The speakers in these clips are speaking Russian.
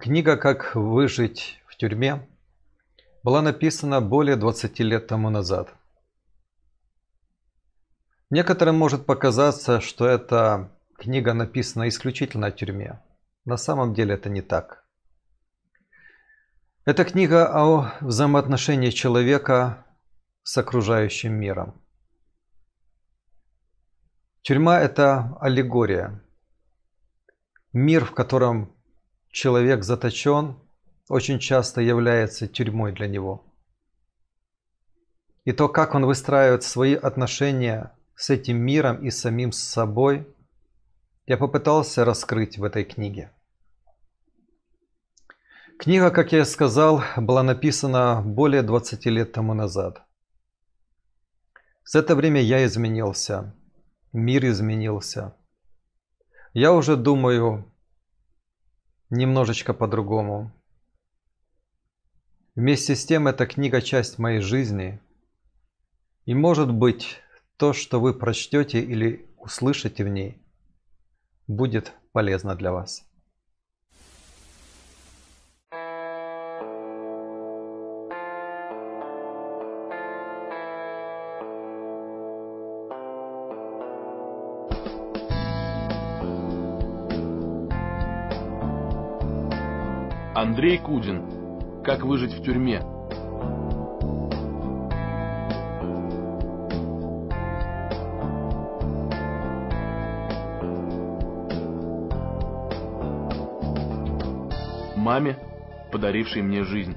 Книга «Как выжить в тюрьме» была написана более 20 лет тому назад. Некоторым может показаться, что эта книга написана исключительно о тюрьме. На самом деле это не так. Это книга о взаимоотношении человека с окружающим миром. Тюрьма – это аллегория. Мир, в котором человек заточен, очень часто является тюрьмой для него. И то, как он выстраивает свои отношения с этим миром и самим с собой, я попытался раскрыть в этой книге. Книга, как я и сказал, была написана более 20 лет тому назад. За это время я изменился, мир изменился. Я уже думаю немножечко по-другому. Вместе с тем эта книга часть моей жизни. И может быть, то, что вы прочтете или услышите в ней, будет полезно для вас. Андрей Кудин. Как выжить в тюрьме. Маме, подарившей мне жизнь.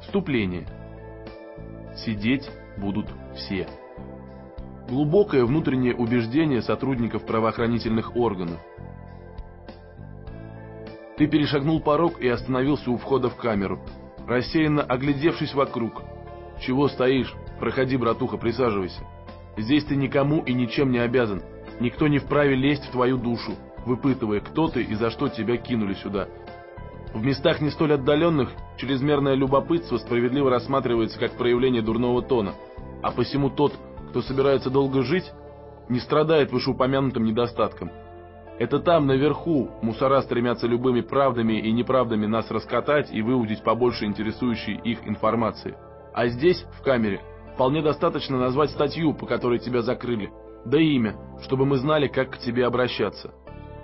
Вступление. Сидеть будут все. Глубокое внутреннее убеждение сотрудников правоохранительных органов – ты перешагнул порог и остановился у входа в камеру, рассеянно оглядевшись вокруг. Чего стоишь? Проходи, братуха, присаживайся. Здесь ты никому и ничем не обязан. Никто не вправе лезть в твою душу, выпытывая, кто ты и за что тебя кинули сюда. В местах не столь отдаленных чрезмерное любопытство справедливо рассматривается как проявление дурного тона, а посему тот, кто собирается долго жить, не страдает вышеупомянутым недостатком. Это там, наверху, мусора стремятся любыми правдами и неправдами нас раскатать и выудить побольше интересующей их информации. А здесь, в камере, вполне достаточно назвать статью, по которой тебя закрыли, да и имя, чтобы мы знали, как к тебе обращаться.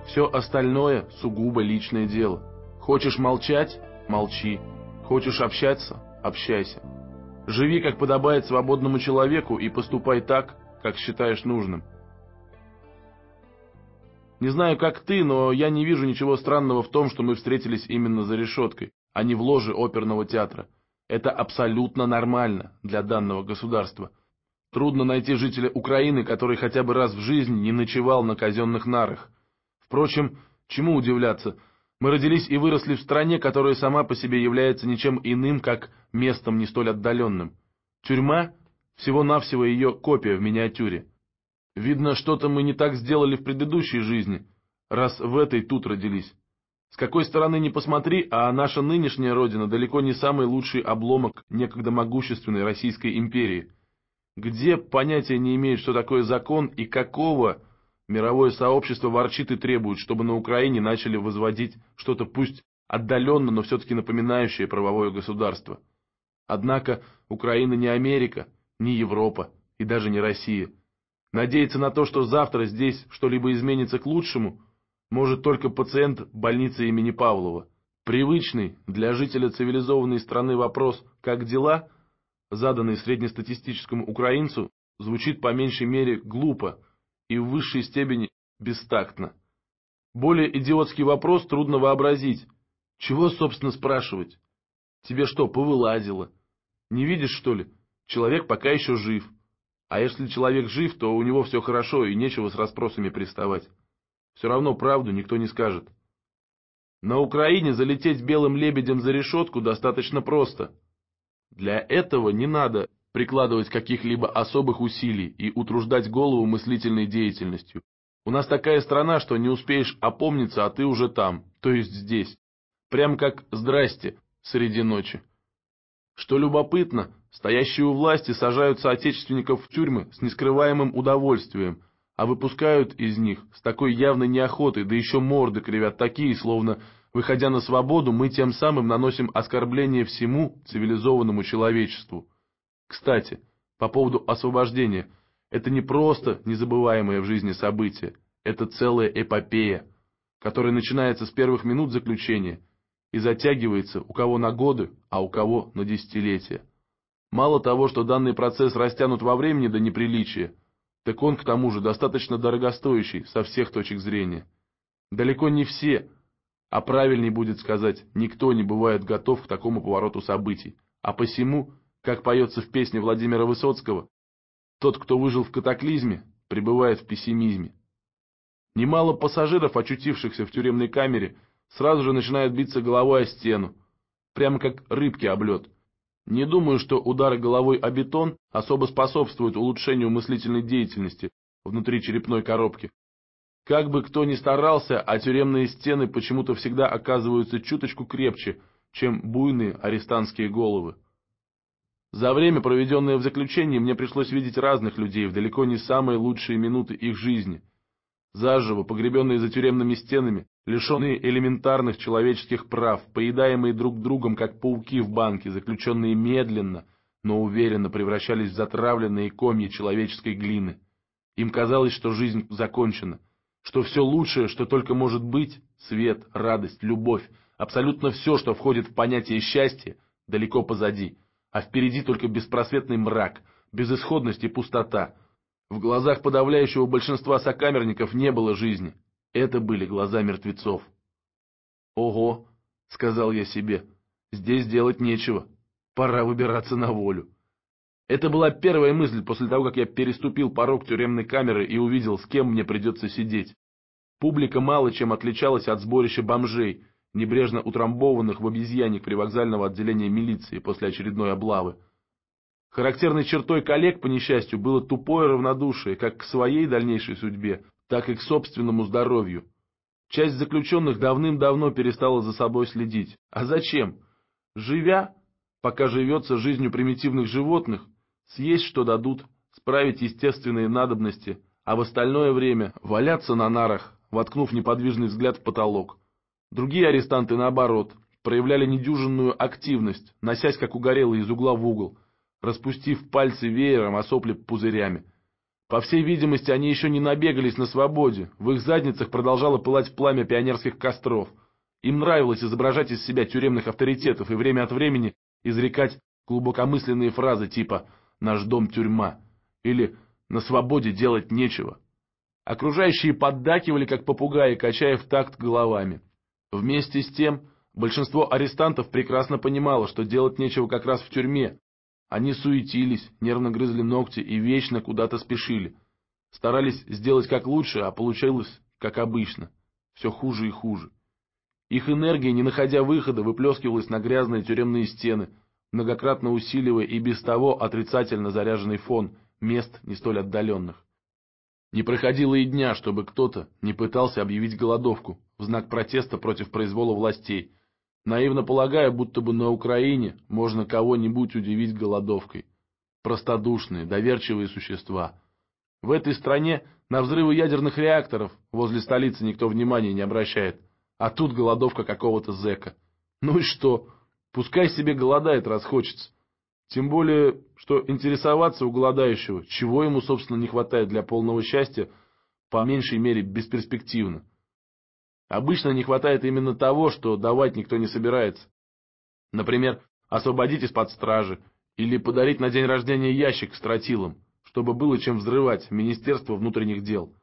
Все остальное – сугубо личное дело. Хочешь молчать – молчи. Хочешь общаться – общайся. Живи, как подобает свободному человеку, и поступай так, как считаешь нужным. Не знаю, как ты, но я не вижу ничего странного в том, что мы встретились именно за решеткой, а не в ложе оперного театра. Это абсолютно нормально для данного государства. Трудно найти жителя Украины, который хотя бы раз в жизни не ночевал на казенных нарах. Впрочем, чему удивляться? Мы родились и выросли в стране, которая сама по себе является ничем иным, как местом не столь отдаленным. Тюрьма — всего-навсего ее копия в миниатюре. Видно, что-то мы не так сделали в предыдущей жизни, раз в этой тут родились. С какой стороны не посмотри, а наша нынешняя родина далеко не самый лучший обломок некогда могущественной Российской империи. Где понятия не имеют, что такое закон и какого мировое сообщество ворчит и требует, чтобы на Украине начали возводить что-то пусть отдаленно, но все-таки напоминающее правовое государство. Однако Украина не Америка, не Европа и даже не Россия – Надеяться на то, что завтра здесь что-либо изменится к лучшему, может только пациент больницы имени Павлова. Привычный для жителя цивилизованной страны вопрос «как дела?», заданный среднестатистическому украинцу, звучит по меньшей мере глупо и в высшей степени бестактно. Более идиотский вопрос трудно вообразить. Чего, собственно, спрашивать? Тебе что, повылазило? Не видишь, что ли? Человек пока еще жив. А если человек жив, то у него все хорошо, и нечего с расспросами приставать. Все равно правду никто не скажет. На Украине залететь белым лебедем за решетку достаточно просто. Для этого не надо прикладывать каких-либо особых усилий и утруждать голову мыслительной деятельностью. У нас такая страна, что не успеешь опомниться, а ты уже там, то есть здесь. Прям как «здрасте» среди ночи. Что любопытно, Стоящие у власти сажают соотечественников в тюрьмы с нескрываемым удовольствием, а выпускают из них с такой явной неохотой, да еще морды кривят такие, словно, выходя на свободу, мы тем самым наносим оскорбление всему цивилизованному человечеству. Кстати, по поводу освобождения. Это не просто незабываемое в жизни событие, это целая эпопея, которая начинается с первых минут заключения и затягивается у кого на годы, а у кого на десятилетия. Мало того, что данный процесс растянут во времени до неприличия, так он, к тому же, достаточно дорогостоящий со всех точек зрения. Далеко не все, а правильнее будет сказать, никто не бывает готов к такому повороту событий, а посему, как поется в песне Владимира Высоцкого, тот, кто выжил в катаклизме, пребывает в пессимизме. Немало пассажиров, очутившихся в тюремной камере, сразу же начинают биться головой о стену, прямо как рыбки об лед – не думаю, что удар головой о бетон особо способствует улучшению мыслительной деятельности внутри черепной коробки. Как бы кто ни старался, а тюремные стены почему-то всегда оказываются чуточку крепче, чем буйные арестантские головы. За время, проведенное в заключении, мне пришлось видеть разных людей в далеко не самые лучшие минуты их жизни заживо, погребенные за тюремными стенами, лишенные элементарных человеческих прав, поедаемые друг другом, как пауки в банке, заключенные медленно, но уверенно превращались в затравленные комья человеческой глины. Им казалось, что жизнь закончена, что все лучшее, что только может быть, свет, радость, любовь, абсолютно все, что входит в понятие счастья, далеко позади, а впереди только беспросветный мрак, безысходность и пустота — в глазах подавляющего большинства сокамерников не было жизни. Это были глаза мертвецов. «Ого!» — сказал я себе. «Здесь делать нечего. Пора выбираться на волю». Это была первая мысль после того, как я переступил порог тюремной камеры и увидел, с кем мне придется сидеть. Публика мало чем отличалась от сборища бомжей, небрежно утрамбованных в обезьянник привокзального отделения милиции после очередной облавы. Характерной чертой коллег, по несчастью, было тупое равнодушие как к своей дальнейшей судьбе, так и к собственному здоровью. Часть заключенных давным-давно перестала за собой следить. А зачем? Живя, пока живется жизнью примитивных животных, съесть что дадут, справить естественные надобности, а в остальное время валяться на нарах, воткнув неподвижный взгляд в потолок. Другие арестанты, наоборот, проявляли недюжинную активность, носясь как угорелые из угла в угол – распустив пальцы веером, а сопли пузырями. По всей видимости, они еще не набегались на свободе, в их задницах продолжало пылать пламя пионерских костров. Им нравилось изображать из себя тюремных авторитетов и время от времени изрекать глубокомысленные фразы типа «наш дом тюрьма» или «на свободе делать нечего». Окружающие поддакивали, как попугаи, качая в такт головами. Вместе с тем, большинство арестантов прекрасно понимало, что делать нечего как раз в тюрьме, они суетились, нервно грызли ногти и вечно куда-то спешили. Старались сделать как лучше, а получалось как обычно. Все хуже и хуже. Их энергия, не находя выхода, выплескивалась на грязные тюремные стены, многократно усиливая и без того отрицательно заряженный фон мест не столь отдаленных. Не проходило и дня, чтобы кто-то не пытался объявить голодовку в знак протеста против произвола властей, наивно полагая, будто бы на Украине можно кого-нибудь удивить голодовкой. Простодушные, доверчивые существа. В этой стране на взрывы ядерных реакторов возле столицы никто внимания не обращает, а тут голодовка какого-то зэка. Ну и что? Пускай себе голодает, раз хочется. Тем более, что интересоваться у голодающего, чего ему, собственно, не хватает для полного счастья, по меньшей мере, бесперспективно. Обычно не хватает именно того, что давать никто не собирается. Например, освободить из-под стражи или подарить на день рождения ящик с тротилом, чтобы было чем взрывать Министерство внутренних дел.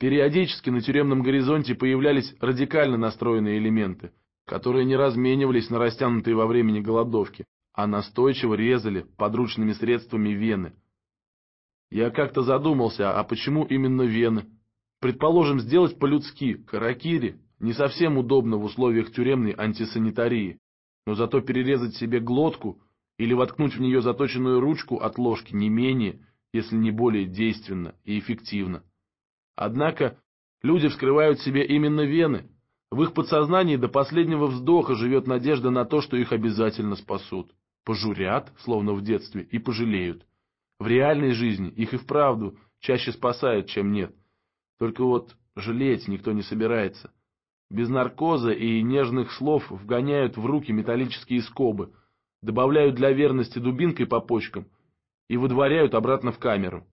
Периодически на тюремном горизонте появлялись радикально настроенные элементы, которые не разменивались на растянутые во времени голодовки, а настойчиво резали подручными средствами вены. Я как-то задумался, а почему именно вены? Предположим, сделать по-людски, каракири, не совсем удобно в условиях тюремной антисанитарии, но зато перерезать себе глотку или воткнуть в нее заточенную ручку от ложки не менее, если не более действенно и эффективно. Однако люди вскрывают себе именно вены, в их подсознании до последнего вздоха живет надежда на то, что их обязательно спасут. Пожурят, словно в детстве, и пожалеют. В реальной жизни их и вправду чаще спасают, чем нет – только вот жалеть никто не собирается. Без наркоза и нежных слов вгоняют в руки металлические скобы, добавляют для верности дубинкой по почкам и выдворяют обратно в камеру.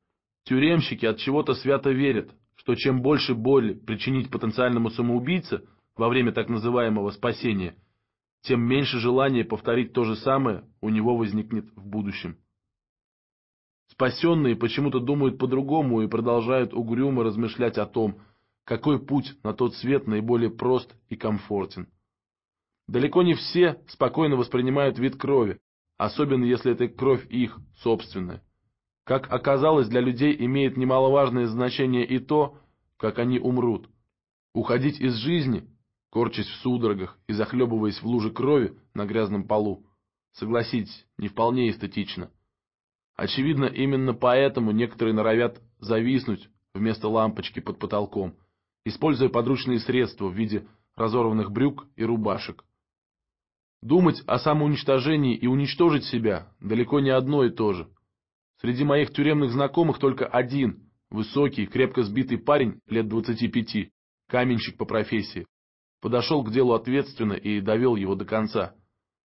Тюремщики от чего-то свято верят, что чем больше боли причинить потенциальному самоубийце во время так называемого спасения, тем меньше желания повторить то же самое у него возникнет в будущем. Спасенные почему-то думают по-другому и продолжают угрюмо размышлять о том, какой путь на тот свет наиболее прост и комфортен. Далеко не все спокойно воспринимают вид крови, особенно если это кровь их собственная. Как оказалось, для людей имеет немаловажное значение и то, как они умрут. Уходить из жизни, корчась в судорогах и захлебываясь в луже крови на грязном полу, согласитесь, не вполне эстетично – Очевидно, именно поэтому некоторые норовят зависнуть вместо лампочки под потолком, используя подручные средства в виде разорванных брюк и рубашек. Думать о самоуничтожении и уничтожить себя далеко не одно и то же. Среди моих тюремных знакомых только один, высокий, крепко сбитый парень лет 25, каменщик по профессии, подошел к делу ответственно и довел его до конца.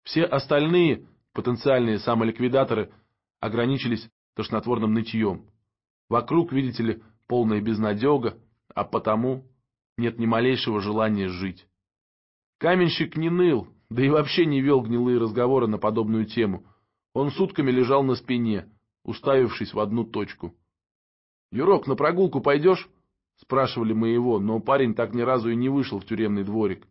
Все остальные потенциальные самоликвидаторы – ограничились тошнотворным нытьем. Вокруг, видите ли, полная безнадега, а потому нет ни малейшего желания жить. Каменщик не ныл, да и вообще не вел гнилые разговоры на подобную тему. Он сутками лежал на спине, уставившись в одну точку. — Юрок, на прогулку пойдешь? — спрашивали мы его, но парень так ни разу и не вышел в тюремный дворик.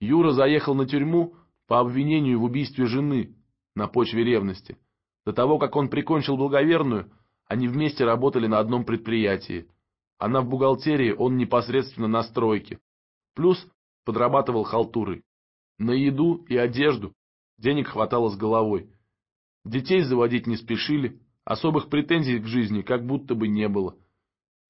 Юра заехал на тюрьму по обвинению в убийстве жены на почве ревности — до того, как он прикончил благоверную, они вместе работали на одном предприятии. Она в бухгалтерии, он непосредственно на стройке. Плюс подрабатывал халтурой. На еду и одежду денег хватало с головой. Детей заводить не спешили, особых претензий к жизни как будто бы не было.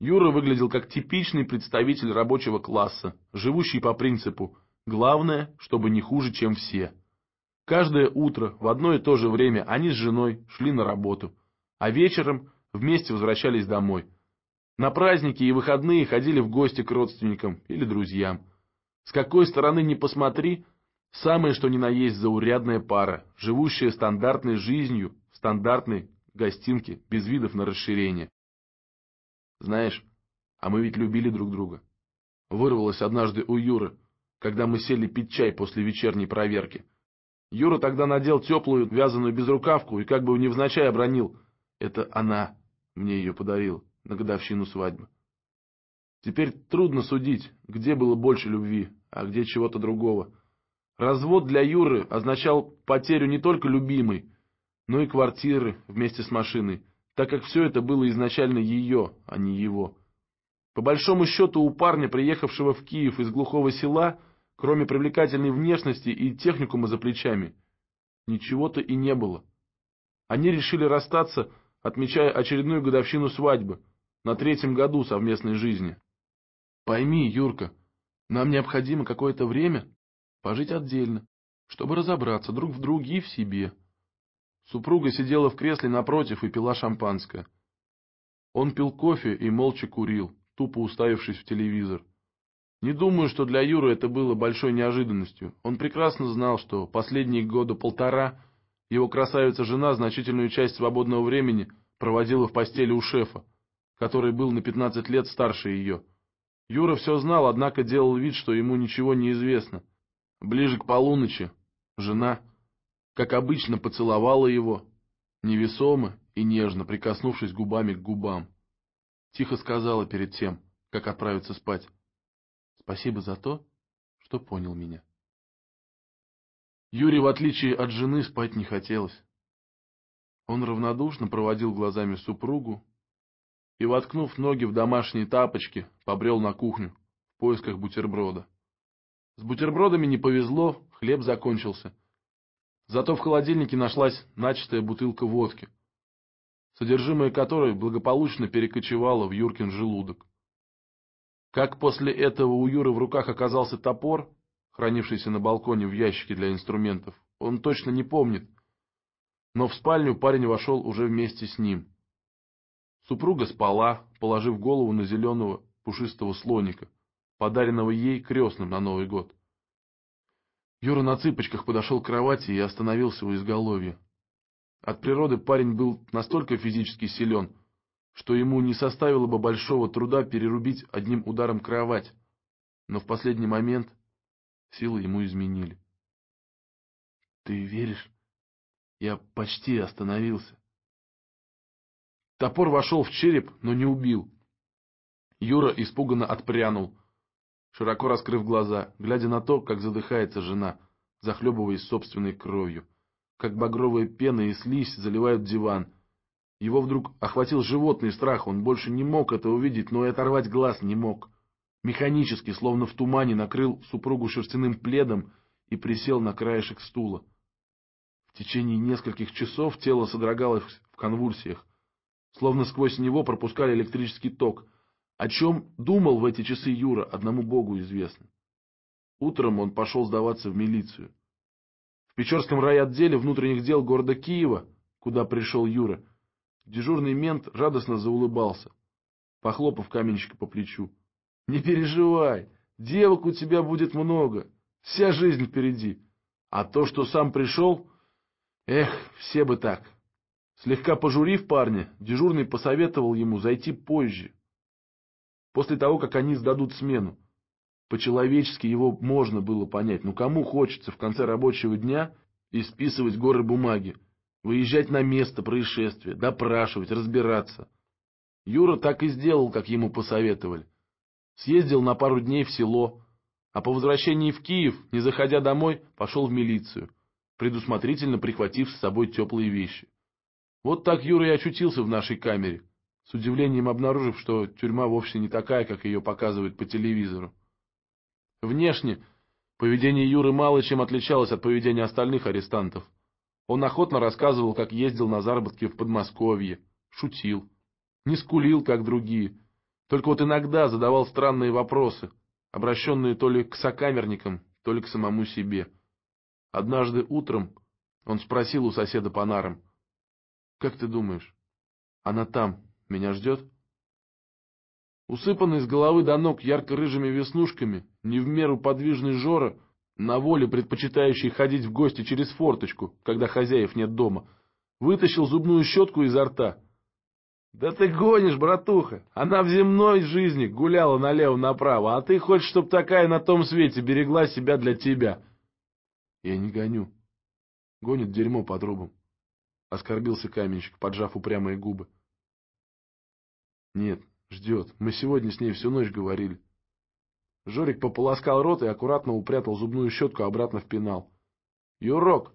Юра выглядел как типичный представитель рабочего класса, живущий по принципу «главное, чтобы не хуже, чем все». Каждое утро в одно и то же время они с женой шли на работу, а вечером вместе возвращались домой. На праздники и выходные ходили в гости к родственникам или друзьям. С какой стороны ни посмотри, самое что ни на есть заурядная пара, живущая стандартной жизнью в стандартной гостинке, без видов на расширение. Знаешь, а мы ведь любили друг друга. Вырвалось однажды у Юры, когда мы сели пить чай после вечерней проверки. Юра тогда надел теплую вязаную безрукавку и как бы невзначай обронил. Это она мне ее подарила на годовщину свадьбы. Теперь трудно судить, где было больше любви, а где чего-то другого. Развод для Юры означал потерю не только любимой, но и квартиры вместе с машиной, так как все это было изначально ее, а не его. По большому счету у парня, приехавшего в Киев из глухого села, Кроме привлекательной внешности и техникума за плечами, ничего-то и не было. Они решили расстаться, отмечая очередную годовщину свадьбы, на третьем году совместной жизни. «Пойми, Юрка, нам необходимо какое-то время пожить отдельно, чтобы разобраться друг в друге и в себе». Супруга сидела в кресле напротив и пила шампанское. Он пил кофе и молча курил, тупо уставившись в телевизор. Не думаю, что для Юры это было большой неожиданностью. Он прекрасно знал, что последние года полтора его красавица-жена значительную часть свободного времени проводила в постели у шефа, который был на 15 лет старше ее. Юра все знал, однако делал вид, что ему ничего не известно. Ближе к полуночи жена, как обычно, поцеловала его, невесомо и нежно прикоснувшись губами к губам. Тихо сказала перед тем, как отправиться спать. Спасибо за то, что понял меня. Юрий, в отличие от жены, спать не хотелось. Он равнодушно проводил глазами супругу и, воткнув ноги в домашние тапочки, побрел на кухню в поисках бутерброда. С бутербродами не повезло, хлеб закончился. Зато в холодильнике нашлась начатая бутылка водки, содержимое которой благополучно перекочевало в Юркин желудок. Как после этого у Юры в руках оказался топор, хранившийся на балконе в ящике для инструментов, он точно не помнит. Но в спальню парень вошел уже вместе с ним. Супруга спала, положив голову на зеленого пушистого слоника, подаренного ей крестным на Новый год. Юра на цыпочках подошел к кровати и остановился у изголовья. От природы парень был настолько физически силен, что ему не составило бы большого труда перерубить одним ударом кровать, но в последний момент силы ему изменили. «Ты веришь?» Я почти остановился. Топор вошел в череп, но не убил. Юра испуганно отпрянул, широко раскрыв глаза, глядя на то, как задыхается жена, захлебываясь собственной кровью, как багровые пены и слизь заливают диван — его вдруг охватил животный страх, он больше не мог это увидеть, но и оторвать глаз не мог. Механически, словно в тумане, накрыл супругу шерстяным пледом и присел на краешек стула. В течение нескольких часов тело содрогалось в конвульсиях, словно сквозь него пропускали электрический ток. О чем думал в эти часы Юра, одному богу известно. Утром он пошел сдаваться в милицию. В Печорском райотделе внутренних дел города Киева, куда пришел Юра, Дежурный мент радостно заулыбался, похлопав каменщика по плечу. — Не переживай, девок у тебя будет много, вся жизнь впереди. А то, что сам пришел... Эх, все бы так. Слегка пожурив парня, дежурный посоветовал ему зайти позже, после того, как они сдадут смену. По-человечески его можно было понять, но кому хочется в конце рабочего дня исписывать горы бумаги? Выезжать на место происшествия, допрашивать, разбираться. Юра так и сделал, как ему посоветовали. Съездил на пару дней в село, а по возвращении в Киев, не заходя домой, пошел в милицию, предусмотрительно прихватив с собой теплые вещи. Вот так Юра и очутился в нашей камере, с удивлением обнаружив, что тюрьма вовсе не такая, как ее показывают по телевизору. Внешне поведение Юры мало чем отличалось от поведения остальных арестантов. Он охотно рассказывал, как ездил на заработки в Подмосковье, шутил, не скулил, как другие, только вот иногда задавал странные вопросы, обращенные то ли к сокамерникам, то ли к самому себе. Однажды утром он спросил у соседа по нарам, «Как ты думаешь, она там меня ждет?» Усыпанный с головы до ног ярко-рыжими веснушками, не в меру подвижный Жора — на воле предпочитающий ходить в гости через форточку, когда хозяев нет дома, вытащил зубную щетку изо рта. — Да ты гонишь, братуха! Она в земной жизни гуляла налево-направо, а ты хочешь, чтобы такая на том свете берегла себя для тебя. — Я не гоню. Гонит дерьмо по трубам. — оскорбился каменщик, поджав упрямые губы. — Нет, ждет. Мы сегодня с ней всю ночь говорили. Жорик пополоскал рот и аккуратно упрятал зубную щетку обратно в пенал. «Юрок,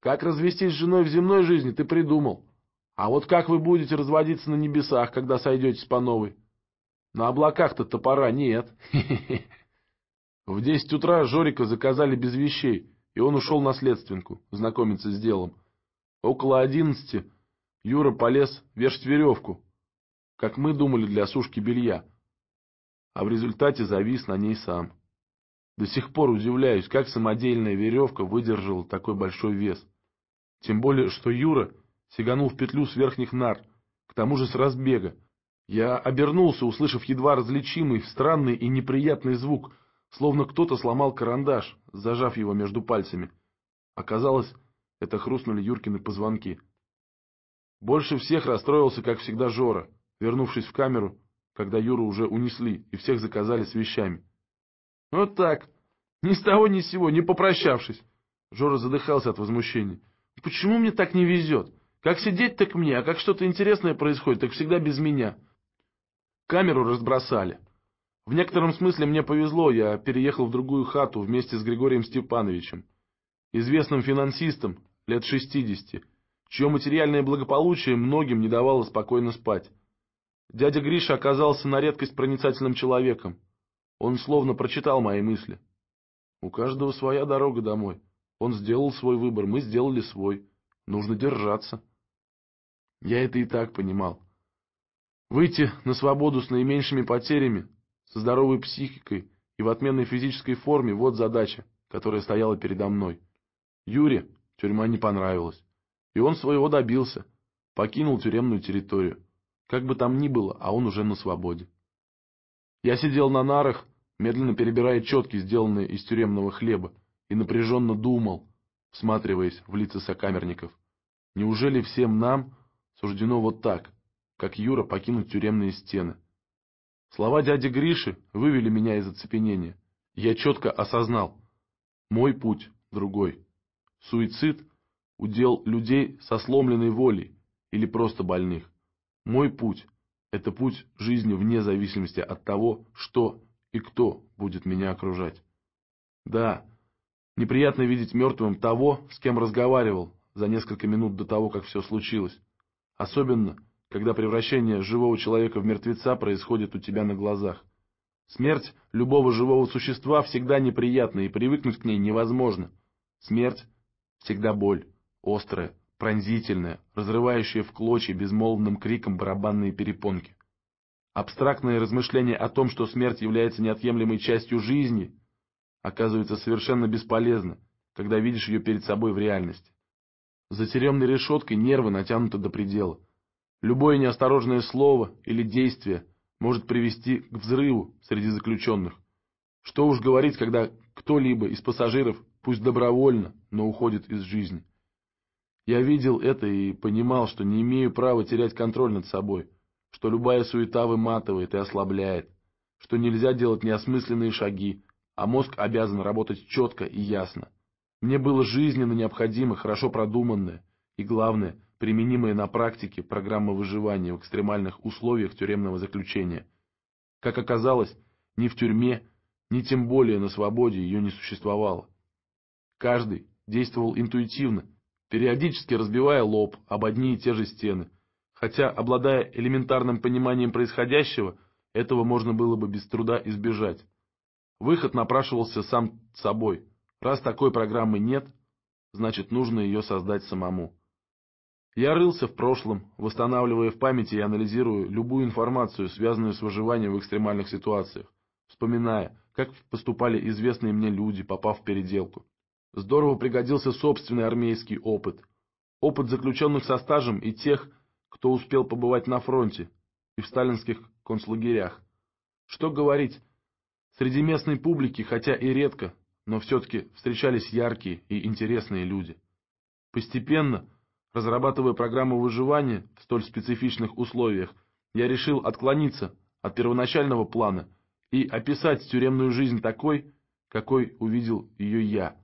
как развестись с женой в земной жизни, ты придумал. А вот как вы будете разводиться на небесах, когда сойдетесь по новой? На облаках-то топора нет». В десять утра Жорика заказали без вещей, и он ушел на следственку, знакомиться с делом. Около одиннадцати Юра полез вершить веревку, как мы думали для сушки белья а в результате завис на ней сам. До сих пор удивляюсь, как самодельная веревка выдержала такой большой вес. Тем более, что Юра сиганул в петлю с верхних нар, к тому же с разбега. Я обернулся, услышав едва различимый, странный и неприятный звук, словно кто-то сломал карандаш, зажав его между пальцами. Оказалось, это хрустнули Юркины позвонки. Больше всех расстроился, как всегда, Жора, вернувшись в камеру когда Юру уже унесли и всех заказали с вещами. «Вот так, ни с того ни с сего, не попрощавшись!» Жора задыхался от возмущения. «Почему мне так не везет? Как сидеть, так мне, а как что-то интересное происходит, так всегда без меня». Камеру разбросали. В некотором смысле мне повезло, я переехал в другую хату вместе с Григорием Степановичем, известным финансистом лет шестидесяти, чье материальное благополучие многим не давало спокойно спать. Дядя Гриша оказался на редкость проницательным человеком. Он словно прочитал мои мысли. У каждого своя дорога домой. Он сделал свой выбор, мы сделали свой. Нужно держаться. Я это и так понимал. Выйти на свободу с наименьшими потерями, со здоровой психикой и в отменной физической форме – вот задача, которая стояла передо мной. Юре тюрьма не понравилась, и он своего добился, покинул тюремную территорию. Как бы там ни было, а он уже на свободе. Я сидел на нарах, медленно перебирая четки, сделанные из тюремного хлеба, и напряженно думал, всматриваясь в лица сокамерников. Неужели всем нам суждено вот так, как Юра покинуть тюремные стены? Слова дяди Гриши вывели меня из оцепенения. Я четко осознал. Мой путь другой. Суицид — удел людей со сломленной волей или просто больных. Мой путь – это путь жизни вне зависимости от того, что и кто будет меня окружать. Да, неприятно видеть мертвым того, с кем разговаривал за несколько минут до того, как все случилось. Особенно, когда превращение живого человека в мертвеца происходит у тебя на глазах. Смерть любого живого существа всегда неприятна, и привыкнуть к ней невозможно. Смерть – всегда боль, острая, пронзительная, разрывающая в клочья безмолвным криком барабанные перепонки. Абстрактное размышление о том, что смерть является неотъемлемой частью жизни, оказывается совершенно бесполезно, когда видишь ее перед собой в реальности. За тюремной решеткой нервы натянуты до предела. Любое неосторожное слово или действие может привести к взрыву среди заключенных. Что уж говорить, когда кто-либо из пассажиров, пусть добровольно, но уходит из жизни. Я видел это и понимал, что не имею права терять контроль над собой, что любая суета выматывает и ослабляет, что нельзя делать неосмысленные шаги, а мозг обязан работать четко и ясно. Мне было жизненно необходимо, хорошо продуманное и, главное, применимая на практике программа выживания в экстремальных условиях тюремного заключения. Как оказалось, ни в тюрьме, ни тем более на свободе ее не существовало. Каждый действовал интуитивно, периодически разбивая лоб об одни и те же стены, хотя, обладая элементарным пониманием происходящего, этого можно было бы без труда избежать. Выход напрашивался сам собой. Раз такой программы нет, значит, нужно ее создать самому. Я рылся в прошлом, восстанавливая в памяти и анализируя любую информацию, связанную с выживанием в экстремальных ситуациях, вспоминая, как поступали известные мне люди, попав в переделку. Здорово пригодился собственный армейский опыт. Опыт заключенных со стажем и тех, кто успел побывать на фронте и в сталинских концлагерях. Что говорить, среди местной публики, хотя и редко, но все-таки встречались яркие и интересные люди. Постепенно, разрабатывая программу выживания в столь специфичных условиях, я решил отклониться от первоначального плана и описать тюремную жизнь такой, какой увидел ее я.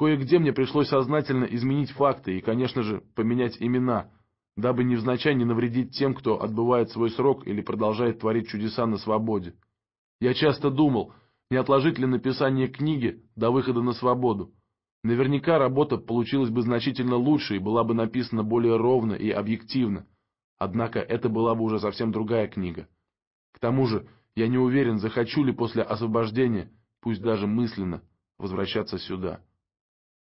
Кое-где мне пришлось сознательно изменить факты и, конечно же, поменять имена, дабы невзначай не навредить тем, кто отбывает свой срок или продолжает творить чудеса на свободе. Я часто думал, не отложить ли написание книги до выхода на свободу. Наверняка работа получилась бы значительно лучше и была бы написана более ровно и объективно. Однако это была бы уже совсем другая книга. К тому же, я не уверен, захочу ли после освобождения, пусть даже мысленно, возвращаться сюда.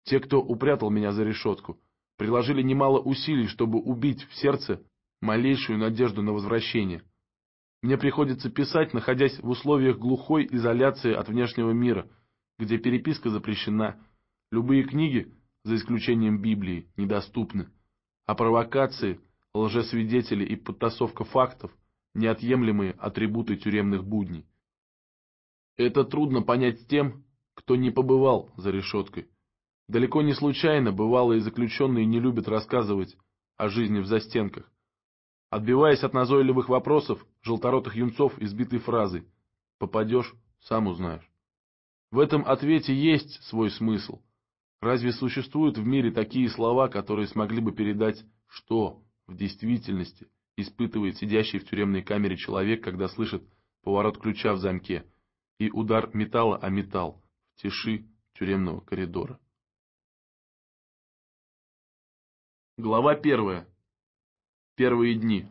Те, кто упрятал меня за решетку, приложили немало усилий, чтобы убить в сердце малейшую надежду на возвращение. Мне приходится писать, находясь в условиях глухой изоляции от внешнего мира, где переписка запрещена, любые книги, за исключением Библии, недоступны, а провокации, лжесвидетели и подтасовка фактов – неотъемлемые атрибуты тюремных будней. Это трудно понять тем, кто не побывал за решеткой. Далеко не случайно бывалые заключенные не любят рассказывать о жизни в застенках. Отбиваясь от назойливых вопросов, желторотых юнцов избитой фразы: «Попадешь, сам узнаешь». В этом ответе есть свой смысл. Разве существуют в мире такие слова, которые смогли бы передать, что в действительности испытывает сидящий в тюремной камере человек, когда слышит поворот ключа в замке и удар металла о металл в тиши тюремного коридора? Глава первая. Первые дни.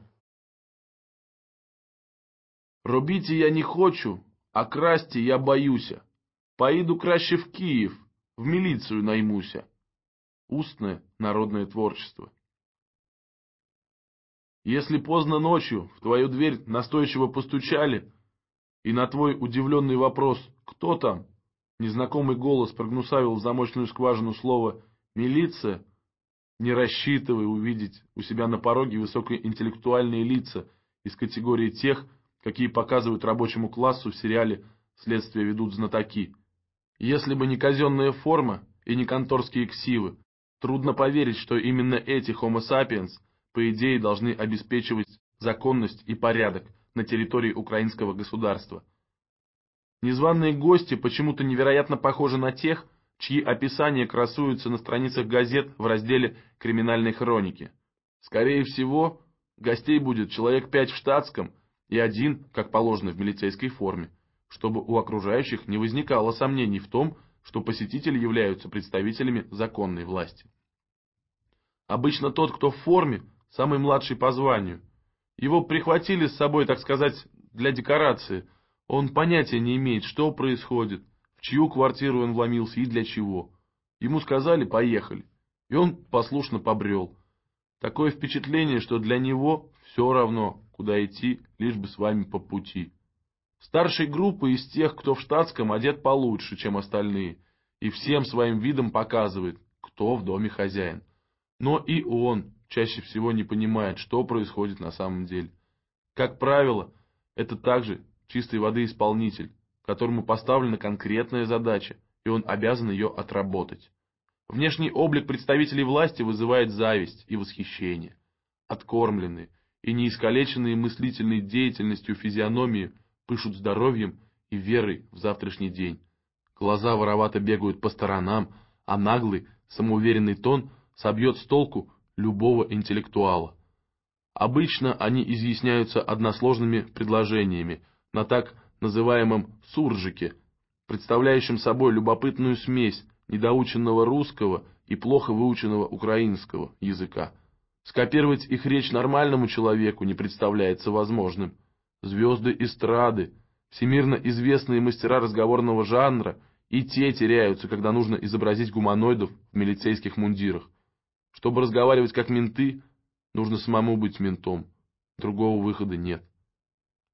Робіте я не хочу, а красти я боюся. Поеду краще в Киев, в милицию наймуся. Устное народное творчество. Если поздно ночью в твою дверь настойчиво постучали, и на твой удивленный вопрос «Кто там?» незнакомый голос прогнусавил в замочную скважину слово «Милиция», не рассчитывая увидеть у себя на пороге высокоинтеллектуальные лица из категории тех, какие показывают рабочему классу в сериале «Следствие ведут знатоки». Если бы не казенная форма и не конторские ксивы, трудно поверить, что именно эти Homo sapiens, по идее, должны обеспечивать законность и порядок на территории украинского государства. Незваные гости почему-то невероятно похожи на тех, чьи описания красуются на страницах газет в разделе «Криминальной хроники». Скорее всего, гостей будет человек пять в штатском и один, как положено, в милицейской форме, чтобы у окружающих не возникало сомнений в том, что посетители являются представителями законной власти. Обычно тот, кто в форме, самый младший по званию. Его прихватили с собой, так сказать, для декорации. Он понятия не имеет, что происходит – чью квартиру он вломился и для чего. Ему сказали «поехали», и он послушно побрел. Такое впечатление, что для него все равно, куда идти, лишь бы с вами по пути. Старший группы из тех, кто в штатском, одет получше, чем остальные, и всем своим видом показывает, кто в доме хозяин. Но и он чаще всего не понимает, что происходит на самом деле. Как правило, это также чистой воды исполнитель, которому поставлена конкретная задача, и он обязан ее отработать. Внешний облик представителей власти вызывает зависть и восхищение. Откормленные и неискалеченные мыслительной деятельностью физиономии пышут здоровьем и верой в завтрашний день. Глаза воровато бегают по сторонам, а наглый, самоуверенный тон собьет с толку любого интеллектуала. Обычно они изъясняются односложными предложениями на так называемом «суржике», представляющим собой любопытную смесь недоученного русского и плохо выученного украинского языка. Скопировать их речь нормальному человеку не представляется возможным. Звезды эстрады, всемирно известные мастера разговорного жанра и те теряются, когда нужно изобразить гуманоидов в милицейских мундирах. Чтобы разговаривать как менты, нужно самому быть ментом. Другого выхода нет.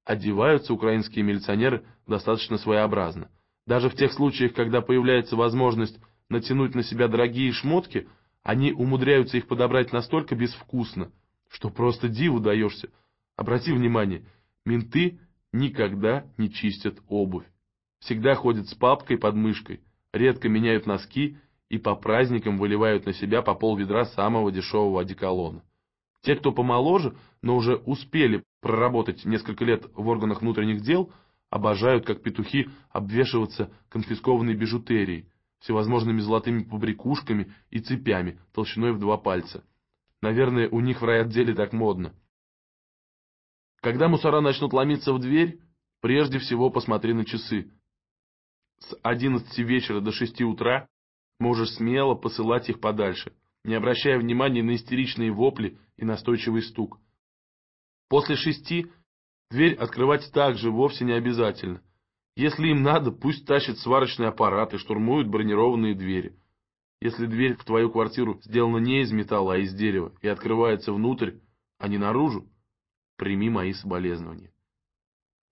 Одеваются украинские милиционеры достаточно своеобразно. Даже в тех случаях, когда появляется возможность натянуть на себя дорогие шмотки, они умудряются их подобрать настолько безвкусно, что просто диву даешься. Обрати внимание, менты никогда не чистят обувь. Всегда ходят с папкой под мышкой, редко меняют носки и по праздникам выливают на себя по пол ведра самого дешевого одеколона. Те, кто помоложе, но уже успели проработать несколько лет в органах внутренних дел, обожают, как петухи, обвешиваться конфискованной бижутерией, всевозможными золотыми побрякушками и цепями толщиной в два пальца. Наверное, у них в райотделе так модно. Когда мусора начнут ломиться в дверь, прежде всего посмотри на часы. С 11 вечера до 6 утра можешь смело посылать их подальше, не обращая внимания на истеричные вопли и настойчивый стук. После шести дверь открывать также вовсе не обязательно. Если им надо, пусть тащат сварочный аппарат и штурмуют бронированные двери. Если дверь в твою квартиру сделана не из металла, а из дерева и открывается внутрь, а не наружу, прими мои соболезнования.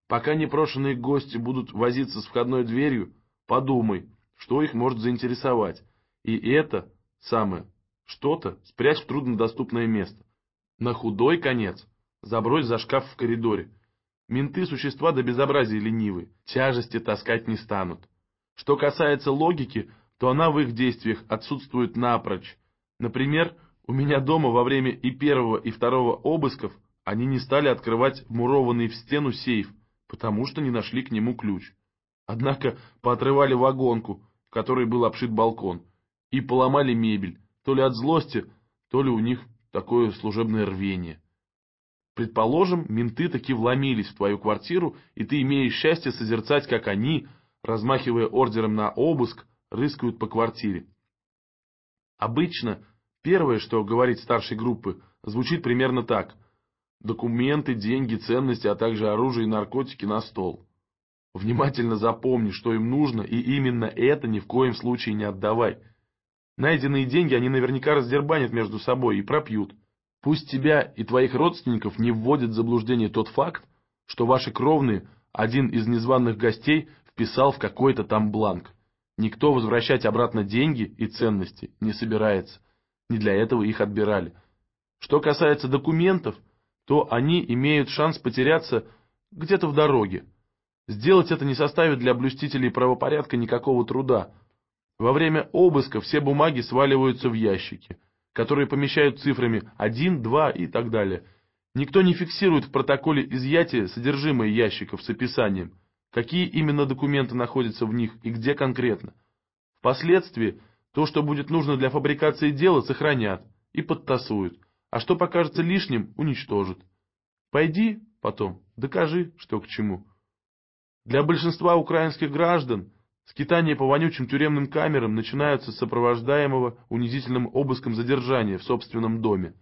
Пока непрошенные гости будут возиться с входной дверью, подумай, что их может заинтересовать, и это самое что-то спрячь в труднодоступное место. На худой конец Забрось за шкаф в коридоре. Менты – существа до безобразия ленивы, тяжести таскать не станут. Что касается логики, то она в их действиях отсутствует напрочь. Например, у меня дома во время и первого, и второго обысков они не стали открывать мурованный в стену сейф, потому что не нашли к нему ключ. Однако поотрывали вагонку, которой был обшит балкон, и поломали мебель, то ли от злости, то ли у них такое служебное рвение. Предположим, менты таки вломились в твою квартиру, и ты имеешь счастье созерцать, как они, размахивая ордером на обыск, рыскают по квартире. Обычно первое, что говорит старшей группы, звучит примерно так. Документы, деньги, ценности, а также оружие и наркотики на стол. Внимательно запомни, что им нужно, и именно это ни в коем случае не отдавай. Найденные деньги они наверняка раздербанят между собой и пропьют. Пусть тебя и твоих родственников не вводит в заблуждение тот факт, что ваши кровные, один из незваных гостей, вписал в какой-то там бланк. Никто возвращать обратно деньги и ценности не собирается. Не для этого их отбирали. Что касается документов, то они имеют шанс потеряться где-то в дороге. Сделать это не составит для блюстителей правопорядка никакого труда. Во время обыска все бумаги сваливаются в ящики – которые помещают цифрами 1, 2 и так далее. Никто не фиксирует в протоколе изъятия содержимое ящиков с описанием, какие именно документы находятся в них и где конкретно. Впоследствии то, что будет нужно для фабрикации дела, сохранят и подтасуют, а что покажется лишним, уничтожат. Пойди потом, докажи, что к чему. Для большинства украинских граждан – Скитания по вонючим тюремным камерам начинаются с сопровождаемого унизительным обыском задержания в собственном доме.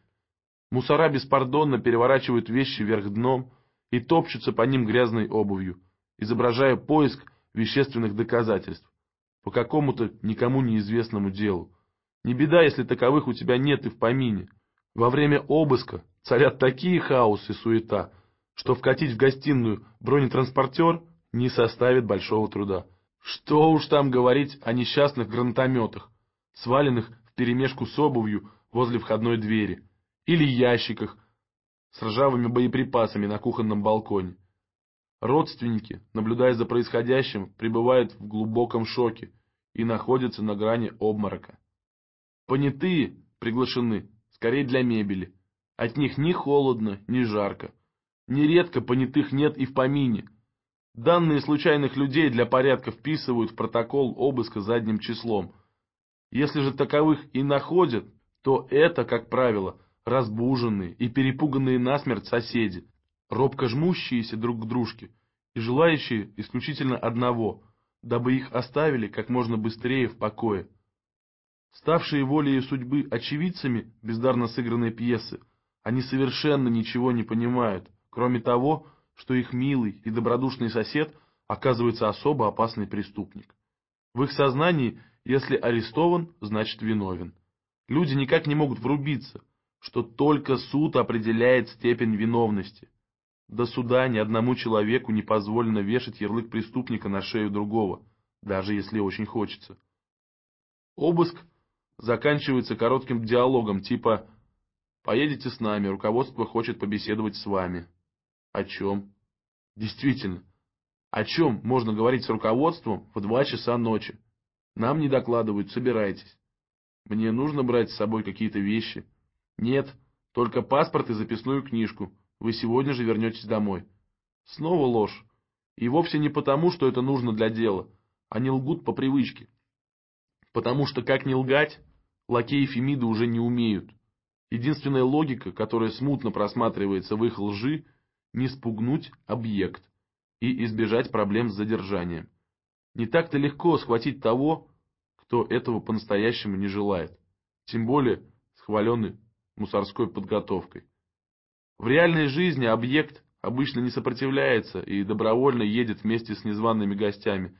Мусора беспардонно переворачивают вещи вверх дном и топчутся по ним грязной обувью, изображая поиск вещественных доказательств по какому-то никому неизвестному делу. Не беда, если таковых у тебя нет и в помине. Во время обыска царят такие хаос и суета, что вкатить в гостиную бронетранспортер не составит большого труда. Что уж там говорить о несчастных гранатометах, сваленных вперемешку с обувью возле входной двери, или ящиках с ржавыми боеприпасами на кухонном балконе. Родственники, наблюдая за происходящим, пребывают в глубоком шоке и находятся на грани обморока. Понятые приглашены, скорее для мебели. От них ни холодно, ни жарко. Нередко понятых нет и в помине – Данные случайных людей для порядка вписывают в протокол обыска задним числом. Если же таковых и находят, то это, как правило, разбуженные и перепуганные насмерть соседи, робко жмущиеся друг к дружке и желающие исключительно одного, дабы их оставили как можно быстрее в покое. Ставшие волею судьбы очевидцами бездарно сыгранной пьесы, они совершенно ничего не понимают, кроме того, что их милый и добродушный сосед оказывается особо опасный преступник. В их сознании, если арестован, значит виновен. Люди никак не могут врубиться, что только суд определяет степень виновности. До суда ни одному человеку не позволено вешать ярлык преступника на шею другого, даже если очень хочется. Обыск заканчивается коротким диалогом типа «Поедете с нами, руководство хочет побеседовать с вами». О чем? Действительно, о чем можно говорить с руководством в два часа ночи? Нам не докладывают, собирайтесь. Мне нужно брать с собой какие-то вещи. Нет, только паспорт и записную книжку. Вы сегодня же вернетесь домой. Снова ложь. И вовсе не потому, что это нужно для дела. Они лгут по привычке. Потому что как не лгать, лакеи Фемиды уже не умеют. Единственная логика, которая смутно просматривается в их лжи – не спугнуть объект и избежать проблем с задержанием. Не так-то легко схватить того, кто этого по-настоящему не желает, тем более с мусорской подготовкой. В реальной жизни объект обычно не сопротивляется и добровольно едет вместе с незваными гостями,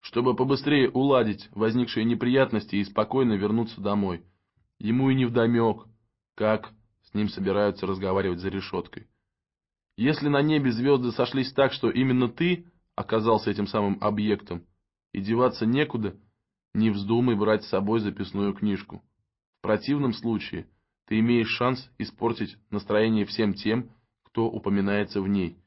чтобы побыстрее уладить возникшие неприятности и спокойно вернуться домой. Ему и не невдомек, как с ним собираются разговаривать за решеткой. Если на небе звезды сошлись так, что именно ты оказался этим самым объектом, и деваться некуда, не вздумай брать с собой записную книжку. В противном случае ты имеешь шанс испортить настроение всем тем, кто упоминается в ней.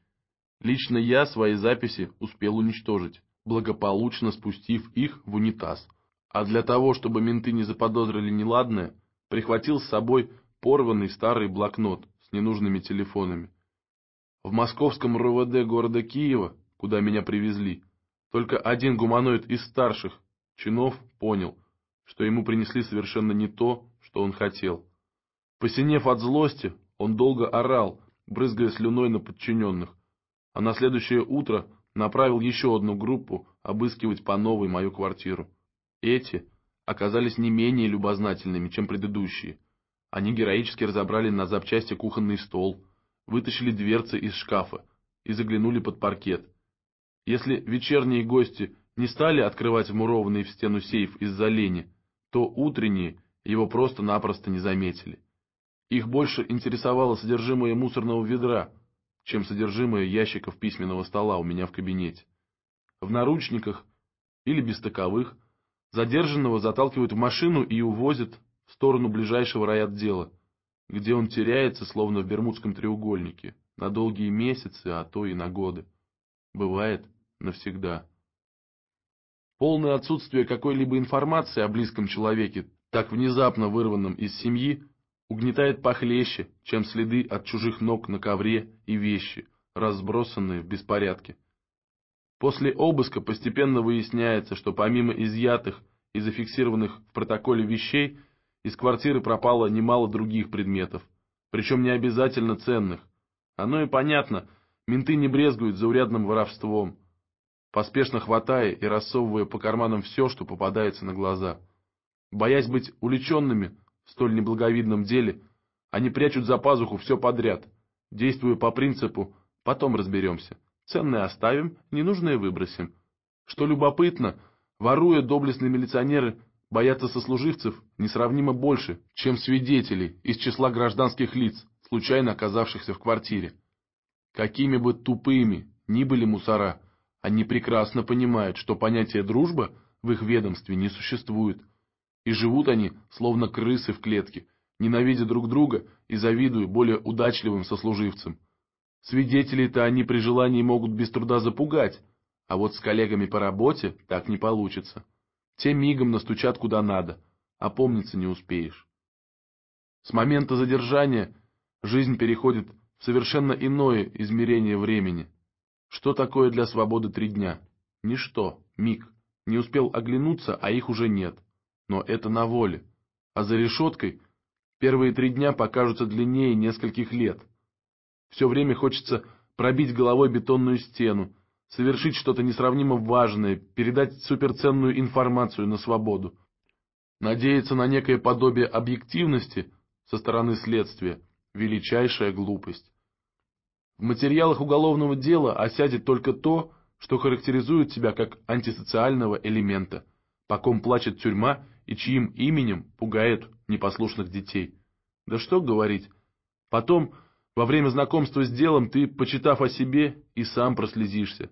Лично я свои записи успел уничтожить, благополучно спустив их в унитаз. А для того, чтобы менты не заподозрили неладное, прихватил с собой порванный старый блокнот с ненужными телефонами. В московском РОВД города Киева, куда меня привезли, только один гуманоид из старших чинов понял, что ему принесли совершенно не то, что он хотел. Посинев от злости, он долго орал, брызгая слюной на подчиненных, а на следующее утро направил еще одну группу обыскивать по новой мою квартиру. Эти оказались не менее любознательными, чем предыдущие. Они героически разобрали на запчасти кухонный стол – вытащили дверцы из шкафа и заглянули под паркет. Если вечерние гости не стали открывать вмурованный в стену сейф из-за лени, то утренние его просто-напросто не заметили. Их больше интересовало содержимое мусорного ведра, чем содержимое ящиков письменного стола у меня в кабинете. В наручниках или без таковых задержанного заталкивают в машину и увозят в сторону ближайшего райотдела – где он теряется, словно в Бермудском треугольнике, на долгие месяцы, а то и на годы. Бывает навсегда. Полное отсутствие какой-либо информации о близком человеке, так внезапно вырванном из семьи, угнетает похлеще, чем следы от чужих ног на ковре и вещи, разбросанные в беспорядке. После обыска постепенно выясняется, что помимо изъятых и зафиксированных в протоколе вещей – из квартиры пропало немало других предметов, причем не обязательно ценных. Оно и понятно, менты не брезгуют заурядным воровством, поспешно хватая и рассовывая по карманам все, что попадается на глаза. Боясь быть уличенными в столь неблаговидном деле, они прячут за пазуху все подряд, действуя по принципу «потом разберемся, ценные оставим, ненужные выбросим». Что любопытно, воруя, доблестные милиционеры – боятся сослуживцев несравнимо больше, чем свидетелей из числа гражданских лиц, случайно оказавшихся в квартире. Какими бы тупыми ни были мусора, они прекрасно понимают, что понятие «дружба» в их ведомстве не существует. И живут они, словно крысы в клетке, ненавидя друг друга и завидуя более удачливым сослуживцам. Свидетелей-то они при желании могут без труда запугать, а вот с коллегами по работе так не получится. Те мигом настучат куда надо, а помниться не успеешь. С момента задержания жизнь переходит в совершенно иное измерение времени. Что такое для свободы три дня? Ничто, миг. Не успел оглянуться, а их уже нет. Но это на воле. А за решеткой первые три дня покажутся длиннее нескольких лет. Все время хочется пробить головой бетонную стену, совершить что-то несравнимо важное, передать суперценную информацию на свободу. Надеяться на некое подобие объективности со стороны следствия – величайшая глупость. В материалах уголовного дела осядет только то, что характеризует себя как антисоциального элемента, по ком плачет тюрьма и чьим именем пугает непослушных детей. Да что говорить. Потом, во время знакомства с делом, ты, почитав о себе, и сам прослезишься.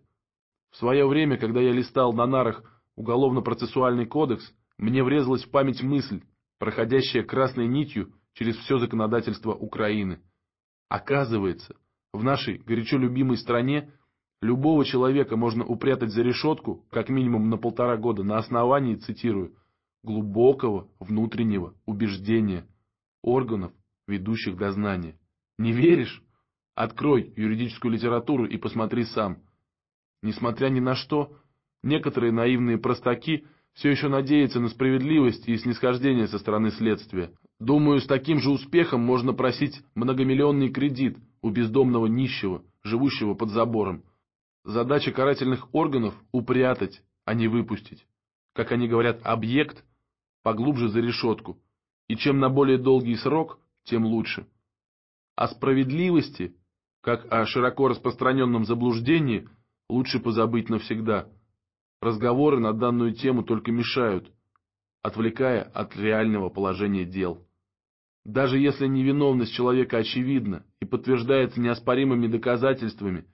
В свое время, когда я листал на нарах Уголовно-процессуальный кодекс, мне врезалась в память мысль, проходящая красной нитью через все законодательство Украины. Оказывается, в нашей горячо любимой стране любого человека можно упрятать за решетку как минимум на полтора года на основании, цитирую, глубокого внутреннего убеждения органов, ведущих дознание. Не веришь? Открой юридическую литературу и посмотри сам – Несмотря ни на что, некоторые наивные простаки все еще надеются на справедливость и снисхождение со стороны следствия. Думаю, с таким же успехом можно просить многомиллионный кредит у бездомного нищего, живущего под забором. Задача карательных органов – упрятать, а не выпустить. Как они говорят, объект поглубже за решетку. И чем на более долгий срок, тем лучше. О справедливости, как о широко распространенном заблуждении – Лучше позабыть навсегда. Разговоры на данную тему только мешают, отвлекая от реального положения дел. Даже если невиновность человека очевидна и подтверждается неоспоримыми доказательствами,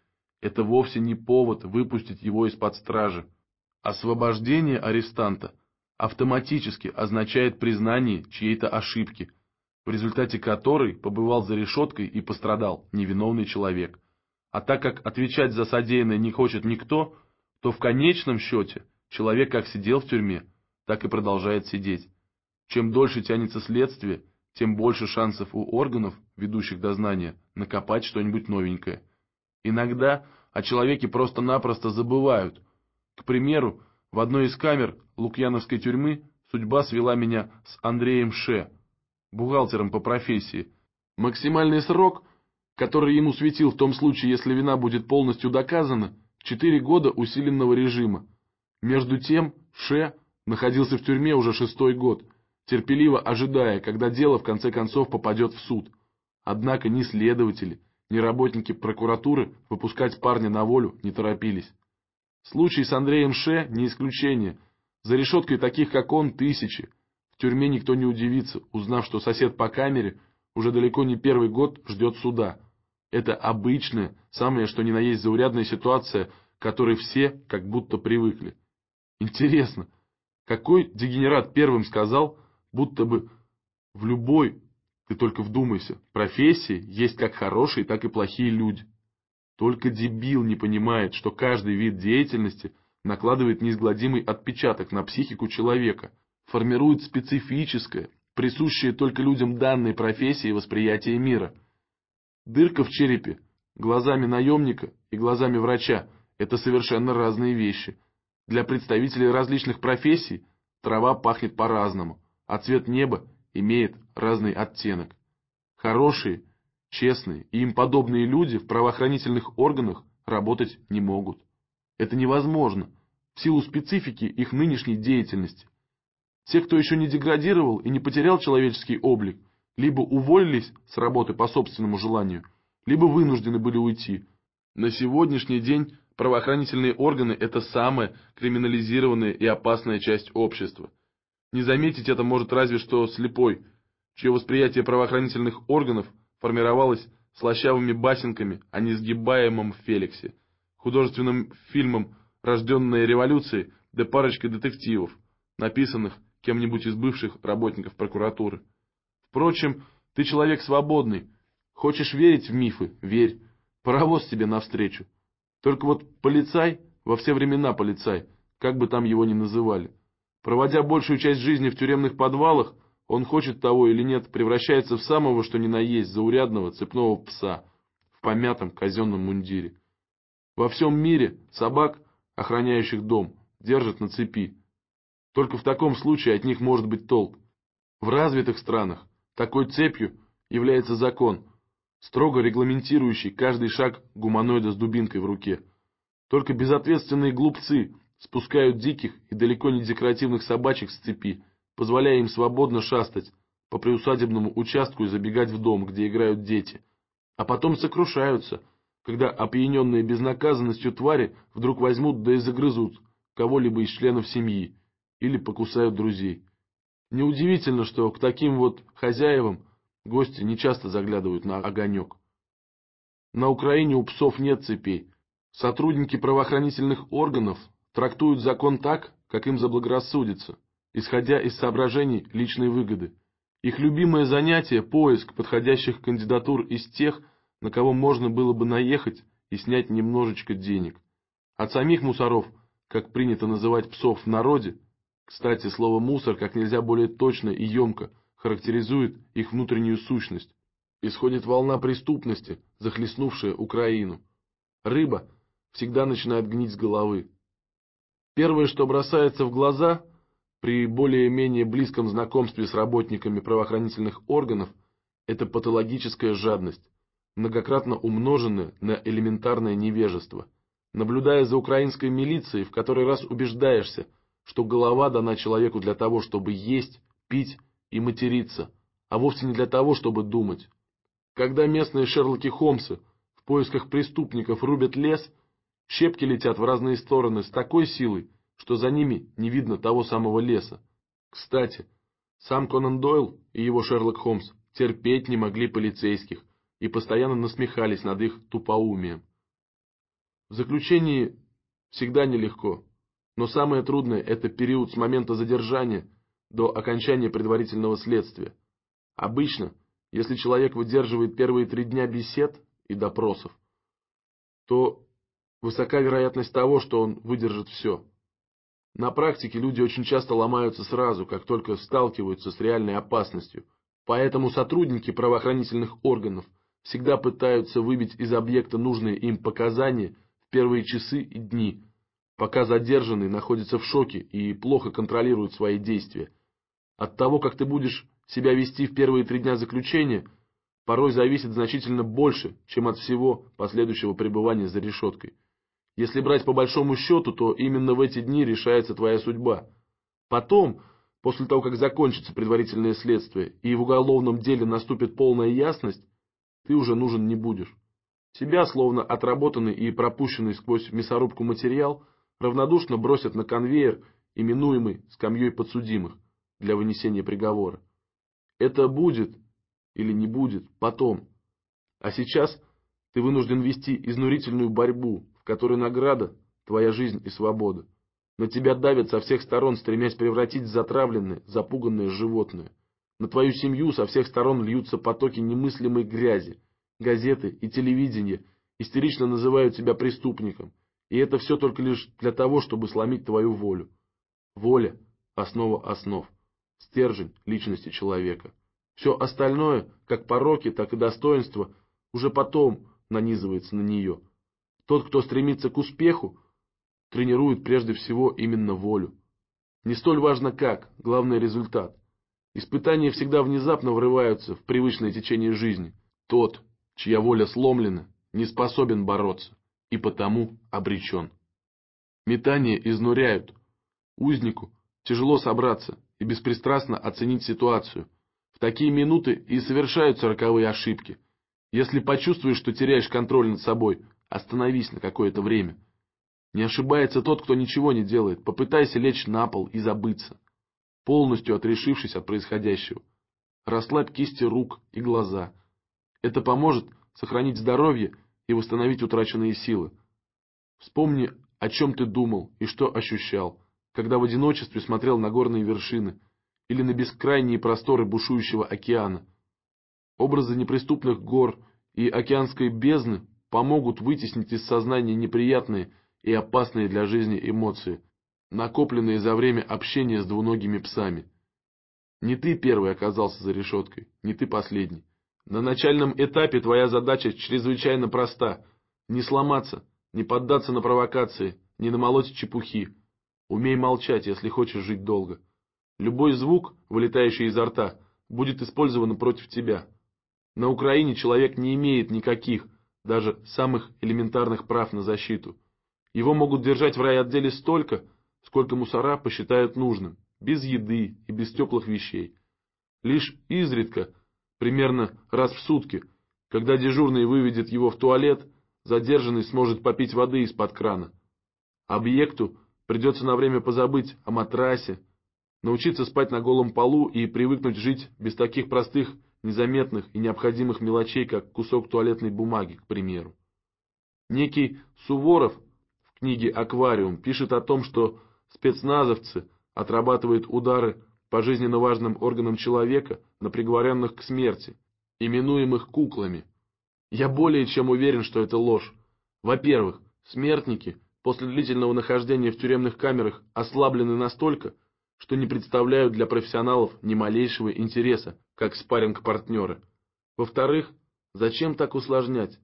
это вовсе не повод выпустить его из-под стражи. Освобождение арестанта автоматически означает признание чьей-то ошибки, в результате которой побывал за решеткой и пострадал невиновный человек – а так как отвечать за содеянное не хочет никто, то в конечном счете человек как сидел в тюрьме, так и продолжает сидеть. Чем дольше тянется следствие, тем больше шансов у органов, ведущих дознание, накопать что-нибудь новенькое. Иногда о человеке просто-напросто забывают. К примеру, в одной из камер Лукьяновской тюрьмы судьба свела меня с Андреем Ше, бухгалтером по профессии. Максимальный срок который ему светил в том случае, если вина будет полностью доказана, четыре года усиленного режима. Между тем, Ше находился в тюрьме уже шестой год, терпеливо ожидая, когда дело в конце концов попадет в суд. Однако ни следователи, ни работники прокуратуры выпускать парня на волю не торопились. Случай с Андреем Ше не исключение. За решеткой таких, как он, тысячи. В тюрьме никто не удивится, узнав, что сосед по камере уже далеко не первый год ждет суда. Это обычная, самая что ни на есть заурядная ситуация, к которой все как будто привыкли. Интересно, какой дегенерат первым сказал, будто бы в любой, ты только вдумайся, профессии есть как хорошие, так и плохие люди. Только дебил не понимает, что каждый вид деятельности накладывает неизгладимый отпечаток на психику человека, формирует специфическое, присущее только людям данной профессии восприятие мира – Дырка в черепе, глазами наемника и глазами врача – это совершенно разные вещи. Для представителей различных профессий трава пахнет по-разному, а цвет неба имеет разный оттенок. Хорошие, честные и им подобные люди в правоохранительных органах работать не могут. Это невозможно в силу специфики их нынешней деятельности. Те, кто еще не деградировал и не потерял человеческий облик – либо уволились с работы по собственному желанию, либо вынуждены были уйти. На сегодняшний день правоохранительные органы – это самая криминализированная и опасная часть общества. Не заметить это может разве что слепой, чье восприятие правоохранительных органов формировалось слащавыми басенками о несгибаемом Феликсе, художественным фильмом «Рожденные революции» да парочкой детективов, написанных кем-нибудь из бывших работников прокуратуры. Впрочем, ты человек свободный. Хочешь верить в мифы? Верь. Паровоз тебе навстречу. Только вот полицай, во все времена полицай, как бы там его ни называли. Проводя большую часть жизни в тюремных подвалах, он хочет того или нет, превращается в самого, что ни на есть, заурядного цепного пса в помятом казенном мундире. Во всем мире собак, охраняющих дом, держат на цепи. Только в таком случае от них может быть толк. В развитых странах такой цепью является закон, строго регламентирующий каждый шаг гуманоида с дубинкой в руке. Только безответственные глупцы спускают диких и далеко не декоративных собачек с цепи, позволяя им свободно шастать по приусадебному участку и забегать в дом, где играют дети. А потом сокрушаются, когда опьяненные безнаказанностью твари вдруг возьмут да и загрызут кого-либо из членов семьи или покусают друзей. Неудивительно, что к таким вот хозяевам гости не часто заглядывают на огонек. На Украине у псов нет цепей. Сотрудники правоохранительных органов трактуют закон так, как им заблагорассудится, исходя из соображений личной выгоды. Их любимое занятие – поиск подходящих кандидатур из тех, на кого можно было бы наехать и снять немножечко денег. От самих мусоров, как принято называть псов в народе, кстати, слово «мусор» как нельзя более точно и емко характеризует их внутреннюю сущность. Исходит волна преступности, захлестнувшая Украину. Рыба всегда начинает гнить с головы. Первое, что бросается в глаза при более-менее близком знакомстве с работниками правоохранительных органов, это патологическая жадность, многократно умноженная на элементарное невежество. Наблюдая за украинской милицией, в который раз убеждаешься – что голова дана человеку для того, чтобы есть, пить и материться, а вовсе не для того, чтобы думать. Когда местные Шерлоки Холмсы в поисках преступников рубят лес, щепки летят в разные стороны с такой силой, что за ними не видно того самого леса. Кстати, сам Конан Дойл и его Шерлок Холмс терпеть не могли полицейских и постоянно насмехались над их тупоумием. В заключении всегда нелегко. Но самое трудное – это период с момента задержания до окончания предварительного следствия. Обычно, если человек выдерживает первые три дня бесед и допросов, то высока вероятность того, что он выдержит все. На практике люди очень часто ломаются сразу, как только сталкиваются с реальной опасностью. Поэтому сотрудники правоохранительных органов всегда пытаются выбить из объекта нужные им показания в первые часы и дни – пока задержанный находится в шоке и плохо контролирует свои действия. От того, как ты будешь себя вести в первые три дня заключения, порой зависит значительно больше, чем от всего последующего пребывания за решеткой. Если брать по большому счету, то именно в эти дни решается твоя судьба. Потом, после того, как закончится предварительное следствие и в уголовном деле наступит полная ясность, ты уже нужен не будешь. Тебя, словно отработанный и пропущенный сквозь мясорубку материал – равнодушно бросят на конвейер, именуемый скамьей подсудимых, для вынесения приговора. Это будет или не будет потом. А сейчас ты вынужден вести изнурительную борьбу, в которой награда – твоя жизнь и свобода. На тебя давят со всех сторон, стремясь превратить в затравленное, запуганное животное. На твою семью со всех сторон льются потоки немыслимой грязи. Газеты и телевидение истерично называют тебя преступником – и это все только лишь для того, чтобы сломить твою волю. Воля – основа основ, стержень личности человека. Все остальное, как пороки, так и достоинства, уже потом нанизывается на нее. Тот, кто стремится к успеху, тренирует прежде всего именно волю. Не столь важно как, главное результат. Испытания всегда внезапно врываются в привычное течение жизни. Тот, чья воля сломлена, не способен бороться и потому обречен. Метания изнуряют. Узнику тяжело собраться и беспристрастно оценить ситуацию. В такие минуты и совершаются роковые ошибки. Если почувствуешь, что теряешь контроль над собой, остановись на какое-то время. Не ошибается тот, кто ничего не делает. Попытайся лечь на пол и забыться, полностью отрешившись от происходящего. Расслабь кисти рук и глаза. Это поможет сохранить здоровье и восстановить утраченные силы. Вспомни, о чем ты думал и что ощущал, когда в одиночестве смотрел на горные вершины или на бескрайние просторы бушующего океана. Образы неприступных гор и океанской бездны помогут вытеснить из сознания неприятные и опасные для жизни эмоции, накопленные за время общения с двуногими псами. Не ты первый оказался за решеткой, не ты последний. На начальном этапе твоя задача чрезвычайно проста. Не сломаться, не поддаться на провокации, не намолоть чепухи. Умей молчать, если хочешь жить долго. Любой звук, вылетающий изо рта, будет использован против тебя. На Украине человек не имеет никаких, даже самых элементарных прав на защиту. Его могут держать в райотделе столько, сколько мусора посчитают нужным, без еды и без теплых вещей. Лишь изредка примерно раз в сутки. Когда дежурный выведет его в туалет, задержанный сможет попить воды из-под крана. Объекту придется на время позабыть о матрасе, научиться спать на голом полу и привыкнуть жить без таких простых, незаметных и необходимых мелочей, как кусок туалетной бумаги, к примеру. Некий Суворов в книге «Аквариум» пишет о том, что спецназовцы отрабатывают удары по жизненно важным органам человека на приговоренных к смерти, именуемых куклами. Я более чем уверен, что это ложь. Во-первых, смертники после длительного нахождения в тюремных камерах ослаблены настолько, что не представляют для профессионалов ни малейшего интереса, как спарринг-партнеры. Во-вторых, зачем так усложнять?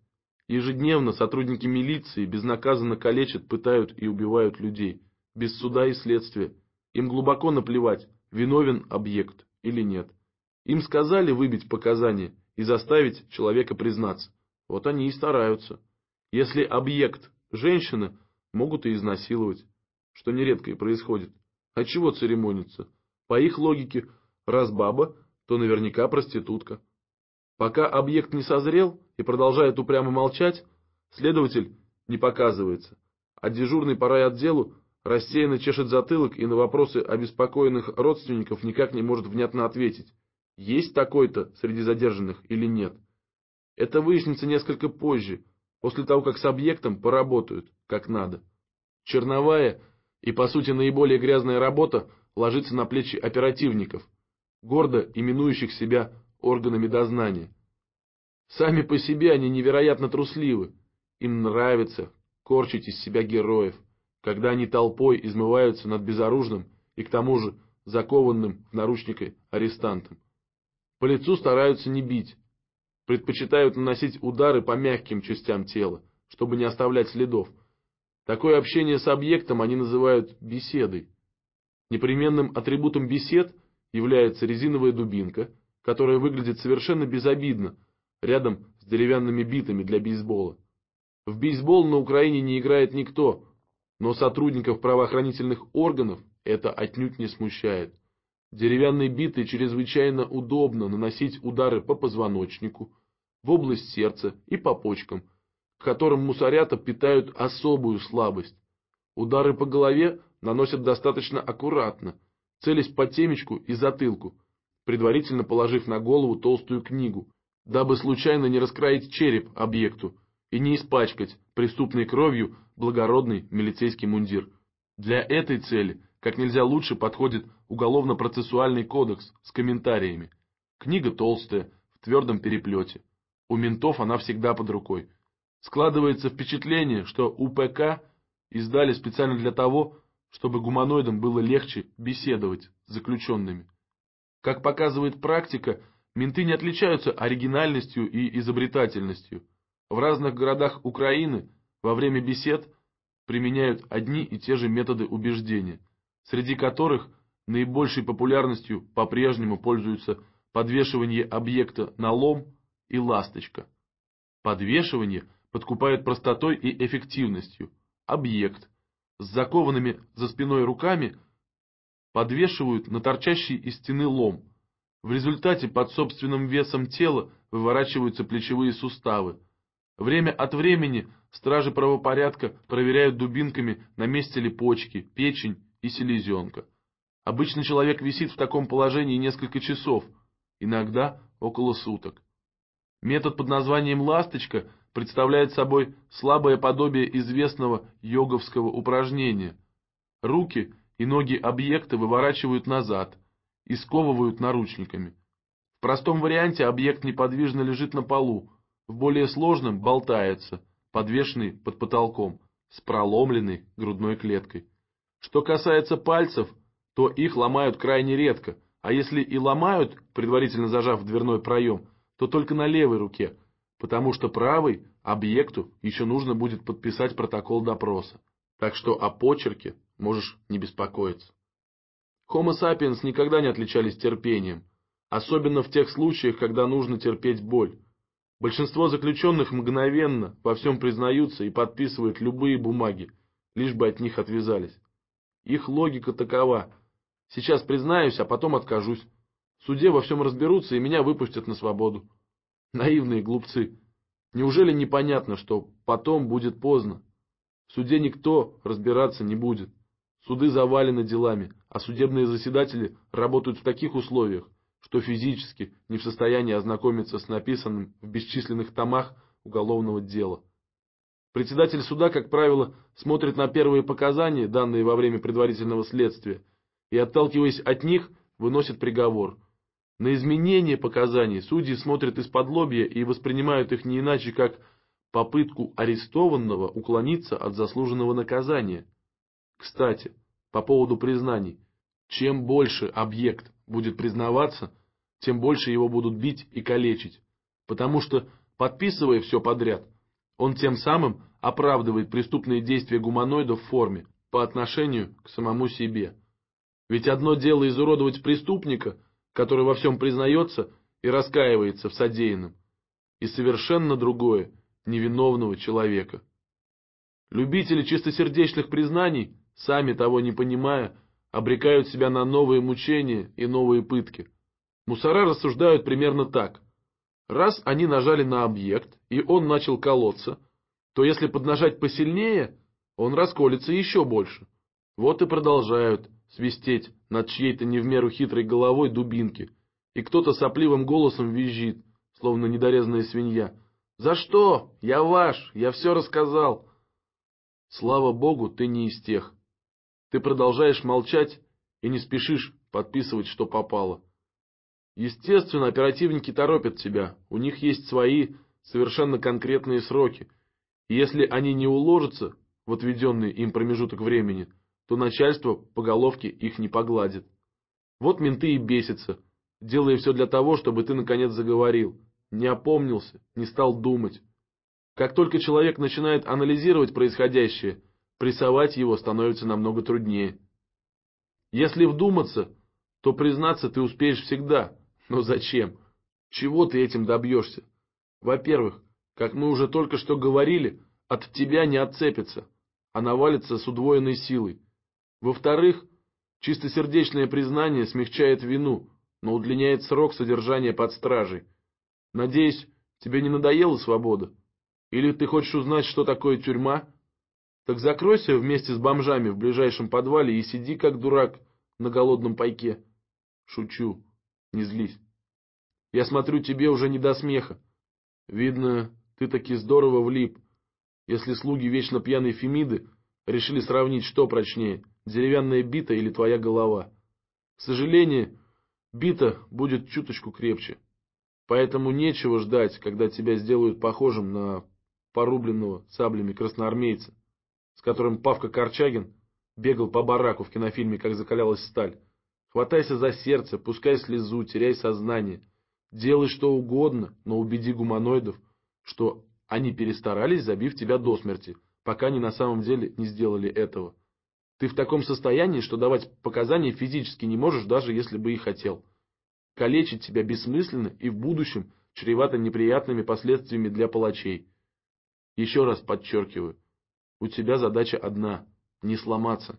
Ежедневно сотрудники милиции безнаказанно калечат, пытают и убивают людей, без суда и следствия. Им глубоко наплевать, виновен объект или нет. Им сказали выбить показания и заставить человека признаться. Вот они и стараются. Если объект – женщина, могут и изнасиловать, что нередко и происходит. А чего церемониться? По их логике, раз баба, то наверняка проститутка. Пока объект не созрел и продолжает упрямо молчать, следователь не показывается, а дежурный по райотделу рассеянно чешет затылок и на вопросы обеспокоенных родственников никак не может внятно ответить, есть такой-то среди задержанных или нет. Это выяснится несколько позже, после того, как с объектом поработают, как надо. Черновая и, по сути, наиболее грязная работа ложится на плечи оперативников, гордо именующих себя органами дознания. Сами по себе они невероятно трусливы, им нравится корчить из себя героев когда они толпой измываются над безоружным и к тому же закованным в наручники арестантом. По лицу стараются не бить, предпочитают наносить удары по мягким частям тела, чтобы не оставлять следов. Такое общение с объектом они называют беседой. Непременным атрибутом бесед является резиновая дубинка, которая выглядит совершенно безобидно, рядом с деревянными битами для бейсбола. В бейсбол на Украине не играет никто, но сотрудников правоохранительных органов это отнюдь не смущает. Деревянные биты чрезвычайно удобно наносить удары по позвоночнику, в область сердца и по почкам, к которым мусорята питают особую слабость. Удары по голове наносят достаточно аккуратно, целясь по темечку и затылку, предварительно положив на голову толстую книгу, дабы случайно не раскроить череп объекту, и не испачкать преступной кровью благородный милицейский мундир. Для этой цели как нельзя лучше подходит Уголовно-процессуальный кодекс с комментариями. Книга толстая, в твердом переплете. У ментов она всегда под рукой. Складывается впечатление, что УПК издали специально для того, чтобы гуманоидам было легче беседовать с заключенными. Как показывает практика, менты не отличаются оригинальностью и изобретательностью. В разных городах Украины во время бесед применяют одни и те же методы убеждения, среди которых наибольшей популярностью по-прежнему пользуются подвешивание объекта на лом и ласточка. Подвешивание подкупает простотой и эффективностью. Объект с закованными за спиной руками подвешивают на торчащий из стены лом. В результате под собственным весом тела выворачиваются плечевые суставы, Время от времени стражи правопорядка проверяют дубинками, на месте ли почки, печень и селезенка. Обычно человек висит в таком положении несколько часов, иногда около суток. Метод под названием «ласточка» представляет собой слабое подобие известного йоговского упражнения. Руки и ноги объекта выворачивают назад и сковывают наручниками. В простом варианте объект неподвижно лежит на полу, в более сложном болтается, подвешенный под потолком, с проломленной грудной клеткой. Что касается пальцев, то их ломают крайне редко, а если и ломают, предварительно зажав дверной проем, то только на левой руке, потому что правой объекту еще нужно будет подписать протокол допроса. Так что о почерке можешь не беспокоиться. Homo sapiens никогда не отличались терпением, особенно в тех случаях, когда нужно терпеть боль. Большинство заключенных мгновенно во всем признаются и подписывают любые бумаги, лишь бы от них отвязались. Их логика такова. Сейчас признаюсь, а потом откажусь. В суде во всем разберутся и меня выпустят на свободу. Наивные глупцы. Неужели непонятно, что потом будет поздно? В суде никто разбираться не будет. Суды завалены делами, а судебные заседатели работают в таких условиях, что физически не в состоянии ознакомиться с написанным в бесчисленных томах уголовного дела. Председатель суда, как правило, смотрит на первые показания, данные во время предварительного следствия, и, отталкиваясь от них, выносит приговор. На изменение показаний судьи смотрят из-под лобья и воспринимают их не иначе, как попытку арестованного уклониться от заслуженного наказания. Кстати, по поводу признаний. Чем больше объект будет признаваться, тем больше его будут бить и калечить, потому что, подписывая все подряд, он тем самым оправдывает преступные действия гуманоида в форме по отношению к самому себе. Ведь одно дело изуродовать преступника, который во всем признается и раскаивается в содеянном, и совершенно другое – невиновного человека. Любители чистосердечных признаний, сами того не понимая, обрекают себя на новые мучения и новые пытки. Мусора рассуждают примерно так. Раз они нажали на объект, и он начал колоться, то если поднажать посильнее, он расколется еще больше. Вот и продолжают свистеть над чьей-то не в меру хитрой головой дубинки, и кто-то сопливым голосом визжит, словно недорезанная свинья. «За что? Я ваш! Я все рассказал!» «Слава богу, ты не из тех!» Ты продолжаешь молчать и не спешишь подписывать, что попало. Естественно, оперативники торопят тебя, у них есть свои совершенно конкретные сроки. И если они не уложатся в отведенный им промежуток времени, то начальство по головке их не погладит. Вот менты и бесятся, делая все для того, чтобы ты наконец заговорил, не опомнился, не стал думать. Как только человек начинает анализировать происходящее – Прессовать его становится намного труднее. Если вдуматься, то признаться ты успеешь всегда. Но зачем? Чего ты этим добьешься? Во-первых, как мы уже только что говорили, от тебя не отцепится, а навалится с удвоенной силой. Во-вторых, чистосердечное признание смягчает вину, но удлиняет срок содержания под стражей. Надеюсь, тебе не надоела свобода? Или ты хочешь узнать, что такое тюрьма?» Так закройся вместе с бомжами в ближайшем подвале и сиди, как дурак, на голодном пайке. Шучу. Не злись. Я смотрю, тебе уже не до смеха. Видно, ты таки здорово влип. Если слуги вечно пьяной Фемиды решили сравнить, что прочнее, деревянная бита или твоя голова. К сожалению, бита будет чуточку крепче. Поэтому нечего ждать, когда тебя сделают похожим на порубленного саблями красноармейца с которым Павка Корчагин бегал по бараку в кинофильме «Как закалялась сталь». Хватайся за сердце, пускай слезу, теряй сознание. Делай что угодно, но убеди гуманоидов, что они перестарались, забив тебя до смерти, пока они на самом деле не сделали этого. Ты в таком состоянии, что давать показания физически не можешь, даже если бы и хотел. Калечить тебя бессмысленно и в будущем чревато неприятными последствиями для палачей. Еще раз подчеркиваю, у тебя задача одна – не сломаться.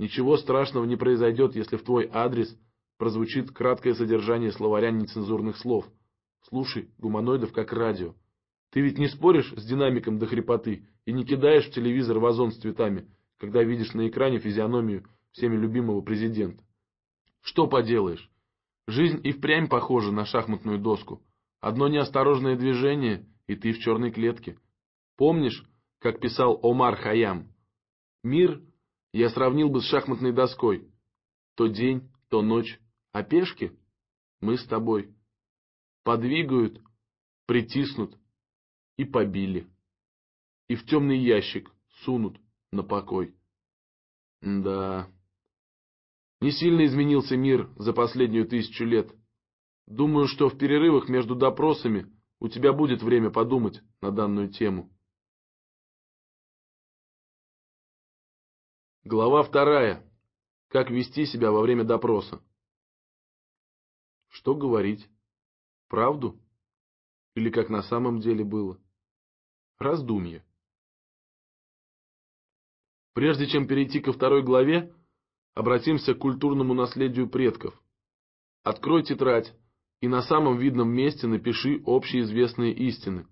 Ничего страшного не произойдет, если в твой адрес прозвучит краткое содержание словаря нецензурных слов. Слушай гуманоидов как радио. Ты ведь не споришь с динамиком до хрипоты и не кидаешь в телевизор вазон с цветами, когда видишь на экране физиономию всеми любимого президента. Что поделаешь? Жизнь и впрямь похожа на шахматную доску. Одно неосторожное движение, и ты в черной клетке. Помнишь, как писал Омар Хаям. Мир я сравнил бы с шахматной доской. То день, то ночь, а пешки мы с тобой. Подвигают, притиснут и побили. И в темный ящик сунут на покой. Да. Не сильно изменился мир за последнюю тысячу лет. Думаю, что в перерывах между допросами у тебя будет время подумать на данную тему. Глава вторая. Как вести себя во время допроса. Что говорить? Правду? Или как на самом деле было? Раздумье. Прежде чем перейти ко второй главе, обратимся к культурному наследию предков. Открой тетрадь и на самом видном месте напиши общеизвестные истины,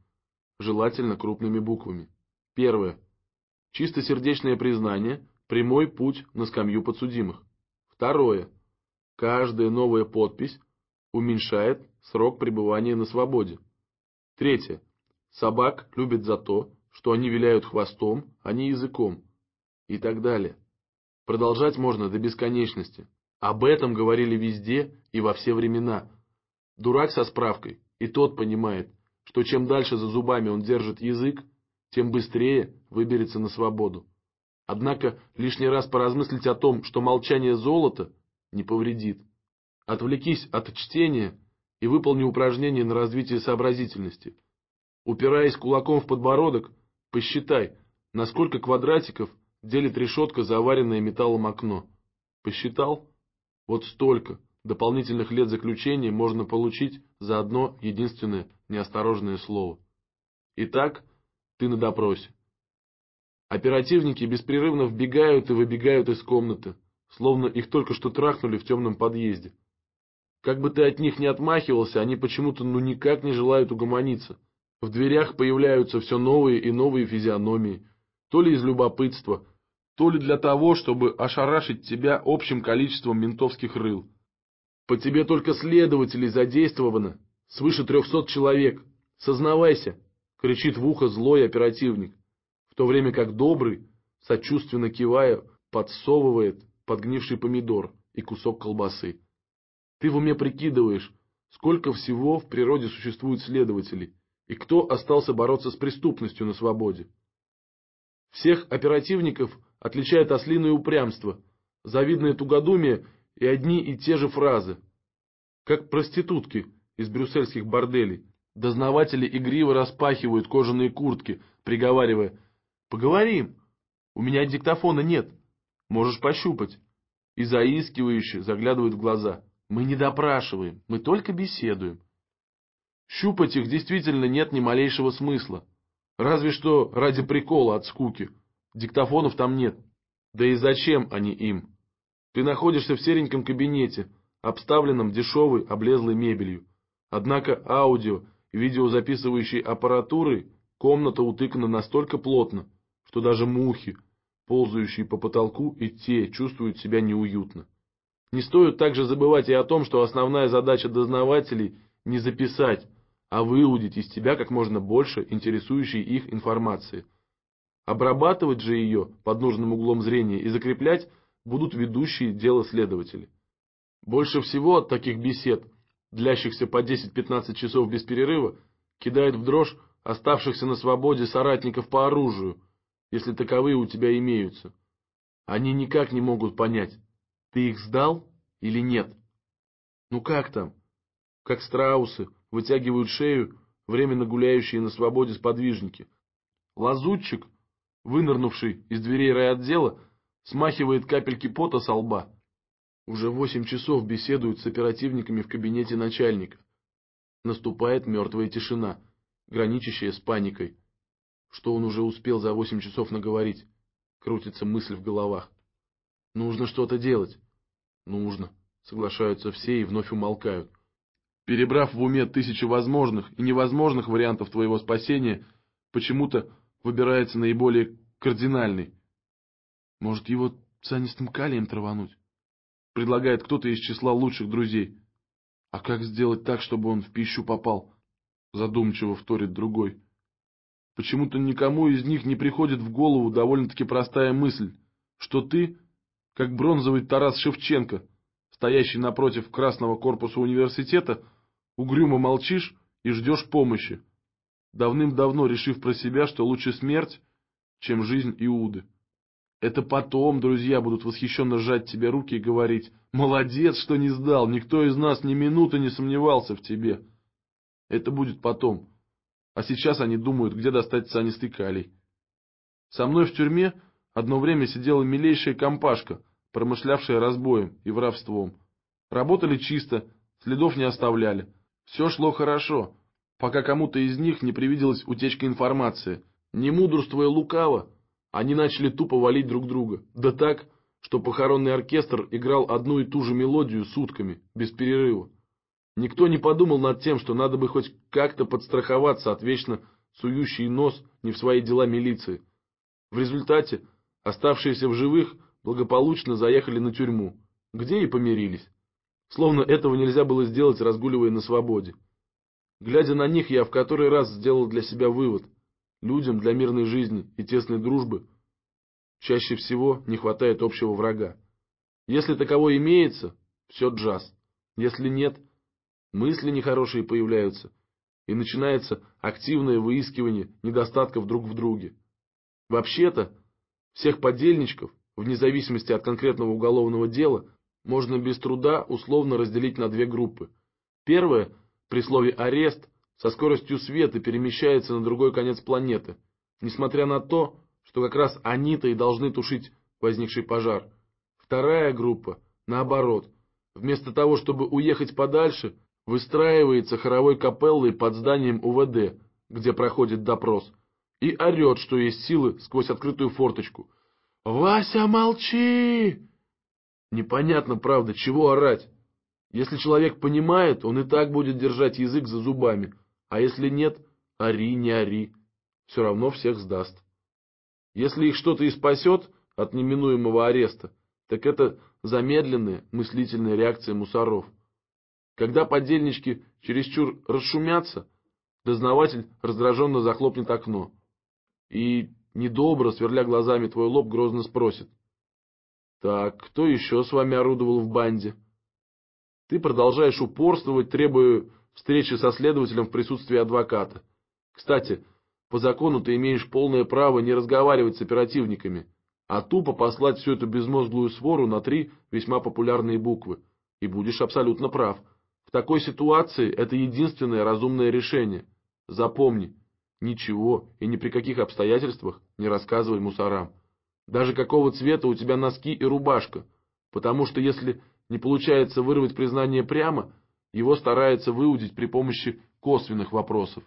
желательно крупными буквами. Первое. Чистосердечное признание – прямой путь на скамью подсудимых. Второе. Каждая новая подпись уменьшает срок пребывания на свободе. Третье. Собак любят за то, что они виляют хвостом, а не языком. И так далее. Продолжать можно до бесконечности. Об этом говорили везде и во все времена. Дурак со справкой, и тот понимает, что чем дальше за зубами он держит язык, тем быстрее выберется на свободу. Однако лишний раз поразмыслить о том, что молчание золота не повредит. Отвлекись от чтения и выполни упражнение на развитие сообразительности. Упираясь кулаком в подбородок, посчитай, насколько квадратиков делит решетка, заваренное металлом окно. Посчитал? Вот столько дополнительных лет заключения можно получить за одно единственное неосторожное слово. Итак, ты на допросе. Оперативники беспрерывно вбегают и выбегают из комнаты, словно их только что трахнули в темном подъезде. Как бы ты от них не отмахивался, они почему-то ну никак не желают угомониться. В дверях появляются все новые и новые физиономии, то ли из любопытства, то ли для того, чтобы ошарашить тебя общим количеством ментовских рыл. По тебе только следователей задействовано, свыше трехсот человек. Сознавайся, кричит в ухо злой оперативник то время как добрый, сочувственно кивая, подсовывает подгнивший помидор и кусок колбасы. Ты в уме прикидываешь, сколько всего в природе существует следователей, и кто остался бороться с преступностью на свободе. Всех оперативников отличает ослиное упрямство, завидное тугодумие и одни и те же фразы. Как проститутки из брюссельских борделей, дознаватели игриво распахивают кожаные куртки, приговаривая – Поговорим. У меня диктофона нет. Можешь пощупать. И заискивающе заглядывают в глаза. Мы не допрашиваем, мы только беседуем. Щупать их действительно нет ни малейшего смысла. Разве что ради прикола от скуки. Диктофонов там нет. Да и зачем они им? Ты находишься в сереньком кабинете, обставленном дешевой облезлой мебелью. Однако аудио и видеозаписывающей аппаратурой комната утыкана настолько плотно, что даже мухи, ползающие по потолку, и те чувствуют себя неуютно. Не стоит также забывать и о том, что основная задача дознавателей – не записать, а выудить из тебя как можно больше интересующей их информации. Обрабатывать же ее под нужным углом зрения и закреплять будут ведущие дело следователи. Больше всего от таких бесед, длящихся по 10-15 часов без перерыва, кидает в дрожь оставшихся на свободе соратников по оружию – если таковые у тебя имеются. Они никак не могут понять, ты их сдал или нет. Ну как там? Как страусы вытягивают шею временно гуляющие на свободе сподвижники. Лазутчик, вынырнувший из дверей райотдела, смахивает капельки пота со лба. Уже восемь часов беседуют с оперативниками в кабинете начальника. Наступает мертвая тишина, граничащая с паникой что он уже успел за восемь часов наговорить. Крутится мысль в головах. Нужно что-то делать. Нужно. Соглашаются все и вновь умолкают. Перебрав в уме тысячи возможных и невозможных вариантов твоего спасения, почему-то выбирается наиболее кардинальный. Может, его цианистым калием травануть? Предлагает кто-то из числа лучших друзей. А как сделать так, чтобы он в пищу попал? Задумчиво вторит другой. Почему-то никому из них не приходит в голову довольно-таки простая мысль, что ты, как бронзовый Тарас Шевченко, стоящий напротив красного корпуса университета, угрюмо молчишь и ждешь помощи, давным-давно решив про себя, что лучше смерть, чем жизнь Иуды. Это потом друзья будут восхищенно сжать тебе руки и говорить «Молодец, что не сдал, никто из нас ни минуты не сомневался в тебе». Это будет потом а сейчас они думают, где достать санистый калий. Со мной в тюрьме одно время сидела милейшая компашка, промышлявшая разбоем и воровством. Работали чисто, следов не оставляли. Все шло хорошо, пока кому-то из них не привиделась утечка информации. Не мудрствуя лукаво, они начали тупо валить друг друга. Да так, что похоронный оркестр играл одну и ту же мелодию сутками, без перерыва. Никто не подумал над тем, что надо бы хоть как-то подстраховаться от вечно сующей нос не в свои дела милиции. В результате оставшиеся в живых благополучно заехали на тюрьму, где и помирились. Словно этого нельзя было сделать, разгуливая на свободе. Глядя на них, я в который раз сделал для себя вывод. Людям для мирной жизни и тесной дружбы чаще всего не хватает общего врага. Если таково имеется, все джаз. Если нет – мысли нехорошие появляются, и начинается активное выискивание недостатков друг в друге. Вообще-то, всех подельничков, вне зависимости от конкретного уголовного дела, можно без труда условно разделить на две группы. Первая, при слове «арест», со скоростью света перемещается на другой конец планеты, несмотря на то, что как раз они-то и должны тушить возникший пожар. Вторая группа, наоборот, вместо того, чтобы уехать подальше, выстраивается хоровой капеллой под зданием УВД, где проходит допрос, и орет, что есть силы, сквозь открытую форточку. «Вася, молчи!» Непонятно, правда, чего орать. Если человек понимает, он и так будет держать язык за зубами, а если нет, ори, не ори, все равно всех сдаст. Если их что-то и спасет от неминуемого ареста, так это замедленная мыслительная реакция мусоров – когда подельнички чересчур расшумятся, дознаватель раздраженно захлопнет окно и, недобро сверля глазами твой лоб, грозно спросит. «Так, кто еще с вами орудовал в банде?» Ты продолжаешь упорствовать, требуя встречи со следователем в присутствии адвоката. Кстати, по закону ты имеешь полное право не разговаривать с оперативниками, а тупо послать всю эту безмозглую свору на три весьма популярные буквы. И будешь абсолютно прав. В такой ситуации это единственное разумное решение. Запомни, ничего и ни при каких обстоятельствах не рассказывай мусорам. Даже какого цвета у тебя носки и рубашка. Потому что если не получается вырвать признание прямо, его стараются выудить при помощи косвенных вопросов.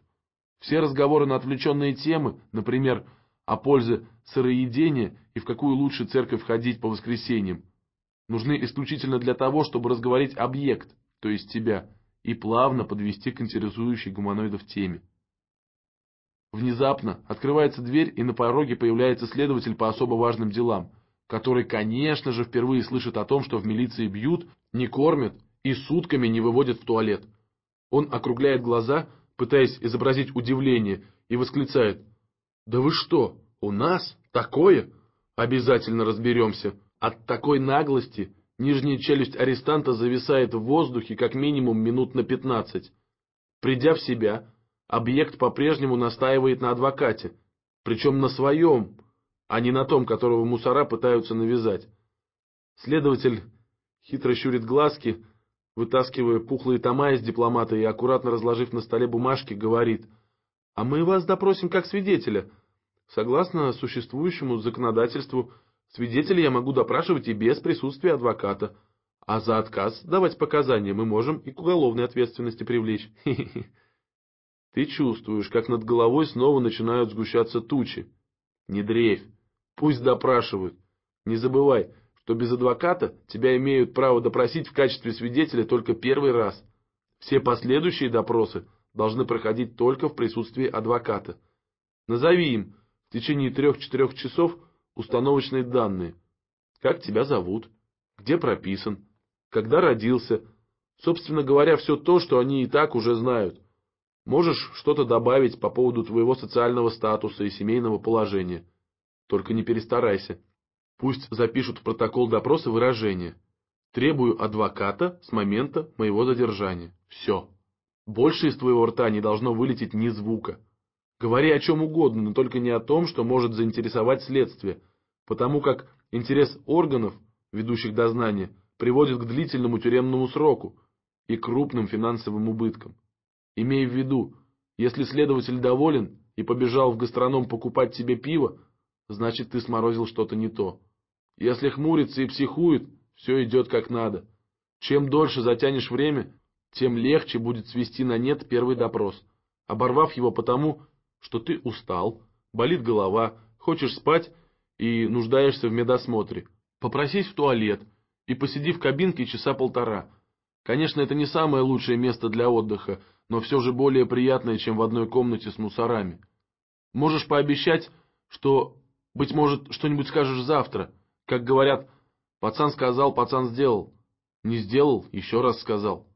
Все разговоры на отвлеченные темы, например, о пользе сыроедения и в какую лучше церковь ходить по воскресеньям, нужны исключительно для того, чтобы разговорить объект, то есть тебя, и плавно подвести к интересующей гуманоидов теме. Внезапно открывается дверь, и на пороге появляется следователь по особо важным делам, который, конечно же, впервые слышит о том, что в милиции бьют, не кормят и сутками не выводят в туалет. Он округляет глаза, пытаясь изобразить удивление, и восклицает «Да вы что, у нас такое? Обязательно разберемся. От такой наглости Нижняя челюсть арестанта зависает в воздухе как минимум минут на 15. Придя в себя, объект по-прежнему настаивает на адвокате, причем на своем, а не на том, которого мусора пытаются навязать. Следователь хитро щурит глазки, вытаскивая пухлые тома из дипломата и, аккуратно разложив на столе бумажки, говорит, «А мы вас допросим как свидетеля. Согласно существующему законодательству, Свидетелей я могу допрашивать и без присутствия адвоката. А за отказ давать показания мы можем и к уголовной ответственности привлечь. Ты чувствуешь, как над головой снова начинают сгущаться тучи. Не дрейфь. Пусть допрашивают. Не забывай, что без адвоката тебя имеют право допросить в качестве свидетеля только первый раз. Все последующие допросы должны проходить только в присутствии адвоката. Назови им в течение трех-четырех часов – установочные данные. Как тебя зовут? Где прописан? Когда родился? Собственно говоря, все то, что они и так уже знают. Можешь что-то добавить по поводу твоего социального статуса и семейного положения. Только не перестарайся. Пусть запишут в протокол допроса выражение. Требую адвоката с момента моего задержания. Все. Больше из твоего рта не должно вылететь ни звука. Говори о чем угодно, но только не о том, что может заинтересовать следствие, потому как интерес органов, ведущих дознание, приводит к длительному тюремному сроку и крупным финансовым убыткам. Имей в виду, если следователь доволен и побежал в гастроном покупать тебе пиво, значит ты сморозил что-то не то. Если хмурится и психует, все идет как надо. Чем дольше затянешь время, тем легче будет свести на нет первый допрос, оборвав его потому, что ты устал, болит голова, хочешь спать и нуждаешься в медосмотре. Попросись в туалет и посиди в кабинке часа полтора. Конечно, это не самое лучшее место для отдыха, но все же более приятное, чем в одной комнате с мусорами. Можешь пообещать, что, быть может, что-нибудь скажешь завтра. Как говорят, пацан сказал, пацан сделал. Не сделал, еще раз сказал.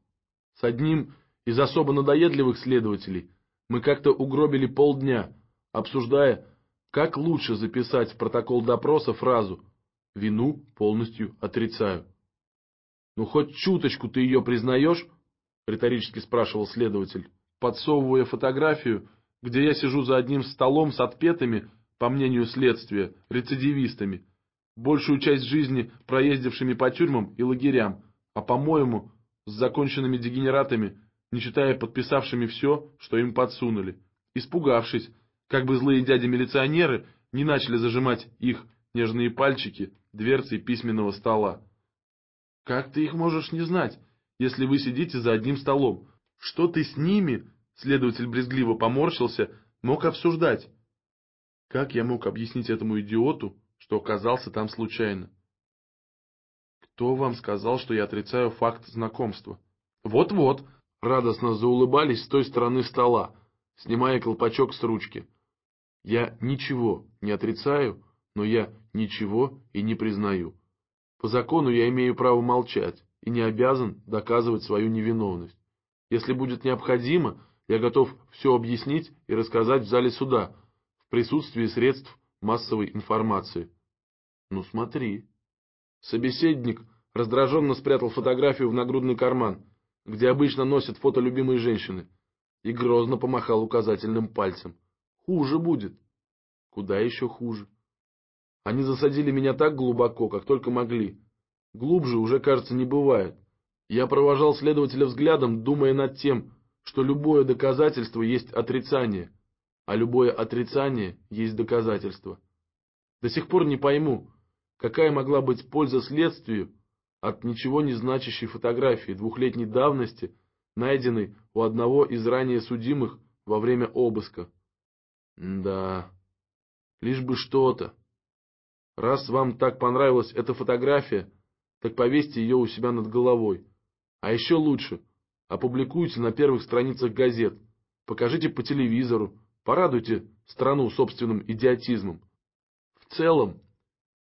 С одним из особо надоедливых следователей – мы как-то угробили полдня, обсуждая, как лучше записать в протокол допроса фразу «Вину полностью отрицаю». «Ну, хоть чуточку ты ее признаешь?» — риторически спрашивал следователь, подсовывая фотографию, где я сижу за одним столом с отпетыми, по мнению следствия, рецидивистами, большую часть жизни проездившими по тюрьмам и лагерям, а, по-моему, с законченными дегенератами не считая подписавшими все, что им подсунули. Испугавшись, как бы злые дяди-милиционеры не начали зажимать их нежные пальчики дверцей письменного стола. «Как ты их можешь не знать, если вы сидите за одним столом? Что ты с ними?» Следователь брезгливо поморщился, мог обсуждать. Как я мог объяснить этому идиоту, что оказался там случайно? Кто вам сказал, что я отрицаю факт знакомства? Вот-вот, радостно заулыбались с той стороны стола, снимая колпачок с ручки. Я ничего не отрицаю, но я ничего и не признаю. По закону я имею право молчать и не обязан доказывать свою невиновность. Если будет необходимо, я готов все объяснить и рассказать в зале суда, в присутствии средств массовой информации. Ну смотри. Собеседник раздраженно спрятал фотографию в нагрудный карман где обычно носят фото любимой женщины, и грозно помахал указательным пальцем. Хуже будет. Куда еще хуже. Они засадили меня так глубоко, как только могли. Глубже уже, кажется, не бывает. Я провожал следователя взглядом, думая над тем, что любое доказательство есть отрицание, а любое отрицание есть доказательство. До сих пор не пойму, какая могла быть польза следствию от ничего не значащей фотографии двухлетней давности, найденной у одного из ранее судимых во время обыска. да, лишь бы что-то. Раз вам так понравилась эта фотография, так повесьте ее у себя над головой. А еще лучше, опубликуйте на первых страницах газет, покажите по телевизору, порадуйте страну собственным идиотизмом. В целом,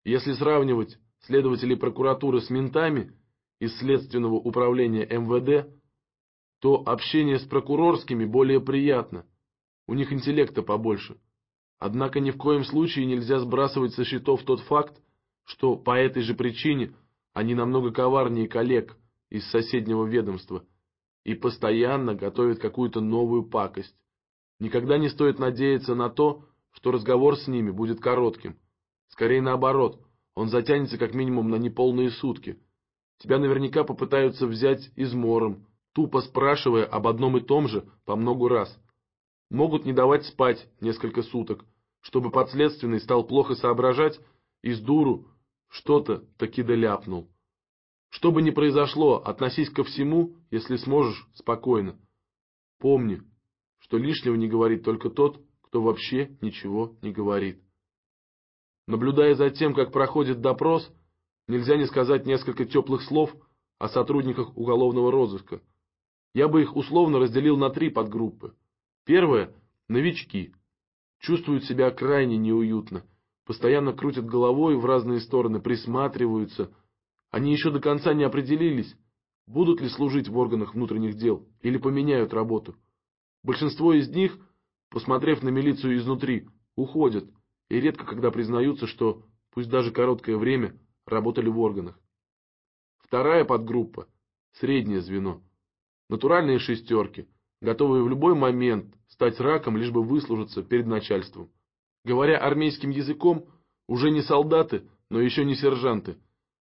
если сравнивать следователей прокуратуры с ментами из Следственного управления МВД, то общение с прокурорскими более приятно, у них интеллекта побольше. Однако ни в коем случае нельзя сбрасывать со счетов тот факт, что по этой же причине они намного коварнее коллег из соседнего ведомства и постоянно готовят какую-то новую пакость. Никогда не стоит надеяться на то, что разговор с ними будет коротким. Скорее наоборот, он затянется как минимум на неполные сутки. Тебя наверняка попытаются взять измором, тупо спрашивая об одном и том же по многу раз. Могут не давать спать несколько суток, чтобы подследственный стал плохо соображать и с дуру что-то таки доляпнул. Что бы ни произошло, относись ко всему, если сможешь, спокойно. Помни, что лишнего не говорит только тот, кто вообще ничего не говорит. Наблюдая за тем, как проходит допрос, нельзя не сказать несколько теплых слов о сотрудниках уголовного розыска. Я бы их условно разделил на три подгруппы. Первое – новички. Чувствуют себя крайне неуютно, постоянно крутят головой в разные стороны, присматриваются. Они еще до конца не определились, будут ли служить в органах внутренних дел или поменяют работу. Большинство из них, посмотрев на милицию изнутри, уходят – и редко когда признаются, что, пусть даже короткое время, работали в органах. Вторая подгруппа – среднее звено. Натуральные шестерки, готовые в любой момент стать раком, лишь бы выслужиться перед начальством. Говоря армейским языком, уже не солдаты, но еще не сержанты.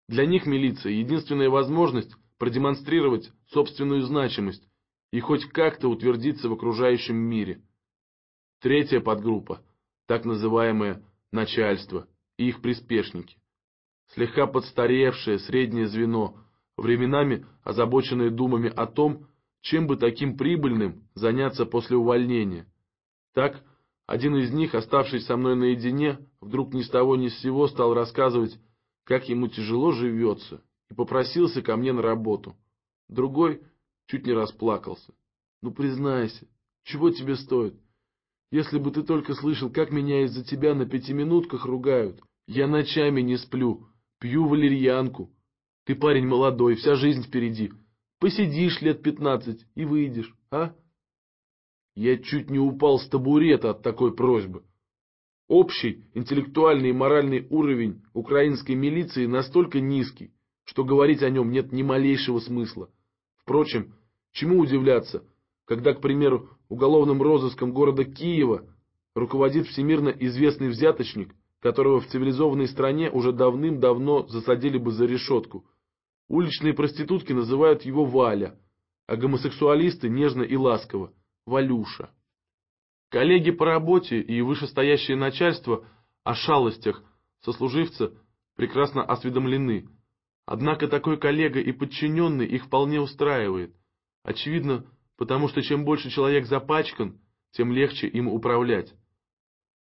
Для них милиция – единственная возможность продемонстрировать собственную значимость и хоть как-то утвердиться в окружающем мире. Третья подгруппа – так называемое начальство и их приспешники. Слегка подстаревшее среднее звено, временами озабоченное думами о том, чем бы таким прибыльным заняться после увольнения. Так, один из них, оставшись со мной наедине, вдруг ни с того ни с сего стал рассказывать, как ему тяжело живется, и попросился ко мне на работу. Другой чуть не расплакался. «Ну, признайся, чего тебе стоит? Если бы ты только слышал, как меня из-за тебя на пятиминутках ругают. Я ночами не сплю, пью валерьянку. Ты парень молодой, вся жизнь впереди. Посидишь лет пятнадцать и выйдешь, а? Я чуть не упал с табурета от такой просьбы. Общий интеллектуальный и моральный уровень украинской милиции настолько низкий, что говорить о нем нет ни малейшего смысла. Впрочем, чему удивляться, когда, к примеру, уголовным розыском города Киева руководит всемирно известный взяточник, которого в цивилизованной стране уже давным-давно засадили бы за решетку. Уличные проститутки называют его Валя, а гомосексуалисты нежно и ласково – Валюша. Коллеги по работе и вышестоящее начальство о шалостях сослуживца прекрасно осведомлены. Однако такой коллега и подчиненный их вполне устраивает. Очевидно, потому что чем больше человек запачкан, тем легче им управлять.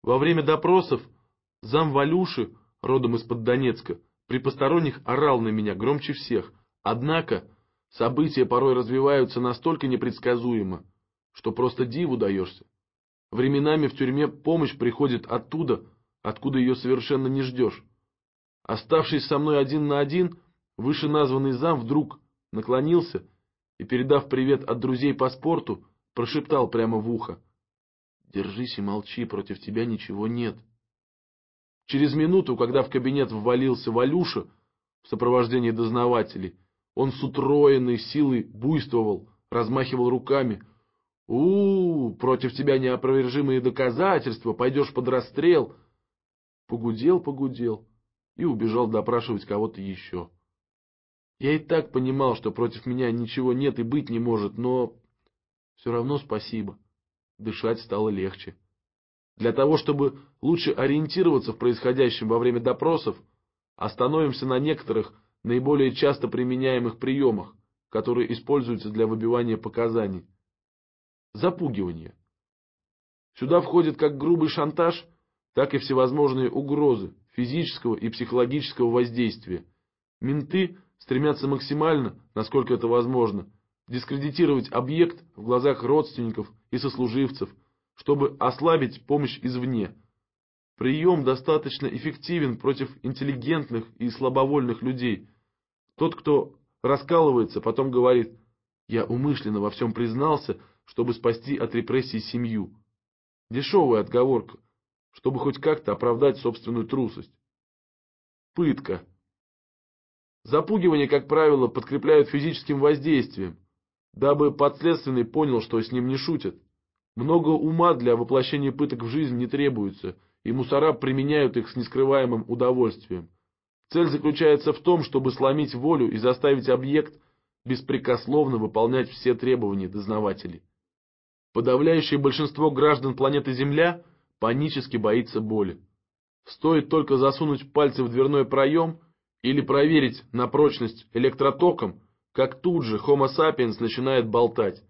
Во время допросов зам Валюши, родом из-под Донецка, при посторонних орал на меня громче всех, однако события порой развиваются настолько непредсказуемо, что просто диву даешься. Временами в тюрьме помощь приходит оттуда, откуда ее совершенно не ждешь. Оставшись со мной один на один, вышеназванный зам вдруг наклонился и, передав привет от друзей по спорту, прошептал прямо в ухо. «Держись и молчи, против тебя ничего нет». Через минуту, когда в кабинет ввалился Валюша в сопровождении дознавателей, он с утроенной силой буйствовал, размахивал руками. у, -у против тебя неопровержимые доказательства, пойдешь под расстрел!» Погудел, погудел и убежал допрашивать кого-то еще. Я и так понимал, что против меня ничего нет и быть не может, но все равно спасибо. Дышать стало легче. Для того, чтобы лучше ориентироваться в происходящем во время допросов, остановимся на некоторых наиболее часто применяемых приемах, которые используются для выбивания показаний. Запугивание. Сюда входит как грубый шантаж, так и всевозможные угрозы физического и психологического воздействия. Менты – стремятся максимально, насколько это возможно, дискредитировать объект в глазах родственников и сослуживцев, чтобы ослабить помощь извне. Прием достаточно эффективен против интеллигентных и слабовольных людей. Тот, кто раскалывается, потом говорит «Я умышленно во всем признался, чтобы спасти от репрессий семью». Дешевая отговорка, чтобы хоть как-то оправдать собственную трусость. Пытка. Запугивание, как правило, подкрепляют физическим воздействием, дабы подследственный понял, что с ним не шутят. Много ума для воплощения пыток в жизнь не требуется, и мусора применяют их с нескрываемым удовольствием. Цель заключается в том, чтобы сломить волю и заставить объект беспрекословно выполнять все требования дознавателей. Подавляющее большинство граждан планеты Земля панически боится боли. Стоит только засунуть пальцы в дверной проем – или проверить на прочность электротоком, как тут же Homo sapiens начинает болтать.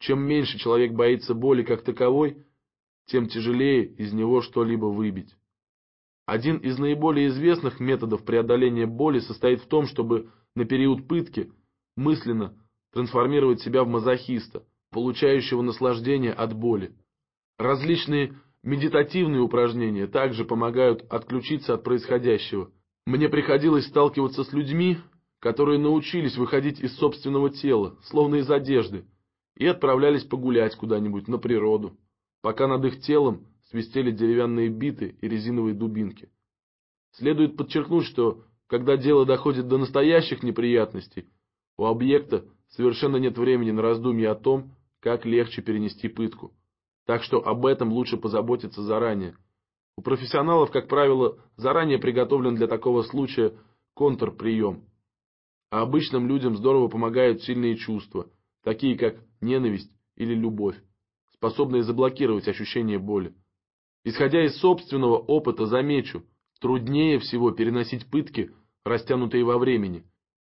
Чем меньше человек боится боли как таковой, тем тяжелее из него что-либо выбить. Один из наиболее известных методов преодоления боли состоит в том, чтобы на период пытки мысленно трансформировать себя в мазохиста, получающего наслаждение от боли. Различные медитативные упражнения также помогают отключиться от происходящего – мне приходилось сталкиваться с людьми, которые научились выходить из собственного тела, словно из одежды, и отправлялись погулять куда-нибудь на природу, пока над их телом свистели деревянные биты и резиновые дубинки. Следует подчеркнуть, что когда дело доходит до настоящих неприятностей, у объекта совершенно нет времени на раздумья о том, как легче перенести пытку. Так что об этом лучше позаботиться заранее – у профессионалов, как правило, заранее приготовлен для такого случая контрприем. А обычным людям здорово помогают сильные чувства, такие как ненависть или любовь, способные заблокировать ощущение боли. Исходя из собственного опыта, замечу, труднее всего переносить пытки, растянутые во времени.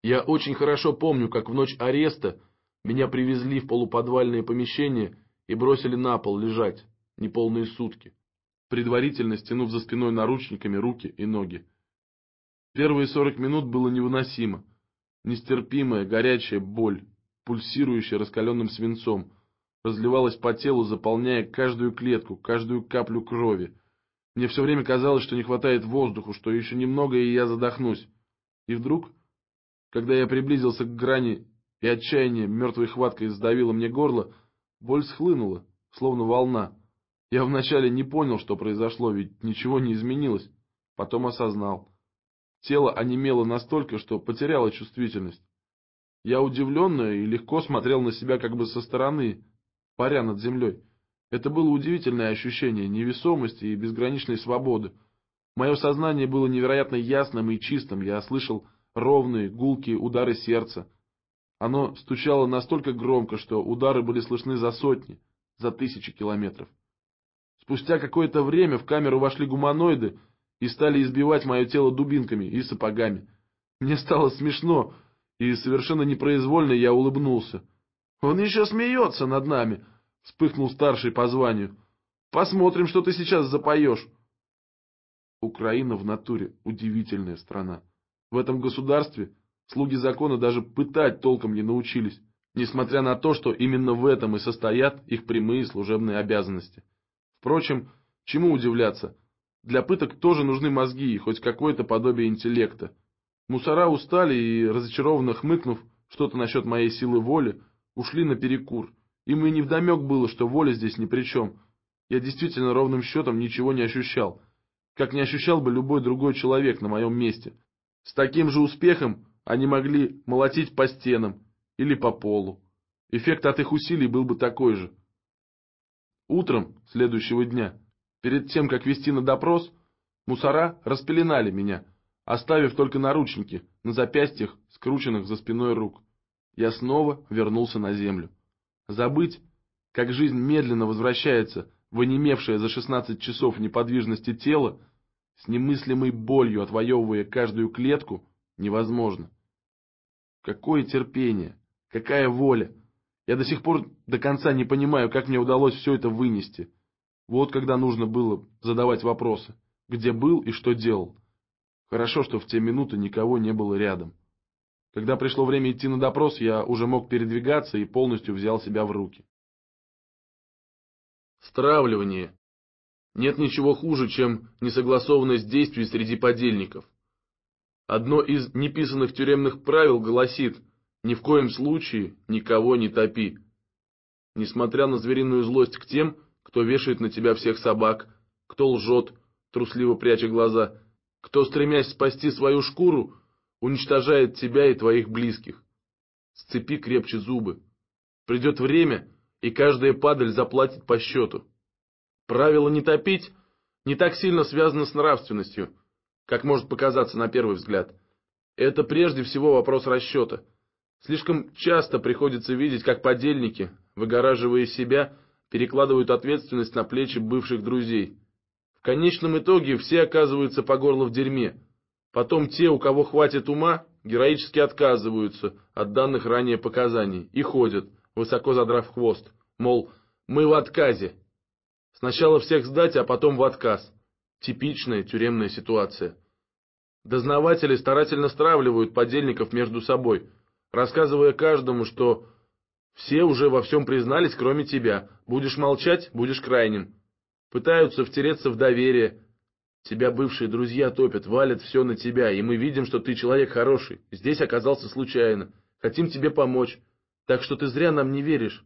Я очень хорошо помню, как в ночь ареста меня привезли в полуподвальное помещение и бросили на пол лежать неполные сутки предварительно стянув за спиной наручниками руки и ноги. Первые сорок минут было невыносимо. Нестерпимая горячая боль, пульсирующая раскаленным свинцом, разливалась по телу, заполняя каждую клетку, каждую каплю крови. Мне все время казалось, что не хватает воздуха, что еще немного, и я задохнусь. И вдруг, когда я приблизился к грани и отчаяние мертвой хваткой сдавило мне горло, боль схлынула, словно волна. Я вначале не понял, что произошло, ведь ничего не изменилось. Потом осознал. Тело онемело настолько, что потеряло чувствительность. Я удивленно и легко смотрел на себя как бы со стороны, паря над землей. Это было удивительное ощущение невесомости и безграничной свободы. Мое сознание было невероятно ясным и чистым, я слышал ровные, гулкие удары сердца. Оно стучало настолько громко, что удары были слышны за сотни, за тысячи километров. Спустя какое-то время в камеру вошли гуманоиды и стали избивать мое тело дубинками и сапогами. Мне стало смешно, и совершенно непроизвольно я улыбнулся. «Он еще смеется над нами!» — вспыхнул старший по званию. «Посмотрим, что ты сейчас запоешь!» Украина в натуре удивительная страна. В этом государстве слуги закона даже пытать толком не научились, несмотря на то, что именно в этом и состоят их прямые служебные обязанности. Впрочем, чему удивляться? Для пыток тоже нужны мозги и хоть какое-то подобие интеллекта. Мусора устали и, разочарованно хмыкнув что-то насчет моей силы воли, ушли на перекур. Им и невдомек было, что воля здесь ни при чем. Я действительно ровным счетом ничего не ощущал, как не ощущал бы любой другой человек на моем месте. С таким же успехом они могли молотить по стенам или по полу. Эффект от их усилий был бы такой же. Утром следующего дня, перед тем, как вести на допрос, мусора распеленали меня, оставив только наручники на запястьях, скрученных за спиной рук. Я снова вернулся на землю. Забыть, как жизнь медленно возвращается в онемевшее за 16 часов неподвижности тело, с немыслимой болью отвоевывая каждую клетку, невозможно. Какое терпение, какая воля! Я до сих пор до конца не понимаю, как мне удалось все это вынести. Вот когда нужно было задавать вопросы. Где был и что делал. Хорошо, что в те минуты никого не было рядом. Когда пришло время идти на допрос, я уже мог передвигаться и полностью взял себя в руки. Стравливание. Нет ничего хуже, чем несогласованность действий среди подельников. Одно из неписанных тюремных правил гласит – ни в коем случае никого не топи. Несмотря на звериную злость к тем, кто вешает на тебя всех собак, кто лжет, трусливо пряча глаза, кто, стремясь спасти свою шкуру, уничтожает тебя и твоих близких. Сцепи крепче зубы. Придет время, и каждая падаль заплатит по счету. Правило «не топить» не так сильно связано с нравственностью, как может показаться на первый взгляд. Это прежде всего вопрос расчета – Слишком часто приходится видеть, как подельники, выгораживая себя, перекладывают ответственность на плечи бывших друзей. В конечном итоге все оказываются по горло в дерьме. Потом те, у кого хватит ума, героически отказываются от данных ранее показаний и ходят, высоко задрав хвост, мол, мы в отказе. Сначала всех сдать, а потом в отказ. Типичная тюремная ситуация. Дознаватели старательно стравливают подельников между собой – рассказывая каждому, что все уже во всем признались, кроме тебя. Будешь молчать, будешь крайним. Пытаются втереться в доверие. Тебя бывшие друзья топят, валят все на тебя, и мы видим, что ты человек хороший. Здесь оказался случайно. Хотим тебе помочь. Так что ты зря нам не веришь.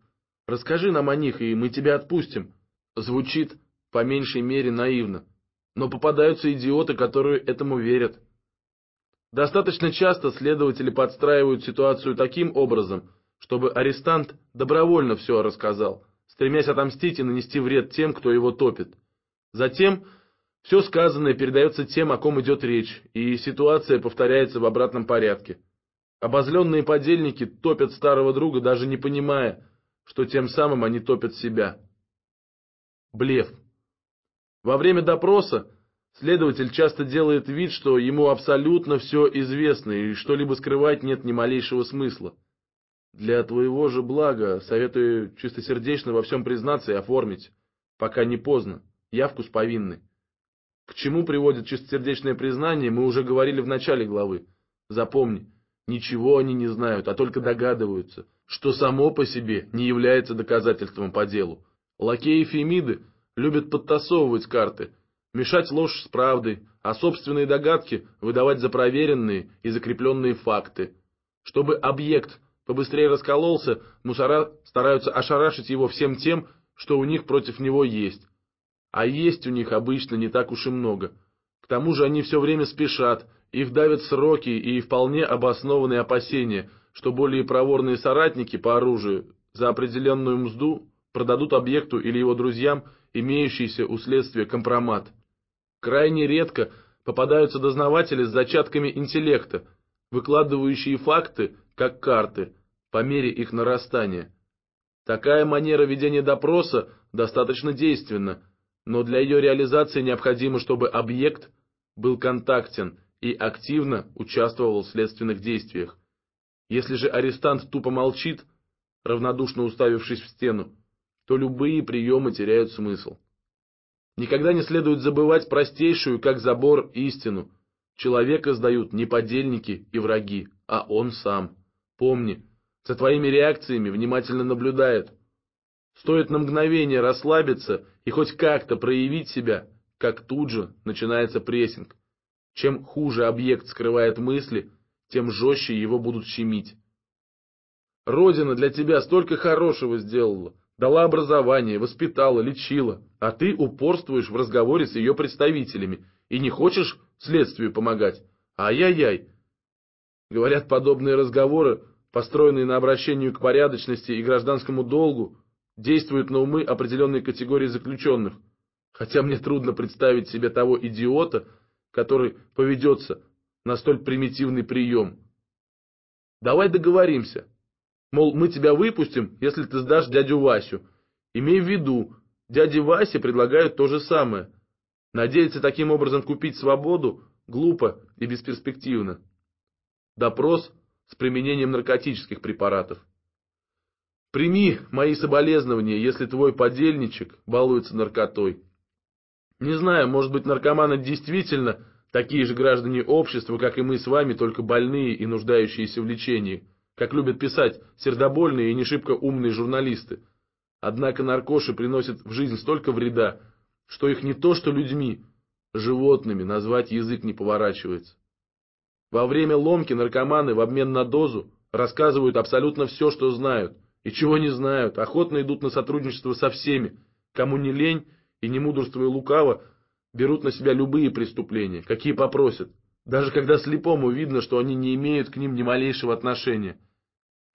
Расскажи нам о них, и мы тебя отпустим. Звучит, по меньшей мере, наивно. Но попадаются идиоты, которые этому верят. Достаточно часто следователи подстраивают ситуацию таким образом, чтобы арестант добровольно все рассказал, стремясь отомстить и нанести вред тем, кто его топит. Затем все сказанное передается тем, о ком идет речь, и ситуация повторяется в обратном порядке. Обозленные подельники топят старого друга, даже не понимая, что тем самым они топят себя. Блеф. Во время допроса Следователь часто делает вид, что ему абсолютно все известно, и что-либо скрывать нет ни малейшего смысла. Для твоего же блага советую чистосердечно во всем признаться и оформить, пока не поздно, явку с повинной. К чему приводит чистосердечное признание, мы уже говорили в начале главы. Запомни, ничего они не знают, а только догадываются, что само по себе не является доказательством по делу. Лакеи Фемиды любят подтасовывать карты – мешать ложь с правдой, а собственные догадки выдавать за проверенные и закрепленные факты. Чтобы объект побыстрее раскололся, мусора стараются ошарашить его всем тем, что у них против него есть. А есть у них обычно не так уж и много. К тому же они все время спешат, их давят сроки и вполне обоснованные опасения, что более проворные соратники по оружию за определенную мзду продадут объекту или его друзьям имеющийся у следствия компромат. Крайне редко попадаются дознаватели с зачатками интеллекта, выкладывающие факты, как карты, по мере их нарастания. Такая манера ведения допроса достаточно действенна, но для ее реализации необходимо, чтобы объект был контактен и активно участвовал в следственных действиях. Если же арестант тупо молчит, равнодушно уставившись в стену, то любые приемы теряют смысл. Никогда не следует забывать простейшую, как забор, истину. Человека сдают не подельники и враги, а он сам. Помни, за твоими реакциями внимательно наблюдают. Стоит на мгновение расслабиться и хоть как-то проявить себя, как тут же начинается прессинг. Чем хуже объект скрывает мысли, тем жестче его будут щемить. Родина для тебя столько хорошего сделала, дала образование, воспитала, лечила а ты упорствуешь в разговоре с ее представителями и не хочешь следствию помогать. Ай-яй-яй. Говорят, подобные разговоры, построенные на обращении к порядочности и гражданскому долгу, действуют на умы определенной категории заключенных. Хотя мне трудно представить себе того идиота, который поведется на столь примитивный прием. Давай договоримся. Мол, мы тебя выпустим, если ты сдашь дядю Васю. Имей в виду, Дяде Васе предлагают то же самое. Надеяться таким образом купить свободу глупо и бесперспективно. Допрос с применением наркотических препаратов. Прими мои соболезнования, если твой подельничек балуется наркотой. Не знаю, может быть, наркоманы действительно такие же граждане общества, как и мы с вами, только больные и нуждающиеся в лечении, как любят писать сердобольные и не шибко умные журналисты. Однако наркоши приносят в жизнь столько вреда, что их не то что людьми, животными назвать язык не поворачивается. Во время ломки наркоманы в обмен на дозу рассказывают абсолютно все, что знают, и чего не знают, охотно идут на сотрудничество со всеми, кому не лень и не мудрствуя лукаво, берут на себя любые преступления, какие попросят, даже когда слепому видно, что они не имеют к ним ни малейшего отношения.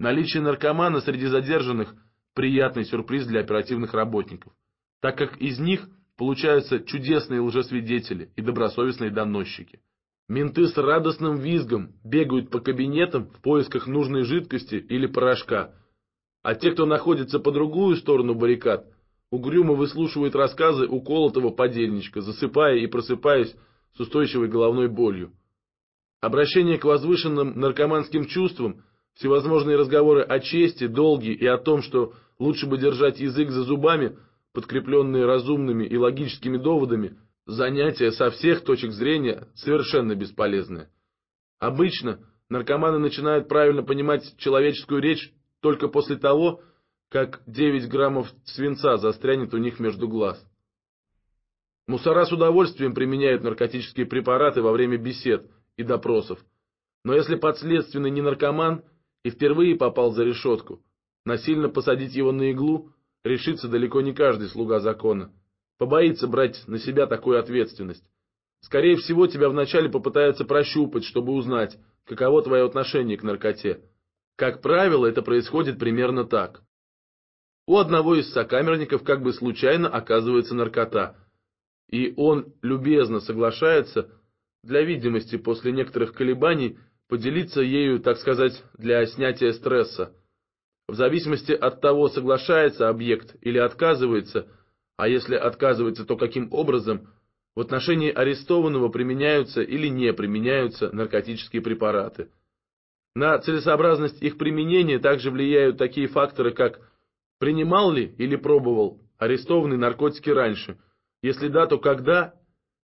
Наличие наркомана среди задержанных – приятный сюрприз для оперативных работников, так как из них получаются чудесные лжесвидетели и добросовестные доносчики. Менты с радостным визгом бегают по кабинетам в поисках нужной жидкости или порошка, а те, кто находится по другую сторону баррикад, угрюмо выслушивают рассказы уколотого подельничка, засыпая и просыпаясь с устойчивой головной болью. Обращение к возвышенным наркоманским чувствам – Всевозможные разговоры о чести, долге и о том, что лучше бы держать язык за зубами, подкрепленные разумными и логическими доводами, занятия со всех точек зрения совершенно бесполезны. Обычно наркоманы начинают правильно понимать человеческую речь только после того, как 9 граммов свинца застрянет у них между глаз. Мусора с удовольствием применяют наркотические препараты во время бесед и допросов. Но если подследственный не наркоман, и впервые попал за решетку. Насильно посадить его на иглу решится далеко не каждый слуга закона. Побоится брать на себя такую ответственность. Скорее всего, тебя вначале попытаются прощупать, чтобы узнать, каково твое отношение к наркоте. Как правило, это происходит примерно так. У одного из сокамерников как бы случайно оказывается наркота, и он любезно соглашается, для видимости после некоторых колебаний, поделиться ею, так сказать, для снятия стресса. В зависимости от того, соглашается объект или отказывается, а если отказывается, то каким образом, в отношении арестованного применяются или не применяются наркотические препараты. На целесообразность их применения также влияют такие факторы, как принимал ли или пробовал арестованный наркотики раньше, если да, то когда,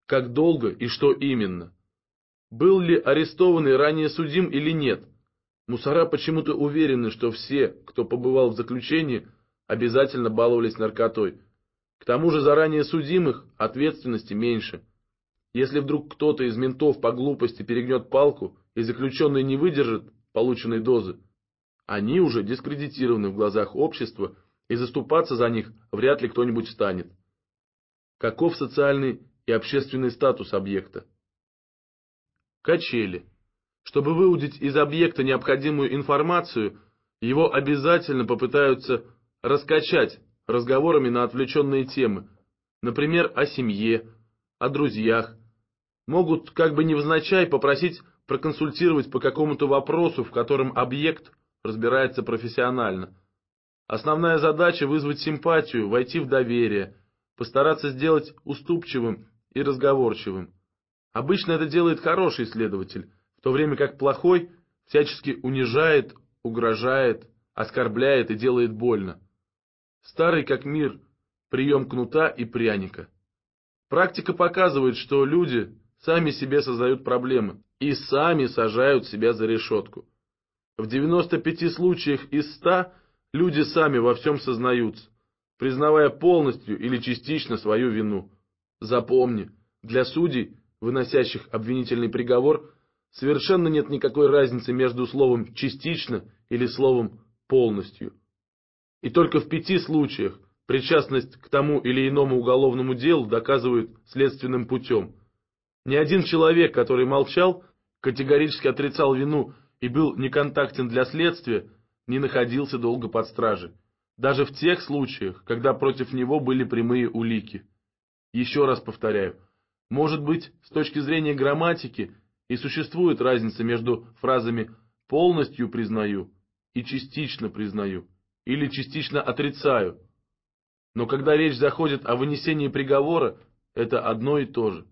как долго и что именно был ли арестованный ранее судим или нет. Мусора почему-то уверены, что все, кто побывал в заключении, обязательно баловались наркотой. К тому же заранее судимых ответственности меньше. Если вдруг кто-то из ментов по глупости перегнет палку и заключенный не выдержит полученной дозы, они уже дискредитированы в глазах общества, и заступаться за них вряд ли кто-нибудь станет. Каков социальный и общественный статус объекта? Качели. Чтобы выудить из объекта необходимую информацию, его обязательно попытаются раскачать разговорами на отвлеченные темы, например, о семье, о друзьях. Могут как бы невзначай попросить проконсультировать по какому-то вопросу, в котором объект разбирается профессионально. Основная задача – вызвать симпатию, войти в доверие, постараться сделать уступчивым и разговорчивым. Обычно это делает хороший исследователь, в то время как плохой всячески унижает, угрожает, оскорбляет и делает больно. Старый как мир, прием кнута и пряника. Практика показывает, что люди сами себе создают проблемы и сами сажают себя за решетку. В 95 случаях из 100 люди сами во всем сознаются, признавая полностью или частично свою вину. Запомни, для судей – выносящих обвинительный приговор, совершенно нет никакой разницы между словом «частично» или словом «полностью». И только в пяти случаях причастность к тому или иному уголовному делу доказывают следственным путем. Ни один человек, который молчал, категорически отрицал вину и был неконтактен для следствия, не находился долго под стражей. Даже в тех случаях, когда против него были прямые улики. Еще раз повторяю, может быть, с точки зрения грамматики и существует разница между фразами «полностью признаю» и «частично признаю» или «частично отрицаю». Но когда речь заходит о вынесении приговора, это одно и то же.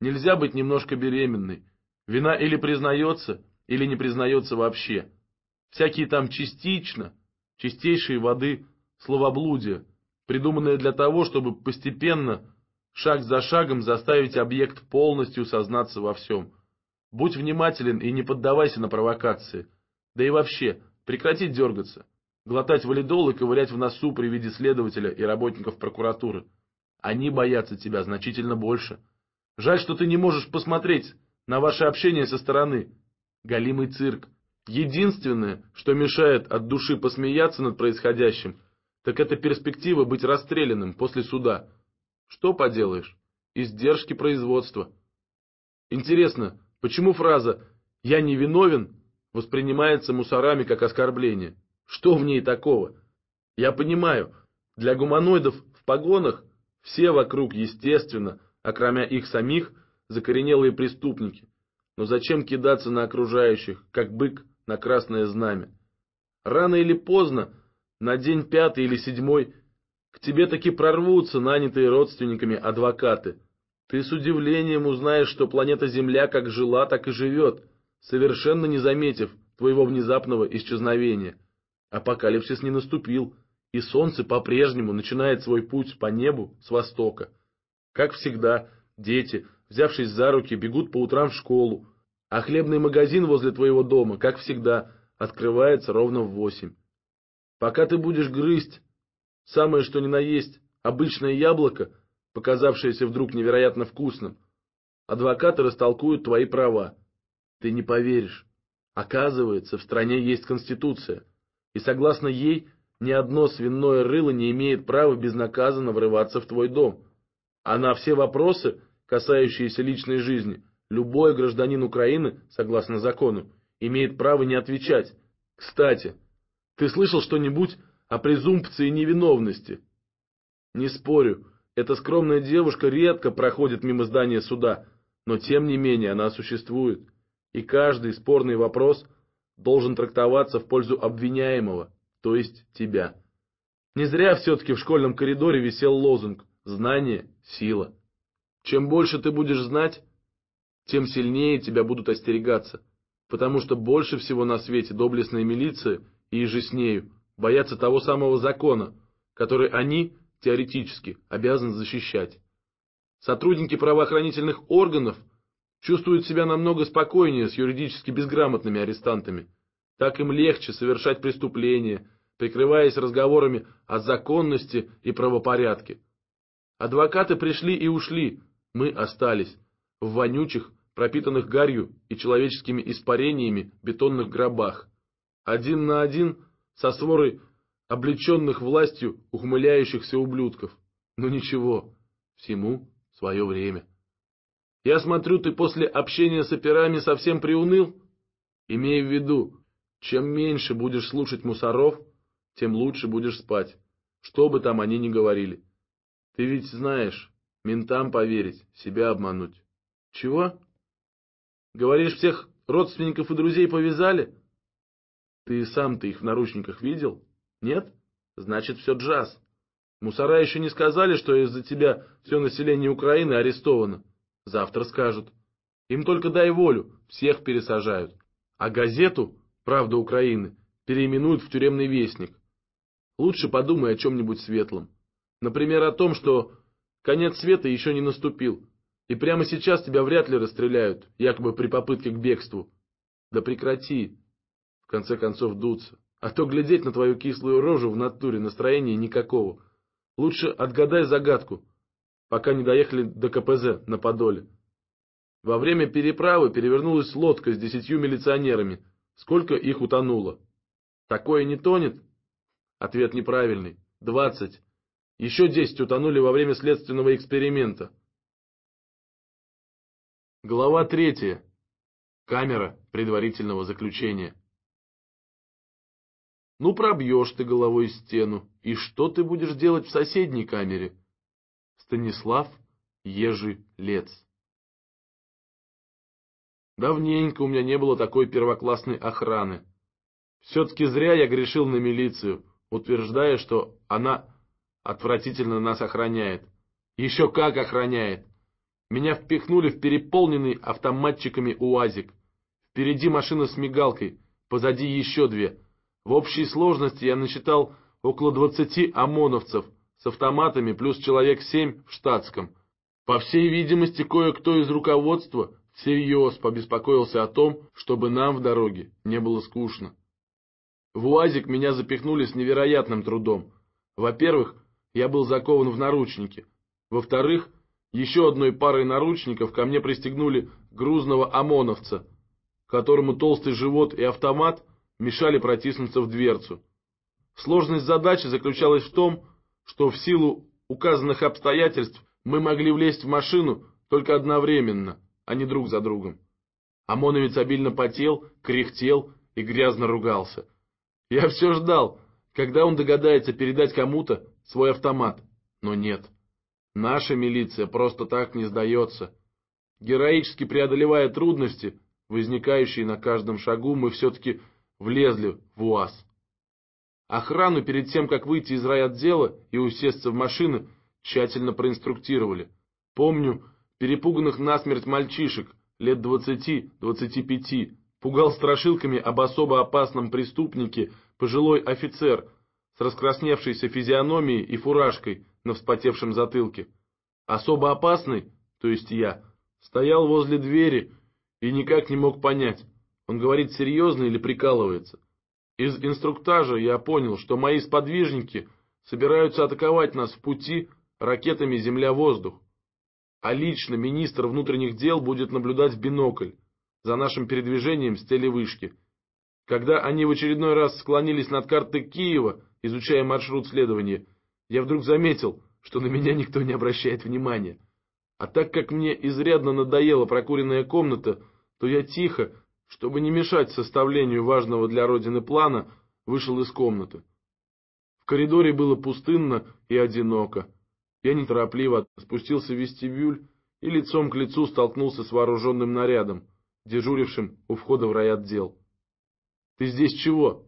Нельзя быть немножко беременной. Вина или признается, или не признается вообще. Всякие там частично, чистейшие воды, словоблудия, придуманные для того, чтобы постепенно шаг за шагом заставить объект полностью сознаться во всем. Будь внимателен и не поддавайся на провокации. Да и вообще, прекрати дергаться, глотать валидол и ковырять в носу при виде следователя и работников прокуратуры. Они боятся тебя значительно больше. Жаль, что ты не можешь посмотреть на ваше общение со стороны. Галимый цирк. Единственное, что мешает от души посмеяться над происходящим, так это перспектива быть расстрелянным после суда – что поделаешь? Издержки производства. Интересно, почему фраза «я не виновен» воспринимается мусорами как оскорбление? Что в ней такого? Я понимаю, для гуманоидов в погонах все вокруг, естественно, окромя а их самих, закоренелые преступники. Но зачем кидаться на окружающих, как бык на красное знамя? Рано или поздно, на день пятый или седьмой, к тебе таки прорвутся нанятые родственниками адвокаты. Ты с удивлением узнаешь, что планета Земля как жила, так и живет, совершенно не заметив твоего внезапного исчезновения. Апокалипсис не наступил, и солнце по-прежнему начинает свой путь по небу с востока. Как всегда, дети, взявшись за руки, бегут по утрам в школу, а хлебный магазин возле твоего дома, как всегда, открывается ровно в восемь. Пока ты будешь грызть Самое что ни на есть обычное яблоко, показавшееся вдруг невероятно вкусным. Адвокаты растолкуют твои права. Ты не поверишь. Оказывается, в стране есть Конституция, и согласно ей ни одно свиное рыло не имеет права безнаказанно врываться в твой дом. А на все вопросы, касающиеся личной жизни, любой гражданин Украины, согласно закону, имеет право не отвечать. Кстати, ты слышал что-нибудь о презумпции невиновности. Не спорю, эта скромная девушка редко проходит мимо здания суда, но тем не менее она существует, и каждый спорный вопрос должен трактоваться в пользу обвиняемого, то есть тебя. Не зря все-таки в школьном коридоре висел лозунг «Знание – сила». Чем больше ты будешь знать, тем сильнее тебя будут остерегаться, потому что больше всего на свете доблестная милиция и же с нею боятся того самого закона, который они, теоретически, обязаны защищать. Сотрудники правоохранительных органов чувствуют себя намного спокойнее с юридически безграмотными арестантами. Так им легче совершать преступления, прикрываясь разговорами о законности и правопорядке. Адвокаты пришли и ушли, мы остались, в вонючих, пропитанных гарью и человеческими испарениями бетонных гробах. Один на один со сворой облеченных властью ухмыляющихся ублюдков. Но ну, ничего, всему свое время. Я смотрю, ты после общения с операми совсем приуныл? Имея в виду, чем меньше будешь слушать мусоров, тем лучше будешь спать, что бы там они ни говорили. Ты ведь знаешь, ментам поверить, себя обмануть. Чего? Говоришь, всех родственников и друзей повязали? Ты сам-то их в наручниках видел? Нет? Значит, все джаз. Мусора еще не сказали, что из-за тебя все население Украины арестовано. Завтра скажут. Им только дай волю, всех пересажают. А газету «Правда Украины» переименуют в тюремный вестник. Лучше подумай о чем-нибудь светлом. Например, о том, что конец света еще не наступил, и прямо сейчас тебя вряд ли расстреляют, якобы при попытке к бегству. Да прекрати, конце концов дуться. А то глядеть на твою кислую рожу в натуре настроения никакого. Лучше отгадай загадку, пока не доехали до КПЗ на Подоле. Во время переправы перевернулась лодка с десятью милиционерами. Сколько их утонуло? Такое не тонет? Ответ неправильный. Двадцать. Еще десять утонули во время следственного эксперимента. Глава третья. Камера предварительного заключения. Ну, пробьешь ты головой стену, и что ты будешь делать в соседней камере? Станислав Ежи-Лец Давненько у меня не было такой первоклассной охраны. Все-таки зря я грешил на милицию, утверждая, что она отвратительно нас охраняет. Еще как охраняет! Меня впихнули в переполненный автоматчиками УАЗик. Впереди машина с мигалкой, позади еще две — в общей сложности я насчитал около 20 ОМОНовцев с автоматами плюс человек 7 в штатском. По всей видимости, кое-кто из руководства всерьез побеспокоился о том, чтобы нам в дороге не было скучно. В УАЗик меня запихнули с невероятным трудом. Во-первых, я был закован в наручники. Во-вторых, еще одной парой наручников ко мне пристегнули грузного ОМОНовца, которому толстый живот и автомат – мешали протиснуться в дверцу. Сложность задачи заключалась в том, что в силу указанных обстоятельств мы могли влезть в машину только одновременно, а не друг за другом. ОМОНовец обильно потел, кряхтел и грязно ругался. Я все ждал, когда он догадается передать кому-то свой автомат, но нет. Наша милиция просто так не сдается. Героически преодолевая трудности, возникающие на каждом шагу, мы все-таки влезли в УАЗ. Охрану перед тем, как выйти из райотдела и усесться в машины, тщательно проинструктировали. Помню перепуганных насмерть мальчишек, лет двадцати-двадцати пяти, пугал страшилками об особо опасном преступнике пожилой офицер с раскрасневшейся физиономией и фуражкой на вспотевшем затылке. Особо опасный, то есть я, стоял возле двери и никак не мог понять, он говорит серьезно или прикалывается? Из инструктажа я понял, что мои сподвижники собираются атаковать нас в пути ракетами земля-воздух. А лично министр внутренних дел будет наблюдать в бинокль за нашим передвижением с телевышки. Когда они в очередной раз склонились над картой Киева, изучая маршрут следования, я вдруг заметил, что на меня никто не обращает внимания. А так как мне изрядно надоела прокуренная комната, то я тихо, чтобы не мешать составлению важного для Родины плана, вышел из комнаты. В коридоре было пустынно и одиноко. Я неторопливо спустился в вестибюль и лицом к лицу столкнулся с вооруженным нарядом, дежурившим у входа в райотдел. «Ты здесь чего?»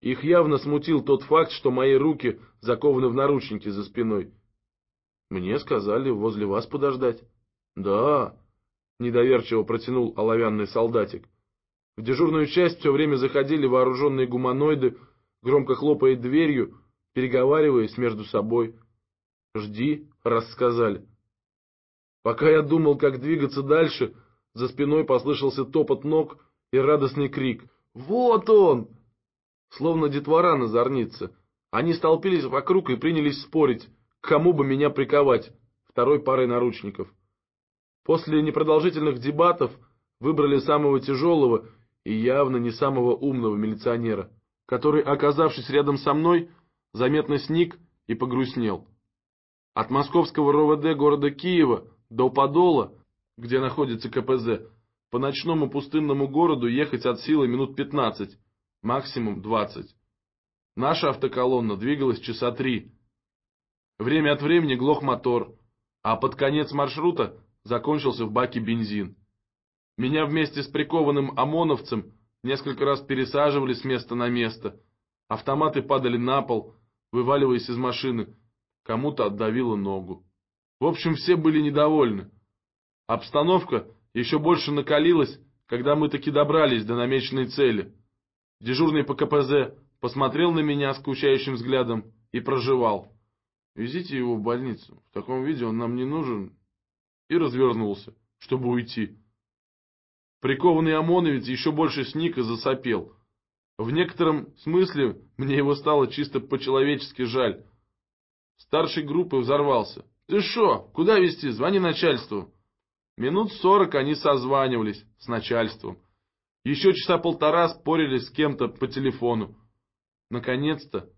Их явно смутил тот факт, что мои руки закованы в наручники за спиной. «Мне сказали возле вас подождать». «Да», — недоверчиво протянул оловянный солдатик. В дежурную часть все время заходили вооруженные гуманоиды, громко хлопая дверью, переговариваясь между собой. «Жди», — рассказали. Пока я думал, как двигаться дальше, за спиной послышался топот ног и радостный крик. «Вот он!» Словно детвора на зорнице. Они столпились вокруг и принялись спорить, к кому бы меня приковать, второй парой наручников. После непродолжительных дебатов выбрали самого тяжелого и явно не самого умного милиционера, который, оказавшись рядом со мной, заметно сник и погрустнел. От московского РОВД города Киева до Подола, где находится КПЗ, по ночному пустынному городу ехать от силы минут 15, максимум 20. Наша автоколонна двигалась часа три. Время от времени глох мотор, а под конец маршрута закончился в баке бензин. Меня вместе с прикованным ОМОНовцем несколько раз пересаживали с места на место. Автоматы падали на пол, вываливаясь из машины. Кому-то отдавило ногу. В общем, все были недовольны. Обстановка еще больше накалилась, когда мы таки добрались до намеченной цели. Дежурный по КПЗ посмотрел на меня скучающим взглядом и проживал. «Везите его в больницу, в таком виде он нам не нужен». И развернулся, чтобы уйти. Прикованный ОМОНовец еще больше сник и засопел. В некотором смысле мне его стало чисто по-человечески жаль. Старший группы взорвался. «Ты шо? Куда вести? Звони начальству!» Минут сорок они созванивались с начальством. Еще часа полтора спорили с кем-то по телефону. Наконец-то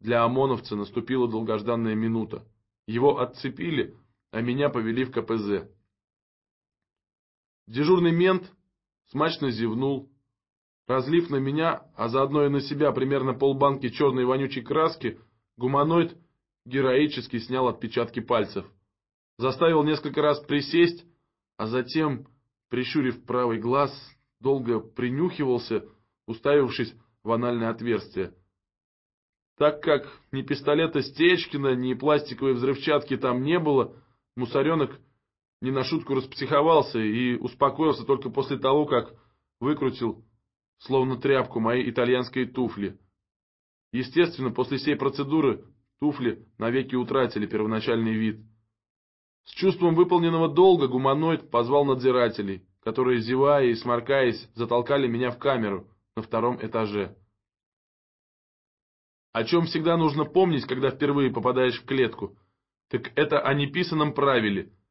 для ОМОНовца наступила долгожданная минута. Его отцепили, а меня повели в КПЗ. Дежурный мент смачно зевнул. Разлив на меня, а заодно и на себя примерно полбанки черной вонючей краски, гуманоид героически снял отпечатки пальцев. Заставил несколько раз присесть, а затем, прищурив правый глаз, долго принюхивался, уставившись в анальное отверстие. Так как ни пистолета Стечкина, ни пластиковой взрывчатки там не было, мусоренок не на шутку распсиховался и успокоился только после того, как выкрутил, словно тряпку, мои итальянские туфли. Естественно, после всей процедуры туфли навеки утратили первоначальный вид. С чувством выполненного долга гуманоид позвал надзирателей, которые, зевая и сморкаясь, затолкали меня в камеру на втором этаже. О чем всегда нужно помнить, когда впервые попадаешь в клетку, так это о неписанном правиле —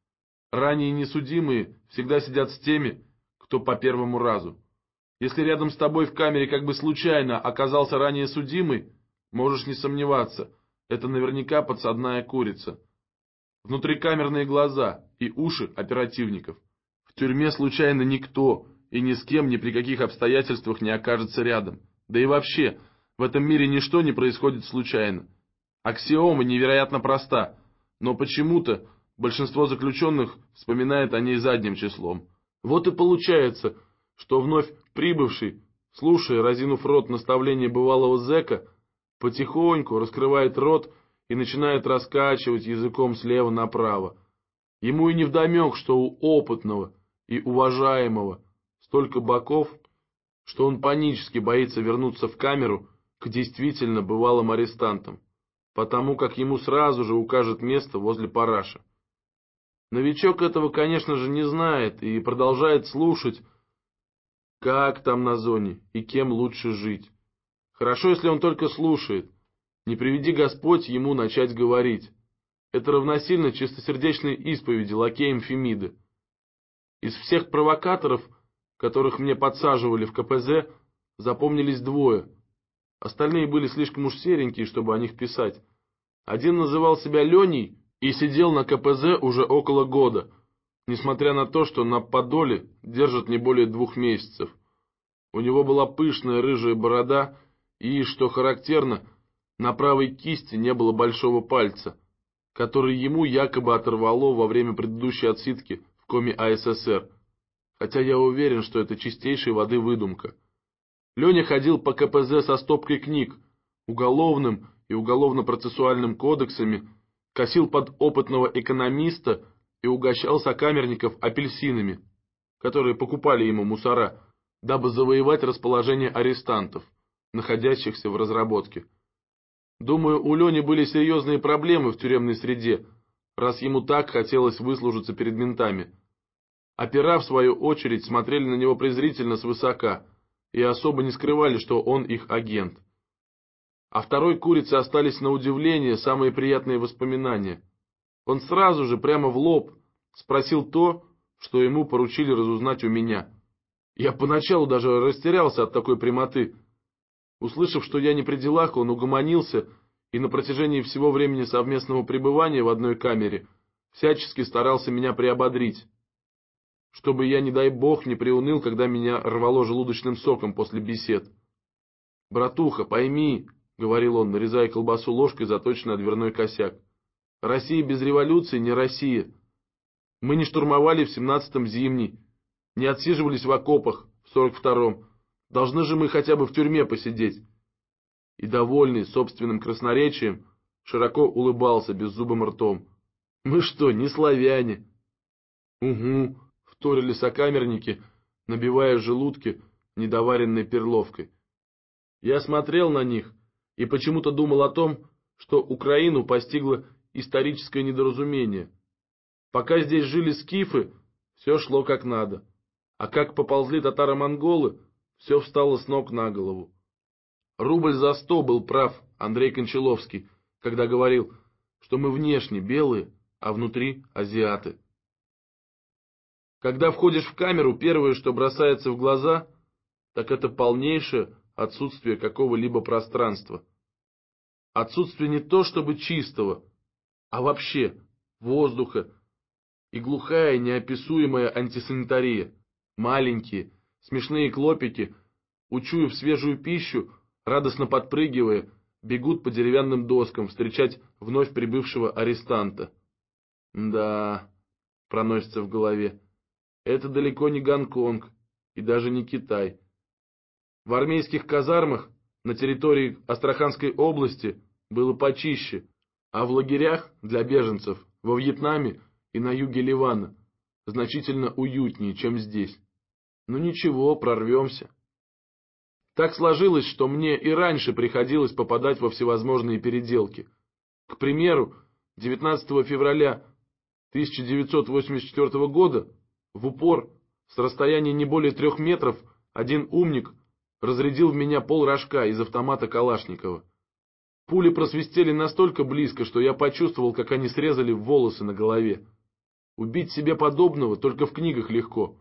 Ранее несудимые всегда сидят с теми, кто по первому разу. Если рядом с тобой в камере как бы случайно оказался ранее судимый, можешь не сомневаться, это наверняка подсадная курица. Внутрикамерные глаза и уши оперативников. В тюрьме случайно никто и ни с кем ни при каких обстоятельствах не окажется рядом. Да и вообще, в этом мире ничто не происходит случайно. Аксиома невероятно проста, но почему-то Большинство заключенных вспоминает о ней задним числом. Вот и получается, что вновь прибывший, слушая, разинув рот наставления бывалого зэка, потихоньку раскрывает рот и начинает раскачивать языком слева направо. Ему и невдомек, что у опытного и уважаемого столько боков, что он панически боится вернуться в камеру к действительно бывалым арестантам, потому как ему сразу же укажет место возле параша. Новичок этого, конечно же, не знает и продолжает слушать, как там на зоне и кем лучше жить. Хорошо, если он только слушает. Не приведи Господь ему начать говорить. Это равносильно чистосердечной исповеди лакеем Фемиды. Из всех провокаторов, которых мне подсаживали в КПЗ, запомнились двое. Остальные были слишком уж серенькие, чтобы о них писать. Один называл себя Леней, и сидел на КПЗ уже около года, несмотря на то, что на подоле держат не более двух месяцев. У него была пышная рыжая борода и, что характерно, на правой кисти не было большого пальца, который ему якобы оторвало во время предыдущей отсидки в коме АССР, хотя я уверен, что это чистейшей воды выдумка. Леня ходил по КПЗ со стопкой книг, уголовным и уголовно-процессуальным кодексами, косил под опытного экономиста и угощал сокамерников апельсинами, которые покупали ему мусора, дабы завоевать расположение арестантов, находящихся в разработке. Думаю, у Лени были серьезные проблемы в тюремной среде, раз ему так хотелось выслужиться перед ментами. Опера, в свою очередь, смотрели на него презрительно свысока и особо не скрывали, что он их агент а второй курицы остались на удивление самые приятные воспоминания. Он сразу же, прямо в лоб, спросил то, что ему поручили разузнать у меня. Я поначалу даже растерялся от такой прямоты. Услышав, что я не при делах, он угомонился и на протяжении всего времени совместного пребывания в одной камере всячески старался меня приободрить чтобы я, не дай бог, не приуныл, когда меня рвало желудочным соком после бесед. «Братуха, пойми, говорил он, нарезая колбасу ложкой, заточенной дверной косяк. «Россия без революции не Россия. Мы не штурмовали в семнадцатом зимний, не отсиживались в окопах в сорок втором. Должны же мы хотя бы в тюрьме посидеть». И, довольный собственным красноречием, широко улыбался беззубым ртом. «Мы что, не славяне?» «Угу», — вторили сокамерники, набивая желудки недоваренной перловкой. Я смотрел на них — и почему-то думал о том, что Украину постигло историческое недоразумение. Пока здесь жили скифы, все шло как надо, а как поползли татаро-монголы, все встало с ног на голову. Рубль за сто был прав Андрей Кончаловский, когда говорил, что мы внешне белые, а внутри азиаты. Когда входишь в камеру, первое, что бросается в глаза, так это полнейшее отсутствие какого-либо пространства. Отсутствие не то чтобы чистого, а вообще воздуха и глухая неописуемая антисанитария. Маленькие, смешные клопики, учуяв свежую пищу, радостно подпрыгивая, бегут по деревянным доскам встречать вновь прибывшего арестанта. «Да», — проносится в голове, — «это далеко не Гонконг и даже не Китай». В армейских казармах на территории Астраханской области было почище, а в лагерях для беженцев во Вьетнаме и на юге Ливана значительно уютнее, чем здесь. Но ну ничего, прорвемся. Так сложилось, что мне и раньше приходилось попадать во всевозможные переделки. К примеру, 19 февраля 1984 года в упор с расстояния не более трех метров один умник – разрядил в меня пол рожка из автомата Калашникова. Пули просвистели настолько близко, что я почувствовал, как они срезали волосы на голове. Убить себе подобного только в книгах легко.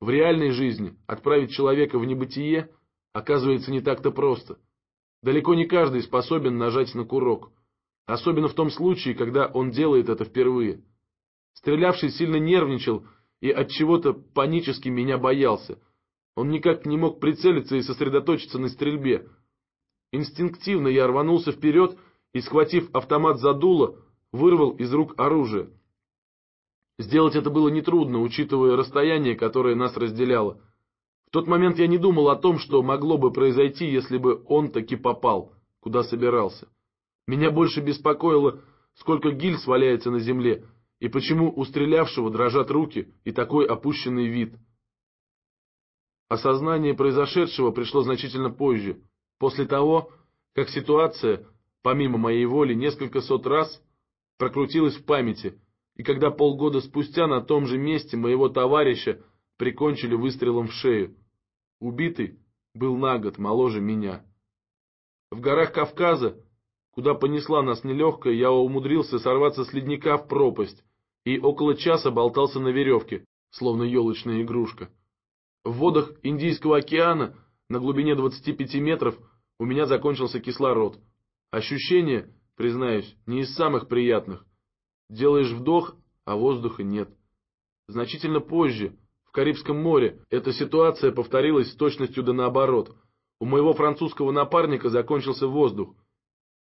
В реальной жизни отправить человека в небытие оказывается не так-то просто. Далеко не каждый способен нажать на курок. Особенно в том случае, когда он делает это впервые. Стрелявший сильно нервничал и от чего то панически меня боялся – он никак не мог прицелиться и сосредоточиться на стрельбе. Инстинктивно я рванулся вперед и, схватив автомат за дуло, вырвал из рук оружие. Сделать это было нетрудно, учитывая расстояние, которое нас разделяло. В тот момент я не думал о том, что могло бы произойти, если бы он таки попал, куда собирался. Меня больше беспокоило, сколько гильз валяется на земле, и почему у стрелявшего дрожат руки и такой опущенный вид — Осознание произошедшего пришло значительно позже, после того, как ситуация, помимо моей воли, несколько сот раз прокрутилась в памяти, и когда полгода спустя на том же месте моего товарища прикончили выстрелом в шею. Убитый был на год моложе меня. В горах Кавказа, куда понесла нас нелегкая, я умудрился сорваться с ледника в пропасть и около часа болтался на веревке, словно елочная игрушка. В водах Индийского океана на глубине 25 метров у меня закончился кислород. Ощущение, признаюсь, не из самых приятных. Делаешь вдох, а воздуха нет. Значительно позже, в Карибском море, эта ситуация повторилась с точностью да наоборот. У моего французского напарника закончился воздух,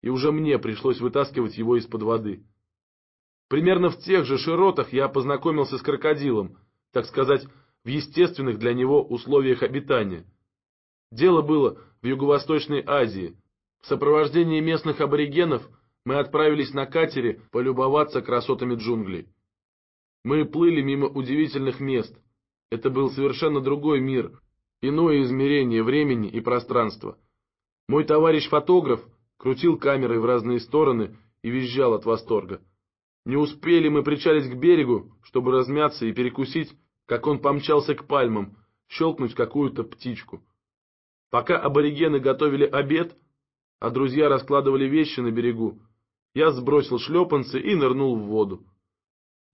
и уже мне пришлось вытаскивать его из-под воды. Примерно в тех же широтах я познакомился с крокодилом, так сказать, в естественных для него условиях обитания. Дело было в Юго-Восточной Азии. В сопровождении местных аборигенов мы отправились на катере полюбоваться красотами джунглей. Мы плыли мимо удивительных мест. Это был совершенно другой мир, иное измерение времени и пространства. Мой товарищ-фотограф крутил камерой в разные стороны и визжал от восторга. Не успели мы причалить к берегу, чтобы размяться и перекусить, как он помчался к пальмам, щелкнуть какую-то птичку. Пока аборигены готовили обед, а друзья раскладывали вещи на берегу, я сбросил шлепанцы и нырнул в воду.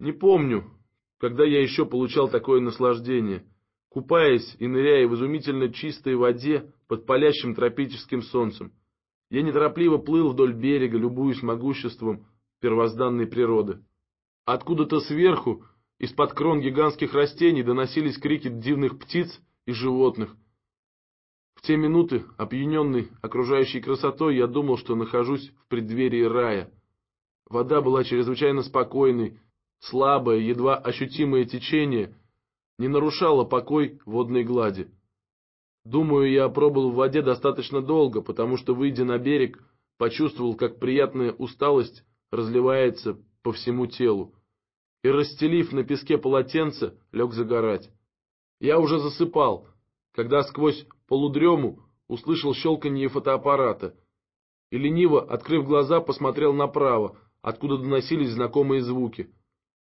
Не помню, когда я еще получал такое наслаждение, купаясь и ныряя в изумительно чистой воде под палящим тропическим солнцем. Я неторопливо плыл вдоль берега, любуясь могуществом первозданной природы. Откуда-то сверху из-под крон гигантских растений доносились крики дивных птиц и животных. В те минуты, опьяненный окружающей красотой, я думал, что нахожусь в преддверии рая. Вода была чрезвычайно спокойной, слабое, едва ощутимое течение не нарушало покой водной глади. Думаю, я пробыл в воде достаточно долго, потому что, выйдя на берег, почувствовал, как приятная усталость разливается по всему телу и, расстелив на песке полотенце, лег загорать. Я уже засыпал, когда сквозь полудрему услышал щелканье фотоаппарата и, лениво, открыв глаза, посмотрел направо, откуда доносились знакомые звуки.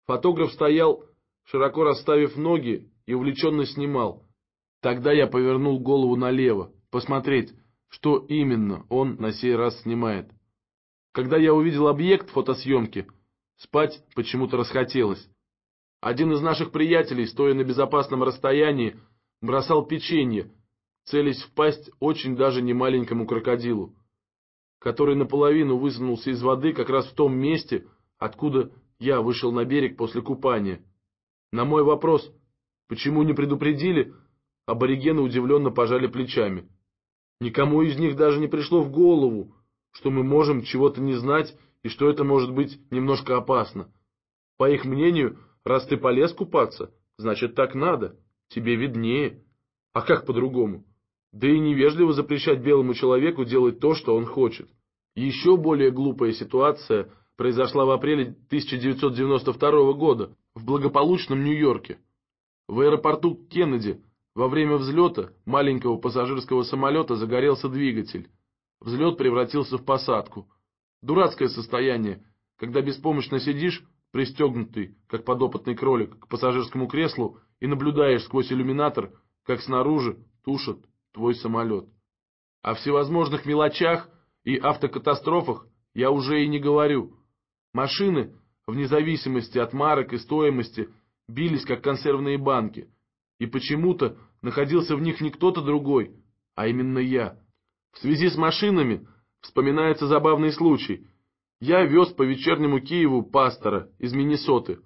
Фотограф стоял, широко расставив ноги, и увлеченно снимал. Тогда я повернул голову налево, посмотреть, что именно он на сей раз снимает. Когда я увидел объект фотосъемки — Спать почему-то расхотелось. Один из наших приятелей, стоя на безопасном расстоянии, бросал печенье, целясь в пасть очень даже немаленькому крокодилу, который наполовину высунулся из воды как раз в том месте, откуда я вышел на берег после купания. На мой вопрос, почему не предупредили, аборигены удивленно пожали плечами. Никому из них даже не пришло в голову, что мы можем чего-то не знать и что это может быть немножко опасно. По их мнению, раз ты полез купаться, значит так надо, тебе виднее. А как по-другому? Да и невежливо запрещать белому человеку делать то, что он хочет. Еще более глупая ситуация произошла в апреле 1992 года в благополучном Нью-Йорке. В аэропорту Кеннеди во время взлета маленького пассажирского самолета загорелся двигатель. Взлет превратился в посадку. Дурацкое состояние, когда беспомощно сидишь, пристегнутый, как подопытный кролик, к пассажирскому креслу и наблюдаешь сквозь иллюминатор, как снаружи тушат твой самолет. О всевозможных мелочах и автокатастрофах я уже и не говорю. Машины, вне зависимости от марок и стоимости, бились как консервные банки. И почему-то находился в них не кто-то другой, а именно я. В связи с машинами вспоминается забавный случай. Я вез по вечернему Киеву пастора из Миннесоты.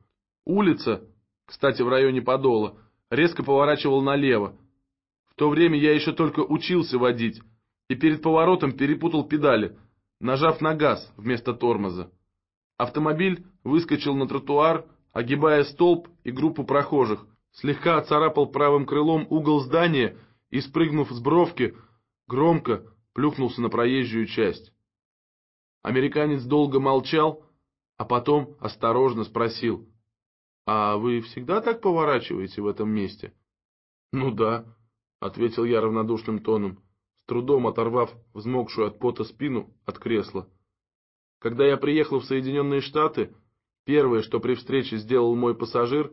Улица, кстати, в районе Подола, резко поворачивала налево. В то время я еще только учился водить, и перед поворотом перепутал педали, нажав на газ вместо тормоза. Автомобиль выскочил на тротуар, огибая столб и группу прохожих, слегка оцарапал правым крылом угол здания и, спрыгнув с бровки, громко, плюхнулся на проезжую часть. Американец долго молчал, а потом осторожно спросил. «А вы всегда так поворачиваете в этом месте?» «Ну да», — ответил я равнодушным тоном, с трудом оторвав взмокшую от пота спину от кресла. Когда я приехал в Соединенные Штаты, первое, что при встрече сделал мой пассажир,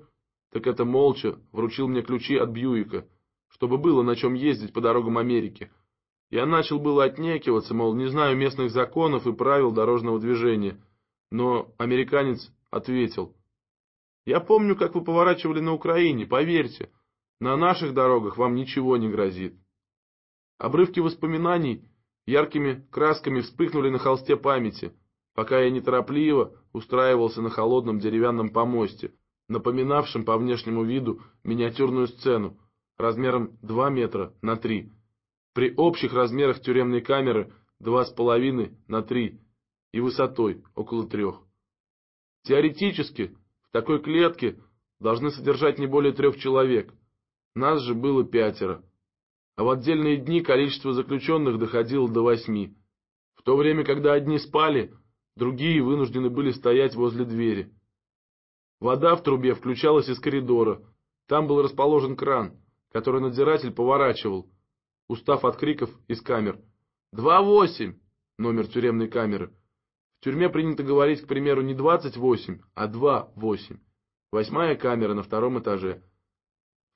так это молча вручил мне ключи от Бьюика, чтобы было на чем ездить по дорогам Америки — я начал было отнекиваться, мол, не знаю местных законов и правил дорожного движения. Но американец ответил. «Я помню, как вы поворачивали на Украине, поверьте. На наших дорогах вам ничего не грозит». Обрывки воспоминаний яркими красками вспыхнули на холсте памяти, пока я неторопливо устраивался на холодном деревянном помосте, напоминавшем по внешнему виду миниатюрную сцену размером 2 метра на 3 при общих размерах тюремной камеры 2,5 на 3 и высотой около 3. Теоретически в такой клетке должны содержать не более трех человек. Нас же было пятеро. А в отдельные дни количество заключенных доходило до восьми. В то время, когда одни спали, другие вынуждены были стоять возле двери. Вода в трубе включалась из коридора. Там был расположен кран, который надзиратель поворачивал – устав от криков из камер. «Два восемь!» — номер тюремной камеры. В тюрьме принято говорить, к примеру, не двадцать восемь, а два восемь. Восьмая камера на втором этаже.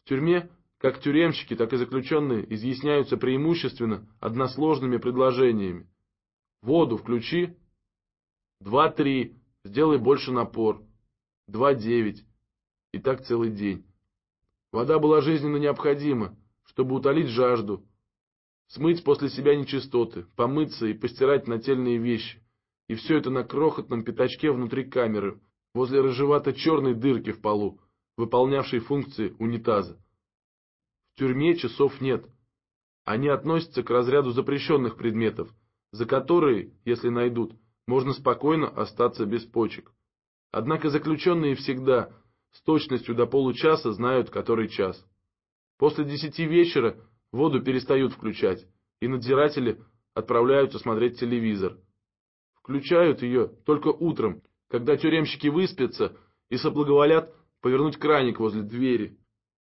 В тюрьме как тюремщики, так и заключенные изъясняются преимущественно односложными предложениями. «Воду включи», «два-три», «сделай больше напор», «два-девять». И так целый день. Вода была жизненно необходима, чтобы утолить жажду, смыть после себя нечистоты, помыться и постирать нательные вещи. И все это на крохотном пятачке внутри камеры, возле рыжевато-черной дырки в полу, выполнявшей функции унитаза. В тюрьме часов нет. Они относятся к разряду запрещенных предметов, за которые, если найдут, можно спокойно остаться без почек. Однако заключенные всегда с точностью до получаса знают, который час. После десяти вечера – Воду перестают включать, и надзиратели отправляются смотреть телевизор. Включают ее только утром, когда тюремщики выспятся и соблаговолят повернуть краник возле двери.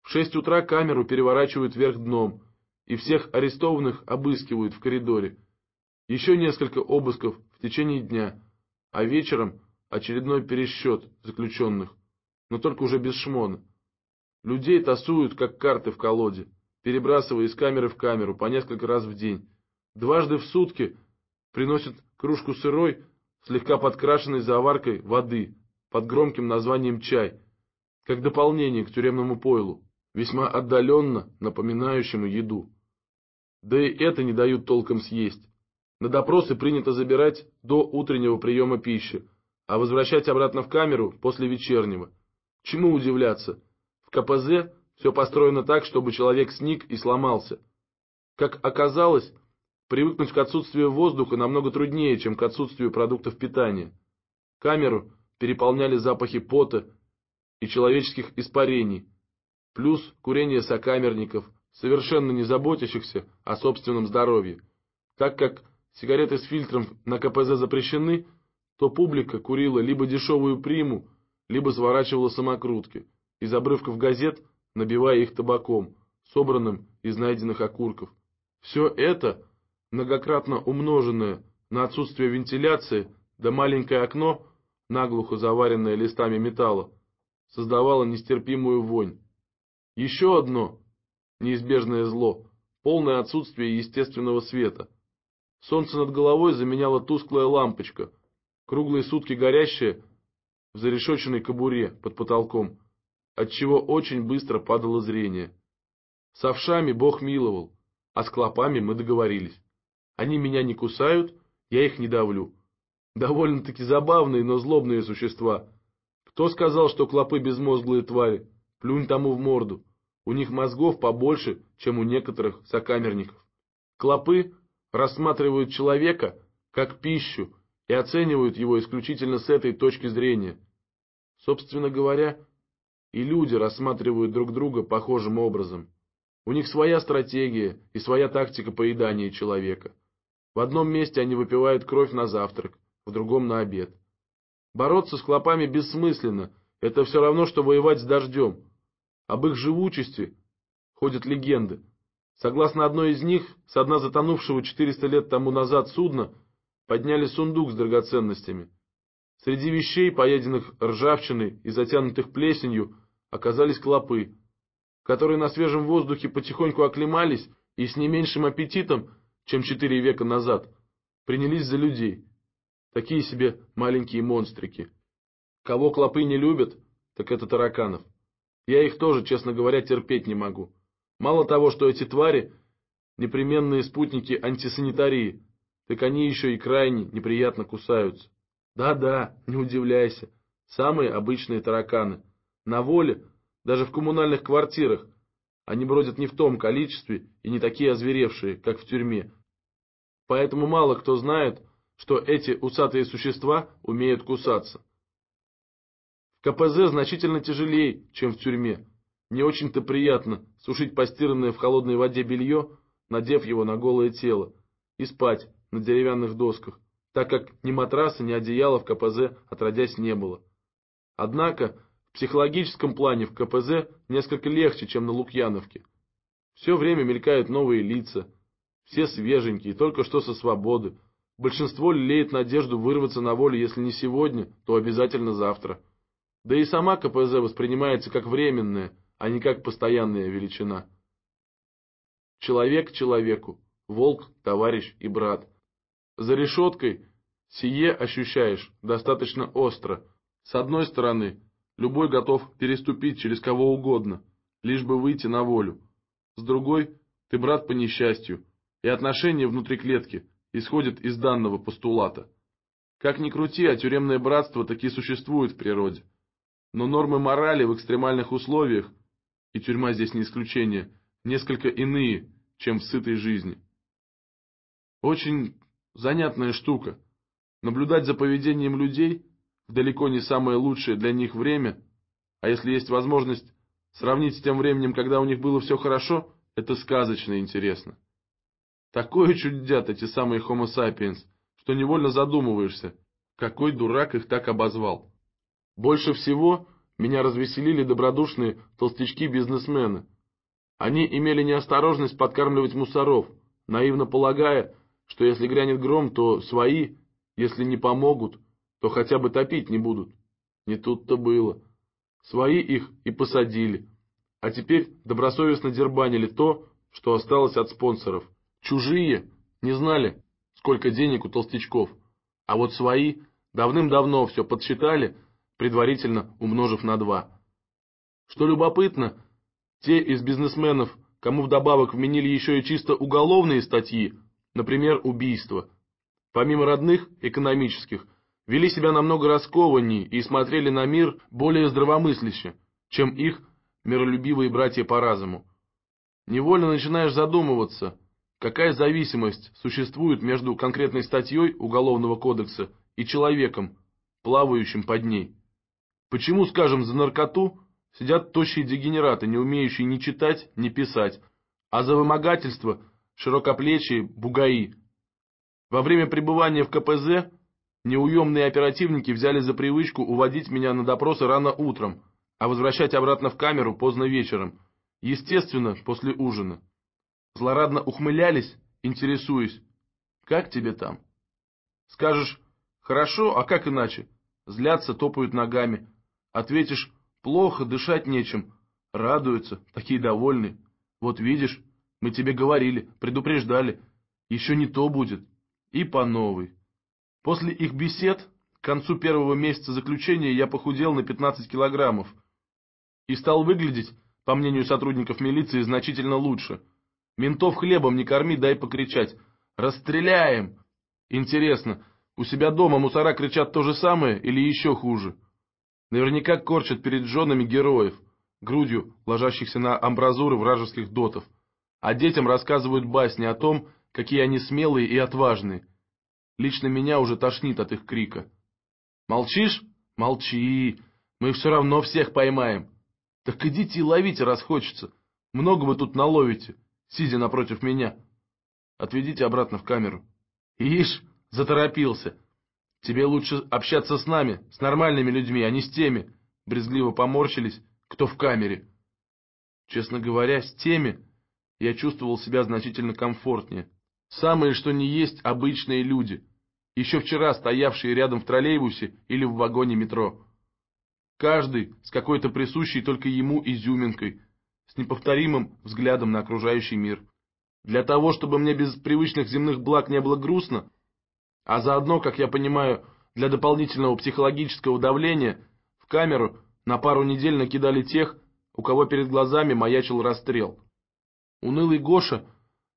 В шесть утра камеру переворачивают вверх дном, и всех арестованных обыскивают в коридоре. Еще несколько обысков в течение дня, а вечером очередной пересчет заключенных, но только уже без шмона. Людей тасуют, как карты в колоде перебрасывая из камеры в камеру по несколько раз в день. Дважды в сутки приносят кружку сырой, слегка подкрашенной заваркой воды под громким названием «чай», как дополнение к тюремному пойлу, весьма отдаленно напоминающему еду. Да и это не дают толком съесть. На допросы принято забирать до утреннего приема пищи, а возвращать обратно в камеру после вечернего. Чему удивляться? В КПЗ все построено так, чтобы человек сник и сломался. Как оказалось, привыкнуть к отсутствию воздуха намного труднее, чем к отсутствию продуктов питания. Камеру переполняли запахи пота и человеческих испарений, плюс курение сокамерников, совершенно не заботящихся о собственном здоровье. Так как сигареты с фильтром на КПЗ запрещены, то публика курила либо дешевую приму, либо сворачивала самокрутки. Из обрывков газет набивая их табаком, собранным из найденных окурков. Все это, многократно умноженное на отсутствие вентиляции, да маленькое окно, наглухо заваренное листами металла, создавало нестерпимую вонь. Еще одно неизбежное зло – полное отсутствие естественного света. Солнце над головой заменяла тусклая лампочка, круглые сутки горящая в зарешоченной кобуре под потолком – отчего очень быстро падало зрение. С овшами Бог миловал, а с клопами мы договорились. Они меня не кусают, я их не давлю. Довольно-таки забавные, но злобные существа. Кто сказал, что клопы безмозглые твари? Плюнь тому в морду. У них мозгов побольше, чем у некоторых сокамерников. Клопы рассматривают человека как пищу и оценивают его исключительно с этой точки зрения. Собственно говоря, и люди рассматривают друг друга похожим образом. У них своя стратегия и своя тактика поедания человека. В одном месте они выпивают кровь на завтрак, в другом на обед. Бороться с клопами бессмысленно, это все равно, что воевать с дождем. Об их живучести ходят легенды. Согласно одной из них, с дна затонувшего 400 лет тому назад судна подняли сундук с драгоценностями – Среди вещей, поеденных ржавчиной и затянутых плесенью, оказались клопы, которые на свежем воздухе потихоньку оклемались и с не меньшим аппетитом, чем четыре века назад, принялись за людей. Такие себе маленькие монстрики. Кого клопы не любят, так это тараканов. Я их тоже, честно говоря, терпеть не могу. Мало того, что эти твари — непременные спутники антисанитарии, так они еще и крайне неприятно кусаются. Да-да, не удивляйся. Самые обычные тараканы. На воле, даже в коммунальных квартирах. Они бродят не в том количестве и не такие озверевшие, как в тюрьме. Поэтому мало кто знает, что эти усатые существа умеют кусаться. В КПЗ значительно тяжелее, чем в тюрьме. Не очень-то приятно сушить постиранное в холодной воде белье, надев его на голое тело, и спать на деревянных досках так как ни матраса, ни одеяла в КПЗ отродясь не было. Однако в психологическом плане в КПЗ несколько легче, чем на Лукьяновке. Все время мелькают новые лица, все свеженькие, только что со свободы. Большинство лелеет надежду вырваться на волю, если не сегодня, то обязательно завтра. Да и сама КПЗ воспринимается как временная, а не как постоянная величина. Человек человеку, волк, товарищ и брат – за решеткой сие ощущаешь достаточно остро. С одной стороны, любой готов переступить через кого угодно, лишь бы выйти на волю. С другой, ты брат по несчастью, и отношения внутри клетки исходят из данного постулата. Как ни крути, а тюремное братство таки существует в природе. Но нормы морали в экстремальных условиях, и тюрьма здесь не исключение, несколько иные, чем в сытой жизни. Очень Занятная штука. Наблюдать за поведением людей в далеко не самое лучшее для них время, а если есть возможность сравнить с тем временем, когда у них было все хорошо, это сказочно интересно. Такое чудят эти самые Homo sapiens, что невольно задумываешься, какой дурак их так обозвал. Больше всего меня развеселили добродушные толстячки-бизнесмены. Они имели неосторожность подкармливать мусоров, наивно полагая, что если грянет гром, то свои, если не помогут, то хотя бы топить не будут. Не тут-то было. Свои их и посадили. А теперь добросовестно дербанили то, что осталось от спонсоров. Чужие не знали, сколько денег у толстячков. А вот свои давным-давно все подсчитали, предварительно умножив на два. Что любопытно, те из бизнесменов, кому вдобавок вменили еще и чисто уголовные статьи, например, убийство, Помимо родных, экономических, вели себя намного раскованнее и смотрели на мир более здравомысляще, чем их миролюбивые братья по разуму. Невольно начинаешь задумываться, какая зависимость существует между конкретной статьей Уголовного кодекса и человеком, плавающим под ней. Почему, скажем, за наркоту сидят тощие дегенераты, не умеющие ни читать, ни писать, а за вымогательство широкоплечие, бугаи. Во время пребывания в КПЗ неуемные оперативники взяли за привычку уводить меня на допросы рано утром, а возвращать обратно в камеру поздно вечером, естественно, после ужина. Злорадно ухмылялись, интересуясь, «Как тебе там?» Скажешь, «Хорошо, а как иначе?» Злятся, топают ногами. Ответишь, «Плохо, дышать нечем». Радуются, такие довольны. «Вот видишь, мы тебе говорили, предупреждали. Еще не то будет. И по новой. После их бесед, к концу первого месяца заключения, я похудел на 15 килограммов. И стал выглядеть, по мнению сотрудников милиции, значительно лучше. Ментов хлебом не корми, дай покричать. «Расстреляем!» Интересно, у себя дома мусора кричат то же самое или еще хуже? Наверняка корчат перед женами героев, грудью ложащихся на амбразуры вражеских дотов а детям рассказывают басни о том, какие они смелые и отважные. Лично меня уже тошнит от их крика. «Молчишь? Молчи! Мы все равно всех поймаем!» «Так идите и ловите, раз хочется! Много вы тут наловите, сидя напротив меня!» «Отведите обратно в камеру!» «Ишь, заторопился! Тебе лучше общаться с нами, с нормальными людьми, а не с теми!» Брезгливо поморщились, кто в камере. «Честно говоря, с теми...» я чувствовал себя значительно комфортнее. Самые, что ни есть, обычные люди, еще вчера стоявшие рядом в троллейбусе или в вагоне метро. Каждый с какой-то присущей только ему изюминкой, с неповторимым взглядом на окружающий мир. Для того, чтобы мне без привычных земных благ не было грустно, а заодно, как я понимаю, для дополнительного психологического давления, в камеру на пару недель накидали тех, у кого перед глазами маячил расстрел. Унылый Гоша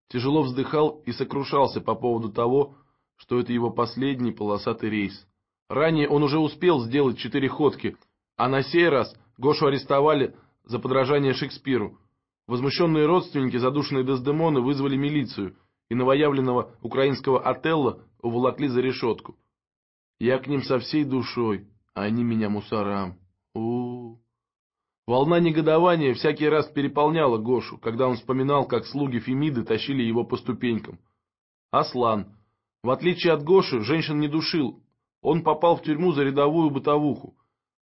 тяжело вздыхал и сокрушался по поводу того, что это его последний полосатый рейс. Ранее он уже успел сделать четыре ходки, а на сей раз Гошу арестовали за подражание Шекспиру. Возмущенные родственники задушенные Дездемоны вызвали милицию, и новоявленного украинского Отелла уволокли за решетку. Я к ним со всей душой, а они меня мусорам. У, -у, -у. Волна негодования всякий раз переполняла Гошу, когда он вспоминал, как слуги Фемиды тащили его по ступенькам. Аслан. В отличие от Гоши, женщин не душил. Он попал в тюрьму за рядовую бытовуху.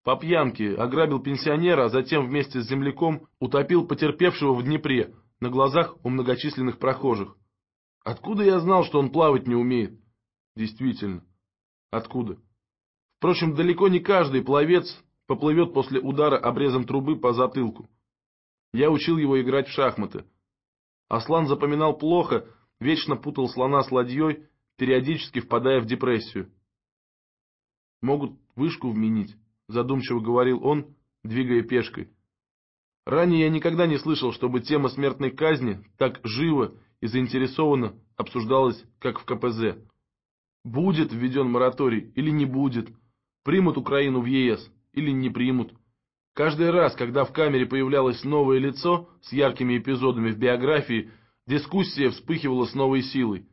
По пьянке ограбил пенсионера, а затем вместе с земляком утопил потерпевшего в Днепре на глазах у многочисленных прохожих. Откуда я знал, что он плавать не умеет? Действительно. Откуда? Впрочем, далеко не каждый пловец поплывет после удара обрезом трубы по затылку. Я учил его играть в шахматы. Аслан запоминал плохо, вечно путал слона с ладьей, периодически впадая в депрессию. «Могут вышку вменить», — задумчиво говорил он, двигая пешкой. Ранее я никогда не слышал, чтобы тема смертной казни так живо и заинтересованно обсуждалась, как в КПЗ. Будет введен мораторий или не будет? Примут Украину в ЕС? или не примут. Каждый раз, когда в камере появлялось новое лицо с яркими эпизодами в биографии, дискуссия вспыхивала с новой силой.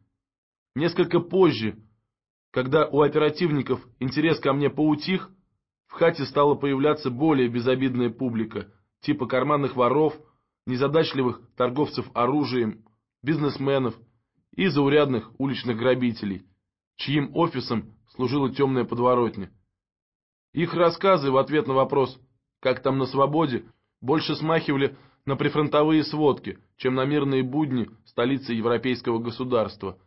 Несколько позже, когда у оперативников интерес ко мне поутих, в хате стала появляться более безобидная публика, типа карманных воров, незадачливых торговцев оружием, бизнесменов и заурядных уличных грабителей, чьим офисом служила темная подворотня. Их рассказы в ответ на вопрос «Как там на свободе?» больше смахивали на прифронтовые сводки, чем на мирные будни столицы европейского государства.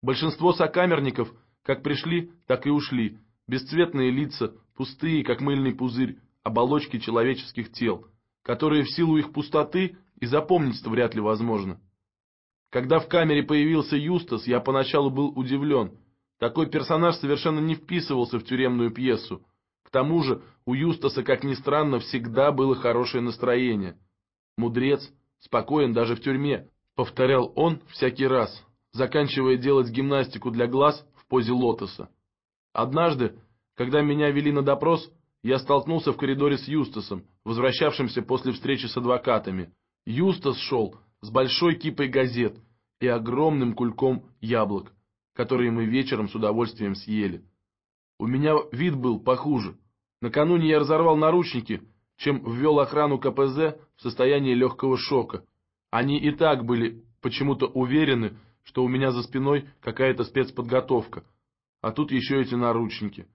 Большинство сокамерников как пришли, так и ушли, бесцветные лица, пустые, как мыльный пузырь, оболочки человеческих тел, которые в силу их пустоты и запомнить-то вряд ли возможно. Когда в камере появился Юстас, я поначалу был удивлен. Такой персонаж совершенно не вписывался в тюремную пьесу. К тому же у Юстаса, как ни странно, всегда было хорошее настроение. Мудрец, спокоен даже в тюрьме, повторял он всякий раз, заканчивая делать гимнастику для глаз в позе лотоса. Однажды, когда меня вели на допрос, я столкнулся в коридоре с Юстасом, возвращавшимся после встречи с адвокатами. Юстас шел с большой кипой газет и огромным кульком яблок, которые мы вечером с удовольствием съели. У меня вид был похуже. Накануне я разорвал наручники, чем ввел охрану КПЗ в состояние легкого шока. Они и так были почему-то уверены, что у меня за спиной какая-то спецподготовка. А тут еще эти наручники.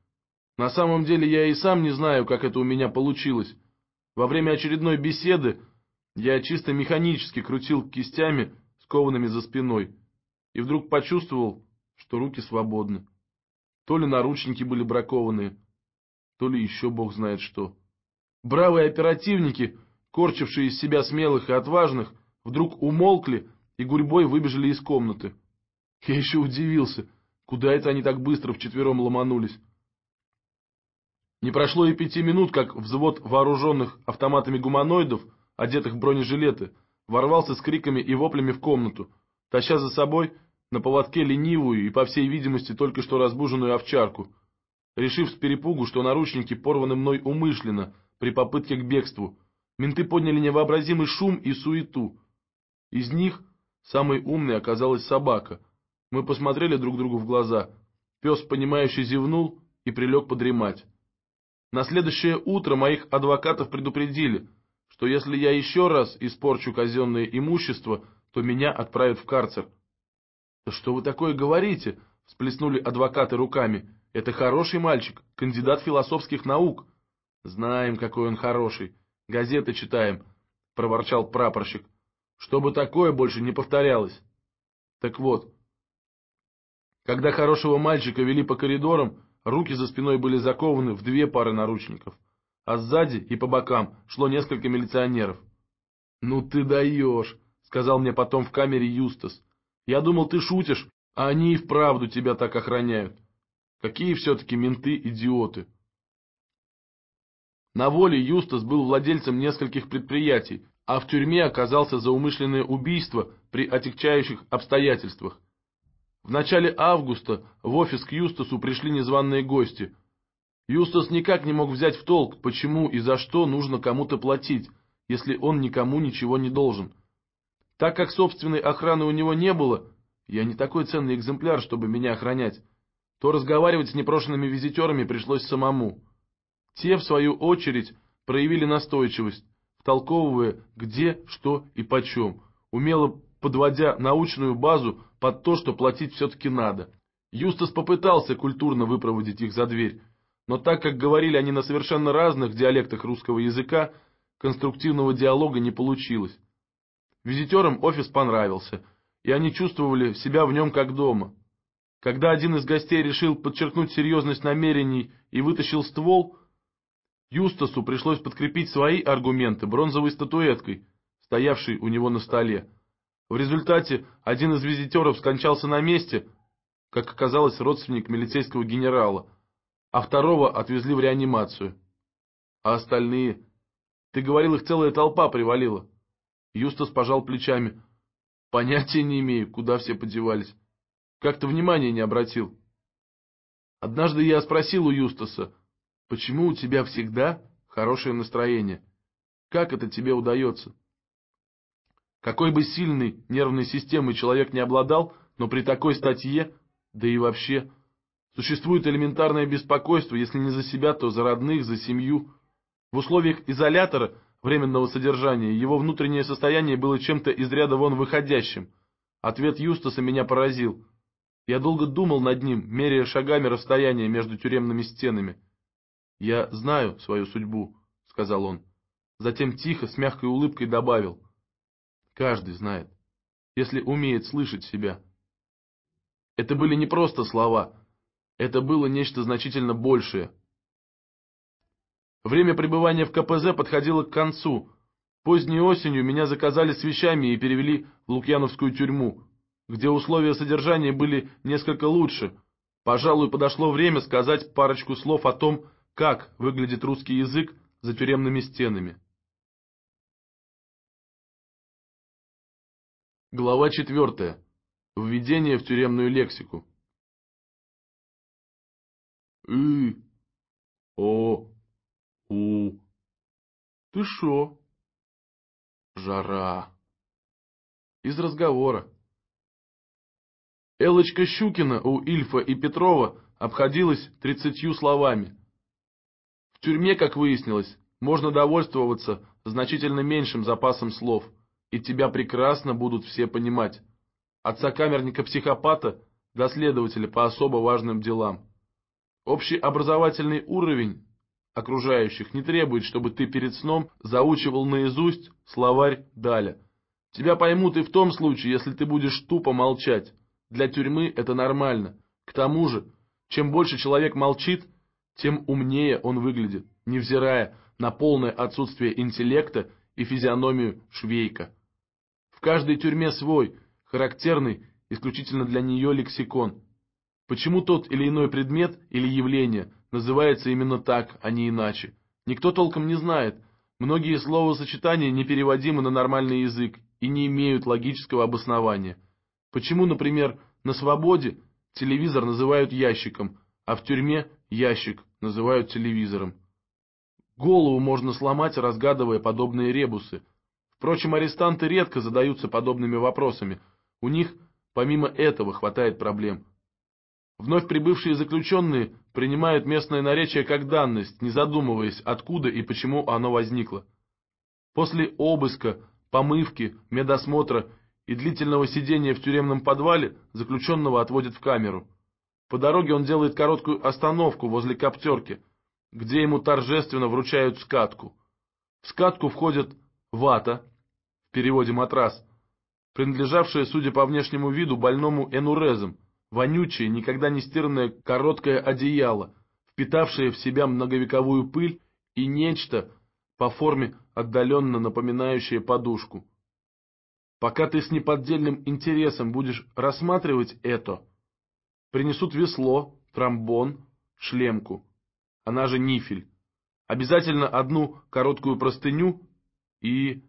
На самом деле я и сам не знаю, как это у меня получилось. Во время очередной беседы я чисто механически крутил кистями, скованными за спиной, и вдруг почувствовал, что руки свободны. То ли наручники были бракованы, то ли еще бог знает что. Бравые оперативники, корчившие из себя смелых и отважных, вдруг умолкли и гурьбой выбежали из комнаты. Я еще удивился, куда это они так быстро вчетвером ломанулись. Не прошло и пяти минут, как взвод вооруженных автоматами гуманоидов, одетых в бронежилеты, ворвался с криками и воплями в комнату, таща за собой на поводке ленивую и, по всей видимости, только что разбуженную овчарку, решив с перепугу, что наручники порваны мной умышленно при попытке к бегству. Менты подняли невообразимый шум и суету. Из них самой умной оказалась собака. Мы посмотрели друг другу в глаза. Пес, понимающий, зевнул и прилег подремать. На следующее утро моих адвокатов предупредили, что если я еще раз испорчу казенное имущество, то меня отправят в карцер. «Что вы такое говорите?» – всплеснули адвокаты руками. «Это хороший мальчик, кандидат философских наук». «Знаем, какой он хороший. Газеты читаем», – проворчал прапорщик. «Чтобы такое больше не повторялось». Так вот, когда хорошего мальчика вели по коридорам, руки за спиной были закованы в две пары наручников, а сзади и по бокам шло несколько милиционеров. «Ну ты даешь», — сказал мне потом в камере Юстас. Я думал, ты шутишь, а они и вправду тебя так охраняют. Какие все-таки менты-идиоты. На воле Юстас был владельцем нескольких предприятий, а в тюрьме оказался за умышленное убийство при отягчающих обстоятельствах. В начале августа в офис к Юстасу пришли незваные гости. Юстас никак не мог взять в толк, почему и за что нужно кому-то платить, если он никому ничего не должен. Так как собственной охраны у него не было, я не такой ценный экземпляр, чтобы меня охранять, то разговаривать с непрошенными визитерами пришлось самому. Те, в свою очередь, проявили настойчивость, втолковывая, где, что и почем, умело подводя научную базу под то, что платить все-таки надо. Юстас попытался культурно выпроводить их за дверь, но так как говорили они на совершенно разных диалектах русского языка, конструктивного диалога не получилось. Визитерам офис понравился, и они чувствовали себя в нем как дома. Когда один из гостей решил подчеркнуть серьезность намерений и вытащил ствол, Юстасу пришлось подкрепить свои аргументы бронзовой статуэткой, стоявшей у него на столе. В результате один из визитеров скончался на месте, как оказалось, родственник милицейского генерала, а второго отвезли в реанимацию. А остальные? Ты говорил, их целая толпа привалила. Юстас пожал плечами. Понятия не имею, куда все подевались. Как-то внимания не обратил. Однажды я спросил у Юстаса, почему у тебя всегда хорошее настроение? Как это тебе удается? Какой бы сильной нервной системой человек не обладал, но при такой статье, да и вообще, существует элементарное беспокойство, если не за себя, то за родных, за семью. В условиях изолятора временного содержания. Его внутреннее состояние было чем-то из ряда вон выходящим. Ответ Юстаса меня поразил. Я долго думал над ним, меряя шагами расстояние между тюремными стенами. «Я знаю свою судьбу», — сказал он. Затем тихо, с мягкой улыбкой добавил. «Каждый знает, если умеет слышать себя». Это были не просто слова, это было нечто значительно большее. Время пребывания в КПЗ подходило к концу. Поздней осенью меня заказали с вещами и перевели в Лукьяновскую тюрьму, где условия содержания были несколько лучше. Пожалуй, подошло время сказать парочку слов о том, как выглядит русский язык за тюремными стенами. Глава четвертая. Введение в тюремную лексику. И, о, у. Ты шо? Жара. Из разговора. Элочка Щукина у Ильфа и Петрова обходилась тридцатью словами. В тюрьме, как выяснилось, можно довольствоваться значительно меньшим запасом слов, и тебя прекрасно будут все понимать. От сокамерника-психопата до следователя по особо важным делам. Общий образовательный уровень окружающих не требует, чтобы ты перед сном заучивал наизусть словарь Даля. Тебя поймут и в том случае, если ты будешь тупо молчать. Для тюрьмы это нормально. К тому же, чем больше человек молчит, тем умнее он выглядит, невзирая на полное отсутствие интеллекта и физиономию швейка. В каждой тюрьме свой, характерный исключительно для нее лексикон. Почему тот или иной предмет или явление Называется именно так, а не иначе. Никто толком не знает. Многие словосочетания непереводимы на нормальный язык и не имеют логического обоснования. Почему, например, на свободе телевизор называют ящиком, а в тюрьме ящик называют телевизором? Голову можно сломать, разгадывая подобные ребусы. Впрочем, арестанты редко задаются подобными вопросами. У них, помимо этого, хватает проблем – Вновь прибывшие заключенные принимают местное наречие как данность, не задумываясь, откуда и почему оно возникло. После обыска, помывки, медосмотра и длительного сидения в тюремном подвале заключенного отводят в камеру. По дороге он делает короткую остановку возле коптерки, где ему торжественно вручают скатку. В скатку входит вата, в переводе матрас, принадлежавшая, судя по внешнему виду, больному энурезом, вонючее, никогда не стиранное короткое одеяло, впитавшее в себя многовековую пыль и нечто по форме отдаленно напоминающее подушку. Пока ты с неподдельным интересом будешь рассматривать это, принесут весло, тромбон, шлемку, она же нифель, обязательно одну короткую простыню и,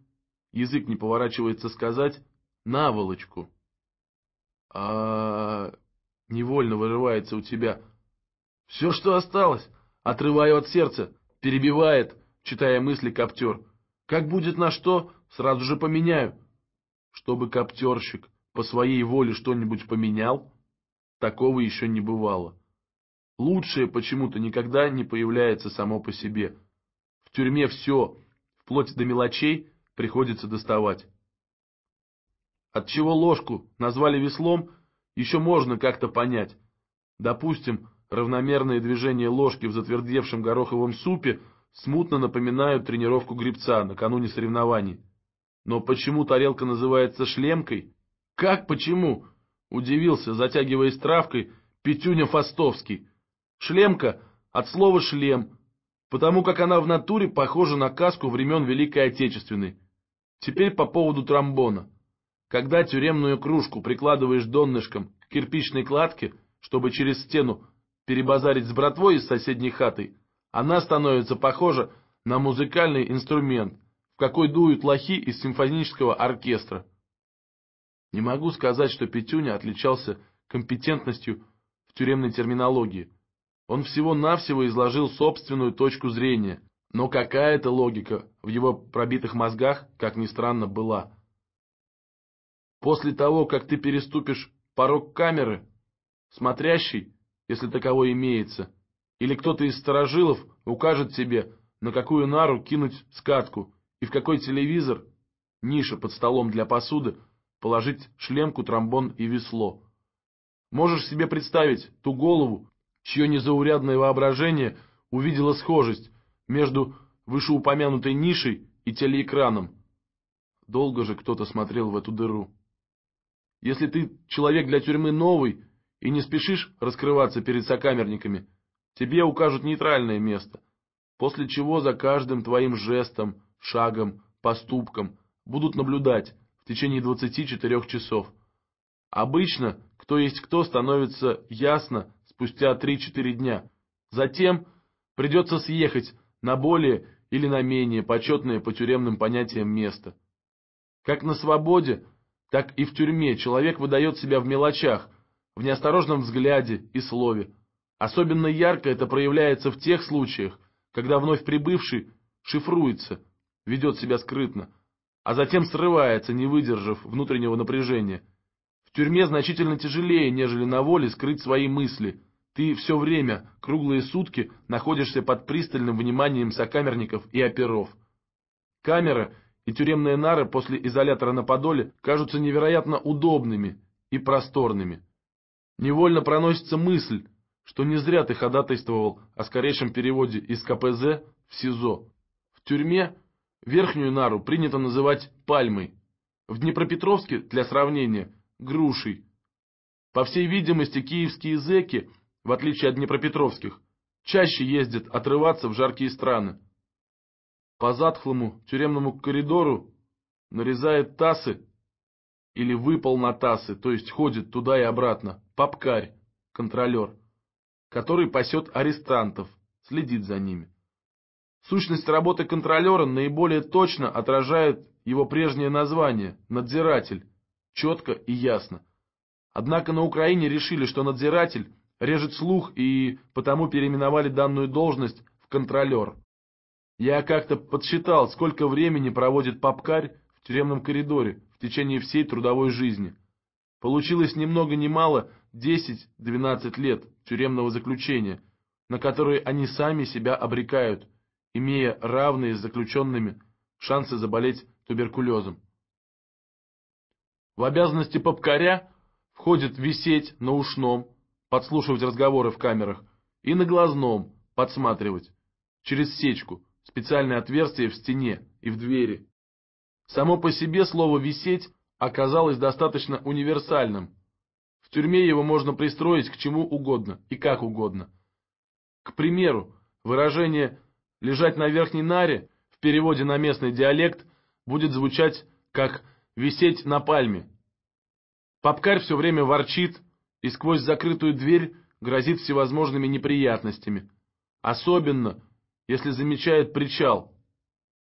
язык не поворачивается сказать, наволочку. А невольно вырывается у тебя. Все, что осталось, отрываю от сердца, перебивает, читая мысли коптер. Как будет на что, сразу же поменяю. Чтобы коптерщик по своей воле что-нибудь поменял, такого еще не бывало. Лучшее почему-то никогда не появляется само по себе. В тюрьме все, вплоть до мелочей, приходится доставать. Отчего ложку назвали веслом – еще можно как-то понять. Допустим, равномерные движения ложки в затвердевшем гороховом супе смутно напоминают тренировку гребца накануне соревнований. Но почему тарелка называется шлемкой? Как почему? Удивился, затягиваясь травкой, Петюня Фастовский. Шлемка от слова «шлем», потому как она в натуре похожа на каску времен Великой Отечественной. Теперь по поводу тромбона. Когда тюремную кружку прикладываешь донышком к кирпичной кладке, чтобы через стену перебазарить с братвой из соседней хаты, она становится похожа на музыкальный инструмент, в какой дуют лохи из симфонического оркестра. Не могу сказать, что Петюня отличался компетентностью в тюремной терминологии. Он всего-навсего изложил собственную точку зрения, но какая-то логика в его пробитых мозгах, как ни странно, была. После того, как ты переступишь порог камеры, смотрящий, если таковой имеется, или кто-то из сторожилов укажет тебе, на какую нару кинуть скатку и в какой телевизор, ниша под столом для посуды, положить шлемку, тромбон и весло. Можешь себе представить ту голову, чье незаурядное воображение увидело схожесть между вышеупомянутой нишей и телеэкраном. Долго же кто-то смотрел в эту дыру если ты человек для тюрьмы новый и не спешишь раскрываться перед сокамерниками, тебе укажут нейтральное место, после чего за каждым твоим жестом, шагом, поступком будут наблюдать в течение 24 часов. Обычно кто есть кто становится ясно спустя 3-4 дня. Затем придется съехать на более или на менее почетное по тюремным понятиям место. Как на свободе, так и в тюрьме человек выдает себя в мелочах, в неосторожном взгляде и слове. Особенно ярко это проявляется в тех случаях, когда вновь прибывший шифруется, ведет себя скрытно, а затем срывается, не выдержав внутреннего напряжения. В тюрьме значительно тяжелее, нежели на воле, скрыть свои мысли. Ты все время, круглые сутки, находишься под пристальным вниманием сокамерников и оперов. Камера — и тюремные нары после изолятора на Подоле кажутся невероятно удобными и просторными. Невольно проносится мысль, что не зря ты ходатайствовал о скорейшем переводе из КПЗ в СИЗО. В тюрьме верхнюю нару принято называть пальмой, в Днепропетровске, для сравнения, грушей. По всей видимости, киевские зэки, в отличие от днепропетровских, чаще ездят отрываться в жаркие страны по затхлому тюремному коридору, нарезает тасы или выпал на тасы, то есть ходит туда и обратно, Папкарь, контролер, который пасет арестантов, следит за ними. Сущность работы контролера наиболее точно отражает его прежнее название – надзиратель, четко и ясно. Однако на Украине решили, что надзиратель режет слух и потому переименовали данную должность в контролер. Я как-то подсчитал, сколько времени проводит попкарь в тюремном коридоре в течение всей трудовой жизни. Получилось ни много ни мало 10-12 лет тюремного заключения, на которые они сами себя обрекают, имея равные с заключенными шансы заболеть туберкулезом. В обязанности попкаря входит висеть на ушном, подслушивать разговоры в камерах, и на глазном подсматривать, через сечку, специальное отверстие в стене и в двери. Само по себе слово «висеть» оказалось достаточно универсальным. В тюрьме его можно пристроить к чему угодно и как угодно. К примеру, выражение «лежать на верхней наре» в переводе на местный диалект будет звучать как «висеть на пальме». Папкарь все время ворчит и сквозь закрытую дверь грозит всевозможными неприятностями. Особенно – если замечает причал.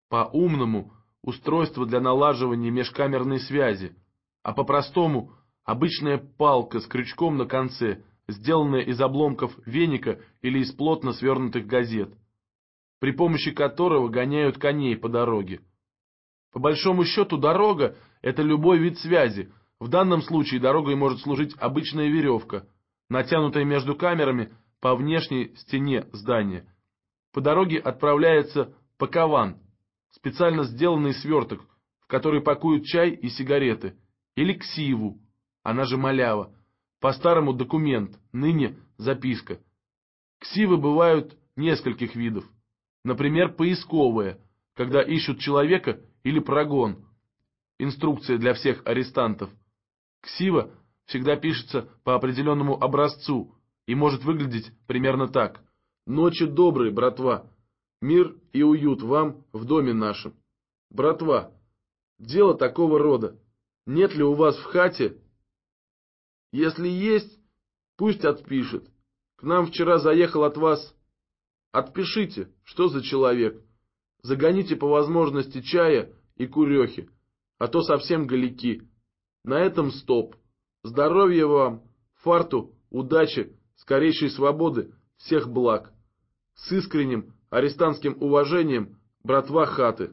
По-умному – устройство для налаживания межкамерной связи, а по-простому – обычная палка с крючком на конце, сделанная из обломков веника или из плотно свернутых газет, при помощи которого гоняют коней по дороге. По большому счету дорога – это любой вид связи. В данном случае дорогой может служить обычная веревка, натянутая между камерами по внешней стене здания. По дороге отправляется пакован, специально сделанный сверток, в который пакуют чай и сигареты, или ксиву, она же малява, по-старому документ, ныне записка. Ксивы бывают нескольких видов. Например, поисковая, когда ищут человека или прогон. Инструкция для всех арестантов. Ксива всегда пишется по определенному образцу и может выглядеть примерно так. Ночи добрые, братва. Мир и уют вам в доме нашем. Братва, дело такого рода. Нет ли у вас в хате? Если есть, пусть отпишет. К нам вчера заехал от вас. Отпишите, что за человек. Загоните по возможности чая и курехи, а то совсем галики. На этом стоп. Здоровья вам, фарту, удачи, скорейшей свободы, всех благ. С искренним арестантским уважением братва хаты.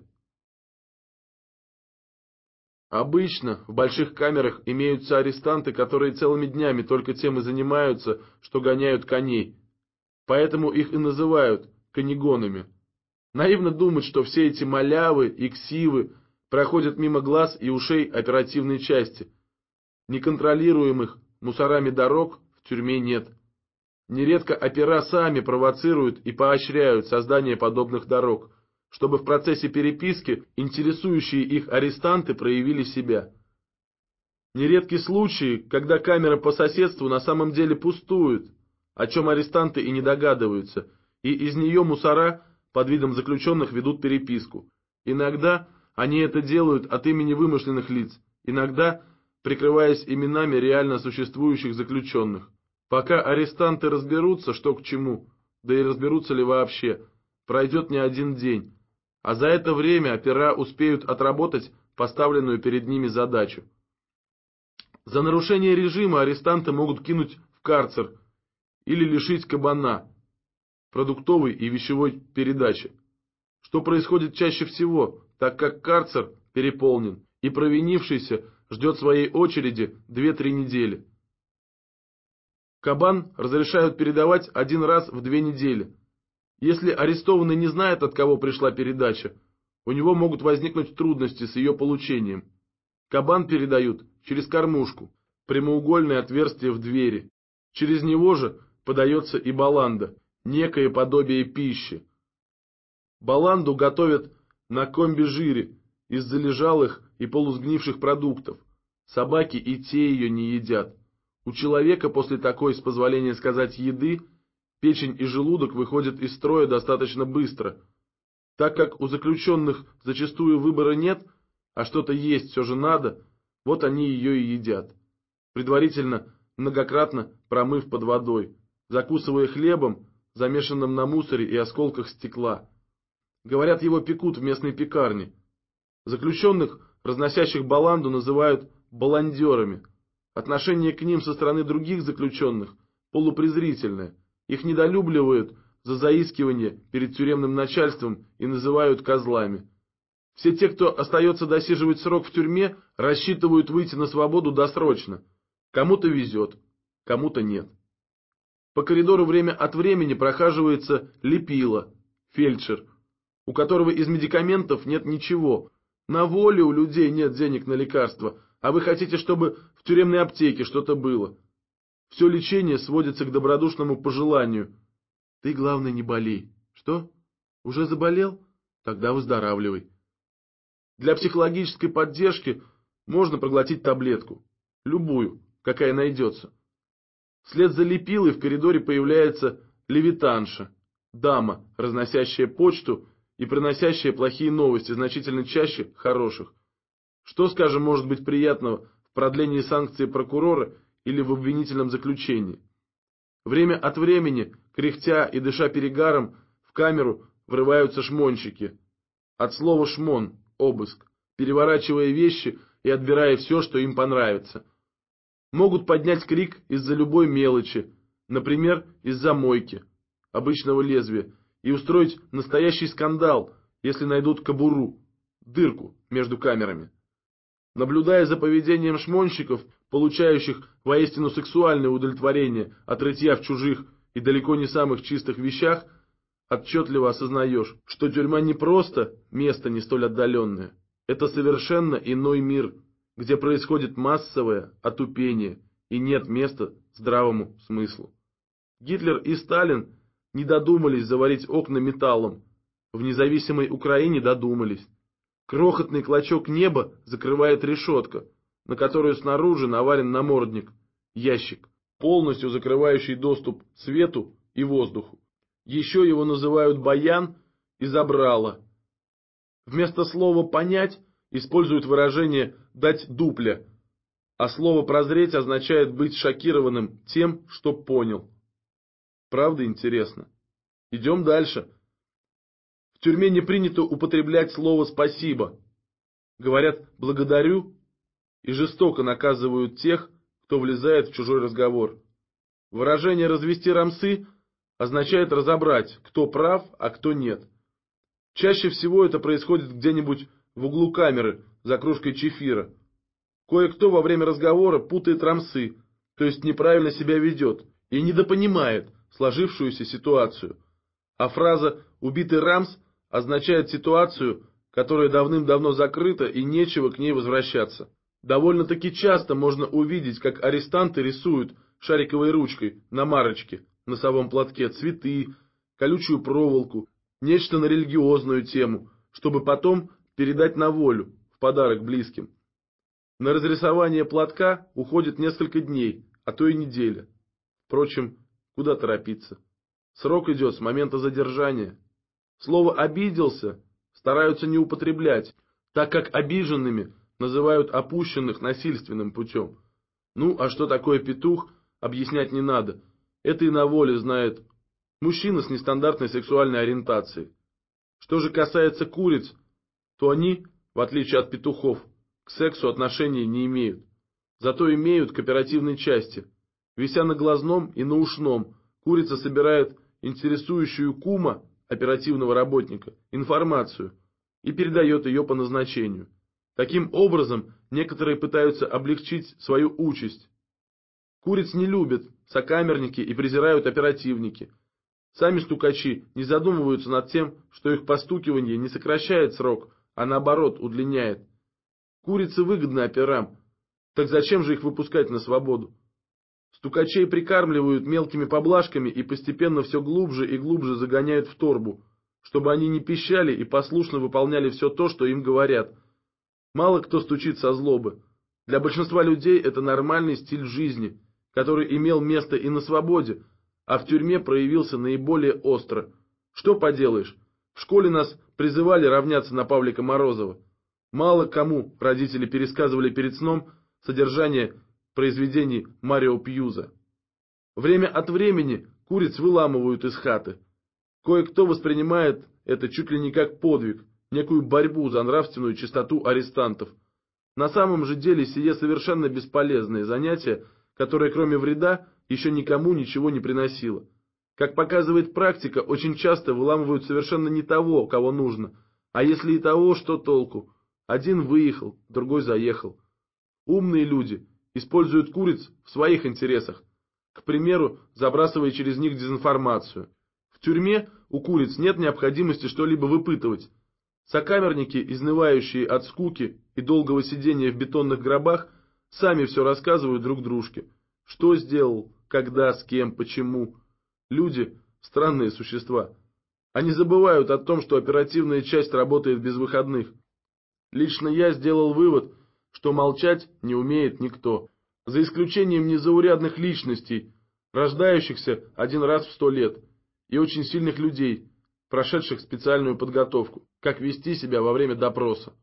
Обычно в больших камерах имеются арестанты, которые целыми днями только тем и занимаются, что гоняют коней. Поэтому их и называют конегонами. Наивно думать, что все эти малявы и ксивы проходят мимо глаз и ушей оперативной части. Неконтролируемых мусорами дорог в тюрьме нет. Нередко опера сами провоцируют и поощряют создание подобных дорог, чтобы в процессе переписки интересующие их арестанты проявили себя. Нередки случаи, когда камера по соседству на самом деле пустует, о чем арестанты и не догадываются, и из нее мусора под видом заключенных ведут переписку. Иногда они это делают от имени вымышленных лиц, иногда прикрываясь именами реально существующих заключенных. Пока арестанты разберутся, что к чему, да и разберутся ли вообще, пройдет не один день, а за это время опера успеют отработать поставленную перед ними задачу. За нарушение режима арестанты могут кинуть в карцер или лишить кабана, продуктовой и вещевой передачи, что происходит чаще всего, так как карцер переполнен и провинившийся ждет своей очереди 2-3 недели. Кабан разрешают передавать один раз в две недели. Если арестованный не знает, от кого пришла передача, у него могут возникнуть трудности с ее получением. Кабан передают через кормушку, прямоугольное отверстие в двери. Через него же подается и баланда, некое подобие пищи. Баланду готовят на комби-жире из залежалых и полусгнивших продуктов. Собаки и те ее не едят. У человека после такой, с позволения сказать, еды, печень и желудок выходят из строя достаточно быстро. Так как у заключенных зачастую выбора нет, а что-то есть все же надо, вот они ее и едят. Предварительно, многократно промыв под водой, закусывая хлебом, замешанным на мусоре и осколках стекла. Говорят, его пекут в местной пекарне. Заключенных, разносящих баланду, называют «баландерами», Отношение к ним со стороны других заключенных полупрезрительное. Их недолюбливают за заискивание перед тюремным начальством и называют козлами. Все те, кто остается досиживать срок в тюрьме, рассчитывают выйти на свободу досрочно. Кому-то везет, кому-то нет. По коридору время от времени прохаживается Лепила, фельдшер, у которого из медикаментов нет ничего. На воле у людей нет денег на лекарства, а вы хотите, чтобы тюремной аптеке что-то было. Все лечение сводится к добродушному пожеланию. Ты, главное, не боли. Что? Уже заболел? Тогда выздоравливай. Для психологической поддержки можно проглотить таблетку. Любую, какая найдется. Вслед за лепилой в коридоре появляется левитанша, дама, разносящая почту и приносящая плохие новости, значительно чаще хороших. Что, скажем, может быть приятного – продлении санкции прокурора или в обвинительном заключении. Время от времени, кряхтя и дыша перегаром, в камеру врываются шмонщики. От слова «шмон» — обыск, переворачивая вещи и отбирая все, что им понравится. Могут поднять крик из-за любой мелочи, например, из-за мойки, обычного лезвия, и устроить настоящий скандал, если найдут кобуру, дырку между камерами. Наблюдая за поведением шмонщиков, получающих воистину сексуальное удовлетворение от рытья в чужих и далеко не самых чистых вещах, отчетливо осознаешь, что тюрьма не просто место не столь отдаленное. Это совершенно иной мир, где происходит массовое отупение и нет места здравому смыслу. Гитлер и Сталин не додумались заварить окна металлом, в независимой Украине додумались. Крохотный клочок неба закрывает решетка, на которую снаружи наварен намордник, ящик, полностью закрывающий доступ свету и воздуху. Еще его называют баян и забрало. Вместо слова «понять» используют выражение «дать дупля», а слово «прозреть» означает быть шокированным тем, что понял. Правда интересно? Идем дальше. В тюрьме не принято употреблять слово «спасибо». Говорят «благодарю» и жестоко наказывают тех, кто влезает в чужой разговор. Выражение «развести рамсы» означает разобрать, кто прав, а кто нет. Чаще всего это происходит где-нибудь в углу камеры за кружкой чефира. Кое-кто во время разговора путает рамсы, то есть неправильно себя ведет и недопонимает сложившуюся ситуацию. А фраза «убитый рамс» означает ситуацию, которая давным-давно закрыта и нечего к ней возвращаться. Довольно-таки часто можно увидеть, как арестанты рисуют шариковой ручкой на марочке, носовом платке, цветы, колючую проволоку, нечто на религиозную тему, чтобы потом передать на волю, в подарок близким. На разрисование платка уходит несколько дней, а то и неделя. Впрочем, куда торопиться? Срок идет с момента задержания. Слово «обиделся» стараются не употреблять, так как обиженными называют опущенных насильственным путем. Ну, а что такое петух, объяснять не надо. Это и на воле знает мужчина с нестандартной сексуальной ориентацией. Что же касается куриц, то они, в отличие от петухов, к сексу отношения не имеют. Зато имеют кооперативные части. Вися на глазном и на ушном, курица собирает интересующую кума оперативного работника, информацию и передает ее по назначению. Таким образом, некоторые пытаются облегчить свою участь. Куриц не любят сокамерники и презирают оперативники. Сами стукачи не задумываются над тем, что их постукивание не сокращает срок, а наоборот удлиняет. Курицы выгодны операм, так зачем же их выпускать на свободу? Стукачей прикармливают мелкими поблажками и постепенно все глубже и глубже загоняют в торбу, чтобы они не пищали и послушно выполняли все то, что им говорят. Мало кто стучит со злобы. Для большинства людей это нормальный стиль жизни, который имел место и на свободе, а в тюрьме проявился наиболее остро. Что поделаешь, в школе нас призывали равняться на Павлика Морозова. Мало кому родители пересказывали перед сном содержание произведений Марио Пьюза. Время от времени куриц выламывают из хаты. Кое-кто воспринимает это чуть ли не как подвиг, некую борьбу за нравственную чистоту арестантов. На самом же деле сие совершенно бесполезное занятие, которое кроме вреда еще никому ничего не приносило. Как показывает практика, очень часто выламывают совершенно не того, кого нужно, а если и того, что толку. Один выехал, другой заехал. Умные люди используют куриц в своих интересах, к примеру, забрасывая через них дезинформацию. В тюрьме у куриц нет необходимости что-либо выпытывать. Сокамерники, изнывающие от скуки и долгого сидения в бетонных гробах, сами все рассказывают друг дружке. Что сделал, когда, с кем, почему. Люди – странные существа. Они забывают о том, что оперативная часть работает без выходных. Лично я сделал вывод, что молчать не умеет никто, за исключением незаурядных личностей, рождающихся один раз в сто лет, и очень сильных людей, прошедших специальную подготовку, как вести себя во время допроса.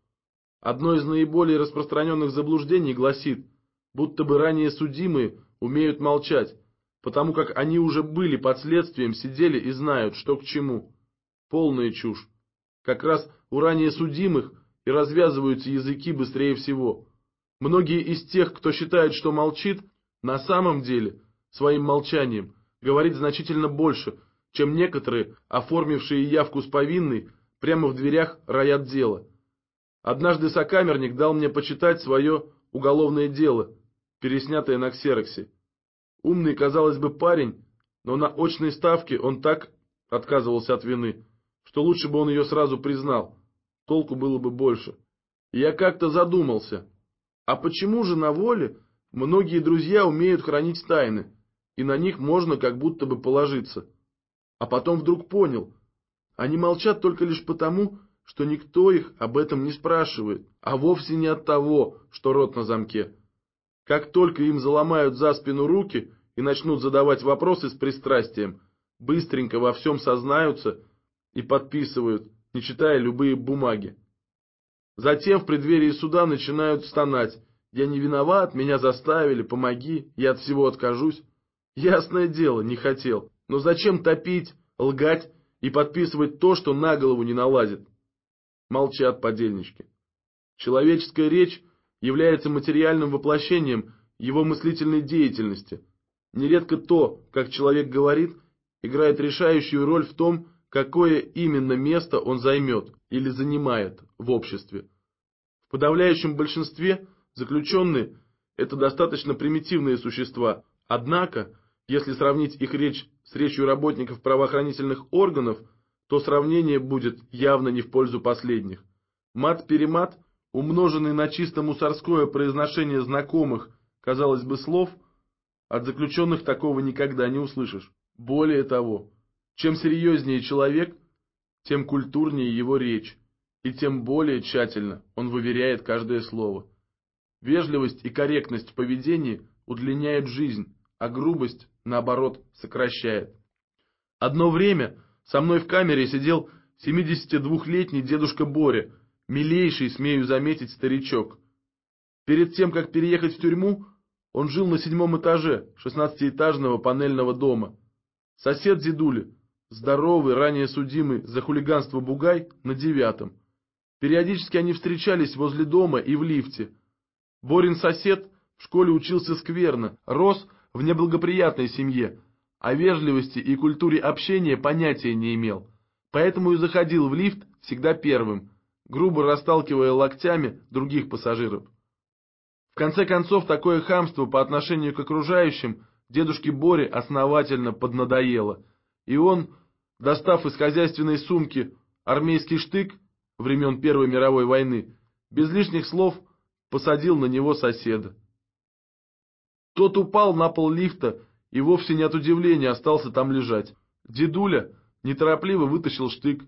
Одно из наиболее распространенных заблуждений гласит, будто бы ранее судимые умеют молчать, потому как они уже были под следствием, сидели и знают, что к чему. Полная чушь. Как раз у ранее судимых – и развязываются языки быстрее всего. Многие из тех, кто считает, что молчит, на самом деле своим молчанием говорит значительно больше, чем некоторые, оформившие явку с повинной, прямо в дверях роят дело. Однажды сокамерник дал мне почитать свое уголовное дело, переснятое на ксероксе. Умный, казалось бы, парень, но на очной ставке он так отказывался от вины, что лучше бы он ее сразу признал толку было бы больше. я как-то задумался, а почему же на воле многие друзья умеют хранить тайны, и на них можно как будто бы положиться? А потом вдруг понял, они молчат только лишь потому, что никто их об этом не спрашивает, а вовсе не от того, что рот на замке. Как только им заломают за спину руки и начнут задавать вопросы с пристрастием, быстренько во всем сознаются и подписывают не читая любые бумаги. Затем в преддверии суда начинают стонать. Я не виноват, меня заставили, помоги, я от всего откажусь. Ясное дело, не хотел. Но зачем топить, лгать и подписывать то, что на голову не налазит? Молчат подельнички. Человеческая речь является материальным воплощением его мыслительной деятельности. Нередко то, как человек говорит, играет решающую роль в том, какое именно место он займет или занимает в обществе. В подавляющем большинстве заключенные – это достаточно примитивные существа, однако, если сравнить их речь с речью работников правоохранительных органов, то сравнение будет явно не в пользу последних. Мат-перемат, умноженный на чисто мусорское произношение знакомых, казалось бы, слов, от заключенных такого никогда не услышишь. Более того, чем серьезнее человек, тем культурнее его речь, и тем более тщательно он выверяет каждое слово. Вежливость и корректность в поведении удлиняет жизнь, а грубость, наоборот, сокращает. Одно время со мной в камере сидел 72-летний дедушка Боря, милейший, смею заметить, старичок. Перед тем, как переехать в тюрьму, он жил на седьмом этаже шестнадцатиэтажного панельного дома. Сосед дедули, Здоровый, ранее судимый за хулиганство Бугай на девятом. Периодически они встречались возле дома и в лифте. Борин сосед в школе учился скверно, рос в неблагоприятной семье, о вежливости и культуре общения понятия не имел, поэтому и заходил в лифт всегда первым, грубо расталкивая локтями других пассажиров. В конце концов, такое хамство по отношению к окружающим дедушке Боре основательно поднадоело – и он, достав из хозяйственной сумки армейский штык времен Первой мировой войны, без лишних слов посадил на него соседа. Тот упал на пол лифта и вовсе не от удивления остался там лежать. Дедуля неторопливо вытащил штык,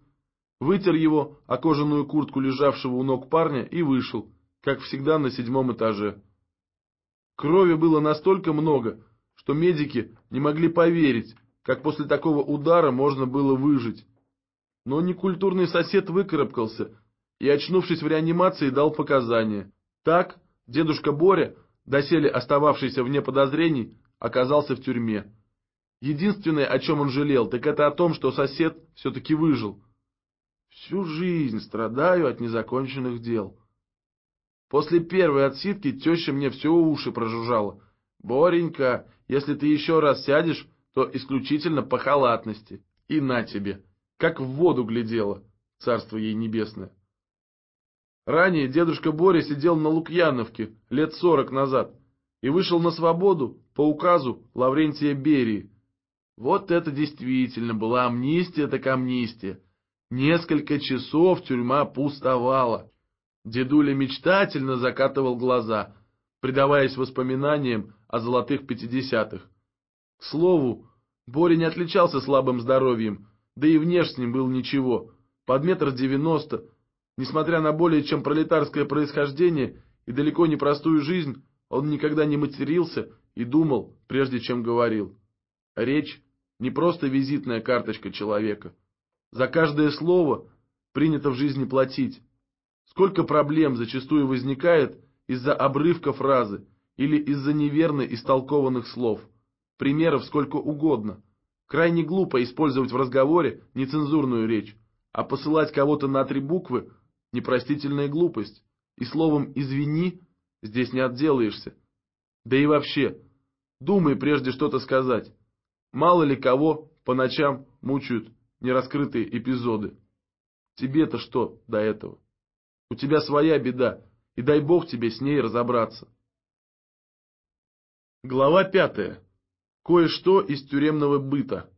вытер его о кожаную куртку лежавшего у ног парня и вышел, как всегда на седьмом этаже. Крови было настолько много, что медики не могли поверить, как после такого удара можно было выжить. Но некультурный сосед выкарабкался и, очнувшись в реанимации, дал показания. Так дедушка Боря, доселе остававшийся вне подозрений, оказался в тюрьме. Единственное, о чем он жалел, так это о том, что сосед все-таки выжил. Всю жизнь страдаю от незаконченных дел. После первой отсидки теща мне все уши прожужжала. «Боренька, если ты еще раз сядешь, то исключительно по халатности. И на тебе, как в воду глядела, царство ей небесное. Ранее дедушка Боря сидел на Лукьяновке лет сорок назад и вышел на свободу по указу Лаврентия Берии. Вот это действительно была амнистия так амнистия. Несколько часов тюрьма пустовала. Дедуля мечтательно закатывал глаза, предаваясь воспоминаниям о золотых пятидесятых. К слову, Боря не отличался слабым здоровьем, да и внешним был ничего, под метр девяносто. Несмотря на более чем пролетарское происхождение и далеко не простую жизнь, он никогда не матерился и думал, прежде чем говорил. Речь — не просто визитная карточка человека. За каждое слово принято в жизни платить. Сколько проблем зачастую возникает из-за обрывка фразы или из-за неверно истолкованных слов – примеров сколько угодно. Крайне глупо использовать в разговоре нецензурную речь, а посылать кого-то на три буквы – непростительная глупость. И словом «извини» здесь не отделаешься. Да и вообще, думай прежде что-то сказать. Мало ли кого по ночам мучают нераскрытые эпизоды. Тебе-то что до этого? У тебя своя беда, и дай бог тебе с ней разобраться. Глава пятая. Кое-что из тюремного быта.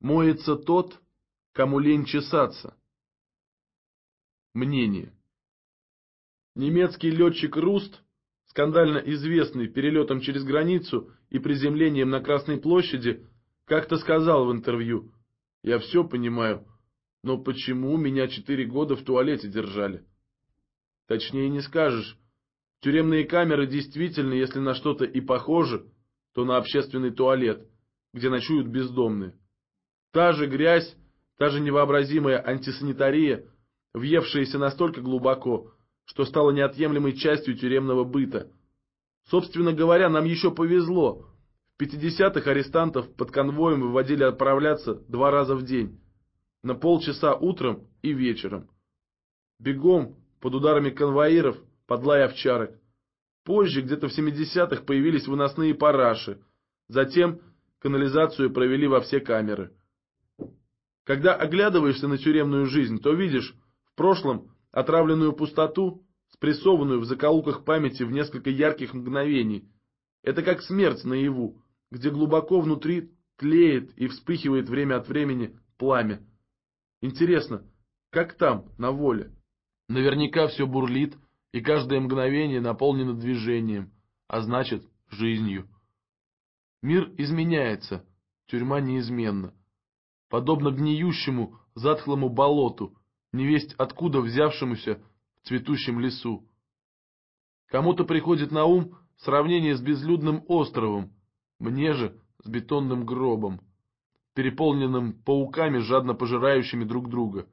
Моется тот, кому лень чесаться. Мнение. Немецкий летчик Руст, скандально известный перелетом через границу и приземлением на Красной площади, как-то сказал в интервью «Я все понимаю, но почему меня четыре года в туалете держали?» Точнее не скажешь. Тюремные камеры действительно, если на что-то и похожи, то на общественный туалет, где ночуют бездомные. Та же грязь, та же невообразимая антисанитария, въевшаяся настолько глубоко, что стала неотъемлемой частью тюремного быта. Собственно говоря, нам еще повезло. В 50-х арестантов под конвоем выводили отправляться два раза в день, на полчаса утром и вечером. Бегом, под ударами конвоиров, под лай овчарок. Позже, где-то в 70-х, появились выносные параши. Затем канализацию провели во все камеры. Когда оглядываешься на тюремную жизнь, то видишь в прошлом отравленную пустоту, спрессованную в закоулках памяти в несколько ярких мгновений. Это как смерть наяву, где глубоко внутри тлеет и вспыхивает время от времени пламя. Интересно, как там, на воле? Наверняка все бурлит, и каждое мгновение наполнено движением, а значит, жизнью. Мир изменяется, тюрьма неизменна. Подобно гниющему, затхлому болоту, невесть откуда взявшемуся в цветущем лесу. Кому-то приходит на ум сравнение с безлюдным островом, мне же с бетонным гробом, переполненным пауками, жадно пожирающими друг друга.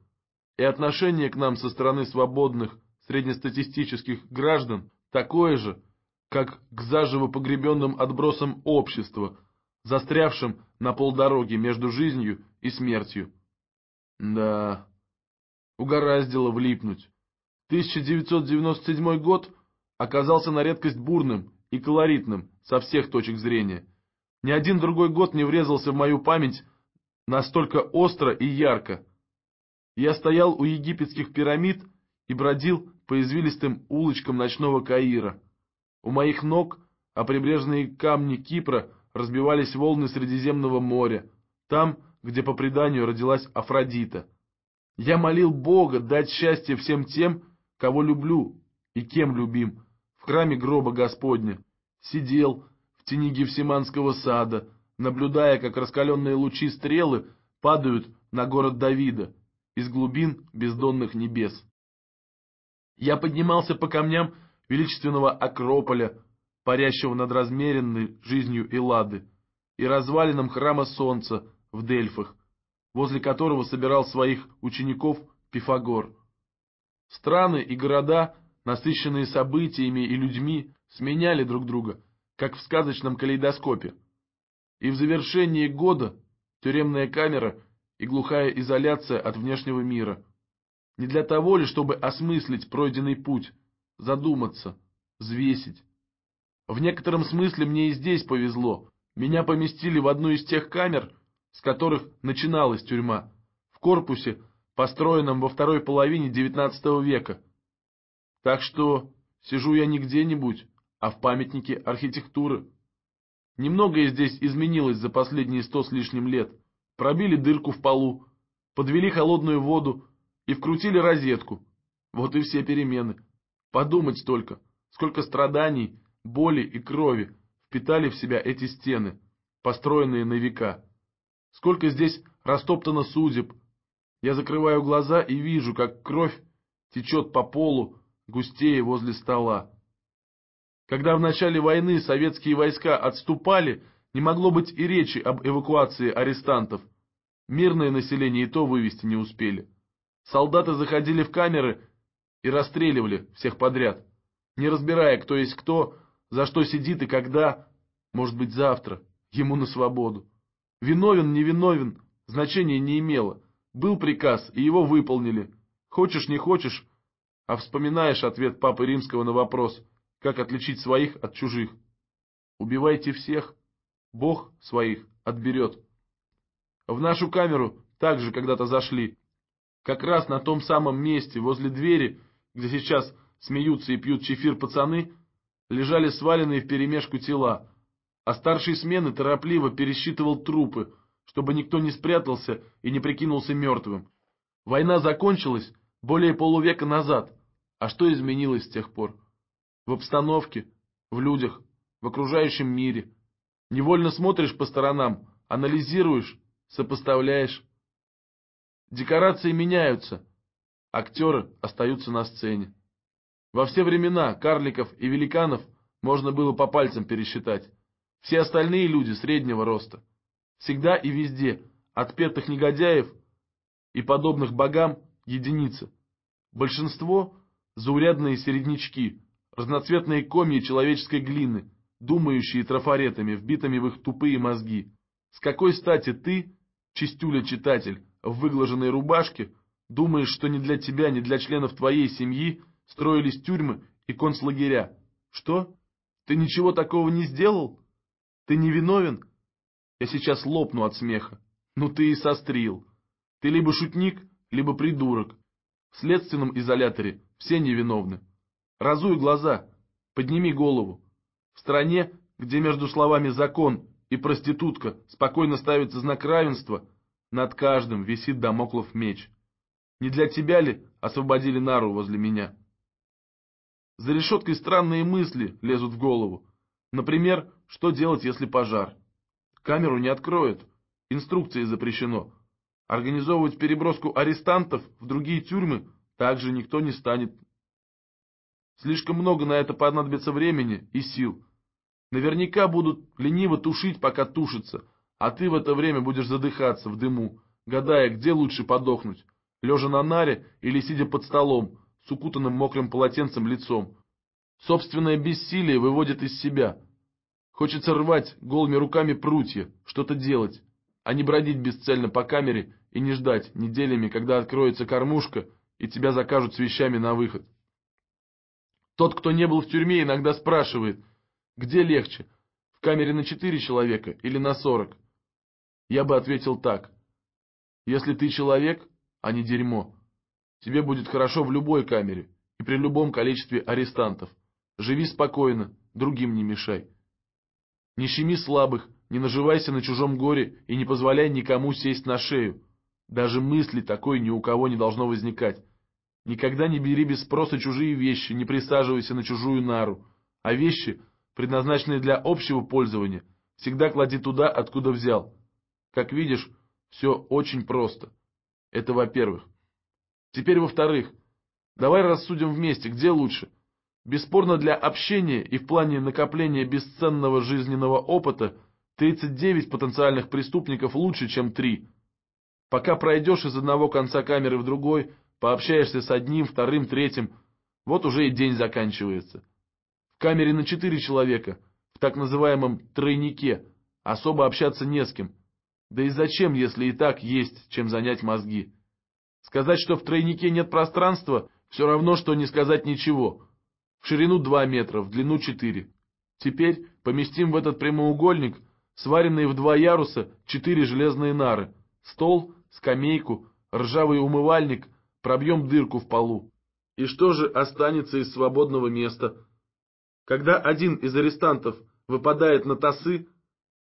И отношение к нам со стороны свободных, среднестатистических граждан такое же, как к заживо погребенным отбросам общества, застрявшим на полдороге между жизнью и смертью. Да, угораздило влипнуть. 1997 год оказался на редкость бурным и колоритным со всех точек зрения. Ни один другой год не врезался в мою память настолько остро и ярко. Я стоял у египетских пирамид и бродил по извилистым улочкам ночного Каира. У моих ног а прибрежные камни Кипра разбивались волны Средиземного моря, там, где по преданию родилась Афродита. Я молил Бога дать счастье всем тем, кого люблю и кем любим, в храме гроба Господня. Сидел в тени Гефсиманского сада, наблюдая, как раскаленные лучи стрелы падают на город Давида из глубин бездонных небес. Я поднимался по камням величественного Акрополя, парящего над размеренной жизнью Эллады, и развалинам храма Солнца в Дельфах, возле которого собирал своих учеников Пифагор. Страны и города, насыщенные событиями и людьми, сменяли друг друга, как в сказочном калейдоскопе. И в завершении года тюремная камера и глухая изоляция от внешнего мира – не для того ли, чтобы осмыслить пройденный путь, задуматься, взвесить? В некотором смысле мне и здесь повезло. Меня поместили в одну из тех камер, с которых начиналась тюрьма, в корпусе, построенном во второй половине XIX века. Так что сижу я не где-нибудь, а в памятнике архитектуры. Немногое здесь изменилось за последние сто с лишним лет. Пробили дырку в полу, подвели холодную воду, и вкрутили розетку. Вот и все перемены. Подумать только, сколько страданий, боли и крови впитали в себя эти стены, построенные на века. Сколько здесь растоптано судеб. Я закрываю глаза и вижу, как кровь течет по полу, густее возле стола. Когда в начале войны советские войска отступали, не могло быть и речи об эвакуации арестантов. Мирное население и то вывести не успели. Солдаты заходили в камеры и расстреливали всех подряд, не разбирая, кто есть кто, за что сидит и когда, может быть, завтра, ему на свободу. Виновен, невиновен, значения не имело. Был приказ, и его выполнили. Хочешь, не хочешь, а вспоминаешь ответ Папы Римского на вопрос, как отличить своих от чужих. Убивайте всех, Бог своих отберет. В нашу камеру также когда-то зашли, как раз на том самом месте, возле двери, где сейчас смеются и пьют чефир пацаны, лежали сваленные вперемешку тела, а старший смены торопливо пересчитывал трупы, чтобы никто не спрятался и не прикинулся мертвым. Война закончилась более полувека назад, а что изменилось с тех пор? В обстановке, в людях, в окружающем мире. Невольно смотришь по сторонам, анализируешь, сопоставляешь. Декорации меняются. Актеры остаются на сцене. Во все времена карликов и великанов можно было по пальцам пересчитать. Все остальные люди среднего роста. Всегда и везде, от петых негодяев и подобных богам, единицы. Большинство – заурядные середнячки, разноцветные комья человеческой глины, думающие трафаретами, вбитыми в их тупые мозги. С какой стати ты, чистюля-читатель, в выглаженной рубашке, думаешь, что ни для тебя, ни для членов твоей семьи строились тюрьмы и концлагеря. Что? Ты ничего такого не сделал? Ты не виновен? Я сейчас лопну от смеха. Ну ты и сострил. Ты либо шутник, либо придурок. В следственном изоляторе все невиновны. Разуй глаза, подними голову. В стране, где между словами «закон» и «проститутка» спокойно ставится знак равенства – над каждым висит домоклов меч. Не для тебя ли освободили нару возле меня? За решеткой странные мысли лезут в голову. Например, что делать, если пожар? Камеру не откроют. Инструкции запрещено. Организовывать переброску арестантов в другие тюрьмы также никто не станет. Слишком много на это понадобится времени и сил. Наверняка будут лениво тушить, пока тушится, а ты в это время будешь задыхаться в дыму, гадая, где лучше подохнуть, лежа на наре или сидя под столом, с укутанным мокрым полотенцем лицом. Собственное бессилие выводит из себя. Хочется рвать голыми руками прутья, что-то делать, а не бродить бесцельно по камере и не ждать неделями, когда откроется кормушка и тебя закажут с вещами на выход. Тот, кто не был в тюрьме, иногда спрашивает, где легче, в камере на четыре человека или на сорок я бы ответил так. Если ты человек, а не дерьмо, тебе будет хорошо в любой камере и при любом количестве арестантов. Живи спокойно, другим не мешай. Не щеми слабых, не наживайся на чужом горе и не позволяй никому сесть на шею. Даже мысли такой ни у кого не должно возникать. Никогда не бери без спроса чужие вещи, не присаживайся на чужую нару. А вещи, предназначенные для общего пользования, всегда клади туда, откуда взял. Как видишь, все очень просто. Это во-первых. Теперь во-вторых, давай рассудим вместе, где лучше. Бесспорно, для общения и в плане накопления бесценного жизненного опыта 39 потенциальных преступников лучше, чем 3. Пока пройдешь из одного конца камеры в другой, пообщаешься с одним, вторым, третьим, вот уже и день заканчивается. В камере на 4 человека, в так называемом «тройнике», особо общаться не с кем – да и зачем, если и так есть, чем занять мозги? Сказать, что в тройнике нет пространства, все равно, что не сказать ничего. В ширину 2 метра, в длину 4. Теперь поместим в этот прямоугольник сваренные в два яруса четыре железные нары, стол, скамейку, ржавый умывальник, пробьем дырку в полу. И что же останется из свободного места? Когда один из арестантов выпадает на тасы,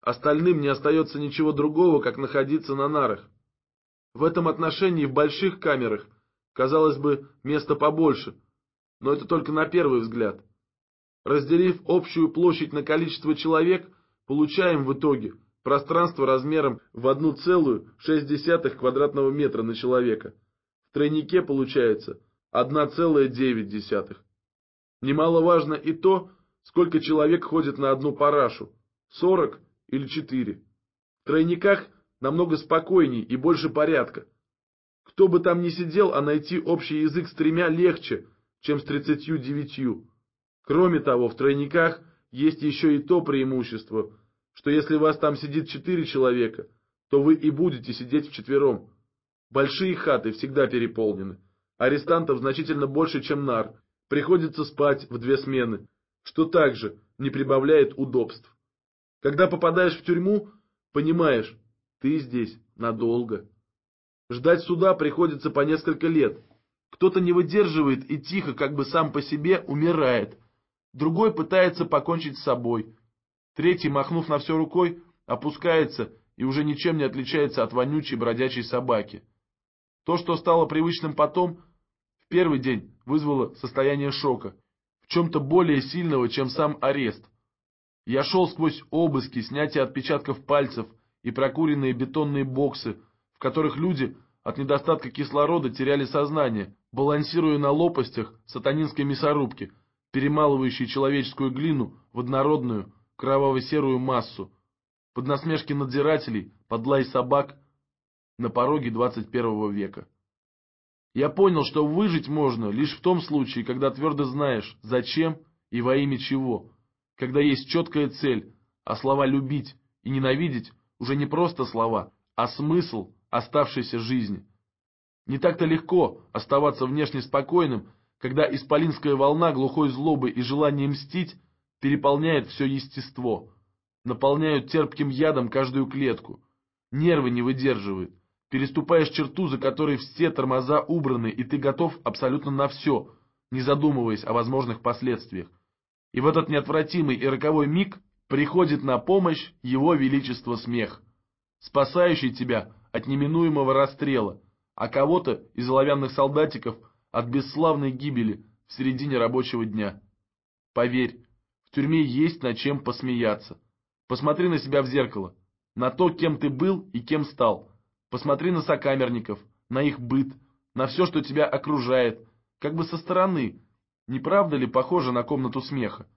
Остальным не остается ничего другого, как находиться на нарах. В этом отношении в больших камерах, казалось бы, места побольше, но это только на первый взгляд. Разделив общую площадь на количество человек, получаем в итоге пространство размером в 1,6 квадратного метра на человека. В тройнике получается 1,9. Немаловажно и то, сколько человек ходит на одну парашу – 40 или четыре. В тройниках намного спокойней и больше порядка. Кто бы там ни сидел, а найти общий язык с тремя легче, чем с тридцатью девятью. Кроме того, в тройниках есть еще и то преимущество, что если вас там сидит четыре человека, то вы и будете сидеть вчетвером. Большие хаты всегда переполнены. Арестантов значительно больше, чем нар. Приходится спать в две смены, что также не прибавляет удобств. Когда попадаешь в тюрьму, понимаешь, ты здесь надолго. Ждать суда приходится по несколько лет. Кто-то не выдерживает и тихо, как бы сам по себе, умирает. Другой пытается покончить с собой. Третий, махнув на все рукой, опускается и уже ничем не отличается от вонючей бродячей собаки. То, что стало привычным потом, в первый день вызвало состояние шока, в чем-то более сильного, чем сам арест. Я шел сквозь обыски, снятие отпечатков пальцев и прокуренные бетонные боксы, в которых люди от недостатка кислорода теряли сознание, балансируя на лопастях сатанинской мясорубки, перемалывающей человеческую глину в однородную кроваво-серую массу, под насмешки надзирателей, под лай собак на пороге 21 века. Я понял, что выжить можно лишь в том случае, когда твердо знаешь, зачем и во имя чего – когда есть четкая цель, а слова «любить» и «ненавидеть» уже не просто слова, а смысл оставшейся жизни. Не так-то легко оставаться внешне спокойным, когда исполинская волна глухой злобы и желания мстить переполняет все естество, наполняют терпким ядом каждую клетку, нервы не выдерживают, переступаешь черту, за которой все тормоза убраны, и ты готов абсолютно на все, не задумываясь о возможных последствиях. И в этот неотвратимый и роковой миг приходит на помощь его величество смех, спасающий тебя от неминуемого расстрела, а кого-то из оловянных солдатиков от бесславной гибели в середине рабочего дня. Поверь, в тюрьме есть над чем посмеяться. Посмотри на себя в зеркало, на то, кем ты был и кем стал. Посмотри на сокамерников, на их быт, на все, что тебя окружает, как бы со стороны – не правда ли похоже на комнату смеха?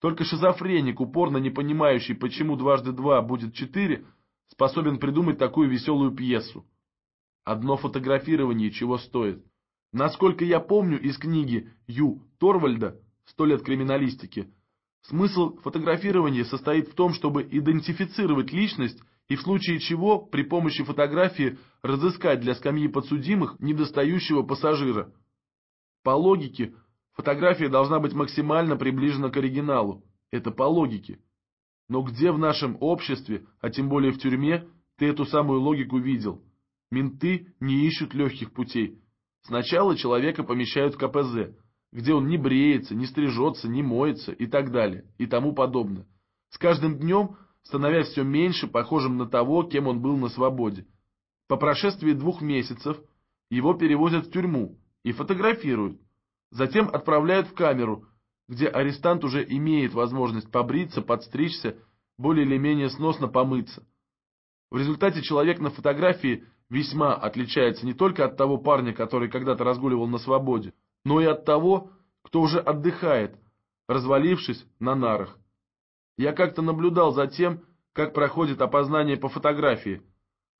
Только шизофреник, упорно не понимающий, почему дважды два будет четыре, способен придумать такую веселую пьесу. Одно фотографирование чего стоит. Насколько я помню из книги Ю. Торвальда «Сто лет криминалистики», смысл фотографирования состоит в том, чтобы идентифицировать личность и в случае чего при помощи фотографии разыскать для скамьи подсудимых недостающего пассажира. По логике, Фотография должна быть максимально приближена к оригиналу. Это по логике. Но где в нашем обществе, а тем более в тюрьме, ты эту самую логику видел? Менты не ищут легких путей. Сначала человека помещают в КПЗ, где он не бреется, не стрижется, не моется и так далее, и тому подобное. С каждым днем становясь все меньше похожим на того, кем он был на свободе. По прошествии двух месяцев его перевозят в тюрьму и фотографируют. Затем отправляют в камеру, где арестант уже имеет возможность побриться, подстричься, более или менее сносно помыться. В результате человек на фотографии весьма отличается не только от того парня, который когда-то разгуливал на свободе, но и от того, кто уже отдыхает, развалившись на нарах. Я как-то наблюдал за тем, как проходит опознание по фотографии.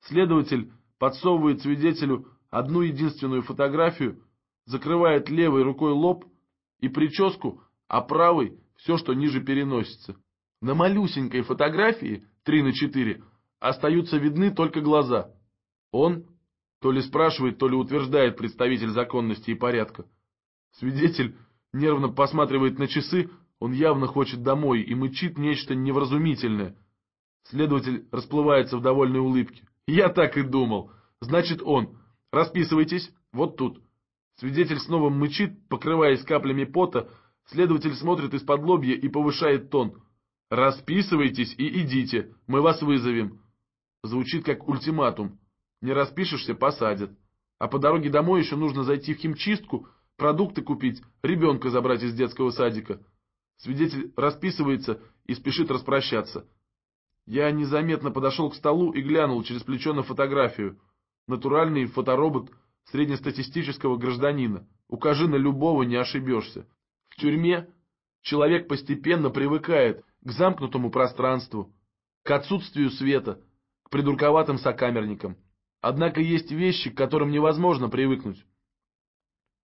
Следователь подсовывает свидетелю одну единственную фотографию, закрывает левой рукой лоб и прическу, а правой все, что ниже переносится. На малюсенькой фотографии 3 на 4 остаются видны только глаза. Он то ли спрашивает, то ли утверждает представитель законности и порядка. Свидетель нервно посматривает на часы, он явно хочет домой и мычит нечто невразумительное. Следователь расплывается в довольной улыбке. «Я так и думал. Значит, он. Расписывайтесь. Вот тут». Свидетель снова мычит, покрываясь каплями пота. Следователь смотрит из-под лобья и повышает тон. «Расписывайтесь и идите, мы вас вызовем». Звучит как ультиматум. Не распишешься – посадят. А по дороге домой еще нужно зайти в химчистку, продукты купить, ребенка забрать из детского садика. Свидетель расписывается и спешит распрощаться. Я незаметно подошел к столу и глянул через плечо на фотографию. Натуральный фоторобот – среднестатистического гражданина. Укажи на любого, не ошибешься. В тюрьме человек постепенно привыкает к замкнутому пространству, к отсутствию света, к придурковатым сокамерникам. Однако есть вещи, к которым невозможно привыкнуть.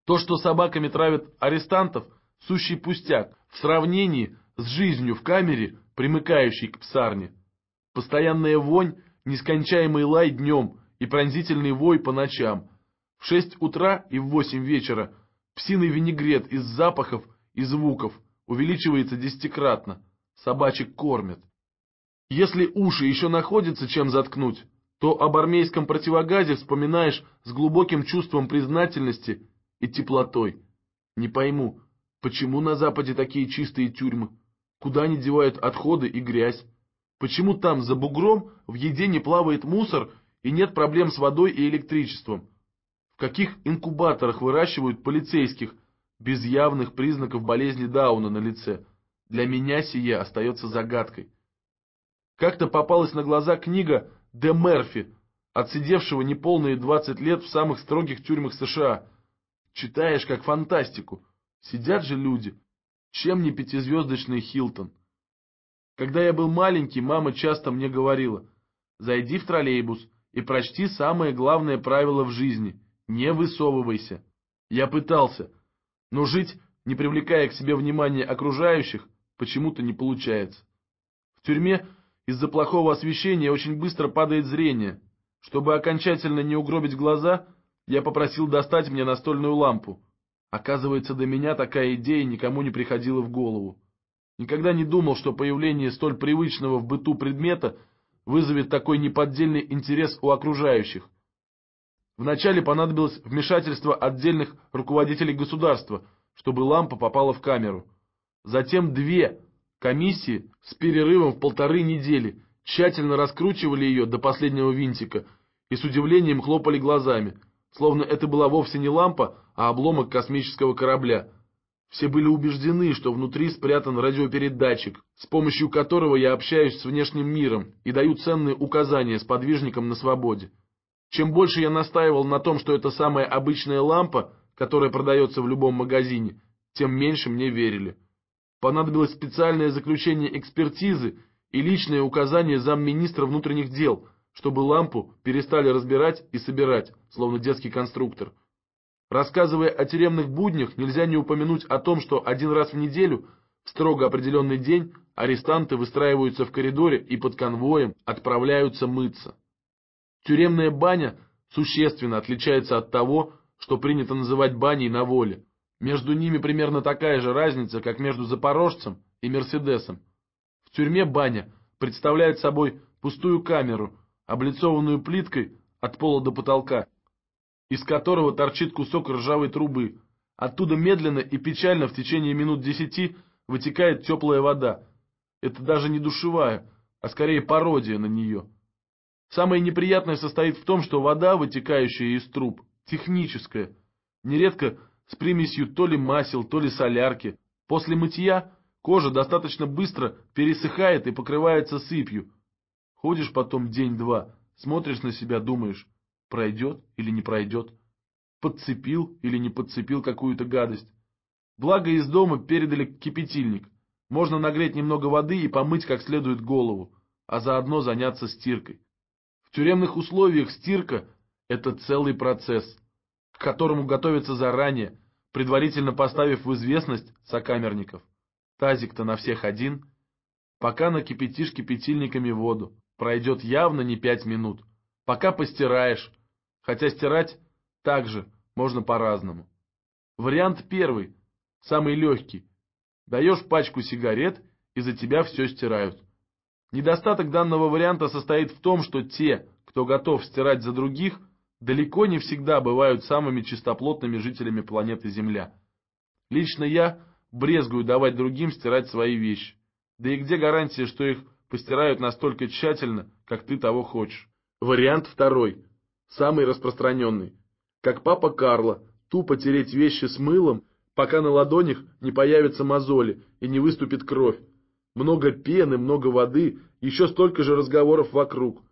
То, что собаками травят арестантов, сущий пустяк в сравнении с жизнью в камере, примыкающей к псарне. Постоянная вонь, нескончаемый лай днем и пронзительный вой по ночам – в шесть утра и в восемь вечера псиный винегрет из запахов и звуков увеличивается десятикратно. Собачек кормят. Если уши еще находятся, чем заткнуть, то об армейском противогазе вспоминаешь с глубоким чувством признательности и теплотой. Не пойму, почему на Западе такие чистые тюрьмы? Куда они девают отходы и грязь? Почему там за бугром в еде не плавает мусор и нет проблем с водой и электричеством? в каких инкубаторах выращивают полицейских без явных признаков болезни Дауна на лице. Для меня сие остается загадкой. Как-то попалась на глаза книга Де Мерфи, отсидевшего неполные 20 лет в самых строгих тюрьмах США. Читаешь как фантастику. Сидят же люди. Чем не пятизвездочный Хилтон? Когда я был маленький, мама часто мне говорила, «Зайди в троллейбус и прочти самое главное правило в жизни. Не высовывайся. Я пытался, но жить, не привлекая к себе внимания окружающих, почему-то не получается. В тюрьме из-за плохого освещения очень быстро падает зрение. Чтобы окончательно не угробить глаза, я попросил достать мне настольную лампу. Оказывается, до меня такая идея никому не приходила в голову. Никогда не думал, что появление столь привычного в быту предмета вызовет такой неподдельный интерес у окружающих. Вначале понадобилось вмешательство отдельных руководителей государства, чтобы лампа попала в камеру. Затем две комиссии с перерывом в полторы недели тщательно раскручивали ее до последнего винтика и с удивлением хлопали глазами, словно это была вовсе не лампа, а обломок космического корабля. Все были убеждены, что внутри спрятан радиопередатчик, с помощью которого я общаюсь с внешним миром и даю ценные указания сподвижникам на свободе. Чем больше я настаивал на том, что это самая обычная лампа, которая продается в любом магазине, тем меньше мне верили. Понадобилось специальное заключение экспертизы и личное указание замминистра внутренних дел, чтобы лампу перестали разбирать и собирать, словно детский конструктор. Рассказывая о тюремных буднях, нельзя не упомянуть о том, что один раз в неделю, в строго определенный день, арестанты выстраиваются в коридоре и под конвоем отправляются мыться. Тюремная баня существенно отличается от того, что принято называть баней на воле. Между ними примерно такая же разница, как между запорожцем и мерседесом. В тюрьме баня представляет собой пустую камеру, облицованную плиткой от пола до потолка, из которого торчит кусок ржавой трубы. Оттуда медленно и печально в течение минут десяти вытекает теплая вода. Это даже не душевая, а скорее пародия на нее. Самое неприятное состоит в том, что вода, вытекающая из труб, техническая, нередко с примесью то ли масел, то ли солярки. После мытья кожа достаточно быстро пересыхает и покрывается сыпью. Ходишь потом день-два, смотришь на себя, думаешь, пройдет или не пройдет, подцепил или не подцепил какую-то гадость. Благо из дома передали кипятильник. Можно нагреть немного воды и помыть как следует голову, а заодно заняться стиркой тюремных условиях стирка – это целый процесс, к которому готовятся заранее, предварительно поставив в известность сокамерников. Тазик-то на всех один. Пока накипятишь кипятильниками воду, пройдет явно не пять минут. Пока постираешь, хотя стирать также можно по-разному. Вариант первый, самый легкий. Даешь пачку сигарет, и за тебя все стирают. Недостаток данного варианта состоит в том, что те, кто готов стирать за других, далеко не всегда бывают самыми чистоплотными жителями планеты Земля. Лично я брезгую давать другим стирать свои вещи. Да и где гарантия, что их постирают настолько тщательно, как ты того хочешь? Вариант второй, самый распространенный. Как папа Карла, тупо тереть вещи с мылом, пока на ладонях не появятся мозоли и не выступит кровь, много пены, много воды, еще столько же разговоров вокруг.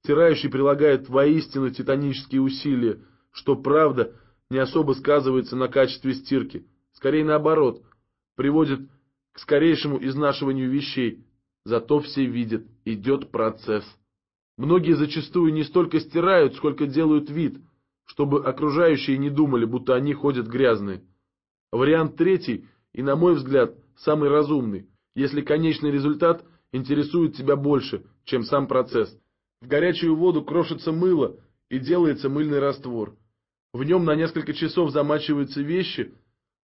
Стирающий прилагает воистину титанические усилия, что, правда, не особо сказывается на качестве стирки. Скорее наоборот, приводит к скорейшему изнашиванию вещей. Зато все видят, идет процесс. Многие зачастую не столько стирают, сколько делают вид, чтобы окружающие не думали, будто они ходят грязные. Вариант третий, и, на мой взгляд, самый разумный – если конечный результат интересует тебя больше, чем сам процесс. В горячую воду крошится мыло и делается мыльный раствор. В нем на несколько часов замачиваются вещи,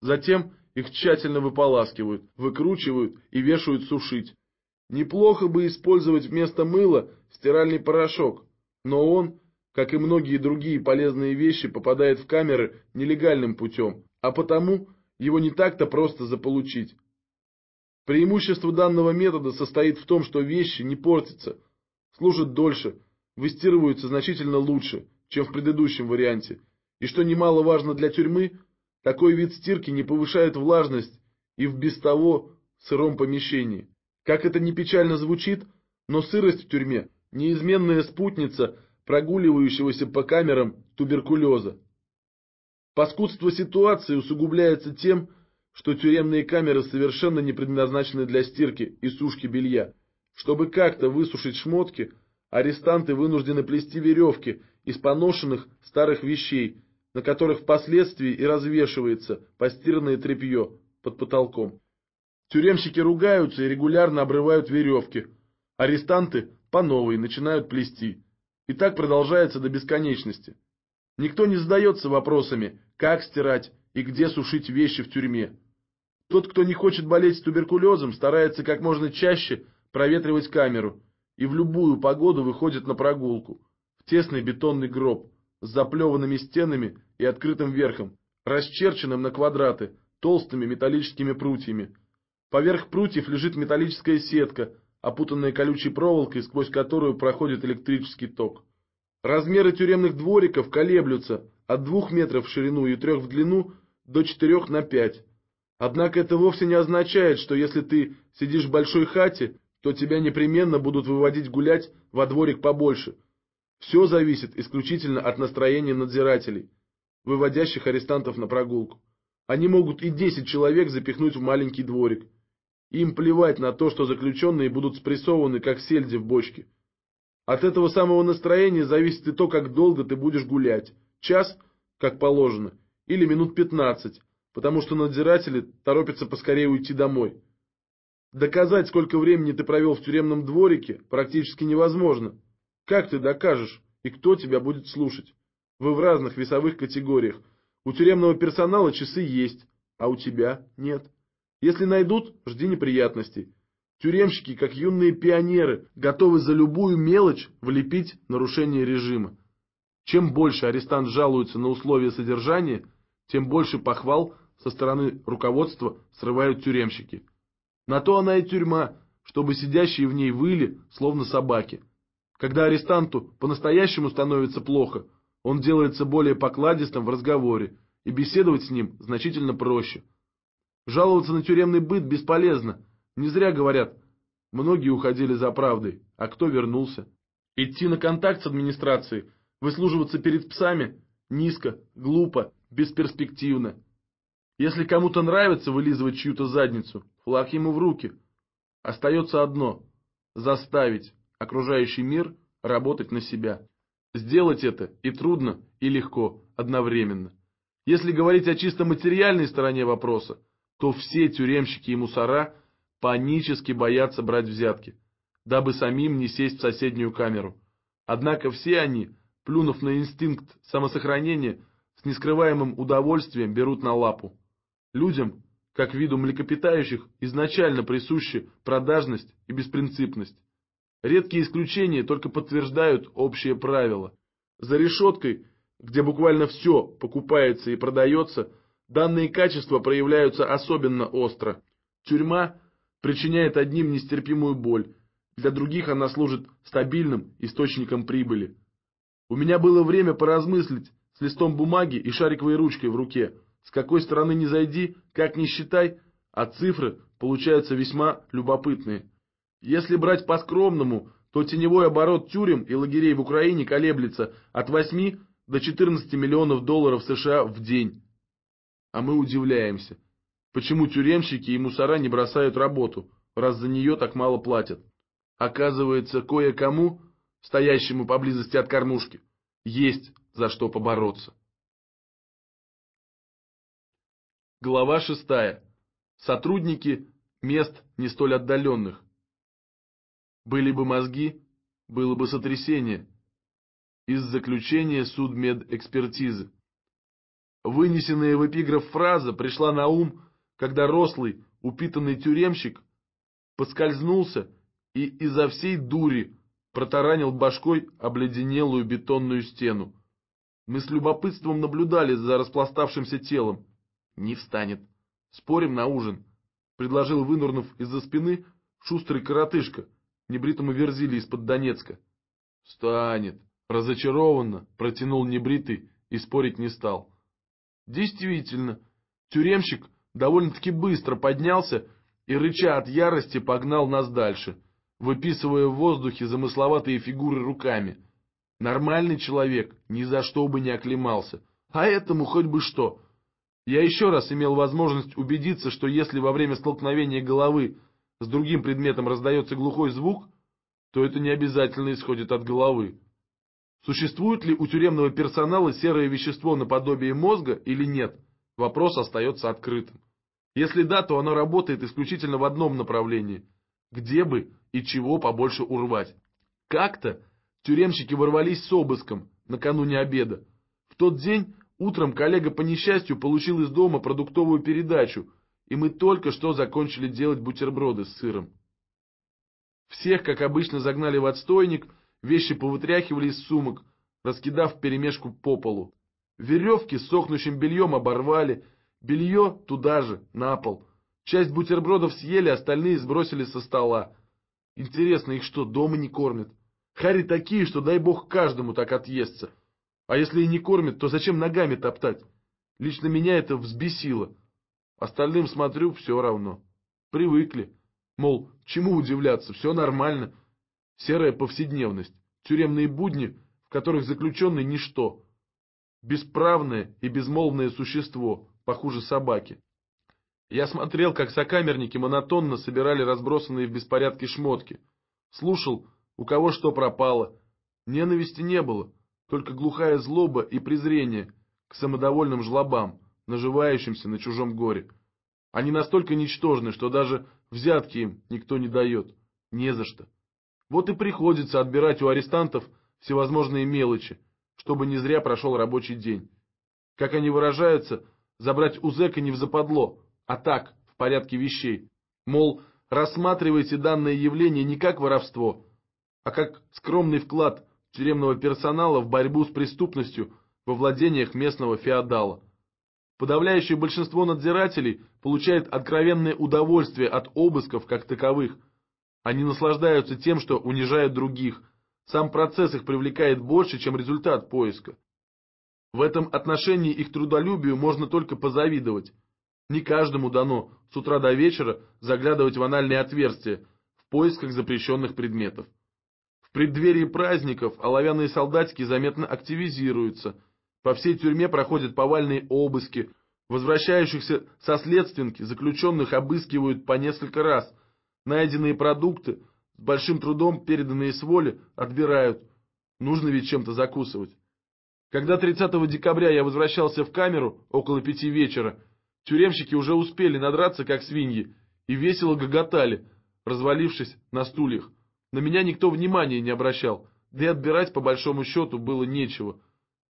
затем их тщательно выполаскивают, выкручивают и вешают сушить. Неплохо бы использовать вместо мыла стиральный порошок, но он, как и многие другие полезные вещи, попадает в камеры нелегальным путем, а потому его не так-то просто заполучить. Преимущество данного метода состоит в том, что вещи не портятся, служат дольше, выстирываются значительно лучше, чем в предыдущем варианте, и что немаловажно для тюрьмы, такой вид стирки не повышает влажность и в без того сыром помещении. Как это не печально звучит, но сырость в тюрьме – неизменная спутница прогуливающегося по камерам туберкулеза. Паскудство ситуации усугубляется тем, что что тюремные камеры совершенно не предназначены для стирки и сушки белья. Чтобы как-то высушить шмотки, арестанты вынуждены плести веревки из поношенных старых вещей, на которых впоследствии и развешивается постиранное тряпье под потолком. Тюремщики ругаются и регулярно обрывают веревки. Арестанты по новой начинают плести. И так продолжается до бесконечности. Никто не задается вопросами, как стирать и где сушить вещи в тюрьме. Тот, кто не хочет болеть туберкулезом, старается как можно чаще проветривать камеру и в любую погоду выходит на прогулку, в тесный бетонный гроб с заплеванными стенами и открытым верхом, расчерченным на квадраты толстыми металлическими прутьями. Поверх прутьев лежит металлическая сетка, опутанная колючей проволокой, сквозь которую проходит электрический ток. Размеры тюремных двориков колеблются от двух метров в ширину и трех в длину до четырех на пять. Однако это вовсе не означает, что если ты сидишь в большой хате, то тебя непременно будут выводить гулять во дворик побольше. Все зависит исключительно от настроения надзирателей, выводящих арестантов на прогулку. Они могут и 10 человек запихнуть в маленький дворик. Им плевать на то, что заключенные будут спрессованы, как сельди в бочке. От этого самого настроения зависит и то, как долго ты будешь гулять. Час, как положено, или минут пятнадцать, потому что надзиратели торопятся поскорее уйти домой. Доказать, сколько времени ты провел в тюремном дворике, практически невозможно. Как ты докажешь, и кто тебя будет слушать? Вы в разных весовых категориях. У тюремного персонала часы есть, а у тебя нет. Если найдут, жди неприятностей. Тюремщики, как юные пионеры, готовы за любую мелочь влепить нарушение режима. Чем больше арестант жалуется на условия содержания, тем больше похвал со стороны руководства срывают тюремщики. На то она и тюрьма, чтобы сидящие в ней выли, словно собаки. Когда арестанту по-настоящему становится плохо, он делается более покладистым в разговоре, и беседовать с ним значительно проще. Жаловаться на тюремный быт бесполезно. Не зря говорят, многие уходили за правдой, а кто вернулся. Идти на контакт с администрацией, выслуживаться перед псами – низко, глупо, бесперспективно. Если кому-то нравится вылизывать чью-то задницу, флаг ему в руки. Остается одно – заставить окружающий мир работать на себя. Сделать это и трудно, и легко, одновременно. Если говорить о чисто материальной стороне вопроса, то все тюремщики и мусора панически боятся брать взятки, дабы самим не сесть в соседнюю камеру. Однако все они, плюнув на инстинкт самосохранения, с нескрываемым удовольствием берут на лапу. Людям, как виду млекопитающих, изначально присущи продажность и беспринципность. Редкие исключения только подтверждают общее правило. За решеткой, где буквально все покупается и продается, данные качества проявляются особенно остро. Тюрьма причиняет одним нестерпимую боль, для других она служит стабильным источником прибыли. У меня было время поразмыслить с листом бумаги и шариковой ручкой в руке – с какой стороны не зайди, как не считай, а цифры получаются весьма любопытные. Если брать по-скромному, то теневой оборот тюрем и лагерей в Украине колеблется от 8 до 14 миллионов долларов США в день. А мы удивляемся, почему тюремщики и мусора не бросают работу, раз за нее так мало платят. Оказывается, кое-кому, стоящему поблизости от кормушки, есть за что побороться. Глава 6. Сотрудники мест не столь отдаленных. Были бы мозги, было бы сотрясение. Из заключения судмедэкспертизы. Вынесенная в эпиграф фраза пришла на ум, когда рослый, упитанный тюремщик поскользнулся и изо всей дури протаранил башкой обледенелую бетонную стену. Мы с любопытством наблюдали за распластавшимся телом. Не встанет. Спорим на ужин. Предложил, вынурнув из-за спины, шустрый коротышка, небритому верзили из-под Донецка. Встанет. Разочарованно протянул небритый и спорить не стал. Действительно, тюремщик довольно-таки быстро поднялся и, рыча от ярости, погнал нас дальше, выписывая в воздухе замысловатые фигуры руками. Нормальный человек ни за что бы не оклемался, а этому хоть бы что. Я еще раз имел возможность убедиться, что если во время столкновения головы с другим предметом раздается глухой звук, то это не обязательно исходит от головы. Существует ли у тюремного персонала серое вещество наподобие мозга или нет, вопрос остается открытым. Если да, то оно работает исключительно в одном направлении – где бы и чего побольше урвать. Как-то тюремщики ворвались с обыском накануне обеда. В тот день Утром коллега по несчастью получил из дома продуктовую передачу, и мы только что закончили делать бутерброды с сыром. Всех, как обычно, загнали в отстойник, вещи повытряхивали из сумок, раскидав перемешку по полу. Веревки с сохнущим бельем оборвали, белье туда же, на пол. Часть бутербродов съели, остальные сбросили со стола. Интересно, их что, дома не кормят? Хари такие, что дай бог каждому так отъестся. А если и не кормят, то зачем ногами топтать? Лично меня это взбесило. Остальным, смотрю, все равно. Привыкли. Мол, чему удивляться, все нормально. Серая повседневность, тюремные будни, в которых заключенный ничто. Бесправное и безмолвное существо, похуже собаки. Я смотрел, как сокамерники монотонно собирали разбросанные в беспорядке шмотки. Слушал, у кого что пропало. Ненависти не было только глухая злоба и презрение к самодовольным жлобам, наживающимся на чужом горе. Они настолько ничтожны, что даже взятки им никто не дает. Не за что. Вот и приходится отбирать у арестантов всевозможные мелочи, чтобы не зря прошел рабочий день. Как они выражаются, забрать у зэка не в западло, а так, в порядке вещей. Мол, рассматривайте данное явление не как воровство, а как скромный вклад тюремного персонала в борьбу с преступностью во владениях местного феодала. Подавляющее большинство надзирателей получает откровенное удовольствие от обысков как таковых. Они наслаждаются тем, что унижают других. Сам процесс их привлекает больше, чем результат поиска. В этом отношении их трудолюбию можно только позавидовать. Не каждому дано с утра до вечера заглядывать в анальные отверстия в поисках запрещенных предметов преддверии праздников оловянные солдатики заметно активизируются. По всей тюрьме проходят повальные обыски. Возвращающихся со следственки заключенных обыскивают по несколько раз. Найденные продукты, с большим трудом переданные с воли, отбирают. Нужно ведь чем-то закусывать. Когда 30 декабря я возвращался в камеру около пяти вечера, тюремщики уже успели надраться, как свиньи, и весело гоготали, развалившись на стульях. На меня никто внимания не обращал, да и отбирать по большому счету было нечего.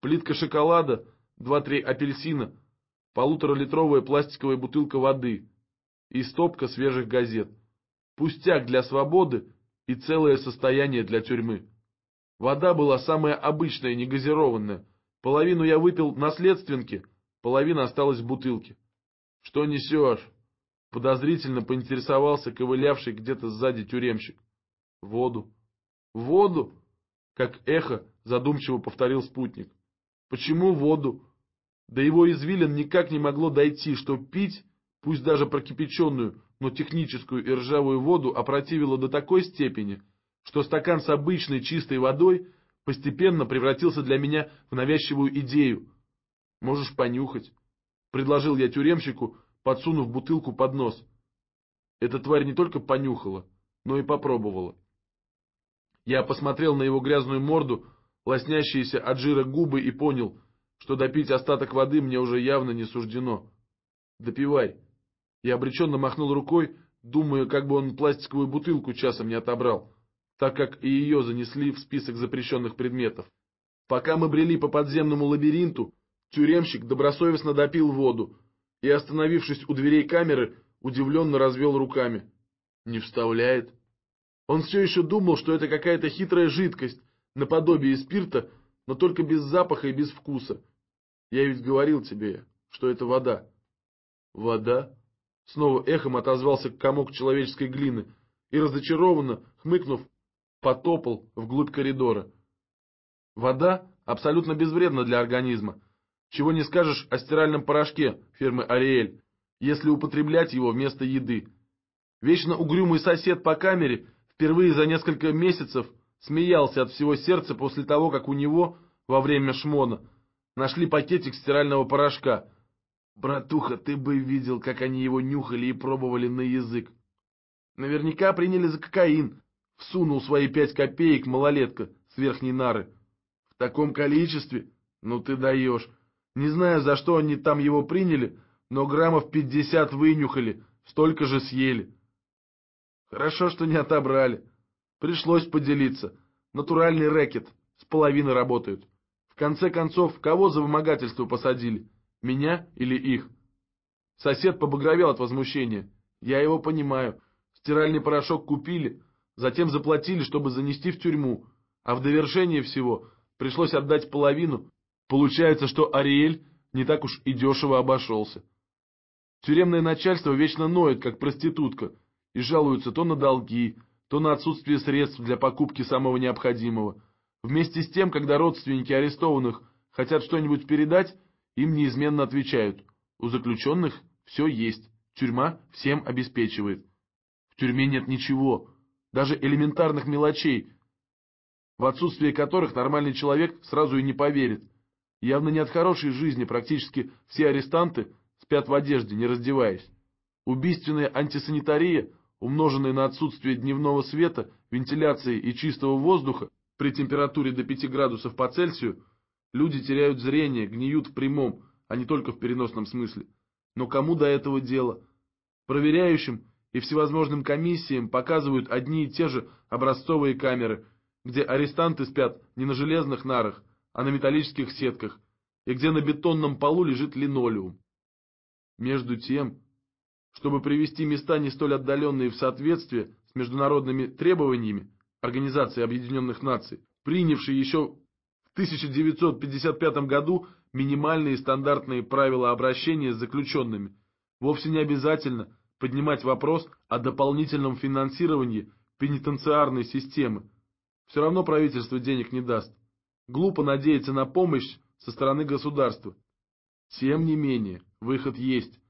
Плитка шоколада, два-три апельсина, полуторалитровая пластиковая бутылка воды и стопка свежих газет. Пустяк для свободы и целое состояние для тюрьмы. Вода была самая обычная, негазированная. Половину я выпил наследственки, половина осталась в бутылке. — Что несешь? — подозрительно поинтересовался ковылявший где-то сзади тюремщик. Воду. Воду? Как эхо задумчиво повторил спутник. Почему воду? Да его извилин никак не могло дойти, что пить, пусть даже прокипяченную, но техническую и ржавую воду опротивило до такой степени, что стакан с обычной чистой водой постепенно превратился для меня в навязчивую идею. «Можешь понюхать», — предложил я тюремщику, подсунув бутылку под нос. Эта тварь не только понюхала, но и попробовала. Я посмотрел на его грязную морду, лоснящиеся от жира губы и понял, что допить остаток воды мне уже явно не суждено. «Допивай». Я обреченно махнул рукой, думая, как бы он пластиковую бутылку часом не отобрал, так как и ее занесли в список запрещенных предметов. Пока мы брели по подземному лабиринту, тюремщик добросовестно допил воду и, остановившись у дверей камеры, удивленно развел руками. «Не вставляет?» Он все еще думал, что это какая-то хитрая жидкость, наподобие спирта, но только без запаха и без вкуса. Я ведь говорил тебе, что это вода. Вода? Снова эхом отозвался комок человеческой глины и, разочарованно, хмыкнув, потопал вглубь коридора. Вода абсолютно безвредна для организма. Чего не скажешь о стиральном порошке фирмы «Ариэль», если употреблять его вместо еды. Вечно угрюмый сосед по камере – впервые за несколько месяцев смеялся от всего сердца после того, как у него во время шмона нашли пакетик стирального порошка. Братуха, ты бы видел, как они его нюхали и пробовали на язык. Наверняка приняли за кокаин. Всунул свои пять копеек малолетка с верхней нары. В таком количестве? Ну ты даешь. Не знаю, за что они там его приняли, но граммов пятьдесят вынюхали, столько же съели. Хорошо, что не отобрали. Пришлось поделиться. Натуральный рэкет. С половины работают. В конце концов, кого за вымогательство посадили? Меня или их? Сосед побагровел от возмущения. Я его понимаю. Стиральный порошок купили, затем заплатили, чтобы занести в тюрьму. А в довершение всего пришлось отдать половину. Получается, что Ариэль не так уж и дешево обошелся. Тюремное начальство вечно ноет, как проститутка, и жалуются то на долги, то на отсутствие средств для покупки самого необходимого. Вместе с тем, когда родственники арестованных хотят что-нибудь передать, им неизменно отвечают «У заключенных все есть, тюрьма всем обеспечивает». В тюрьме нет ничего, даже элементарных мелочей, в отсутствие которых нормальный человек сразу и не поверит. Явно не от хорошей жизни практически все арестанты спят в одежде, не раздеваясь. Убийственная антисанитария – умноженные на отсутствие дневного света, вентиляции и чистого воздуха, при температуре до 5 градусов по Цельсию, люди теряют зрение, гниют в прямом, а не только в переносном смысле. Но кому до этого дело? Проверяющим и всевозможным комиссиям показывают одни и те же образцовые камеры, где арестанты спят не на железных нарах, а на металлических сетках, и где на бетонном полу лежит линолеум. Между тем, чтобы привести места, не столь отдаленные в соответствии с международными требованиями Организации Объединенных Наций, принявшей еще в 1955 году минимальные стандартные правила обращения с заключенными, вовсе не обязательно поднимать вопрос о дополнительном финансировании пенитенциарной системы. Все равно правительство денег не даст. Глупо надеяться на помощь со стороны государства. Тем не менее, выход есть.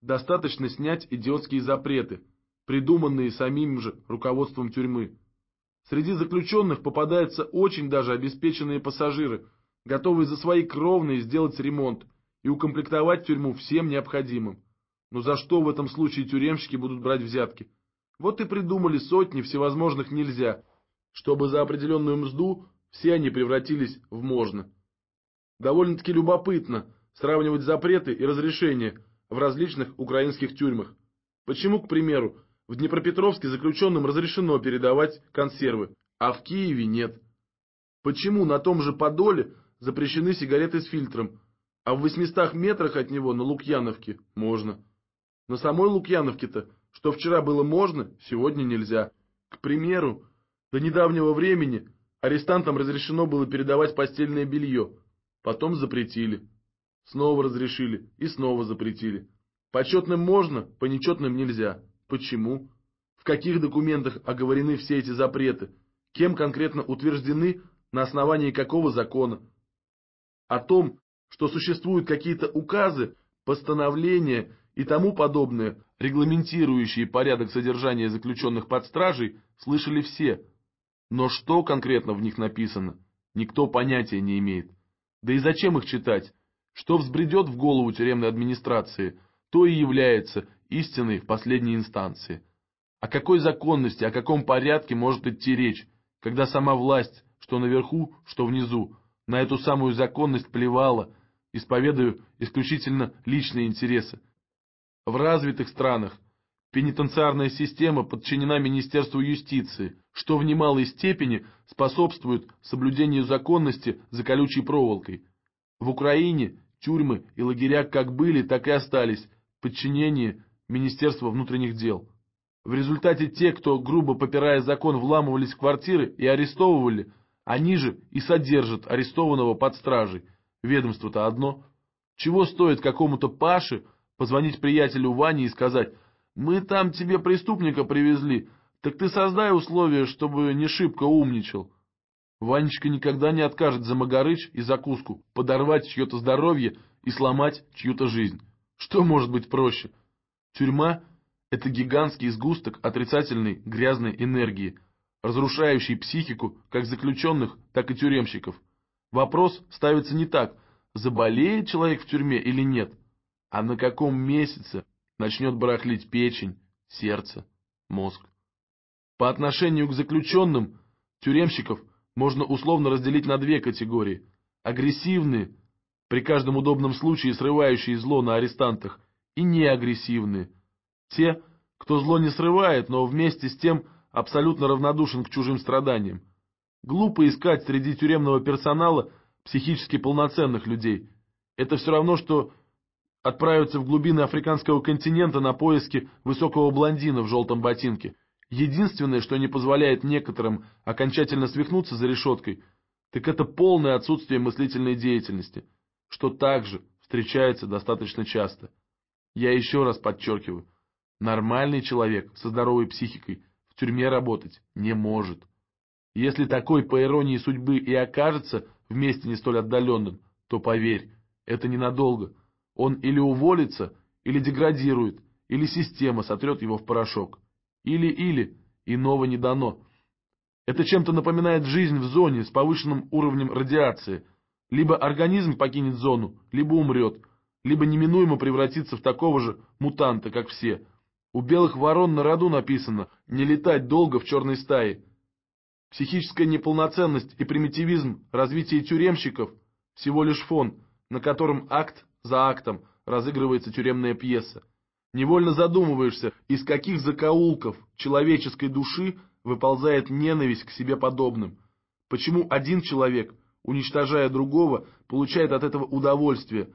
Достаточно снять идиотские запреты, придуманные самим же руководством тюрьмы. Среди заключенных попадаются очень даже обеспеченные пассажиры, готовые за свои кровные сделать ремонт и укомплектовать тюрьму всем необходимым. Но за что в этом случае тюремщики будут брать взятки? Вот и придумали сотни всевозможных «нельзя», чтобы за определенную мзду все они превратились в «можно». Довольно-таки любопытно сравнивать запреты и разрешения – в различных украинских тюрьмах. Почему, к примеру, в Днепропетровске заключенным разрешено передавать консервы, а в Киеве нет? Почему на том же Подоле запрещены сигареты с фильтром, а в 800 метрах от него на Лукьяновке можно? На самой Лукьяновке-то, что вчера было можно, сегодня нельзя. К примеру, до недавнего времени арестантам разрешено было передавать постельное белье, потом запретили. Снова разрешили и снова запретили. Почетным можно, по нечетным нельзя. Почему? В каких документах оговорены все эти запреты? Кем конкретно утверждены, на основании какого закона? О том, что существуют какие-то указы, постановления и тому подобное, регламентирующие порядок содержания заключенных под стражей, слышали все. Но что конкретно в них написано, никто понятия не имеет. Да и зачем их читать? Что взбредет в голову тюремной администрации, то и является истиной в последней инстанции. О какой законности, о каком порядке может идти речь, когда сама власть, что наверху, что внизу, на эту самую законность плевала, исповедуя исключительно личные интересы. В развитых странах пенитенциарная система подчинена Министерству юстиции, что в немалой степени способствует соблюдению законности за колючей проволокой. В Украине Тюрьмы и лагеря как были, так и остались в подчинении Министерства внутренних дел. В результате те, кто, грубо попирая закон, вламывались в квартиры и арестовывали, они же и содержат арестованного под стражей. Ведомство-то одно. Чего стоит какому-то Паше позвонить приятелю Ване и сказать «Мы там тебе преступника привезли, так ты создай условия, чтобы не шибко умничал». Ванечка никогда не откажет за магарыч и закуску подорвать чье-то здоровье и сломать чью-то жизнь. Что может быть проще? Тюрьма – это гигантский сгусток отрицательной грязной энергии, разрушающий психику как заключенных, так и тюремщиков. Вопрос ставится не так, заболеет человек в тюрьме или нет, а на каком месяце начнет барахлить печень, сердце, мозг. По отношению к заключенным, тюремщиков – можно условно разделить на две категории. Агрессивные, при каждом удобном случае срывающие зло на арестантах, и неагрессивные. Те, кто зло не срывает, но вместе с тем абсолютно равнодушен к чужим страданиям. Глупо искать среди тюремного персонала психически полноценных людей. Это все равно, что отправиться в глубины африканского континента на поиски высокого блондина в желтом ботинке – Единственное, что не позволяет некоторым окончательно свихнуться за решеткой, так это полное отсутствие мыслительной деятельности, что также встречается достаточно часто. Я еще раз подчеркиваю, нормальный человек со здоровой психикой в тюрьме работать не может. Если такой, по иронии судьбы, и окажется вместе не столь отдаленным, то поверь, это ненадолго. Он или уволится, или деградирует, или система сотрет его в порошок. Или-или, иного не дано. Это чем-то напоминает жизнь в зоне с повышенным уровнем радиации. Либо организм покинет зону, либо умрет, либо неминуемо превратится в такого же мутанта, как все. У белых ворон на роду написано «не летать долго в черной стае». Психическая неполноценность и примитивизм развития тюремщиков – всего лишь фон, на котором акт за актом разыгрывается тюремная пьеса. Невольно задумываешься, из каких закоулков человеческой души выползает ненависть к себе подобным. Почему один человек, уничтожая другого, получает от этого удовольствие?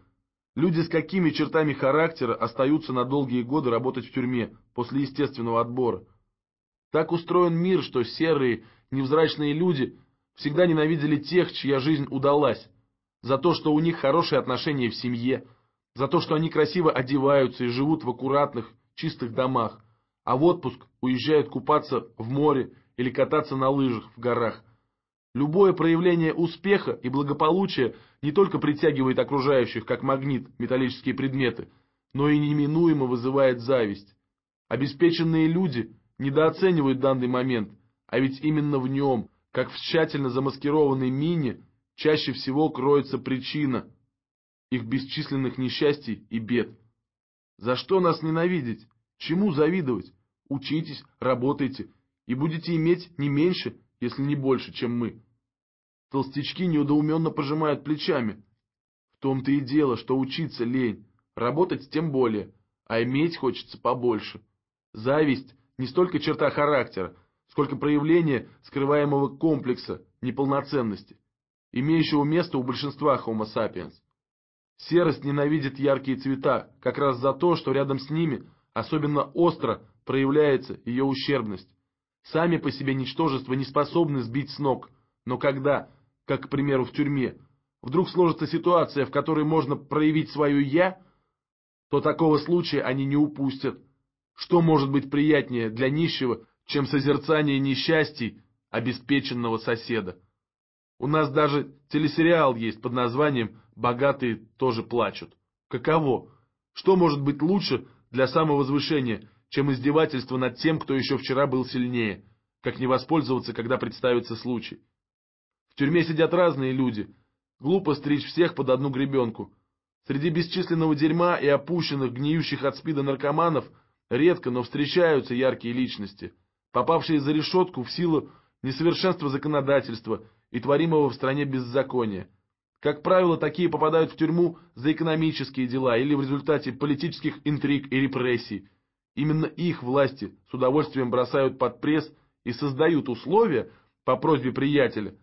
Люди с какими чертами характера остаются на долгие годы работать в тюрьме после естественного отбора? Так устроен мир, что серые, невзрачные люди всегда ненавидели тех, чья жизнь удалась, за то, что у них хорошие отношения в семье – за то, что они красиво одеваются и живут в аккуратных, чистых домах, а в отпуск уезжают купаться в море или кататься на лыжах в горах. Любое проявление успеха и благополучия не только притягивает окружающих, как магнит, металлические предметы, но и неминуемо вызывает зависть. Обеспеченные люди недооценивают данный момент, а ведь именно в нем, как в тщательно замаскированной мине, чаще всего кроется причина – их бесчисленных несчастий и бед. За что нас ненавидеть? Чему завидовать? Учитесь, работайте, и будете иметь не меньше, если не больше, чем мы. Толстячки неудоуменно пожимают плечами. В том-то и дело, что учиться лень, работать тем более, а иметь хочется побольше. Зависть – не столько черта характера, сколько проявление скрываемого комплекса неполноценности, имеющего место у большинства Homo sapiens. Серость ненавидит яркие цвета, как раз за то, что рядом с ними особенно остро проявляется ее ущербность. Сами по себе ничтожества не способны сбить с ног, но когда, как, к примеру, в тюрьме, вдруг сложится ситуация, в которой можно проявить свое «я», то такого случая они не упустят. Что может быть приятнее для нищего, чем созерцание несчастий обеспеченного соседа? У нас даже телесериал есть под названием богатые тоже плачут. Каково? Что может быть лучше для самовозвышения, чем издевательство над тем, кто еще вчера был сильнее? Как не воспользоваться, когда представится случай? В тюрьме сидят разные люди. Глупо стричь всех под одну гребенку. Среди бесчисленного дерьма и опущенных, гниющих от спида наркоманов редко, но встречаются яркие личности, попавшие за решетку в силу несовершенства законодательства и творимого в стране беззакония. Как правило, такие попадают в тюрьму за экономические дела или в результате политических интриг и репрессий. Именно их власти с удовольствием бросают под пресс и создают условия по просьбе приятеля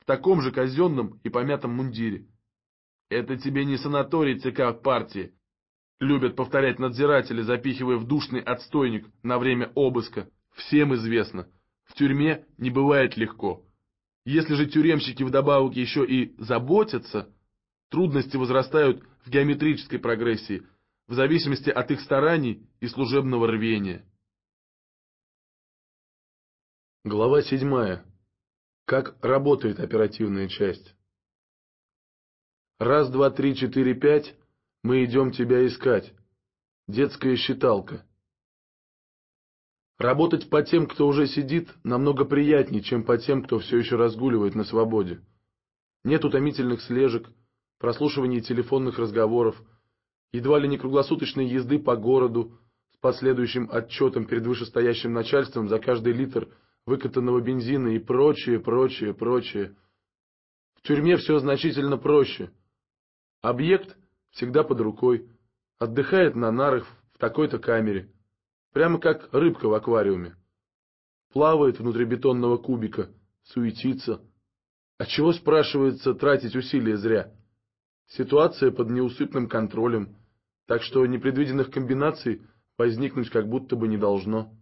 в таком же казенном и помятом мундире. «Это тебе не санаторий ЦК партии», — любят повторять надзиратели, запихивая в душный отстойник на время обыска. Всем известно, в тюрьме не бывает легко. Если же тюремщики вдобавок еще и заботятся, трудности возрастают в геометрической прогрессии, в зависимости от их стараний и служебного рвения. Глава 7. Как работает оперативная часть? Раз, два, три, четыре, пять, мы идем тебя искать. Детская считалка. Работать по тем, кто уже сидит, намного приятнее, чем по тем, кто все еще разгуливает на свободе. Нет утомительных слежек, прослушивания телефонных разговоров, едва ли не круглосуточной езды по городу с последующим отчетом перед вышестоящим начальством за каждый литр выкатанного бензина и прочее, прочее, прочее. В тюрьме все значительно проще. Объект всегда под рукой, отдыхает на нарах в такой-то камере – прямо как рыбка в аквариуме. Плавает внутри бетонного кубика, суетится. А чего, спрашивается, тратить усилия зря? Ситуация под неусыпным контролем, так что непредвиденных комбинаций возникнуть как будто бы не должно.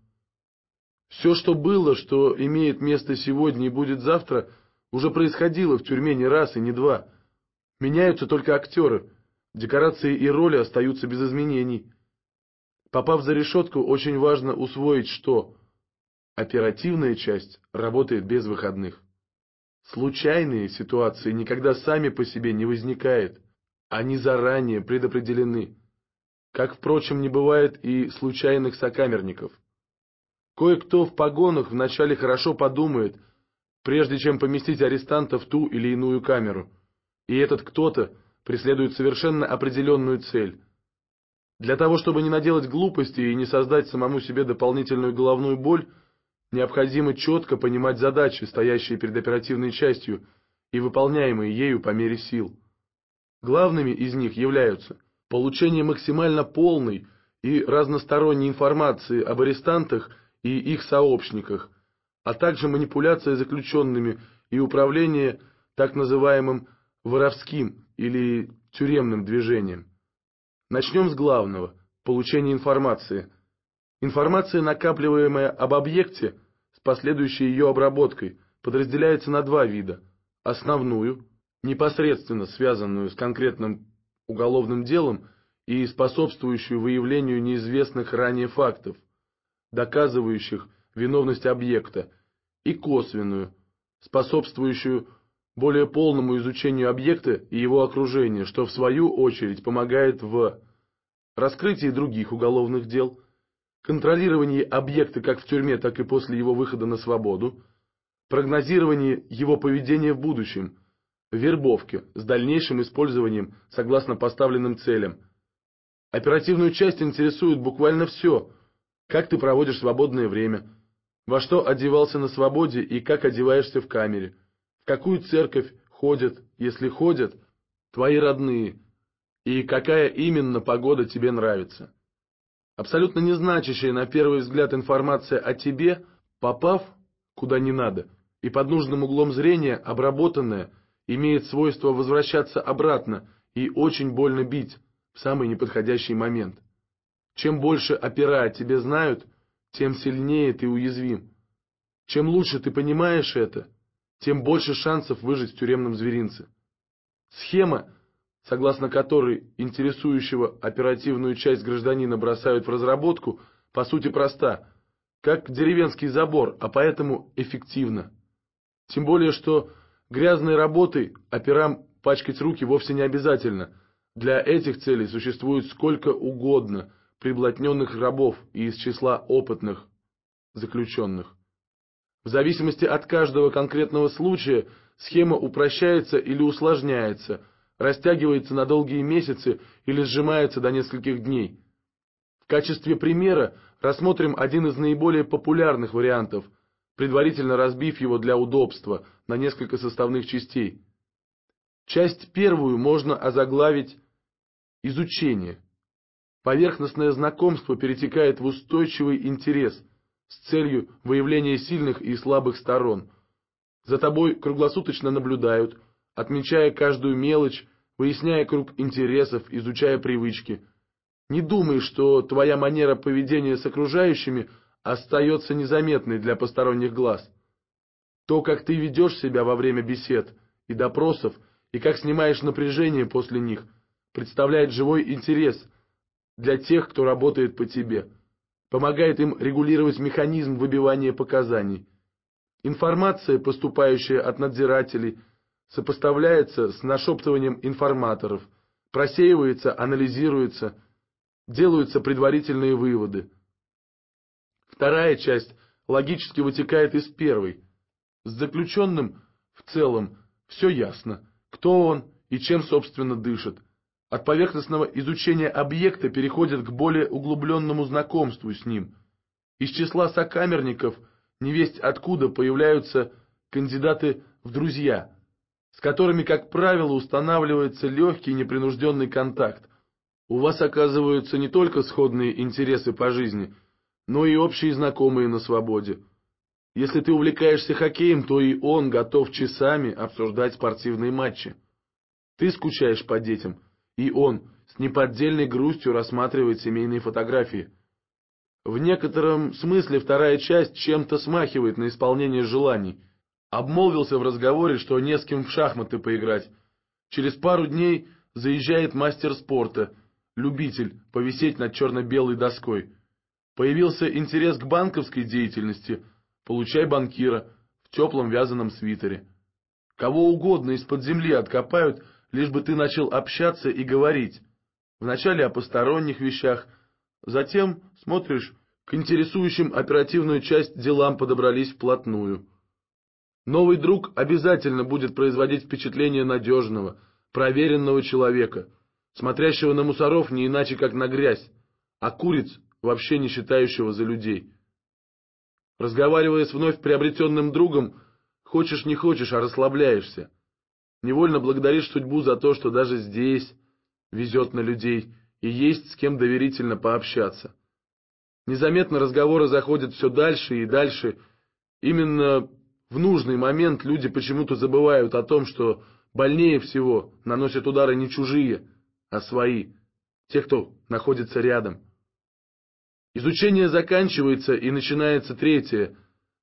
Все, что было, что имеет место сегодня и будет завтра, уже происходило в тюрьме не раз и не два. Меняются только актеры, декорации и роли остаются без изменений. Попав за решетку, очень важно усвоить, что оперативная часть работает без выходных. Случайные ситуации никогда сами по себе не возникают, они заранее предопределены. Как, впрочем, не бывает и случайных сокамерников. Кое-кто в погонах вначале хорошо подумает, прежде чем поместить арестанта в ту или иную камеру. И этот кто-то преследует совершенно определенную цель для того, чтобы не наделать глупости и не создать самому себе дополнительную головную боль, необходимо четко понимать задачи, стоящие перед оперативной частью и выполняемые ею по мере сил. Главными из них являются получение максимально полной и разносторонней информации об арестантах и их сообщниках, а также манипуляция заключенными и управление так называемым воровским или тюремным движением. Начнем с главного – получения информации. Информация, накапливаемая об объекте, с последующей ее обработкой, подразделяется на два вида. Основную, непосредственно связанную с конкретным уголовным делом и способствующую выявлению неизвестных ранее фактов, доказывающих виновность объекта, и косвенную, способствующую более полному изучению объекта и его окружения, что в свою очередь помогает в раскрытии других уголовных дел, контролировании объекта как в тюрьме, так и после его выхода на свободу, прогнозировании его поведения в будущем, вербовке с дальнейшим использованием согласно поставленным целям. Оперативную часть интересует буквально все, как ты проводишь свободное время, во что одевался на свободе и как одеваешься в камере – какую церковь ходят, если ходят, твои родные, и какая именно погода тебе нравится. Абсолютно незначащая на первый взгляд информация о тебе, попав куда не надо, и под нужным углом зрения обработанная, имеет свойство возвращаться обратно и очень больно бить в самый неподходящий момент. Чем больше опера о тебе знают, тем сильнее ты уязвим. Чем лучше ты понимаешь это – тем больше шансов выжить в тюремном зверинце. Схема, согласно которой интересующего оперативную часть гражданина бросают в разработку, по сути проста, как деревенский забор, а поэтому эффективна. Тем более, что грязной работой операм пачкать руки вовсе не обязательно. Для этих целей существует сколько угодно приблотненных рабов и из числа опытных заключенных. В зависимости от каждого конкретного случая схема упрощается или усложняется, растягивается на долгие месяцы или сжимается до нескольких дней. В качестве примера рассмотрим один из наиболее популярных вариантов, предварительно разбив его для удобства на несколько составных частей. Часть первую можно озаглавить «Изучение». Поверхностное знакомство перетекает в устойчивый интерес – с целью выявления сильных и слабых сторон. За тобой круглосуточно наблюдают, отмечая каждую мелочь, выясняя круг интересов, изучая привычки. Не думай, что твоя манера поведения с окружающими остается незаметной для посторонних глаз. То, как ты ведешь себя во время бесед и допросов, и как снимаешь напряжение после них, представляет живой интерес для тех, кто работает по тебе помогает им регулировать механизм выбивания показаний. Информация, поступающая от надзирателей, сопоставляется с нашептыванием информаторов, просеивается, анализируется, делаются предварительные выводы. Вторая часть логически вытекает из первой. С заключенным в целом все ясно, кто он и чем, собственно, дышит от поверхностного изучения объекта переходят к более углубленному знакомству с ним. Из числа сокамерников невесть откуда появляются кандидаты в друзья, с которыми, как правило, устанавливается легкий непринужденный контакт. У вас оказываются не только сходные интересы по жизни, но и общие знакомые на свободе. Если ты увлекаешься хоккеем, то и он готов часами обсуждать спортивные матчи. Ты скучаешь по детям – и он с неподдельной грустью рассматривает семейные фотографии. В некотором смысле вторая часть чем-то смахивает на исполнение желаний. Обмолвился в разговоре, что не с кем в шахматы поиграть. Через пару дней заезжает мастер спорта, любитель повисеть над черно-белой доской. Появился интерес к банковской деятельности, получай банкира в теплом вязаном свитере. Кого угодно из-под земли откопают – лишь бы ты начал общаться и говорить. Вначале о посторонних вещах, затем, смотришь, к интересующим оперативную часть делам подобрались вплотную. Новый друг обязательно будет производить впечатление надежного, проверенного человека, смотрящего на мусоров не иначе, как на грязь, а куриц вообще не считающего за людей. Разговаривая с вновь приобретенным другом, хочешь не хочешь, а расслабляешься. Невольно благодаришь судьбу за то, что даже здесь везет на людей и есть с кем доверительно пообщаться. Незаметно разговоры заходят все дальше и дальше. Именно в нужный момент люди почему-то забывают о том, что больнее всего наносят удары не чужие, а свои, те, кто находится рядом. Изучение заканчивается и начинается третья,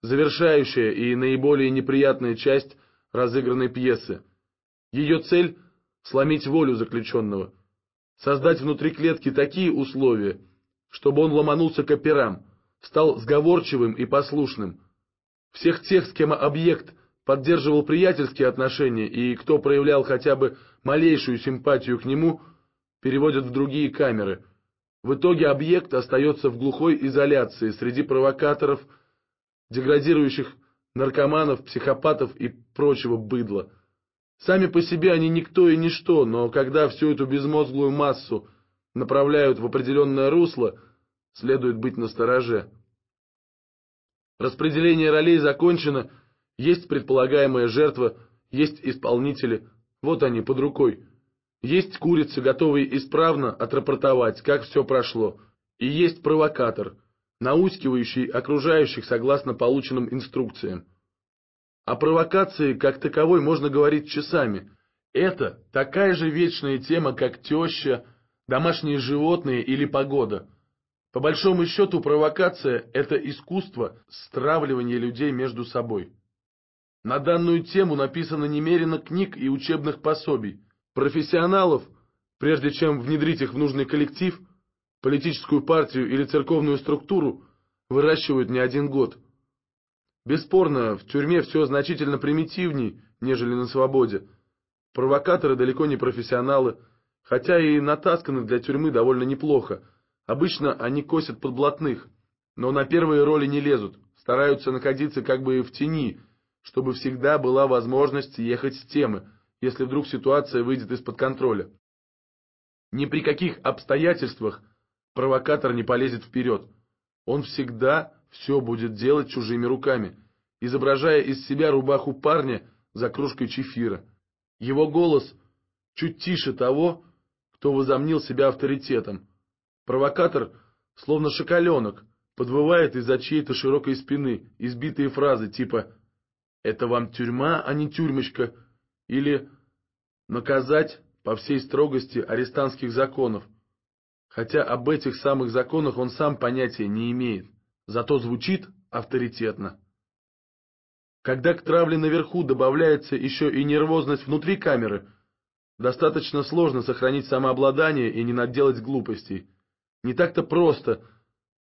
завершающая и наиболее неприятная часть разыгранной пьесы — ее цель – сломить волю заключенного, создать внутри клетки такие условия, чтобы он ломанулся к операм, стал сговорчивым и послушным. Всех тех, с кем объект поддерживал приятельские отношения и кто проявлял хотя бы малейшую симпатию к нему, переводят в другие камеры. В итоге объект остается в глухой изоляции среди провокаторов, деградирующих наркоманов, психопатов и прочего быдла. Сами по себе они никто и ничто, но когда всю эту безмозглую массу направляют в определенное русло, следует быть настороже. Распределение ролей закончено, есть предполагаемая жертва, есть исполнители, вот они под рукой. Есть курицы, готовые исправно отрапортовать, как все прошло. И есть провокатор, наускивающий окружающих согласно полученным инструкциям. О провокации как таковой можно говорить часами. Это такая же вечная тема, как теща, домашние животные или погода. По большому счету провокация – это искусство стравливания людей между собой. На данную тему написано немерено книг и учебных пособий. Профессионалов, прежде чем внедрить их в нужный коллектив, политическую партию или церковную структуру, выращивают не один год – Бесспорно, в тюрьме все значительно примитивней, нежели на свободе. Провокаторы далеко не профессионалы, хотя и натасканы для тюрьмы довольно неплохо. Обычно они косят под блатных, но на первые роли не лезут, стараются находиться как бы в тени, чтобы всегда была возможность ехать с темы, если вдруг ситуация выйдет из-под контроля. Ни при каких обстоятельствах провокатор не полезет вперед. Он всегда все будет делать чужими руками, изображая из себя рубаху парня за кружкой чефира. Его голос чуть тише того, кто возомнил себя авторитетом. Провокатор, словно шоколенок, подвывает из-за чьей-то широкой спины избитые фразы типа «Это вам тюрьма, а не тюрьмочка» или «Наказать по всей строгости арестантских законов», хотя об этих самых законах он сам понятия не имеет зато звучит авторитетно. Когда к травле наверху добавляется еще и нервозность внутри камеры, достаточно сложно сохранить самообладание и не наделать глупостей. Не так-то просто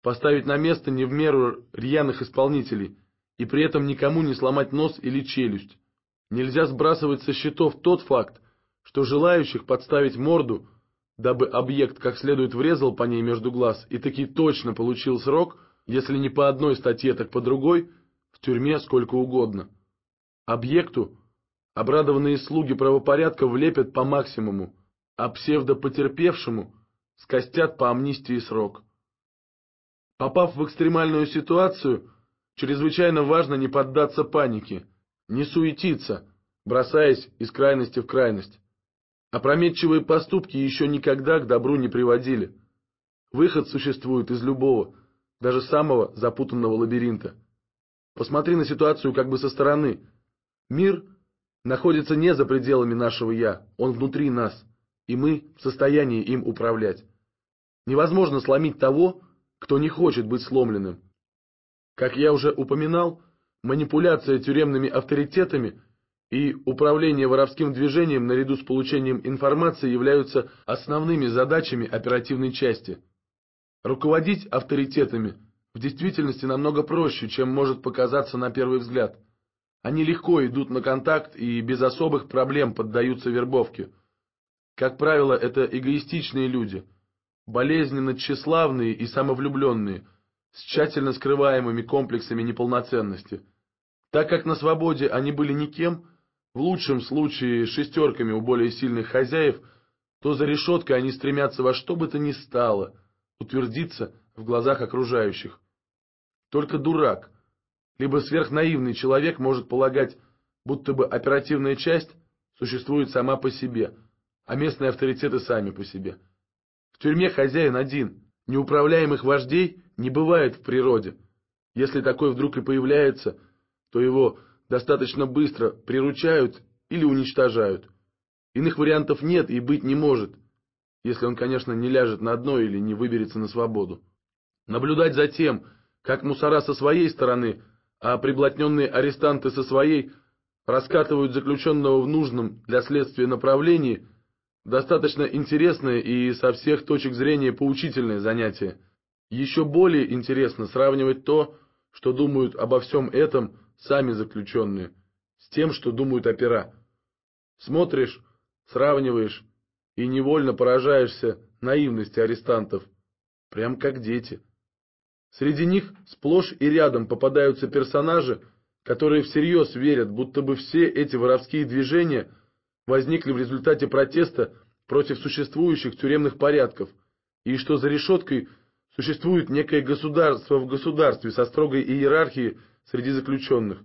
поставить на место не в меру рьяных исполнителей и при этом никому не сломать нос или челюсть. Нельзя сбрасывать со счетов тот факт, что желающих подставить морду, дабы объект как следует врезал по ней между глаз и таки точно получил срок – если не по одной статье, так по другой, в тюрьме сколько угодно. Объекту обрадованные слуги правопорядка влепят по максимуму, а псевдопотерпевшему скостят по амнистии срок. Попав в экстремальную ситуацию, чрезвычайно важно не поддаться панике, не суетиться, бросаясь из крайности в крайность. Опрометчивые поступки еще никогда к добру не приводили. Выход существует из любого – даже самого запутанного лабиринта. Посмотри на ситуацию как бы со стороны. Мир находится не за пределами нашего «я», он внутри нас, и мы в состоянии им управлять. Невозможно сломить того, кто не хочет быть сломленным. Как я уже упоминал, манипуляция тюремными авторитетами и управление воровским движением наряду с получением информации являются основными задачами оперативной части – Руководить авторитетами в действительности намного проще, чем может показаться на первый взгляд. Они легко идут на контакт и без особых проблем поддаются вербовке. Как правило, это эгоистичные люди, болезненно тщеславные и самовлюбленные, с тщательно скрываемыми комплексами неполноценности. Так как на свободе они были никем, в лучшем случае шестерками у более сильных хозяев, то за решеткой они стремятся во что бы то ни стало – утвердиться в глазах окружающих. Только дурак, либо сверхнаивный человек может полагать, будто бы оперативная часть существует сама по себе, а местные авторитеты сами по себе. В тюрьме хозяин один, неуправляемых вождей не бывает в природе. Если такой вдруг и появляется, то его достаточно быстро приручают или уничтожают. Иных вариантов нет и быть не может если он, конечно, не ляжет на дно или не выберется на свободу. Наблюдать за тем, как мусора со своей стороны, а приблотненные арестанты со своей, раскатывают заключенного в нужном для следствия направлении, достаточно интересное и со всех точек зрения поучительное занятие. Еще более интересно сравнивать то, что думают обо всем этом сами заключенные, с тем, что думают опера. Смотришь, сравниваешь, и невольно поражаешься наивности арестантов. Прям как дети. Среди них сплошь и рядом попадаются персонажи, которые всерьез верят, будто бы все эти воровские движения возникли в результате протеста против существующих тюремных порядков, и что за решеткой существует некое государство в государстве со строгой иерархией среди заключенных.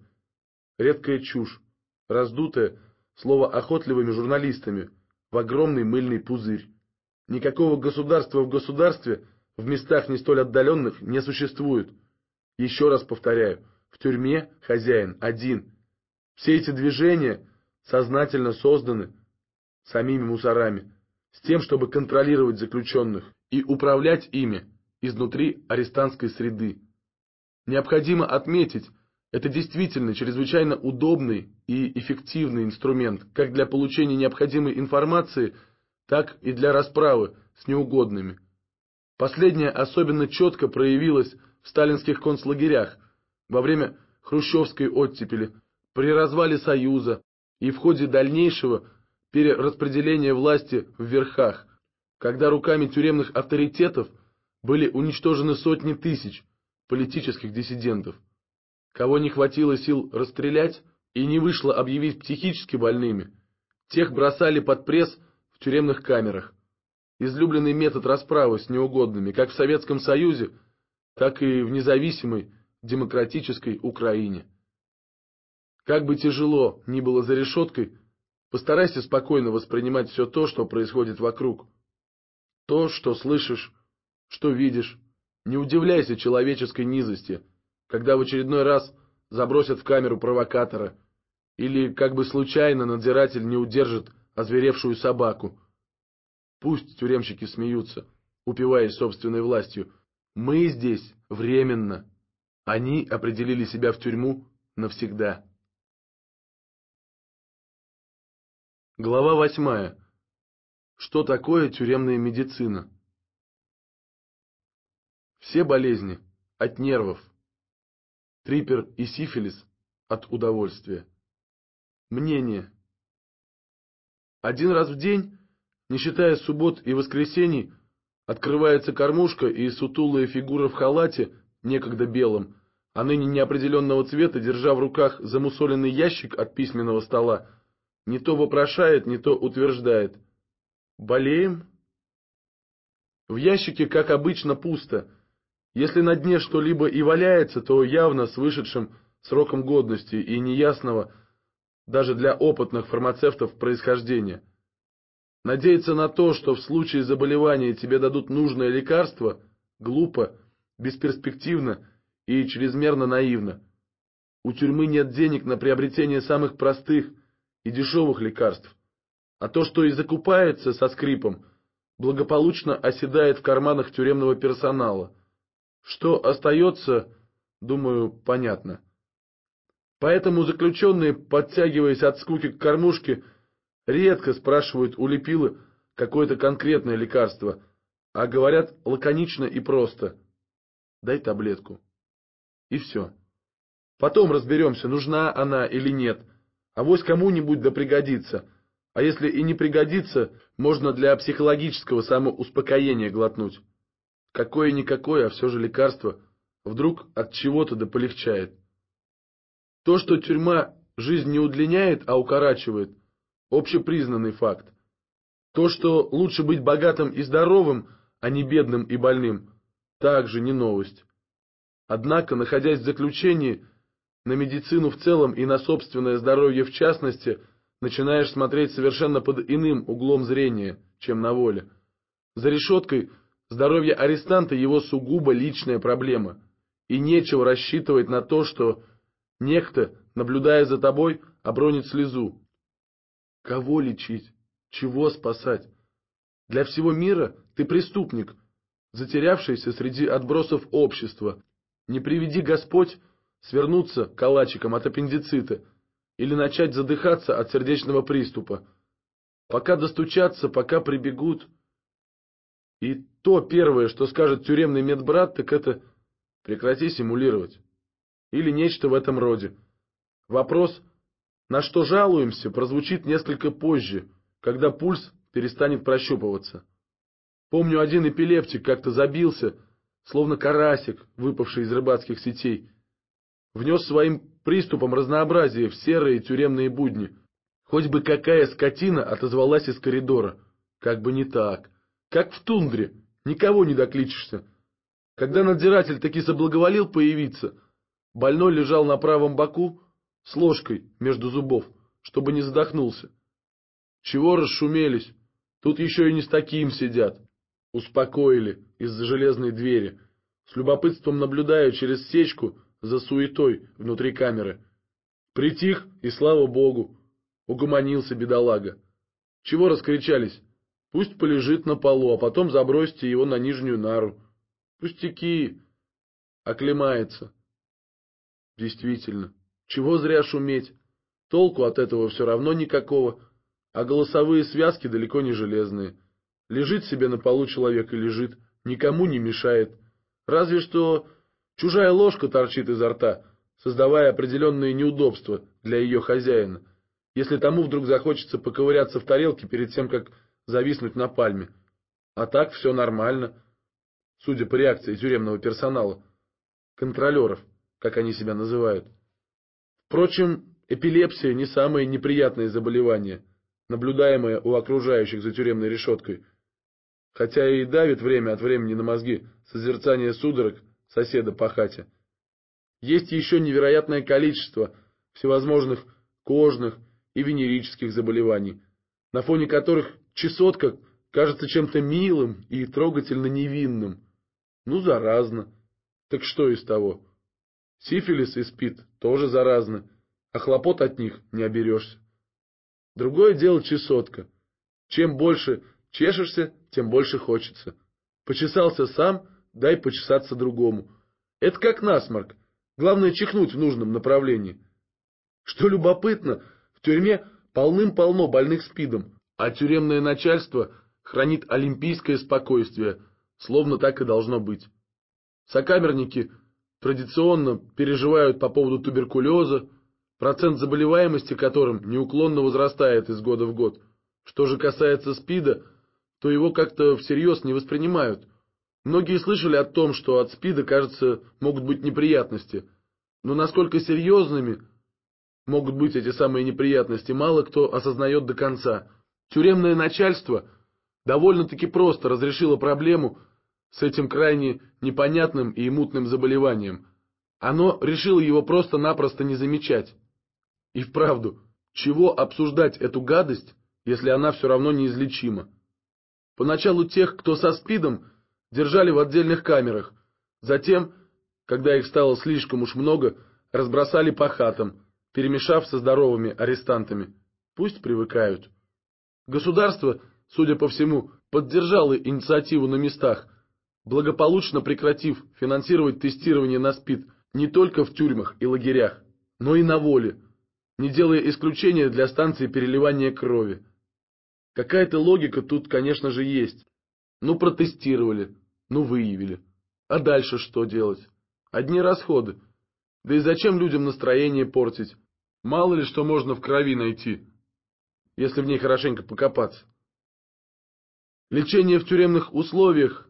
Редкая чушь, раздутая, слово охотливыми журналистами – в огромный мыльный пузырь. Никакого государства в государстве в местах не столь отдаленных не существует. Еще раз повторяю, в тюрьме хозяин один. Все эти движения сознательно созданы самими мусорами, с тем, чтобы контролировать заключенных и управлять ими изнутри арестантской среды. Необходимо отметить, это действительно чрезвычайно удобный и эффективный инструмент как для получения необходимой информации, так и для расправы с неугодными. Последнее особенно четко проявилось в сталинских концлагерях во время хрущевской оттепели, при развале Союза и в ходе дальнейшего перераспределения власти в верхах, когда руками тюремных авторитетов были уничтожены сотни тысяч политических диссидентов. Кого не хватило сил расстрелять и не вышло объявить психически больными, тех бросали под пресс в тюремных камерах. Излюбленный метод расправы с неугодными, как в Советском Союзе, так и в независимой демократической Украине. Как бы тяжело ни было за решеткой, постарайся спокойно воспринимать все то, что происходит вокруг. То, что слышишь, что видишь. Не удивляйся человеческой низости – когда в очередной раз забросят в камеру провокатора, или как бы случайно надзиратель не удержит озверевшую собаку. Пусть тюремщики смеются, упиваясь собственной властью. Мы здесь временно. Они определили себя в тюрьму навсегда. Глава восьмая. Что такое тюремная медицина? Все болезни от нервов. Трипер и сифилис от удовольствия. Мнение. Один раз в день, не считая суббот и воскресений, открывается кормушка, и сутулая фигура в халате, некогда белом, а ныне неопределенного цвета, держа в руках замусоленный ящик от письменного стола, не то вопрошает, не то утверждает. «Болеем?» В ящике, как обычно, пусто. Если на дне что-либо и валяется, то явно с вышедшим сроком годности и неясного даже для опытных фармацевтов происхождения. Надеяться на то, что в случае заболевания тебе дадут нужное лекарство, глупо, бесперспективно и чрезмерно наивно. У тюрьмы нет денег на приобретение самых простых и дешевых лекарств, а то, что и закупается со скрипом, благополучно оседает в карманах тюремного персонала – что остается, думаю, понятно. Поэтому заключенные, подтягиваясь от скуки к кормушке, редко спрашивают у Лепилы какое-то конкретное лекарство, а говорят лаконично и просто «дай таблетку». И все. Потом разберемся, нужна она или нет, а вось кому-нибудь да пригодится, а если и не пригодится, можно для психологического самоуспокоения глотнуть. Какое-никакое, а все же лекарство вдруг от чего-то да полегчает. То, что тюрьма жизнь не удлиняет, а укорачивает – общепризнанный факт. То, что лучше быть богатым и здоровым, а не бедным и больным – также не новость. Однако, находясь в заключении, на медицину в целом и на собственное здоровье в частности – начинаешь смотреть совершенно под иным углом зрения, чем на воле. За решеткой – Здоровье арестанта – его сугубо личная проблема, и нечего рассчитывать на то, что некто, наблюдая за тобой, обронит слезу. Кого лечить? Чего спасать? Для всего мира ты преступник, затерявшийся среди отбросов общества. Не приведи Господь свернуться калачиком от аппендицита или начать задыхаться от сердечного приступа. Пока достучатся, пока прибегут – и то первое, что скажет тюремный медбрат, так это «прекрати симулировать» или нечто в этом роде. Вопрос «на что жалуемся?» прозвучит несколько позже, когда пульс перестанет прощупываться. Помню, один эпилептик как-то забился, словно карасик, выпавший из рыбацких сетей, внес своим приступом разнообразие в серые тюремные будни. Хоть бы какая скотина отозвалась из коридора. Как бы не так. Как в тундре, никого не докличешься. Когда надзиратель таки соблаговолил появиться, больной лежал на правом боку с ложкой между зубов, чтобы не задохнулся. Чего расшумелись? Тут еще и не с таким сидят. Успокоили из-за железной двери, с любопытством наблюдая через сечку за суетой внутри камеры. Притих, и слава богу, угомонился бедолага. Чего раскричались? Пусть полежит на полу, а потом забросьте его на нижнюю нару. Пустяки. Оклемается. Действительно. Чего зря шуметь. Толку от этого все равно никакого. А голосовые связки далеко не железные. Лежит себе на полу человек и лежит. Никому не мешает. Разве что чужая ложка торчит изо рта, создавая определенные неудобства для ее хозяина. Если тому вдруг захочется поковыряться в тарелке перед тем, как зависнуть на пальме. А так все нормально, судя по реакции тюремного персонала, контролеров, как они себя называют. Впрочем, эпилепсия не самое неприятное заболевание, наблюдаемое у окружающих за тюремной решеткой, хотя и давит время от времени на мозги созерцание судорог соседа по хате. Есть еще невероятное количество всевозможных кожных и венерических заболеваний, на фоне которых Чесотка кажется чем-то милым и трогательно невинным. Ну, заразно. Так что из того? Сифилис и спид тоже заразны, а хлопот от них не оберешься. Другое дело чесотка. Чем больше чешешься, тем больше хочется. Почесался сам, дай почесаться другому. Это как насморк. Главное чихнуть в нужном направлении. Что любопытно, в тюрьме полным-полно больных спидом а тюремное начальство хранит олимпийское спокойствие, словно так и должно быть. Сокамерники традиционно переживают по поводу туберкулеза, процент заболеваемости которым неуклонно возрастает из года в год. Что же касается СПИДа, то его как-то всерьез не воспринимают. Многие слышали о том, что от СПИДа, кажется, могут быть неприятности. Но насколько серьезными могут быть эти самые неприятности, мало кто осознает до конца. Тюремное начальство довольно-таки просто разрешило проблему с этим крайне непонятным и мутным заболеванием. Оно решило его просто-напросто не замечать. И вправду, чего обсуждать эту гадость, если она все равно неизлечима? Поначалу тех, кто со СПИДом, держали в отдельных камерах. Затем, когда их стало слишком уж много, разбросали по хатам, перемешав со здоровыми арестантами. Пусть привыкают. Государство, судя по всему, поддержало инициативу на местах, благополучно прекратив финансировать тестирование на СПИД не только в тюрьмах и лагерях, но и на воле, не делая исключения для станции переливания крови. Какая-то логика тут, конечно же, есть. Ну, протестировали, ну, выявили. А дальше что делать? Одни расходы. Да и зачем людям настроение портить? Мало ли что можно в крови найти если в ней хорошенько покопаться. Лечение в тюремных условиях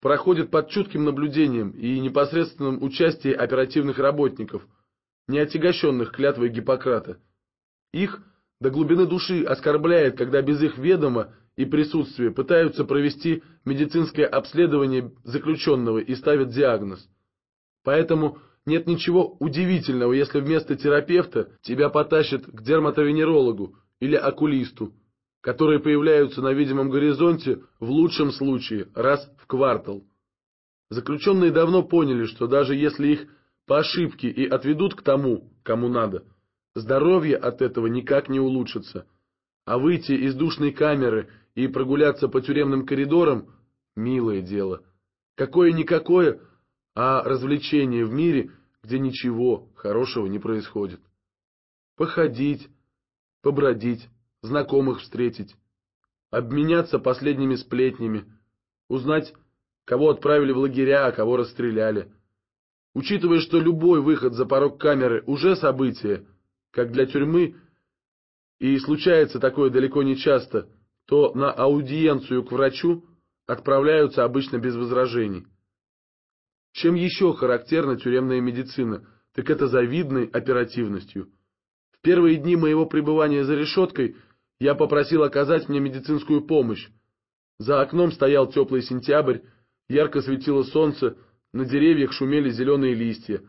проходит под чутким наблюдением и непосредственным участием оперативных работников, не отягощенных клятвой Гиппократа. Их до глубины души оскорбляет, когда без их ведома и присутствия пытаются провести медицинское обследование заключенного и ставят диагноз. Поэтому нет ничего удивительного, если вместо терапевта тебя потащат к дерматовенерологу, или окулисту, которые появляются на видимом горизонте в лучшем случае раз в квартал. Заключенные давно поняли, что даже если их по ошибке и отведут к тому, кому надо, здоровье от этого никак не улучшится, а выйти из душной камеры и прогуляться по тюремным коридорам – милое дело. Какое-никакое, а развлечение в мире, где ничего хорошего не происходит. Походить, побродить, знакомых встретить, обменяться последними сплетнями, узнать, кого отправили в лагеря, а кого расстреляли. Учитывая, что любой выход за порог камеры уже событие, как для тюрьмы, и случается такое далеко не часто, то на аудиенцию к врачу отправляются обычно без возражений. Чем еще характерна тюремная медицина, так это завидной оперативностью – первые дни моего пребывания за решеткой я попросил оказать мне медицинскую помощь. За окном стоял теплый сентябрь, ярко светило солнце, на деревьях шумели зеленые листья.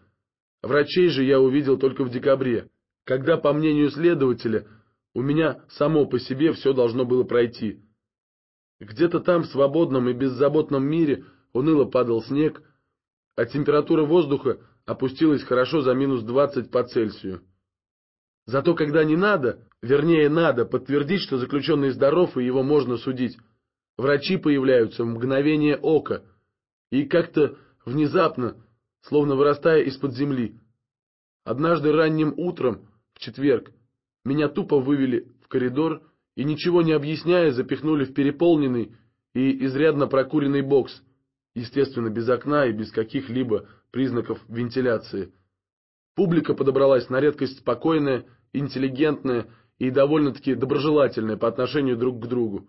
Врачей же я увидел только в декабре, когда, по мнению следователя, у меня само по себе все должно было пройти. Где-то там, в свободном и беззаботном мире, уныло падал снег, а температура воздуха опустилась хорошо за минус двадцать по Цельсию. Зато когда не надо, вернее надо подтвердить, что заключенный здоров и его можно судить, врачи появляются в мгновение ока и как-то внезапно, словно вырастая из-под земли. Однажды ранним утром, в четверг, меня тупо вывели в коридор и, ничего не объясняя, запихнули в переполненный и изрядно прокуренный бокс, естественно, без окна и без каких-либо признаков вентиляции. Публика подобралась на редкость спокойная, интеллигентная и довольно-таки доброжелательная по отношению друг к другу.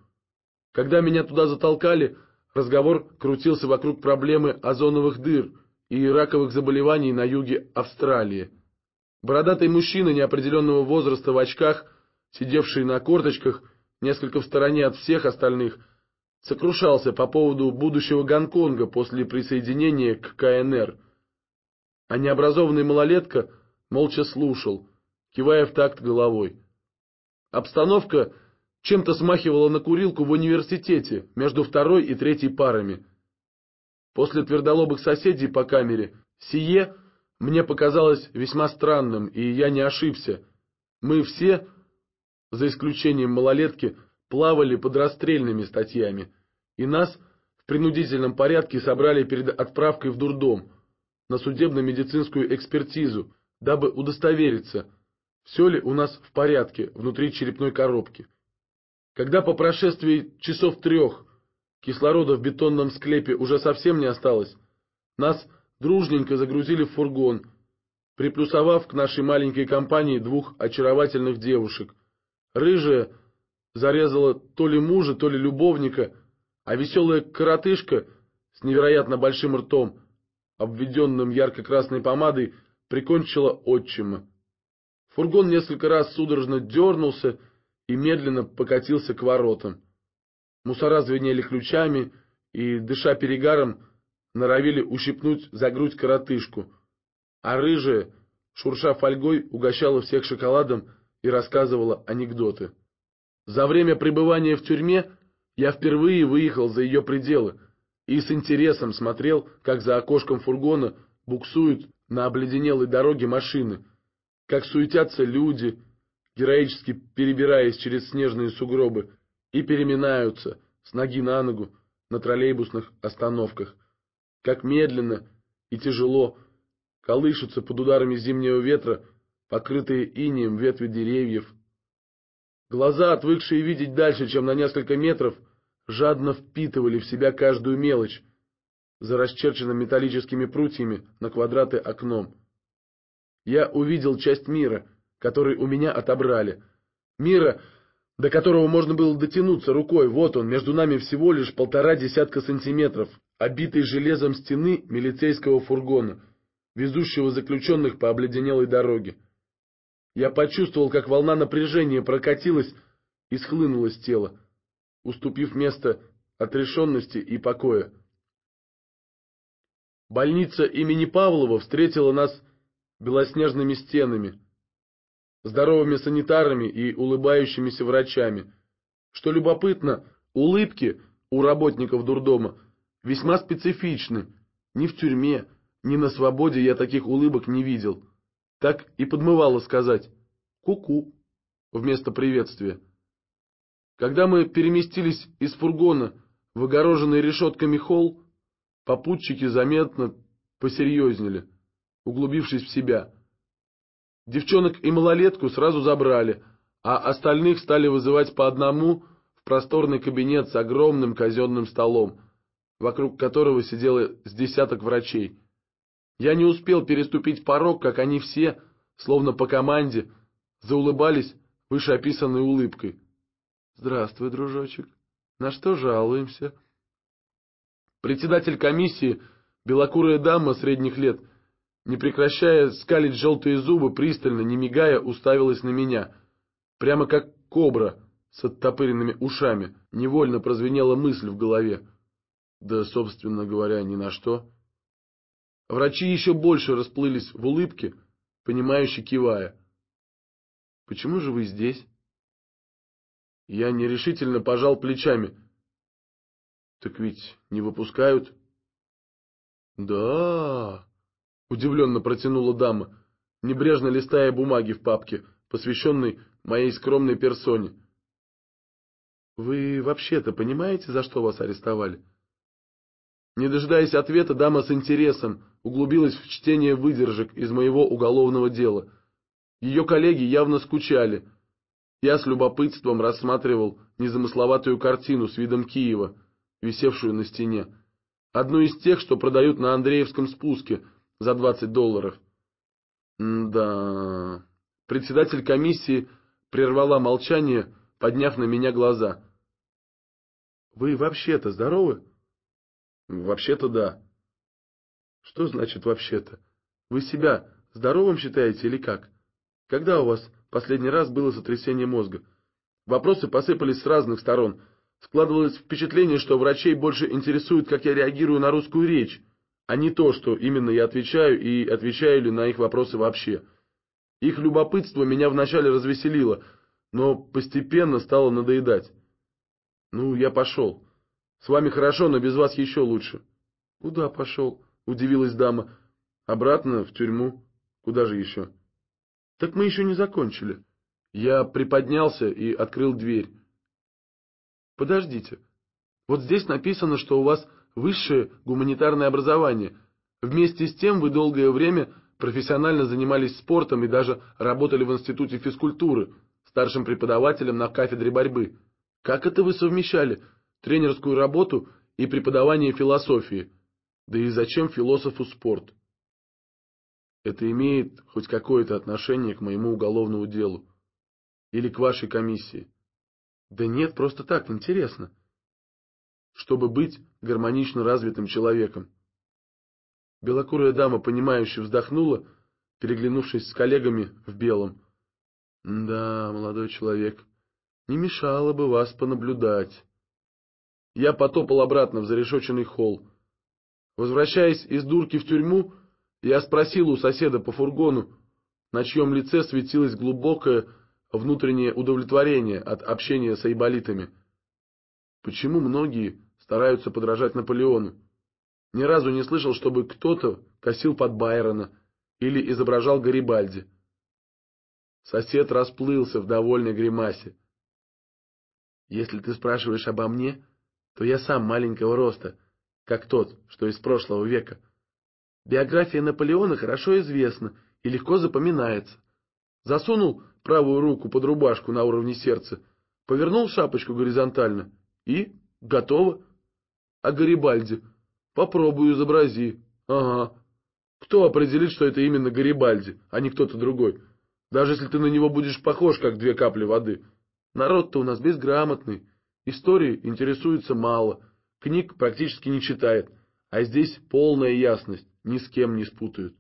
Когда меня туда затолкали, разговор крутился вокруг проблемы озоновых дыр и раковых заболеваний на юге Австралии. Бородатый мужчина неопределенного возраста в очках, сидевший на корточках, несколько в стороне от всех остальных, сокрушался по поводу будущего Гонконга после присоединения к КНР. А необразованный малолетка молча слушал — кивая в такт головой. Обстановка чем-то смахивала на курилку в университете между второй и третьей парами. После твердолобых соседей по камере сие мне показалось весьма странным, и я не ошибся. Мы все, за исключением малолетки, плавали под расстрельными статьями, и нас в принудительном порядке собрали перед отправкой в дурдом на судебно-медицинскую экспертизу, дабы удостовериться – все ли у нас в порядке внутри черепной коробки. Когда по прошествии часов трех кислорода в бетонном склепе уже совсем не осталось, нас дружненько загрузили в фургон, приплюсовав к нашей маленькой компании двух очаровательных девушек. Рыжая зарезала то ли мужа, то ли любовника, а веселая коротышка с невероятно большим ртом, обведенным ярко-красной помадой, прикончила отчима. Фургон несколько раз судорожно дернулся и медленно покатился к воротам. Мусора звенели ключами и, дыша перегаром, норовили ущипнуть за грудь коротышку. А рыжая, шурша фольгой, угощала всех шоколадом и рассказывала анекдоты. За время пребывания в тюрьме я впервые выехал за ее пределы и с интересом смотрел, как за окошком фургона буксуют на обледенелой дороге машины — как суетятся люди, героически перебираясь через снежные сугробы, и переминаются с ноги на ногу на троллейбусных остановках, как медленно и тяжело колышутся под ударами зимнего ветра покрытые инеем ветви деревьев. Глаза, отвыкшие видеть дальше, чем на несколько метров, жадно впитывали в себя каждую мелочь за расчерченным металлическими прутьями на квадраты окном. Я увидел часть мира, который у меня отобрали. Мира, до которого можно было дотянуться рукой, вот он, между нами всего лишь полтора десятка сантиметров, обитой железом стены милицейского фургона, везущего заключенных по обледенелой дороге. Я почувствовал, как волна напряжения прокатилась и схлынула с тела, уступив место отрешенности и покоя. Больница имени Павлова встретила нас белоснежными стенами, здоровыми санитарами и улыбающимися врачами. Что любопытно, улыбки у работников дурдома весьма специфичны. Ни в тюрьме, ни на свободе я таких улыбок не видел. Так и подмывало сказать «ку-ку» вместо приветствия. Когда мы переместились из фургона в огороженный решетками холл, попутчики заметно посерьезнели – углубившись в себя. Девчонок и малолетку сразу забрали, а остальных стали вызывать по одному в просторный кабинет с огромным казенным столом, вокруг которого сидело с десяток врачей. Я не успел переступить порог, как они все, словно по команде, заулыбались вышеописанной улыбкой. «Здравствуй, дружочек. На что жалуемся?» Председатель комиссии, белокурая дама средних лет, — не прекращая скалить желтые зубы, пристально, не мигая, уставилась на меня. Прямо как кобра с оттопыренными ушами, невольно прозвенела мысль в голове. Да, собственно говоря, ни на что. Врачи еще больше расплылись в улыбке, понимающе кивая. «Почему же вы здесь?» Я нерешительно пожал плечами. «Так ведь не выпускают?» «Да...» Удивленно протянула дама, небрежно листая бумаги в папке, посвященной моей скромной персоне. «Вы вообще-то понимаете, за что вас арестовали?» Не дожидаясь ответа, дама с интересом углубилась в чтение выдержек из моего уголовного дела. Ее коллеги явно скучали. Я с любопытством рассматривал незамысловатую картину с видом Киева, висевшую на стене. Одну из тех, что продают на Андреевском спуске — за 20 долларов. да. Председатель комиссии прервала молчание, подняв на меня глаза. Вы вообще-то здоровы? Вообще-то да. Что значит вообще-то? Вы себя здоровым считаете или как? Когда у вас последний раз было сотрясение мозга? Вопросы посыпались с разных сторон. Складывалось впечатление, что врачей больше интересует, как я реагирую на русскую речь а не то, что именно я отвечаю и отвечаю ли на их вопросы вообще. Их любопытство меня вначале развеселило, но постепенно стало надоедать. Ну, я пошел. С вами хорошо, но без вас еще лучше. Куда пошел? Удивилась дама. Обратно в тюрьму. Куда же еще? Так мы еще не закончили. Я приподнялся и открыл дверь. Подождите. Вот здесь написано, что у вас высшее гуманитарное образование. Вместе с тем вы долгое время профессионально занимались спортом и даже работали в институте физкультуры, старшим преподавателем на кафедре борьбы. Как это вы совмещали тренерскую работу и преподавание философии? Да и зачем философу спорт? Это имеет хоть какое-то отношение к моему уголовному делу? Или к вашей комиссии? Да нет, просто так, интересно чтобы быть гармонично развитым человеком. Белокурая дама, понимающе вздохнула, переглянувшись с коллегами в белом. «Да, молодой человек, не мешало бы вас понаблюдать». Я потопал обратно в зарешоченный холл. Возвращаясь из дурки в тюрьму, я спросил у соседа по фургону, на чьем лице светилось глубокое внутреннее удовлетворение от общения с айболитами. Почему многие стараются подражать Наполеону. Ни разу не слышал, чтобы кто-то косил под Байрона или изображал Гарибальди. Сосед расплылся в довольной гримасе. «Если ты спрашиваешь обо мне, то я сам маленького роста, как тот, что из прошлого века. Биография Наполеона хорошо известна и легко запоминается. Засунул правую руку под рубашку на уровне сердца, повернул шапочку горизонтально и... готово!» о Гарибальде. Попробую изобрази. Ага. Кто определит, что это именно Гарибальди, а не кто-то другой? Даже если ты на него будешь похож, как две капли воды. Народ-то у нас безграмотный. Истории интересуется мало. Книг практически не читает. А здесь полная ясность. Ни с кем не спутают.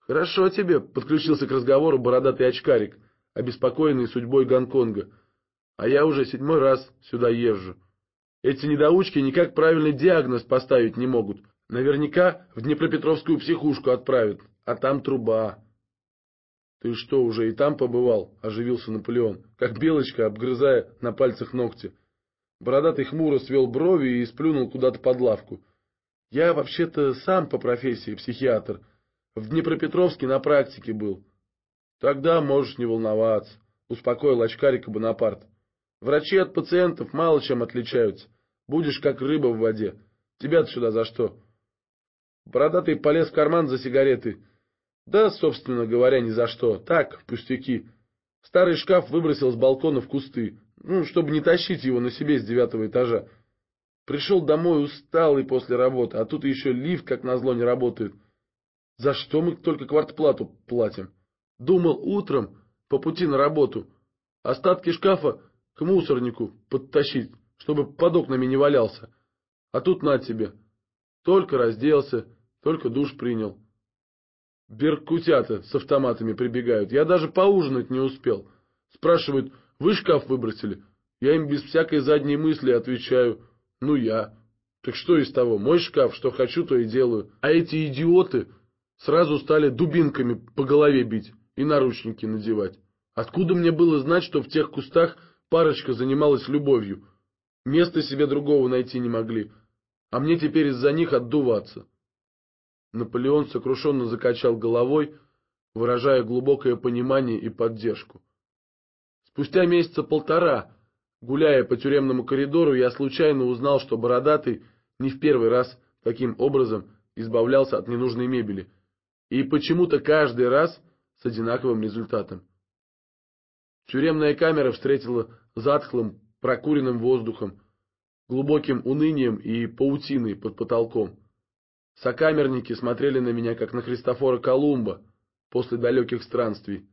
«Хорошо тебе», — подключился к разговору бородатый очкарик, обеспокоенный судьбой Гонконга. «А я уже седьмой раз сюда езжу». Эти недоучки никак правильный диагноз поставить не могут. Наверняка в Днепропетровскую психушку отправят, а там труба. Ты что, уже и там побывал? Оживился Наполеон, как белочка, обгрызая на пальцах ногти. Бородатый хмуро свел брови и сплюнул куда-то под лавку. Я вообще-то сам по профессии психиатр. В Днепропетровске на практике был. Тогда можешь не волноваться, успокоил очкарика Бонапарт. Врачи от пациентов мало чем отличаются. Будешь как рыба в воде. Тебя-то сюда за что? Бородатый полез в карман за сигареты. Да, собственно говоря, ни за что. Так, пустяки. Старый шкаф выбросил с балкона в кусты. Ну, чтобы не тащить его на себе с девятого этажа. Пришел домой усталый после работы, а тут еще лифт, как назло, не работает. За что мы только квартплату платим? Думал утром, по пути на работу. Остатки шкафа к мусорнику подтащить, чтобы под окнами не валялся. А тут на тебе. Только разделся, только душ принял. Беркутята с автоматами прибегают. Я даже поужинать не успел. Спрашивают, вы шкаф выбросили? Я им без всякой задней мысли отвечаю, ну я. Так что из того, мой шкаф, что хочу, то и делаю. А эти идиоты сразу стали дубинками по голове бить и наручники надевать. Откуда мне было знать, что в тех кустах Парочка занималась любовью. Места себе другого найти не могли. А мне теперь из-за них отдуваться. Наполеон сокрушенно закачал головой, выражая глубокое понимание и поддержку. Спустя месяца полтора, гуляя по тюремному коридору, я случайно узнал, что Бородатый не в первый раз таким образом избавлялся от ненужной мебели. И почему-то каждый раз с одинаковым результатом. Тюремная камера встретила затхлым, прокуренным воздухом, глубоким унынием и паутиной под потолком. Сокамерники смотрели на меня, как на Христофора Колумба после далеких странствий.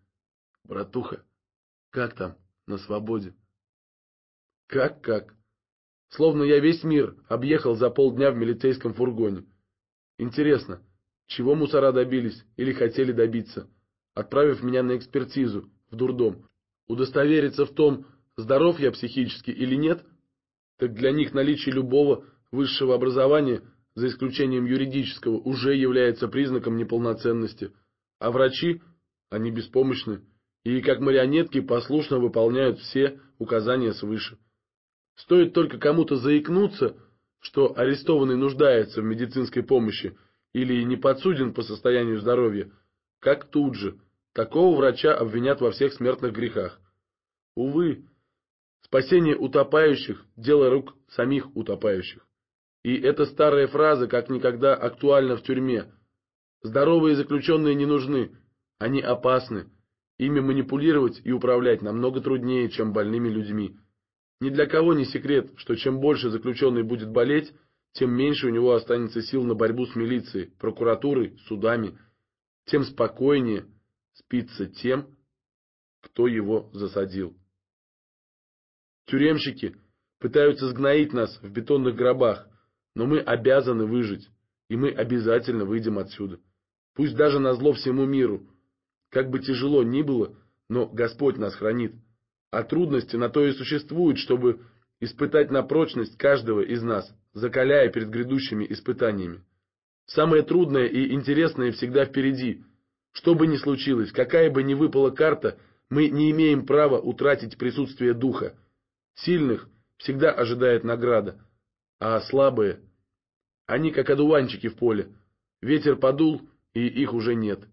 «Братуха, как там, на свободе?» «Как-как?» Словно я весь мир объехал за полдня в милицейском фургоне. Интересно, чего мусора добились или хотели добиться, отправив меня на экспертизу в дурдом? удостовериться в том, здоров я психически или нет, так для них наличие любого высшего образования, за исключением юридического, уже является признаком неполноценности, а врачи, они беспомощны, и как марионетки послушно выполняют все указания свыше. Стоит только кому-то заикнуться, что арестованный нуждается в медицинской помощи или не подсуден по состоянию здоровья, как тут же – Такого врача обвинят во всех смертных грехах. Увы, спасение утопающих – дело рук самих утопающих. И эта старая фраза как никогда актуальна в тюрьме. Здоровые заключенные не нужны, они опасны. Ими манипулировать и управлять намного труднее, чем больными людьми. Ни для кого не секрет, что чем больше заключенный будет болеть, тем меньше у него останется сил на борьбу с милицией, прокуратурой, судами, тем спокойнее – спится тем, кто его засадил. Тюремщики пытаются сгноить нас в бетонных гробах, но мы обязаны выжить, и мы обязательно выйдем отсюда. Пусть даже на зло всему миру. Как бы тяжело ни было, но Господь нас хранит. А трудности на то и существуют, чтобы испытать на прочность каждого из нас, закаляя перед грядущими испытаниями. Самое трудное и интересное всегда впереди – что бы ни случилось, какая бы ни выпала карта, мы не имеем права утратить присутствие духа. Сильных всегда ожидает награда, а слабые... Они как одуванчики в поле. Ветер подул, и их уже нет.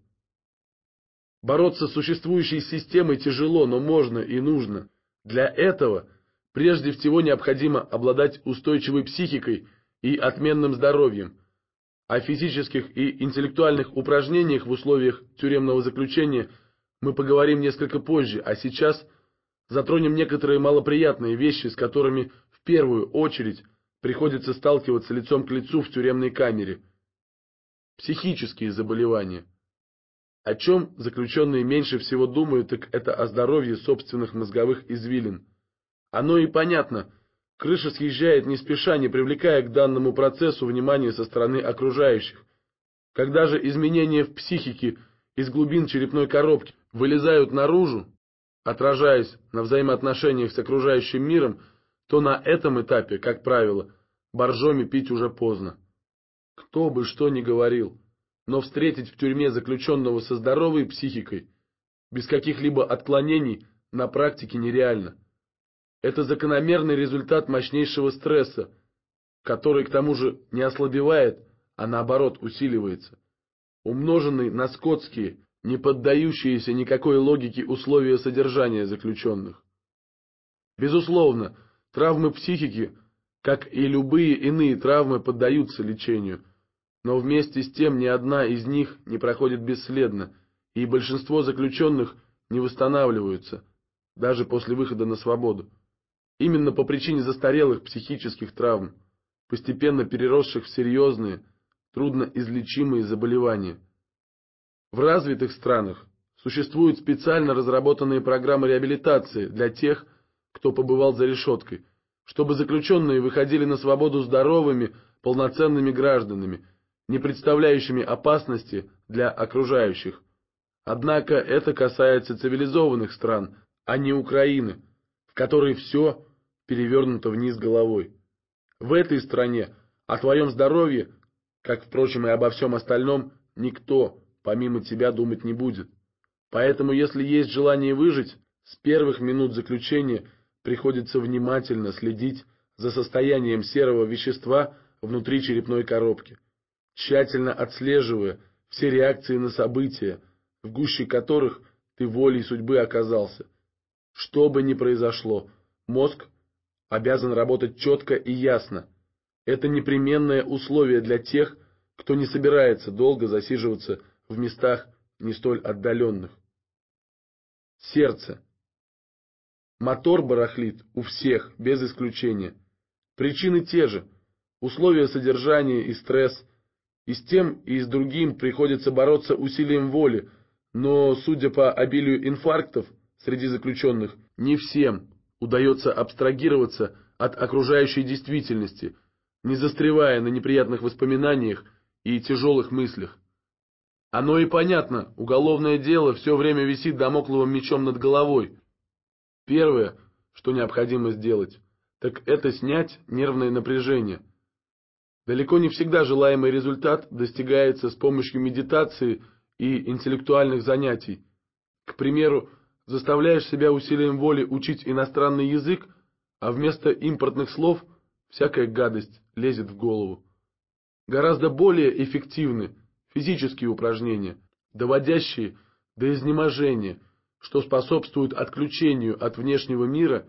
Бороться с существующей системой тяжело, но можно и нужно. Для этого прежде всего необходимо обладать устойчивой психикой и отменным здоровьем – о физических и интеллектуальных упражнениях в условиях тюремного заключения мы поговорим несколько позже, а сейчас затронем некоторые малоприятные вещи, с которыми в первую очередь приходится сталкиваться лицом к лицу в тюремной камере. Психические заболевания. О чем заключенные меньше всего думают, так это о здоровье собственных мозговых извилин. Оно и понятно, Крыша съезжает не спеша, не привлекая к данному процессу внимания со стороны окружающих. Когда же изменения в психике из глубин черепной коробки вылезают наружу, отражаясь на взаимоотношениях с окружающим миром, то на этом этапе, как правило, боржоми пить уже поздно. Кто бы что ни говорил, но встретить в тюрьме заключенного со здоровой психикой без каких-либо отклонений на практике нереально. Это закономерный результат мощнейшего стресса, который к тому же не ослабевает, а наоборот усиливается. Умноженный на скотские, не поддающиеся никакой логике условия содержания заключенных. Безусловно, травмы психики, как и любые иные травмы, поддаются лечению, но вместе с тем ни одна из них не проходит бесследно, и большинство заключенных не восстанавливаются, даже после выхода на свободу. Именно по причине застарелых психических травм, постепенно переросших в серьезные, трудноизлечимые заболевания. В развитых странах существуют специально разработанные программы реабилитации для тех, кто побывал за решеткой, чтобы заключенные выходили на свободу здоровыми, полноценными гражданами, не представляющими опасности для окружающих. Однако это касается цивилизованных стран, а не Украины, в которой все перевернута вниз головой. В этой стране о твоем здоровье, как, впрочем, и обо всем остальном, никто, помимо тебя, думать не будет. Поэтому, если есть желание выжить, с первых минут заключения приходится внимательно следить за состоянием серого вещества внутри черепной коробки, тщательно отслеживая все реакции на события, в гуще которых ты волей судьбы оказался. Что бы ни произошло, мозг обязан работать четко и ясно. Это непременное условие для тех, кто не собирается долго засиживаться в местах не столь отдаленных. Сердце. Мотор барахлит у всех, без исключения. Причины те же. Условия содержания и стресс. И с тем, и с другим приходится бороться усилием воли, но, судя по обилию инфарктов среди заключенных, не всем – удается абстрагироваться от окружающей действительности, не застревая на неприятных воспоминаниях и тяжелых мыслях. Оно и понятно, уголовное дело все время висит домокловым мечом над головой. Первое, что необходимо сделать, так это снять нервное напряжение. Далеко не всегда желаемый результат достигается с помощью медитации и интеллектуальных занятий. К примеру, заставляешь себя усилием воли учить иностранный язык, а вместо импортных слов всякая гадость лезет в голову. Гораздо более эффективны физические упражнения, доводящие до изнеможения, что способствует отключению от внешнего мира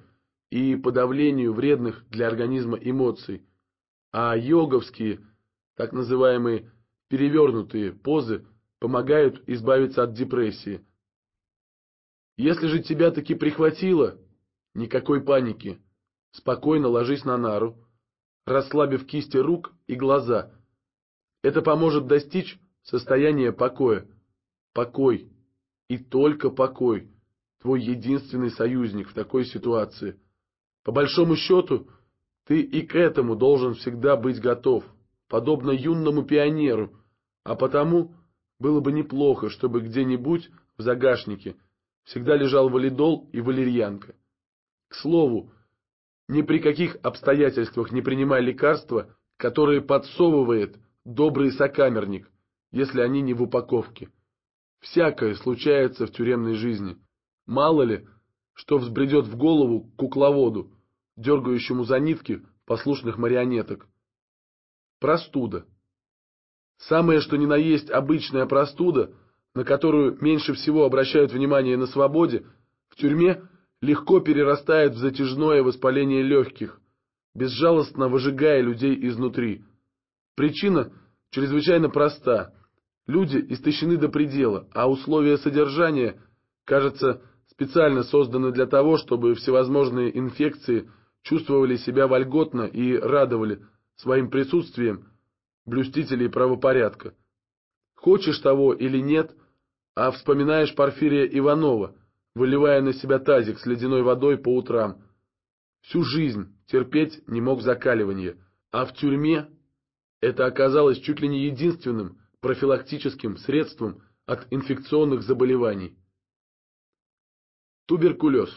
и подавлению вредных для организма эмоций, а йоговские, так называемые перевернутые позы помогают избавиться от депрессии, если же тебя таки прихватило, никакой паники. Спокойно ложись на нару, расслабив кисти рук и глаза. Это поможет достичь состояния покоя. Покой. И только покой. Твой единственный союзник в такой ситуации. По большому счету, ты и к этому должен всегда быть готов, подобно юному пионеру, а потому было бы неплохо, чтобы где-нибудь в загашнике – всегда лежал валидол и валерьянка. К слову, ни при каких обстоятельствах не принимай лекарства, которые подсовывает добрый сокамерник, если они не в упаковке. Всякое случается в тюремной жизни. Мало ли, что взбредет в голову кукловоду, дергающему за нитки послушных марионеток. Простуда. Самое что ни на есть обычная простуда – на которую меньше всего обращают внимание на свободе, в тюрьме легко перерастает в затяжное воспаление легких, безжалостно выжигая людей изнутри. Причина чрезвычайно проста. Люди истощены до предела, а условия содержания, кажется, специально созданы для того, чтобы всевозможные инфекции чувствовали себя вольготно и радовали своим присутствием блюстителей правопорядка. Хочешь того или нет – а вспоминаешь Порфирия Иванова, выливая на себя тазик с ледяной водой по утрам. Всю жизнь терпеть не мог закаливание, а в тюрьме это оказалось чуть ли не единственным профилактическим средством от инфекционных заболеваний. Туберкулез.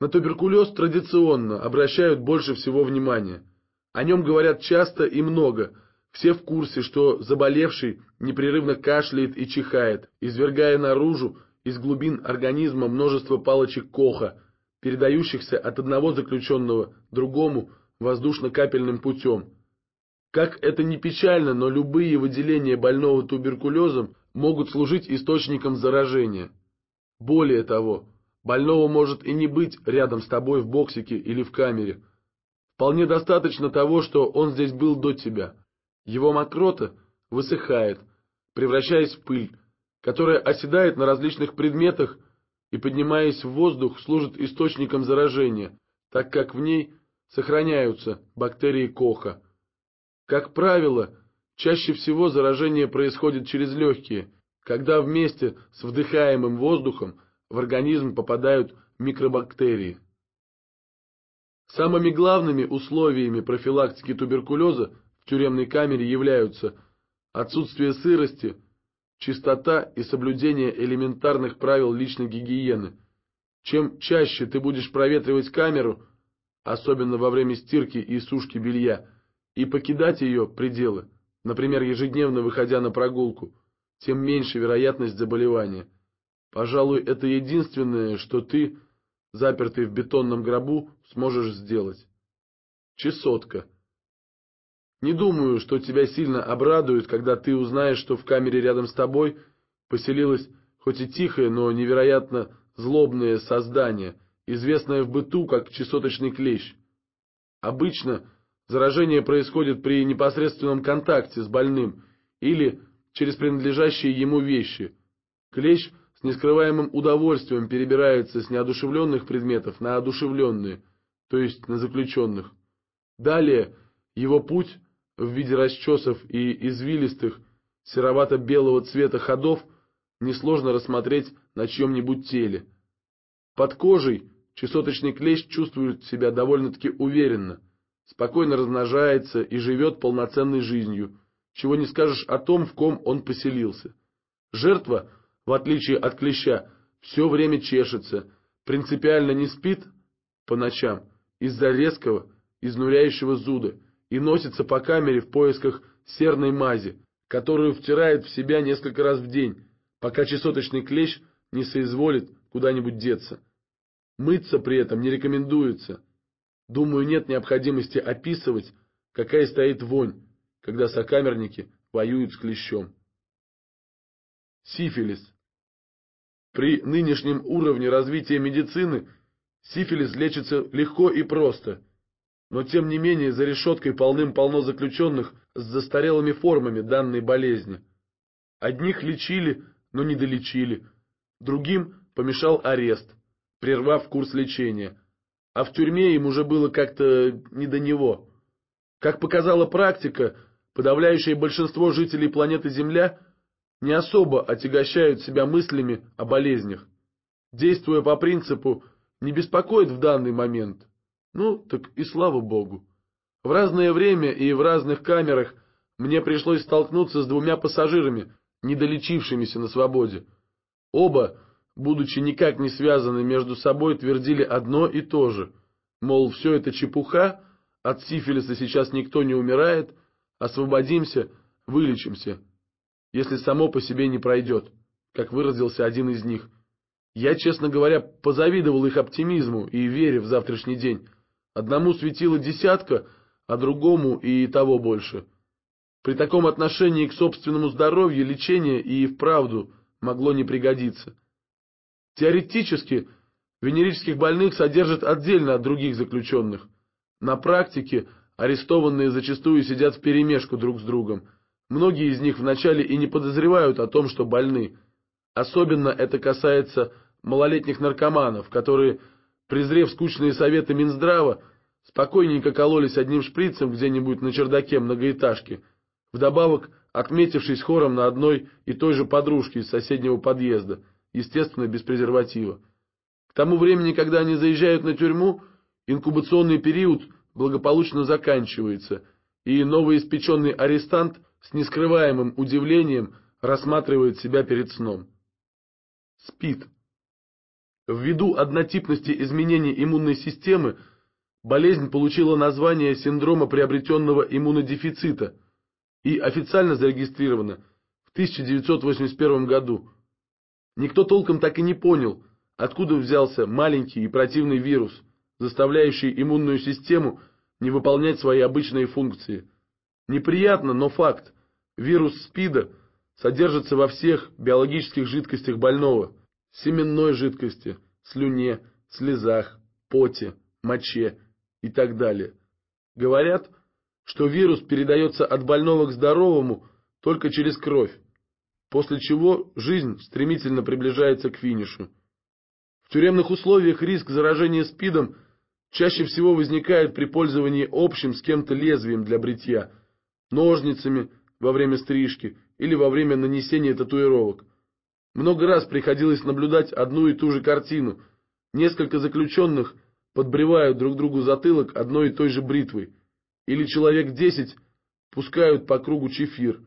На туберкулез традиционно обращают больше всего внимания. О нем говорят часто и много, все в курсе, что заболевший непрерывно кашляет и чихает, извергая наружу из глубин организма множество палочек Коха, передающихся от одного заключенного другому воздушно-капельным путем. Как это не печально, но любые выделения больного туберкулезом могут служить источником заражения. Более того, больного может и не быть рядом с тобой в боксике или в камере. Вполне достаточно того, что он здесь был до тебя. Его мокрота высыхает, превращаясь в пыль, которая оседает на различных предметах и, поднимаясь в воздух, служит источником заражения, так как в ней сохраняются бактерии Коха. Как правило, чаще всего заражение происходит через легкие, когда вместе с вдыхаемым воздухом в организм попадают микробактерии. Самыми главными условиями профилактики туберкулеза в тюремной камере являются отсутствие сырости, чистота и соблюдение элементарных правил личной гигиены. Чем чаще ты будешь проветривать камеру, особенно во время стирки и сушки белья, и покидать ее пределы, например, ежедневно выходя на прогулку, тем меньше вероятность заболевания. Пожалуй, это единственное, что ты, запертый в бетонном гробу, сможешь сделать. Чесотка. Не думаю, что тебя сильно обрадует, когда ты узнаешь, что в камере рядом с тобой поселилось хоть и тихое, но невероятно злобное создание, известное в быту как чесоточный клещ. Обычно заражение происходит при непосредственном контакте с больным или через принадлежащие ему вещи. Клещ с нескрываемым удовольствием перебирается с неодушевленных предметов на одушевленные, то есть на заключенных. Далее его путь в виде расчесов и извилистых, серовато-белого цвета ходов несложно рассмотреть на чьем-нибудь теле. Под кожей чесоточный клещ чувствует себя довольно-таки уверенно, спокойно размножается и живет полноценной жизнью, чего не скажешь о том, в ком он поселился. Жертва, в отличие от клеща, все время чешется, принципиально не спит по ночам из-за резкого, изнуряющего зуда – и носится по камере в поисках серной мази, которую втирает в себя несколько раз в день, пока чесоточный клещ не соизволит куда-нибудь деться. Мыться при этом не рекомендуется. Думаю, нет необходимости описывать, какая стоит вонь, когда сокамерники воюют с клещом. Сифилис. При нынешнем уровне развития медицины сифилис лечится легко и просто – но тем не менее за решеткой полным-полно заключенных с застарелыми формами данной болезни. Одних лечили, но не долечили. Другим помешал арест, прервав курс лечения. А в тюрьме им уже было как-то не до него. Как показала практика, подавляющее большинство жителей планеты Земля не особо отягощают себя мыслями о болезнях. Действуя по принципу «не беспокоит в данный момент», ну, так и слава богу. В разное время и в разных камерах мне пришлось столкнуться с двумя пассажирами, недолечившимися на свободе. Оба, будучи никак не связаны между собой, твердили одно и то же. Мол, все это чепуха, от сифилиса сейчас никто не умирает, освободимся, вылечимся, если само по себе не пройдет, как выразился один из них. Я, честно говоря, позавидовал их оптимизму и вере в завтрашний день. Одному светила десятка, а другому и того больше. При таком отношении к собственному здоровью лечение и вправду могло не пригодиться. Теоретически венерических больных содержат отдельно от других заключенных. На практике арестованные зачастую сидят вперемешку друг с другом. Многие из них вначале и не подозревают о том, что больны. Особенно это касается малолетних наркоманов, которые презрев скучные советы Минздрава, спокойненько кололись одним шприцем где-нибудь на чердаке многоэтажки, вдобавок отметившись хором на одной и той же подружке из соседнего подъезда, естественно, без презерватива. К тому времени, когда они заезжают на тюрьму, инкубационный период благополучно заканчивается, и новоиспеченный арестант с нескрываемым удивлением рассматривает себя перед сном. Спит. Ввиду однотипности изменений иммунной системы, болезнь получила название синдрома приобретенного иммунодефицита и официально зарегистрирована в 1981 году. Никто толком так и не понял, откуда взялся маленький и противный вирус, заставляющий иммунную систему не выполнять свои обычные функции. Неприятно, но факт. Вирус СПИДа содержится во всех биологических жидкостях больного – семенной жидкости, слюне, слезах, поте, моче и так далее. Говорят, что вирус передается от больного к здоровому только через кровь, после чего жизнь стремительно приближается к финишу. В тюремных условиях риск заражения СПИДом чаще всего возникает при пользовании общим с кем-то лезвием для бритья, ножницами во время стрижки или во время нанесения татуировок. Много раз приходилось наблюдать одну и ту же картину. Несколько заключенных подбревают друг другу затылок одной и той же бритвой. Или человек десять пускают по кругу чефир,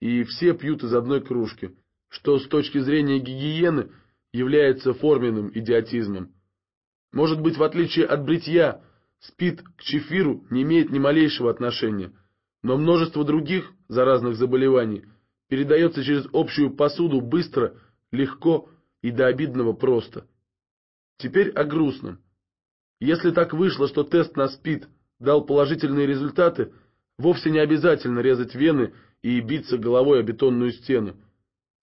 и все пьют из одной кружки, что с точки зрения гигиены является форменным идиотизмом. Может быть, в отличие от бритья, спид к чефиру не имеет ни малейшего отношения, но множество других заразных заболеваний – передается через общую посуду быстро, легко и до обидного просто. Теперь о грустном. Если так вышло, что тест на СПИД дал положительные результаты, вовсе не обязательно резать вены и биться головой о бетонную стену.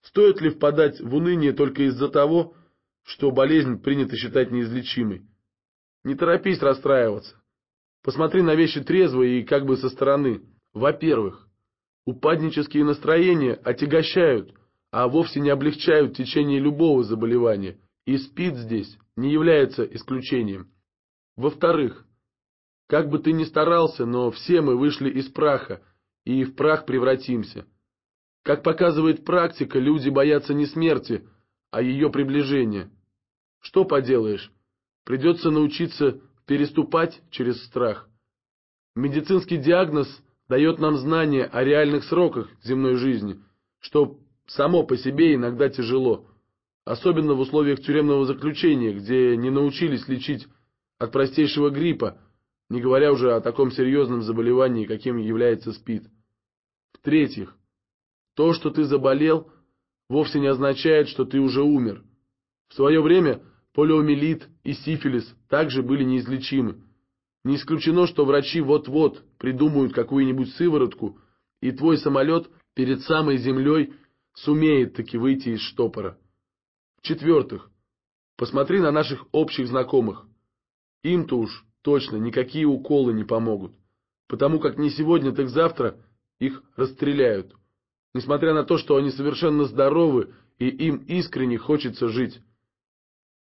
Стоит ли впадать в уныние только из-за того, что болезнь принято считать неизлечимой? Не торопись расстраиваться. Посмотри на вещи трезво и как бы со стороны. Во-первых, Упаднические настроения отягощают, а вовсе не облегчают течение любого заболевания, и СПИД здесь не является исключением. Во-вторых, как бы ты ни старался, но все мы вышли из праха, и в прах превратимся. Как показывает практика, люди боятся не смерти, а ее приближения. Что поделаешь, придется научиться переступать через страх. Медицинский диагноз дает нам знание о реальных сроках земной жизни, что само по себе иногда тяжело, особенно в условиях тюремного заключения, где не научились лечить от простейшего гриппа, не говоря уже о таком серьезном заболевании, каким является СПИД. В-третьих, то, что ты заболел, вовсе не означает, что ты уже умер. В свое время полиомиелит и сифилис также были неизлечимы. Не исключено, что врачи вот-вот придумают какую-нибудь сыворотку, и твой самолет перед самой землей сумеет таки выйти из штопора. В-четвертых, посмотри на наших общих знакомых. Им-то уж точно никакие уколы не помогут, потому как не сегодня, так завтра их расстреляют, несмотря на то, что они совершенно здоровы и им искренне хочется жить.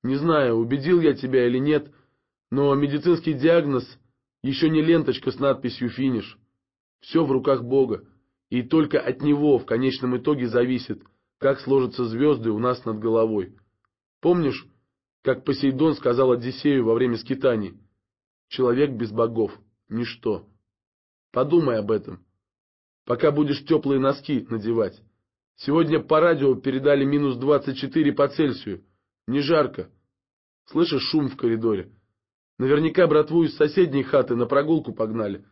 Не знаю, убедил я тебя или нет, — но медицинский диагноз еще не ленточка с надписью «финиш». Все в руках Бога, и только от Него в конечном итоге зависит, как сложатся звезды у нас над головой. Помнишь, как Посейдон сказал Одиссею во время скитаний? «Человек без богов — ничто». Подумай об этом, пока будешь теплые носки надевать. Сегодня по радио передали минус 24 по Цельсию. Не жарко. Слышишь шум в коридоре? Наверняка братву из соседней хаты на прогулку погнали.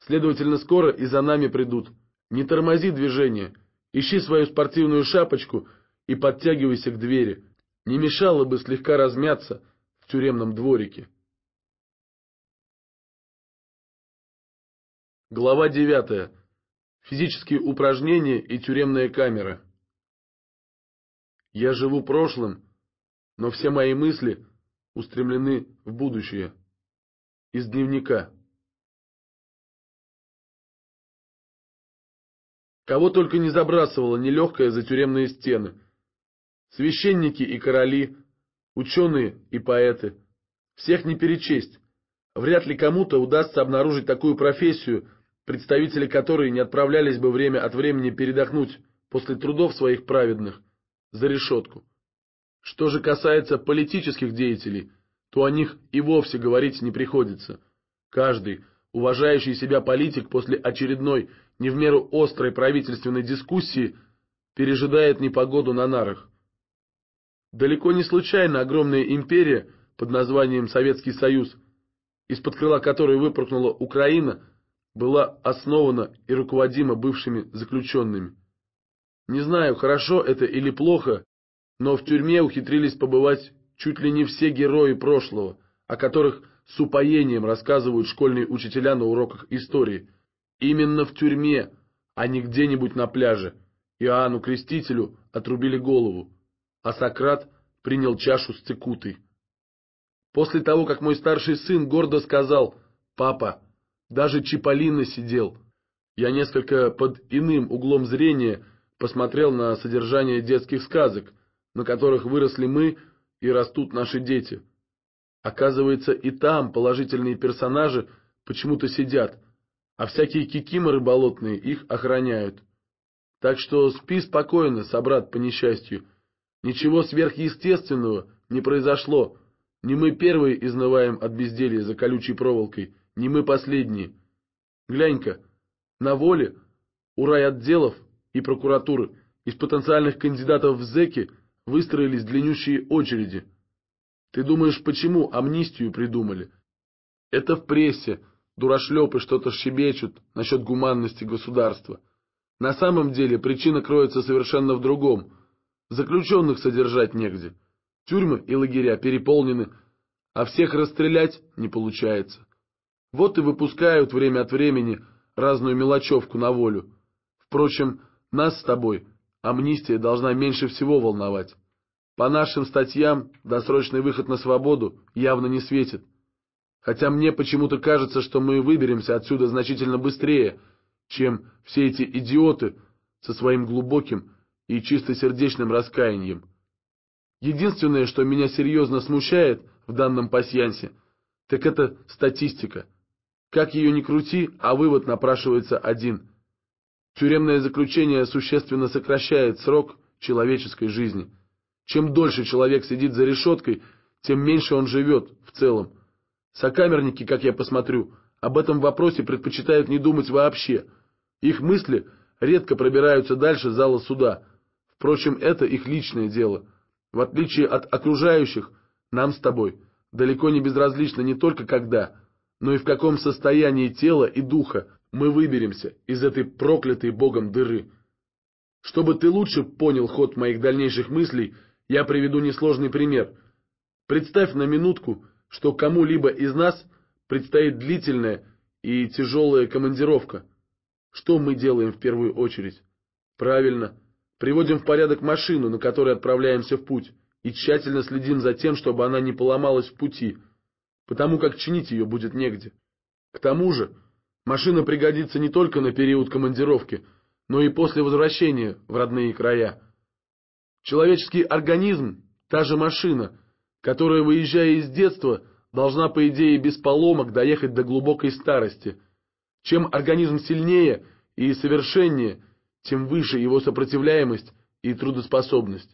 Следовательно, скоро и за нами придут. Не тормози движение. Ищи свою спортивную шапочку и подтягивайся к двери. Не мешало бы слегка размяться в тюремном дворике. Глава девятая. Физические упражнения и тюремная камера. Я живу прошлым, но все мои мысли устремлены в будущее. Из дневника. Кого только не забрасывало нелегкое за тюремные стены. Священники и короли, ученые и поэты. Всех не перечесть. Вряд ли кому-то удастся обнаружить такую профессию, представители которой не отправлялись бы время от времени передохнуть после трудов своих праведных за решетку. Что же касается политических деятелей, то о них и вовсе говорить не приходится. Каждый, уважающий себя политик после очередной, не в меру острой правительственной дискуссии, пережидает непогоду на нарах. Далеко не случайно огромная империя под названием Советский Союз, из-под крыла которой выпорхнула Украина, была основана и руководима бывшими заключенными. Не знаю, хорошо это или плохо, но в тюрьме ухитрились побывать чуть ли не все герои прошлого, о которых с упоением рассказывают школьные учителя на уроках истории. Именно в тюрьме, а не где-нибудь на пляже. Иоанну Крестителю отрубили голову, а Сократ принял чашу с цикутой. После того, как мой старший сын гордо сказал «Папа, даже Чиполлино сидел», я несколько под иным углом зрения посмотрел на содержание детских сказок, на которых выросли мы и растут наши дети. Оказывается, и там положительные персонажи почему-то сидят, а всякие кикиморы болотные их охраняют. Так что спи спокойно, собрат по несчастью. Ничего сверхъестественного не произошло. Не мы первые изнываем от безделья за колючей проволокой, не мы последние. Глянь-ка, на воле у райотделов и прокуратуры из потенциальных кандидатов в зэки выстроились длиннющие очереди. Ты думаешь, почему амнистию придумали? Это в прессе. Дурашлепы что-то щебечут насчет гуманности государства. На самом деле причина кроется совершенно в другом. Заключенных содержать негде. Тюрьмы и лагеря переполнены, а всех расстрелять не получается. Вот и выпускают время от времени разную мелочевку на волю. Впрочем, нас с тобой амнистия должна меньше всего волновать. По нашим статьям досрочный выход на свободу явно не светит. Хотя мне почему-то кажется, что мы выберемся отсюда значительно быстрее, чем все эти идиоты со своим глубоким и чистосердечным раскаянием. Единственное, что меня серьезно смущает в данном пасьянсе, так это статистика. Как ее ни крути, а вывод напрашивается один. Тюремное заключение существенно сокращает срок человеческой жизни. Чем дольше человек сидит за решеткой, тем меньше он живет в целом. Сокамерники, как я посмотрю, об этом вопросе предпочитают не думать вообще. Их мысли редко пробираются дальше зала суда. Впрочем, это их личное дело. В отличие от окружающих, нам с тобой далеко не безразлично не только когда, но и в каком состоянии тела и духа мы выберемся из этой проклятой богом дыры. Чтобы ты лучше понял ход моих дальнейших мыслей – я приведу несложный пример. Представь на минутку, что кому-либо из нас предстоит длительная и тяжелая командировка. Что мы делаем в первую очередь? Правильно, приводим в порядок машину, на которой отправляемся в путь, и тщательно следим за тем, чтобы она не поломалась в пути, потому как чинить ее будет негде. К тому же, машина пригодится не только на период командировки, но и после возвращения в родные края. Человеческий организм – та же машина, которая, выезжая из детства, должна, по идее, без поломок доехать до глубокой старости. Чем организм сильнее и совершеннее, тем выше его сопротивляемость и трудоспособность.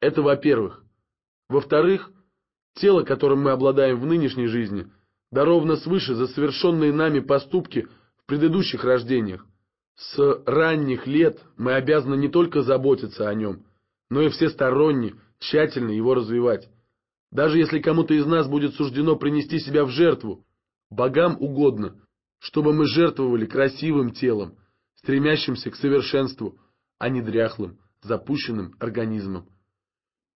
Это во-первых. Во-вторых, тело, которым мы обладаем в нынешней жизни, даровано свыше за совершенные нами поступки в предыдущих рождениях. С ранних лет мы обязаны не только заботиться о нем – но и всесторонне, тщательно его развивать. Даже если кому-то из нас будет суждено принести себя в жертву, богам угодно, чтобы мы жертвовали красивым телом, стремящимся к совершенству, а не дряхлым, запущенным организмом.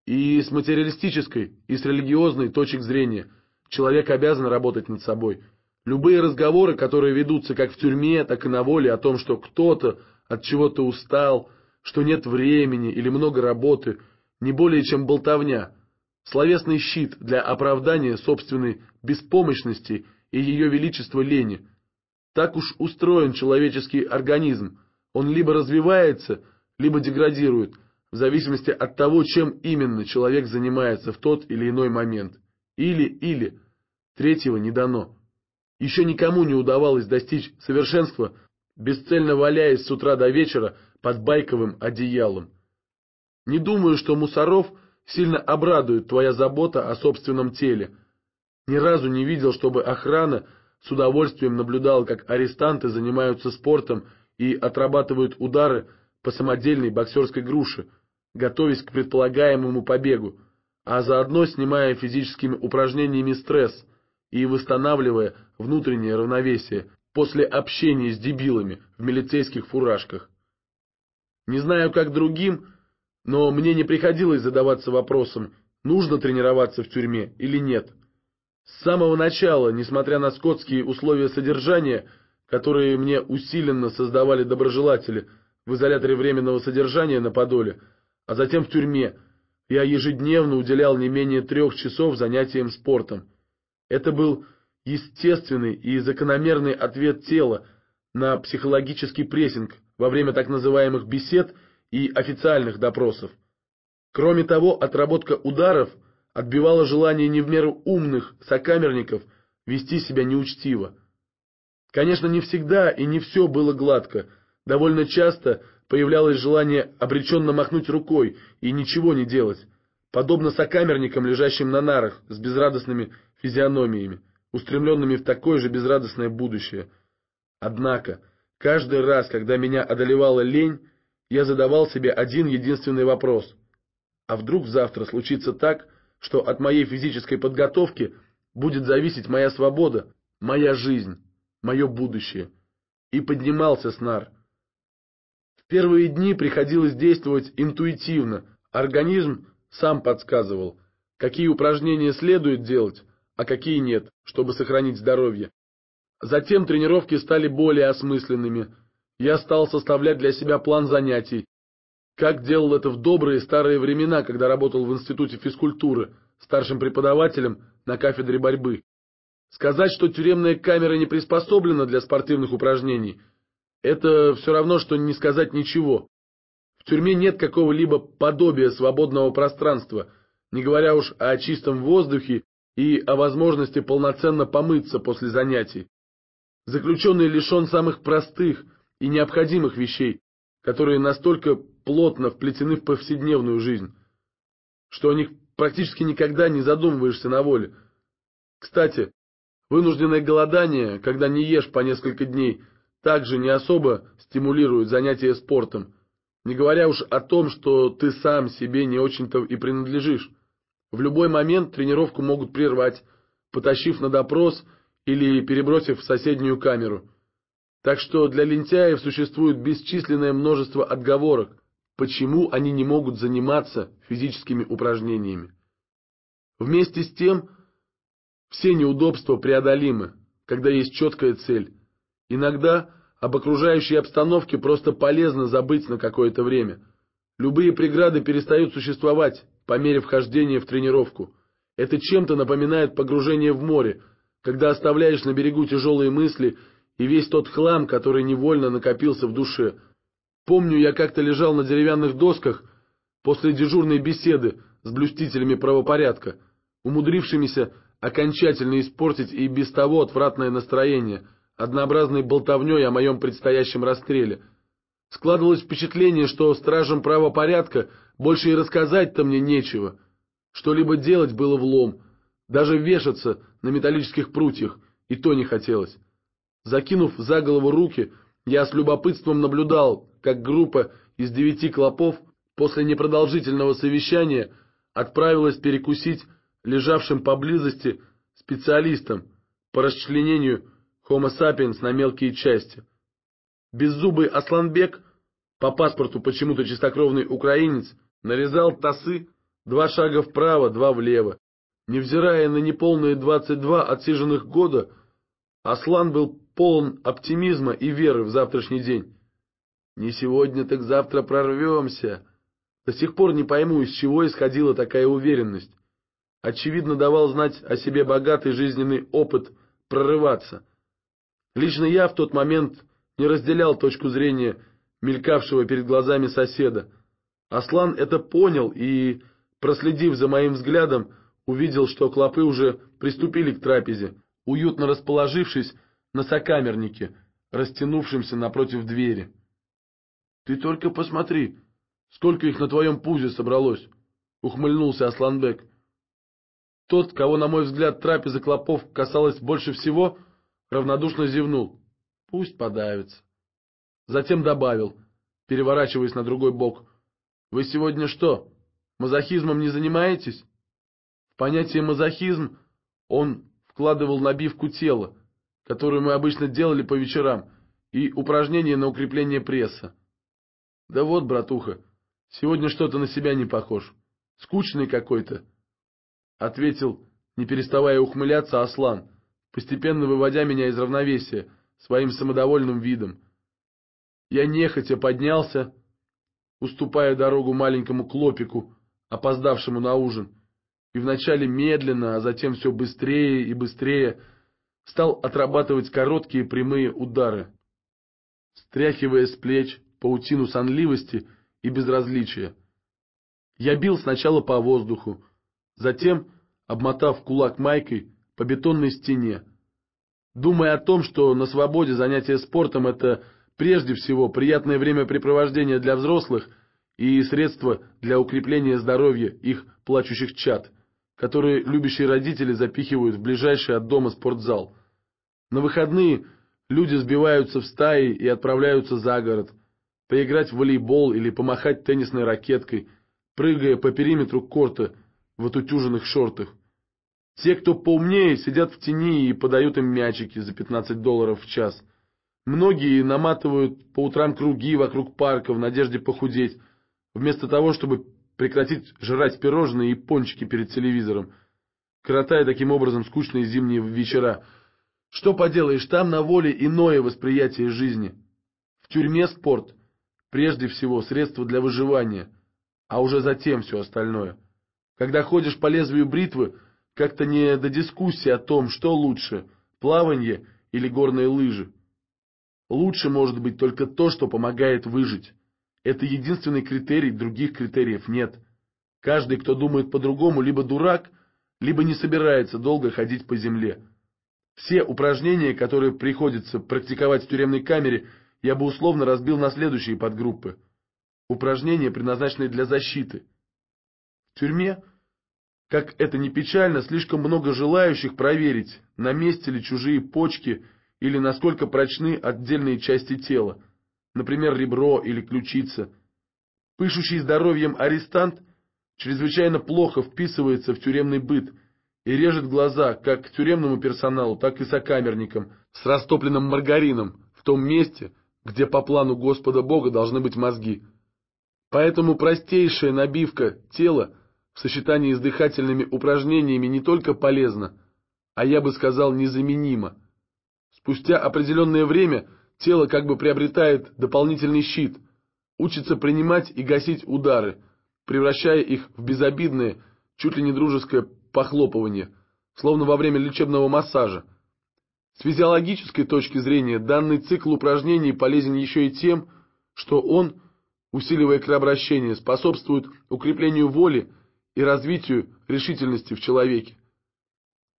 И с материалистической, и с религиозной точек зрения человек обязан работать над собой. Любые разговоры, которые ведутся как в тюрьме, так и на воле о том, что кто-то от чего-то устал – что нет времени или много работы, не более чем болтовня, словесный щит для оправдания собственной беспомощности и ее величества лени. Так уж устроен человеческий организм, он либо развивается, либо деградирует, в зависимости от того, чем именно человек занимается в тот или иной момент. Или-или, третьего не дано. Еще никому не удавалось достичь совершенства, бесцельно валяясь с утра до вечера под байковым одеялом. Не думаю, что мусоров сильно обрадует твоя забота о собственном теле. Ни разу не видел, чтобы охрана с удовольствием наблюдала, как арестанты занимаются спортом и отрабатывают удары по самодельной боксерской груше, готовясь к предполагаемому побегу, а заодно снимая физическими упражнениями стресс и восстанавливая внутреннее равновесие после общения с дебилами в милицейских фуражках. Не знаю, как другим, но мне не приходилось задаваться вопросом, нужно тренироваться в тюрьме или нет. С самого начала, несмотря на скотские условия содержания, которые мне усиленно создавали доброжелатели в изоляторе временного содержания на Подоле, а затем в тюрьме, я ежедневно уделял не менее трех часов занятиям спортом. Это был естественный и закономерный ответ тела на психологический прессинг, во время так называемых бесед и официальных допросов. Кроме того, отработка ударов отбивала желание не в меру умных сокамерников вести себя неучтиво. Конечно, не всегда и не все было гладко. Довольно часто появлялось желание обреченно махнуть рукой и ничего не делать, подобно сокамерникам, лежащим на нарах с безрадостными физиономиями, устремленными в такое же безрадостное будущее. Однако... Каждый раз, когда меня одолевала лень, я задавал себе один единственный вопрос. А вдруг завтра случится так, что от моей физической подготовки будет зависеть моя свобода, моя жизнь, мое будущее? И поднимался снар. В первые дни приходилось действовать интуитивно, организм сам подсказывал, какие упражнения следует делать, а какие нет, чтобы сохранить здоровье. Затем тренировки стали более осмысленными. Я стал составлять для себя план занятий. Как делал это в добрые старые времена, когда работал в Институте физкультуры, старшим преподавателем на кафедре борьбы. Сказать, что тюремная камера не приспособлена для спортивных упражнений, это все равно, что не сказать ничего. В тюрьме нет какого-либо подобия свободного пространства, не говоря уж о чистом воздухе и о возможности полноценно помыться после занятий. Заключенный лишен самых простых и необходимых вещей, которые настолько плотно вплетены в повседневную жизнь, что о них практически никогда не задумываешься на воле. Кстати, вынужденное голодание, когда не ешь по несколько дней, также не особо стимулирует занятия спортом, не говоря уж о том, что ты сам себе не очень-то и принадлежишь. В любой момент тренировку могут прервать, потащив на допрос – или перебросив в соседнюю камеру. Так что для лентяев существует бесчисленное множество отговорок, почему они не могут заниматься физическими упражнениями. Вместе с тем, все неудобства преодолимы, когда есть четкая цель. Иногда об окружающей обстановке просто полезно забыть на какое-то время. Любые преграды перестают существовать по мере вхождения в тренировку. Это чем-то напоминает погружение в море – когда оставляешь на берегу тяжелые мысли и весь тот хлам, который невольно накопился в душе. Помню, я как-то лежал на деревянных досках после дежурной беседы с блюстителями правопорядка, умудрившимися окончательно испортить и без того отвратное настроение, однообразной болтовней о моем предстоящем расстреле. Складывалось впечатление, что стражам правопорядка больше и рассказать-то мне нечего. Что-либо делать было влом, даже вешаться на металлических прутьях, и то не хотелось. Закинув за голову руки, я с любопытством наблюдал, как группа из девяти клопов после непродолжительного совещания отправилась перекусить лежавшим поблизости специалистам по расчленению Homo sapiens на мелкие части. Беззубый Асланбек, по паспорту почему-то чистокровный украинец, нарезал тасы два шага вправо, два влево, Невзирая на неполные 22 отсиженных года, Аслан был полон оптимизма и веры в завтрашний день. «Не сегодня, так завтра прорвемся!» До сих пор не пойму, из чего исходила такая уверенность. Очевидно, давал знать о себе богатый жизненный опыт прорываться. Лично я в тот момент не разделял точку зрения мелькавшего перед глазами соседа. Аслан это понял и, проследив за моим взглядом, увидел, что клопы уже приступили к трапезе, уютно расположившись на сокамернике, растянувшемся напротив двери. — Ты только посмотри, сколько их на твоем пузе собралось! — ухмыльнулся Асланбек. Тот, кого, на мой взгляд, трапеза клопов касалась больше всего, равнодушно зевнул. — Пусть подавится. Затем добавил, переворачиваясь на другой бок. — Вы сегодня что, мазохизмом не занимаетесь? понятие «мазохизм» он вкладывал набивку тела, которую мы обычно делали по вечерам, и упражнения на укрепление пресса. Да вот, братуха, сегодня что-то на себя не похож. Скучный какой-то, — ответил, не переставая ухмыляться, Аслан, постепенно выводя меня из равновесия своим самодовольным видом. Я нехотя поднялся, уступая дорогу маленькому клопику, опоздавшему на ужин, и вначале медленно, а затем все быстрее и быстрее стал отрабатывать короткие прямые удары, стряхивая с плеч паутину сонливости и безразличия. Я бил сначала по воздуху, затем, обмотав кулак майкой, по бетонной стене, думая о том, что на свободе занятие спортом — это прежде всего приятное времяпрепровождение для взрослых и средство для укрепления здоровья их плачущих чад которые любящие родители запихивают в ближайший от дома спортзал. На выходные люди сбиваются в стаи и отправляются за город, поиграть в волейбол или помахать теннисной ракеткой, прыгая по периметру корта в отутюженных шортах. Те, кто поумнее, сидят в тени и подают им мячики за 15 долларов в час. Многие наматывают по утрам круги вокруг парка в надежде похудеть, вместо того, чтобы прекратить жрать пирожные и пончики перед телевизором, коротая таким образом скучные зимние вечера. Что поделаешь, там на воле иное восприятие жизни. В тюрьме спорт, прежде всего, средство для выживания, а уже затем все остальное. Когда ходишь по лезвию бритвы, как-то не до дискуссии о том, что лучше, плавание или горные лыжи. Лучше может быть только то, что помогает выжить. Это единственный критерий, других критериев нет. Каждый, кто думает по-другому, либо дурак, либо не собирается долго ходить по земле. Все упражнения, которые приходится практиковать в тюремной камере, я бы условно разбил на следующие подгруппы. Упражнения, предназначенные для защиты. В тюрьме, как это ни печально, слишком много желающих проверить, на месте ли чужие почки или насколько прочны отдельные части тела например, ребро или ключица. Пышущий здоровьем арестант чрезвычайно плохо вписывается в тюремный быт и режет глаза как к тюремному персоналу, так и сокамерникам с растопленным маргарином в том месте, где по плану Господа Бога должны быть мозги. Поэтому простейшая набивка тела в сочетании с дыхательными упражнениями не только полезна, а я бы сказал незаменима. Спустя определенное время – тело как бы приобретает дополнительный щит, учится принимать и гасить удары, превращая их в безобидное, чуть ли не дружеское похлопывание, словно во время лечебного массажа. С физиологической точки зрения данный цикл упражнений полезен еще и тем, что он, усиливая кровообращение, способствует укреплению воли и развитию решительности в человеке.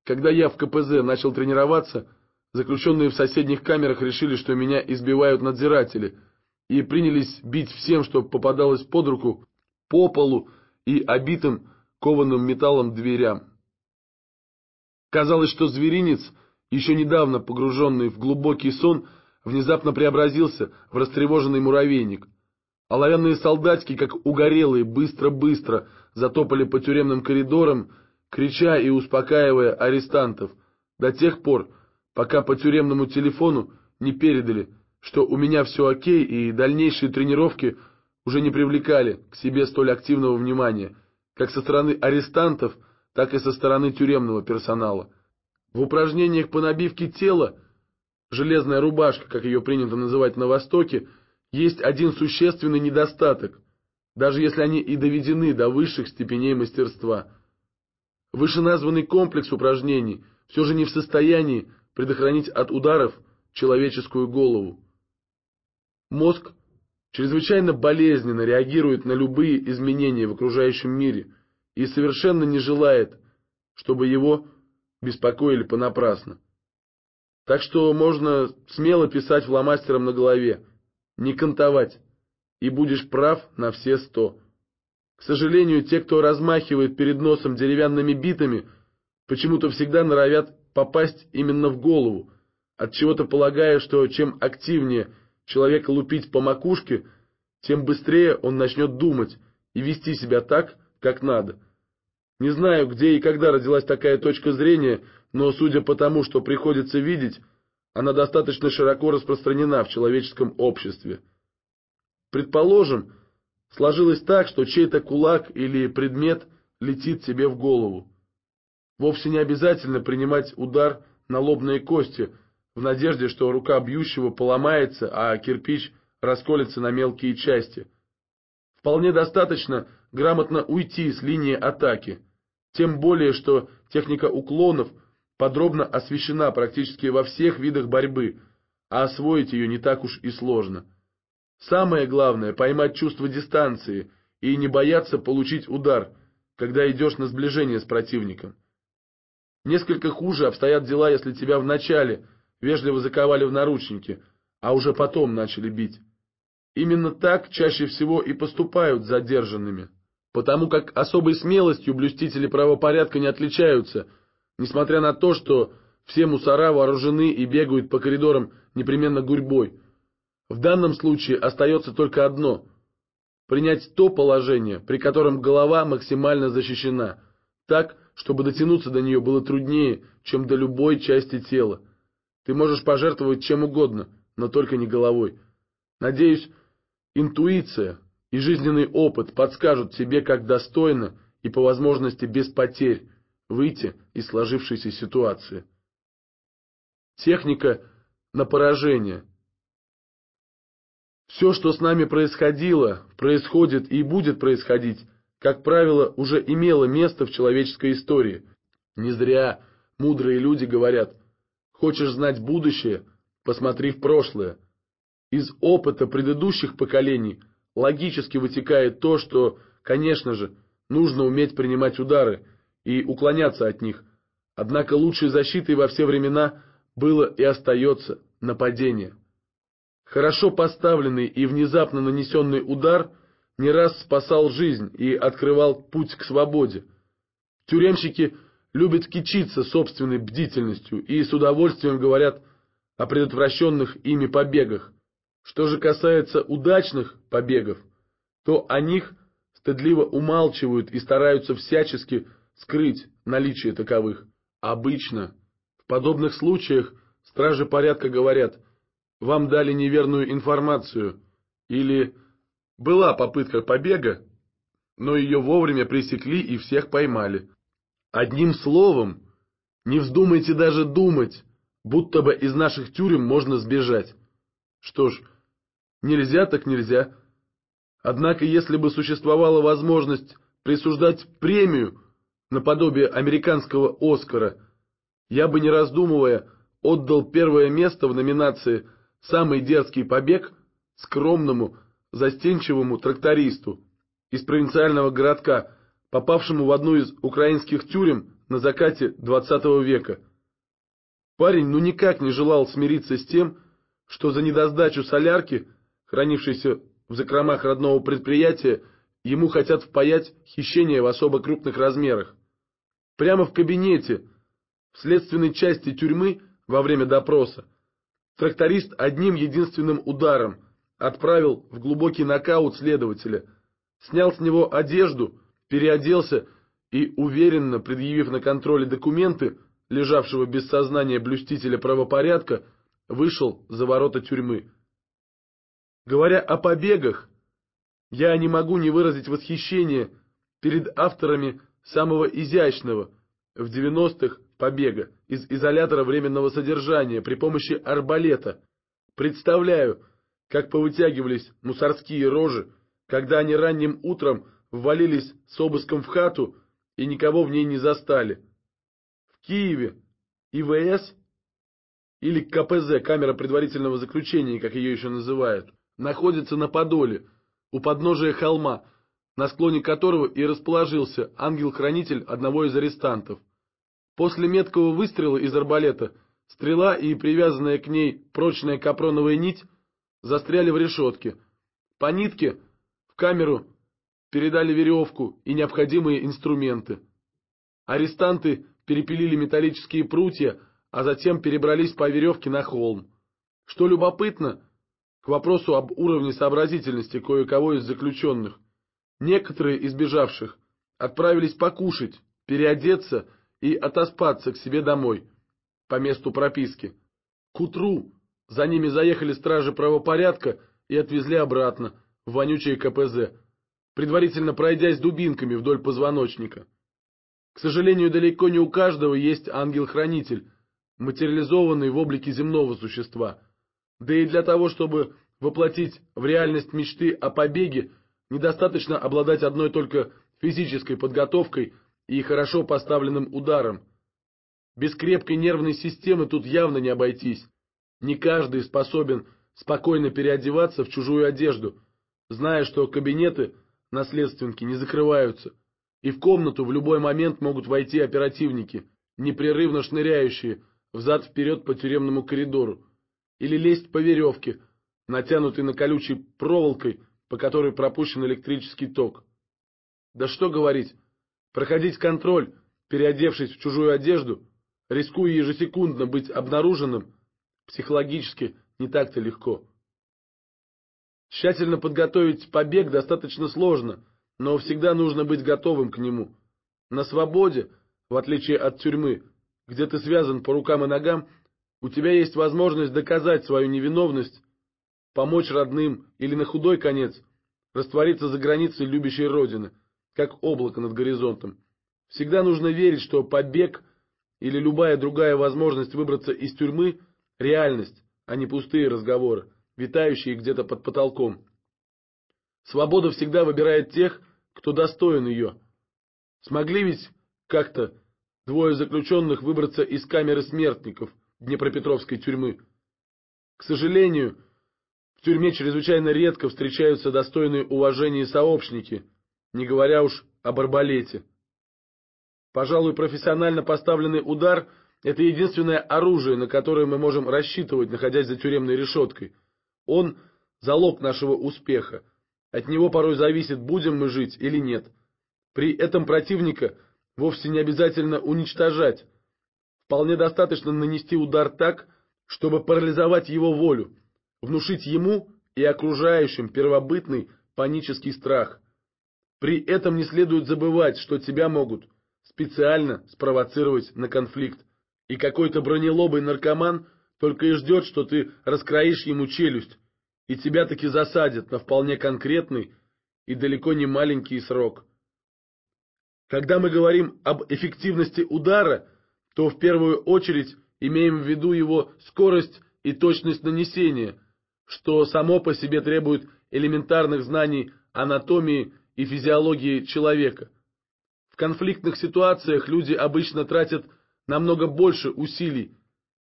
Когда я в КПЗ начал тренироваться – Заключенные в соседних камерах решили, что меня избивают надзиратели, и принялись бить всем, что попадалось под руку, по полу и обитым кованым металлом дверям. Казалось, что зверинец, еще недавно погруженный в глубокий сон, внезапно преобразился в растревоженный муравейник. Оловянные солдатики, как угорелые, быстро-быстро затопали по тюремным коридорам, крича и успокаивая арестантов, до тех пор, пока по тюремному телефону не передали, что у меня все окей и дальнейшие тренировки уже не привлекали к себе столь активного внимания, как со стороны арестантов, так и со стороны тюремного персонала. В упражнениях по набивке тела, железная рубашка, как ее принято называть на Востоке, есть один существенный недостаток, даже если они и доведены до высших степеней мастерства. Вышеназванный комплекс упражнений все же не в состоянии предохранить от ударов человеческую голову. Мозг чрезвычайно болезненно реагирует на любые изменения в окружающем мире и совершенно не желает, чтобы его беспокоили понапрасну. Так что можно смело писать фломастером на голове, не кантовать, и будешь прав на все сто. К сожалению, те, кто размахивает перед носом деревянными битами, почему-то всегда норовят попасть именно в голову, от чего то полагая, что чем активнее человека лупить по макушке, тем быстрее он начнет думать и вести себя так, как надо. Не знаю, где и когда родилась такая точка зрения, но судя по тому, что приходится видеть, она достаточно широко распространена в человеческом обществе. Предположим, сложилось так, что чей-то кулак или предмет летит тебе в голову. Вовсе не обязательно принимать удар на лобные кости, в надежде, что рука бьющего поломается, а кирпич расколется на мелкие части. Вполне достаточно грамотно уйти с линии атаки. Тем более, что техника уклонов подробно освещена практически во всех видах борьбы, а освоить ее не так уж и сложно. Самое главное – поймать чувство дистанции и не бояться получить удар, когда идешь на сближение с противником. Несколько хуже обстоят дела, если тебя вначале вежливо заковали в наручники, а уже потом начали бить. Именно так чаще всего и поступают задержанными, потому как особой смелостью блюстители правопорядка не отличаются, несмотря на то, что все мусора вооружены и бегают по коридорам непременно гурьбой. В данном случае остается только одно – принять то положение, при котором голова максимально защищена, так, чтобы дотянуться до нее было труднее, чем до любой части тела. Ты можешь пожертвовать чем угодно, но только не головой. Надеюсь, интуиция и жизненный опыт подскажут тебе, как достойно и по возможности без потерь выйти из сложившейся ситуации. Техника на поражение. Все, что с нами происходило, происходит и будет происходить, как правило, уже имело место в человеческой истории. Не зря мудрые люди говорят «Хочешь знать будущее? Посмотри в прошлое». Из опыта предыдущих поколений логически вытекает то, что, конечно же, нужно уметь принимать удары и уклоняться от них. Однако лучшей защитой во все времена было и остается нападение. Хорошо поставленный и внезапно нанесенный удар – не раз спасал жизнь и открывал путь к свободе. Тюремщики любят кичиться собственной бдительностью и с удовольствием говорят о предотвращенных ими побегах. Что же касается удачных побегов, то о них стыдливо умалчивают и стараются всячески скрыть наличие таковых. Обычно в подобных случаях стражи порядка говорят «вам дали неверную информацию» или «вы была попытка побега, но ее вовремя пресекли и всех поймали. Одним словом, не вздумайте даже думать, будто бы из наших тюрем можно сбежать. Что ж, нельзя так нельзя. Однако, если бы существовала возможность присуждать премию наподобие американского «Оскара», я бы, не раздумывая, отдал первое место в номинации «Самый дерзкий побег» скромному, застенчивому трактористу из провинциального городка, попавшему в одну из украинских тюрем на закате XX века. Парень ну никак не желал смириться с тем, что за недосдачу солярки, хранившейся в закромах родного предприятия, ему хотят впаять хищение в особо крупных размерах. Прямо в кабинете, в следственной части тюрьмы во время допроса, тракторист одним единственным ударом – отправил в глубокий нокаут следователя, снял с него одежду, переоделся и, уверенно предъявив на контроле документы, лежавшего без сознания блюстителя правопорядка, вышел за ворота тюрьмы. Говоря о побегах, я не могу не выразить восхищение перед авторами самого изящного в 90-х побега из изолятора временного содержания при помощи арбалета. Представляю, как повытягивались мусорские рожи, когда они ранним утром ввалились с обыском в хату и никого в ней не застали. В Киеве ИВС или КПЗ, камера предварительного заключения, как ее еще называют, находится на Подоле, у подножия холма, на склоне которого и расположился ангел-хранитель одного из арестантов. После меткого выстрела из арбалета стрела и привязанная к ней прочная капроновая нить застряли в решетке. По нитке в камеру передали веревку и необходимые инструменты. Арестанты перепилили металлические прутья, а затем перебрались по веревке на холм. Что любопытно, к вопросу об уровне сообразительности кое-кого из заключенных, некоторые из бежавших отправились покушать, переодеться и отоспаться к себе домой по месту прописки. К утру за ними заехали стражи правопорядка и отвезли обратно, в вонючее КПЗ, предварительно пройдясь дубинками вдоль позвоночника. К сожалению, далеко не у каждого есть ангел-хранитель, материализованный в облике земного существа. Да и для того, чтобы воплотить в реальность мечты о побеге, недостаточно обладать одной только физической подготовкой и хорошо поставленным ударом. Без крепкой нервной системы тут явно не обойтись. Не каждый способен спокойно переодеваться в чужую одежду, зная, что кабинеты наследственники не закрываются, и в комнату в любой момент могут войти оперативники, непрерывно шныряющие взад-вперед по тюремному коридору, или лезть по веревке, натянутой на колючей проволокой, по которой пропущен электрический ток. Да что говорить, проходить контроль, переодевшись в чужую одежду, рискуя ежесекундно быть обнаруженным Психологически не так-то легко. Тщательно подготовить побег достаточно сложно, но всегда нужно быть готовым к нему. На свободе, в отличие от тюрьмы, где ты связан по рукам и ногам, у тебя есть возможность доказать свою невиновность, помочь родным или на худой конец раствориться за границей любящей Родины, как облако над горизонтом. Всегда нужно верить, что побег или любая другая возможность выбраться из тюрьмы – Реальность, а не пустые разговоры, витающие где-то под потолком. Свобода всегда выбирает тех, кто достоин ее. Смогли ведь как-то двое заключенных выбраться из камеры смертников Днепропетровской тюрьмы. К сожалению, в тюрьме чрезвычайно редко встречаются достойные уважения сообщники, не говоря уж об арбалете. Пожалуй, профессионально поставленный удар – это единственное оружие, на которое мы можем рассчитывать, находясь за тюремной решеткой. Он – залог нашего успеха. От него порой зависит, будем мы жить или нет. При этом противника вовсе не обязательно уничтожать. Вполне достаточно нанести удар так, чтобы парализовать его волю, внушить ему и окружающим первобытный панический страх. При этом не следует забывать, что тебя могут специально спровоцировать на конфликт и какой-то бронелобый наркоман только и ждет, что ты раскроишь ему челюсть, и тебя таки засадят на вполне конкретный и далеко не маленький срок. Когда мы говорим об эффективности удара, то в первую очередь имеем в виду его скорость и точность нанесения, что само по себе требует элементарных знаний анатомии и физиологии человека. В конфликтных ситуациях люди обычно тратят намного больше усилий,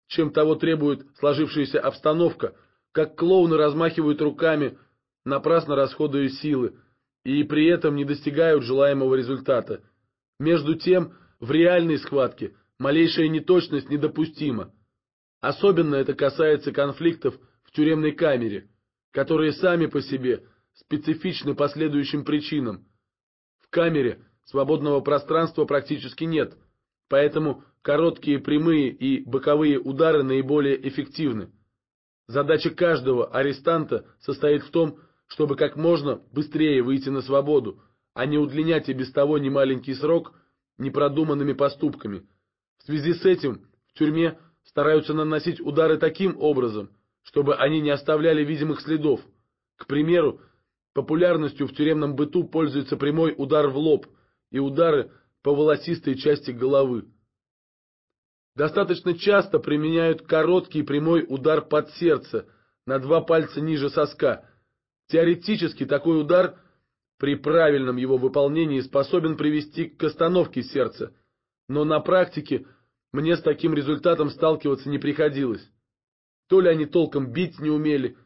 чем того требует сложившаяся обстановка, как клоуны размахивают руками, напрасно расходуя силы, и при этом не достигают желаемого результата. Между тем, в реальной схватке малейшая неточность недопустима. Особенно это касается конфликтов в тюремной камере, которые сами по себе специфичны по следующим причинам. В камере свободного пространства практически нет, поэтому Короткие прямые и боковые удары наиболее эффективны. Задача каждого арестанта состоит в том, чтобы как можно быстрее выйти на свободу, а не удлинять и без того немаленький срок непродуманными поступками. В связи с этим в тюрьме стараются наносить удары таким образом, чтобы они не оставляли видимых следов. К примеру, популярностью в тюремном быту пользуется прямой удар в лоб и удары по волосистой части головы достаточно часто применяют короткий прямой удар под сердце на два пальца ниже соска. Теоретически такой удар при правильном его выполнении способен привести к остановке сердца, но на практике мне с таким результатом сталкиваться не приходилось. То ли они толком бить не умели,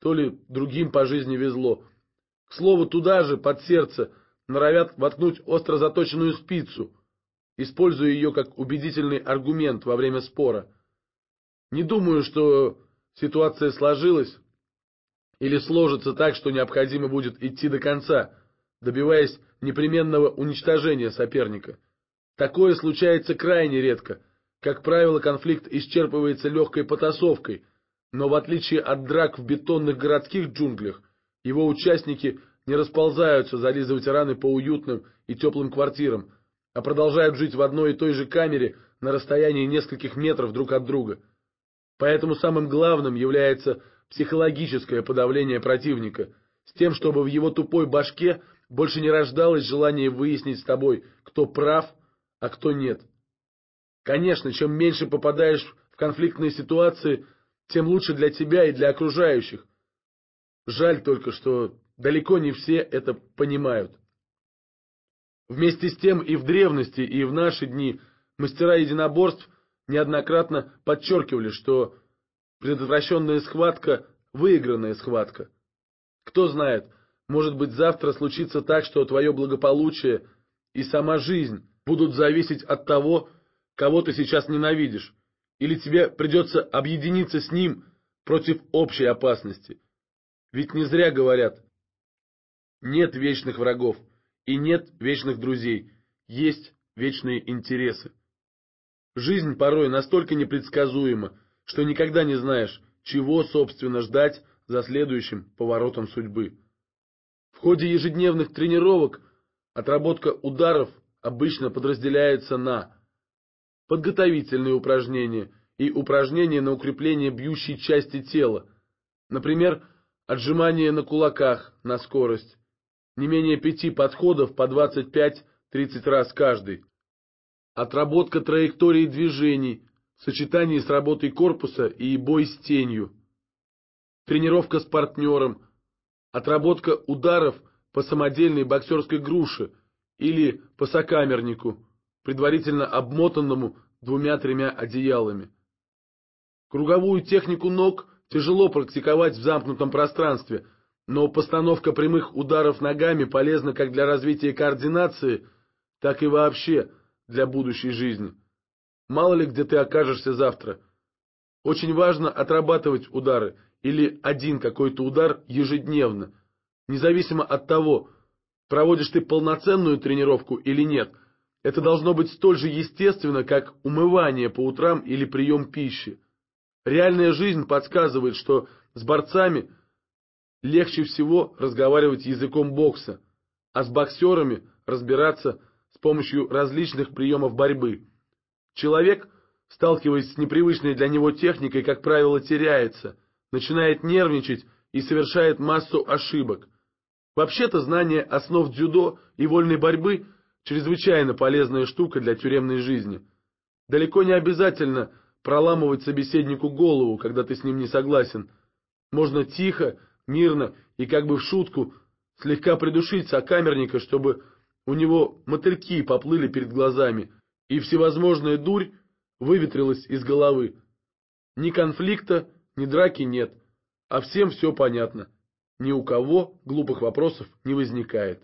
то ли другим по жизни везло. К слову, туда же, под сердце, норовят воткнуть остро заточенную спицу, используя ее как убедительный аргумент во время спора. Не думаю, что ситуация сложилась или сложится так, что необходимо будет идти до конца, добиваясь непременного уничтожения соперника. Такое случается крайне редко. Как правило, конфликт исчерпывается легкой потасовкой, но в отличие от драк в бетонных городских джунглях, его участники не расползаются зализывать раны по уютным и теплым квартирам, а продолжают жить в одной и той же камере на расстоянии нескольких метров друг от друга. Поэтому самым главным является психологическое подавление противника, с тем, чтобы в его тупой башке больше не рождалось желание выяснить с тобой, кто прав, а кто нет. Конечно, чем меньше попадаешь в конфликтные ситуации, тем лучше для тебя и для окружающих. Жаль только, что далеко не все это понимают. Вместе с тем и в древности, и в наши дни мастера единоборств неоднократно подчеркивали, что предотвращенная схватка – выигранная схватка. Кто знает, может быть завтра случится так, что твое благополучие и сама жизнь будут зависеть от того, кого ты сейчас ненавидишь, или тебе придется объединиться с ним против общей опасности. Ведь не зря говорят «нет вечных врагов». И нет вечных друзей, есть вечные интересы. Жизнь порой настолько непредсказуема, что никогда не знаешь, чего, собственно, ждать за следующим поворотом судьбы. В ходе ежедневных тренировок отработка ударов обычно подразделяется на подготовительные упражнения и упражнения на укрепление бьющей части тела, например, отжимания на кулаках на скорость, не менее пяти подходов по 25-30 раз каждый. Отработка траектории движений, сочетание с работой корпуса и бой с тенью. Тренировка с партнером, отработка ударов по самодельной боксерской груше или по сокамернику, предварительно обмотанному двумя-тремя одеялами. Круговую технику ног тяжело практиковать в замкнутом пространстве – но постановка прямых ударов ногами полезна как для развития координации, так и вообще для будущей жизни. Мало ли где ты окажешься завтра. Очень важно отрабатывать удары или один какой-то удар ежедневно, независимо от того, проводишь ты полноценную тренировку или нет. Это должно быть столь же естественно, как умывание по утрам или прием пищи. Реальная жизнь подсказывает, что с борцами – легче всего разговаривать языком бокса, а с боксерами разбираться с помощью различных приемов борьбы. Человек, сталкиваясь с непривычной для него техникой, как правило, теряется, начинает нервничать и совершает массу ошибок. Вообще-то знание основ дзюдо и вольной борьбы – чрезвычайно полезная штука для тюремной жизни. Далеко не обязательно проламывать собеседнику голову, когда ты с ним не согласен. Можно тихо мирно и как бы в шутку слегка придушить сокамерника, чтобы у него мотыльки поплыли перед глазами, и всевозможная дурь выветрилась из головы. Ни конфликта, ни драки нет, а всем все понятно. Ни у кого глупых вопросов не возникает.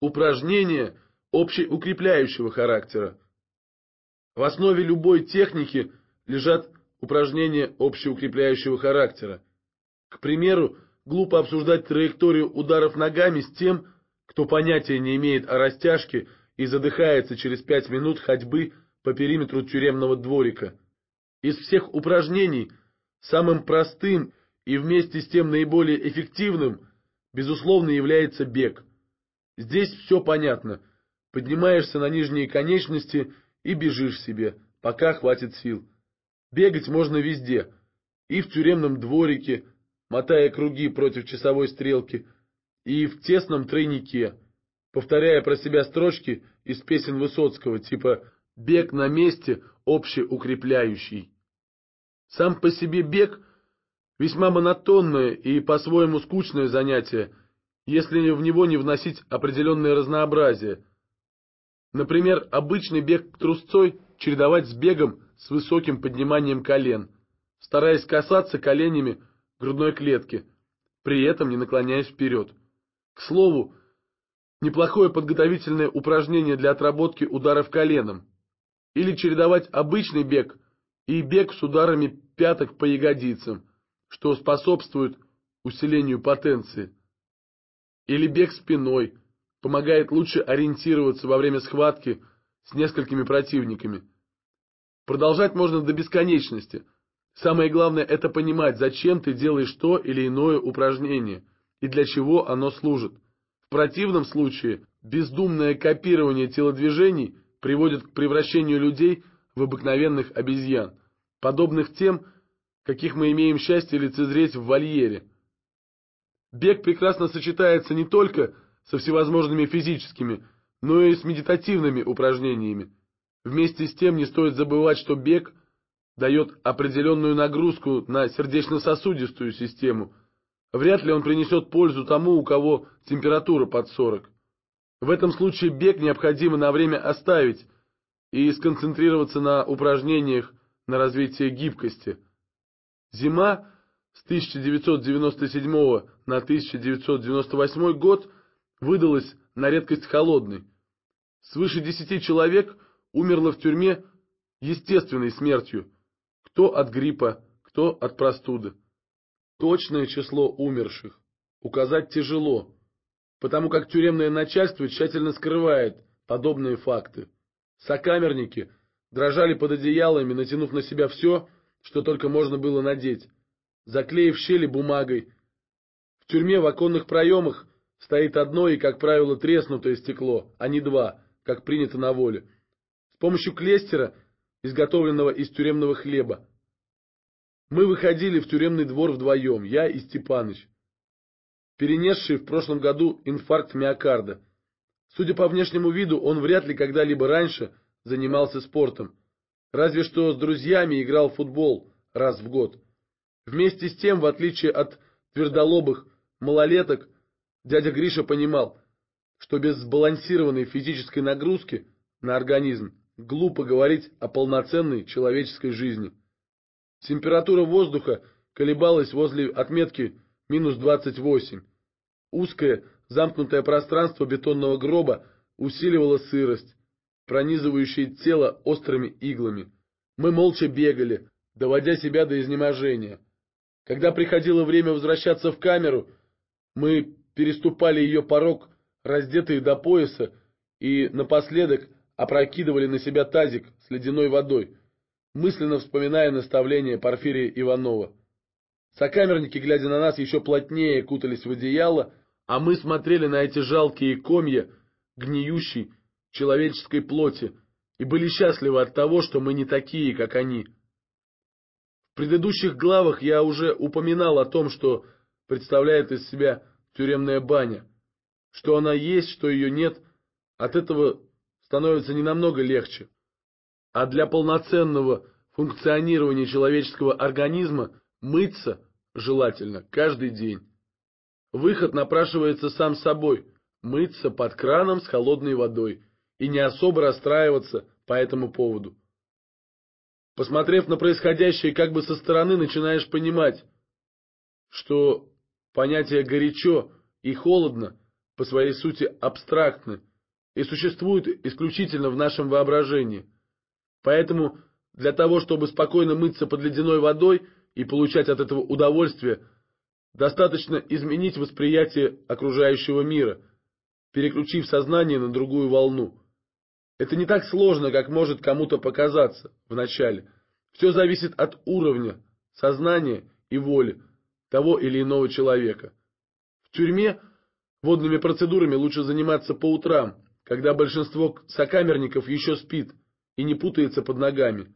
Упражнение общеукрепляющего характера. В основе любой техники лежат упражнения общеукрепляющего характера. К примеру, глупо обсуждать траекторию ударов ногами с тем, кто понятия не имеет о растяжке и задыхается через пять минут ходьбы по периметру тюремного дворика. Из всех упражнений самым простым и вместе с тем наиболее эффективным, безусловно, является бег. Здесь все понятно. Поднимаешься на нижние конечности и бежишь себе, пока хватит сил. Бегать можно везде. И в тюремном дворике, мотая круги против часовой стрелки, и в тесном тройнике, повторяя про себя строчки из песен Высоцкого, типа «Бег на месте, общеукрепляющий». Сам по себе бег — весьма монотонное и по-своему скучное занятие, если в него не вносить определенное разнообразие. Например, обычный бег трусцой чередовать с бегом с высоким подниманием колен, стараясь касаться коленями грудной клетки, при этом не наклоняясь вперед. К слову, неплохое подготовительное упражнение для отработки ударов коленом. Или чередовать обычный бег и бег с ударами пяток по ягодицам, что способствует усилению потенции. Или бег спиной, помогает лучше ориентироваться во время схватки с несколькими противниками. Продолжать можно до бесконечности – Самое главное – это понимать, зачем ты делаешь то или иное упражнение и для чего оно служит. В противном случае бездумное копирование телодвижений приводит к превращению людей в обыкновенных обезьян, подобных тем, каких мы имеем счастье лицезреть в вольере. Бег прекрасно сочетается не только со всевозможными физическими, но и с медитативными упражнениями. Вместе с тем не стоит забывать, что бег дает определенную нагрузку на сердечно-сосудистую систему. Вряд ли он принесет пользу тому, у кого температура под 40. В этом случае бег необходимо на время оставить и сконцентрироваться на упражнениях на развитие гибкости. Зима с 1997 на 1998 год выдалась на редкость холодной. Свыше 10 человек умерло в тюрьме естественной смертью – кто от гриппа, кто от простуды. Точное число умерших указать тяжело, потому как тюремное начальство тщательно скрывает подобные факты. Сокамерники дрожали под одеялами, натянув на себя все, что только можно было надеть, заклеив щели бумагой. В тюрьме в оконных проемах стоит одно и, как правило, треснутое стекло, а не два, как принято на воле. С помощью клестера, изготовленного из тюремного хлеба, мы выходили в тюремный двор вдвоем, я и Степаныч, перенесший в прошлом году инфаркт миокарда. Судя по внешнему виду, он вряд ли когда-либо раньше занимался спортом. Разве что с друзьями играл в футбол раз в год. Вместе с тем, в отличие от твердолобых малолеток, дядя Гриша понимал, что без сбалансированной физической нагрузки на организм глупо говорить о полноценной человеческой жизни. Температура воздуха колебалась возле отметки минус 28. Узкое, замкнутое пространство бетонного гроба усиливало сырость, пронизывающая тело острыми иглами. Мы молча бегали, доводя себя до изнеможения. Когда приходило время возвращаться в камеру, мы переступали ее порог, раздетые до пояса, и напоследок опрокидывали на себя тазик с ледяной водой мысленно вспоминая наставление Порфирия Иванова. Сокамерники, глядя на нас, еще плотнее кутались в одеяло, а мы смотрели на эти жалкие комья гниющей человеческой плоти и были счастливы от того, что мы не такие, как они. В предыдущих главах я уже упоминал о том, что представляет из себя тюремная баня, что она есть, что ее нет, от этого становится не намного легче. А для полноценного функционирования человеческого организма мыться желательно каждый день. Выход напрашивается сам собой – мыться под краном с холодной водой и не особо расстраиваться по этому поводу. Посмотрев на происходящее как бы со стороны, начинаешь понимать, что понятия «горячо» и «холодно» по своей сути абстрактны и существуют исключительно в нашем воображении – Поэтому для того, чтобы спокойно мыться под ледяной водой и получать от этого удовольствие, достаточно изменить восприятие окружающего мира, переключив сознание на другую волну. Это не так сложно, как может кому-то показаться вначале. Все зависит от уровня, сознания и воли того или иного человека. В тюрьме водными процедурами лучше заниматься по утрам, когда большинство сокамерников еще спит, и не путается под ногами.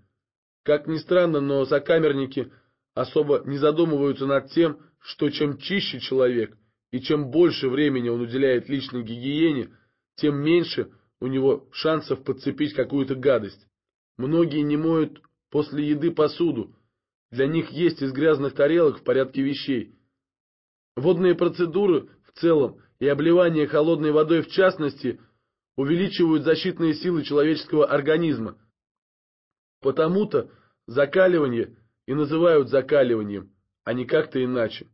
Как ни странно, но сокамерники особо не задумываются над тем, что чем чище человек и чем больше времени он уделяет личной гигиене, тем меньше у него шансов подцепить какую-то гадость. Многие не моют после еды посуду, для них есть из грязных тарелок в порядке вещей. Водные процедуры в целом и обливание холодной водой в частности – увеличивают защитные силы человеческого организма. Потому-то закаливание и называют закаливанием, а не как-то иначе.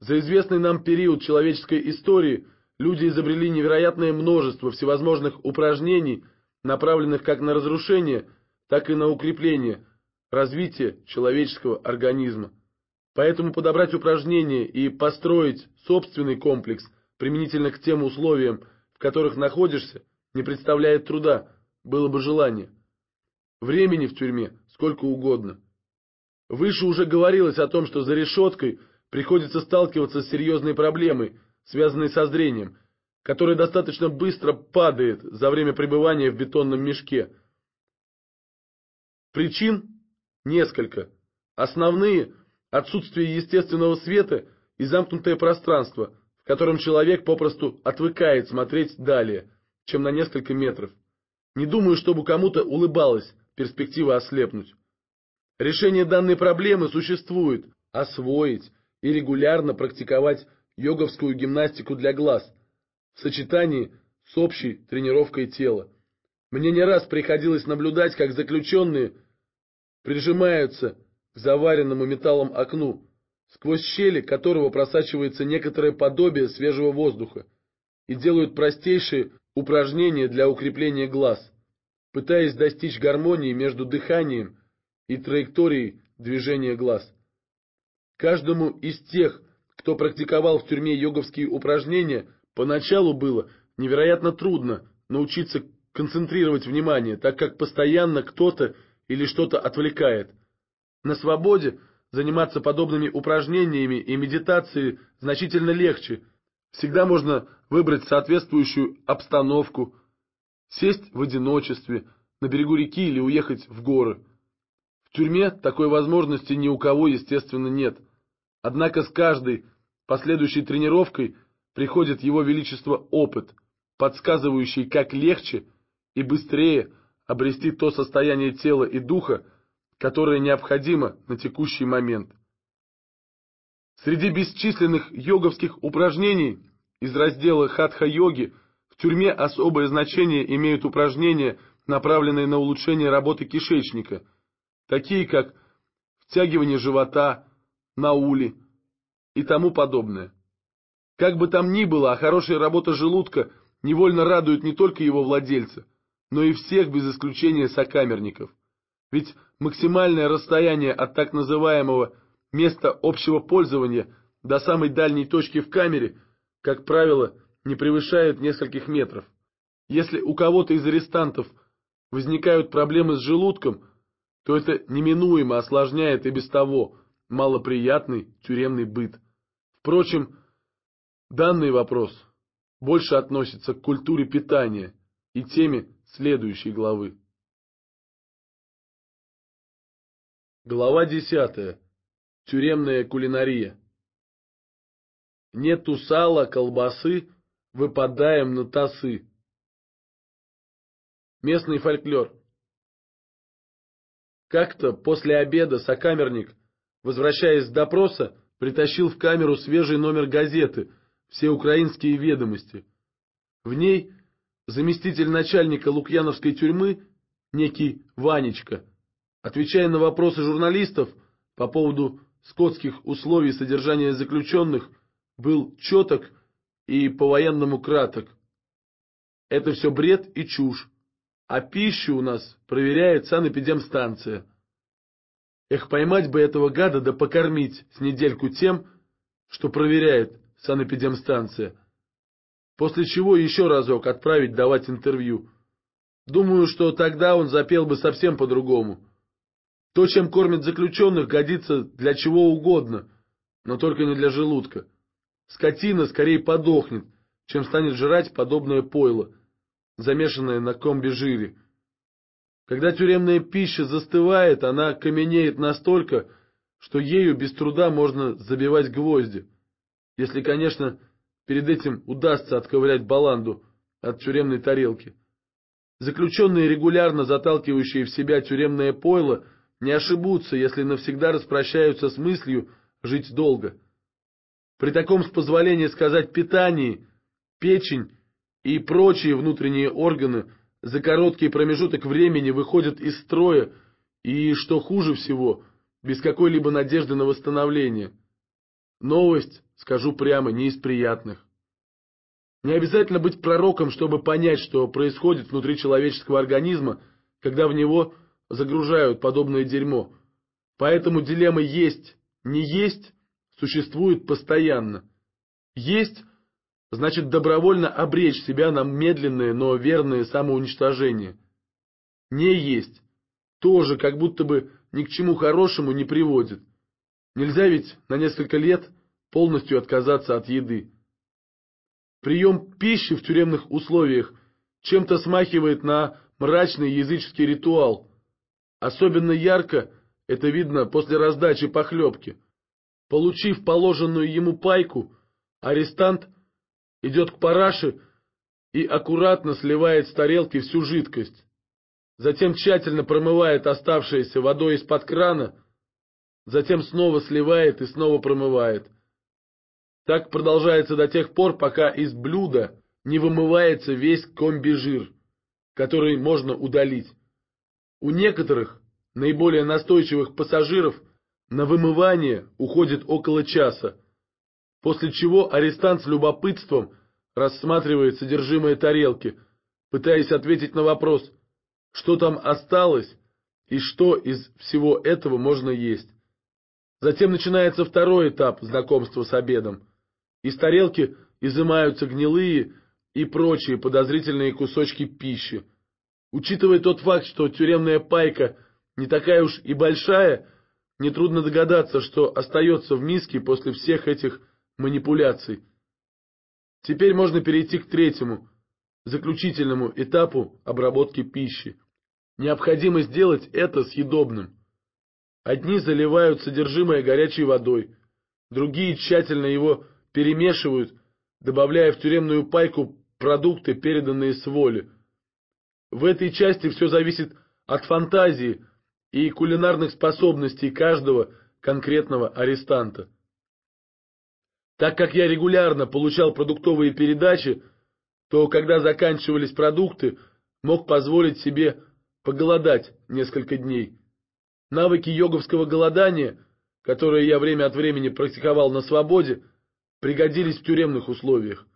За известный нам период человеческой истории люди изобрели невероятное множество всевозможных упражнений, направленных как на разрушение, так и на укрепление, развитие человеческого организма. Поэтому подобрать упражнения и построить собственный комплекс применительно к тем условиям, которых находишься, не представляет труда, было бы желание. Времени в тюрьме сколько угодно. Выше уже говорилось о том, что за решеткой приходится сталкиваться с серьезной проблемой, связанной со зрением, которая достаточно быстро падает за время пребывания в бетонном мешке. Причин несколько. Основные – отсутствие естественного света и замкнутое пространство – в котором человек попросту отвыкает смотреть далее, чем на несколько метров. Не думаю, чтобы кому-то улыбалась перспектива ослепнуть. Решение данной проблемы существует. Освоить и регулярно практиковать йоговскую гимнастику для глаз в сочетании с общей тренировкой тела. Мне не раз приходилось наблюдать, как заключенные прижимаются к заваренному металлом окну, сквозь щели которого просачивается некоторое подобие свежего воздуха, и делают простейшие упражнения для укрепления глаз, пытаясь достичь гармонии между дыханием и траекторией движения глаз. Каждому из тех, кто практиковал в тюрьме йоговские упражнения, поначалу было невероятно трудно научиться концентрировать внимание, так как постоянно кто-то или что-то отвлекает. На свободе – Заниматься подобными упражнениями и медитацией значительно легче. Всегда можно выбрать соответствующую обстановку, сесть в одиночестве, на берегу реки или уехать в горы. В тюрьме такой возможности ни у кого, естественно, нет. Однако с каждой последующей тренировкой приходит его величество опыт, подсказывающий, как легче и быстрее обрести то состояние тела и духа, которое необходимо на текущий момент. Среди бесчисленных йоговских упражнений из раздела хатха-йоги в тюрьме особое значение имеют упражнения, направленные на улучшение работы кишечника, такие как втягивание живота, наули и тому подобное. Как бы там ни было, а хорошая работа желудка невольно радует не только его владельца, но и всех без исключения сокамерников. Ведь максимальное расстояние от так называемого места общего пользования до самой дальней точки в камере, как правило, не превышает нескольких метров. Если у кого-то из арестантов возникают проблемы с желудком, то это неминуемо осложняет и без того малоприятный тюремный быт. Впрочем, данный вопрос больше относится к культуре питания и теме следующей главы. Глава десятая. Тюремная кулинария. Нету сала, колбасы, выпадаем на тасы. Местный фольклор. Как-то после обеда сокамерник, возвращаясь с допроса, притащил в камеру свежий номер газеты «Все украинские ведомости». В ней заместитель начальника Лукьяновской тюрьмы, некий Ванечка, Отвечая на вопросы журналистов по поводу скотских условий содержания заключенных, был четок и по-военному краток. Это все бред и чушь, а пищу у нас проверяет санэпидемстанция. Эх, поймать бы этого гада да покормить с недельку тем, что проверяет санэпидемстанция. После чего еще разок отправить давать интервью. Думаю, что тогда он запел бы совсем по-другому. То, чем кормят заключенных, годится для чего угодно, но только не для желудка. Скотина скорее подохнет, чем станет жрать подобное пойло, замешанное на комбе жире. Когда тюремная пища застывает, она каменеет настолько, что ею без труда можно забивать гвозди. Если, конечно, перед этим удастся отковырять баланду от тюремной тарелки. Заключенные, регулярно заталкивающие в себя тюремное пойло, — не ошибутся, если навсегда распрощаются с мыслью жить долго. При таком, с позволения сказать, питании, печень и прочие внутренние органы за короткий промежуток времени выходят из строя и, что хуже всего, без какой-либо надежды на восстановление. Новость, скажу прямо, не из приятных. Не обязательно быть пророком, чтобы понять, что происходит внутри человеческого организма, когда в него загружают подобное дерьмо. Поэтому дилемма «есть», «не есть» существует постоянно. «Есть» значит добровольно обречь себя на медленное, но верное самоуничтожение. «Не есть» тоже как будто бы ни к чему хорошему не приводит. Нельзя ведь на несколько лет полностью отказаться от еды. Прием пищи в тюремных условиях чем-то смахивает на мрачный языческий ритуал – Особенно ярко это видно после раздачи похлебки. Получив положенную ему пайку, арестант идет к параше и аккуратно сливает с тарелки всю жидкость. Затем тщательно промывает оставшееся водой из-под крана, затем снова сливает и снова промывает. Так продолжается до тех пор, пока из блюда не вымывается весь комби-жир, который можно удалить. У некоторых, наиболее настойчивых пассажиров, на вымывание уходит около часа, после чего арестант с любопытством рассматривает содержимое тарелки, пытаясь ответить на вопрос, что там осталось и что из всего этого можно есть. Затем начинается второй этап знакомства с обедом. Из тарелки изымаются гнилые и прочие подозрительные кусочки пищи, Учитывая тот факт, что тюремная пайка не такая уж и большая, нетрудно догадаться, что остается в миске после всех этих манипуляций. Теперь можно перейти к третьему, заключительному этапу обработки пищи. Необходимо сделать это съедобным. Одни заливают содержимое горячей водой, другие тщательно его перемешивают, добавляя в тюремную пайку продукты, переданные с воли – в этой части все зависит от фантазии и кулинарных способностей каждого конкретного арестанта. Так как я регулярно получал продуктовые передачи, то когда заканчивались продукты, мог позволить себе поголодать несколько дней. Навыки йоговского голодания, которые я время от времени практиковал на свободе, пригодились в тюремных условиях.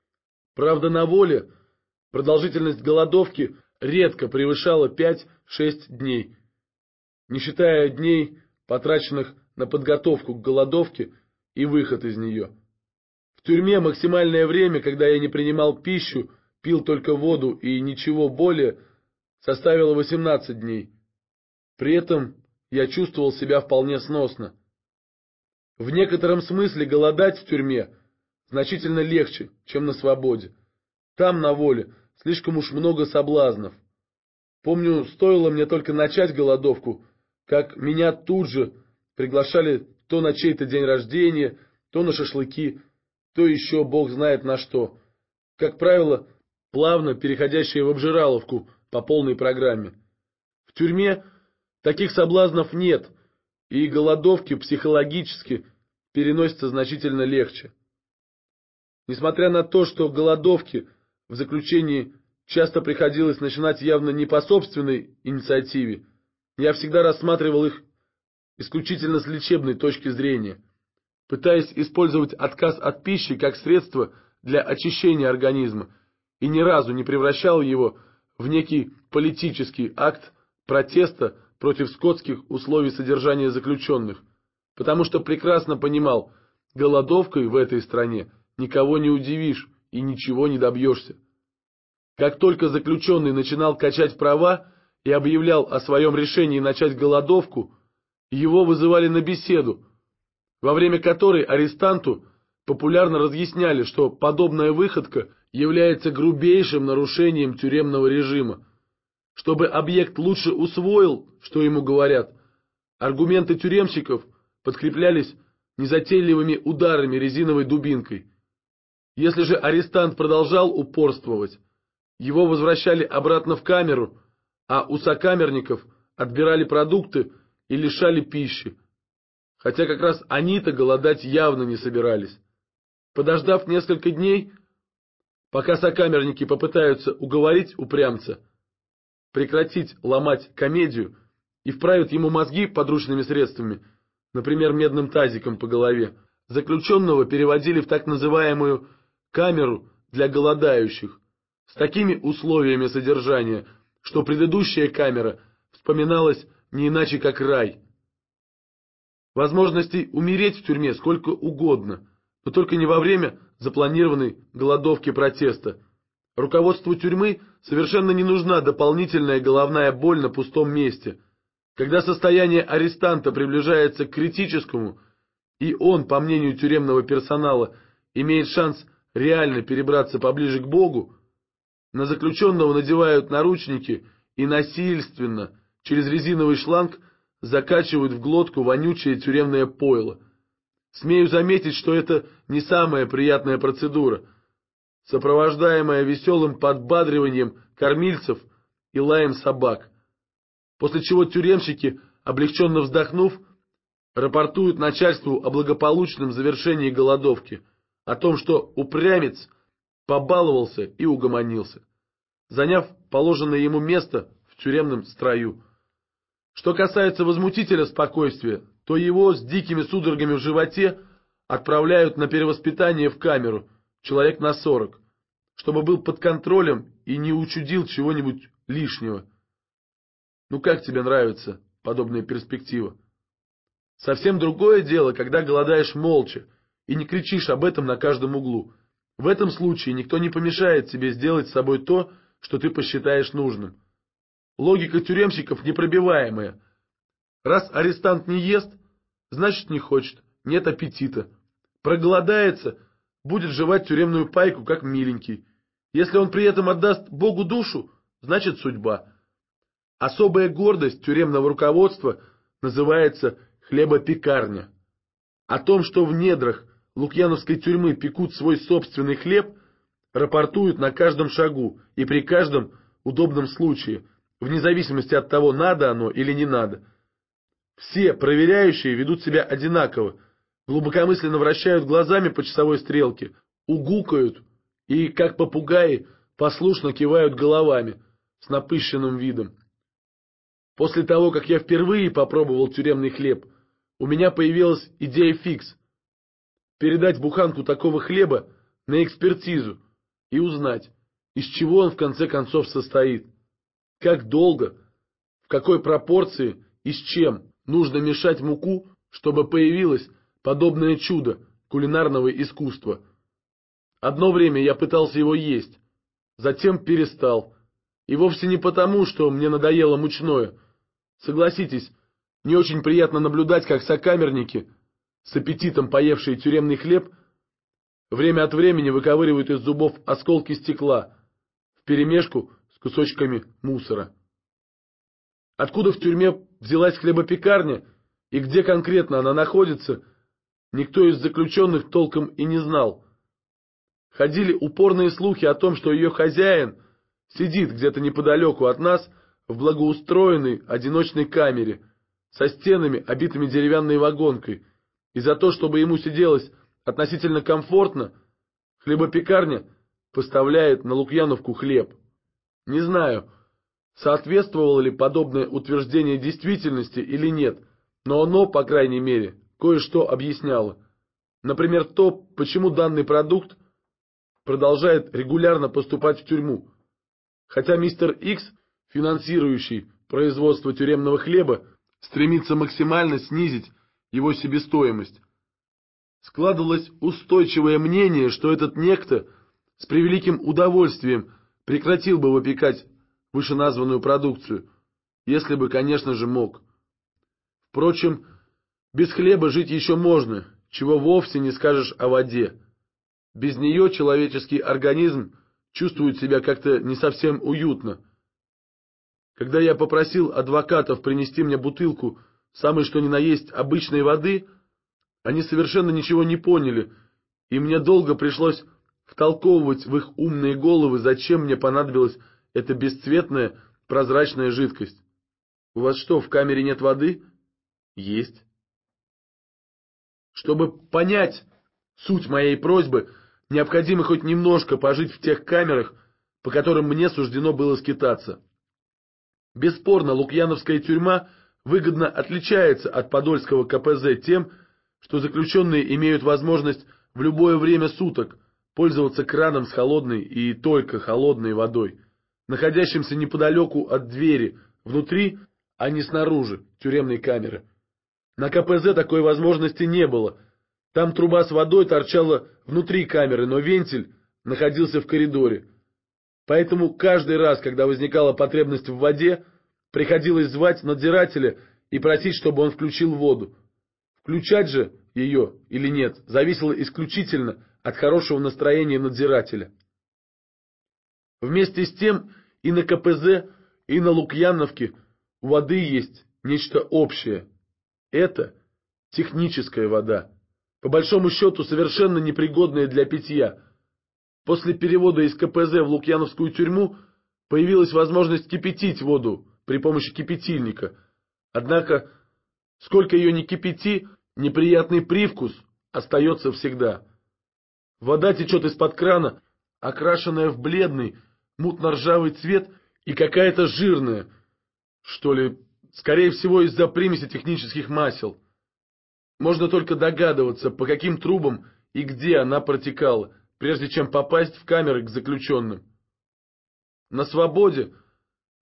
Правда, на воле продолжительность голодовки редко превышала 5-6 дней. Не считая дней, потраченных на подготовку к голодовке и выход из нее. В тюрьме максимальное время, когда я не принимал пищу, пил только воду и ничего более, составило 18 дней. При этом я чувствовал себя вполне сносно. В некотором смысле голодать в тюрьме значительно легче, чем на свободе. Там, на воле, Слишком уж много соблазнов. Помню, стоило мне только начать голодовку, как меня тут же приглашали то на чей-то день рождения, то на шашлыки, то еще бог знает на что. Как правило, плавно переходящие в обжираловку по полной программе. В тюрьме таких соблазнов нет, и голодовки психологически переносятся значительно легче. Несмотря на то, что голодовки – в заключении часто приходилось начинать явно не по собственной инициативе. Я всегда рассматривал их исключительно с лечебной точки зрения, пытаясь использовать отказ от пищи как средство для очищения организма и ни разу не превращал его в некий политический акт протеста против скотских условий содержания заключенных, потому что прекрасно понимал, голодовкой в этой стране никого не удивишь, и ничего не добьешься. Как только заключенный начинал качать права и объявлял о своем решении начать голодовку, его вызывали на беседу, во время которой арестанту популярно разъясняли, что подобная выходка является грубейшим нарушением тюремного режима. Чтобы объект лучше усвоил, что ему говорят, аргументы тюремщиков подкреплялись незатейливыми ударами резиновой дубинкой – если же арестант продолжал упорствовать, его возвращали обратно в камеру, а у сокамерников отбирали продукты и лишали пищи. Хотя как раз они-то голодать явно не собирались. Подождав несколько дней, пока сокамерники попытаются уговорить упрямца прекратить ломать комедию и вправят ему мозги подручными средствами, например, медным тазиком по голове, заключенного переводили в так называемую камеру для голодающих с такими условиями содержания, что предыдущая камера вспоминалась не иначе, как рай. Возможностей умереть в тюрьме сколько угодно, но только не во время запланированной голодовки протеста. Руководству тюрьмы совершенно не нужна дополнительная головная боль на пустом месте. Когда состояние арестанта приближается к критическому, и он, по мнению тюремного персонала, имеет шанс реально перебраться поближе к Богу, на заключенного надевают наручники и насильственно через резиновый шланг закачивают в глотку вонючее тюремное пойло. Смею заметить, что это не самая приятная процедура, сопровождаемая веселым подбадриванием кормильцев и лаем собак, после чего тюремщики, облегченно вздохнув, рапортуют начальству о благополучном завершении голодовки – о том, что упрямец побаловался и угомонился, заняв положенное ему место в тюремном строю. Что касается возмутителя спокойствия, то его с дикими судорогами в животе отправляют на перевоспитание в камеру, человек на сорок, чтобы был под контролем и не учудил чего-нибудь лишнего. Ну как тебе нравится подобная перспектива? Совсем другое дело, когда голодаешь молча, и не кричишь об этом на каждом углу. В этом случае никто не помешает тебе сделать с собой то, что ты посчитаешь нужным. Логика тюремщиков непробиваемая. Раз арестант не ест, значит не хочет, нет аппетита. Проголодается, будет жевать тюремную пайку, как миленький. Если он при этом отдаст Богу душу, значит судьба. Особая гордость тюремного руководства называется хлебопекарня. О том, что в недрах Лукьяновской тюрьмы пекут свой собственный хлеб, рапортуют на каждом шагу и при каждом удобном случае, вне зависимости от того, надо оно или не надо. Все проверяющие ведут себя одинаково, глубокомысленно вращают глазами по часовой стрелке, угукают и, как попугаи, послушно кивают головами с напыщенным видом. После того, как я впервые попробовал тюремный хлеб, у меня появилась идея фикс – передать буханку такого хлеба на экспертизу и узнать, из чего он в конце концов состоит, как долго, в какой пропорции и с чем нужно мешать муку, чтобы появилось подобное чудо кулинарного искусства. Одно время я пытался его есть, затем перестал. И вовсе не потому, что мне надоело мучное. Согласитесь, не очень приятно наблюдать, как сокамерники с аппетитом поевшие тюремный хлеб, время от времени выковыривают из зубов осколки стекла вперемешку с кусочками мусора. Откуда в тюрьме взялась хлебопекарня и где конкретно она находится, никто из заключенных толком и не знал. Ходили упорные слухи о том, что ее хозяин сидит где-то неподалеку от нас в благоустроенной одиночной камере со стенами, обитыми деревянной вагонкой, и за то, чтобы ему сиделось относительно комфортно, хлебопекарня поставляет на Лукьяновку хлеб. Не знаю, соответствовало ли подобное утверждение действительности или нет, но оно, по крайней мере, кое-что объясняло. Например, то, почему данный продукт продолжает регулярно поступать в тюрьму. Хотя мистер Икс, финансирующий производство тюремного хлеба, стремится максимально снизить его себестоимость. Складывалось устойчивое мнение, что этот некто с превеликим удовольствием прекратил бы выпекать вышеназванную продукцию, если бы, конечно же, мог. Впрочем, без хлеба жить еще можно, чего вовсе не скажешь о воде. Без нее человеческий организм чувствует себя как-то не совсем уютно. Когда я попросил адвокатов принести мне бутылку самой что ни на есть обычной воды, они совершенно ничего не поняли, и мне долго пришлось втолковывать в их умные головы, зачем мне понадобилась эта бесцветная прозрачная жидкость. У вас что, в камере нет воды? Есть. Чтобы понять суть моей просьбы, необходимо хоть немножко пожить в тех камерах, по которым мне суждено было скитаться. Бесспорно, Лукьяновская тюрьма — выгодно отличается от подольского КПЗ тем, что заключенные имеют возможность в любое время суток пользоваться краном с холодной и только холодной водой, находящимся неподалеку от двери, внутри, а не снаружи тюремной камеры. На КПЗ такой возможности не было. Там труба с водой торчала внутри камеры, но вентиль находился в коридоре. Поэтому каждый раз, когда возникала потребность в воде, Приходилось звать надзирателя и просить, чтобы он включил воду. Включать же ее или нет зависело исключительно от хорошего настроения надзирателя. Вместе с тем и на КПЗ, и на Лукьяновке воды есть нечто общее. Это техническая вода, по большому счету совершенно непригодная для питья. После перевода из КПЗ в Лукьяновскую тюрьму появилась возможность кипятить воду, при помощи кипятильника. Однако, сколько ее ни кипяти, неприятный привкус остается всегда. Вода течет из-под крана, окрашенная в бледный, мутно-ржавый цвет и какая-то жирная, что ли, скорее всего из-за примеси технических масел. Можно только догадываться, по каким трубам и где она протекала, прежде чем попасть в камеры к заключенным. На свободе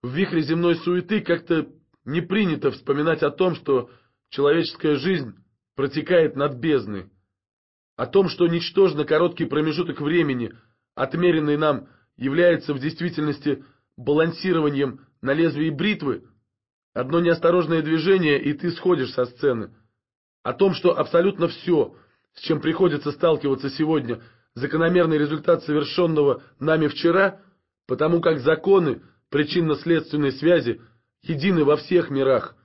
в вихре земной суеты как-то не принято вспоминать о том, что человеческая жизнь протекает над бездной, о том, что ничтожно короткий промежуток времени, отмеренный нам, является в действительности балансированием на лезвии бритвы, одно неосторожное движение, и ты сходишь со сцены, о том, что абсолютно все, с чем приходится сталкиваться сегодня, закономерный результат совершенного нами вчера, потому как законы – причинно-следственной связи едины во всех мирах,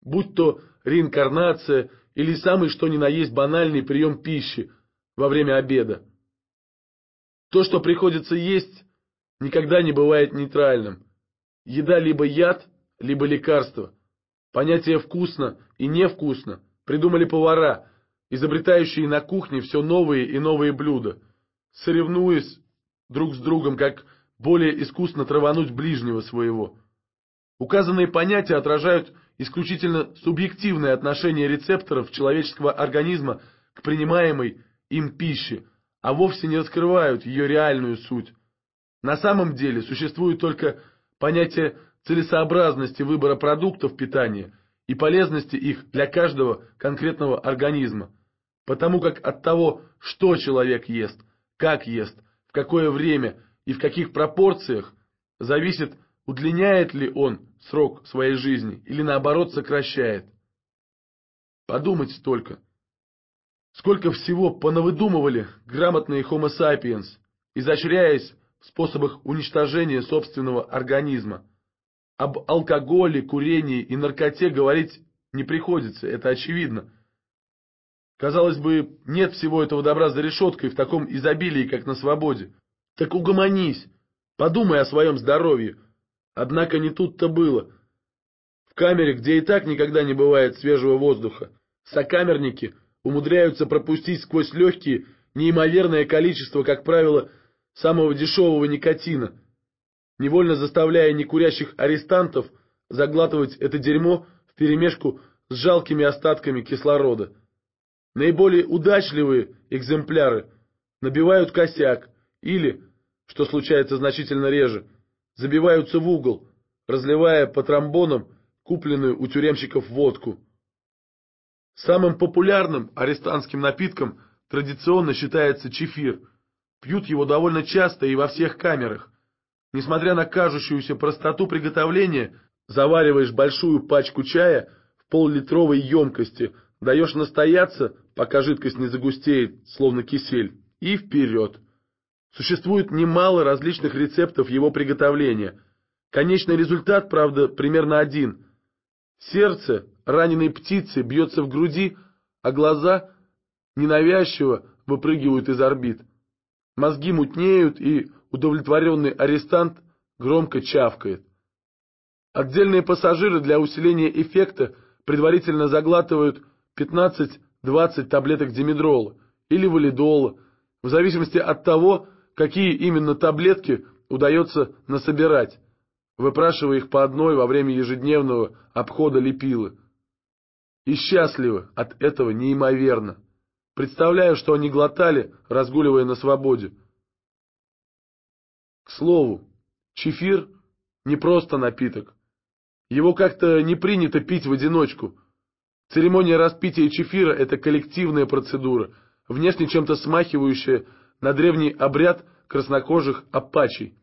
будь то реинкарнация или самый что ни на есть банальный прием пищи во время обеда. То, что приходится есть, никогда не бывает нейтральным. Еда либо яд, либо лекарство. Понятие «вкусно» и «невкусно» придумали повара, изобретающие на кухне все новые и новые блюда, соревнуясь друг с другом, как более искусно травануть ближнего своего. Указанные понятия отражают исключительно субъективное отношение рецепторов человеческого организма к принимаемой им пище, а вовсе не раскрывают ее реальную суть. На самом деле существует только понятие целесообразности выбора продуктов питания и полезности их для каждого конкретного организма, потому как от того, что человек ест, как ест, в какое время – и в каких пропорциях зависит, удлиняет ли он срок своей жизни или наоборот сокращает. Подумать только, сколько всего понавыдумывали грамотные Homo sapiens, изощряясь в способах уничтожения собственного организма. Об алкоголе, курении и наркоте говорить не приходится, это очевидно. Казалось бы, нет всего этого добра за решеткой в таком изобилии, как на свободе. Так угомонись, подумай о своем здоровье. Однако не тут-то было. В камере, где и так никогда не бывает свежего воздуха, сокамерники умудряются пропустить сквозь легкие неимоверное количество, как правило, самого дешевого никотина, невольно заставляя некурящих арестантов заглатывать это дерьмо вперемешку с жалкими остатками кислорода. Наиболее удачливые экземпляры набивают косяк, или, что случается значительно реже, забиваются в угол, разливая по тромбонам купленную у тюремщиков водку. Самым популярным арестантским напитком традиционно считается чефир. Пьют его довольно часто и во всех камерах. Несмотря на кажущуюся простоту приготовления, завариваешь большую пачку чая в пол-литровой емкости, даешь настояться, пока жидкость не загустеет, словно кисель, и вперед. Существует немало различных рецептов его приготовления. Конечный результат, правда, примерно один. Сердце раненой птицы бьется в груди, а глаза ненавязчиво выпрыгивают из орбит. Мозги мутнеют, и удовлетворенный арестант громко чавкает. Отдельные пассажиры для усиления эффекта предварительно заглатывают 15-20 таблеток димедрола или валидола, в зависимости от того, какие именно таблетки удается насобирать, выпрашивая их по одной во время ежедневного обхода лепилы. И счастливы от этого неимоверно. Представляю, что они глотали, разгуливая на свободе. К слову, чефир — не просто напиток. Его как-то не принято пить в одиночку. Церемония распития чефира — это коллективная процедура, внешне чем-то смахивающая на древний обряд краснокожих апачей.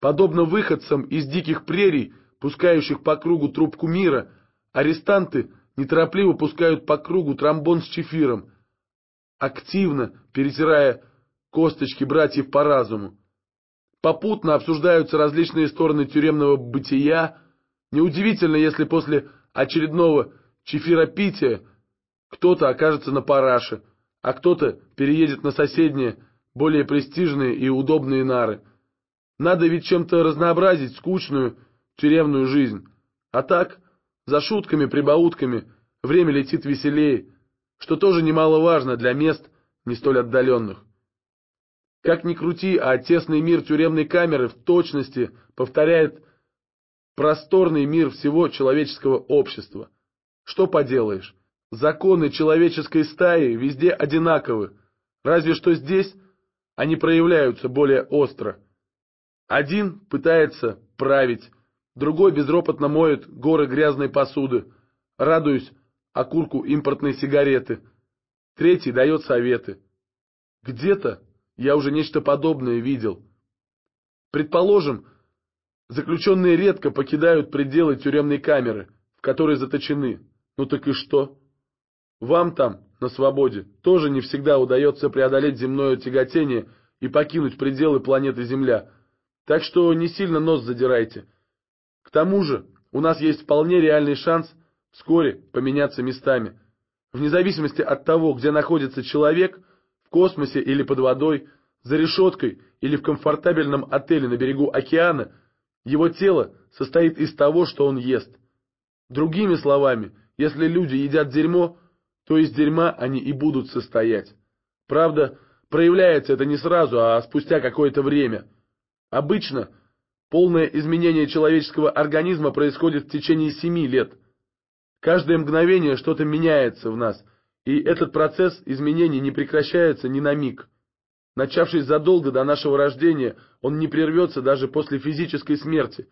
Подобно выходцам из диких прерий, пускающих по кругу трубку мира, арестанты неторопливо пускают по кругу тромбон с чефиром, активно перетирая косточки братьев по разуму. Попутно обсуждаются различные стороны тюремного бытия. Неудивительно, если после очередного чефиропития кто-то окажется на параше, а кто-то переедет на соседние, более престижные и удобные нары. Надо ведь чем-то разнообразить скучную тюремную жизнь. А так, за шутками, прибаутками, время летит веселее, что тоже немаловажно для мест, не столь отдаленных. Как ни крути, а тесный мир тюремной камеры в точности повторяет просторный мир всего человеческого общества. Что поделаешь, законы человеческой стаи везде одинаковы, Разве что здесь они проявляются более остро. Один пытается править, другой безропотно моет горы грязной посуды, радуясь окурку импортной сигареты. Третий дает советы. Где-то я уже нечто подобное видел. Предположим, заключенные редко покидают пределы тюремной камеры, в которой заточены. Ну так и что? Вам там на свободе тоже не всегда удается преодолеть земное тяготение и покинуть пределы планеты Земля. Так что не сильно нос задирайте. К тому же у нас есть вполне реальный шанс вскоре поменяться местами. Вне зависимости от того, где находится человек, в космосе или под водой, за решеткой или в комфортабельном отеле на берегу океана, его тело состоит из того, что он ест. Другими словами, если люди едят дерьмо – то из дерьма они и будут состоять. Правда, проявляется это не сразу, а спустя какое-то время. Обычно полное изменение человеческого организма происходит в течение семи лет. Каждое мгновение что-то меняется в нас, и этот процесс изменений не прекращается ни на миг. Начавшись задолго до нашего рождения, он не прервется даже после физической смерти,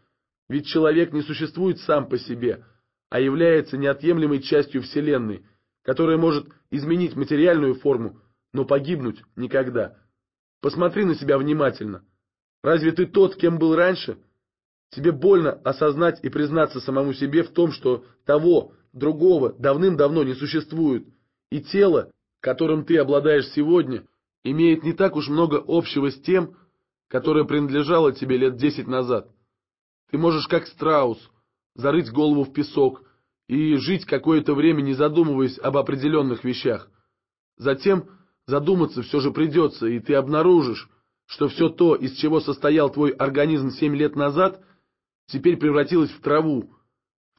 ведь человек не существует сам по себе, а является неотъемлемой частью Вселенной – которое может изменить материальную форму, но погибнуть никогда. Посмотри на себя внимательно. Разве ты тот, кем был раньше? Тебе больно осознать и признаться самому себе в том, что того, другого давным-давно не существует, и тело, которым ты обладаешь сегодня, имеет не так уж много общего с тем, которое принадлежало тебе лет десять назад. Ты можешь, как страус, зарыть голову в песок – и жить какое-то время, не задумываясь об определенных вещах. Затем задуматься все же придется, и ты обнаружишь, что все то, из чего состоял твой организм семь лет назад, теперь превратилось в траву,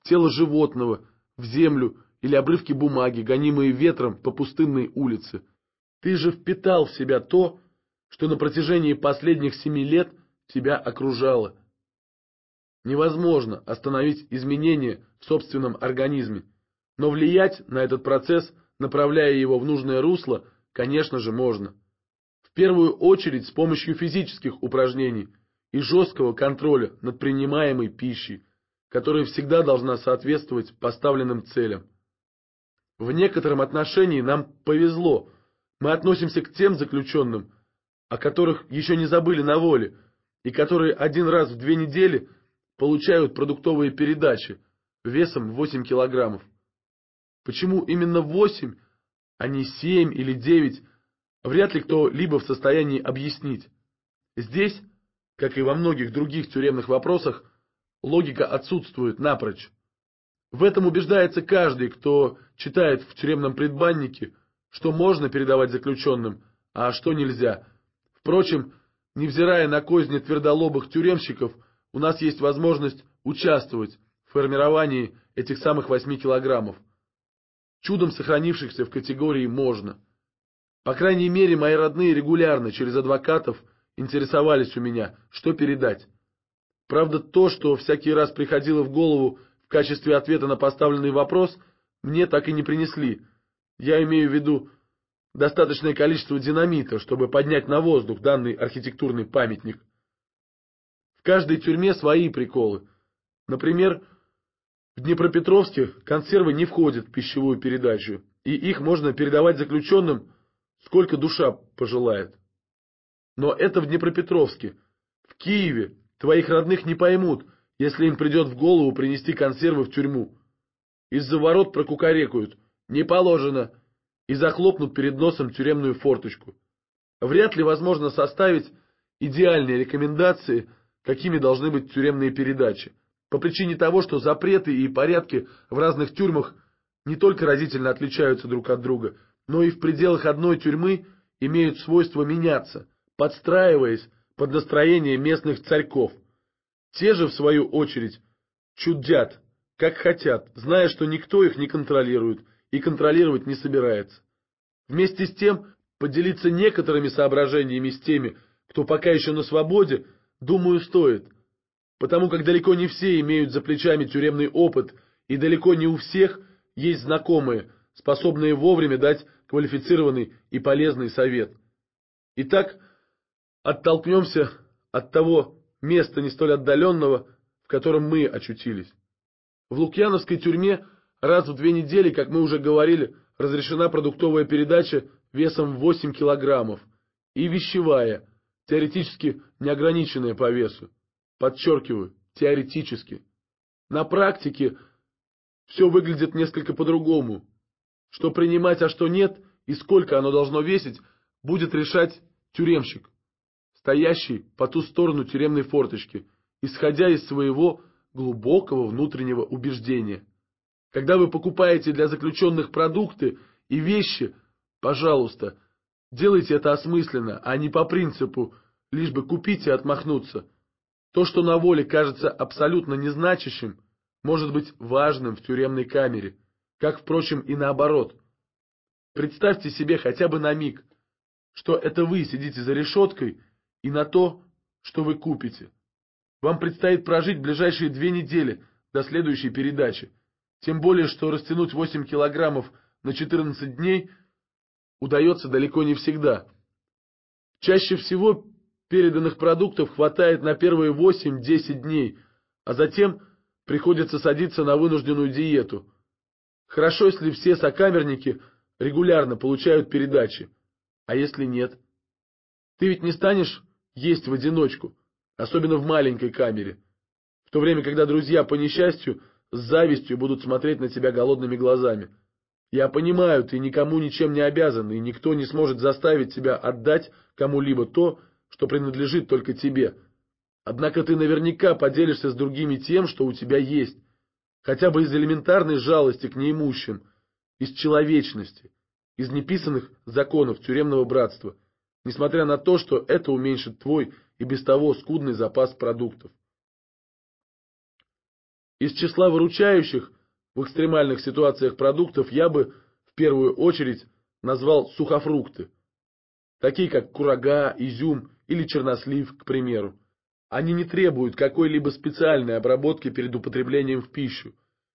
в тело животного, в землю или обрывки бумаги, гонимые ветром по пустынной улице. Ты же впитал в себя то, что на протяжении последних семи лет тебя окружало. Невозможно остановить изменения в собственном организме, но влиять на этот процесс, направляя его в нужное русло, конечно же, можно. В первую очередь с помощью физических упражнений и жесткого контроля над принимаемой пищей, которая всегда должна соответствовать поставленным целям. В некотором отношении нам повезло. Мы относимся к тем заключенным, о которых еще не забыли на воле, и которые один раз в две недели – получают продуктовые передачи весом 8 килограммов. Почему именно 8, а не 7 или 9, вряд ли кто-либо в состоянии объяснить. Здесь, как и во многих других тюремных вопросах, логика отсутствует напрочь. В этом убеждается каждый, кто читает в тюремном предбаннике, что можно передавать заключенным, а что нельзя. Впрочем, невзирая на козни твердолобых тюремщиков, у нас есть возможность участвовать в формировании этих самых 8 килограммов. Чудом сохранившихся в категории «можно». По крайней мере, мои родные регулярно через адвокатов интересовались у меня, что передать. Правда, то, что всякий раз приходило в голову в качестве ответа на поставленный вопрос, мне так и не принесли. Я имею в виду достаточное количество динамита, чтобы поднять на воздух данный архитектурный памятник каждой тюрьме свои приколы. Например, в Днепропетровске консервы не входят в пищевую передачу, и их можно передавать заключенным сколько душа пожелает. Но это в Днепропетровске. В Киеве твоих родных не поймут, если им придет в голову принести консервы в тюрьму. Из-за ворот прокукарекают. Не положено. И захлопнут перед носом тюремную форточку. Вряд ли возможно составить идеальные рекомендации – какими должны быть тюремные передачи, по причине того, что запреты и порядки в разных тюрьмах не только разительно отличаются друг от друга, но и в пределах одной тюрьмы имеют свойство меняться, подстраиваясь под настроение местных царьков. Те же, в свою очередь, чудят, как хотят, зная, что никто их не контролирует и контролировать не собирается. Вместе с тем, поделиться некоторыми соображениями с теми, кто пока еще на свободе, Думаю, стоит. Потому как далеко не все имеют за плечами тюремный опыт, и далеко не у всех есть знакомые, способные вовремя дать квалифицированный и полезный совет. Итак, оттолкнемся от того места не столь отдаленного, в котором мы очутились. В Лукьяновской тюрьме раз в две недели, как мы уже говорили, разрешена продуктовая передача весом 8 килограммов и вещевая – теоретически неограниченное по весу. Подчеркиваю, теоретически. На практике все выглядит несколько по-другому. Что принимать, а что нет, и сколько оно должно весить, будет решать тюремщик, стоящий по ту сторону тюремной форточки, исходя из своего глубокого внутреннего убеждения. Когда вы покупаете для заключенных продукты и вещи, пожалуйста, Делайте это осмысленно, а не по принципу «лишь бы купить и отмахнуться». То, что на воле кажется абсолютно незначащим, может быть важным в тюремной камере, как, впрочем, и наоборот. Представьте себе хотя бы на миг, что это вы сидите за решеткой и на то, что вы купите. Вам предстоит прожить ближайшие две недели до следующей передачи, тем более, что растянуть 8 килограммов на 14 дней – удается далеко не всегда. Чаще всего переданных продуктов хватает на первые 8-10 дней, а затем приходится садиться на вынужденную диету. Хорошо, если все сокамерники регулярно получают передачи. А если нет? Ты ведь не станешь есть в одиночку, особенно в маленькой камере, в то время, когда друзья, по несчастью, с завистью будут смотреть на тебя голодными глазами. Я понимаю, ты никому ничем не обязан, и никто не сможет заставить тебя отдать кому-либо то, что принадлежит только тебе. Однако ты наверняка поделишься с другими тем, что у тебя есть, хотя бы из элементарной жалости к неимущим, из человечности, из неписанных законов тюремного братства, несмотря на то, что это уменьшит твой и без того скудный запас продуктов. Из числа выручающих в экстремальных ситуациях продуктов я бы в первую очередь назвал сухофрукты, такие как курага, изюм или чернослив, к примеру. Они не требуют какой-либо специальной обработки перед употреблением в пищу.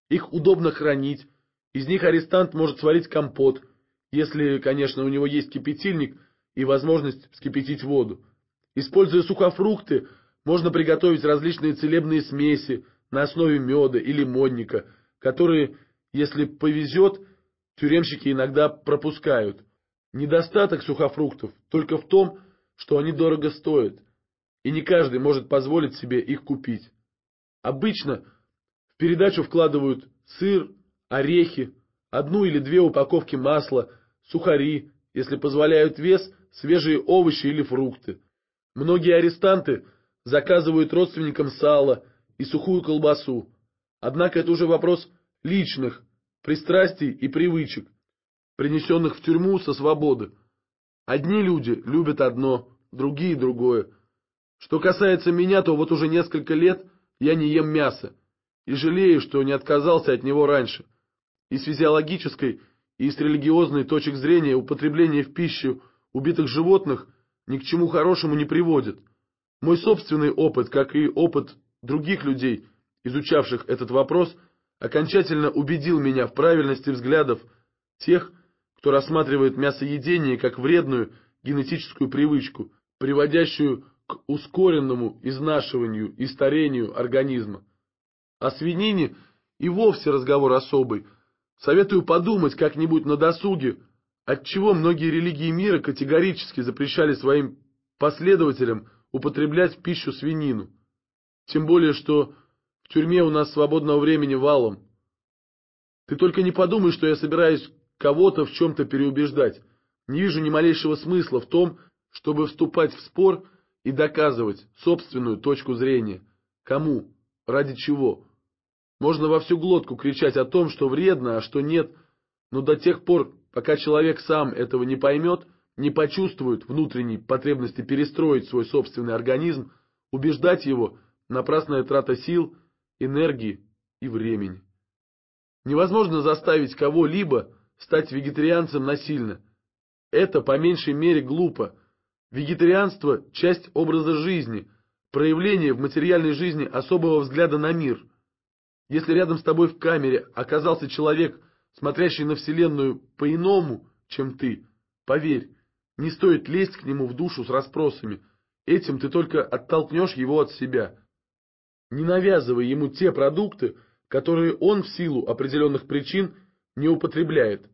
Их удобно хранить, из них арестант может сварить компот, если, конечно, у него есть кипятильник и возможность вскипятить воду. Используя сухофрукты, можно приготовить различные целебные смеси на основе меда и лимонника – которые, если повезет, тюремщики иногда пропускают. Недостаток сухофруктов только в том, что они дорого стоят, и не каждый может позволить себе их купить. Обычно в передачу вкладывают сыр, орехи, одну или две упаковки масла, сухари, если позволяют вес, свежие овощи или фрукты. Многие арестанты заказывают родственникам сало и сухую колбасу, Однако это уже вопрос личных пристрастий и привычек, принесенных в тюрьму со свободы. Одни люди любят одно, другие другое. Что касается меня, то вот уже несколько лет я не ем мясо и жалею, что не отказался от него раньше. И с физиологической, и с религиозной точек зрения употребление в пищу убитых животных ни к чему хорошему не приводит. Мой собственный опыт, как и опыт других людей – изучавших этот вопрос, окончательно убедил меня в правильности взглядов тех, кто рассматривает мясоедение как вредную генетическую привычку, приводящую к ускоренному изнашиванию и старению организма. О свинине и вовсе разговор особый. Советую подумать как-нибудь на досуге, отчего многие религии мира категорически запрещали своим последователям употреблять в пищу свинину. Тем более, что в тюрьме у нас свободного времени валом. Ты только не подумай, что я собираюсь кого-то в чем-то переубеждать. Не вижу ни малейшего смысла в том, чтобы вступать в спор и доказывать собственную точку зрения. Кому? Ради чего? Можно во всю глотку кричать о том, что вредно, а что нет, но до тех пор, пока человек сам этого не поймет, не почувствует внутренней потребности перестроить свой собственный организм, убеждать его – напрасная трата сил – энергии и времени. Невозможно заставить кого-либо стать вегетарианцем насильно. Это по меньшей мере глупо. Вегетарианство – часть образа жизни, проявление в материальной жизни особого взгляда на мир. Если рядом с тобой в камере оказался человек, смотрящий на Вселенную по-иному, чем ты, поверь, не стоит лезть к нему в душу с расспросами. Этим ты только оттолкнешь его от себя не навязывая ему те продукты, которые он в силу определенных причин не употребляет.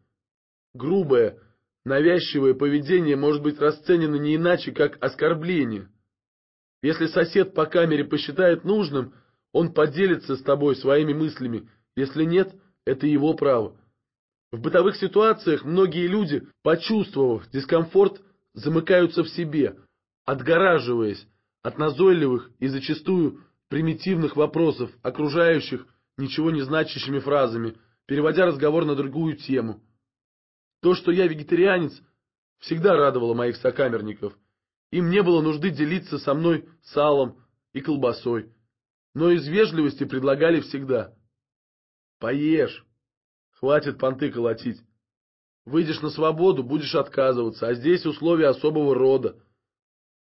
Грубое, навязчивое поведение может быть расценено не иначе, как оскорбление. Если сосед по камере посчитает нужным, он поделится с тобой своими мыслями, если нет, это его право. В бытовых ситуациях многие люди, почувствовав дискомфорт, замыкаются в себе, отгораживаясь от назойливых и зачастую примитивных вопросов, окружающих ничего не значащими фразами, переводя разговор на другую тему. То, что я вегетарианец, всегда радовало моих сокамерников. Им не было нужды делиться со мной салом и колбасой, но из вежливости предлагали всегда. «Поешь! Хватит понты колотить!» Выйдешь на свободу, будешь отказываться, а здесь условия особого рода.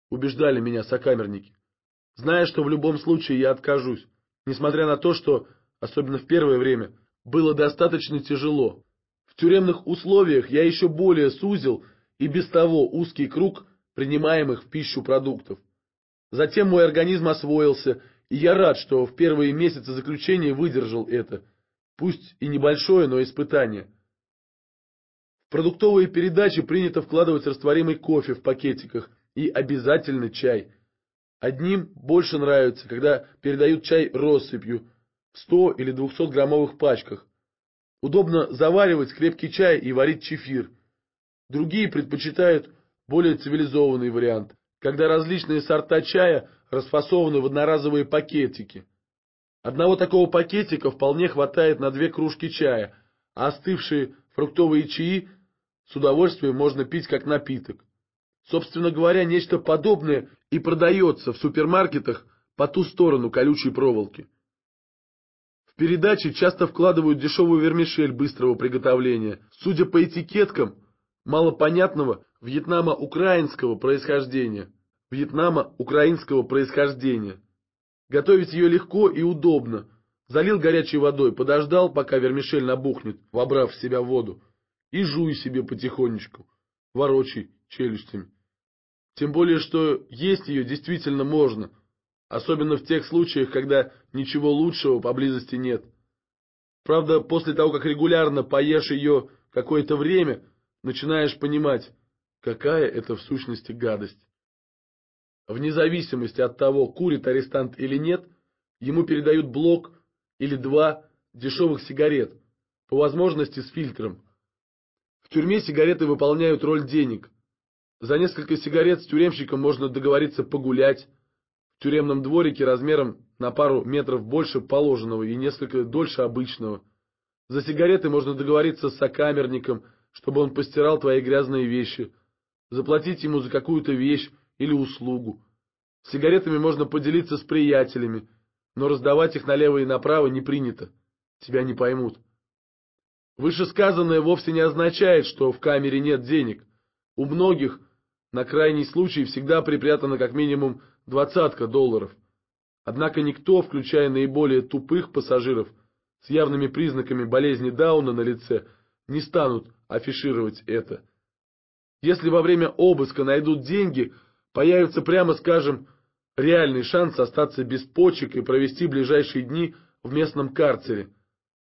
Убеждали меня сокамерники зная, что в любом случае я откажусь, несмотря на то, что, особенно в первое время, было достаточно тяжело. В тюремных условиях я еще более сузил и без того узкий круг принимаемых в пищу продуктов. Затем мой организм освоился, и я рад, что в первые месяцы заключения выдержал это, пусть и небольшое, но испытание. В продуктовые передачи принято вкладывать растворимый кофе в пакетиках и обязательно чай – Одним больше нравится, когда передают чай россыпью в 100 или 200 граммовых пачках. Удобно заваривать крепкий чай и варить чефир. Другие предпочитают более цивилизованный вариант, когда различные сорта чая расфасованы в одноразовые пакетики. Одного такого пакетика вполне хватает на две кружки чая, а остывшие фруктовые чаи с удовольствием можно пить как напиток. Собственно говоря, нечто подобное и продается в супермаркетах по ту сторону колючей проволоки. В передачи часто вкладывают дешевую вермишель быстрого приготовления, судя по этикеткам, малопонятного вьетнамо-украинского происхождения. Вьетнамо-украинского происхождения. Готовить ее легко и удобно. Залил горячей водой, подождал, пока вермишель набухнет, вобрав в себя воду, и жуй себе потихонечку, ворочай челюстями. Тем более, что есть ее действительно можно, особенно в тех случаях, когда ничего лучшего поблизости нет. Правда, после того, как регулярно поешь ее какое-то время, начинаешь понимать, какая это в сущности гадость. Вне зависимости от того, курит арестант или нет, ему передают блок или два дешевых сигарет, по возможности с фильтром. В тюрьме сигареты выполняют роль денег – за несколько сигарет с тюремщиком можно договориться погулять в тюремном дворике размером на пару метров больше положенного и несколько дольше обычного. За сигареты можно договориться с сокамерником, чтобы он постирал твои грязные вещи, заплатить ему за какую-то вещь или услугу. Сигаретами можно поделиться с приятелями, но раздавать их налево и направо не принято. Тебя не поймут. Вышесказанное вовсе не означает, что в камере нет денег – у многих на крайний случай всегда припрятано как минимум двадцатка долларов. Однако никто, включая наиболее тупых пассажиров с явными признаками болезни Дауна на лице, не станут афишировать это. Если во время обыска найдут деньги, появится прямо, скажем, реальный шанс остаться без почек и провести ближайшие дни в местном карцере.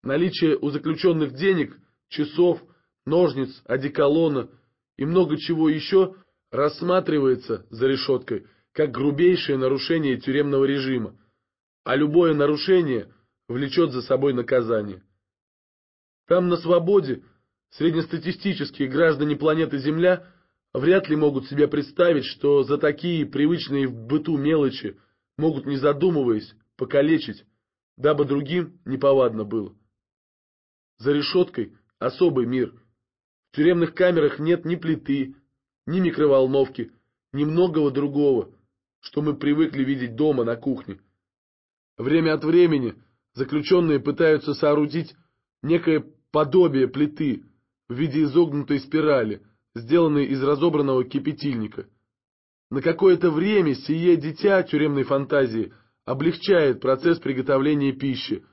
Наличие у заключенных денег, часов, ножниц, одеколона – и много чего еще рассматривается за решеткой как грубейшее нарушение тюремного режима, а любое нарушение влечет за собой наказание. Там на свободе среднестатистические граждане планеты Земля вряд ли могут себе представить, что за такие привычные в быту мелочи могут, не задумываясь, покалечить, дабы другим неповадно было. За решеткой особый мир – в тюремных камерах нет ни плиты, ни микроволновки, ни многого другого, что мы привыкли видеть дома на кухне. Время от времени заключенные пытаются соорудить некое подобие плиты в виде изогнутой спирали, сделанной из разобранного кипятильника. На какое-то время сие дитя тюремной фантазии облегчает процесс приготовления пищи,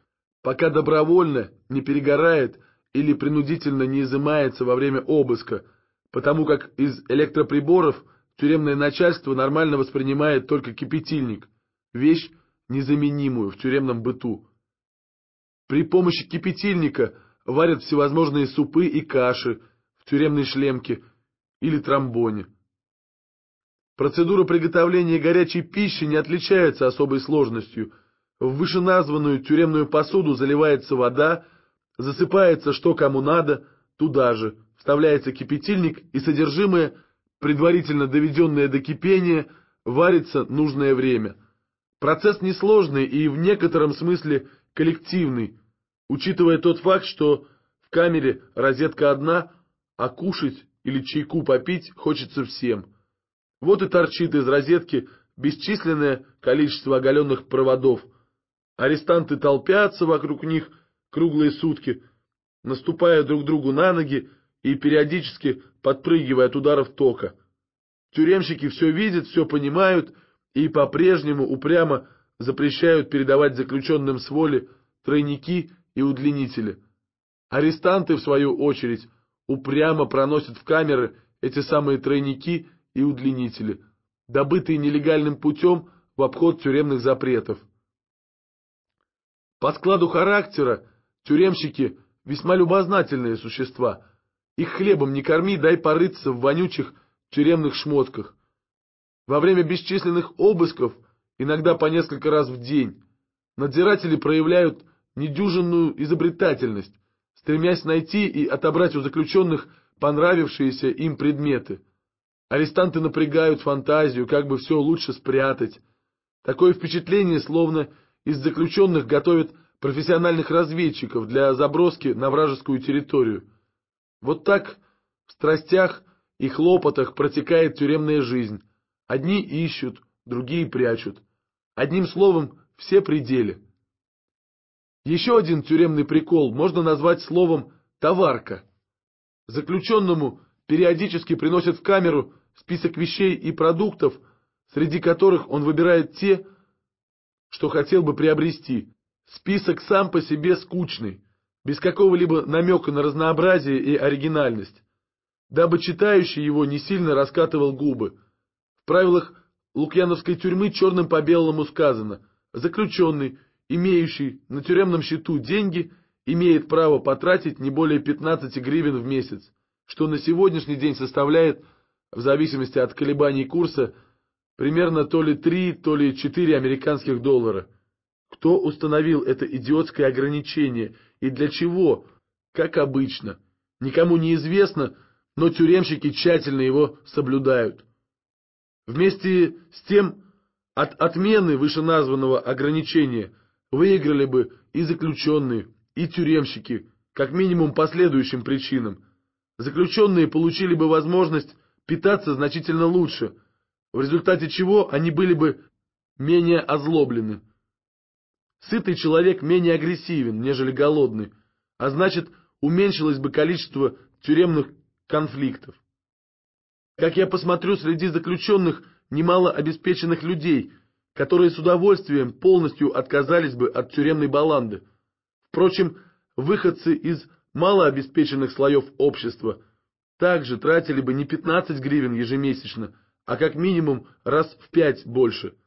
пока добровольно не перегорает или принудительно не изымается во время обыска, потому как из электроприборов тюремное начальство нормально воспринимает только кипятильник, вещь, незаменимую в тюремном быту. При помощи кипятильника варят всевозможные супы и каши в тюремной шлемке или тромбоне. Процедура приготовления горячей пищи не отличается особой сложностью. В вышеназванную тюремную посуду заливается вода, засыпается что кому надо, туда же, вставляется кипятильник и содержимое, предварительно доведенное до кипения, варится нужное время. Процесс несложный и в некотором смысле коллективный, учитывая тот факт, что в камере розетка одна, а кушать или чайку попить хочется всем. Вот и торчит из розетки бесчисленное количество оголенных проводов. Арестанты толпятся вокруг них, круглые сутки, наступая друг другу на ноги и периодически подпрыгивая от ударов тока. Тюремщики все видят, все понимают и по-прежнему упрямо запрещают передавать заключенным с воли тройники и удлинители. Арестанты, в свою очередь, упрямо проносят в камеры эти самые тройники и удлинители, добытые нелегальным путем в обход тюремных запретов. По складу характера Тюремщики — весьма любознательные существа. Их хлебом не корми, дай порыться в вонючих тюремных шмотках. Во время бесчисленных обысков, иногда по несколько раз в день, надзиратели проявляют недюжинную изобретательность, стремясь найти и отобрать у заключенных понравившиеся им предметы. Арестанты напрягают фантазию, как бы все лучше спрятать. Такое впечатление, словно из заключенных готовят профессиональных разведчиков для заброски на вражескую территорию. Вот так в страстях и хлопотах протекает тюремная жизнь. Одни ищут, другие прячут. Одним словом, все пределе. Еще один тюремный прикол можно назвать словом «товарка». Заключенному периодически приносят в камеру список вещей и продуктов, среди которых он выбирает те, что хотел бы приобрести. Список сам по себе скучный, без какого-либо намека на разнообразие и оригинальность, дабы читающий его не сильно раскатывал губы. В правилах Лукьяновской тюрьмы черным по белому сказано «заключенный, имеющий на тюремном счету деньги, имеет право потратить не более 15 гривен в месяц, что на сегодняшний день составляет, в зависимости от колебаний курса, примерно то ли 3, то ли 4 американских доллара. Кто установил это идиотское ограничение и для чего? Как обычно. Никому не известно, но тюремщики тщательно его соблюдают. Вместе с тем, от отмены вышеназванного ограничения выиграли бы и заключенные, и тюремщики, как минимум по следующим причинам. Заключенные получили бы возможность питаться значительно лучше, в результате чего они были бы менее озлоблены. Сытый человек менее агрессивен, нежели голодный, а значит, уменьшилось бы количество тюремных конфликтов. Как я посмотрю, среди заключенных немало обеспеченных людей, которые с удовольствием полностью отказались бы от тюремной баланды. Впрочем, выходцы из малообеспеченных слоев общества также тратили бы не 15 гривен ежемесячно, а как минимум раз в пять больше –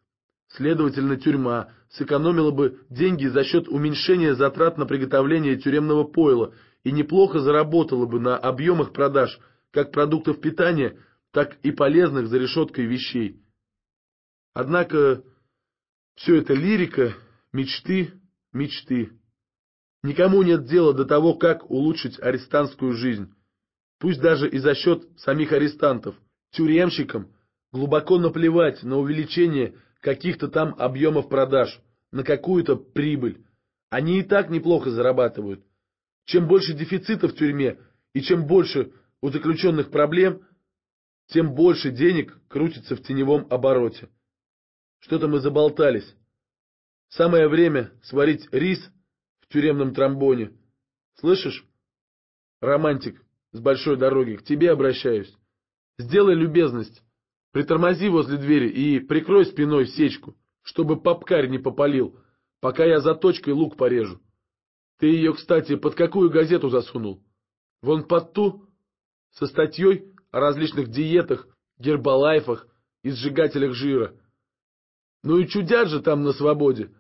Следовательно, тюрьма сэкономила бы деньги за счет уменьшения затрат на приготовление тюремного пойла и неплохо заработала бы на объемах продаж как продуктов питания, так и полезных за решеткой вещей. Однако все это лирика, мечты, мечты. Никому нет дела до того, как улучшить арестантскую жизнь, пусть даже и за счет самих арестантов, тюремщикам, глубоко наплевать на увеличение каких-то там объемов продаж, на какую-то прибыль. Они и так неплохо зарабатывают. Чем больше дефицита в тюрьме и чем больше у заключенных проблем, тем больше денег крутится в теневом обороте. Что-то мы заболтались. Самое время сварить рис в тюремном тромбоне. Слышишь? Романтик, с большой дороги, к тебе обращаюсь. Сделай любезность. Притормози возле двери и прикрой спиной сечку, чтобы попкарь не попалил, пока я заточкой лук порежу. Ты ее, кстати, под какую газету засунул? Вон под ту? Со статьей о различных диетах, гербалайфах и сжигателях жира. Ну и чудят же там на свободе.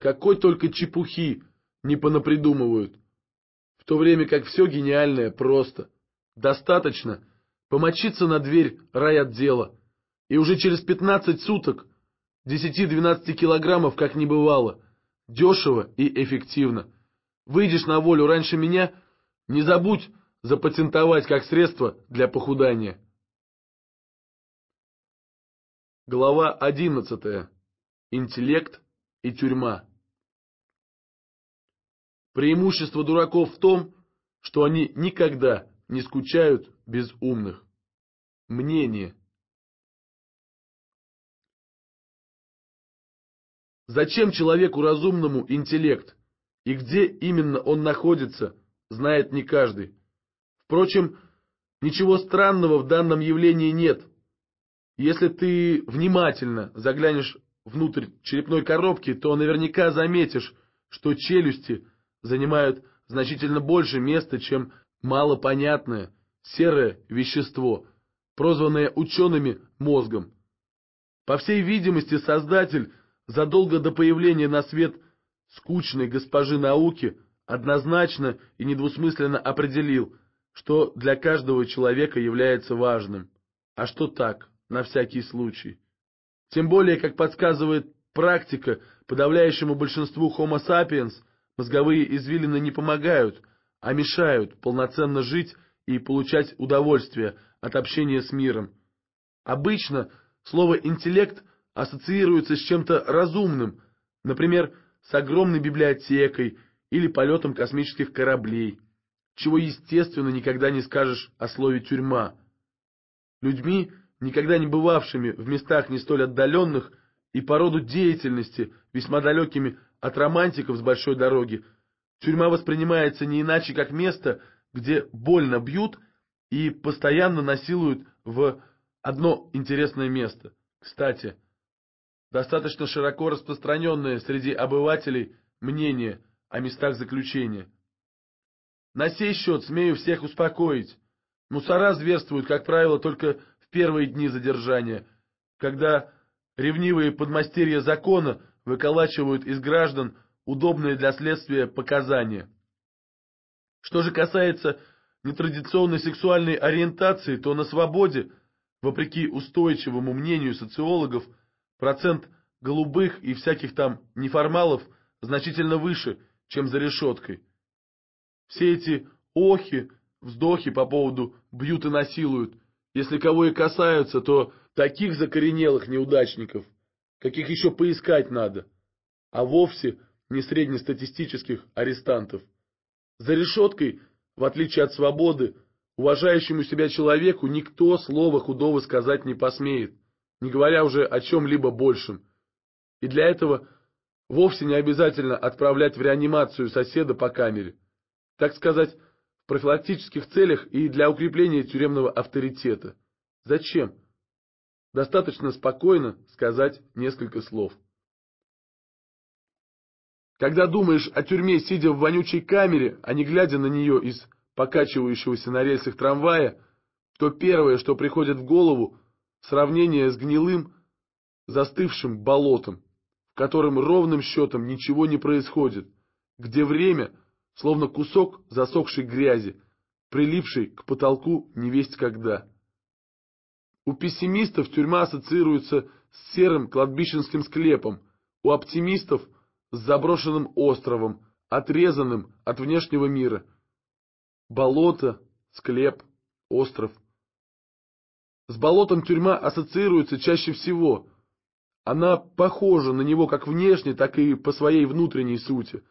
Какой только чепухи не понапридумывают. В то время как все гениальное просто. Достаточно помочиться на дверь рай от дела. И уже через 15 суток 10-12 килограммов как не бывало. Дешево и эффективно. Выйдешь на волю раньше меня, не забудь запатентовать как средство для похудания. Глава 11. Интеллект и тюрьма. Преимущество дураков в том, что они никогда не скучают без умных. Мнение. Зачем человеку разумному интеллект? И где именно он находится, знает не каждый. Впрочем, ничего странного в данном явлении нет. Если ты внимательно заглянешь внутрь черепной коробки, то наверняка заметишь, что челюсти занимают значительно больше места, чем малопонятное серое вещество, прозванное учеными мозгом. По всей видимости, создатель задолго до появления на свет скучной госпожи науки, однозначно и недвусмысленно определил, что для каждого человека является важным, а что так, на всякий случай. Тем более, как подсказывает практика, подавляющему большинству Homo sapiens мозговые извилины не помогают, а мешают полноценно жить и получать удовольствие от общения с миром. Обычно слово «интеллект» – ассоциируется с чем-то разумным, например, с огромной библиотекой или полетом космических кораблей, чего, естественно, никогда не скажешь о слове «тюрьма». Людьми, никогда не бывавшими в местах не столь отдаленных и по роду деятельности, весьма далекими от романтиков с большой дороги, тюрьма воспринимается не иначе, как место, где больно бьют и постоянно насилуют в одно интересное место. Кстати, достаточно широко распространенное среди обывателей мнение о местах заключения. На сей счет смею всех успокоить. Мусора зверствуют, как правило, только в первые дни задержания, когда ревнивые подмастерья закона выколачивают из граждан удобные для следствия показания. Что же касается нетрадиционной сексуальной ориентации, то на свободе, вопреки устойчивому мнению социологов, Процент голубых и всяких там неформалов значительно выше, чем за решеткой. Все эти охи, вздохи по поводу «бьют и насилуют», если кого и касаются, то таких закоренелых неудачников, каких еще поискать надо, а вовсе не среднестатистических арестантов. За решеткой, в отличие от свободы, уважающему себя человеку никто слова худого сказать не посмеет не говоря уже о чем-либо большем. И для этого вовсе не обязательно отправлять в реанимацию соседа по камере. Так сказать, в профилактических целях и для укрепления тюремного авторитета. Зачем? Достаточно спокойно сказать несколько слов. Когда думаешь о тюрьме, сидя в вонючей камере, а не глядя на нее из покачивающегося на рельсах трамвая, то первое, что приходит в голову, сравнение с гнилым, застывшим болотом, в котором ровным счетом ничего не происходит, где время, словно кусок засохшей грязи, прилипший к потолку невесть когда. У пессимистов тюрьма ассоциируется с серым кладбищенским склепом, у оптимистов с заброшенным островом, отрезанным от внешнего мира. Болото, склеп, остров – с болотом тюрьма ассоциируется чаще всего. Она похожа на него как внешне, так и по своей внутренней сути.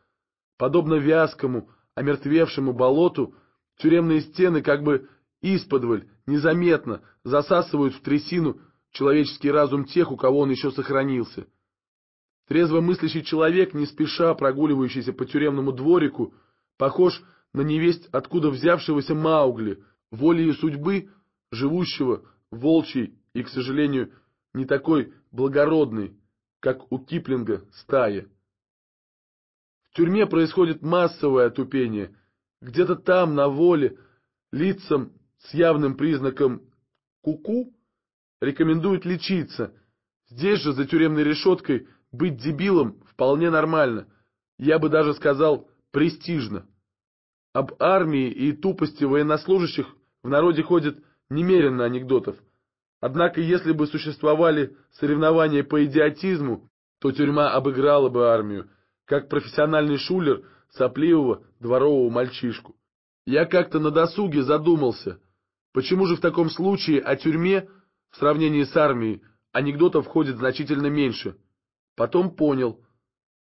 Подобно вязкому, омертвевшему болоту, тюремные стены как бы исподволь, незаметно засасывают в трясину человеческий разум тех, у кого он еще сохранился. Трезво мыслящий человек, не спеша прогуливающийся по тюремному дворику, похож на невесть откуда взявшегося Маугли, волею судьбы, живущего волчий и, к сожалению, не такой благородный, как у Киплинга стаи. В тюрьме происходит массовое отупение. Где-то там, на воле, лицам с явным признаком куку рекомендуют лечиться. Здесь же, за тюремной решеткой, быть дебилом вполне нормально. Я бы даже сказал, престижно. Об армии и тупости военнослужащих в народе ходит немерено анекдотов. Однако, если бы существовали соревнования по идиотизму, то тюрьма обыграла бы армию, как профессиональный шулер сопливого дворового мальчишку. Я как-то на досуге задумался, почему же в таком случае о тюрьме, в сравнении с армией, анекдотов ходит значительно меньше. Потом понял,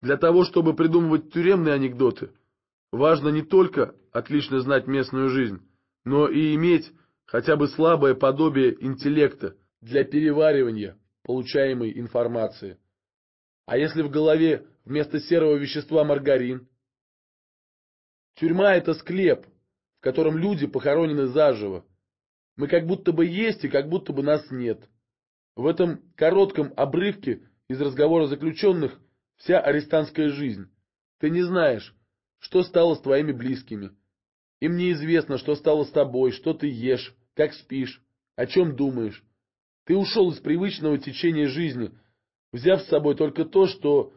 для того, чтобы придумывать тюремные анекдоты, важно не только отлично знать местную жизнь, но и иметь хотя бы слабое подобие интеллекта для переваривания получаемой информации. А если в голове вместо серого вещества маргарин? Тюрьма – это склеп, в котором люди похоронены заживо. Мы как будто бы есть и как будто бы нас нет. В этом коротком обрывке из разговора заключенных вся арестантская жизнь. Ты не знаешь, что стало с твоими близкими, им неизвестно, что стало с тобой, что ты ешь, как спишь, о чем думаешь. Ты ушел из привычного течения жизни, взяв с собой только то, что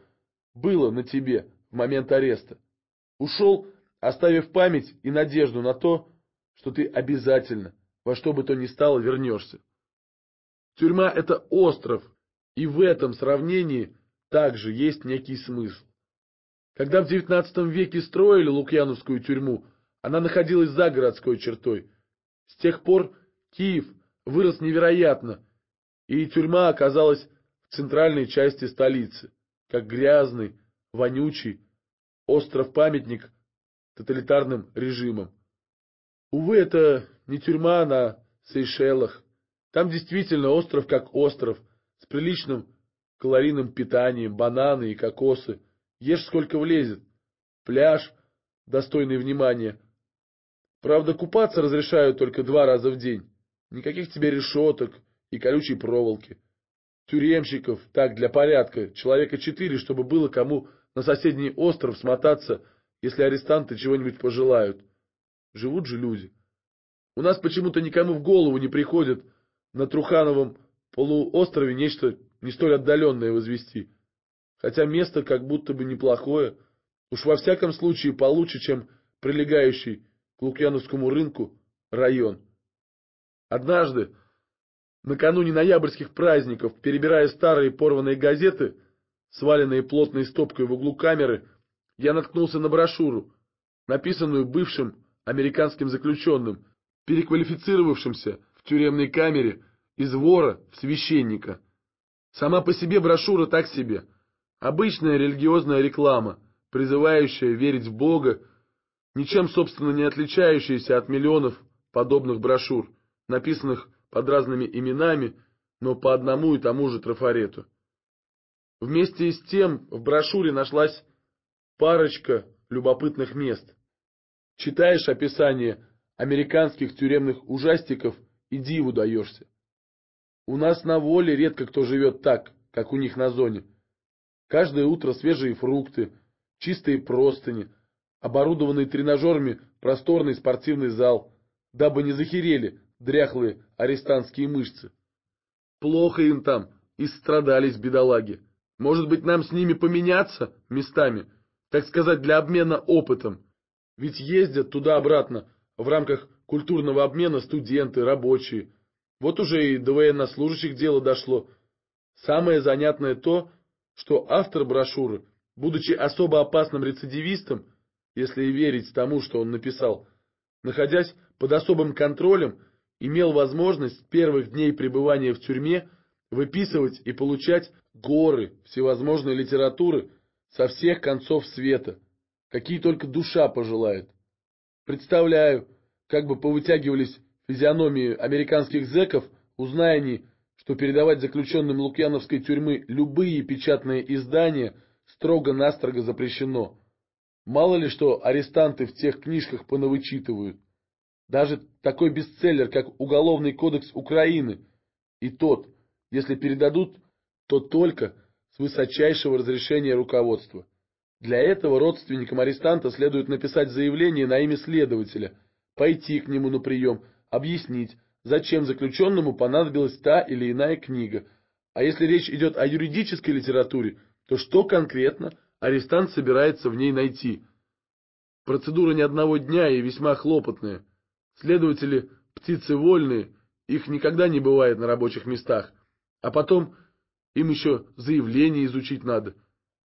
было на тебе в момент ареста. Ушел, оставив память и надежду на то, что ты обязательно, во что бы то ни стало, вернешься. Тюрьма — это остров, и в этом сравнении также есть некий смысл. Когда в XIX веке строили Лукьяновскую тюрьму, она находилась за городской чертой. С тех пор Киев вырос невероятно, и тюрьма оказалась в центральной части столицы, как грязный, вонючий остров-памятник тоталитарным режимам. Увы, это не тюрьма на Сейшелах. Там действительно остров как остров, с приличным калорийным питанием, бананы и кокосы. Ешь сколько влезет. Пляж, достойный внимания, Правда, купаться разрешают только два раза в день. Никаких тебе решеток и колючей проволоки. Тюремщиков, так, для порядка, человека четыре, чтобы было кому на соседний остров смотаться, если арестанты чего-нибудь пожелают. Живут же люди. У нас почему-то никому в голову не приходит на Трухановом полуострове нечто не столь отдаленное возвести. Хотя место как будто бы неплохое, уж во всяком случае получше, чем прилегающий Лукьяновскому рынку район. Однажды, накануне ноябрьских праздников, перебирая старые порванные газеты, сваленные плотной стопкой в углу камеры, я наткнулся на брошюру, написанную бывшим американским заключенным, переквалифицировавшимся в тюремной камере из вора в священника. Сама по себе брошюра так себе. Обычная религиозная реклама, призывающая верить в Бога ничем, собственно, не отличающаяся от миллионов подобных брошюр, написанных под разными именами, но по одному и тому же трафарету. Вместе с тем в брошюре нашлась парочка любопытных мест. Читаешь описание американских тюремных ужастиков и диву даешься. У нас на воле редко кто живет так, как у них на зоне. Каждое утро свежие фрукты, чистые простыни – оборудованный тренажерами просторный спортивный зал, дабы не захерели дряхлые арестантские мышцы. Плохо им там, и страдались бедолаги. Может быть, нам с ними поменяться местами, так сказать, для обмена опытом. Ведь ездят туда-обратно в рамках культурного обмена студенты, рабочие. Вот уже и до военнослужащих дело дошло. Самое занятное то, что автор брошюры, будучи особо опасным рецидивистом, если верить тому, что он написал, находясь под особым контролем, имел возможность первых дней пребывания в тюрьме выписывать и получать горы всевозможной литературы со всех концов света, какие только душа пожелает. Представляю, как бы повытягивались физиономии американских зэков, узная они, что передавать заключенным Лукьяновской тюрьмы любые печатные издания строго-настрого запрещено – Мало ли что арестанты в тех книжках понавычитывают. Даже такой бестселлер, как Уголовный кодекс Украины, и тот, если передадут, то только с высочайшего разрешения руководства. Для этого родственникам арестанта следует написать заявление на имя следователя, пойти к нему на прием, объяснить, зачем заключенному понадобилась та или иная книга. А если речь идет о юридической литературе, то что конкретно – арестант собирается в ней найти. Процедура не одного дня и весьма хлопотная. Следователи – птицы вольные, их никогда не бывает на рабочих местах. А потом им еще заявление изучить надо.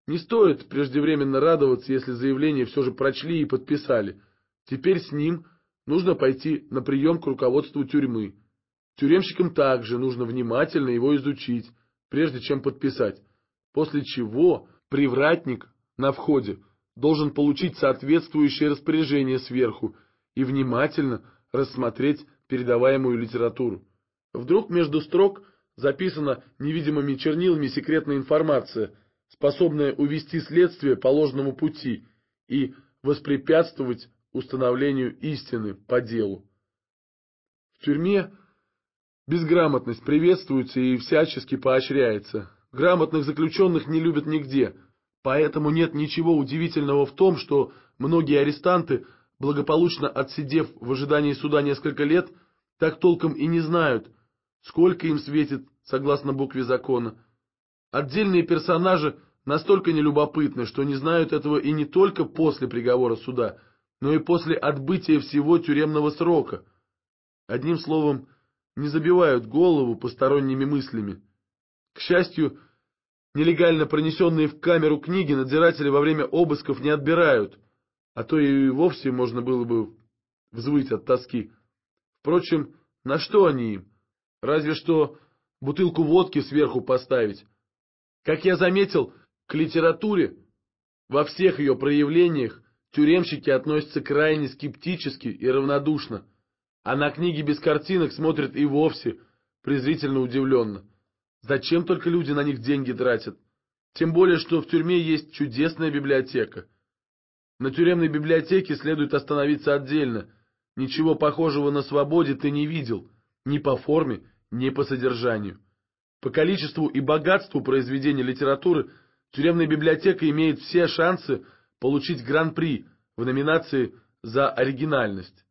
Не стоит преждевременно радоваться, если заявление все же прочли и подписали. Теперь с ним нужно пойти на прием к руководству тюрьмы. Тюремщикам также нужно внимательно его изучить, прежде чем подписать. После чего Привратник на входе должен получить соответствующее распоряжение сверху и внимательно рассмотреть передаваемую литературу. Вдруг между строк записана невидимыми чернилами секретная информация, способная увести следствие по ложному пути и воспрепятствовать установлению истины по делу. В тюрьме безграмотность приветствуется и всячески поощряется. Грамотных заключенных не любят нигде, Поэтому нет ничего удивительного в том, что многие арестанты, благополучно отсидев в ожидании суда несколько лет, так толком и не знают, сколько им светит, согласно букве закона. Отдельные персонажи настолько нелюбопытны, что не знают этого и не только после приговора суда, но и после отбытия всего тюремного срока. Одним словом, не забивают голову посторонними мыслями. К счастью, Нелегально пронесенные в камеру книги надзиратели во время обысков не отбирают, а то и вовсе можно было бы взвыть от тоски. Впрочем, на что они им? Разве что бутылку водки сверху поставить. Как я заметил, к литературе во всех ее проявлениях тюремщики относятся крайне скептически и равнодушно, а на книги без картинок смотрят и вовсе презрительно удивленно. Зачем только люди на них деньги тратят? Тем более, что в тюрьме есть чудесная библиотека. На тюремной библиотеке следует остановиться отдельно. Ничего похожего на свободе ты не видел. Ни по форме, ни по содержанию. По количеству и богатству произведений литературы тюремная библиотека имеет все шансы получить гран-при в номинации «За оригинальность».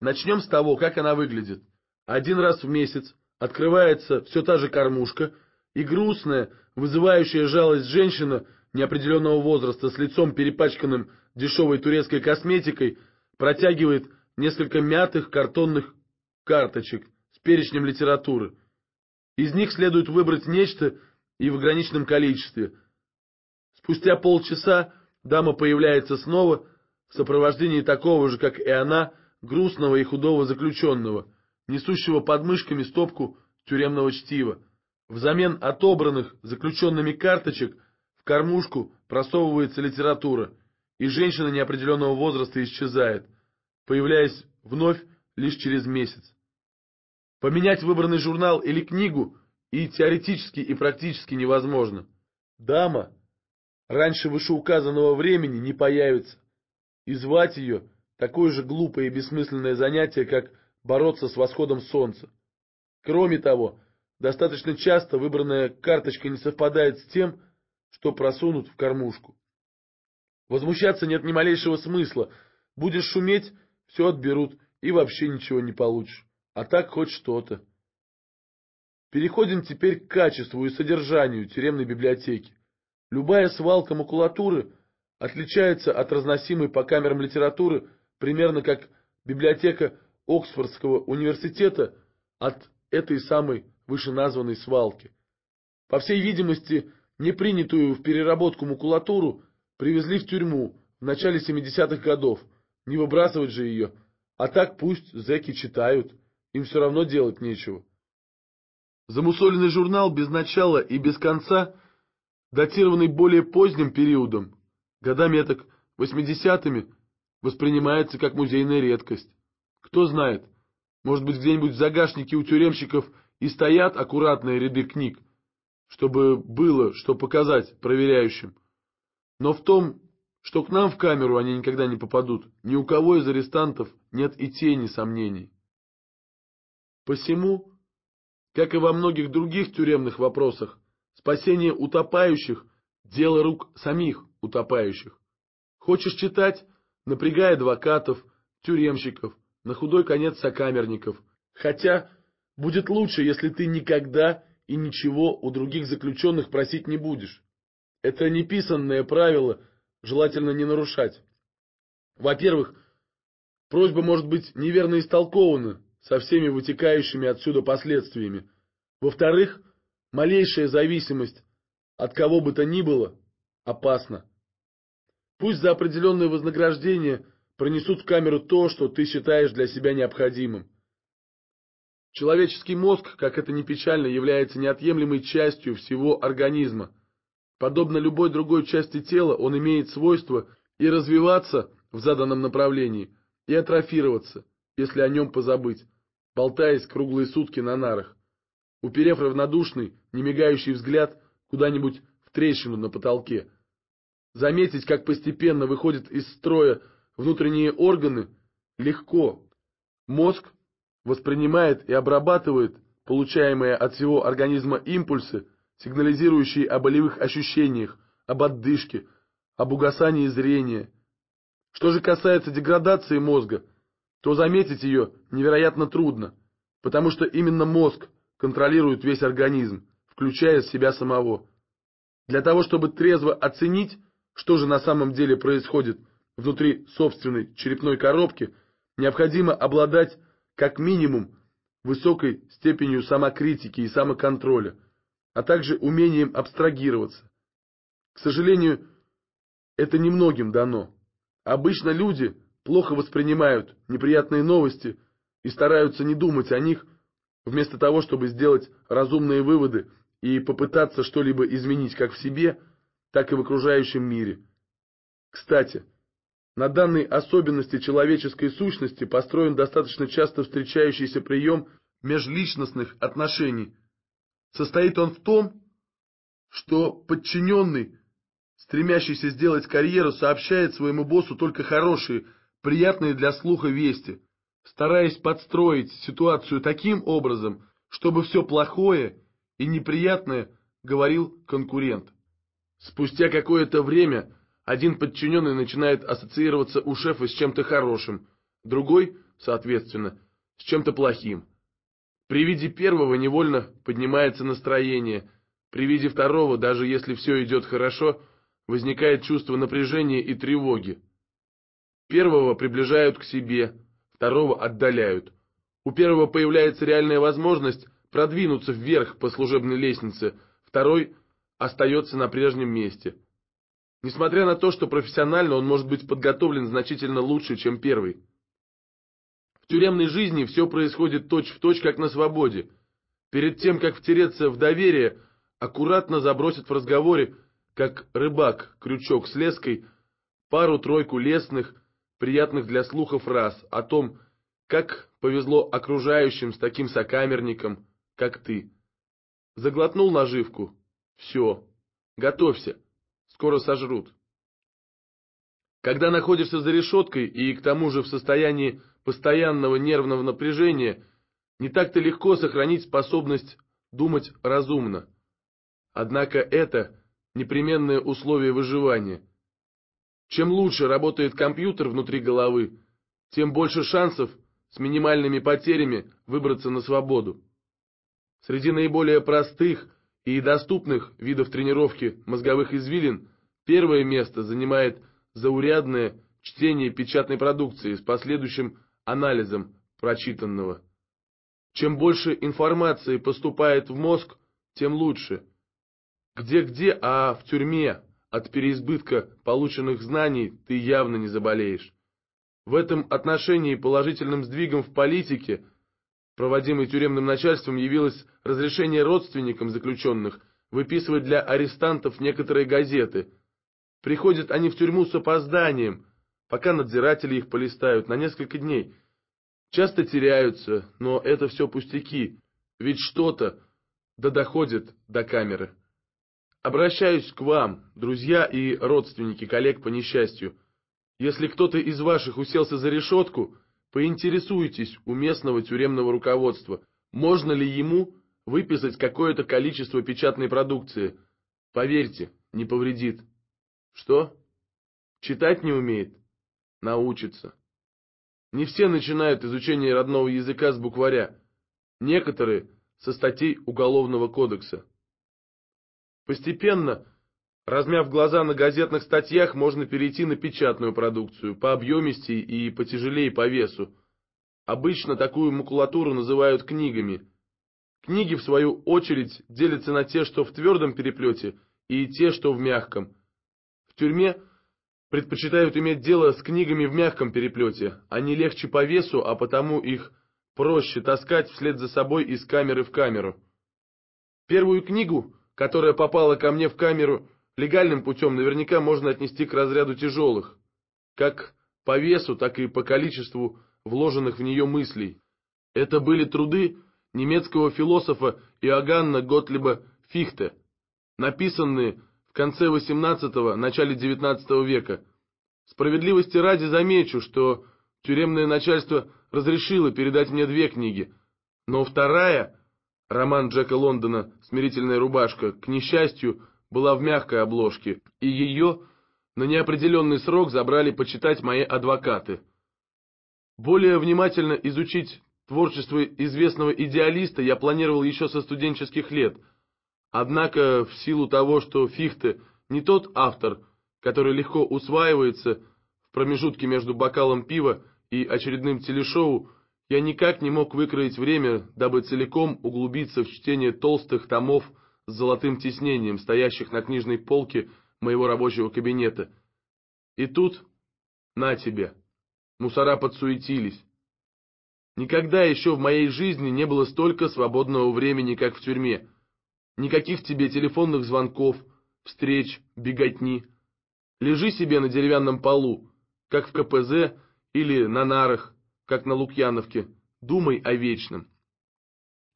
Начнем с того, как она выглядит. Один раз в месяц открывается все та же кормушка, и грустная, вызывающая жалость женщина неопределенного возраста с лицом перепачканным дешевой турецкой косметикой протягивает несколько мятых картонных карточек с перечнем литературы. Из них следует выбрать нечто и в ограниченном количестве. Спустя полчаса дама появляется снова в сопровождении такого же, как и она, грустного и худого заключенного – несущего под мышками стопку тюремного чтива. Взамен отобранных заключенными карточек в кормушку просовывается литература, и женщина неопределенного возраста исчезает, появляясь вновь лишь через месяц. Поменять выбранный журнал или книгу и теоретически, и практически невозможно. Дама раньше вышеуказанного времени не появится, и звать ее такое же глупое и бессмысленное занятие, как бороться с восходом солнца. Кроме того, достаточно часто выбранная карточка не совпадает с тем, что просунут в кормушку. Возмущаться нет ни малейшего смысла. Будешь шуметь, все отберут и вообще ничего не получишь. А так хоть что-то. Переходим теперь к качеству и содержанию тюремной библиотеки. Любая свалка макулатуры отличается от разносимой по камерам литературы примерно как библиотека Оксфордского университета от этой самой вышеназванной свалки. По всей видимости, непринятую в переработку макулатуру привезли в тюрьму в начале 70-х годов, не выбрасывать же ее, а так пусть зэки читают, им все равно делать нечего. Замусоленный журнал без начала и без конца, датированный более поздним периодом, годами так 80-ми, воспринимается как музейная редкость. Кто знает, может быть, где-нибудь в загашнике у тюремщиков и стоят аккуратные ряды книг, чтобы было, что показать проверяющим. Но в том, что к нам в камеру они никогда не попадут, ни у кого из арестантов нет и тени сомнений. Посему, как и во многих других тюремных вопросах, спасение утопающих – дело рук самих утопающих. Хочешь читать – напрягай адвокатов, тюремщиков – на худой конец сокамерников. Хотя будет лучше, если ты никогда и ничего у других заключенных просить не будешь. Это неписанное правило, желательно не нарушать. Во-первых, просьба может быть неверно истолкована со всеми вытекающими отсюда последствиями. Во-вторых, малейшая зависимость от кого бы то ни было опасна. Пусть за определенное вознаграждение – Пронесут в камеру то, что ты считаешь для себя необходимым. Человеческий мозг, как это ни печально, является неотъемлемой частью всего организма. Подобно любой другой части тела, он имеет свойство и развиваться в заданном направлении, и атрофироваться, если о нем позабыть, болтаясь круглые сутки на нарах. Уперев равнодушный, не мигающий взгляд куда-нибудь в трещину на потолке, заметить, как постепенно выходит из строя Внутренние органы легко. Мозг воспринимает и обрабатывает получаемые от всего организма импульсы, сигнализирующие о болевых ощущениях, об отдышке, об угасании зрения. Что же касается деградации мозга, то заметить ее невероятно трудно, потому что именно мозг контролирует весь организм, включая себя самого. Для того, чтобы трезво оценить, что же на самом деле происходит внутри собственной черепной коробки, необходимо обладать как минимум высокой степенью самокритики и самоконтроля, а также умением абстрагироваться. К сожалению, это немногим дано. Обычно люди плохо воспринимают неприятные новости и стараются не думать о них, вместо того, чтобы сделать разумные выводы и попытаться что-либо изменить как в себе, так и в окружающем мире. Кстати, на данной особенности человеческой сущности построен достаточно часто встречающийся прием межличностных отношений. Состоит он в том, что подчиненный, стремящийся сделать карьеру, сообщает своему боссу только хорошие, приятные для слуха вести, стараясь подстроить ситуацию таким образом, чтобы все плохое и неприятное говорил конкурент. Спустя какое-то время один подчиненный начинает ассоциироваться у шефа с чем-то хорошим, другой, соответственно, с чем-то плохим. При виде первого невольно поднимается настроение, при виде второго, даже если все идет хорошо, возникает чувство напряжения и тревоги. Первого приближают к себе, второго отдаляют. У первого появляется реальная возможность продвинуться вверх по служебной лестнице, второй остается на прежнем месте – несмотря на то, что профессионально он может быть подготовлен значительно лучше, чем первый. В тюремной жизни все происходит точь-в-точь, точь, как на свободе. Перед тем, как втереться в доверие, аккуратно забросят в разговоре, как рыбак крючок с леской, пару-тройку лесных, приятных для слухов раз о том, как повезло окружающим с таким сокамерником, как ты. Заглотнул наживку. Все. Готовься. Скоро сожрут. Когда находишься за решеткой и к тому же в состоянии постоянного нервного напряжения, не так-то легко сохранить способность думать разумно. Однако это непременное условие выживания. Чем лучше работает компьютер внутри головы, тем больше шансов с минимальными потерями выбраться на свободу. Среди наиболее простых и доступных видов тренировки мозговых извилин первое место занимает заурядное чтение печатной продукции с последующим анализом прочитанного. Чем больше информации поступает в мозг, тем лучше. Где-где, а в тюрьме от переизбытка полученных знаний ты явно не заболеешь. В этом отношении положительным сдвигом в политике – проводимой тюремным начальством, явилось разрешение родственникам заключенных выписывать для арестантов некоторые газеты. Приходят они в тюрьму с опозданием, пока надзиратели их полистают, на несколько дней. Часто теряются, но это все пустяки, ведь что-то да доходит до камеры. Обращаюсь к вам, друзья и родственники коллег по несчастью. Если кто-то из ваших уселся за решетку, Поинтересуйтесь у местного тюремного руководства, можно ли ему выписать какое-то количество печатной продукции. Поверьте, не повредит. Что? Читать не умеет? Научится. Не все начинают изучение родного языка с букваря. Некоторые со статей Уголовного кодекса. Постепенно Размяв глаза на газетных статьях, можно перейти на печатную продукцию, по объемисти и потяжелее по весу. Обычно такую макулатуру называют книгами. Книги, в свою очередь, делятся на те, что в твердом переплете, и те, что в мягком. В тюрьме предпочитают иметь дело с книгами в мягком переплете. Они легче по весу, а потому их проще таскать вслед за собой из камеры в камеру. Первую книгу, которая попала ко мне в камеру, легальным путем наверняка можно отнести к разряду тяжелых, как по весу, так и по количеству вложенных в нее мыслей. Это были труды немецкого философа Иоганна Готлиба Фихте, написанные в конце XVIII – начале XIX века. Справедливости ради замечу, что тюремное начальство разрешило передать мне две книги, но вторая, роман Джека Лондона «Смирительная рубашка», к несчастью, была в мягкой обложке, и ее на неопределенный срок забрали почитать мои адвокаты. Более внимательно изучить творчество известного идеалиста я планировал еще со студенческих лет, однако в силу того, что Фихте не тот автор, который легко усваивается в промежутке между бокалом пива и очередным телешоу, я никак не мог выкроить время, дабы целиком углубиться в чтение толстых томов с золотым тиснением, стоящих на книжной полке моего рабочего кабинета. И тут, на тебе, мусора подсуетились. Никогда еще в моей жизни не было столько свободного времени, как в тюрьме. Никаких тебе телефонных звонков, встреч, беготни. Лежи себе на деревянном полу, как в КПЗ или на нарах, как на Лукьяновке. Думай о вечном.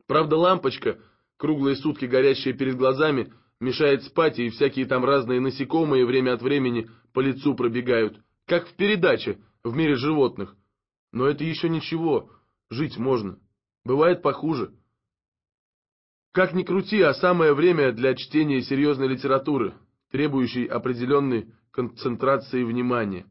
Правда, лампочка — круглые сутки горящее перед глазами, мешает спать, и всякие там разные насекомые время от времени по лицу пробегают, как в передаче в мире животных. Но это еще ничего, жить можно. Бывает похуже. Как ни крути, а самое время для чтения серьезной литературы, требующей определенной концентрации внимания.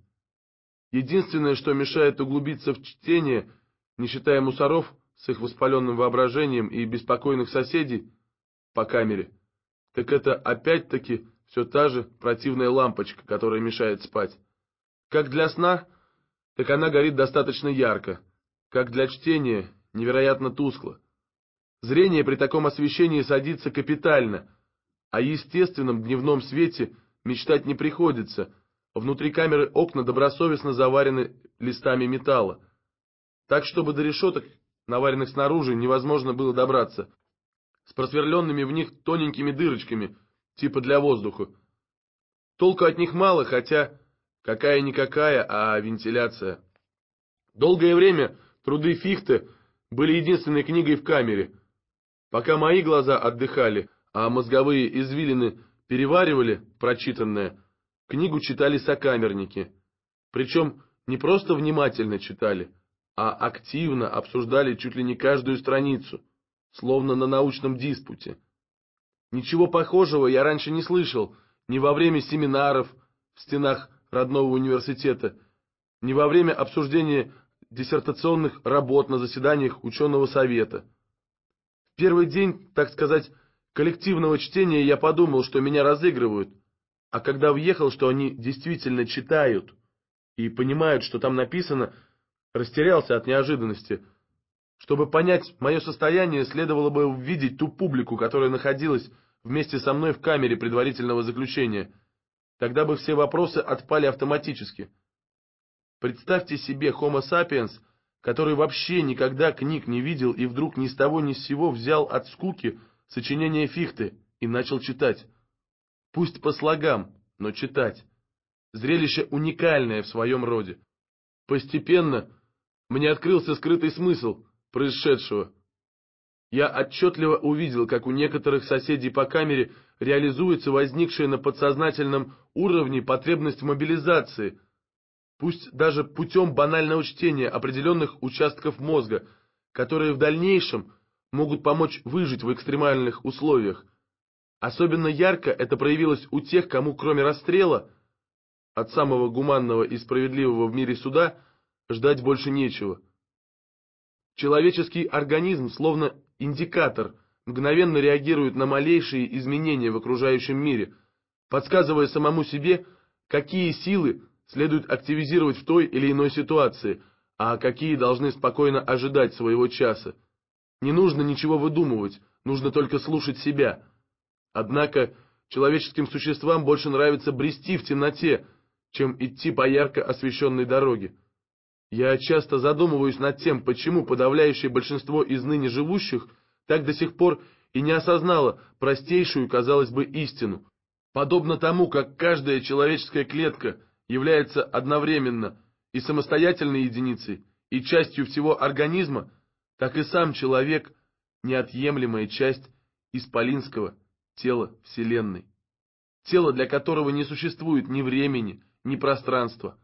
Единственное, что мешает углубиться в чтение, не считая мусоров, с их воспаленным воображением и беспокойных соседей по камере, так это опять-таки все та же противная лампочка, которая мешает спать. Как для сна, так она горит достаточно ярко, как для чтения невероятно тускло. Зрение при таком освещении садится капитально, а естественном дневном свете мечтать не приходится, внутри камеры окна добросовестно заварены листами металла. Так, чтобы до решеток наваренных снаружи, невозможно было добраться, с просверленными в них тоненькими дырочками, типа для воздуха. Толку от них мало, хотя какая-никакая, а вентиляция. Долгое время труды Фихте были единственной книгой в камере. Пока мои глаза отдыхали, а мозговые извилины переваривали прочитанное, книгу читали сокамерники. Причем не просто внимательно читали, а активно обсуждали чуть ли не каждую страницу, словно на научном диспуте. Ничего похожего я раньше не слышал, ни во время семинаров в стенах родного университета, ни во время обсуждения диссертационных работ на заседаниях ученого совета. В первый день, так сказать, коллективного чтения я подумал, что меня разыгрывают, а когда въехал, что они действительно читают и понимают, что там написано – Растерялся от неожиданности. Чтобы понять мое состояние, следовало бы увидеть ту публику, которая находилась вместе со мной в камере предварительного заключения. Тогда бы все вопросы отпали автоматически. Представьте себе Homo sapiens, который вообще никогда книг не видел и вдруг ни с того ни с сего взял от скуки сочинение Фихты и начал читать. Пусть по слогам, но читать. Зрелище уникальное в своем роде. Постепенно мне открылся скрытый смысл происшедшего. Я отчетливо увидел, как у некоторых соседей по камере реализуется возникшая на подсознательном уровне потребность в мобилизации, пусть даже путем банального чтения определенных участков мозга, которые в дальнейшем могут помочь выжить в экстремальных условиях. Особенно ярко это проявилось у тех, кому кроме расстрела, от самого гуманного и справедливого в мире суда – Ждать больше нечего. Человеческий организм, словно индикатор, мгновенно реагирует на малейшие изменения в окружающем мире, подсказывая самому себе, какие силы следует активизировать в той или иной ситуации, а какие должны спокойно ожидать своего часа. Не нужно ничего выдумывать, нужно только слушать себя. Однако человеческим существам больше нравится брести в темноте, чем идти по ярко освещенной дороге. Я часто задумываюсь над тем, почему подавляющее большинство из ныне живущих так до сих пор и не осознало простейшую, казалось бы, истину. Подобно тому, как каждая человеческая клетка является одновременно и самостоятельной единицей, и частью всего организма, так и сам человек – неотъемлемая часть исполинского тела Вселенной. Тело, для которого не существует ни времени, ни пространства,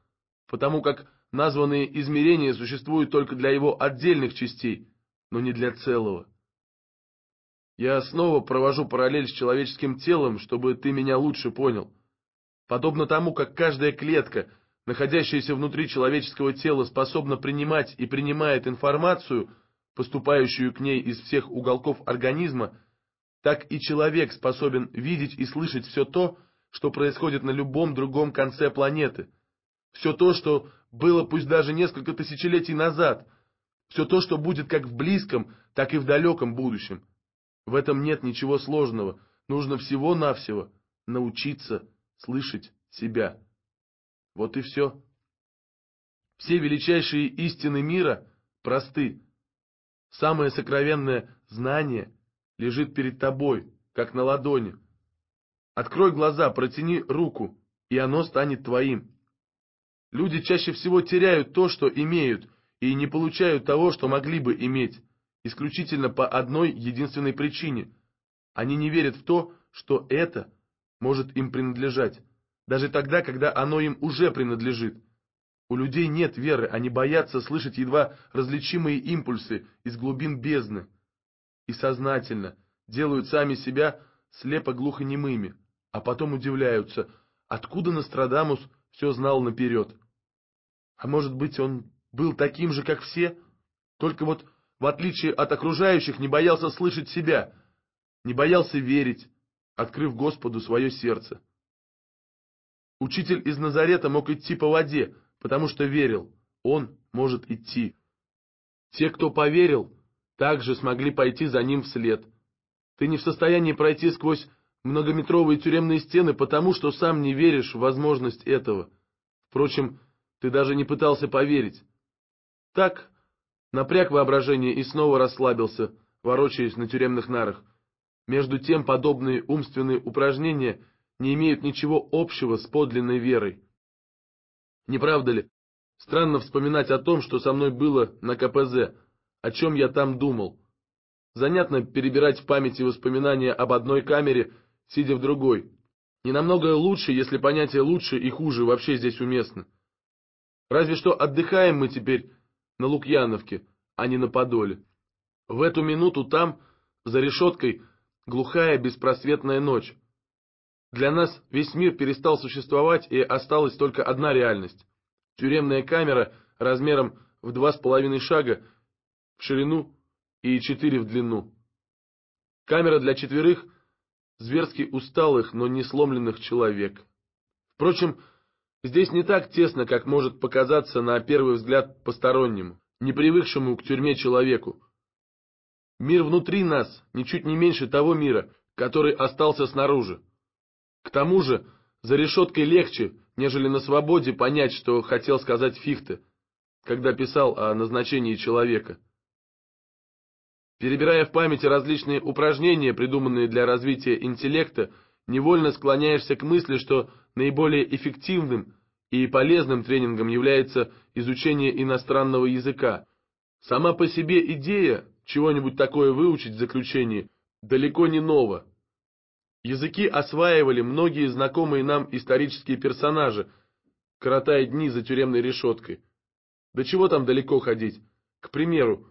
потому как Названные измерения существуют только для его отдельных частей, но не для целого. Я снова провожу параллель с человеческим телом, чтобы ты меня лучше понял. Подобно тому, как каждая клетка, находящаяся внутри человеческого тела, способна принимать и принимает информацию, поступающую к ней из всех уголков организма, так и человек способен видеть и слышать все то, что происходит на любом другом конце планеты, все то, что было пусть даже несколько тысячелетий назад, все то, что будет как в близком, так и в далеком будущем. В этом нет ничего сложного, нужно всего-навсего научиться слышать себя. Вот и все. Все величайшие истины мира просты. Самое сокровенное знание лежит перед тобой, как на ладони. Открой глаза, протяни руку, и оно станет твоим. Люди чаще всего теряют то, что имеют, и не получают того, что могли бы иметь, исключительно по одной единственной причине. Они не верят в то, что это может им принадлежать, даже тогда, когда оно им уже принадлежит. У людей нет веры, они боятся слышать едва различимые импульсы из глубин бездны. И сознательно делают сами себя слепо-глухонемыми, а потом удивляются, откуда Нострадамус все знал наперед. А может быть, он был таким же, как все, только вот, в отличие от окружающих, не боялся слышать себя, не боялся верить, открыв Господу свое сердце. Учитель из Назарета мог идти по воде, потому что верил, он может идти. Те, кто поверил, также смогли пойти за ним вслед. Ты не в состоянии пройти сквозь многометровые тюремные стены, потому что сам не веришь в возможность этого. Впрочем, ты даже не пытался поверить. Так, напряг воображение и снова расслабился, ворочаясь на тюремных нарах. Между тем, подобные умственные упражнения не имеют ничего общего с подлинной верой. Не правда ли? Странно вспоминать о том, что со мной было на КПЗ, о чем я там думал. Занятно перебирать в памяти воспоминания об одной камере, сидя в другой. Не намного лучше, если понятие «лучше» и «хуже» вообще здесь уместно. Разве что отдыхаем мы теперь на Лукьяновке, а не на Подоле. В эту минуту там, за решеткой, глухая беспросветная ночь. Для нас весь мир перестал существовать, и осталась только одна реальность. Тюремная камера размером в два с половиной шага в ширину и четыре в длину. Камера для четверых зверски усталых, но не сломленных человек. Впрочем, Здесь не так тесно, как может показаться на первый взгляд постороннему, не привыкшему к тюрьме человеку. Мир внутри нас ничуть не меньше того мира, который остался снаружи. К тому же, за решеткой легче, нежели на свободе понять, что хотел сказать Фихте, когда писал о назначении человека. Перебирая в памяти различные упражнения, придуманные для развития интеллекта, невольно склоняешься к мысли, что наиболее эффективным и полезным тренингом является изучение иностранного языка. Сама по себе идея чего-нибудь такое выучить в заключении далеко не нова. Языки осваивали многие знакомые нам исторические персонажи, коротая дни за тюремной решеткой. До чего там далеко ходить? К примеру,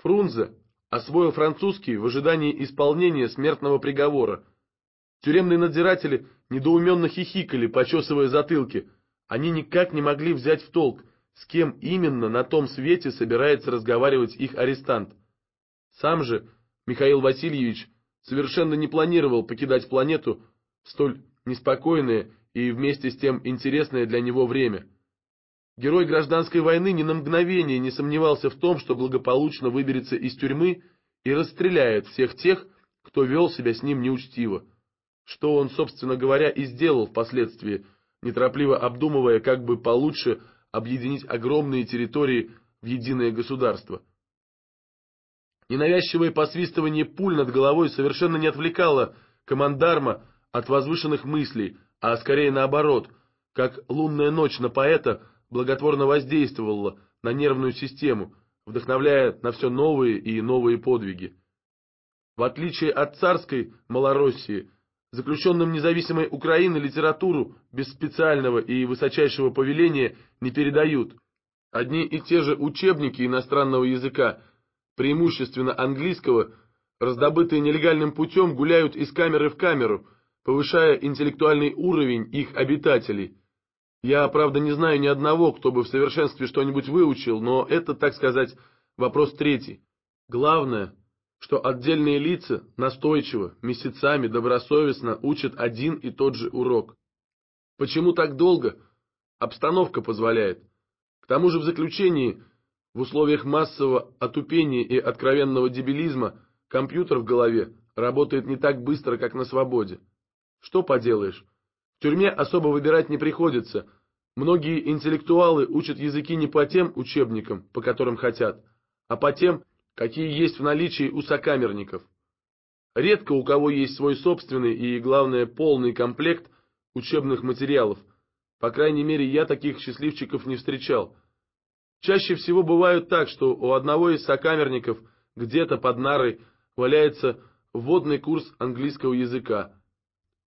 Фрунзе освоил французский в ожидании исполнения смертного приговора. Тюремные надзиратели недоуменно хихикали, почесывая затылки. Они никак не могли взять в толк, с кем именно на том свете собирается разговаривать их арестант. Сам же Михаил Васильевич совершенно не планировал покидать планету в столь неспокойное и вместе с тем интересное для него время. Герой гражданской войны ни на мгновение не сомневался в том, что благополучно выберется из тюрьмы и расстреляет всех тех, кто вел себя с ним неучтиво. Что он, собственно говоря, и сделал впоследствии, неторопливо обдумывая, как бы получше объединить огромные территории в единое государство. Ненавязчивое посвистывание пуль над головой совершенно не отвлекало командарма от возвышенных мыслей, а скорее наоборот, как лунная ночь на поэта благотворно воздействовала на нервную систему, вдохновляя на все новые и новые подвиги. В отличие от царской Малороссии, Заключенным независимой Украины литературу без специального и высочайшего повеления не передают. Одни и те же учебники иностранного языка, преимущественно английского, раздобытые нелегальным путем, гуляют из камеры в камеру, повышая интеллектуальный уровень их обитателей. Я, правда, не знаю ни одного, кто бы в совершенстве что-нибудь выучил, но это, так сказать, вопрос третий. Главное – что отдельные лица настойчиво, месяцами, добросовестно учат один и тот же урок. Почему так долго? Обстановка позволяет. К тому же в заключении, в условиях массового отупения и откровенного дебилизма, компьютер в голове работает не так быстро, как на свободе. Что поделаешь? В тюрьме особо выбирать не приходится. Многие интеллектуалы учат языки не по тем учебникам, по которым хотят, а по тем, какие есть в наличии у сокамерников. Редко у кого есть свой собственный и, главное, полный комплект учебных материалов. По крайней мере, я таких счастливчиков не встречал. Чаще всего бывает так, что у одного из сокамерников где-то под нарой валяется вводный курс английского языка.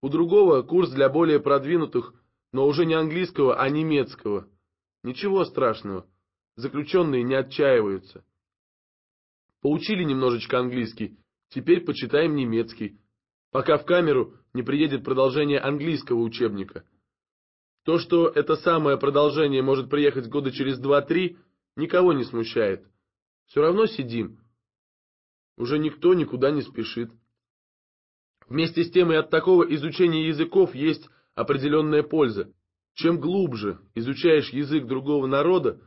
У другого курс для более продвинутых, но уже не английского, а немецкого. Ничего страшного. Заключенные не отчаиваются. Поучили немножечко английский, теперь почитаем немецкий, пока в камеру не приедет продолжение английского учебника. То, что это самое продолжение может приехать года через два-три, никого не смущает. Все равно сидим. Уже никто никуда не спешит. Вместе с тем и от такого изучения языков есть определенная польза. Чем глубже изучаешь язык другого народа,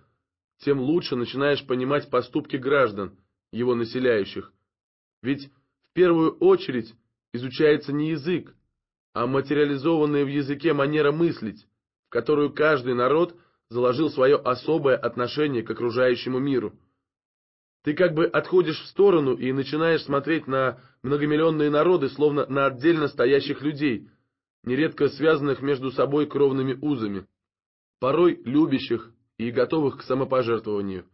тем лучше начинаешь понимать поступки граждан, его населяющих. Ведь в первую очередь изучается не язык, а материализованная в языке манера мыслить, в которую каждый народ заложил свое особое отношение к окружающему миру. Ты как бы отходишь в сторону и начинаешь смотреть на многомиллионные народы, словно на отдельно стоящих людей, нередко связанных между собой кровными узами, порой любящих и готовых к самопожертвованию,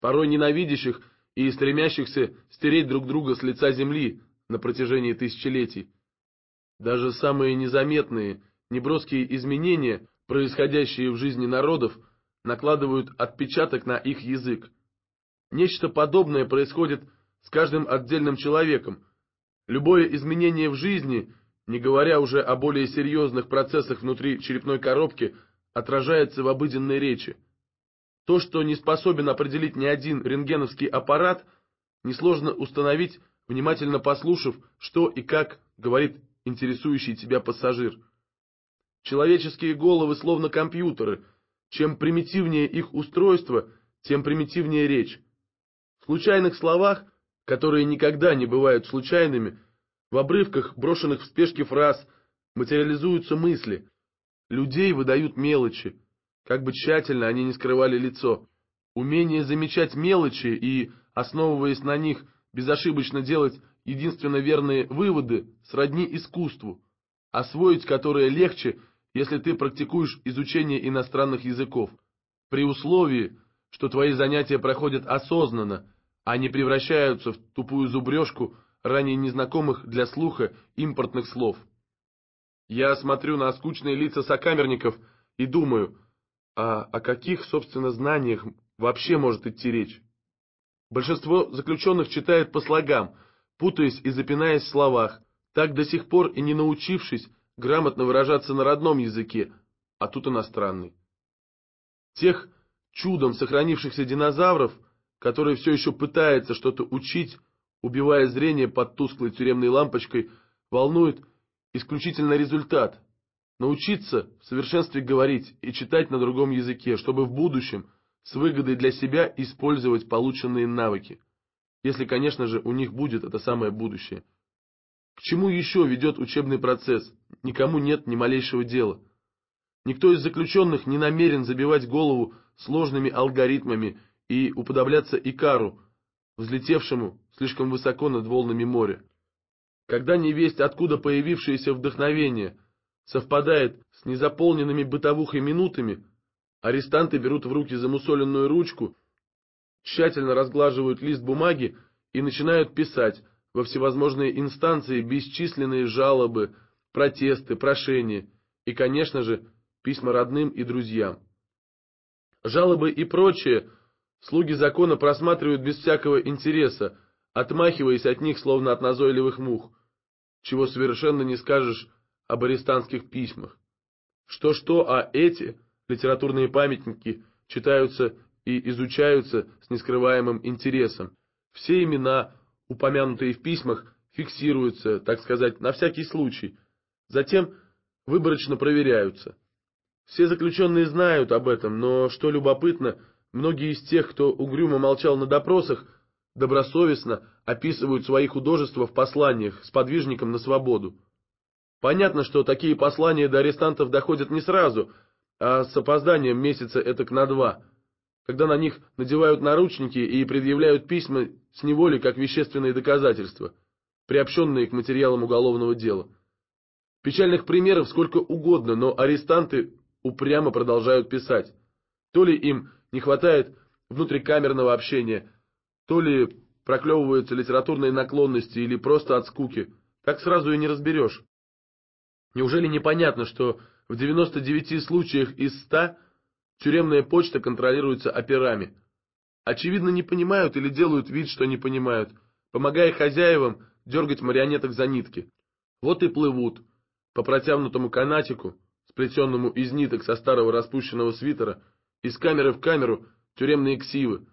порой ненавидящих и стремящихся стереть друг друга с лица земли на протяжении тысячелетий. Даже самые незаметные, неброские изменения, происходящие в жизни народов, накладывают отпечаток на их язык. Нечто подобное происходит с каждым отдельным человеком. Любое изменение в жизни, не говоря уже о более серьезных процессах внутри черепной коробки, отражается в обыденной речи. То, что не способен определить ни один рентгеновский аппарат, несложно установить, внимательно послушав, что и как говорит интересующий тебя пассажир. Человеческие головы словно компьютеры. Чем примитивнее их устройство, тем примитивнее речь. В случайных словах, которые никогда не бывают случайными, в обрывках, брошенных в спешке фраз, материализуются мысли. Людей выдают мелочи. Как бы тщательно они не скрывали лицо, умение замечать мелочи и, основываясь на них, безошибочно делать единственно верные выводы сродни искусству, освоить которое легче, если ты практикуешь изучение иностранных языков, при условии, что твои занятия проходят осознанно, а не превращаются в тупую зубрежку ранее незнакомых для слуха импортных слов. Я смотрю на скучные лица сокамерников и думаю – а о каких, собственно, знаниях вообще может идти речь? Большинство заключенных читают по слогам, путаясь и запинаясь в словах, так до сих пор и не научившись грамотно выражаться на родном языке, а тут иностранный. Тех чудом сохранившихся динозавров, которые все еще пытаются что-то учить, убивая зрение под тусклой тюремной лампочкой, волнует исключительно результат, научиться в совершенстве говорить и читать на другом языке, чтобы в будущем с выгодой для себя использовать полученные навыки. Если, конечно же, у них будет это самое будущее. К чему еще ведет учебный процесс? Никому нет ни малейшего дела. Никто из заключенных не намерен забивать голову сложными алгоритмами и уподобляться Икару, взлетевшему слишком высоко над волнами моря. Когда невесть, откуда появившееся вдохновение – совпадает с незаполненными бытовухой минутами, арестанты берут в руки замусоленную ручку, тщательно разглаживают лист бумаги и начинают писать во всевозможные инстанции бесчисленные жалобы, протесты, прошения и, конечно же, письма родным и друзьям. Жалобы и прочее слуги закона просматривают без всякого интереса, отмахиваясь от них, словно от назойливых мух, чего совершенно не скажешь об арестантских письмах. Что-что, а эти литературные памятники читаются и изучаются с нескрываемым интересом. Все имена, упомянутые в письмах, фиксируются, так сказать, на всякий случай. Затем выборочно проверяются. Все заключенные знают об этом, но, что любопытно, многие из тех, кто угрюмо молчал на допросах, добросовестно описывают свои художества в посланиях с подвижником на свободу. Понятно, что такие послания до арестантов доходят не сразу, а с опозданием месяца этак на два, когда на них надевают наручники и предъявляют письма с неволи как вещественные доказательства, приобщенные к материалам уголовного дела. Печальных примеров сколько угодно, но арестанты упрямо продолжают писать. То ли им не хватает внутрикамерного общения, то ли проклевываются литературные наклонности или просто от скуки, так сразу и не разберешь. Неужели непонятно, что в 99 случаях из 100 тюремная почта контролируется операми? Очевидно, не понимают или делают вид, что не понимают, помогая хозяевам дергать марионеток за нитки. Вот и плывут по протянутому канатику, сплетенному из ниток со старого распущенного свитера, из камеры в камеру тюремные ксивы,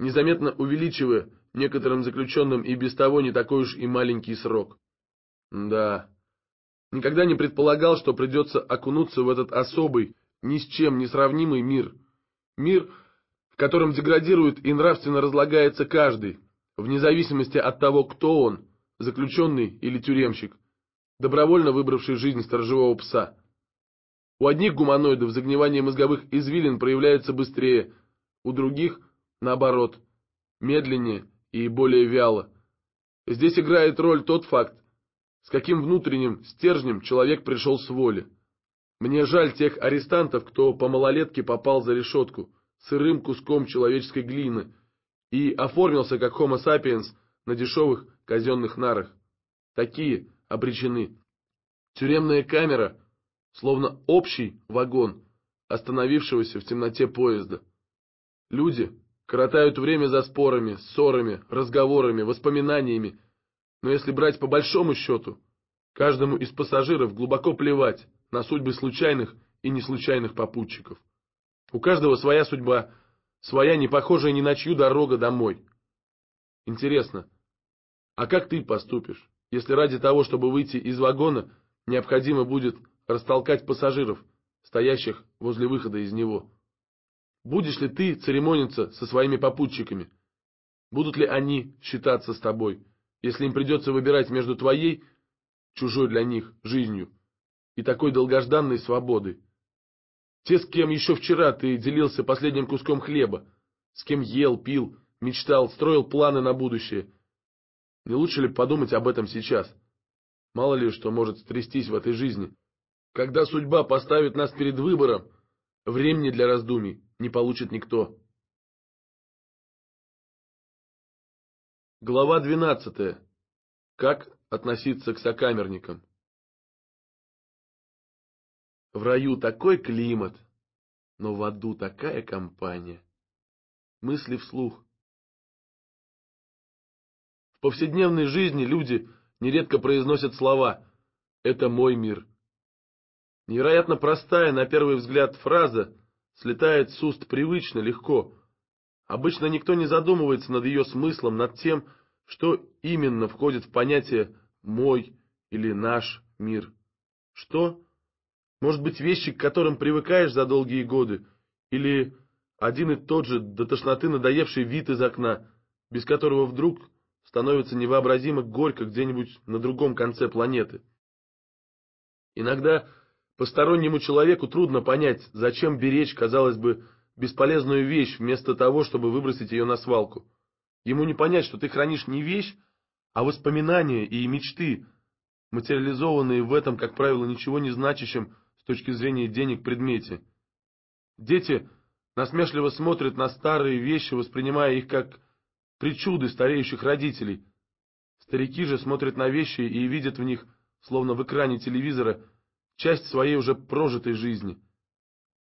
незаметно увеличивая некоторым заключенным и без того не такой уж и маленький срок. Да, Никогда не предполагал, что придется окунуться в этот особый, ни с чем не сравнимый мир. Мир, в котором деградирует и нравственно разлагается каждый, вне зависимости от того, кто он, заключенный или тюремщик, добровольно выбравший жизнь сторожевого пса. У одних гуманоидов загнивание мозговых извилин проявляется быстрее, у других, наоборот, медленнее и более вяло. Здесь играет роль тот факт, с каким внутренним стержнем человек пришел с воли. Мне жаль тех арестантов, кто по малолетке попал за решетку сырым куском человеческой глины и оформился как Homo sapiens на дешевых казенных нарах. Такие обречены. Тюремная камера, словно общий вагон, остановившегося в темноте поезда. Люди коротают время за спорами, ссорами, разговорами, воспоминаниями но если брать по большому счету, каждому из пассажиров глубоко плевать на судьбы случайных и неслучайных попутчиков. У каждого своя судьба, своя не похожая ни на чью дорога домой. Интересно, а как ты поступишь, если ради того, чтобы выйти из вагона, необходимо будет растолкать пассажиров, стоящих возле выхода из него? Будешь ли ты церемониться со своими попутчиками? Будут ли они считаться с тобой? если им придется выбирать между твоей, чужой для них, жизнью, и такой долгожданной свободой. Те, с кем еще вчера ты делился последним куском хлеба, с кем ел, пил, мечтал, строил планы на будущее. Не лучше ли подумать об этом сейчас? Мало ли, что может стрястись в этой жизни. Когда судьба поставит нас перед выбором, времени для раздумий не получит никто. Глава 12. Как относиться к сокамерникам? В раю такой климат, но в аду такая компания. Мысли вслух. В повседневной жизни люди нередко произносят слова «это мой мир». Невероятно простая, на первый взгляд, фраза слетает с уст привычно, легко – Обычно никто не задумывается над ее смыслом, над тем, что именно входит в понятие «мой» или «наш мир». Что? Может быть, вещи, к которым привыкаешь за долгие годы, или один и тот же до тошноты надоевший вид из окна, без которого вдруг становится невообразимо горько где-нибудь на другом конце планеты. Иногда постороннему человеку трудно понять, зачем беречь, казалось бы, бесполезную вещь, вместо того, чтобы выбросить ее на свалку. Ему не понять, что ты хранишь не вещь, а воспоминания и мечты, материализованные в этом, как правило, ничего не значащем с точки зрения денег предмете. Дети насмешливо смотрят на старые вещи, воспринимая их как причуды стареющих родителей. Старики же смотрят на вещи и видят в них, словно в экране телевизора, часть своей уже прожитой жизни.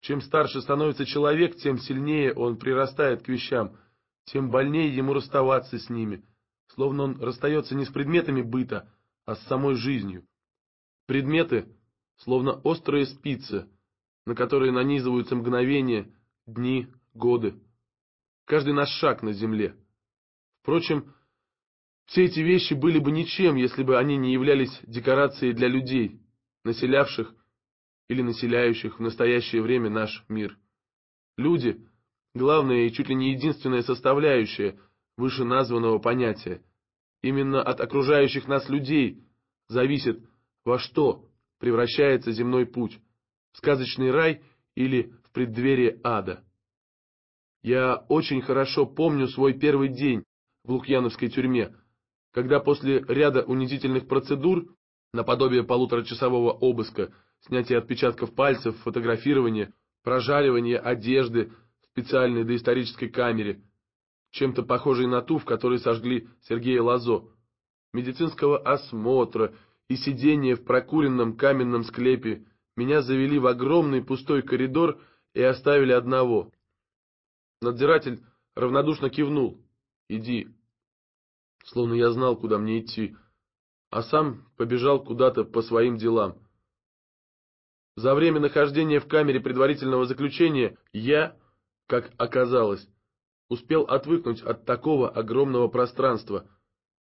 Чем старше становится человек, тем сильнее он прирастает к вещам, тем больнее ему расставаться с ними, словно он расстается не с предметами быта, а с самой жизнью. Предметы словно острые спицы, на которые нанизываются мгновения, дни, годы. Каждый наш шаг на земле. Впрочем, все эти вещи были бы ничем, если бы они не являлись декорацией для людей, населявших или населяющих в настоящее время наш мир. Люди – главная и чуть ли не единственная составляющая вышеназванного понятия. Именно от окружающих нас людей зависит, во что превращается земной путь – в сказочный рай или в преддверие ада. Я очень хорошо помню свой первый день в Лукьяновской тюрьме, когда после ряда унизительных процедур, наподобие полуторачасового обыска – снятие отпечатков пальцев, фотографирование, прожаривание одежды в специальной доисторической камере, чем-то похожей на ту, в которой сожгли Сергея Лазо, медицинского осмотра и сидения в прокуренном каменном склепе, меня завели в огромный пустой коридор и оставили одного. Надзиратель равнодушно кивнул. «Иди». Словно я знал, куда мне идти, а сам побежал куда-то по своим делам. За время нахождения в камере предварительного заключения я, как оказалось, успел отвыкнуть от такого огромного пространства,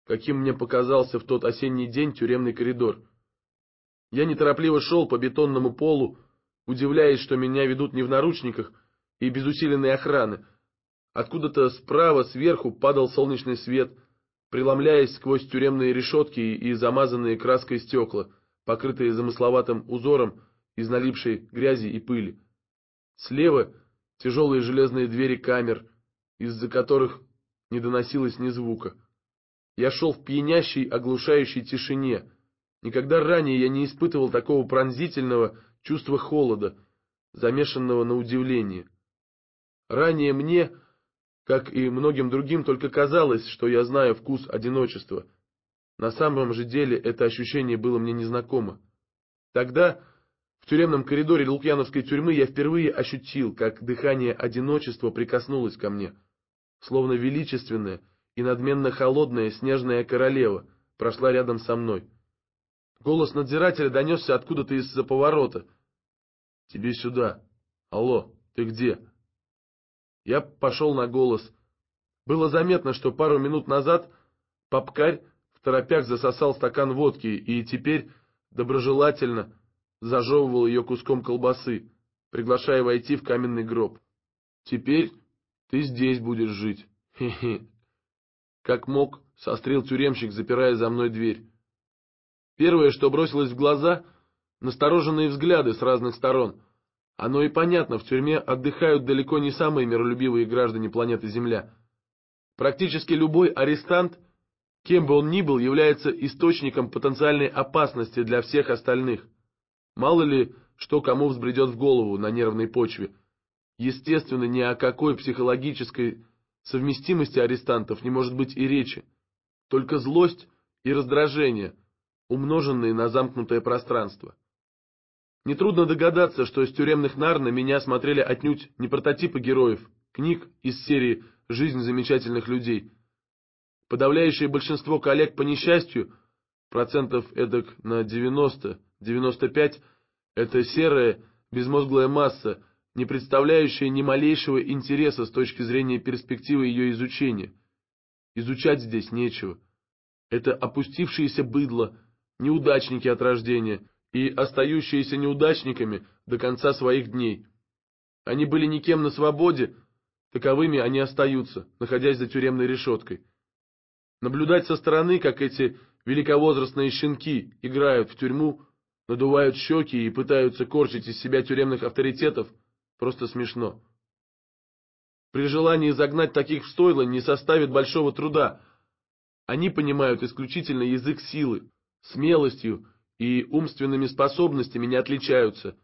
каким мне показался в тот осенний день тюремный коридор. Я неторопливо шел по бетонному полу, удивляясь, что меня ведут не в наручниках и без усиленной охраны. Откуда-то справа, сверху падал солнечный свет, преломляясь сквозь тюремные решетки и замазанные краской стекла, покрытые замысловатым узором, из налипшей грязи и пыли. Слева тяжелые железные двери камер, из-за которых не доносилось ни звука. Я шел в пьянящей, оглушающей тишине. Никогда ранее я не испытывал такого пронзительного чувства холода, замешанного на удивление. Ранее мне, как и многим другим, только казалось, что я знаю вкус одиночества. На самом же деле это ощущение было мне незнакомо. Тогда... В тюремном коридоре Лукьяновской тюрьмы я впервые ощутил, как дыхание одиночества прикоснулось ко мне, словно величественная и надменно холодная снежная королева прошла рядом со мной. Голос надзирателя донесся откуда-то из-за поворота. «Тебе сюда! Алло, ты где?» Я пошел на голос. Было заметно, что пару минут назад попкарь в торопях засосал стакан водки и теперь доброжелательно зажевывал ее куском колбасы, приглашая войти в каменный гроб. «Теперь ты здесь будешь жить. Хе-хе». Как мог, сострил тюремщик, запирая за мной дверь. Первое, что бросилось в глаза — настороженные взгляды с разных сторон. Оно и понятно, в тюрьме отдыхают далеко не самые миролюбивые граждане планеты Земля. Практически любой арестант, кем бы он ни был, является источником потенциальной опасности для всех остальных. Мало ли, что кому взбредет в голову на нервной почве. Естественно, ни о какой психологической совместимости арестантов не может быть и речи. Только злость и раздражение, умноженные на замкнутое пространство. Нетрудно догадаться, что из тюремных нар на меня смотрели отнюдь не прототипы героев, книг из серии «Жизнь замечательных людей». Подавляющее большинство коллег по несчастью, процентов эдак на 90, 95 — это серая, безмозглая масса, не представляющая ни малейшего интереса с точки зрения перспективы ее изучения. Изучать здесь нечего. Это опустившиеся быдло, неудачники от рождения и остающиеся неудачниками до конца своих дней. Они были никем на свободе, таковыми они остаются, находясь за тюремной решеткой. Наблюдать со стороны, как эти великовозрастные щенки играют в тюрьму, надувают щеки и пытаются корчить из себя тюремных авторитетов, просто смешно. При желании загнать таких в стойло не составит большого труда. Они понимают исключительно язык силы, смелостью и умственными способностями не отличаются.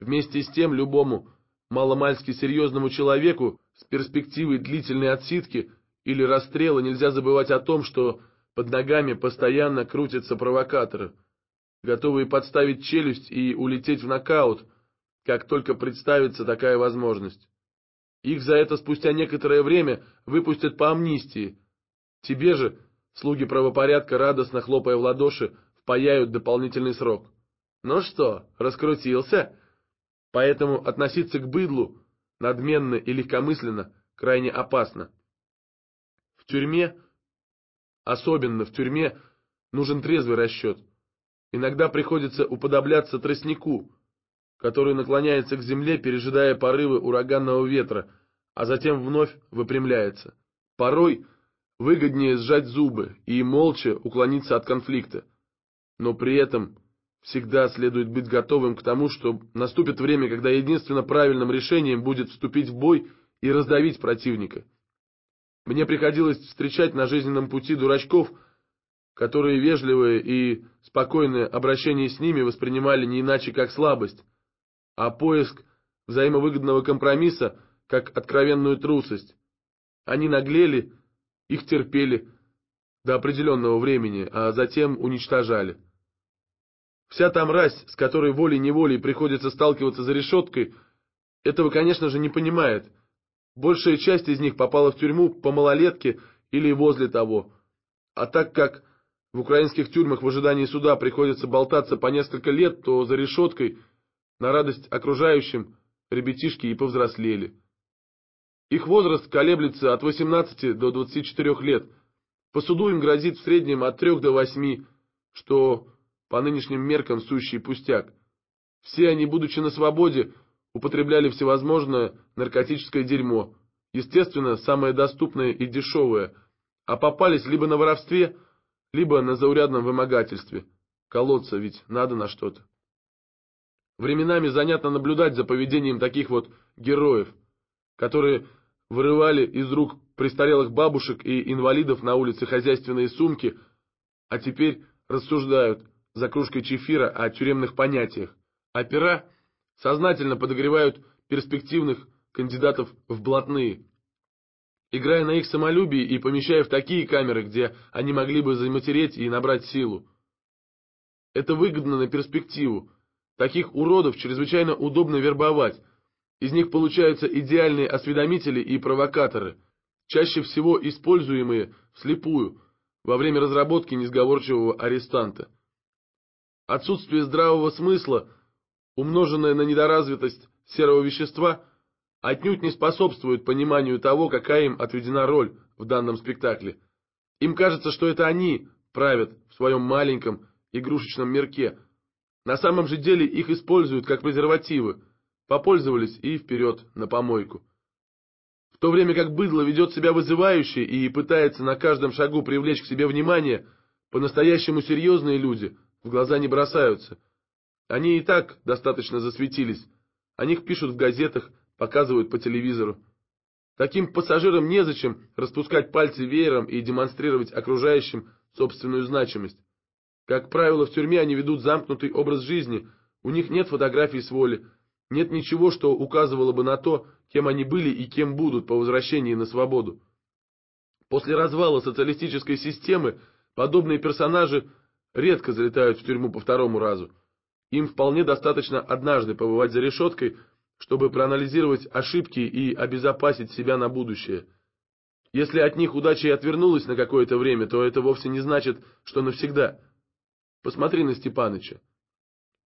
Вместе с тем любому маломальски серьезному человеку с перспективой длительной отсидки или расстрела нельзя забывать о том, что под ногами постоянно крутятся провокаторы – готовые подставить челюсть и улететь в нокаут, как только представится такая возможность. Их за это спустя некоторое время выпустят по амнистии. Тебе же, слуги правопорядка, радостно хлопая в ладоши, впаяют дополнительный срок. Ну что, раскрутился? Поэтому относиться к быдлу надменно и легкомысленно крайне опасно. В тюрьме, особенно в тюрьме, нужен трезвый расчет — иногда приходится уподобляться тростнику, который наклоняется к земле, пережидая порывы ураганного ветра, а затем вновь выпрямляется. Порой выгоднее сжать зубы и молча уклониться от конфликта, но при этом всегда следует быть готовым к тому, что наступит время, когда единственно правильным решением будет вступить в бой и раздавить противника. Мне приходилось встречать на жизненном пути дурачков, которые вежливые и спокойное обращение с ними воспринимали не иначе, как слабость, а поиск взаимовыгодного компромисса как откровенную трусость. Они наглели, их терпели до определенного времени, а затем уничтожали. Вся та мразь, с которой волей-неволей приходится сталкиваться за решеткой, этого, конечно же, не понимает. Большая часть из них попала в тюрьму по малолетке или возле того. А так как в украинских тюрьмах в ожидании суда приходится болтаться по несколько лет, то за решеткой, на радость окружающим, ребятишки и повзрослели. Их возраст колеблется от 18 до 24 лет. По суду им грозит в среднем от 3 до 8, что по нынешним меркам сущий пустяк. Все они, будучи на свободе, употребляли всевозможное наркотическое дерьмо, естественно, самое доступное и дешевое, а попались либо на воровстве, либо на заурядном вымогательстве. Колодца ведь надо на что-то. Временами занятно наблюдать за поведением таких вот героев, которые вырывали из рук престарелых бабушек и инвалидов на улице хозяйственные сумки, а теперь рассуждают за кружкой чефира о тюремных понятиях. Опера а сознательно подогревают перспективных кандидатов в блатные играя на их самолюбии и помещая в такие камеры, где они могли бы заматереть и набрать силу. Это выгодно на перспективу. Таких уродов чрезвычайно удобно вербовать. Из них получаются идеальные осведомители и провокаторы, чаще всего используемые вслепую во время разработки несговорчивого арестанта. Отсутствие здравого смысла, умноженное на недоразвитость серого вещества – отнюдь не способствуют пониманию того, какая им отведена роль в данном спектакле. Им кажется, что это они правят в своем маленьком игрушечном мирке. На самом же деле их используют как презервативы. Попользовались и вперед, на помойку. В то время как быдло ведет себя вызывающе и пытается на каждом шагу привлечь к себе внимание, по-настоящему серьезные люди в глаза не бросаются. Они и так достаточно засветились. О них пишут в газетах, показывают по телевизору. Таким пассажирам незачем распускать пальцы веером и демонстрировать окружающим собственную значимость. Как правило, в тюрьме они ведут замкнутый образ жизни, у них нет фотографий с воли, нет ничего, что указывало бы на то, кем они были и кем будут по возвращении на свободу. После развала социалистической системы подобные персонажи редко залетают в тюрьму по второму разу. Им вполне достаточно однажды побывать за решеткой – чтобы проанализировать ошибки и обезопасить себя на будущее. Если от них удача и отвернулась на какое-то время, то это вовсе не значит, что навсегда. Посмотри на Степаныча.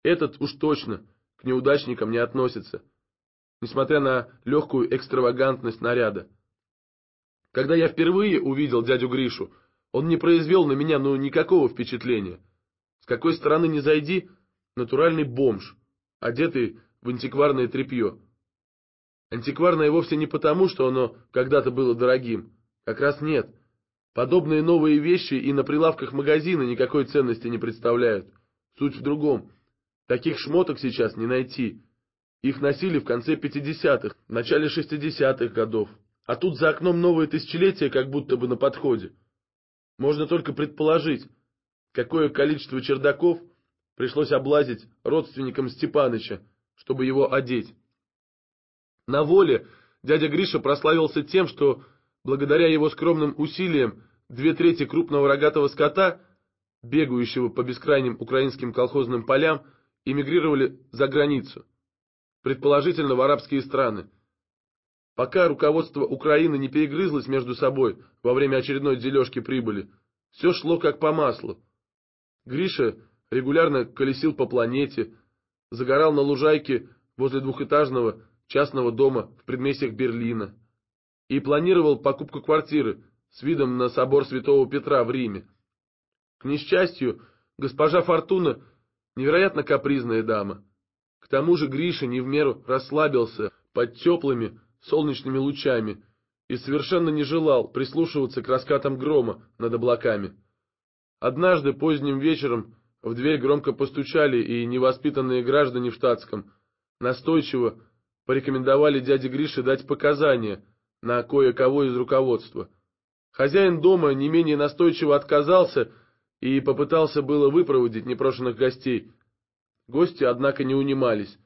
Этот уж точно к неудачникам не относится, несмотря на легкую экстравагантность наряда. Когда я впервые увидел дядю Гришу, он не произвел на меня ну никакого впечатления. С какой стороны не зайди, натуральный бомж, одетый в антикварное тряпье. Антикварное вовсе не потому, что оно когда-то было дорогим. Как раз нет. Подобные новые вещи и на прилавках магазина никакой ценности не представляют. Суть в другом. Таких шмоток сейчас не найти. Их носили в конце 50-х, начале 60-х годов. А тут за окном новое тысячелетие как будто бы на подходе. Можно только предположить, какое количество чердаков пришлось облазить родственникам Степаныча, чтобы его одеть. На воле дядя Гриша прославился тем, что благодаря его скромным усилиям две трети крупного рогатого скота, бегающего по бескрайним украинским колхозным полям, эмигрировали за границу, предположительно в арабские страны. Пока руководство Украины не перегрызлось между собой во время очередной дележки прибыли, все шло как по маслу. Гриша регулярно колесил по планете, загорал на лужайке возле двухэтажного частного дома в предместьях Берлина и планировал покупку квартиры с видом на собор Святого Петра в Риме. К несчастью, госпожа Фортуна — невероятно капризная дама. К тому же Гриша не в меру расслабился под теплыми солнечными лучами и совершенно не желал прислушиваться к раскатам грома над облаками. Однажды поздним вечером в дверь громко постучали, и невоспитанные граждане в штатском настойчиво порекомендовали дяде Грише дать показания на кое-кого из руководства. Хозяин дома не менее настойчиво отказался и попытался было выпроводить непрошенных гостей. Гости, однако, не унимались.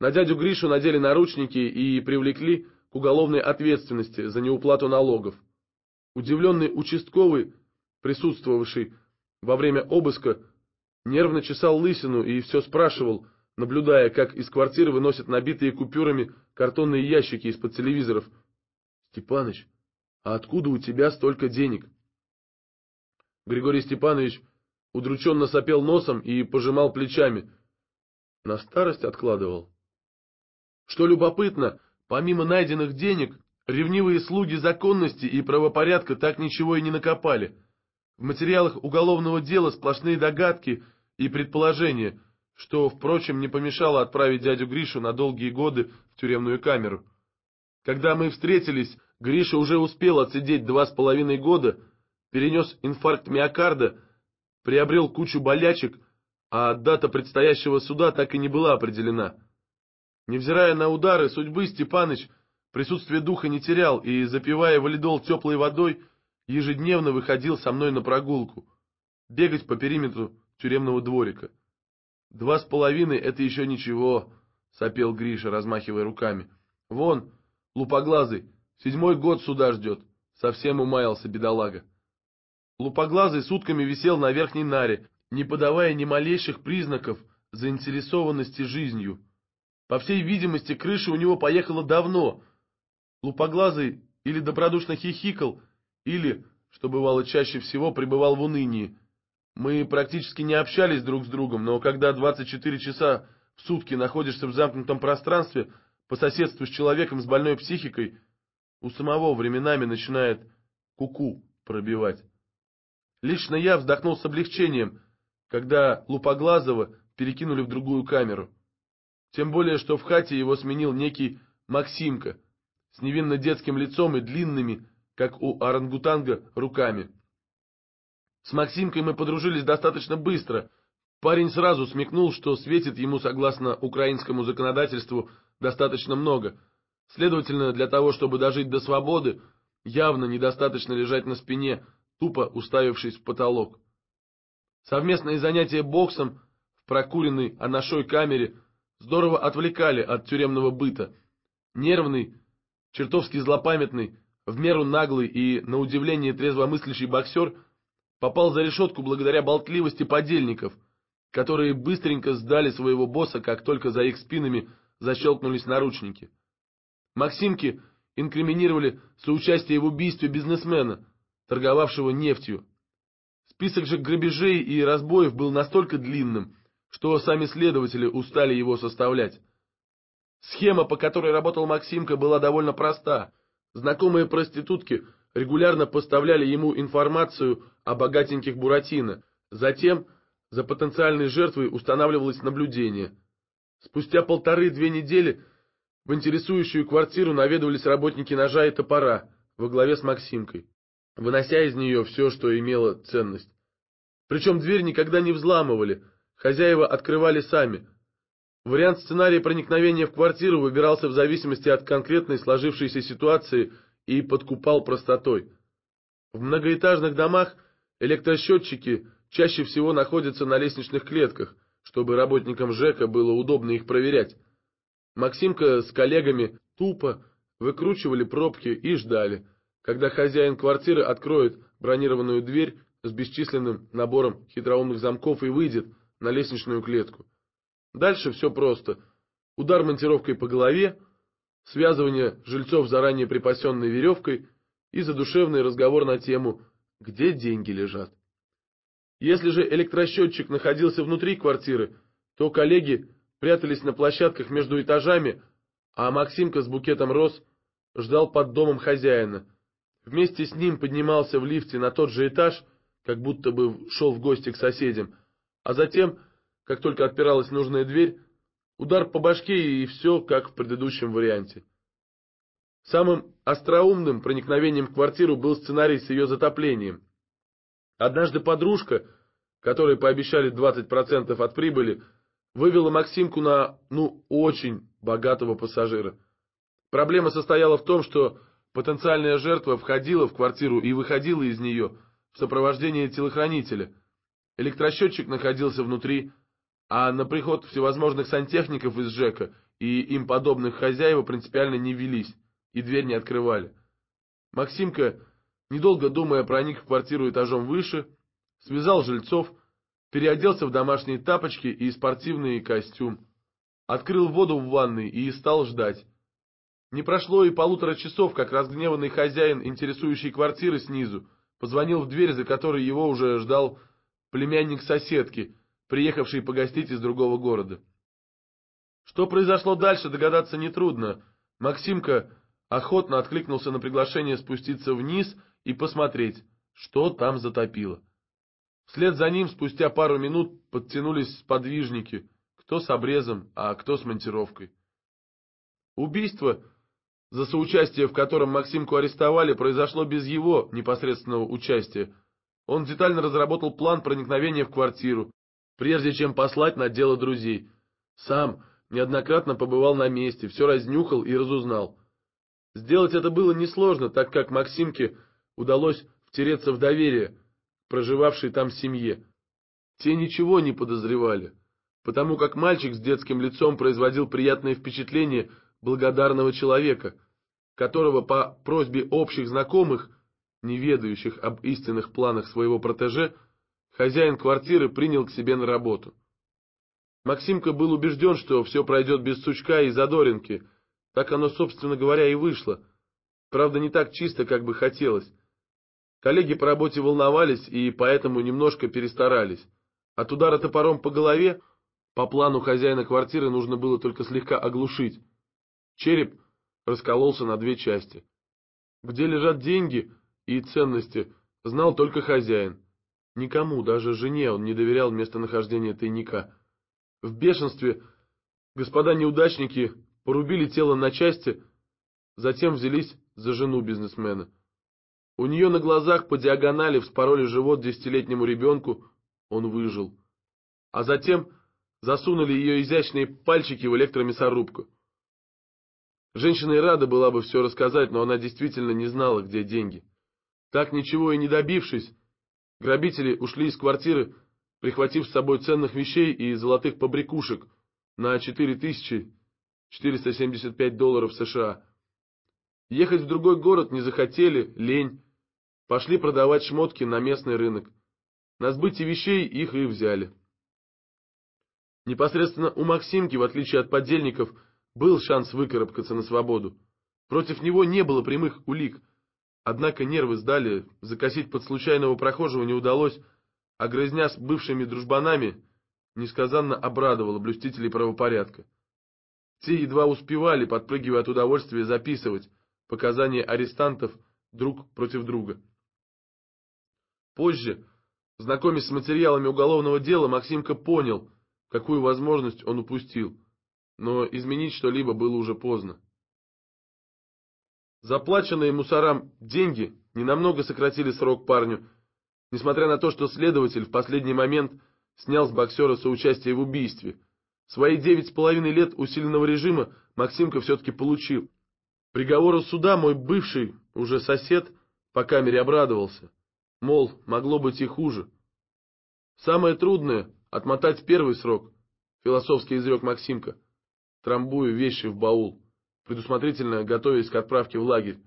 На дядю Гришу надели наручники и привлекли к уголовной ответственности за неуплату налогов. Удивленный участковый, присутствовавший во время обыска, Нервно чесал лысину и все спрашивал, наблюдая, как из квартиры выносят набитые купюрами картонные ящики из-под телевизоров. «Степаныч, а откуда у тебя столько денег?» Григорий Степанович удрученно сопел носом и пожимал плечами. На старость откладывал. Что любопытно, помимо найденных денег, ревнивые слуги законности и правопорядка так ничего и не накопали — в материалах уголовного дела сплошные догадки и предположения, что, впрочем, не помешало отправить дядю Гришу на долгие годы в тюремную камеру. Когда мы встретились, Гриша уже успел отсидеть два с половиной года, перенес инфаркт миокарда, приобрел кучу болячек, а дата предстоящего суда так и не была определена. Невзирая на удары судьбы, Степаныч присутствие духа не терял и, запивая валидол теплой водой, ежедневно выходил со мной на прогулку, бегать по периметру тюремного дворика. «Два с половиной — это еще ничего», — сопел Гриша, размахивая руками. «Вон, лупоглазый, седьмой год сюда ждет», — совсем умаялся бедолага. Лупоглазый сутками висел на верхней наре, не подавая ни малейших признаков заинтересованности жизнью. По всей видимости, крыша у него поехала давно. Лупоглазый или добродушно хихикал, или, что бывало чаще всего, пребывал в унынии. Мы практически не общались друг с другом, но когда 24 часа в сутки находишься в замкнутом пространстве по соседству с человеком с больной психикой, у самого временами начинает куку -ку пробивать. Лично я вздохнул с облегчением, когда Лупоглазова перекинули в другую камеру. Тем более, что в хате его сменил некий Максимка с невинно детским лицом и длинными, как у орангутанга, руками. С Максимкой мы подружились достаточно быстро. Парень сразу смекнул, что светит ему, согласно украинскому законодательству, достаточно много. Следовательно, для того, чтобы дожить до свободы, явно недостаточно лежать на спине, тупо уставившись в потолок. Совместные занятия боксом в прокуренной анашой камере здорово отвлекали от тюремного быта. Нервный, чертовски злопамятный, в меру наглый и, на удивление, трезвомыслящий боксер попал за решетку благодаря болтливости подельников, которые быстренько сдали своего босса, как только за их спинами защелкнулись наручники. Максимки инкриминировали соучастие в убийстве бизнесмена, торговавшего нефтью. Список же грабежей и разбоев был настолько длинным, что сами следователи устали его составлять. Схема, по которой работал Максимка, была довольно проста — Знакомые проститутки регулярно поставляли ему информацию о богатеньких Буратино. Затем за потенциальной жертвой устанавливалось наблюдение. Спустя полторы-две недели в интересующую квартиру наведывались работники ножа и топора во главе с Максимкой, вынося из нее все, что имело ценность. Причем дверь никогда не взламывали, хозяева открывали сами – Вариант сценария проникновения в квартиру выбирался в зависимости от конкретной сложившейся ситуации и подкупал простотой. В многоэтажных домах электросчетчики чаще всего находятся на лестничных клетках, чтобы работникам ЖЭКа было удобно их проверять. Максимка с коллегами тупо выкручивали пробки и ждали, когда хозяин квартиры откроет бронированную дверь с бесчисленным набором хитроумных замков и выйдет на лестничную клетку. Дальше все просто. Удар монтировкой по голове, связывание жильцов заранее припасенной веревкой и задушевный разговор на тему «Где деньги лежат?». Если же электросчетчик находился внутри квартиры, то коллеги прятались на площадках между этажами, а Максимка с букетом роз ждал под домом хозяина. Вместе с ним поднимался в лифте на тот же этаж, как будто бы шел в гости к соседям, а затем как только отпиралась нужная дверь, удар по башке и все, как в предыдущем варианте. Самым остроумным проникновением в квартиру был сценарий с ее затоплением. Однажды подружка, которой пообещали 20% от прибыли, вывела Максимку на, ну, очень богатого пассажира. Проблема состояла в том, что потенциальная жертва входила в квартиру и выходила из нее в сопровождении телохранителя. Электросчетчик находился внутри а на приход всевозможных сантехников из ЖЭКа и им подобных хозяева принципиально не велись и дверь не открывали. Максимка, недолго думая, про них в квартиру этажом выше, связал жильцов, переоделся в домашние тапочки и спортивный костюм, открыл воду в ванной и стал ждать. Не прошло и полутора часов, как разгневанный хозяин, интересующий квартиры снизу, позвонил в дверь, за которой его уже ждал племянник соседки — приехавший погостить из другого города. Что произошло дальше, догадаться нетрудно. Максимка охотно откликнулся на приглашение спуститься вниз и посмотреть, что там затопило. Вслед за ним спустя пару минут подтянулись сподвижники, кто с обрезом, а кто с монтировкой. Убийство, за соучастие в котором Максимку арестовали, произошло без его непосредственного участия. Он детально разработал план проникновения в квартиру, прежде чем послать на дело друзей. Сам неоднократно побывал на месте, все разнюхал и разузнал. Сделать это было несложно, так как Максимке удалось втереться в доверие проживавшей там семье. Те ничего не подозревали, потому как мальчик с детским лицом производил приятное впечатление благодарного человека, которого по просьбе общих знакомых, не ведающих об истинных планах своего протеже, хозяин квартиры принял к себе на работу. Максимка был убежден, что все пройдет без сучка и задоринки. Так оно, собственно говоря, и вышло. Правда, не так чисто, как бы хотелось. Коллеги по работе волновались и поэтому немножко перестарались. От удара топором по голове по плану хозяина квартиры нужно было только слегка оглушить. Череп раскололся на две части. Где лежат деньги и ценности, знал только хозяин. Никому, даже жене, он не доверял местонахождение тайника. В бешенстве господа неудачники порубили тело на части, затем взялись за жену бизнесмена. У нее на глазах по диагонали вспороли живот десятилетнему ребенку, он выжил. А затем засунули ее изящные пальчики в электромясорубку. Женщина и рада была бы все рассказать, но она действительно не знала, где деньги. Так ничего и не добившись, Грабители ушли из квартиры, прихватив с собой ценных вещей и золотых побрякушек на 4475 долларов США. Ехать в другой город не захотели, лень. Пошли продавать шмотки на местный рынок. На сбытие вещей их и взяли. Непосредственно у Максимки, в отличие от подельников, был шанс выкарабкаться на свободу. Против него не было прямых улик – Однако нервы сдали, закосить под случайного прохожего не удалось, а грызня с бывшими дружбанами несказанно обрадовала блюстителей правопорядка. Те едва успевали, подпрыгивая от удовольствия, записывать показания арестантов друг против друга. Позже, знакомясь с материалами уголовного дела, Максимка понял, какую возможность он упустил, но изменить что-либо было уже поздно. Заплаченные мусорам деньги ненамного сократили срок парню, несмотря на то, что следователь в последний момент снял с боксера соучастие в убийстве. Свои девять с половиной лет усиленного режима Максимка все-таки получил. Приговору суда мой бывший, уже сосед, по камере обрадовался. Мол, могло быть и хуже. Самое трудное — отмотать первый срок, — философски изрек Максимка, трамбуя вещи в баул предусмотрительно готовясь к отправке в лагерь.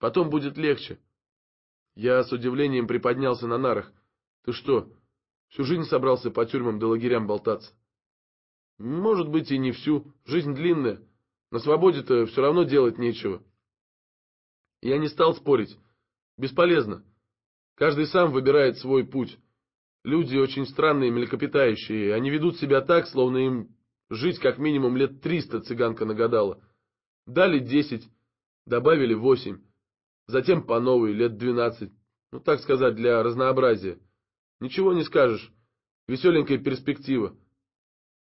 Потом будет легче. Я с удивлением приподнялся на нарах. Ты что, всю жизнь собрался по тюрьмам да лагерям болтаться? Может быть, и не всю. Жизнь длинная. На свободе-то все равно делать нечего. Я не стал спорить. Бесполезно. Каждый сам выбирает свой путь. Люди очень странные, млекопитающие. Они ведут себя так, словно им жить как минимум лет триста цыганка нагадала. Дали десять, добавили восемь, затем по новой, лет двенадцать. Ну, так сказать, для разнообразия. Ничего не скажешь. Веселенькая перспектива.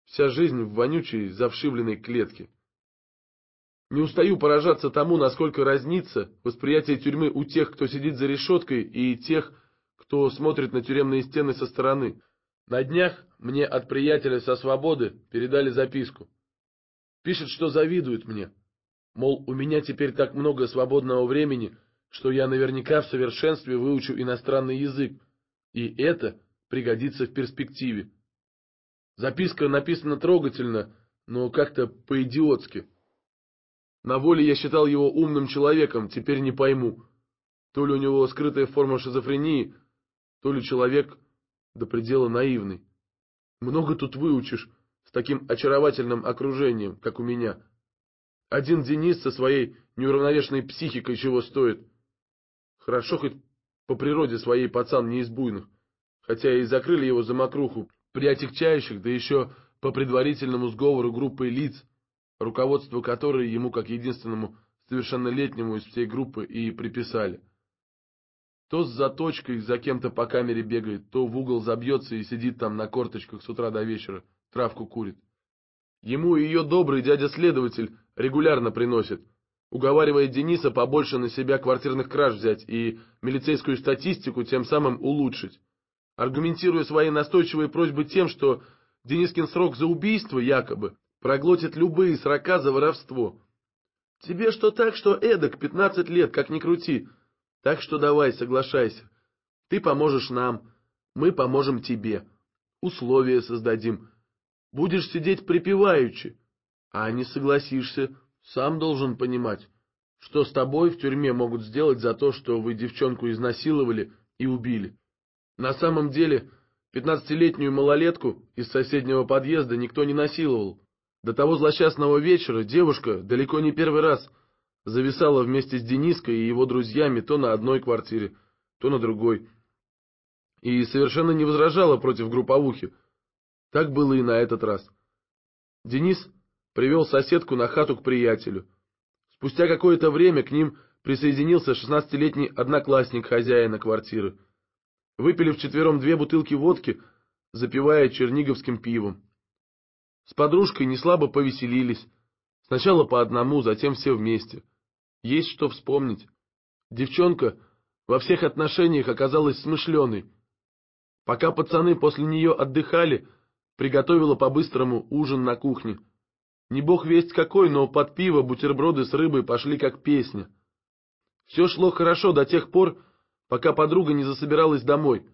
Вся жизнь в вонючей, завшивленной клетке. Не устаю поражаться тому, насколько разнится восприятие тюрьмы у тех, кто сидит за решеткой, и тех, кто смотрит на тюремные стены со стороны. На днях мне от приятеля со свободы передали записку. Пишет, что завидует мне. Мол, у меня теперь так много свободного времени, что я наверняка в совершенстве выучу иностранный язык, и это пригодится в перспективе. Записка написана трогательно, но как-то по-идиотски. На воле я считал его умным человеком, теперь не пойму. То ли у него скрытая форма шизофрении, то ли человек до предела наивный. Много тут выучишь с таким очаровательным окружением, как у меня. Один Денис со своей неуравновешенной психикой чего стоит. Хорошо хоть по природе своей пацан не из буйных, хотя и закрыли его за мокруху при отягчающих, да еще по предварительному сговору группы лиц, руководство которой ему как единственному совершеннолетнему из всей группы и приписали. То с заточкой за кем-то по камере бегает, то в угол забьется и сидит там на корточках с утра до вечера, травку курит. Ему ее добрый дядя-следователь регулярно приносит, уговаривает Дениса побольше на себя квартирных краж взять и милицейскую статистику тем самым улучшить. Аргументируя свои настойчивые просьбы тем, что Денискин срок за убийство, якобы, проглотит любые срока за воровство. Тебе что так, что эдак, 15 лет, как ни крути. Так что давай, соглашайся. Ты поможешь нам, мы поможем тебе. Условия создадим, Будешь сидеть припеваючи, а не согласишься, сам должен понимать, что с тобой в тюрьме могут сделать за то, что вы девчонку изнасиловали и убили. На самом деле, пятнадцатилетнюю малолетку из соседнего подъезда никто не насиловал. До того злосчастного вечера девушка далеко не первый раз зависала вместе с Дениской и его друзьями то на одной квартире, то на другой. И совершенно не возражала против групповухи, так было и на этот раз. Денис привел соседку на хату к приятелю. Спустя какое-то время к ним присоединился 16-летний одноклассник хозяина квартиры. Выпили вчетвером две бутылки водки, запивая черниговским пивом. С подружкой неслабо повеселились. Сначала по одному, затем все вместе. Есть что вспомнить. Девчонка во всех отношениях оказалась смышленой. Пока пацаны после нее отдыхали, приготовила по-быстрому ужин на кухне. Не бог весть какой, но под пиво бутерброды с рыбой пошли как песня. Все шло хорошо до тех пор, пока подруга не засобиралась домой.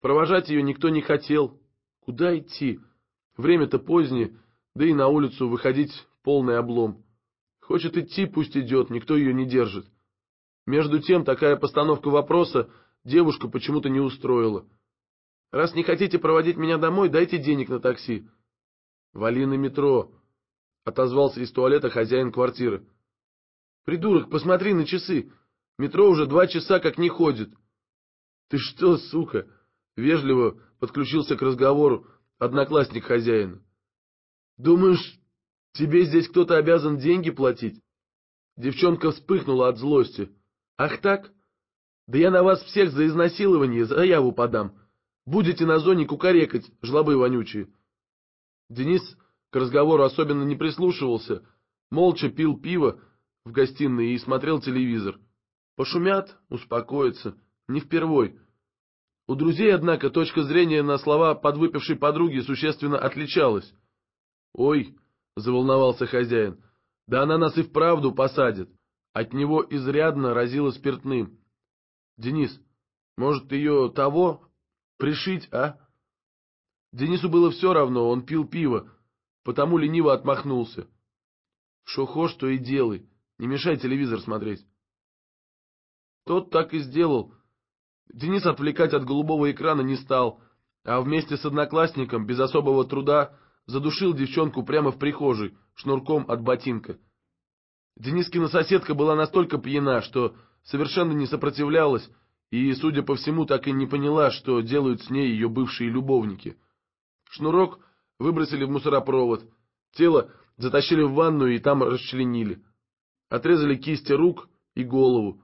Провожать ее никто не хотел. Куда идти? Время-то позднее, да и на улицу выходить полный облом. Хочет идти, пусть идет, никто ее не держит. Между тем, такая постановка вопроса девушка почему-то не устроила. Раз не хотите проводить меня домой, дайте денег на такси. — Вали на метро, — отозвался из туалета хозяин квартиры. — Придурок, посмотри на часы. Метро уже два часа как не ходит. — Ты что, сука? — вежливо подключился к разговору одноклассник хозяина. — Думаешь, тебе здесь кто-то обязан деньги платить? Девчонка вспыхнула от злости. — Ах так? Да я на вас всех за изнасилование заяву подам. — Будете на зоне кукарекать, жлобы вонючие. Денис к разговору особенно не прислушивался, молча пил пиво в гостиной и смотрел телевизор. Пошумят, успокоятся, не впервой. У друзей, однако, точка зрения на слова подвыпившей подруги существенно отличалась. «Ой», — заволновался хозяин, — «да она нас и вправду посадит». От него изрядно разило спиртным. «Денис, может, ее того Пришить, а? Денису было все равно, он пил пиво, потому лениво отмахнулся. Шо хошь, то и делай, не мешай телевизор смотреть. Тот так и сделал. Денис отвлекать от голубого экрана не стал, а вместе с одноклассником без особого труда задушил девчонку прямо в прихожей, шнурком от ботинка. Денискина соседка была настолько пьяна, что совершенно не сопротивлялась и, судя по всему, так и не поняла, что делают с ней ее бывшие любовники. Шнурок выбросили в мусоропровод, тело затащили в ванную и там расчленили. Отрезали кисти рук и голову,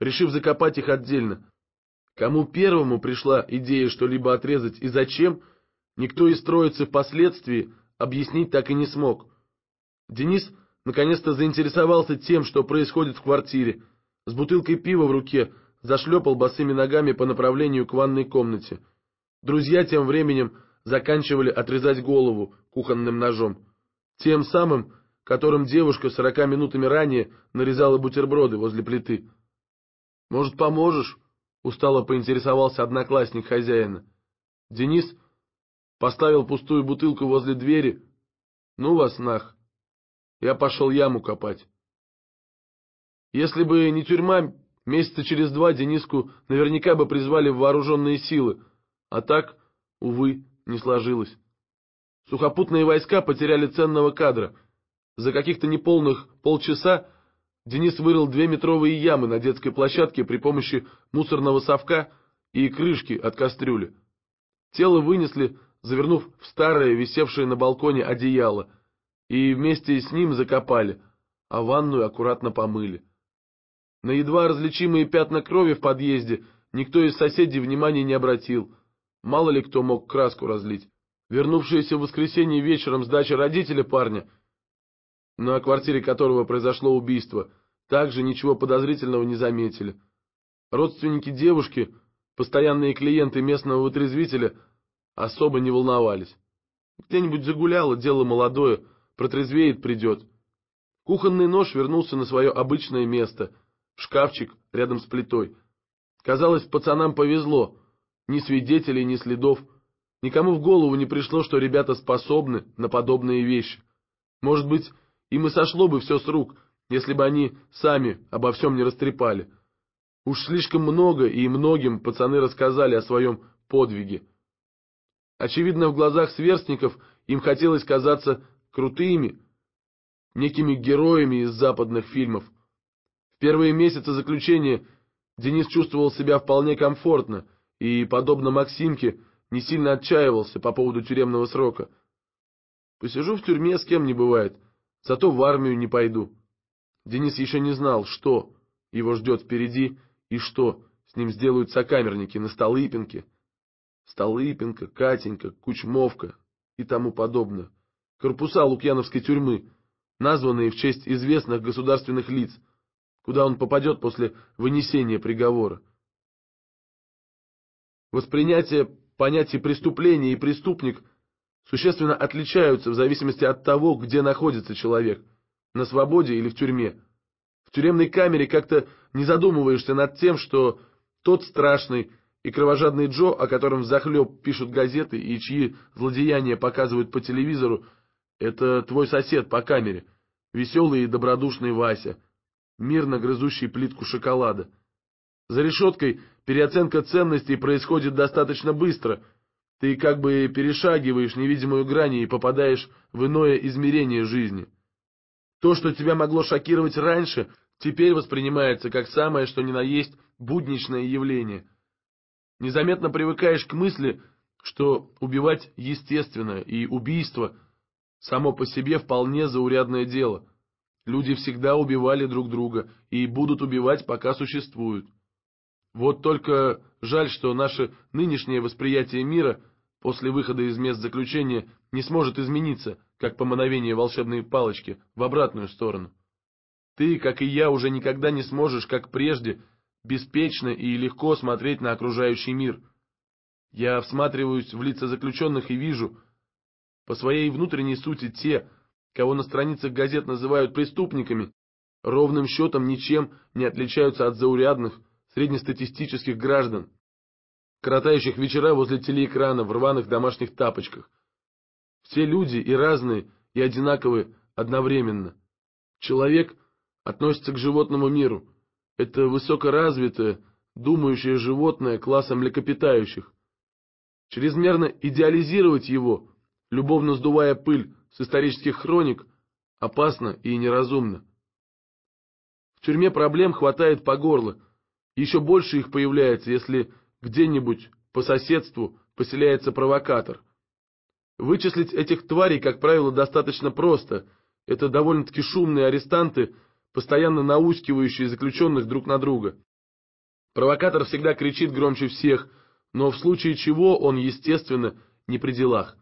решив закопать их отдельно. Кому первому пришла идея что-либо отрезать и зачем, никто из троицы впоследствии объяснить так и не смог. Денис наконец-то заинтересовался тем, что происходит в квартире. С бутылкой пива в руке – зашлепал босыми ногами по направлению к ванной комнате. Друзья тем временем заканчивали отрезать голову кухонным ножом. Тем самым, которым девушка сорока минутами ранее нарезала бутерброды возле плиты. «Может, поможешь?» — устало поинтересовался одноклассник хозяина. Денис поставил пустую бутылку возле двери. «Ну вас, нах!» Я пошел яму копать. Если бы не тюрьма Месяца через два Дениску наверняка бы призвали в вооруженные силы, а так, увы, не сложилось. Сухопутные войска потеряли ценного кадра. За каких-то неполных полчаса Денис вырыл две метровые ямы на детской площадке при помощи мусорного совка и крышки от кастрюли. Тело вынесли, завернув в старое, висевшее на балконе одеяло, и вместе с ним закопали, а ванную аккуратно помыли. На едва различимые пятна крови в подъезде никто из соседей внимания не обратил. Мало ли кто мог краску разлить. Вернувшиеся в воскресенье вечером с дачи родителя парня, на квартире которого произошло убийство, также ничего подозрительного не заметили. Родственники девушки, постоянные клиенты местного вытрезвителя, особо не волновались. Где-нибудь загуляло, дело молодое, протрезвеет, придет. Кухонный нож вернулся на свое обычное место — шкафчик рядом с плитой. Казалось, пацанам повезло. Ни свидетелей, ни следов. Никому в голову не пришло, что ребята способны на подобные вещи. Может быть, им и сошло бы все с рук, если бы они сами обо всем не растрепали. Уж слишком много и многим пацаны рассказали о своем подвиге. Очевидно, в глазах сверстников им хотелось казаться крутыми, некими героями из западных фильмов — первые месяцы заключения Денис чувствовал себя вполне комфортно и, подобно Максимке, не сильно отчаивался по поводу тюремного срока. Посижу в тюрьме с кем не бывает, зато в армию не пойду. Денис еще не знал, что его ждет впереди и что с ним сделают сокамерники на Столыпинке. Столыпинка, Катенька, Кучмовка и тому подобное. Корпуса Лукьяновской тюрьмы, названные в честь известных государственных лиц — куда он попадет после вынесения приговора. Воспринятие понятий преступления и преступник существенно отличаются в зависимости от того, где находится человек – на свободе или в тюрьме. В тюремной камере как-то не задумываешься над тем, что тот страшный и кровожадный Джо, о котором захлеб пишут газеты и чьи злодеяния показывают по телевизору, это твой сосед по камере, веселый и добродушный Вася – мирно грызущий плитку шоколада. За решеткой переоценка ценностей происходит достаточно быстро. Ты как бы перешагиваешь невидимую грань и попадаешь в иное измерение жизни. То, что тебя могло шокировать раньше, теперь воспринимается как самое, что ни на есть, будничное явление. Незаметно привыкаешь к мысли, что убивать естественно, и убийство само по себе вполне заурядное дело — Люди всегда убивали друг друга и будут убивать, пока существуют. Вот только жаль, что наше нынешнее восприятие мира после выхода из мест заключения не сможет измениться, как по мановению волшебной палочки, в обратную сторону. Ты, как и я, уже никогда не сможешь, как прежде, беспечно и легко смотреть на окружающий мир. Я всматриваюсь в лица заключенных и вижу, по своей внутренней сути, те, кого на страницах газет называют преступниками, ровным счетом ничем не отличаются от заурядных, среднестатистических граждан, коротающих вечера возле телеэкрана в рваных домашних тапочках. Все люди и разные, и одинаковые одновременно. Человек относится к животному миру. Это высокоразвитое, думающее животное класса млекопитающих. Чрезмерно идеализировать его, любовно сдувая пыль, с исторических хроник, опасно и неразумно. В тюрьме проблем хватает по горло, еще больше их появляется, если где-нибудь по соседству поселяется провокатор. Вычислить этих тварей, как правило, достаточно просто. Это довольно-таки шумные арестанты, постоянно наускивающие заключенных друг на друга. Провокатор всегда кричит громче всех, но в случае чего он, естественно, не при делах.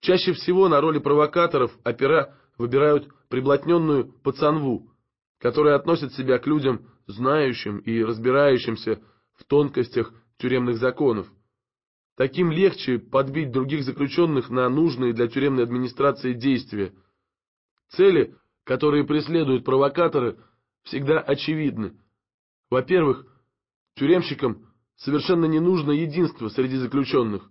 Чаще всего на роли провокаторов опера выбирают приблотненную пацанву, которая относит себя к людям, знающим и разбирающимся в тонкостях тюремных законов. Таким легче подбить других заключенных на нужные для тюремной администрации действия. Цели, которые преследуют провокаторы, всегда очевидны. Во-первых, тюремщикам совершенно не нужно единство среди заключенных.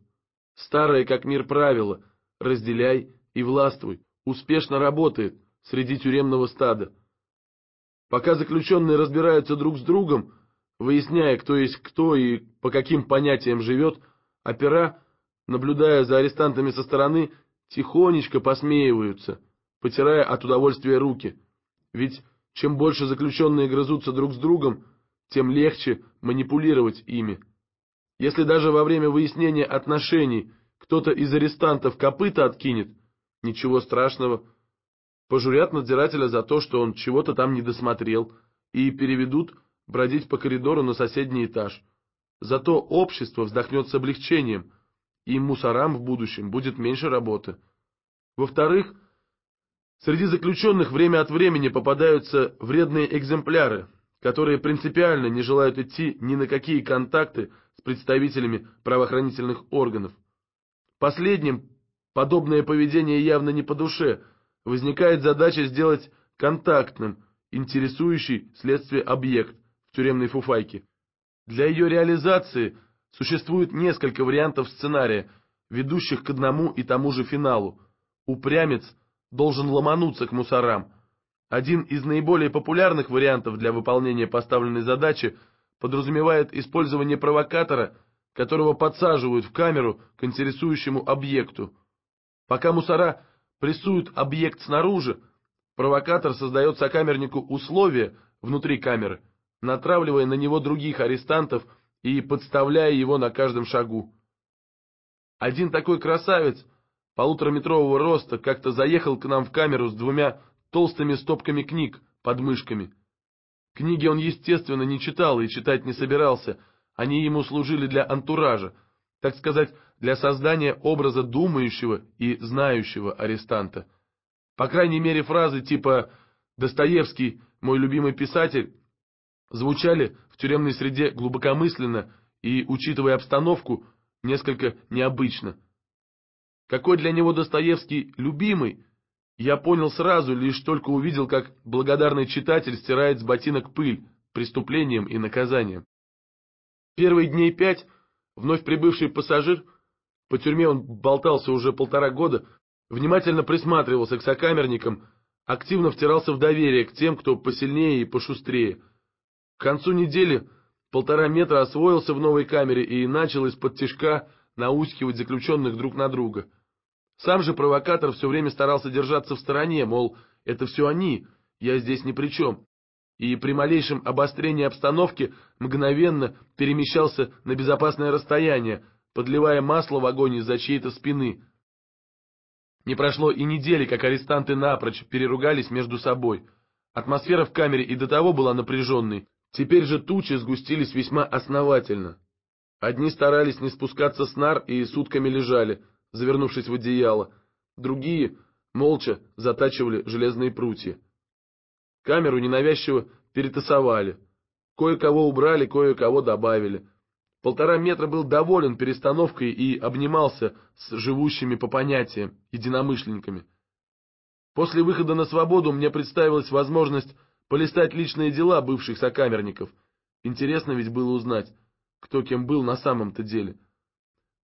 Старое как мир правило, разделяй и властвуй, успешно работает среди тюремного стада. Пока заключенные разбираются друг с другом, выясняя, кто есть кто и по каким понятиям живет, опера, наблюдая за арестантами со стороны, тихонечко посмеиваются, потирая от удовольствия руки. Ведь чем больше заключенные грызутся друг с другом, тем легче манипулировать ими. Если даже во время выяснения отношений – кто-то из арестантов копыта откинет, ничего страшного. Пожурят надзирателя за то, что он чего-то там не досмотрел, и переведут бродить по коридору на соседний этаж. Зато общество вздохнет с облегчением, и мусорам в будущем будет меньше работы. Во-вторых, среди заключенных время от времени попадаются вредные экземпляры, которые принципиально не желают идти ни на какие контакты с представителями правоохранительных органов. Последним подобное поведение явно не по душе. Возникает задача сделать контактным интересующий следствие объект в тюремной фуфайке. Для ее реализации существует несколько вариантов сценария, ведущих к одному и тому же финалу. Упрямец должен ломануться к мусорам. Один из наиболее популярных вариантов для выполнения поставленной задачи подразумевает использование провокатора – которого подсаживают в камеру к интересующему объекту. Пока мусора прессуют объект снаружи, провокатор создает сокамернику условия внутри камеры, натравливая на него других арестантов и подставляя его на каждом шагу. Один такой красавец, полутораметрового роста, как-то заехал к нам в камеру с двумя толстыми стопками книг под мышками. Книги он, естественно, не читал и читать не собирался — они ему служили для антуража, так сказать, для создания образа думающего и знающего арестанта. По крайней мере, фразы типа «Достоевский, мой любимый писатель» звучали в тюремной среде глубокомысленно и, учитывая обстановку, несколько необычно. Какой для него Достоевский любимый, я понял сразу, лишь только увидел, как благодарный читатель стирает с ботинок пыль преступлением и наказанием. Первые дней пять вновь прибывший пассажир, по тюрьме он болтался уже полтора года, внимательно присматривался к сокамерникам, активно втирался в доверие к тем, кто посильнее и пошустрее. К концу недели полтора метра освоился в новой камере и начал из-под тяжка наускивать заключенных друг на друга. Сам же провокатор все время старался держаться в стороне, мол, это все они, я здесь ни при чем и при малейшем обострении обстановки мгновенно перемещался на безопасное расстояние, подливая масло в огонь из-за чьей-то спины. Не прошло и недели, как арестанты напрочь переругались между собой. Атмосфера в камере и до того была напряженной, теперь же тучи сгустились весьма основательно. Одни старались не спускаться с нар и сутками лежали, завернувшись в одеяло, другие молча затачивали железные прутья. Камеру ненавязчиво перетасовали. Кое-кого убрали, кое-кого добавили. Полтора метра был доволен перестановкой и обнимался с живущими по понятиям единомышленниками. После выхода на свободу мне представилась возможность полистать личные дела бывших сокамерников. Интересно ведь было узнать, кто кем был на самом-то деле.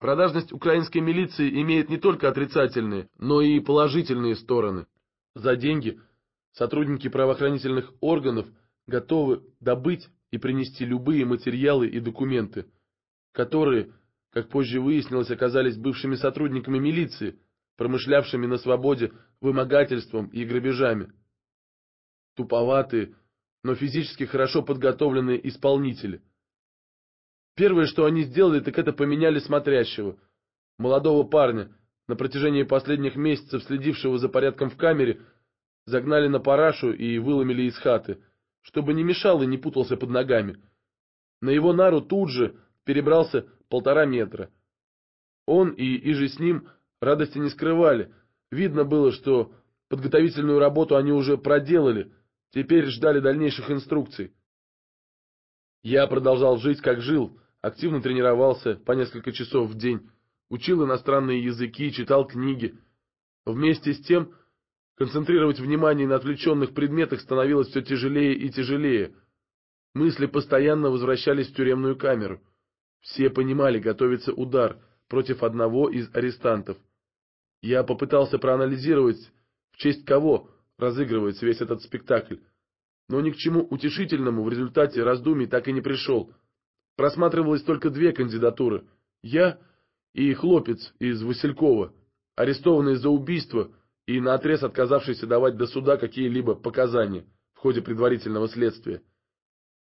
Продажность украинской милиции имеет не только отрицательные, но и положительные стороны. За деньги – Сотрудники правоохранительных органов готовы добыть и принести любые материалы и документы, которые, как позже выяснилось, оказались бывшими сотрудниками милиции, промышлявшими на свободе вымогательством и грабежами. Туповатые, но физически хорошо подготовленные исполнители. Первое, что они сделали, так это поменяли смотрящего, молодого парня, на протяжении последних месяцев следившего за порядком в камере, загнали на парашу и выломили из хаты, чтобы не мешал и не путался под ногами. На его нару тут же перебрался полтора метра. Он и иже с ним радости не скрывали. Видно было, что подготовительную работу они уже проделали, теперь ждали дальнейших инструкций. Я продолжал жить, как жил, активно тренировался по несколько часов в день, учил иностранные языки, читал книги. Вместе с тем Концентрировать внимание на отвлеченных предметах становилось все тяжелее и тяжелее. Мысли постоянно возвращались в тюремную камеру. Все понимали, готовится удар против одного из арестантов. Я попытался проанализировать, в честь кого разыгрывается весь этот спектакль, но ни к чему утешительному в результате раздумий так и не пришел. Просматривалось только две кандидатуры — я и хлопец из Василькова, арестованный за убийство — и наотрез отказавшийся давать до суда какие-либо показания в ходе предварительного следствия.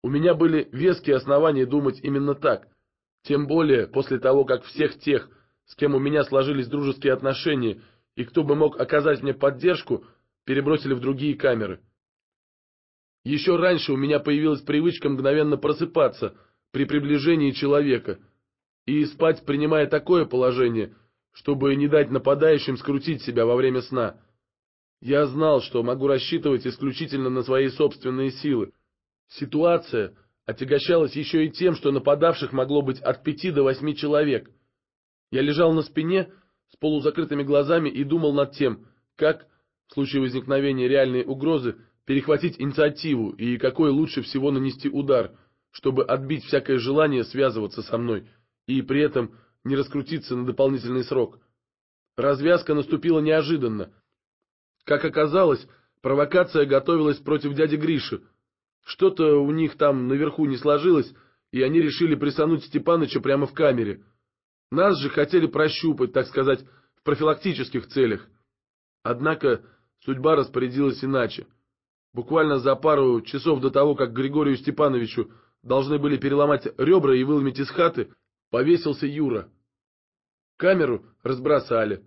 У меня были веские основания думать именно так, тем более после того, как всех тех, с кем у меня сложились дружеские отношения и кто бы мог оказать мне поддержку, перебросили в другие камеры. Еще раньше у меня появилась привычка мгновенно просыпаться при приближении человека и спать, принимая такое положение – чтобы не дать нападающим скрутить себя во время сна. Я знал, что могу рассчитывать исключительно на свои собственные силы. Ситуация отягощалась еще и тем, что нападавших могло быть от пяти до восьми человек. Я лежал на спине с полузакрытыми глазами и думал над тем, как, в случае возникновения реальной угрозы, перехватить инициативу и какой лучше всего нанести удар, чтобы отбить всякое желание связываться со мной, и при этом не раскрутиться на дополнительный срок. Развязка наступила неожиданно. Как оказалось, провокация готовилась против дяди Гриши. Что-то у них там наверху не сложилось, и они решили присануть Степаныча прямо в камере. Нас же хотели прощупать, так сказать, в профилактических целях. Однако судьба распорядилась иначе. Буквально за пару часов до того, как Григорию Степановичу должны были переломать ребра и выломить из хаты, повесился Юра. Камеру разбросали.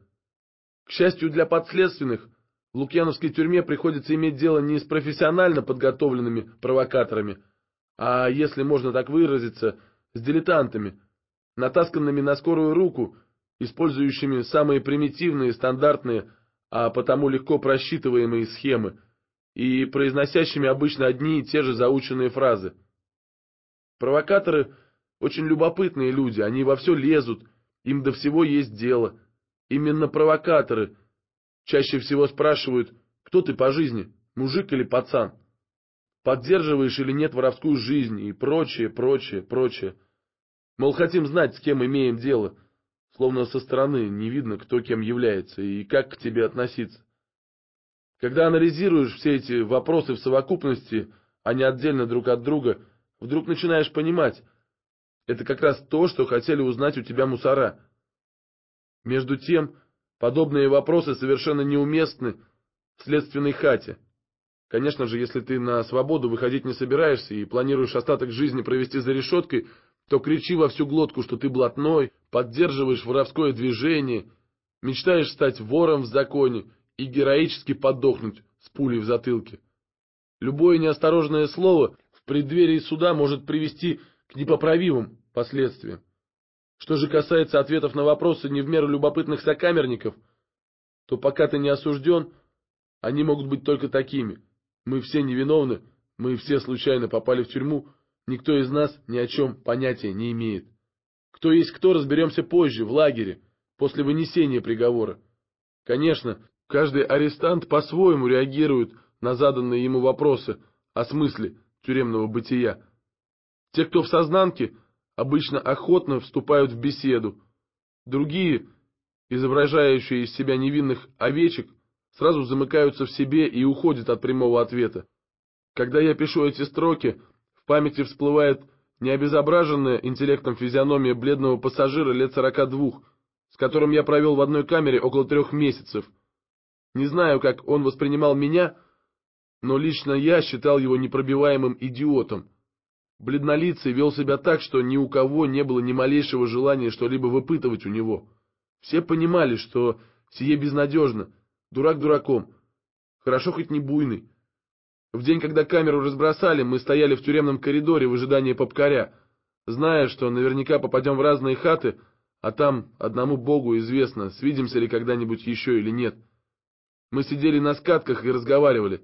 К счастью для подследственных, в Лукьяновской тюрьме приходится иметь дело не с профессионально подготовленными провокаторами, а, если можно так выразиться, с дилетантами, натасканными на скорую руку, использующими самые примитивные, стандартные, а потому легко просчитываемые схемы и произносящими обычно одни и те же заученные фразы. Провокаторы – очень любопытные люди, они во все лезут – им до всего есть дело. Именно провокаторы чаще всего спрашивают, кто ты по жизни, мужик или пацан? Поддерживаешь или нет воровскую жизнь и прочее, прочее, прочее. Мол, хотим знать, с кем имеем дело. Словно со стороны не видно, кто кем является и как к тебе относиться. Когда анализируешь все эти вопросы в совокупности, а не отдельно друг от друга, вдруг начинаешь понимать – это как раз то, что хотели узнать у тебя мусора. Между тем, подобные вопросы совершенно неуместны в следственной хате. Конечно же, если ты на свободу выходить не собираешься и планируешь остаток жизни провести за решеткой, то кричи во всю глотку, что ты блатной, поддерживаешь воровское движение, мечтаешь стать вором в законе и героически подохнуть с пулей в затылке. Любое неосторожное слово в преддверии суда может привести к непоправимым последствия. Что же касается ответов на вопросы не в меру любопытных сокамерников, то пока ты не осужден, они могут быть только такими. Мы все невиновны, мы все случайно попали в тюрьму, никто из нас ни о чем понятия не имеет. Кто есть кто, разберемся позже, в лагере, после вынесения приговора. Конечно, каждый арестант по-своему реагирует на заданные ему вопросы о смысле тюремного бытия. Те, кто в сознанке, обычно охотно вступают в беседу. Другие, изображающие из себя невинных овечек, сразу замыкаются в себе и уходят от прямого ответа. Когда я пишу эти строки, в памяти всплывает необезображенная интеллектом физиономия бледного пассажира лет 42, с которым я провел в одной камере около трех месяцев. Не знаю, как он воспринимал меня, но лично я считал его непробиваемым идиотом. Бледнолицый вел себя так, что ни у кого не было ни малейшего желания что-либо выпытывать у него. Все понимали, что сие безнадежно, дурак дураком, хорошо хоть не буйный. В день, когда камеру разбросали, мы стояли в тюремном коридоре в ожидании попкаря, зная, что наверняка попадем в разные хаты, а там одному богу известно, свидимся ли когда-нибудь еще или нет. Мы сидели на скатках и разговаривали.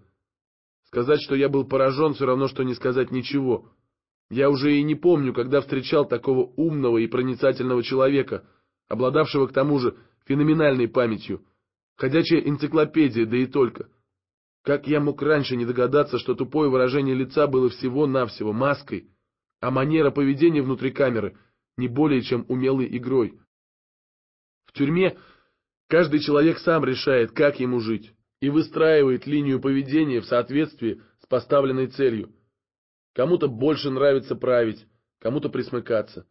Сказать, что я был поражен, все равно, что не сказать ничего. Я уже и не помню, когда встречал такого умного и проницательного человека, обладавшего к тому же феноменальной памятью. Ходячая энциклопедия, да и только. Как я мог раньше не догадаться, что тупое выражение лица было всего-навсего маской, а манера поведения внутри камеры не более чем умелой игрой. В тюрьме каждый человек сам решает, как ему жить, и выстраивает линию поведения в соответствии с поставленной целью. Кому-то больше нравится править, кому-то присмыкаться.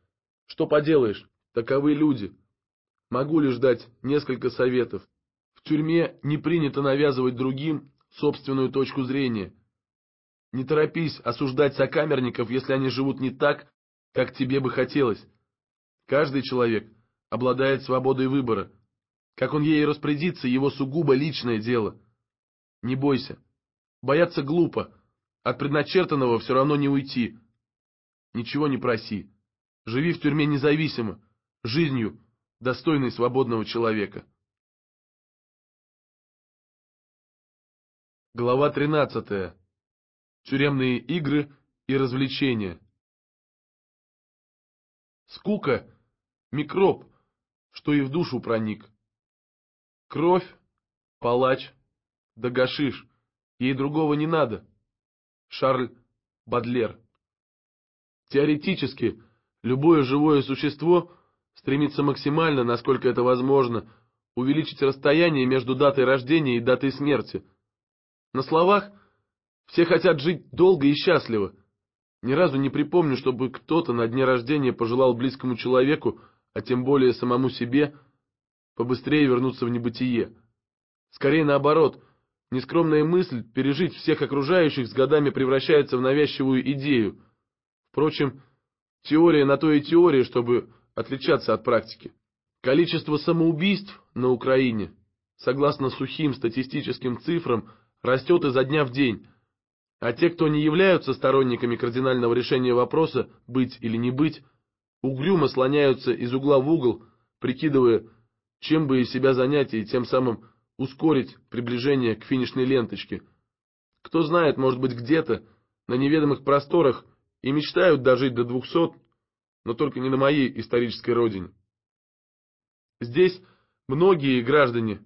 Что поделаешь, таковы люди. Могу лишь дать несколько советов. В тюрьме не принято навязывать другим собственную точку зрения. Не торопись осуждать сокамерников, если они живут не так, как тебе бы хотелось. Каждый человек обладает свободой выбора. Как он ей распорядится, его сугубо личное дело. Не бойся. Бояться глупо. От предначертанного все равно не уйти. Ничего не проси. Живи в тюрьме независимо, жизнью, достойной свободного человека. Глава 13. Тюремные игры и развлечения. Скука — микроб, что и в душу проник. Кровь, палач, да ей другого не надо. Шарль Бадлер. Теоретически, любое живое существо стремится максимально, насколько это возможно, увеличить расстояние между датой рождения и датой смерти. На словах все хотят жить долго и счастливо. Ни разу не припомню, чтобы кто-то на дне рождения пожелал близкому человеку, а тем более самому себе, побыстрее вернуться в небытие. Скорее наоборот – Нескромная мысль пережить всех окружающих с годами превращается в навязчивую идею. Впрочем, теория на то и теория, чтобы отличаться от практики. Количество самоубийств на Украине, согласно сухим статистическим цифрам, растет изо дня в день, а те, кто не являются сторонниками кардинального решения вопроса «быть или не быть», угрюмо слоняются из угла в угол, прикидывая, чем бы и себя занять и тем самым ускорить приближение к финишной ленточке. Кто знает, может быть, где-то, на неведомых просторах, и мечтают дожить до двухсот, но только не на моей исторической родине. Здесь многие граждане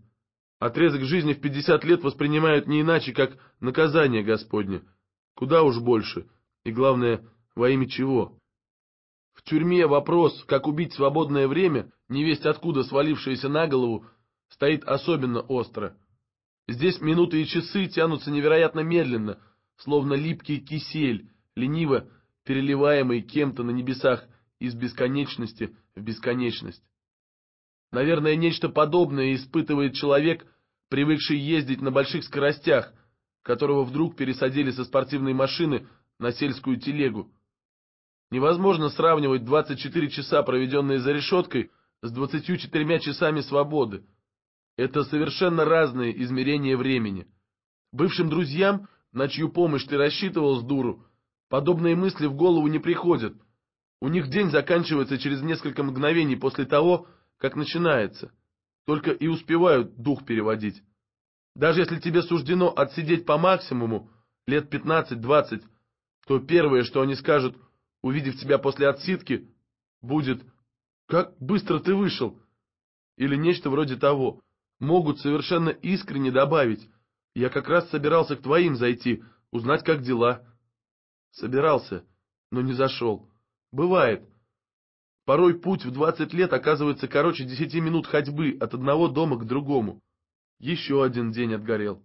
отрезок жизни в пятьдесят лет воспринимают не иначе, как наказание Господне, куда уж больше, и главное, во имя чего. В тюрьме вопрос, как убить свободное время, невесть откуда свалившееся на голову, стоит особенно остро. Здесь минуты и часы тянутся невероятно медленно, словно липкий кисель, лениво переливаемый кем-то на небесах из бесконечности в бесконечность. Наверное, нечто подобное испытывает человек, привыкший ездить на больших скоростях, которого вдруг пересадили со спортивной машины на сельскую телегу. Невозможно сравнивать 24 часа, проведенные за решеткой, с 24 часами свободы. Это совершенно разные измерения времени. Бывшим друзьям, на чью помощь ты рассчитывал с дуру, подобные мысли в голову не приходят. У них день заканчивается через несколько мгновений после того, как начинается. Только и успевают дух переводить. Даже если тебе суждено отсидеть по максимуму, лет 15-20, то первое, что они скажут, увидев тебя после отсидки, будет «Как быстро ты вышел!» или нечто вроде того могут совершенно искренне добавить «Я как раз собирался к твоим зайти, узнать, как дела». Собирался, но не зашел. Бывает. Порой путь в 20 лет оказывается короче 10 минут ходьбы от одного дома к другому. Еще один день отгорел.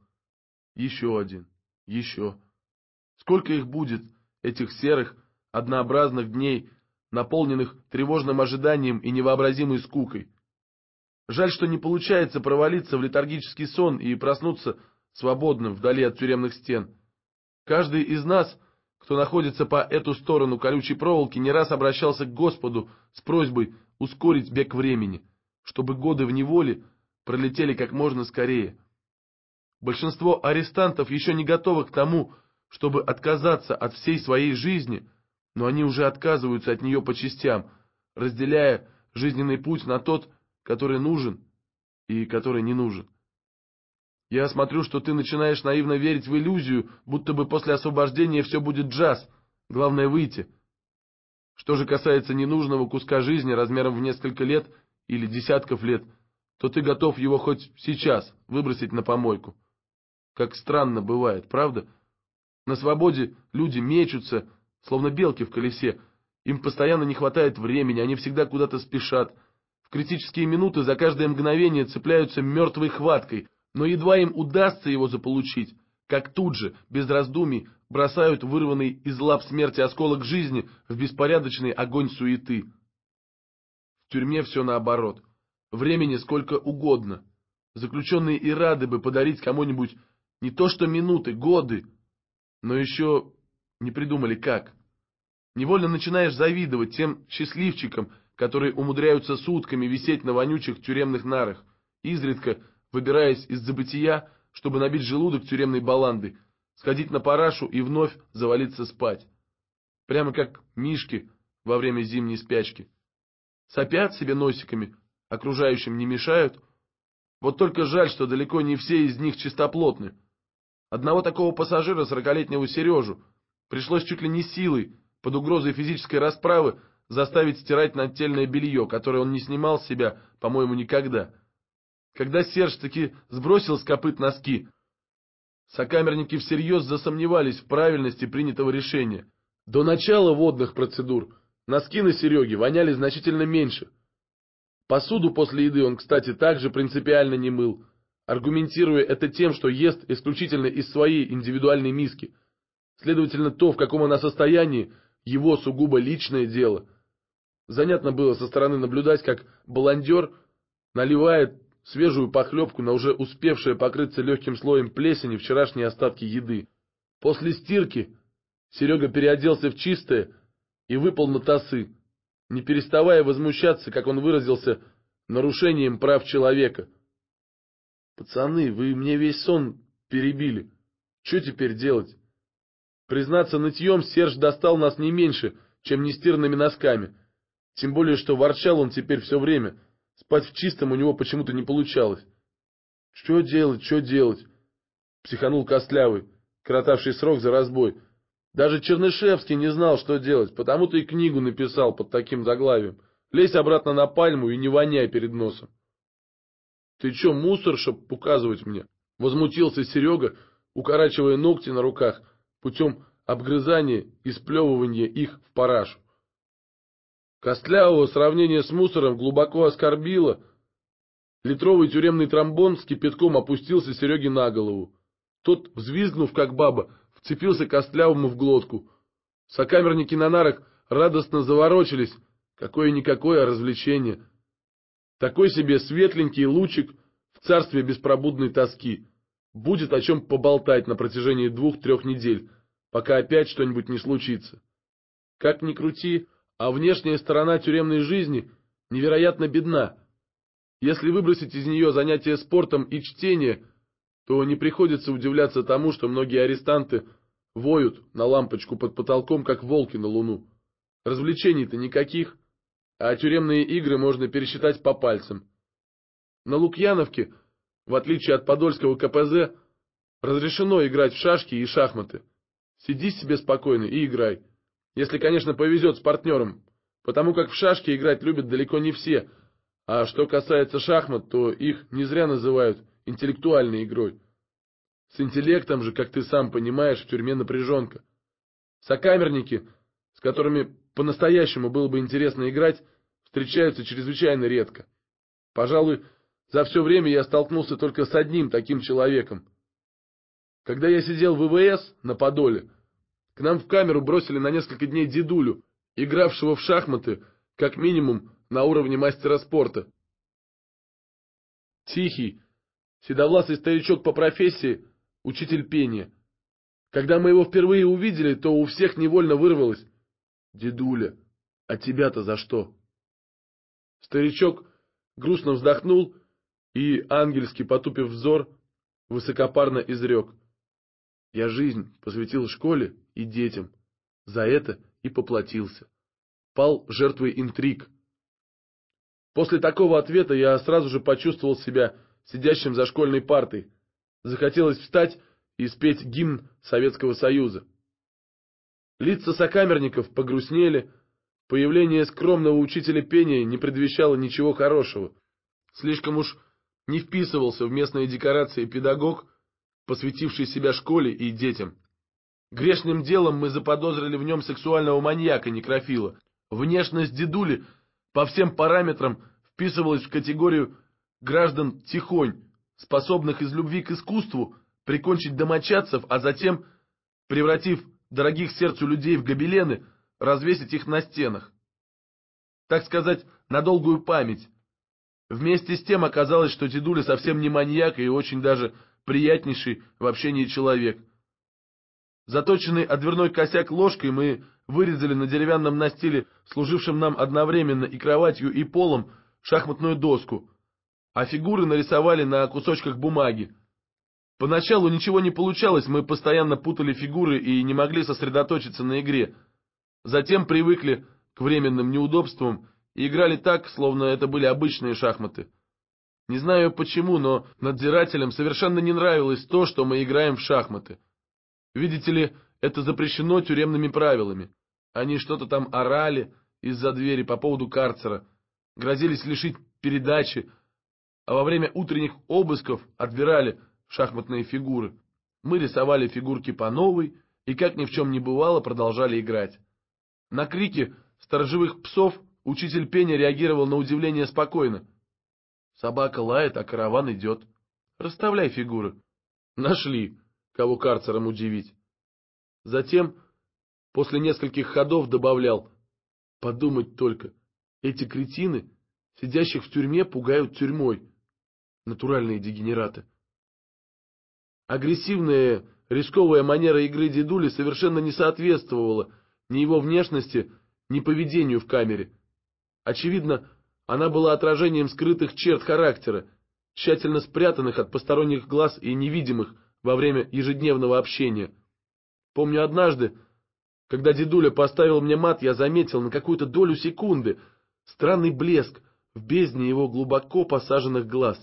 Еще один. Еще. Сколько их будет, этих серых, однообразных дней, наполненных тревожным ожиданием и невообразимой скукой? Жаль, что не получается провалиться в летаргический сон и проснуться свободным вдали от тюремных стен. Каждый из нас, кто находится по эту сторону колючей проволоки, не раз обращался к Господу с просьбой ускорить бег времени, чтобы годы в неволе пролетели как можно скорее. Большинство арестантов еще не готовы к тому, чтобы отказаться от всей своей жизни, но они уже отказываются от нее по частям, разделяя жизненный путь на тот, который нужен и который не нужен. Я смотрю, что ты начинаешь наивно верить в иллюзию, будто бы после освобождения все будет джаз. Главное — выйти. Что же касается ненужного куска жизни размером в несколько лет или десятков лет, то ты готов его хоть сейчас выбросить на помойку. Как странно бывает, правда? На свободе люди мечутся, словно белки в колесе. Им постоянно не хватает времени, они всегда куда-то спешат — критические минуты за каждое мгновение цепляются мертвой хваткой, но едва им удастся его заполучить, как тут же, без раздумий, бросают вырванный из лап смерти осколок жизни в беспорядочный огонь суеты. В тюрьме все наоборот. Времени сколько угодно. Заключенные и рады бы подарить кому-нибудь не то что минуты, годы, но еще не придумали как. Невольно начинаешь завидовать тем счастливчикам, которые умудряются сутками висеть на вонючих тюремных нарах, изредка выбираясь из забытия, чтобы набить желудок тюремной баланды, сходить на парашу и вновь завалиться спать. Прямо как мишки во время зимней спячки. Сопят себе носиками, окружающим не мешают. Вот только жаль, что далеко не все из них чистоплотны. Одного такого пассажира, сорокалетнего Сережу, пришлось чуть ли не силой, под угрозой физической расправы, заставить стирать нательное белье, которое он не снимал с себя, по-моему, никогда. Когда Серж таки сбросил с копыт носки, сокамерники всерьез засомневались в правильности принятого решения. До начала водных процедур носки на Сереге воняли значительно меньше. Посуду после еды он, кстати, также принципиально не мыл, аргументируя это тем, что ест исключительно из своей индивидуальной миски. Следовательно, то, в каком она состоянии, его сугубо личное дело. Занятно было со стороны наблюдать, как баландер наливает свежую похлебку на уже успевшее покрыться легким слоем плесени вчерашние остатки еды. После стирки Серега переоделся в чистое и выпал на тасы, не переставая возмущаться, как он выразился, нарушением прав человека. «Пацаны, вы мне весь сон перебили. Что теперь делать?» Признаться нытьем, Серж достал нас не меньше, чем нестирными носками — тем более, что ворчал он теперь все время. Спать в чистом у него почему-то не получалось. Что делать, что делать? Психанул Костлявый, кротавший срок за разбой. Даже Чернышевский не знал, что делать, потому-то и книгу написал под таким заглавием. Лезь обратно на пальму и не воняй перед носом. Ты че, мусорша, показывать мне? Возмутился Серега, укорачивая ногти на руках путем обгрызания и сплевывания их в парашу. Костлявого сравнение с мусором глубоко оскорбило. Литровый тюремный тромбон с кипятком опустился Сереге на голову. Тот, взвизгнув как баба, вцепился Костлявому в глотку. Сокамерники на нарах радостно заворочились. Какое-никакое развлечение. Такой себе светленький лучик в царстве беспробудной тоски. Будет о чем поболтать на протяжении двух-трех недель, пока опять что-нибудь не случится. Как ни крути а внешняя сторона тюремной жизни невероятно бедна. Если выбросить из нее занятия спортом и чтение, то не приходится удивляться тому, что многие арестанты воют на лампочку под потолком, как волки на луну. Развлечений-то никаких, а тюремные игры можно пересчитать по пальцам. На Лукьяновке, в отличие от Подольского КПЗ, разрешено играть в шашки и шахматы. Сиди себе спокойно и играй. Если, конечно, повезет с партнером, потому как в шашки играть любят далеко не все, а что касается шахмат, то их не зря называют интеллектуальной игрой. С интеллектом же, как ты сам понимаешь, в тюрьме напряженка. Сокамерники, с которыми по-настоящему было бы интересно играть, встречаются чрезвычайно редко. Пожалуй, за все время я столкнулся только с одним таким человеком. Когда я сидел в ВВС на Подоле, к нам в камеру бросили на несколько дней дедулю, игравшего в шахматы, как минимум, на уровне мастера спорта. Тихий, седовласый старичок по профессии, учитель пения. Когда мы его впервые увидели, то у всех невольно вырвалось. «Дедуля, а тебя-то за что?» Старичок грустно вздохнул и, ангельски потупив взор, высокопарно изрек. «Я жизнь посвятил школе и детям. За это и поплатился. Пал жертвой интриг. После такого ответа я сразу же почувствовал себя сидящим за школьной партой. Захотелось встать и спеть гимн Советского Союза. Лица сокамерников погрустнели, появление скромного учителя пения не предвещало ничего хорошего. Слишком уж не вписывался в местные декорации педагог, посвятивший себя школе и детям. Грешным делом мы заподозрили в нем сексуального маньяка-некрофила. Внешность дедули по всем параметрам вписывалась в категорию граждан тихонь, способных из любви к искусству прикончить домочадцев, а затем, превратив дорогих сердцу людей в гобелены, развесить их на стенах. Так сказать, на долгую память. Вместе с тем оказалось, что дедуля совсем не маньяк и очень даже приятнейший в общении человек – Заточенный от дверной косяк ложкой мы вырезали на деревянном настиле, служившем нам одновременно и кроватью, и полом, шахматную доску, а фигуры нарисовали на кусочках бумаги. Поначалу ничего не получалось, мы постоянно путали фигуры и не могли сосредоточиться на игре. Затем привыкли к временным неудобствам и играли так, словно это были обычные шахматы. Не знаю почему, но надзирателям совершенно не нравилось то, что мы играем в шахматы. Видите ли, это запрещено тюремными правилами. Они что-то там орали из-за двери по поводу карцера, грозились лишить передачи, а во время утренних обысков отбирали шахматные фигуры. Мы рисовали фигурки по новой и, как ни в чем не бывало, продолжали играть. На крики сторожевых псов учитель пения реагировал на удивление спокойно. Собака лает, а караван идет. Расставляй фигуры. Нашли кого карцером удивить. Затем, после нескольких ходов, добавлял, подумать только, эти кретины, сидящих в тюрьме, пугают тюрьмой. Натуральные дегенераты. Агрессивная, рисковая манера игры дедули совершенно не соответствовала ни его внешности, ни поведению в камере. Очевидно, она была отражением скрытых черт характера, тщательно спрятанных от посторонних глаз и невидимых, во время ежедневного общения. Помню однажды, когда дедуля поставил мне мат, я заметил на какую-то долю секунды странный блеск в бездне его глубоко посаженных глаз.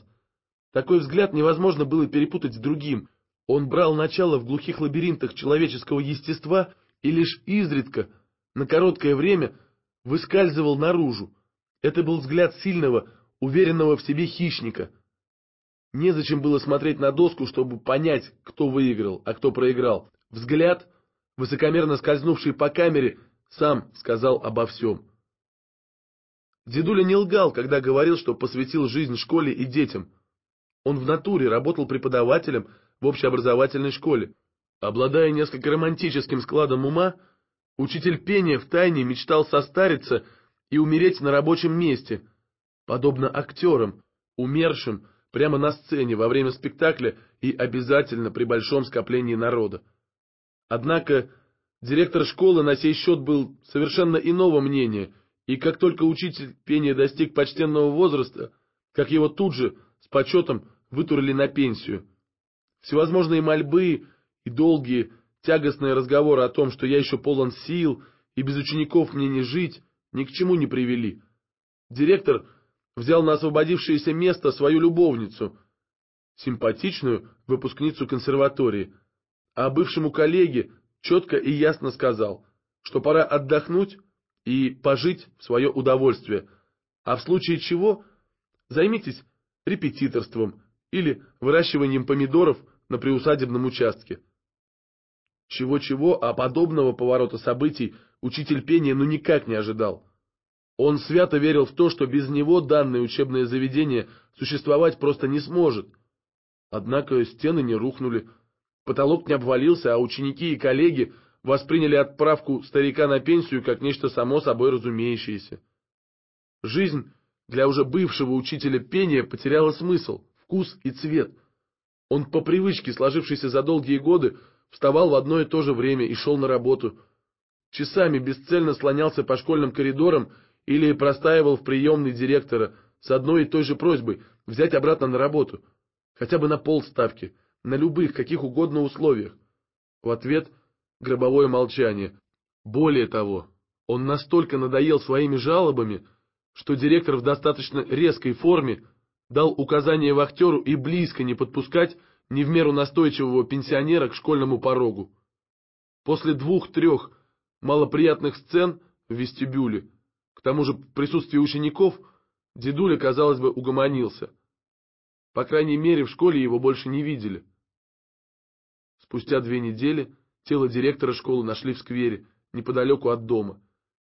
Такой взгляд невозможно было перепутать с другим. Он брал начало в глухих лабиринтах человеческого естества и лишь изредка, на короткое время, выскальзывал наружу. Это был взгляд сильного, уверенного в себе хищника — Незачем было смотреть на доску, чтобы понять, кто выиграл, а кто проиграл. Взгляд, высокомерно скользнувший по камере, сам сказал обо всем. Дедуля не лгал, когда говорил, что посвятил жизнь школе и детям. Он в натуре работал преподавателем в общеобразовательной школе. Обладая несколько романтическим складом ума, учитель пения втайне мечтал состариться и умереть на рабочем месте, подобно актерам, умершим, прямо на сцене во время спектакля и обязательно при большом скоплении народа. Однако директор школы на сей счет был совершенно иного мнения, и как только учитель пения достиг почтенного возраста, как его тут же с почетом вытурили на пенсию. Всевозможные мольбы и долгие тягостные разговоры о том, что я еще полон сил и без учеников мне не жить, ни к чему не привели. Директор взял на освободившееся место свою любовницу, симпатичную выпускницу консерватории, а бывшему коллеге четко и ясно сказал, что пора отдохнуть и пожить в свое удовольствие, а в случае чего займитесь репетиторством или выращиванием помидоров на приусадебном участке. Чего-чего, а подобного поворота событий учитель пения ну никак не ожидал. Он свято верил в то, что без него данное учебное заведение существовать просто не сможет. Однако стены не рухнули, потолок не обвалился, а ученики и коллеги восприняли отправку старика на пенсию как нечто само собой разумеющееся. Жизнь для уже бывшего учителя пения потеряла смысл, вкус и цвет. Он по привычке, сложившейся за долгие годы, вставал в одно и то же время и шел на работу. Часами бесцельно слонялся по школьным коридорам или простаивал в приемной директора с одной и той же просьбой взять обратно на работу, хотя бы на полставки, на любых, каких угодно условиях. В ответ гробовое молчание. Более того, он настолько надоел своими жалобами, что директор в достаточно резкой форме дал указание вахтеру и близко не подпускать не в меру настойчивого пенсионера к школьному порогу. После двух-трех малоприятных сцен в вестибюле к тому же в присутствии учеников дедуля, казалось бы, угомонился. По крайней мере, в школе его больше не видели. Спустя две недели тело директора школы нашли в сквере, неподалеку от дома,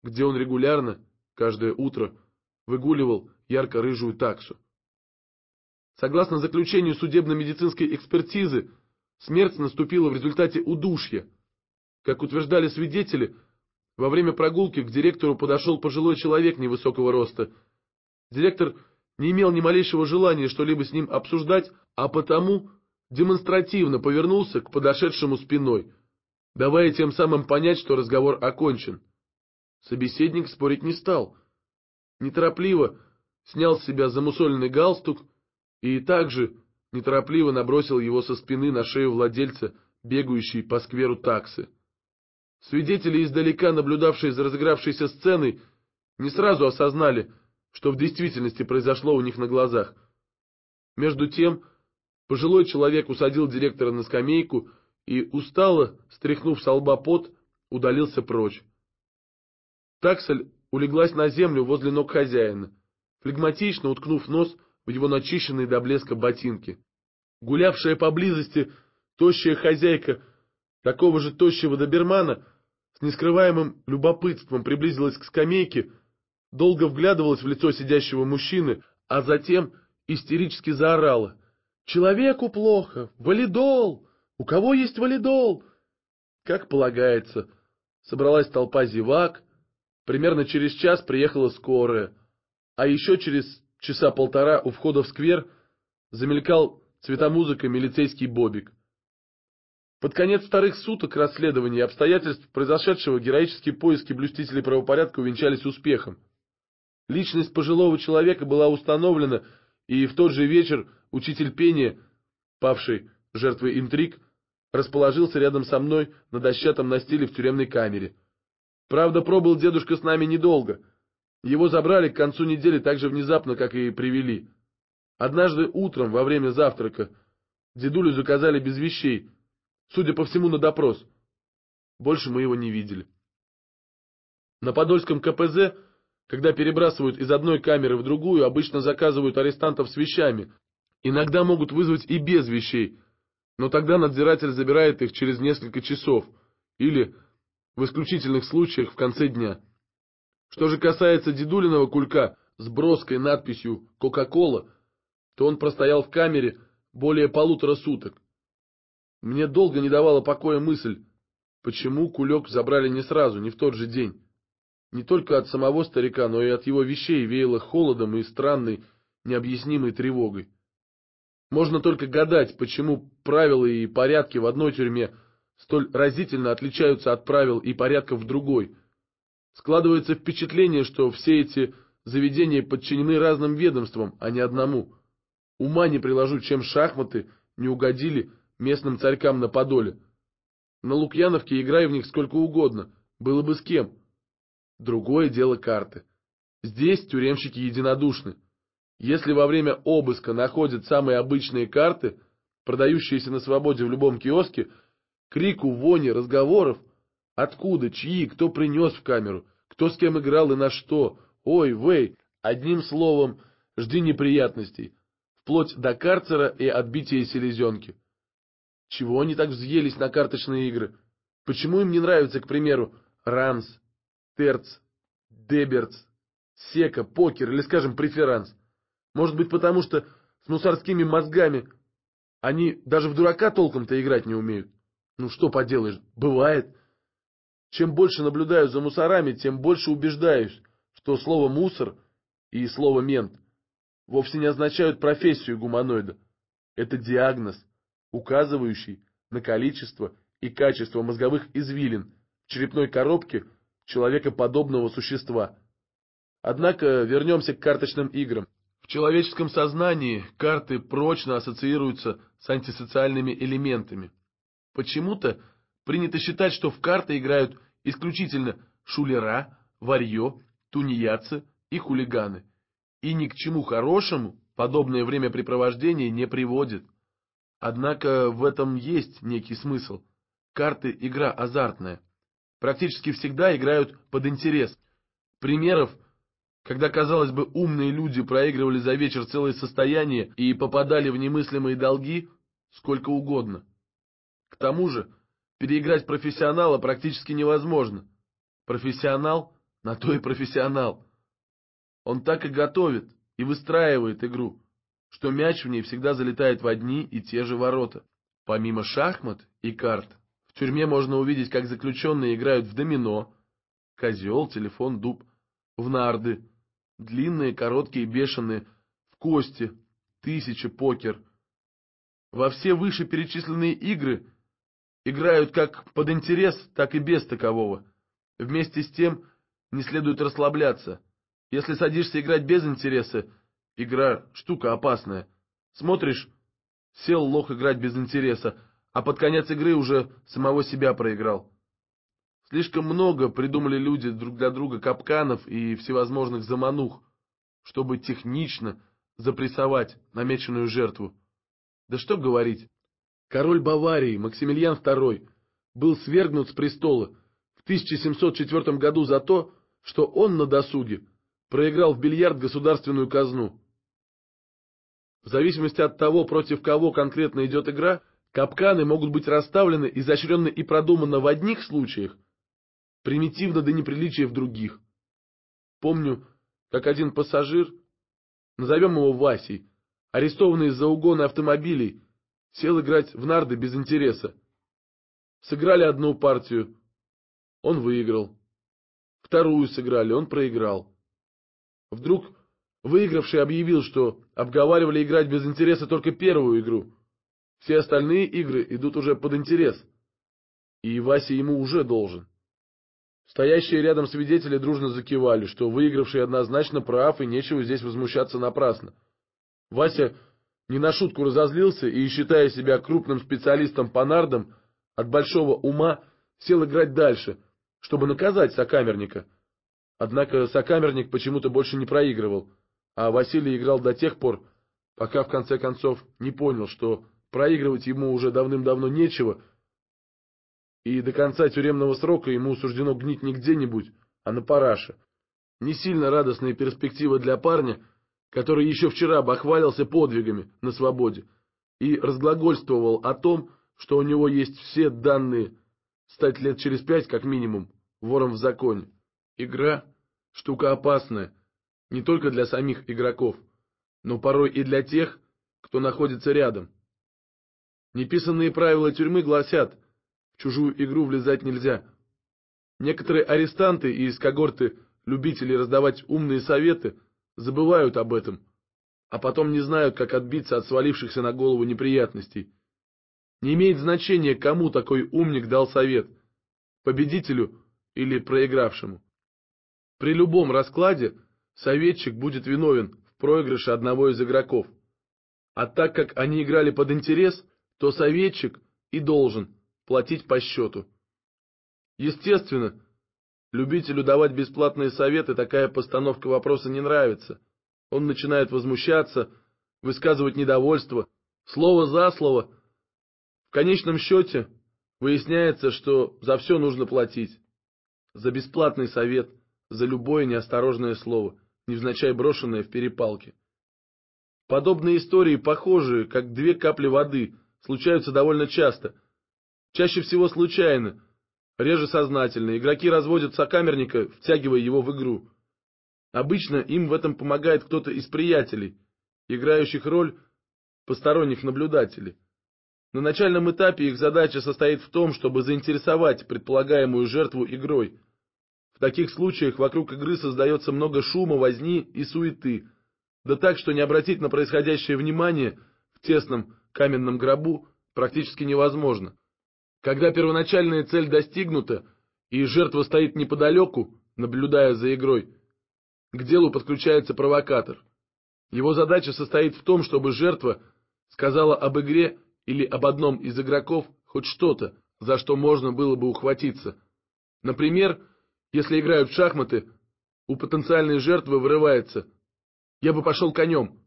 где он регулярно, каждое утро, выгуливал ярко-рыжую таксу. Согласно заключению судебно-медицинской экспертизы, смерть наступила в результате удушья. Как утверждали свидетели, во время прогулки к директору подошел пожилой человек невысокого роста. Директор не имел ни малейшего желания что-либо с ним обсуждать, а потому демонстративно повернулся к подошедшему спиной, давая тем самым понять, что разговор окончен. Собеседник спорить не стал. Неторопливо снял с себя замусоленный галстук и также неторопливо набросил его со спины на шею владельца, бегающей по скверу таксы. Свидетели, издалека наблюдавшие за разыгравшейся сценой, не сразу осознали, что в действительности произошло у них на глазах. Между тем, пожилой человек усадил директора на скамейку и, устало, стряхнув со лба пот, удалился прочь. Таксель улеглась на землю возле ног хозяина, флегматично уткнув нос в его начищенные до блеска ботинки. Гулявшая поблизости тощая хозяйка такого же тощего добермана — с нескрываемым любопытством приблизилась к скамейке, долго вглядывалась в лицо сидящего мужчины, а затем истерически заорала. «Человеку плохо! Валидол! У кого есть валидол?» Как полагается, собралась толпа зевак, примерно через час приехала скорая, а еще через часа полтора у входа в сквер замелькал цветомузыка милицейский бобик. Под конец вторых суток расследования обстоятельств произошедшего героические поиски блюстителей правопорядка увенчались успехом. Личность пожилого человека была установлена, и в тот же вечер учитель пения, павший жертвой интриг, расположился рядом со мной на дощатом настиле в тюремной камере. Правда, пробыл дедушка с нами недолго. Его забрали к концу недели так же внезапно, как и привели. Однажды утром, во время завтрака, дедулю заказали без вещей — Судя по всему, на допрос. Больше мы его не видели. На Подольском КПЗ, когда перебрасывают из одной камеры в другую, обычно заказывают арестантов с вещами. Иногда могут вызвать и без вещей, но тогда надзиратель забирает их через несколько часов или, в исключительных случаях, в конце дня. Что же касается дедулиного кулька с броской надписью «Кока-кола», то он простоял в камере более полутора суток. Мне долго не давала покоя мысль, почему кулек забрали не сразу, не в тот же день. Не только от самого старика, но и от его вещей веяло холодом и странной, необъяснимой тревогой. Можно только гадать, почему правила и порядки в одной тюрьме столь разительно отличаются от правил и порядков в другой. Складывается впечатление, что все эти заведения подчинены разным ведомствам, а не одному. Ума не приложу, чем шахматы не угодили местным царькам на Подоле. На Лукьяновке играй в них сколько угодно, было бы с кем. Другое дело карты. Здесь тюремщики единодушны. Если во время обыска находят самые обычные карты, продающиеся на свободе в любом киоске, крику, вони, разговоров, откуда, чьи, кто принес в камеру, кто с кем играл и на что, ой, вей, одним словом, жди неприятностей, вплоть до карцера и отбития селезенки. Чего они так взъелись на карточные игры? Почему им не нравятся, к примеру, ранс, терц, деберц, сека, покер или, скажем, преферанс? Может быть, потому что с мусорскими мозгами они даже в дурака толком-то играть не умеют? Ну что поделаешь, бывает. Чем больше наблюдаю за мусорами, тем больше убеждаюсь, что слово «мусор» и слово «мент» вовсе не означают профессию гуманоида. Это диагноз, указывающий на количество и качество мозговых извилин в черепной коробке человекоподобного существа. Однако вернемся к карточным играм. В человеческом сознании карты прочно ассоциируются с антисоциальными элементами. Почему-то принято считать, что в карты играют исключительно шулера, варьё, тунеядцы и хулиганы. И ни к чему хорошему подобное времяпрепровождение не приводит. Однако в этом есть некий смысл. Карты – игра азартная. Практически всегда играют под интерес. Примеров, когда, казалось бы, умные люди проигрывали за вечер целое состояние и попадали в немыслимые долги, сколько угодно. К тому же, переиграть профессионала практически невозможно. Профессионал на то и профессионал. Он так и готовит, и выстраивает игру что мяч в ней всегда залетает в одни и те же ворота. Помимо шахмат и карт, в тюрьме можно увидеть, как заключенные играют в домино, козел, телефон, дуб, в нарды, длинные, короткие, бешеные, в кости, тысячи покер. Во все вышеперечисленные игры играют как под интерес, так и без такового. Вместе с тем не следует расслабляться. Если садишься играть без интереса – Игра — штука опасная. Смотришь, сел лох играть без интереса, а под конец игры уже самого себя проиграл. Слишком много придумали люди друг для друга капканов и всевозможных заманух, чтобы технично запрессовать намеченную жертву. Да что говорить. Король Баварии Максимилиан II был свергнут с престола в 1704 году за то, что он на досуге проиграл в бильярд государственную казну. В зависимости от того, против кого конкретно идет игра, капканы могут быть расставлены, изощренно и продуманно в одних случаях, примитивно до неприличия в других. Помню, как один пассажир, назовем его Васей, арестованный из-за угона автомобилей, сел играть в нарды без интереса. Сыграли одну партию, он выиграл. Вторую сыграли, он проиграл. Вдруг Выигравший объявил, что обговаривали играть без интереса только первую игру. Все остальные игры идут уже под интерес. И Вася ему уже должен. Стоящие рядом свидетели дружно закивали, что выигравший однозначно прав, и нечего здесь возмущаться напрасно. Вася не на шутку разозлился и, считая себя крупным специалистом по нардам, от большого ума сел играть дальше, чтобы наказать сокамерника. Однако сокамерник почему-то больше не проигрывал — а Василий играл до тех пор, пока в конце концов не понял, что проигрывать ему уже давным-давно нечего, и до конца тюремного срока ему суждено гнить не где-нибудь, а на параше. Не сильно радостная перспектива для парня, который еще вчера обохвалился подвигами на свободе и разглагольствовал о том, что у него есть все данные стать лет через пять, как минимум, вором в законе. Игра — штука опасная, не только для самих игроков, но порой и для тех, кто находится рядом. Неписанные правила тюрьмы гласят, в чужую игру влезать нельзя. Некоторые арестанты и из когорты любителей раздавать умные советы забывают об этом, а потом не знают, как отбиться от свалившихся на голову неприятностей. Не имеет значения, кому такой умник дал совет – победителю или проигравшему. При любом раскладе – советчик будет виновен в проигрыше одного из игроков. А так как они играли под интерес, то советчик и должен платить по счету. Естественно, любителю давать бесплатные советы такая постановка вопроса не нравится. Он начинает возмущаться, высказывать недовольство, слово за слово. В конечном счете выясняется, что за все нужно платить. За бесплатный совет, за любое неосторожное слово – невзначай брошенная в перепалке. Подобные истории, похожие, как две капли воды, случаются довольно часто. Чаще всего случайно, реже сознательно. Игроки разводят сокамерника, втягивая его в игру. Обычно им в этом помогает кто-то из приятелей, играющих роль посторонних наблюдателей. На начальном этапе их задача состоит в том, чтобы заинтересовать предполагаемую жертву игрой. В таких случаях вокруг игры создается много шума, возни и суеты, да так, что не обратить на происходящее внимание в тесном каменном гробу практически невозможно. Когда первоначальная цель достигнута, и жертва стоит неподалеку, наблюдая за игрой, к делу подключается провокатор. Его задача состоит в том, чтобы жертва сказала об игре или об одном из игроков хоть что-то, за что можно было бы ухватиться. Например, если играют в шахматы, у потенциальной жертвы вырывается. Я бы пошел конем.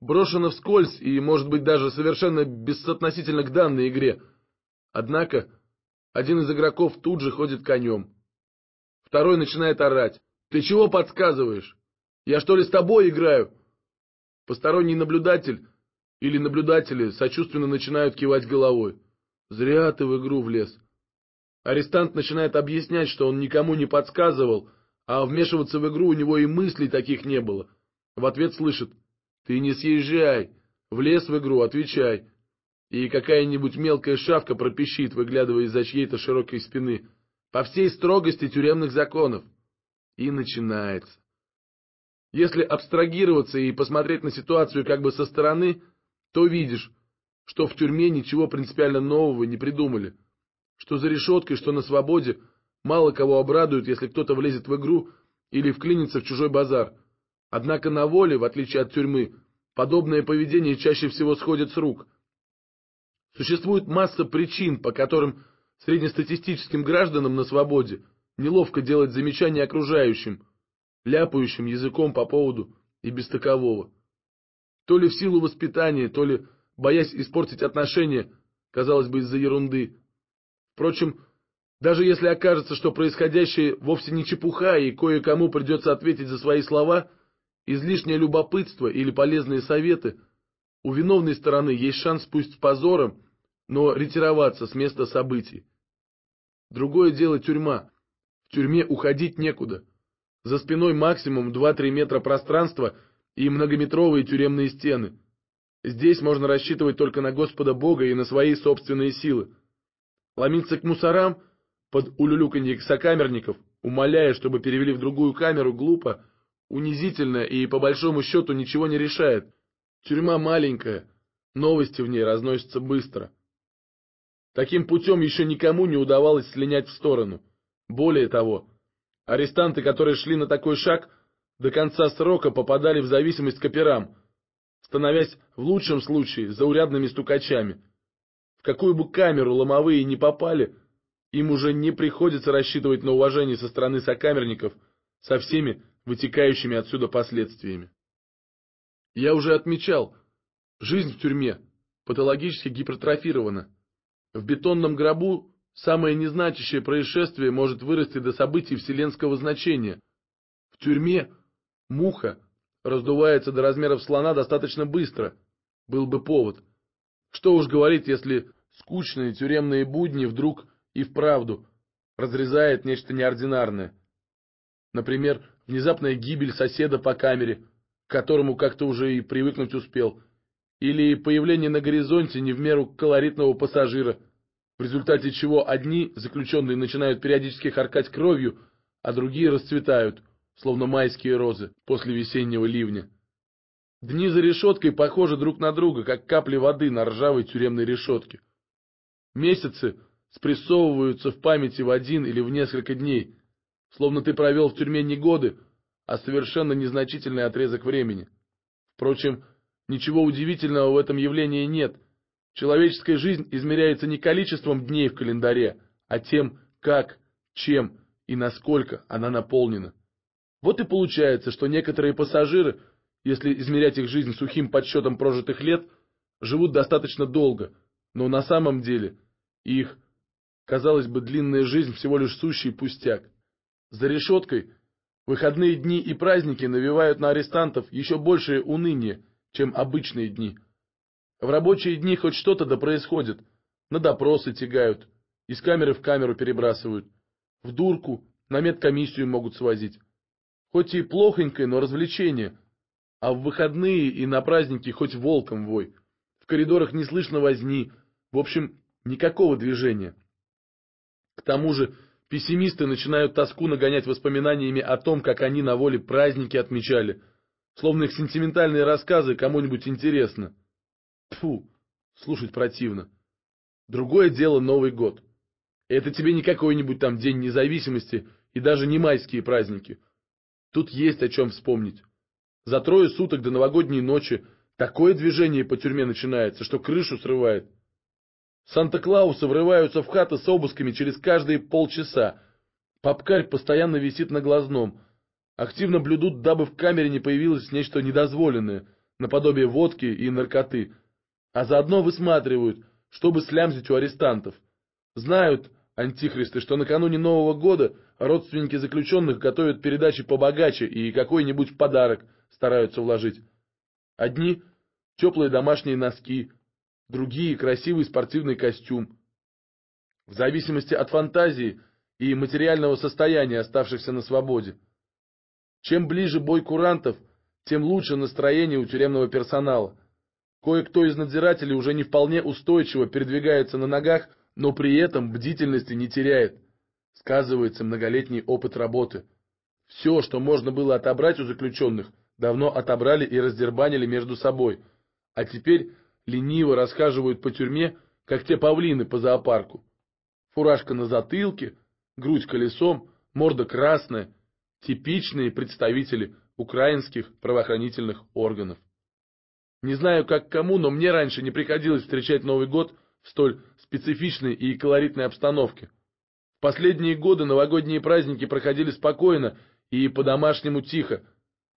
Брошено вскользь и, может быть, даже совершенно бессоотносительно к данной игре. Однако, один из игроков тут же ходит конем. Второй начинает орать. «Ты чего подсказываешь? Я что ли с тобой играю?» Посторонний наблюдатель или наблюдатели сочувственно начинают кивать головой. «Зря ты в игру влез. Арестант начинает объяснять, что он никому не подсказывал, а вмешиваться в игру у него и мыслей таких не было. В ответ слышит «Ты не съезжай, влез в игру, отвечай». И какая-нибудь мелкая шавка пропищит, выглядывая из-за чьей-то широкой спины, по всей строгости тюремных законов. И начинается. Если абстрагироваться и посмотреть на ситуацию как бы со стороны, то видишь, что в тюрьме ничего принципиально нового не придумали что за решеткой, что на свободе, мало кого обрадует, если кто-то влезет в игру или вклинится в чужой базар. Однако на воле, в отличие от тюрьмы, подобное поведение чаще всего сходит с рук. Существует масса причин, по которым среднестатистическим гражданам на свободе неловко делать замечания окружающим, ляпающим языком по поводу и без такового. То ли в силу воспитания, то ли боясь испортить отношения, казалось бы, из-за ерунды, Впрочем, даже если окажется, что происходящее вовсе не чепуха и кое-кому придется ответить за свои слова, излишнее любопытство или полезные советы, у виновной стороны есть шанс пусть с позором, но ретироваться с места событий. Другое дело тюрьма. В тюрьме уходить некуда. За спиной максимум 2-3 метра пространства и многометровые тюремные стены. Здесь можно рассчитывать только на Господа Бога и на свои собственные силы ломиться к мусорам под улюлюканье сокамерников, умоляя, чтобы перевели в другую камеру, глупо, унизительно и, по большому счету, ничего не решает. Тюрьма маленькая, новости в ней разносятся быстро. Таким путем еще никому не удавалось слинять в сторону. Более того, арестанты, которые шли на такой шаг, до конца срока попадали в зависимость к операм, становясь в лучшем случае заурядными стукачами – в какую бы камеру ломовые не попали, им уже не приходится рассчитывать на уважение со стороны сокамерников со всеми вытекающими отсюда последствиями. Я уже отмечал, жизнь в тюрьме патологически гипертрофирована. В бетонном гробу самое незначащее происшествие может вырасти до событий вселенского значения. В тюрьме муха раздувается до размеров слона достаточно быстро, был бы повод – что уж говорить, если скучные тюремные будни вдруг и вправду разрезает нечто неординарное. Например, внезапная гибель соседа по камере, к которому как-то уже и привыкнуть успел, или появление на горизонте не в меру колоритного пассажира, в результате чего одни заключенные начинают периодически харкать кровью, а другие расцветают, словно майские розы после весеннего ливня. Дни за решеткой похожи друг на друга, как капли воды на ржавой тюремной решетке. Месяцы спрессовываются в памяти в один или в несколько дней, словно ты провел в тюрьме не годы, а совершенно незначительный отрезок времени. Впрочем, ничего удивительного в этом явлении нет. Человеческая жизнь измеряется не количеством дней в календаре, а тем, как, чем и насколько она наполнена. Вот и получается, что некоторые пассажиры – если измерять их жизнь сухим подсчетом прожитых лет, живут достаточно долго, но на самом деле их, казалось бы, длинная жизнь всего лишь сущий пустяк. За решеткой выходные дни и праздники навевают на арестантов еще большее уныние, чем обычные дни. В рабочие дни хоть что-то да происходит, на допросы тягают, из камеры в камеру перебрасывают, в дурку, на медкомиссию могут свозить. Хоть и плохонькое, но развлечение – а в выходные и на праздники хоть волком вой. В коридорах не слышно возни. В общем, никакого движения. К тому же пессимисты начинают тоску нагонять воспоминаниями о том, как они на воле праздники отмечали. Словно их сентиментальные рассказы кому-нибудь интересны. Фу, слушать противно. Другое дело Новый год. Это тебе не какой-нибудь там День независимости и даже не майские праздники. Тут есть о чем вспомнить. За трое суток до новогодней ночи такое движение по тюрьме начинается, что крышу срывает. Санта-Клаусы врываются в хаты с обысками через каждые полчаса. Попкарь постоянно висит на глазном. Активно блюдут, дабы в камере не появилось нечто недозволенное, наподобие водки и наркоты. А заодно высматривают, чтобы слямзить у арестантов. Знают, антихристы, что накануне Нового года родственники заключенных готовят передачи побогаче и какой-нибудь подарок – стараются вложить. Одни – теплые домашние носки, другие – красивый спортивный костюм. В зависимости от фантазии и материального состояния оставшихся на свободе. Чем ближе бой курантов, тем лучше настроение у тюремного персонала. Кое-кто из надзирателей уже не вполне устойчиво передвигается на ногах, но при этом бдительности не теряет. Сказывается многолетний опыт работы. Все, что можно было отобрать у заключенных – давно отобрали и раздербанили между собой, а теперь лениво расхаживают по тюрьме, как те павлины по зоопарку. Фуражка на затылке, грудь колесом, морда красная. Типичные представители украинских правоохранительных органов. Не знаю, как кому, но мне раньше не приходилось встречать Новый год в столь специфичной и колоритной обстановке. В последние годы новогодние праздники проходили спокойно и по-домашнему тихо,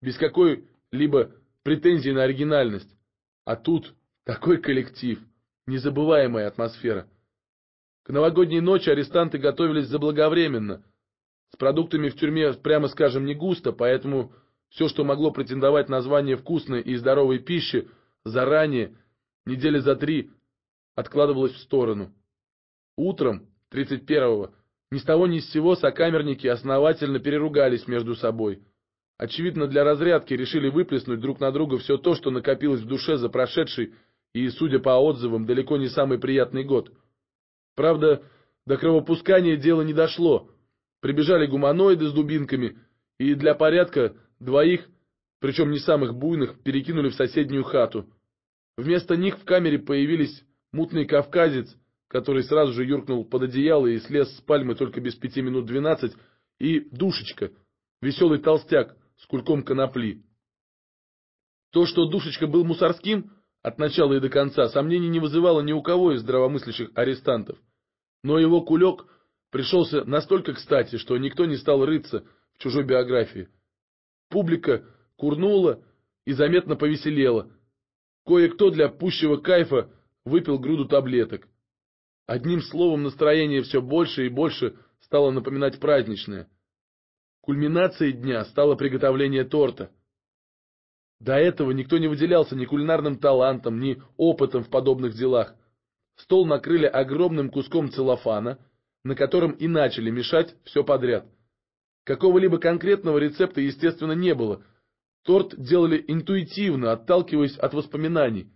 без какой-либо претензии на оригинальность. А тут такой коллектив, незабываемая атмосфера. К новогодней ночи арестанты готовились заблаговременно. С продуктами в тюрьме, прямо скажем, не густо, поэтому все, что могло претендовать на звание вкусной и здоровой пищи, заранее, недели за три, откладывалось в сторону. Утром, 31-го, ни с того ни с сего сокамерники основательно переругались между собой – Очевидно, для разрядки решили выплеснуть друг на друга все то, что накопилось в душе за прошедший и, судя по отзывам, далеко не самый приятный год. Правда, до кровопускания дело не дошло. Прибежали гуманоиды с дубинками, и для порядка двоих, причем не самых буйных, перекинули в соседнюю хату. Вместо них в камере появились мутный кавказец, который сразу же юркнул под одеяло и слез с пальмы только без пяти минут двенадцать, и душечка, веселый толстяк, с кульком конопли. То, что Душечка был мусорским от начала и до конца, сомнений не вызывало ни у кого из здравомыслящих арестантов. Но его кулек пришелся настолько кстати, что никто не стал рыться в чужой биографии. Публика курнула и заметно повеселела. Кое-кто для пущего кайфа выпил груду таблеток. Одним словом, настроение все больше и больше стало напоминать праздничное. Кульминацией дня стало приготовление торта. До этого никто не выделялся ни кулинарным талантом, ни опытом в подобных делах. Стол накрыли огромным куском целлофана, на котором и начали мешать все подряд. Какого-либо конкретного рецепта, естественно, не было. Торт делали интуитивно, отталкиваясь от воспоминаний.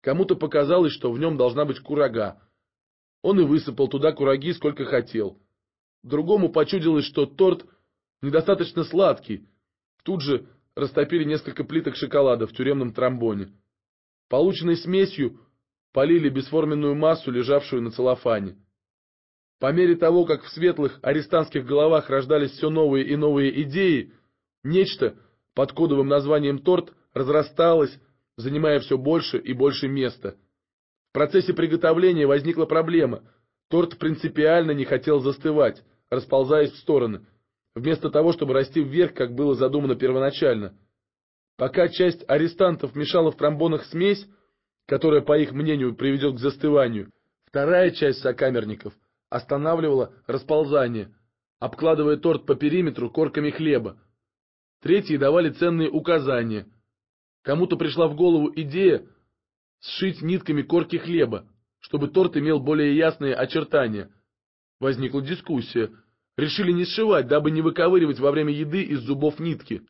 Кому-то показалось, что в нем должна быть курага. Он и высыпал туда кураги, сколько хотел. Другому почудилось, что торт недостаточно сладкий. Тут же растопили несколько плиток шоколада в тюремном тромбоне. Полученной смесью полили бесформенную массу, лежавшую на целлофане. По мере того, как в светлых арестантских головах рождались все новые и новые идеи, нечто под кодовым названием «торт» разрасталось, занимая все больше и больше места. В процессе приготовления возникла проблема. Торт принципиально не хотел застывать, расползаясь в стороны – вместо того, чтобы расти вверх, как было задумано первоначально. Пока часть арестантов мешала в тромбонах смесь, которая, по их мнению, приведет к застыванию, вторая часть сокамерников останавливала расползание, обкладывая торт по периметру корками хлеба. Третьи давали ценные указания. Кому-то пришла в голову идея сшить нитками корки хлеба, чтобы торт имел более ясные очертания. Возникла дискуссия — Решили не сшивать, дабы не выковыривать во время еды из зубов нитки.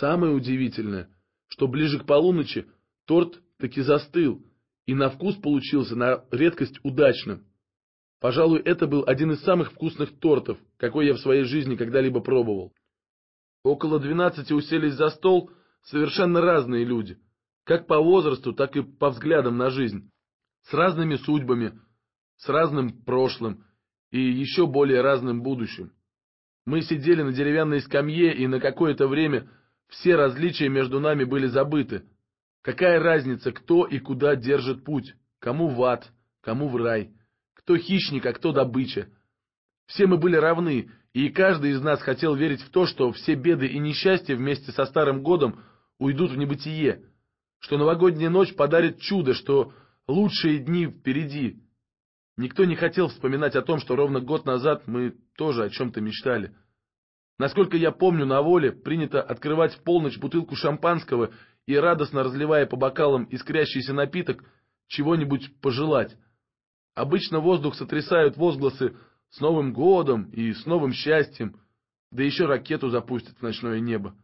Самое удивительное, что ближе к полуночи торт таки застыл, и на вкус получился на редкость удачным. Пожалуй, это был один из самых вкусных тортов, какой я в своей жизни когда-либо пробовал. Около двенадцати уселись за стол совершенно разные люди, как по возрасту, так и по взглядам на жизнь, с разными судьбами, с разным прошлым, и еще более разным будущим. Мы сидели на деревянной скамье, и на какое-то время все различия между нами были забыты. Какая разница, кто и куда держит путь, кому в ад, кому в рай, кто хищник, а кто добыча. Все мы были равны, и каждый из нас хотел верить в то, что все беды и несчастья вместе со Старым Годом уйдут в небытие, что новогодняя ночь подарит чудо, что лучшие дни впереди — Никто не хотел вспоминать о том, что ровно год назад мы тоже о чем-то мечтали. Насколько я помню, на воле принято открывать в полночь бутылку шампанского и, радостно разливая по бокалам искрящийся напиток, чего-нибудь пожелать. Обычно воздух сотрясают возгласы «С Новым годом!» и «С новым счастьем!», да еще ракету запустят в ночное небо.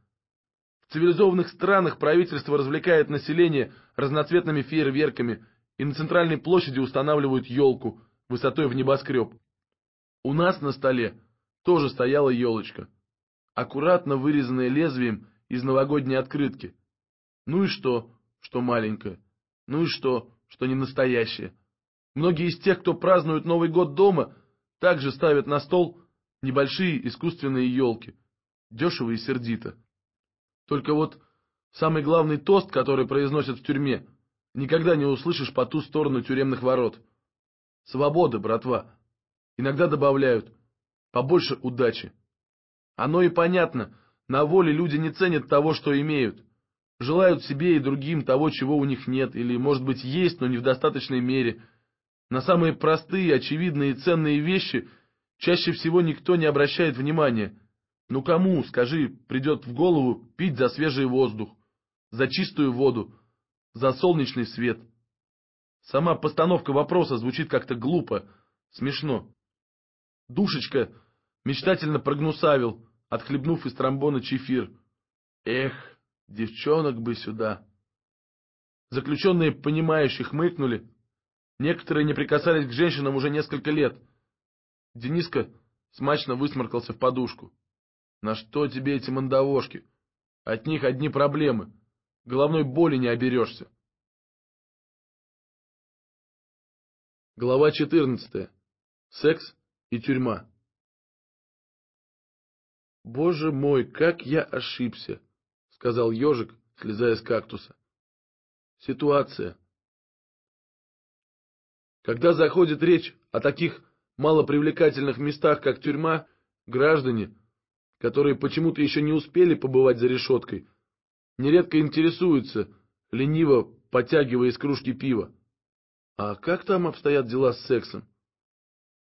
В цивилизованных странах правительство развлекает население разноцветными фейерверками – и на центральной площади устанавливают елку высотой в небоскреб. У нас на столе тоже стояла елочка, аккуратно вырезанная лезвием из новогодней открытки. Ну и что, что маленькая? Ну и что, что не настоящая? Многие из тех, кто празднует Новый год дома, также ставят на стол небольшие искусственные елки, дешево и сердито. Только вот самый главный тост, который произносят в тюрьме – никогда не услышишь по ту сторону тюремных ворот. Свобода, братва. Иногда добавляют. Побольше удачи. Оно и понятно. На воле люди не ценят того, что имеют. Желают себе и другим того, чего у них нет, или, может быть, есть, но не в достаточной мере. На самые простые, очевидные и ценные вещи чаще всего никто не обращает внимания. Ну кому, скажи, придет в голову пить за свежий воздух, за чистую воду, за солнечный свет. Сама постановка вопроса звучит как-то глупо, смешно. Душечка мечтательно прогнусавил, отхлебнув из тромбона чефир. Эх, девчонок бы сюда. Заключенные, понимающие, хмыкнули. Некоторые не прикасались к женщинам уже несколько лет. Дениска смачно высморкался в подушку. На что тебе эти мандавошки? От них одни проблемы. Головной боли не оберешься. Глава 14. Секс и тюрьма. «Боже мой, как я ошибся!» — сказал ежик, слезая с кактуса. Ситуация. Когда заходит речь о таких малопривлекательных местах, как тюрьма, граждане, которые почему-то еще не успели побывать за решеткой, нередко интересуется, лениво потягивая из кружки пива. А как там обстоят дела с сексом?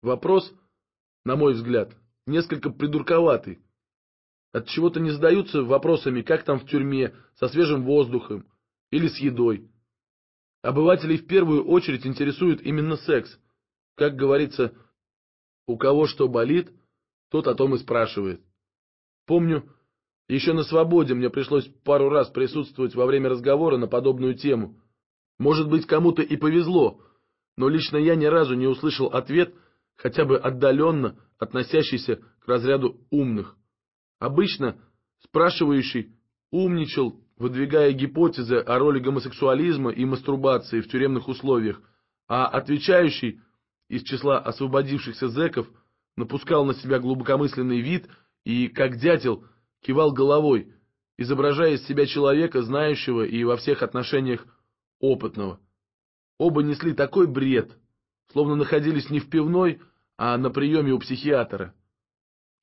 Вопрос, на мой взгляд, несколько придурковатый. От чего то не задаются вопросами, как там в тюрьме, со свежим воздухом или с едой. Обывателей в первую очередь интересует именно секс. Как говорится, у кого что болит, тот о том и спрашивает. Помню, еще на свободе мне пришлось пару раз присутствовать во время разговора на подобную тему. Может быть, кому-то и повезло, но лично я ни разу не услышал ответ, хотя бы отдаленно относящийся к разряду умных. Обычно спрашивающий умничал, выдвигая гипотезы о роли гомосексуализма и мастурбации в тюремных условиях, а отвечающий из числа освободившихся зэков напускал на себя глубокомысленный вид и, как дятел, кивал головой, изображая из себя человека, знающего и во всех отношениях опытного. Оба несли такой бред, словно находились не в пивной, а на приеме у психиатра.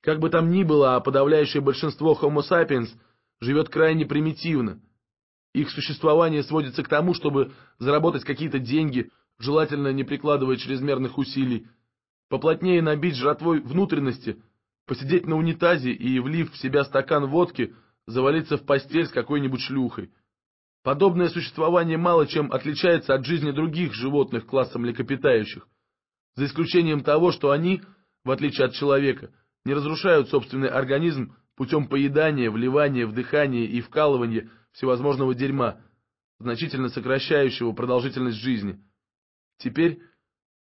Как бы там ни было, а подавляющее большинство Homo sapiens живет крайне примитивно. Их существование сводится к тому, чтобы заработать какие-то деньги, желательно не прикладывая чрезмерных усилий, поплотнее набить жратвой внутренности – посидеть на унитазе и, влив в себя стакан водки, завалиться в постель с какой-нибудь шлюхой. Подобное существование мало чем отличается от жизни других животных класса млекопитающих, за исключением того, что они, в отличие от человека, не разрушают собственный организм путем поедания, вливания, вдыхания и вкалывания всевозможного дерьма, значительно сокращающего продолжительность жизни. Теперь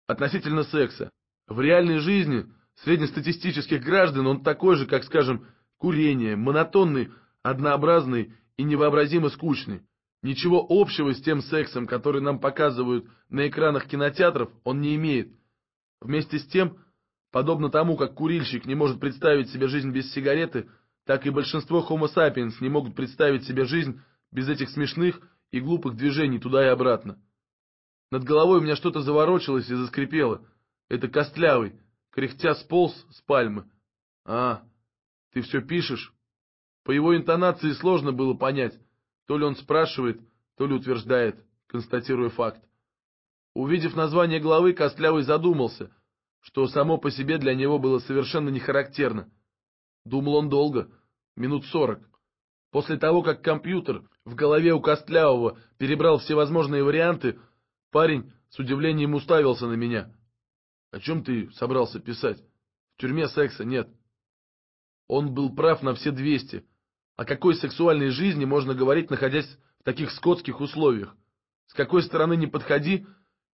относительно секса. В реальной жизни – среднестатистических граждан он такой же, как, скажем, курение, монотонный, однообразный и невообразимо скучный. Ничего общего с тем сексом, который нам показывают на экранах кинотеатров, он не имеет. Вместе с тем, подобно тому, как курильщик не может представить себе жизнь без сигареты, так и большинство Homo sapiens не могут представить себе жизнь без этих смешных и глупых движений туда и обратно. Над головой у меня что-то заворочилось и заскрипело. Это костлявый, кряхтя сполз с пальмы. «А, ты все пишешь?» По его интонации сложно было понять, то ли он спрашивает, то ли утверждает, констатируя факт. Увидев название главы, Костлявый задумался, что само по себе для него было совершенно нехарактерно. Думал он долго, минут сорок. После того, как компьютер в голове у Костлявого перебрал всевозможные варианты, парень с удивлением уставился на меня. О чем ты собрался писать? В тюрьме секса нет. Он был прав на все двести. О какой сексуальной жизни можно говорить, находясь в таких скотских условиях? С какой стороны не подходи,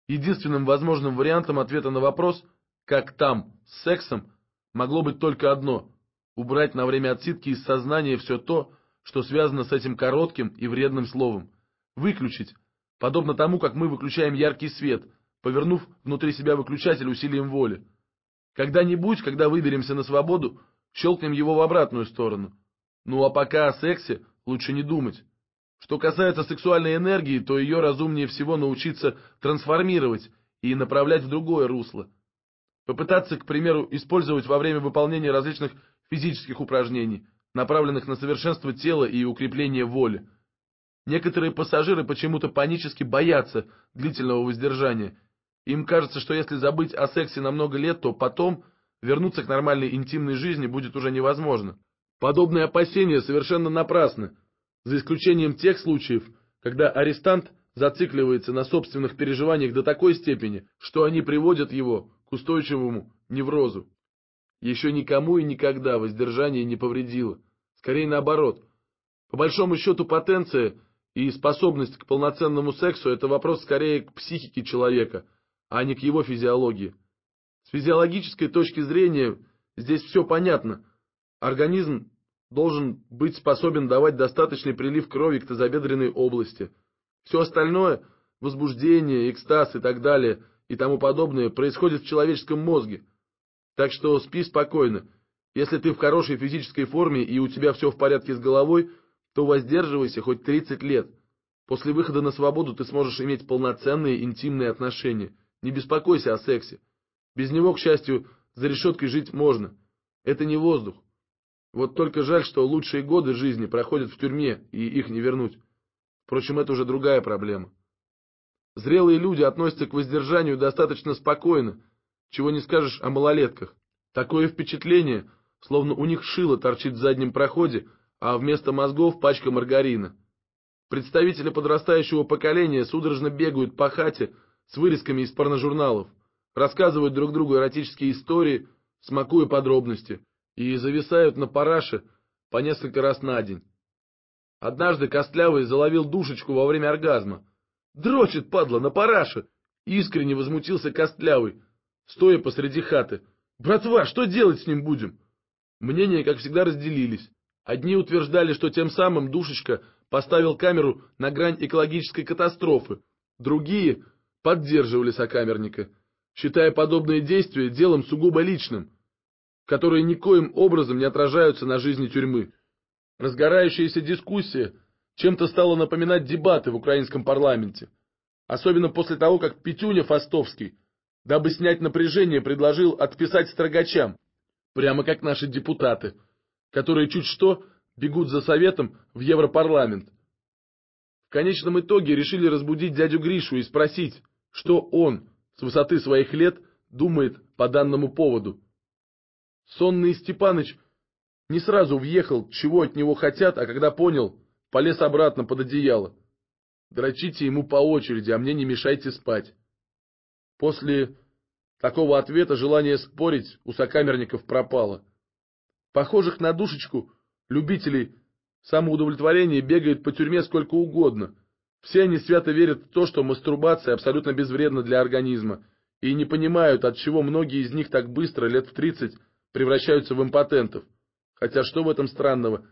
единственным возможным вариантом ответа на вопрос «как там?» с сексом могло быть только одно – убрать на время отсидки из сознания все то, что связано с этим коротким и вредным словом. Выключить, подобно тому, как мы выключаем яркий свет – повернув внутри себя выключатель усилием воли. Когда-нибудь, когда выберемся на свободу, щелкнем его в обратную сторону. Ну а пока о сексе лучше не думать. Что касается сексуальной энергии, то ее разумнее всего научиться трансформировать и направлять в другое русло. Попытаться, к примеру, использовать во время выполнения различных физических упражнений, направленных на совершенство тела и укрепление воли. Некоторые пассажиры почему-то панически боятся длительного воздержания им кажется, что если забыть о сексе на много лет, то потом вернуться к нормальной интимной жизни будет уже невозможно. Подобные опасения совершенно напрасны, за исключением тех случаев, когда арестант зацикливается на собственных переживаниях до такой степени, что они приводят его к устойчивому неврозу. Еще никому и никогда воздержание не повредило. Скорее наоборот. По большому счету потенция и способность к полноценному сексу – это вопрос скорее к психике человека – а не к его физиологии. С физиологической точки зрения здесь все понятно. Организм должен быть способен давать достаточный прилив крови к тазобедренной области. Все остальное – возбуждение, экстаз и так далее и тому подобное – происходит в человеческом мозге. Так что спи спокойно. Если ты в хорошей физической форме и у тебя все в порядке с головой, то воздерживайся хоть 30 лет. После выхода на свободу ты сможешь иметь полноценные интимные отношения. Не беспокойся о сексе. Без него, к счастью, за решеткой жить можно. Это не воздух. Вот только жаль, что лучшие годы жизни проходят в тюрьме, и их не вернуть. Впрочем, это уже другая проблема. Зрелые люди относятся к воздержанию достаточно спокойно, чего не скажешь о малолетках. Такое впечатление, словно у них шило торчит в заднем проходе, а вместо мозгов пачка маргарина. Представители подрастающего поколения судорожно бегают по хате, с вырезками из порножурналов, рассказывают друг другу эротические истории, смакуя подробности, и зависают на параше по несколько раз на день. Однажды Костлявый заловил душечку во время оргазма. «Дрочит, падла, на параше!» Искренне возмутился Костлявый, стоя посреди хаты. «Братва, что делать с ним будем?» Мнения, как всегда, разделились. Одни утверждали, что тем самым душечка поставил камеру на грань экологической катастрофы, другие поддерживали сокамерника, считая подобные действия делом сугубо личным, которые никоим образом не отражаются на жизни тюрьмы. Разгорающаяся дискуссия чем-то стала напоминать дебаты в украинском парламенте, особенно после того, как Петюня Фастовский, дабы снять напряжение, предложил отписать строгачам, прямо как наши депутаты, которые чуть что бегут за советом в Европарламент. В конечном итоге решили разбудить дядю Гришу и спросить, что он с высоты своих лет думает по данному поводу. Сонный Степаныч не сразу въехал, чего от него хотят, а когда понял, полез обратно под одеяло. Дрочите ему по очереди, а мне не мешайте спать. После такого ответа желание спорить у сокамерников пропало. Похожих на душечку любителей самоудовлетворения бегает по тюрьме сколько угодно — все они свято верят в то, что мастурбация абсолютно безвредна для организма, и не понимают, от чего многие из них так быстро, лет в 30, превращаются в импотентов. Хотя что в этом странного?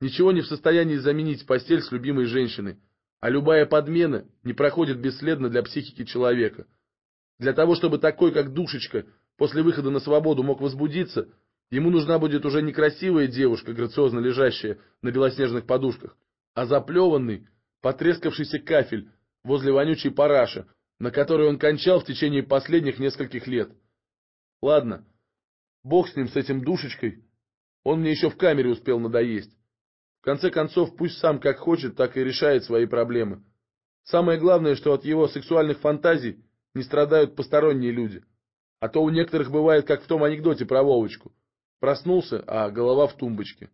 Ничего не в состоянии заменить постель с любимой женщиной, а любая подмена не проходит бесследно для психики человека. Для того, чтобы такой, как душечка, после выхода на свободу мог возбудиться, ему нужна будет уже не красивая девушка, грациозно лежащая на белоснежных подушках, а заплеванный, потрескавшийся кафель возле вонючей параши, на которой он кончал в течение последних нескольких лет. Ладно, бог с ним, с этим душечкой. Он мне еще в камере успел надоесть. В конце концов, пусть сам как хочет, так и решает свои проблемы. Самое главное, что от его сексуальных фантазий не страдают посторонние люди. А то у некоторых бывает, как в том анекдоте про Вовочку. Проснулся, а голова в тумбочке.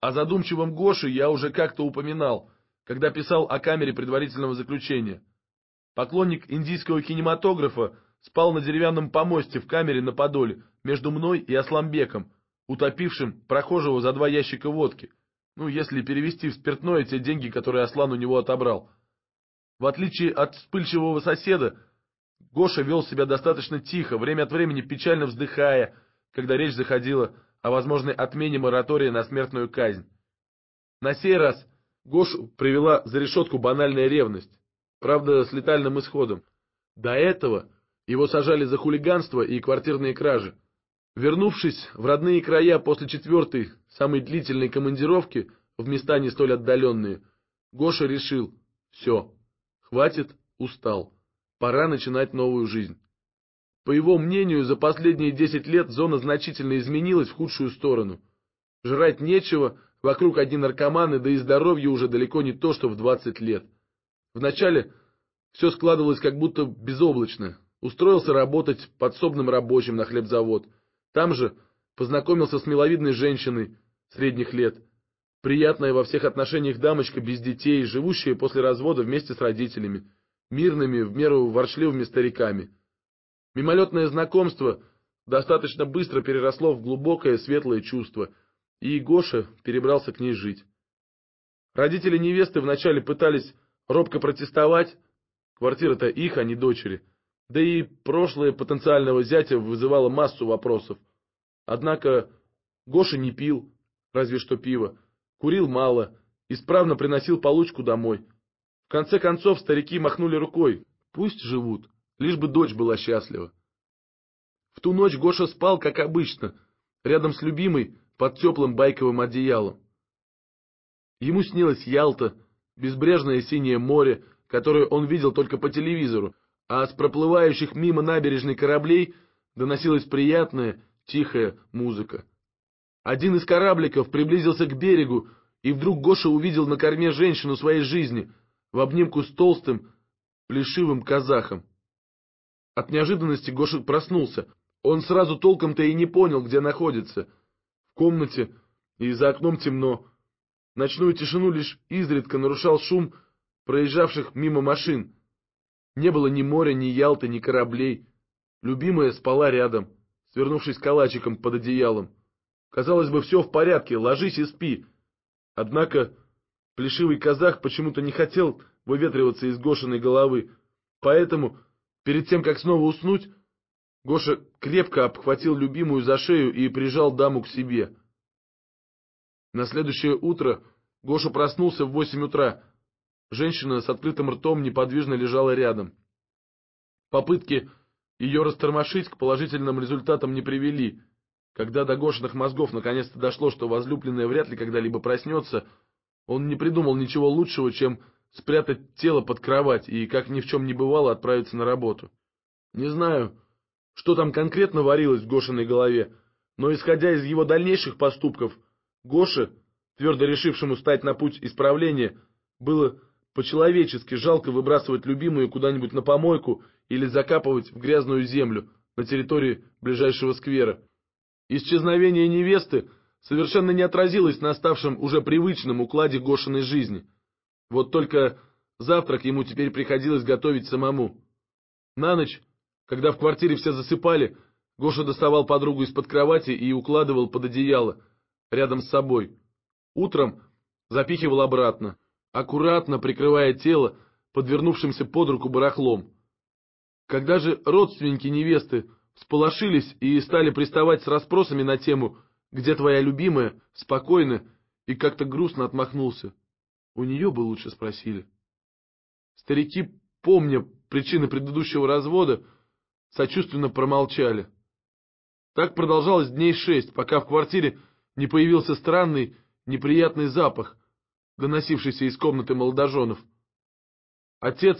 О задумчивом Гоше я уже как-то упоминал – когда писал о камере предварительного заключения. Поклонник индийского кинематографа спал на деревянном помосте в камере на Подоле между мной и Асламбеком, утопившим прохожего за два ящика водки. Ну, если перевести в спиртное те деньги, которые Аслан у него отобрал. В отличие от вспыльчивого соседа, Гоша вел себя достаточно тихо, время от времени печально вздыхая, когда речь заходила о возможной отмене моратория на смертную казнь. На сей раз Гошу привела за решетку банальная ревность, правда, с летальным исходом. До этого его сажали за хулиганство и квартирные кражи. Вернувшись в родные края после четвертой, самой длительной командировки, в места не столь отдаленные, Гоша решил «Все, хватит, устал, пора начинать новую жизнь». По его мнению, за последние 10 лет зона значительно изменилась в худшую сторону. Жрать нечего – Вокруг одни наркоманы, да и здоровье уже далеко не то, что в 20 лет. Вначале все складывалось как будто безоблачно. Устроился работать подсобным рабочим на хлебзавод. Там же познакомился с миловидной женщиной средних лет. Приятная во всех отношениях дамочка без детей, живущая после развода вместе с родителями, мирными, в меру ворчливыми стариками. Мимолетное знакомство достаточно быстро переросло в глубокое светлое чувство – и Гоша перебрался к ней жить. Родители невесты вначале пытались робко протестовать, квартира-то их, а не дочери, да и прошлое потенциального зятя вызывало массу вопросов. Однако Гоша не пил, разве что пиво, курил мало, исправно приносил получку домой. В конце концов старики махнули рукой, пусть живут, лишь бы дочь была счастлива. В ту ночь Гоша спал, как обычно, рядом с любимой, под теплым байковым одеялом. Ему снилась Ялта, безбрежное синее море, которое он видел только по телевизору, а с проплывающих мимо набережной кораблей доносилась приятная, тихая музыка. Один из корабликов приблизился к берегу, и вдруг Гоша увидел на корме женщину своей жизни в обнимку с толстым, плешивым казахом. От неожиданности Гоша проснулся. Он сразу толком-то и не понял, где находится — комнате, и за окном темно. Ночную тишину лишь изредка нарушал шум проезжавших мимо машин. Не было ни моря, ни Ялты, ни кораблей. Любимая спала рядом, свернувшись калачиком под одеялом. Казалось бы, все в порядке, ложись и спи. Однако плешивый казах почему-то не хотел выветриваться из Гошиной головы, поэтому, перед тем, как снова уснуть, Гоша крепко обхватил любимую за шею и прижал даму к себе. На следующее утро Гоша проснулся в восемь утра. Женщина с открытым ртом неподвижно лежала рядом. Попытки ее растормошить к положительным результатам не привели. Когда до Гошиных мозгов наконец-то дошло, что возлюбленная вряд ли когда-либо проснется, он не придумал ничего лучшего, чем спрятать тело под кровать и, как ни в чем не бывало, отправиться на работу. Не знаю, что там конкретно варилось в Гошиной голове, но, исходя из его дальнейших поступков, Гоше, твердо решившему стать на путь исправления, было по-человечески жалко выбрасывать любимую куда-нибудь на помойку или закапывать в грязную землю на территории ближайшего сквера. Исчезновение невесты совершенно не отразилось на ставшем уже привычном укладе Гошиной жизни. Вот только завтрак ему теперь приходилось готовить самому. На ночь когда в квартире все засыпали, Гоша доставал подругу из-под кровати и укладывал под одеяло рядом с собой. Утром запихивал обратно, аккуратно прикрывая тело подвернувшимся под руку барахлом. Когда же родственники невесты сполошились и стали приставать с расспросами на тему «Где твоя любимая?» спокойно и как-то грустно отмахнулся. У нее бы лучше спросили. Старики, помня причины предыдущего развода, сочувственно промолчали. Так продолжалось дней шесть, пока в квартире не появился странный, неприятный запах, доносившийся из комнаты молодоженов. Отец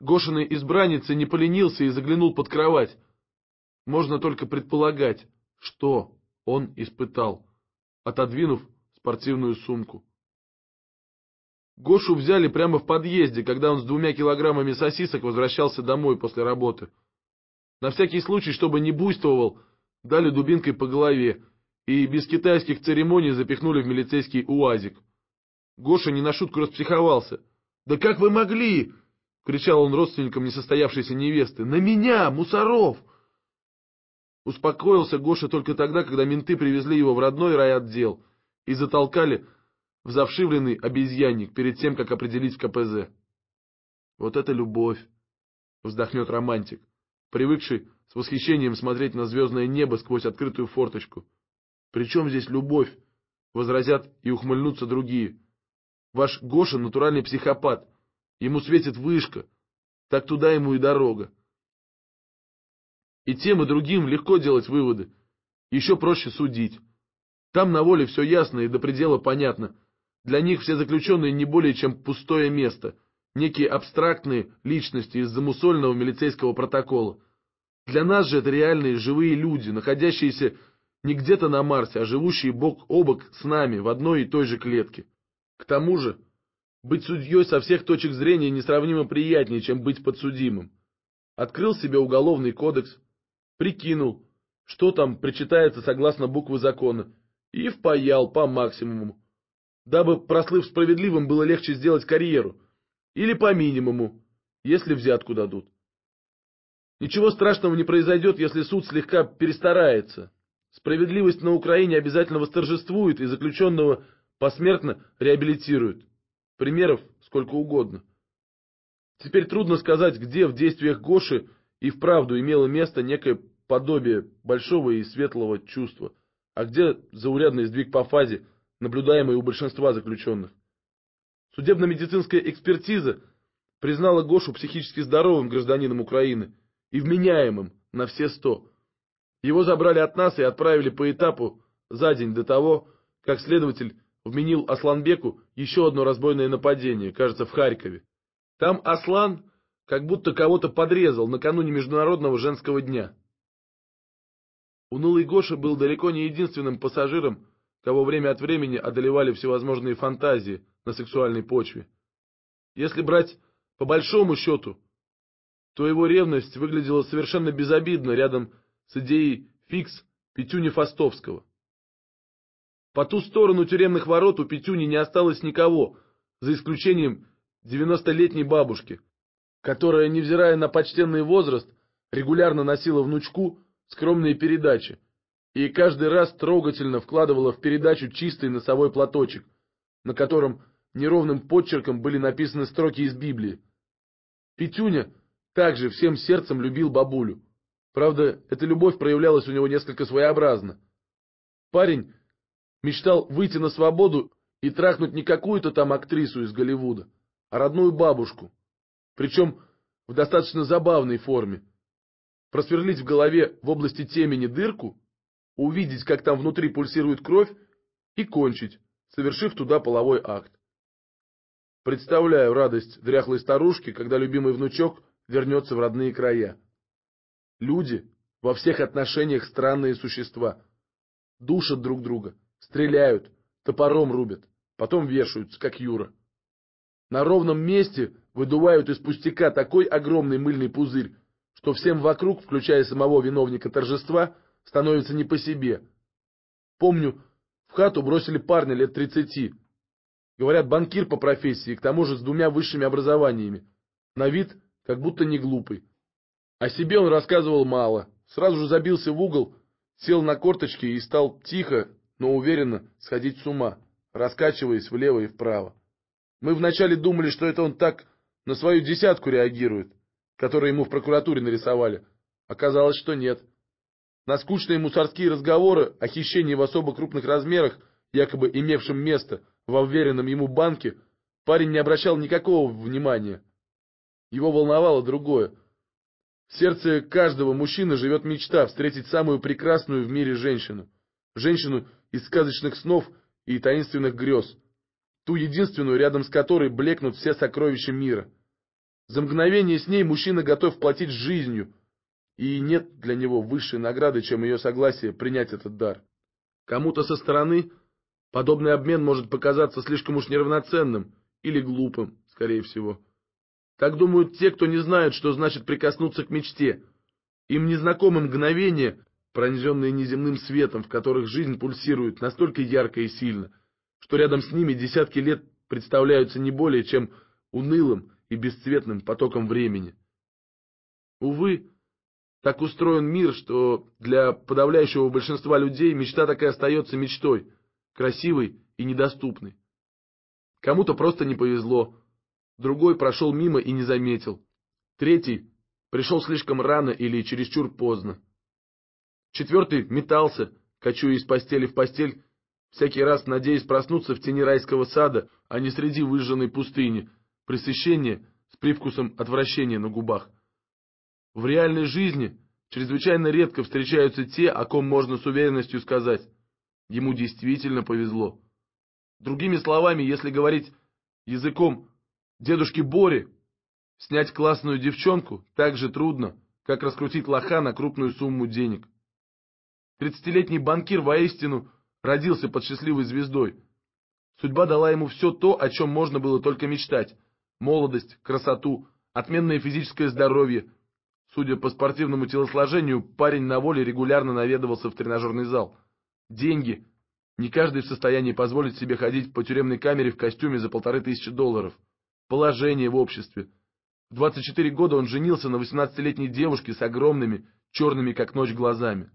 Гошиной избранницы не поленился и заглянул под кровать. Можно только предполагать, что он испытал, отодвинув спортивную сумку. Гошу взяли прямо в подъезде, когда он с двумя килограммами сосисок возвращался домой после работы. На всякий случай, чтобы не буйствовал, дали дубинкой по голове и без китайских церемоний запихнули в милицейский уазик. Гоша не на шутку распсиховался. «Да как вы могли?» — кричал он родственникам несостоявшейся невесты. «На меня, мусоров!» Успокоился Гоша только тогда, когда менты привезли его в родной райотдел и затолкали в завшивленный обезьянник перед тем, как определить в КПЗ. «Вот это любовь!» — вздохнет романтик привыкший с восхищением смотреть на звездное небо сквозь открытую форточку. «Причем здесь любовь?» — возразят и ухмыльнутся другие. «Ваш Гоша — натуральный психопат. Ему светит вышка. Так туда ему и дорога». И тем, и другим легко делать выводы. Еще проще судить. Там на воле все ясно и до предела понятно. Для них все заключенные не более чем пустое место — некие абстрактные личности из замусольного милицейского протокола. Для нас же это реальные живые люди, находящиеся не где-то на Марсе, а живущие бок о бок с нами в одной и той же клетке. К тому же, быть судьей со всех точек зрения несравнимо приятнее, чем быть подсудимым. Открыл себе уголовный кодекс, прикинул, что там причитается согласно буквы закона, и впаял по максимуму, дабы, прослыв справедливым, было легче сделать карьеру – или по минимуму, если взятку дадут. Ничего страшного не произойдет, если суд слегка перестарается. Справедливость на Украине обязательно восторжествует и заключенного посмертно реабилитируют. Примеров сколько угодно. Теперь трудно сказать, где в действиях Гоши и вправду имело место некое подобие большого и светлого чувства, а где заурядный сдвиг по фазе, наблюдаемый у большинства заключенных. Судебно-медицинская экспертиза признала Гошу психически здоровым гражданином Украины и вменяемым на все сто. Его забрали от нас и отправили по этапу за день до того, как следователь вменил Асланбеку еще одно разбойное нападение, кажется, в Харькове. Там Аслан как будто кого-то подрезал накануне Международного женского дня. Унылый Гоша был далеко не единственным пассажиром, кого время от времени одолевали всевозможные фантазии на сексуальной почве. Если брать по большому счету, то его ревность выглядела совершенно безобидно рядом с идеей фикс Петюни Фастовского. По ту сторону тюремных ворот у Петюни не осталось никого, за исключением 90-летней бабушки, которая, невзирая на почтенный возраст, регулярно носила внучку скромные передачи – и каждый раз трогательно вкладывала в передачу чистый носовой платочек, на котором неровным подчерком были написаны строки из Библии. Петюня также всем сердцем любил бабулю. Правда, эта любовь проявлялась у него несколько своеобразно. Парень мечтал выйти на свободу и трахнуть не какую-то там актрису из Голливуда, а родную бабушку. Причем в достаточно забавной форме. Просверлить в голове в области темени дырку увидеть, как там внутри пульсирует кровь, и кончить, совершив туда половой акт. Представляю радость дряхлой старушки, когда любимый внучок вернется в родные края. Люди во всех отношениях странные существа. Душат друг друга, стреляют, топором рубят, потом вешаются, как Юра. На ровном месте выдувают из пустяка такой огромный мыльный пузырь, что всем вокруг, включая самого виновника торжества, становится не по себе. Помню, в хату бросили парня лет тридцати. Говорят, банкир по профессии, к тому же с двумя высшими образованиями. На вид, как будто не глупый. О себе он рассказывал мало. Сразу же забился в угол, сел на корточки и стал тихо, но уверенно сходить с ума, раскачиваясь влево и вправо. Мы вначале думали, что это он так на свою десятку реагирует, которую ему в прокуратуре нарисовали. Оказалось, что нет на скучные мусорские разговоры о хищении в особо крупных размерах, якобы имевшем место во уверенном ему банке, парень не обращал никакого внимания. Его волновало другое. В сердце каждого мужчины живет мечта встретить самую прекрасную в мире женщину. Женщину из сказочных снов и таинственных грез. Ту единственную, рядом с которой блекнут все сокровища мира. За мгновение с ней мужчина готов платить жизнью – и нет для него высшей награды, чем ее согласие принять этот дар. Кому-то со стороны подобный обмен может показаться слишком уж неравноценным или глупым, скорее всего. Так думают те, кто не знает, что значит прикоснуться к мечте. Им незнакомы мгновения, пронзенные неземным светом, в которых жизнь пульсирует настолько ярко и сильно, что рядом с ними десятки лет представляются не более чем унылым и бесцветным потоком времени. Увы, так устроен мир, что для подавляющего большинства людей мечта такая остается мечтой, красивой и недоступной. Кому-то просто не повезло, другой прошел мимо и не заметил, третий пришел слишком рано или чересчур поздно. Четвертый метался, кочуя из постели в постель, всякий раз надеясь проснуться в тени райского сада, а не среди выжженной пустыни, пресыщение с привкусом отвращения на губах. В реальной жизни чрезвычайно редко встречаются те, о ком можно с уверенностью сказать. Ему действительно повезло. Другими словами, если говорить языком дедушки Бори, снять классную девчонку так же трудно, как раскрутить лоха на крупную сумму денег. Тридцатилетний банкир воистину родился под счастливой звездой. Судьба дала ему все то, о чем можно было только мечтать. Молодость, красоту, отменное физическое здоровье, Судя по спортивному телосложению, парень на воле регулярно наведывался в тренажерный зал. Деньги. Не каждый в состоянии позволить себе ходить по тюремной камере в костюме за полторы тысячи долларов. Положение в обществе. В 24 года он женился на 18-летней девушке с огромными, черными как ночь глазами.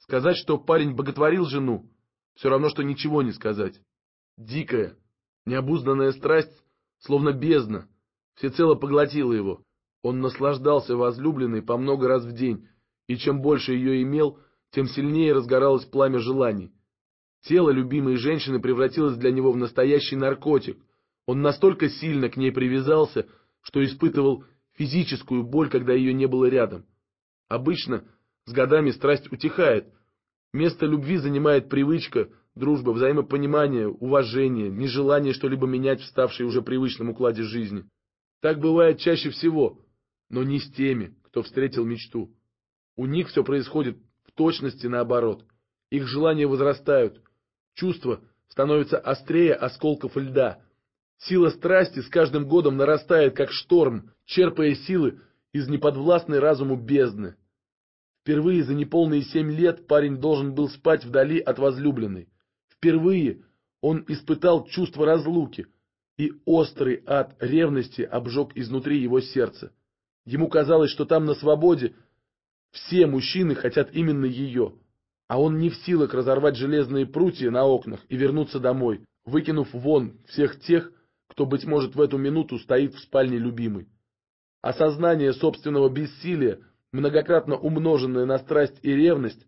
Сказать, что парень боготворил жену, все равно, что ничего не сказать. Дикая, необузданная страсть, словно бездна, всецело поглотила его. Он наслаждался возлюбленной по много раз в день, и чем больше ее имел, тем сильнее разгоралось пламя желаний. Тело любимой женщины превратилось для него в настоящий наркотик. Он настолько сильно к ней привязался, что испытывал физическую боль, когда ее не было рядом. Обычно с годами страсть утихает. Место любви занимает привычка, дружба, взаимопонимание, уважение, нежелание что-либо менять в ставшей уже привычном укладе жизни. Так бывает чаще всего но не с теми, кто встретил мечту. У них все происходит в точности наоборот. Их желания возрастают, чувства становятся острее осколков льда. Сила страсти с каждым годом нарастает, как шторм, черпая силы из неподвластной разуму бездны. Впервые за неполные семь лет парень должен был спать вдали от возлюбленной. Впервые он испытал чувство разлуки, и острый ад ревности обжег изнутри его сердца. Ему казалось, что там на свободе все мужчины хотят именно ее, а он не в силах разорвать железные прутья на окнах и вернуться домой, выкинув вон всех тех, кто, быть может, в эту минуту стоит в спальне любимой. Осознание собственного бессилия, многократно умноженное на страсть и ревность,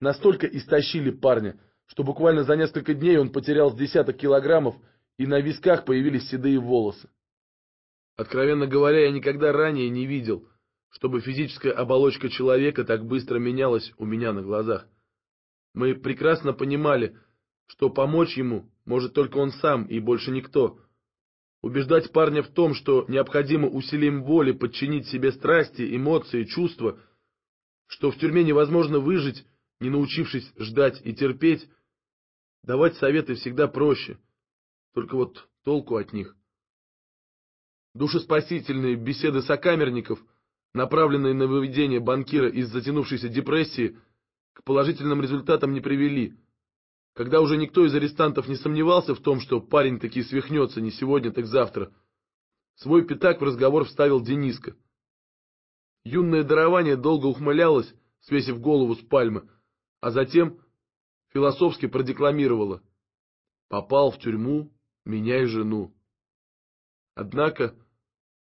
настолько истощили парня, что буквально за несколько дней он потерял с десяток килограммов и на висках появились седые волосы. Откровенно говоря, я никогда ранее не видел, чтобы физическая оболочка человека так быстро менялась у меня на глазах. Мы прекрасно понимали, что помочь ему может только он сам и больше никто. Убеждать парня в том, что необходимо усилием воли подчинить себе страсти, эмоции, чувства, что в тюрьме невозможно выжить, не научившись ждать и терпеть, давать советы всегда проще, только вот толку от них – душеспасительные беседы сокамерников, направленные на выведение банкира из затянувшейся депрессии, к положительным результатам не привели. Когда уже никто из арестантов не сомневался в том, что парень таки свихнется не сегодня, так завтра, свой пятак в разговор вставил Дениска. Юное дарование долго ухмылялось, свесив голову с пальмы, а затем философски продекламировало: «Попал в тюрьму, меняй жену». Однако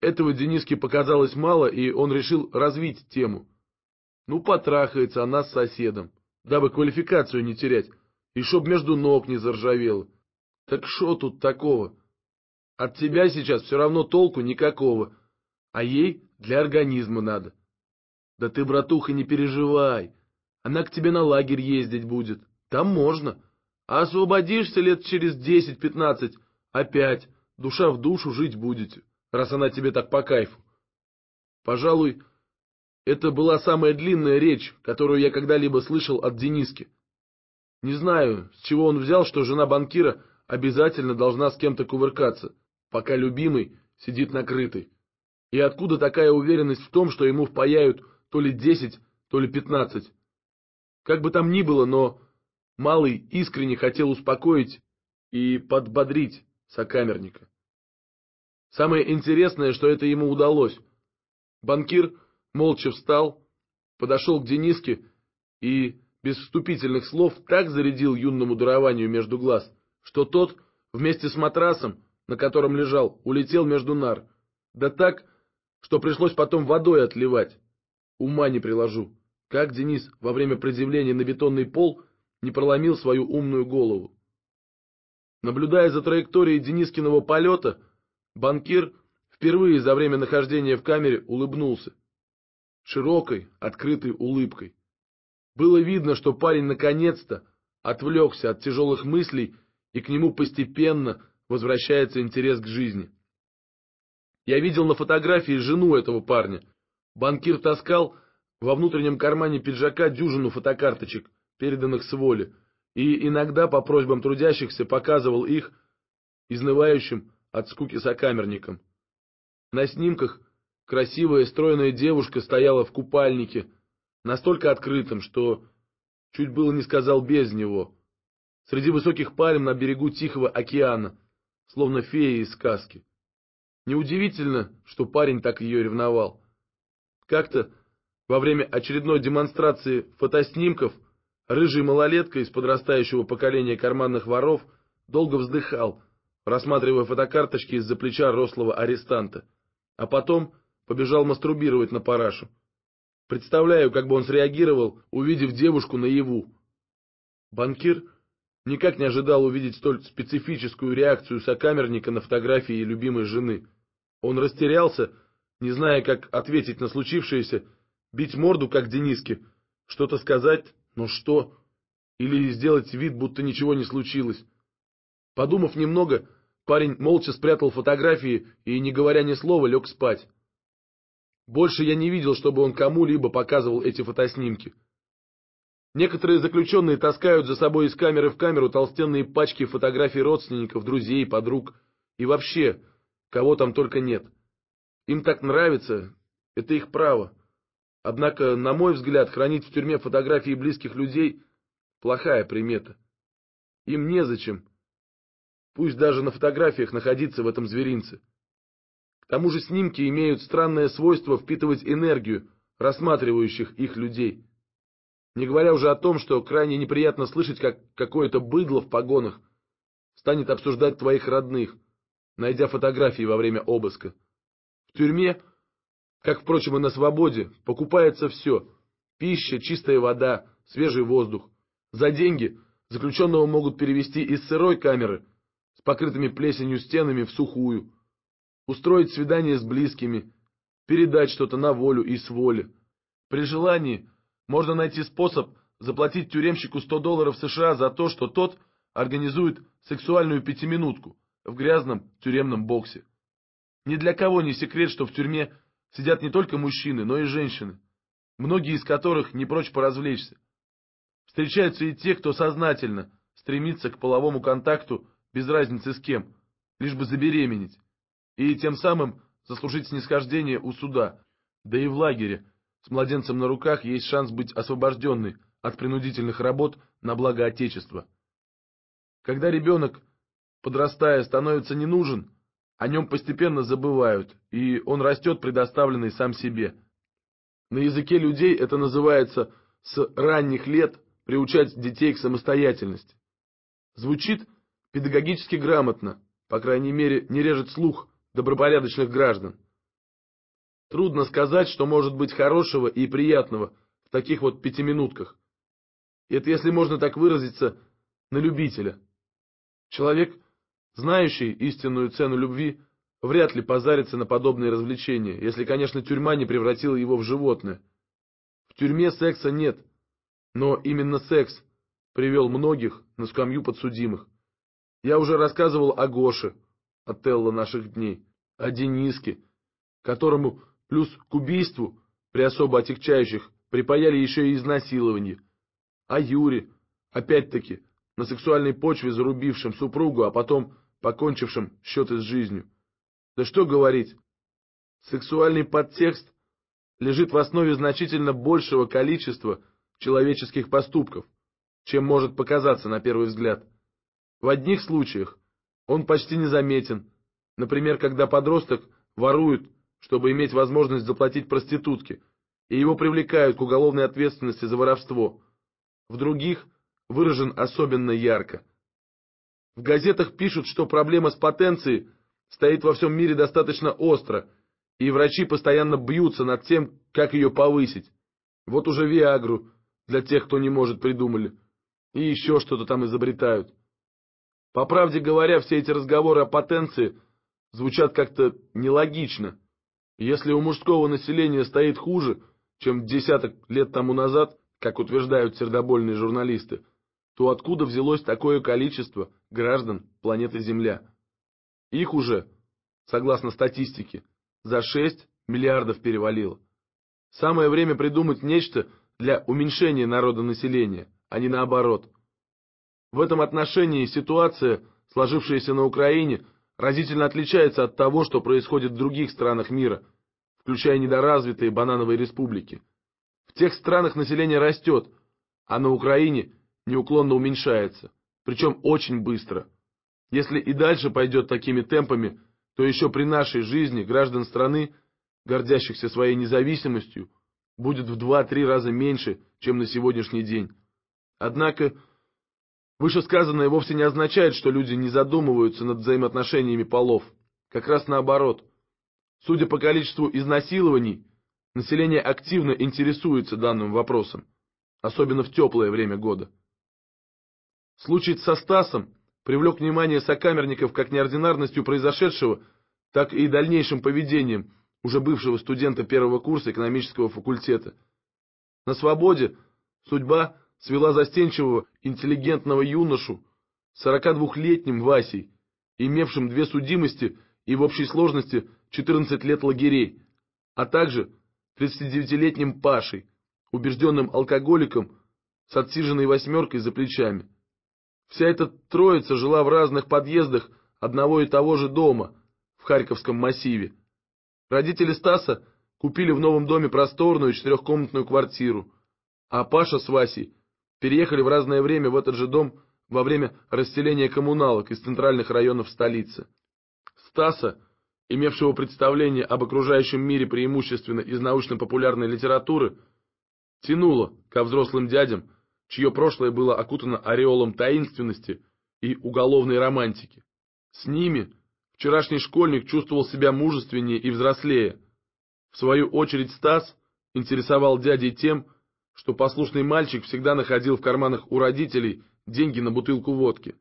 этого Дениске показалось мало, и он решил развить тему. Ну, потрахается она с соседом, дабы квалификацию не терять, и чтоб между ног не заржавело. Так что тут такого? От тебя сейчас все равно толку никакого, а ей для организма надо. Да ты, братуха, не переживай, она к тебе на лагерь ездить будет, там можно. А освободишься лет через десять-пятнадцать, опять душа в душу жить будете раз она тебе так по кайфу. Пожалуй, это была самая длинная речь, которую я когда-либо слышал от Дениски. Не знаю, с чего он взял, что жена банкира обязательно должна с кем-то кувыркаться, пока любимый сидит накрытый. И откуда такая уверенность в том, что ему впаяют то ли десять, то ли пятнадцать? Как бы там ни было, но Малый искренне хотел успокоить и подбодрить сокамерника. Самое интересное, что это ему удалось. Банкир молча встал, подошел к Дениске и без вступительных слов так зарядил юному дарованию между глаз, что тот вместе с матрасом, на котором лежал, улетел между нар. Да так, что пришлось потом водой отливать. Ума не приложу. Как Денис во время приземления на бетонный пол не проломил свою умную голову. Наблюдая за траекторией Денискиного полета, Банкир впервые за время нахождения в камере улыбнулся. Широкой, открытой улыбкой. Было видно, что парень наконец-то отвлекся от тяжелых мыслей и к нему постепенно возвращается интерес к жизни. Я видел на фотографии жену этого парня. Банкир таскал во внутреннем кармане пиджака дюжину фотокарточек, переданных с воли, и иногда по просьбам трудящихся показывал их изнывающим от скуки сокамерником. На снимках красивая стройная девушка стояла в купальнике, настолько открытом, что чуть было не сказал без него, среди высоких пальм на берегу Тихого океана, словно феи из сказки. Неудивительно, что парень так ее ревновал. Как-то во время очередной демонстрации фотоснимков рыжий малолетка из подрастающего поколения карманных воров долго вздыхал, рассматривая фотокарточки из-за плеча рослого арестанта. А потом побежал мастурбировать на парашу. Представляю, как бы он среагировал, увидев девушку наяву. Банкир никак не ожидал увидеть столь специфическую реакцию сокамерника на фотографии любимой жены. Он растерялся, не зная, как ответить на случившееся, бить морду, как Дениски, что-то сказать, но что, или сделать вид, будто ничего не случилось. Подумав немного, парень молча спрятал фотографии и, не говоря ни слова, лег спать. Больше я не видел, чтобы он кому-либо показывал эти фотоснимки. Некоторые заключенные таскают за собой из камеры в камеру толстенные пачки фотографий родственников, друзей, подруг и вообще, кого там только нет. Им так нравится, это их право. Однако, на мой взгляд, хранить в тюрьме фотографии близких людей – плохая примета. Им незачем пусть даже на фотографиях находиться в этом зверинце. К тому же снимки имеют странное свойство впитывать энергию рассматривающих их людей. Не говоря уже о том, что крайне неприятно слышать, как какое-то быдло в погонах станет обсуждать твоих родных, найдя фотографии во время обыска. В тюрьме, как, впрочем, и на свободе, покупается все – пища, чистая вода, свежий воздух. За деньги заключенного могут перевести из сырой камеры – с покрытыми плесенью стенами в сухую, устроить свидание с близкими, передать что-то на волю и с воли. При желании можно найти способ заплатить тюремщику 100 долларов США за то, что тот организует сексуальную пятиминутку в грязном тюремном боксе. Ни для кого не секрет, что в тюрьме сидят не только мужчины, но и женщины, многие из которых не прочь поразвлечься. Встречаются и те, кто сознательно стремится к половому контакту без разницы с кем, лишь бы забеременеть, и тем самым заслужить снисхождение у суда, да и в лагере, с младенцем на руках есть шанс быть освобожденной от принудительных работ на благо Отечества. Когда ребенок, подрастая, становится не нужен, о нем постепенно забывают, и он растет предоставленный сам себе. На языке людей это называется «с ранних лет приучать детей к самостоятельности». Звучит педагогически грамотно, по крайней мере, не режет слух добропорядочных граждан. Трудно сказать, что может быть хорошего и приятного в таких вот пятиминутках. Это, если можно так выразиться, на любителя. Человек, знающий истинную цену любви, вряд ли позарится на подобные развлечения, если, конечно, тюрьма не превратила его в животное. В тюрьме секса нет, но именно секс привел многих на скамью подсудимых. Я уже рассказывал о Гоше, от Телла наших дней, о Дениске, которому плюс к убийству при особо отягчающих припаяли еще и изнасилование, о Юре, опять-таки, на сексуальной почве зарубившим супругу, а потом покончившим счеты с жизнью. Да что говорить, сексуальный подтекст лежит в основе значительно большего количества человеческих поступков, чем может показаться на первый взгляд. В одних случаях он почти незаметен, например, когда подросток ворует, чтобы иметь возможность заплатить проститутке, и его привлекают к уголовной ответственности за воровство. В других выражен особенно ярко. В газетах пишут, что проблема с потенцией стоит во всем мире достаточно остро, и врачи постоянно бьются над тем, как ее повысить. Вот уже Виагру для тех, кто не может, придумали, и еще что-то там изобретают. По правде говоря, все эти разговоры о потенции звучат как-то нелогично. Если у мужского населения стоит хуже, чем десяток лет тому назад, как утверждают сердобольные журналисты, то откуда взялось такое количество граждан планеты Земля? Их уже, согласно статистике, за 6 миллиардов перевалило. Самое время придумать нечто для уменьшения народонаселения, а не наоборот – в этом отношении ситуация, сложившаяся на Украине, разительно отличается от того, что происходит в других странах мира, включая недоразвитые банановые республики. В тех странах население растет, а на Украине неуклонно уменьшается, причем очень быстро. Если и дальше пойдет такими темпами, то еще при нашей жизни граждан страны, гордящихся своей независимостью, будет в 2-3 раза меньше, чем на сегодняшний день. Однако Вышесказанное вовсе не означает, что люди не задумываются над взаимоотношениями полов. Как раз наоборот. Судя по количеству изнасилований, население активно интересуется данным вопросом, особенно в теплое время года. Случай со Стасом привлек внимание сокамерников как неординарностью произошедшего, так и дальнейшим поведением уже бывшего студента первого курса экономического факультета. На свободе судьба свела застенчивого, интеллигентного юношу, 42-летним Васей, имевшим две судимости и в общей сложности 14 лет лагерей, а также 39-летним Пашей, убежденным алкоголиком с отсиженной восьмеркой за плечами. Вся эта троица жила в разных подъездах одного и того же дома в Харьковском массиве. Родители Стаса купили в новом доме просторную четырехкомнатную квартиру, а Паша с Васей переехали в разное время в этот же дом во время расселения коммуналок из центральных районов столицы. Стаса, имевшего представление об окружающем мире преимущественно из научно-популярной литературы, тянуло ко взрослым дядям, чье прошлое было окутано ореолом таинственности и уголовной романтики. С ними вчерашний школьник чувствовал себя мужественнее и взрослее. В свою очередь Стас интересовал дядей тем, что послушный мальчик всегда находил в карманах у родителей деньги на бутылку водки.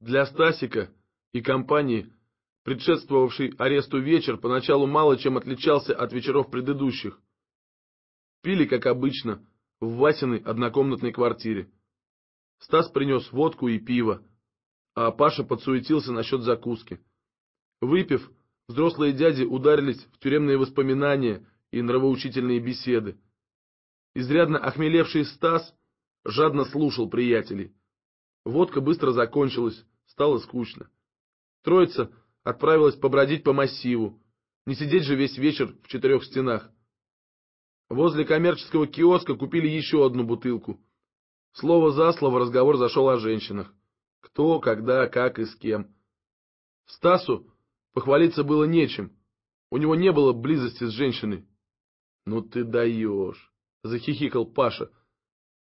Для Стасика и компании, предшествовавший аресту вечер, поначалу мало чем отличался от вечеров предыдущих. Пили, как обычно, в Васиной однокомнатной квартире. Стас принес водку и пиво, а Паша подсуетился насчет закуски. Выпив, взрослые дяди ударились в тюремные воспоминания и нравоучительные беседы. Изрядно охмелевший Стас жадно слушал приятелей. Водка быстро закончилась, стало скучно. Троица отправилась побродить по массиву, не сидеть же весь вечер в четырех стенах. Возле коммерческого киоска купили еще одну бутылку. Слово за слово разговор зашел о женщинах. Кто, когда, как и с кем. Стасу похвалиться было нечем. У него не было близости с женщиной. Ну ты даешь захихикал Паша,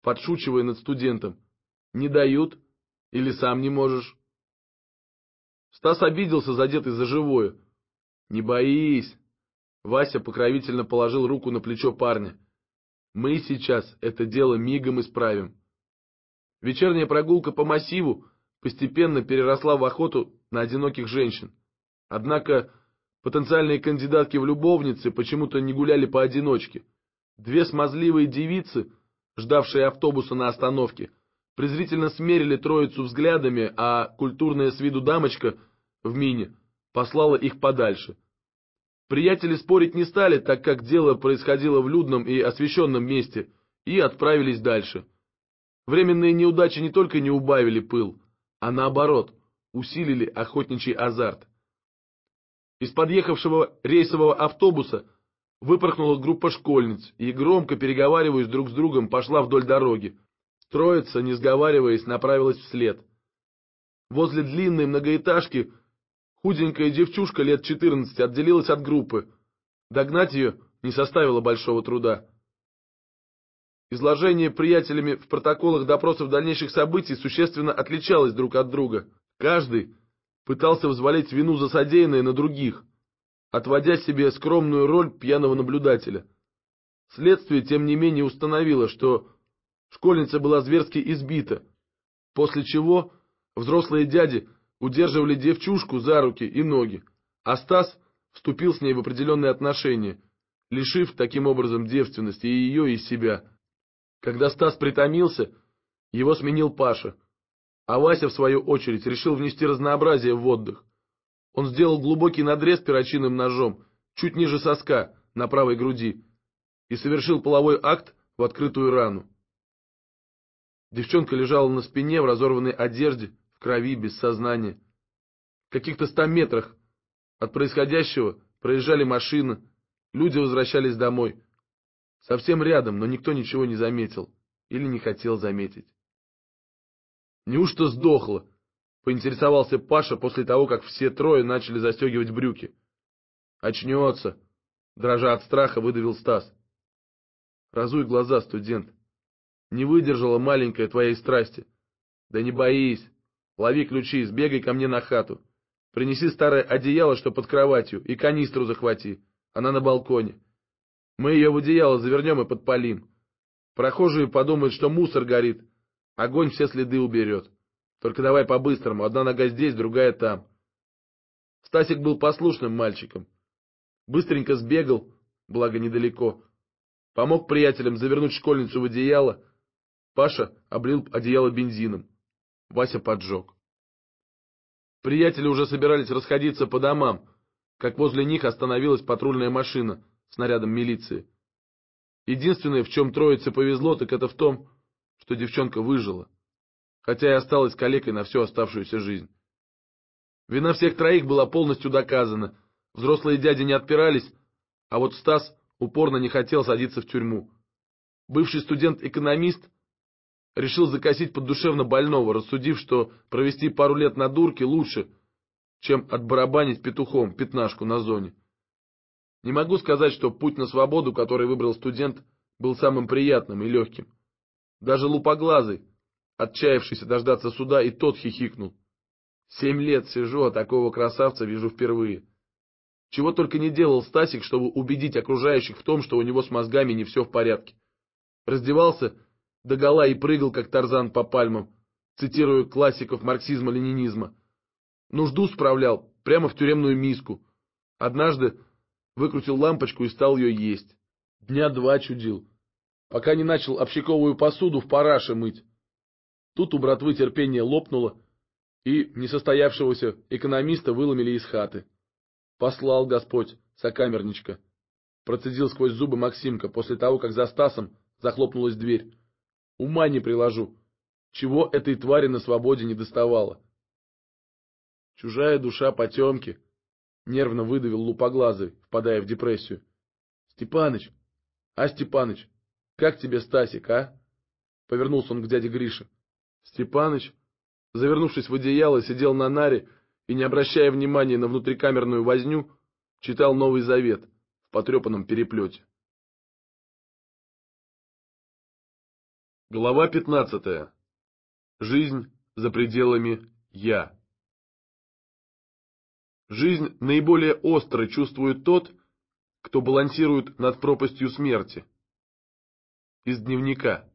подшучивая над студентом. Не дают? Или сам не можешь? Стас обиделся, задетый за живое. Не боись. Вася покровительно положил руку на плечо парня. Мы сейчас это дело мигом исправим. Вечерняя прогулка по массиву постепенно переросла в охоту на одиноких женщин. Однако потенциальные кандидатки в любовницы почему-то не гуляли поодиночке. Две смазливые девицы, ждавшие автобуса на остановке, презрительно смерили троицу взглядами, а культурная с виду дамочка в мине послала их подальше. Приятели спорить не стали, так как дело происходило в людном и освещенном месте, и отправились дальше. Временные неудачи не только не убавили пыл, а наоборот, усилили охотничий азарт. Из подъехавшего рейсового автобуса выпорхнула группа школьниц и, громко переговариваясь друг с другом, пошла вдоль дороги. Троица, не сговариваясь, направилась вслед. Возле длинной многоэтажки худенькая девчушка лет 14 отделилась от группы. Догнать ее не составило большого труда. Изложение приятелями в протоколах допросов дальнейших событий существенно отличалось друг от друга. Каждый пытался взвалить вину за содеянное на других отводя себе скромную роль пьяного наблюдателя. Следствие, тем не менее, установило, что школьница была зверски избита, после чего взрослые дяди удерживали девчушку за руки и ноги, а Стас вступил с ней в определенные отношения, лишив таким образом девственности и ее, и себя. Когда Стас притомился, его сменил Паша, а Вася, в свою очередь, решил внести разнообразие в отдых. Он сделал глубокий надрез перочинным ножом, чуть ниже соска, на правой груди, и совершил половой акт в открытую рану. Девчонка лежала на спине в разорванной одежде, в крови, без сознания. В каких-то ста метрах от происходящего проезжали машины, люди возвращались домой. Совсем рядом, но никто ничего не заметил или не хотел заметить. «Неужто сдохла?» — поинтересовался Паша после того, как все трое начали застегивать брюки. «Очнется!» — дрожа от страха выдавил Стас. «Разуй глаза, студент. Не выдержала маленькая твоей страсти. Да не боись. Лови ключи, сбегай ко мне на хату. Принеси старое одеяло, что под кроватью, и канистру захвати. Она на балконе. Мы ее в одеяло завернем и подпалим. Прохожие подумают, что мусор горит. Огонь все следы уберет». Только давай по-быстрому, одна нога здесь, другая там. Стасик был послушным мальчиком. Быстренько сбегал, благо недалеко. Помог приятелям завернуть школьницу в одеяло. Паша облил одеяло бензином. Вася поджег. Приятели уже собирались расходиться по домам, как возле них остановилась патрульная машина с нарядом милиции. Единственное, в чем троице повезло, так это в том, что девчонка выжила хотя и осталась калекой на всю оставшуюся жизнь. Вина всех троих была полностью доказана, взрослые дяди не отпирались, а вот Стас упорно не хотел садиться в тюрьму. Бывший студент-экономист решил закосить поддушевно больного, рассудив, что провести пару лет на дурке лучше, чем отбарабанить петухом пятнашку на зоне. Не могу сказать, что путь на свободу, который выбрал студент, был самым приятным и легким. Даже лупоглазый, отчаявшийся дождаться суда, и тот хихикнул. Семь лет сижу, а такого красавца вижу впервые. Чего только не делал Стасик, чтобы убедить окружающих в том, что у него с мозгами не все в порядке. Раздевался догола и прыгал, как тарзан по пальмам, цитирую классиков марксизма-ленинизма. Нужду справлял, прямо в тюремную миску. Однажды выкрутил лампочку и стал ее есть. Дня два чудил, пока не начал общаковую посуду в параше мыть. Тут у братвы терпение лопнуло, и несостоявшегося экономиста выломили из хаты. Послал Господь сокамерничка. Процедил сквозь зубы Максимка после того, как за Стасом захлопнулась дверь. Ума не приложу. Чего этой твари на свободе не доставало? Чужая душа потемки. Нервно выдавил Лупоглазый, впадая в депрессию. Степаныч, а, Степаныч, как тебе Стасик, а? Повернулся он к дяде Грише. Степаныч, завернувшись в одеяло, сидел на наре и, не обращая внимания на внутрикамерную возню, читал Новый Завет в потрепанном переплете. Глава пятнадцатая. Жизнь за пределами «я». Жизнь наиболее остро чувствует тот, кто балансирует над пропастью смерти. Из дневника.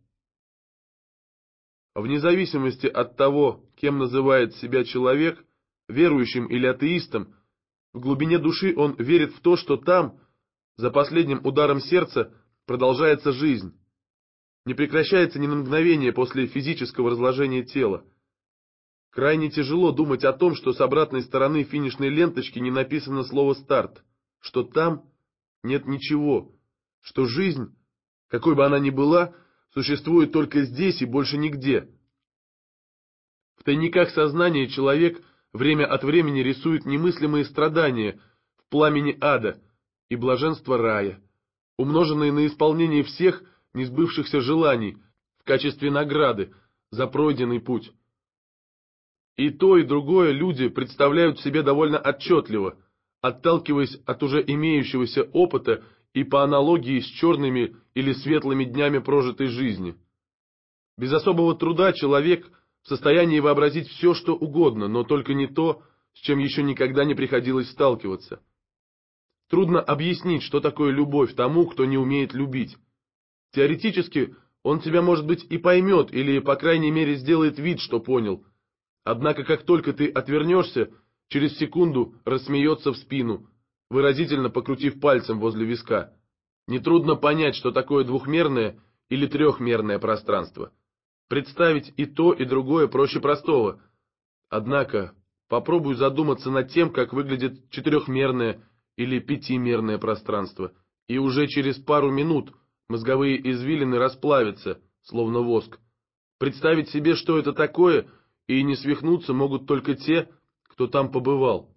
Вне зависимости от того, кем называет себя человек, верующим или атеистом, в глубине души он верит в то, что там, за последним ударом сердца, продолжается жизнь, не прекращается ни на мгновение после физического разложения тела. Крайне тяжело думать о том, что с обратной стороны финишной ленточки не написано слово «старт», что там нет ничего, что жизнь, какой бы она ни была, — существует только здесь и больше нигде. В тайниках сознания человек время от времени рисует немыслимые страдания в пламени ада и блаженство рая, умноженные на исполнение всех несбывшихся желаний в качестве награды за пройденный путь. И то, и другое люди представляют себе довольно отчетливо, отталкиваясь от уже имеющегося опыта и по аналогии с черными или светлыми днями прожитой жизни. Без особого труда человек в состоянии вообразить все, что угодно, но только не то, с чем еще никогда не приходилось сталкиваться. Трудно объяснить, что такое любовь тому, кто не умеет любить. Теоретически он тебя, может быть, и поймет, или, по крайней мере, сделает вид, что понял. Однако, как только ты отвернешься, через секунду рассмеется в спину, выразительно покрутив пальцем возле виска. Нетрудно понять, что такое двухмерное или трехмерное пространство. Представить и то, и другое проще простого. Однако, попробую задуматься над тем, как выглядит четырехмерное или пятимерное пространство, и уже через пару минут мозговые извилины расплавятся, словно воск. Представить себе, что это такое, и не свихнуться могут только те, кто там побывал.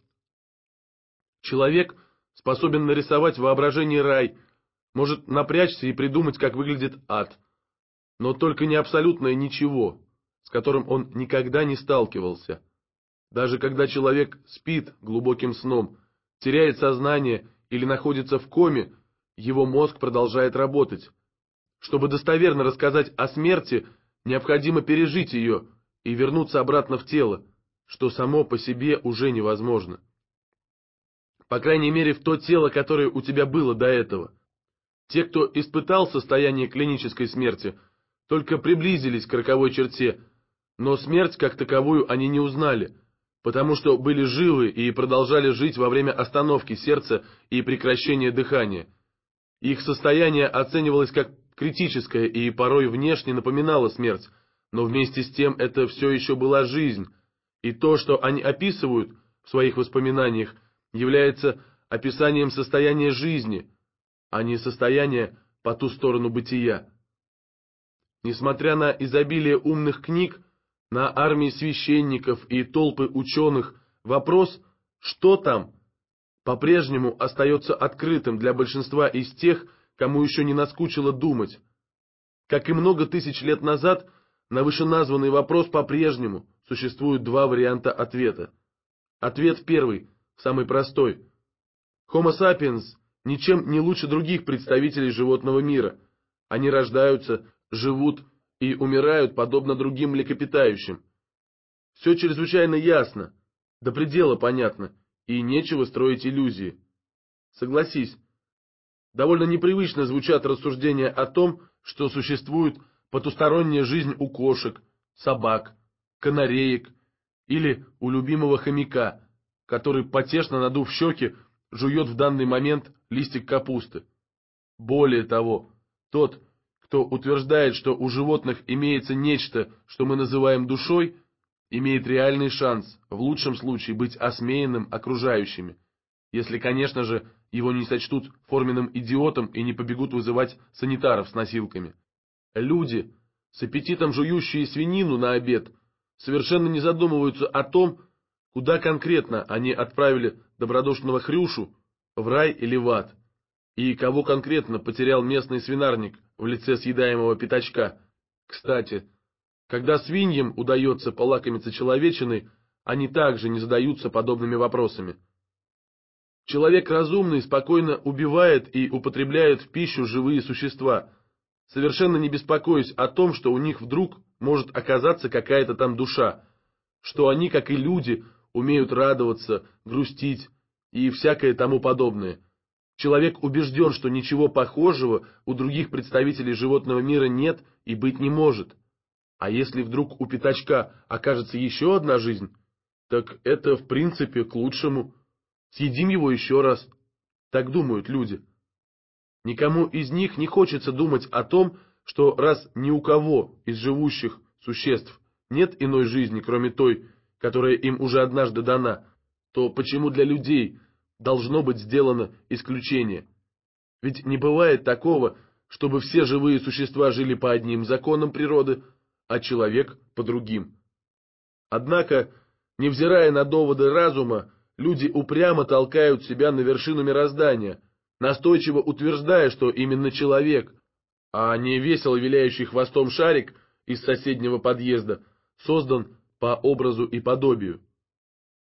Человек способен нарисовать воображение рай – может напрячься и придумать, как выглядит ад. Но только не абсолютное ничего, с которым он никогда не сталкивался. Даже когда человек спит глубоким сном, теряет сознание или находится в коме, его мозг продолжает работать. Чтобы достоверно рассказать о смерти, необходимо пережить ее и вернуться обратно в тело, что само по себе уже невозможно. По крайней мере, в то тело, которое у тебя было до этого. Те, кто испытал состояние клинической смерти, только приблизились к роковой черте, но смерть как таковую они не узнали, потому что были живы и продолжали жить во время остановки сердца и прекращения дыхания. Их состояние оценивалось как критическое и порой внешне напоминало смерть, но вместе с тем это все еще была жизнь, и то, что они описывают в своих воспоминаниях, является описанием состояния жизни – а не состояние по ту сторону бытия. Несмотря на изобилие умных книг, на армии священников и толпы ученых, вопрос «что там?» по-прежнему остается открытым для большинства из тех, кому еще не наскучило думать. Как и много тысяч лет назад, на вышеназванный вопрос по-прежнему существуют два варианта ответа. Ответ первый, самый простой. Homo sapiens ничем не лучше других представителей животного мира. Они рождаются, живут и умирают, подобно другим млекопитающим. Все чрезвычайно ясно, до предела понятно, и нечего строить иллюзии. Согласись, довольно непривычно звучат рассуждения о том, что существует потусторонняя жизнь у кошек, собак, канареек или у любимого хомяка, который, потешно надув щеки, жует в данный момент листик капусты. Более того, тот, кто утверждает, что у животных имеется нечто, что мы называем душой, имеет реальный шанс, в лучшем случае, быть осмеянным окружающими, если, конечно же, его не сочтут форменным идиотом и не побегут вызывать санитаров с носилками. Люди, с аппетитом жующие свинину на обед, совершенно не задумываются о том, куда конкретно они отправили добродушного Хрюшу в рай или в ад, и кого конкретно потерял местный свинарник в лице съедаемого пятачка. Кстати, когда свиньям удается полакомиться человечиной, они также не задаются подобными вопросами. Человек разумный спокойно убивает и употребляет в пищу живые существа, совершенно не беспокоясь о том, что у них вдруг может оказаться какая-то там душа, что они, как и люди, умеют радоваться, грустить, и всякое тому подобное. Человек убежден, что ничего похожего у других представителей животного мира нет и быть не может. А если вдруг у пятачка окажется еще одна жизнь, так это в принципе к лучшему. Съедим его еще раз. Так думают люди. Никому из них не хочется думать о том, что раз ни у кого из живущих существ нет иной жизни, кроме той, которая им уже однажды дана, то почему для людей должно быть сделано исключение? Ведь не бывает такого, чтобы все живые существа жили по одним законам природы, а человек по другим. Однако, невзирая на доводы разума, люди упрямо толкают себя на вершину мироздания, настойчиво утверждая, что именно человек, а не весело виляющий хвостом шарик из соседнего подъезда, создан по образу и подобию.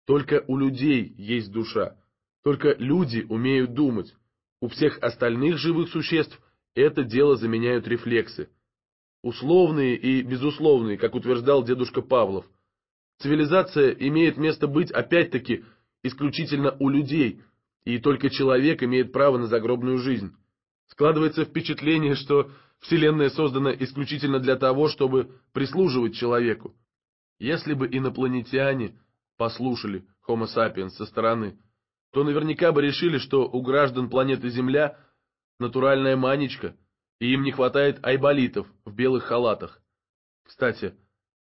Только у людей есть душа. Только люди умеют думать. У всех остальных живых существ это дело заменяют рефлексы. Условные и безусловные, как утверждал дедушка Павлов. Цивилизация имеет место быть, опять-таки, исключительно у людей, и только человек имеет право на загробную жизнь. Складывается впечатление, что Вселенная создана исключительно для того, чтобы прислуживать человеку. Если бы инопланетяне послушали Homo sapiens со стороны, то наверняка бы решили, что у граждан планеты Земля натуральная манечка, и им не хватает айболитов в белых халатах. Кстати,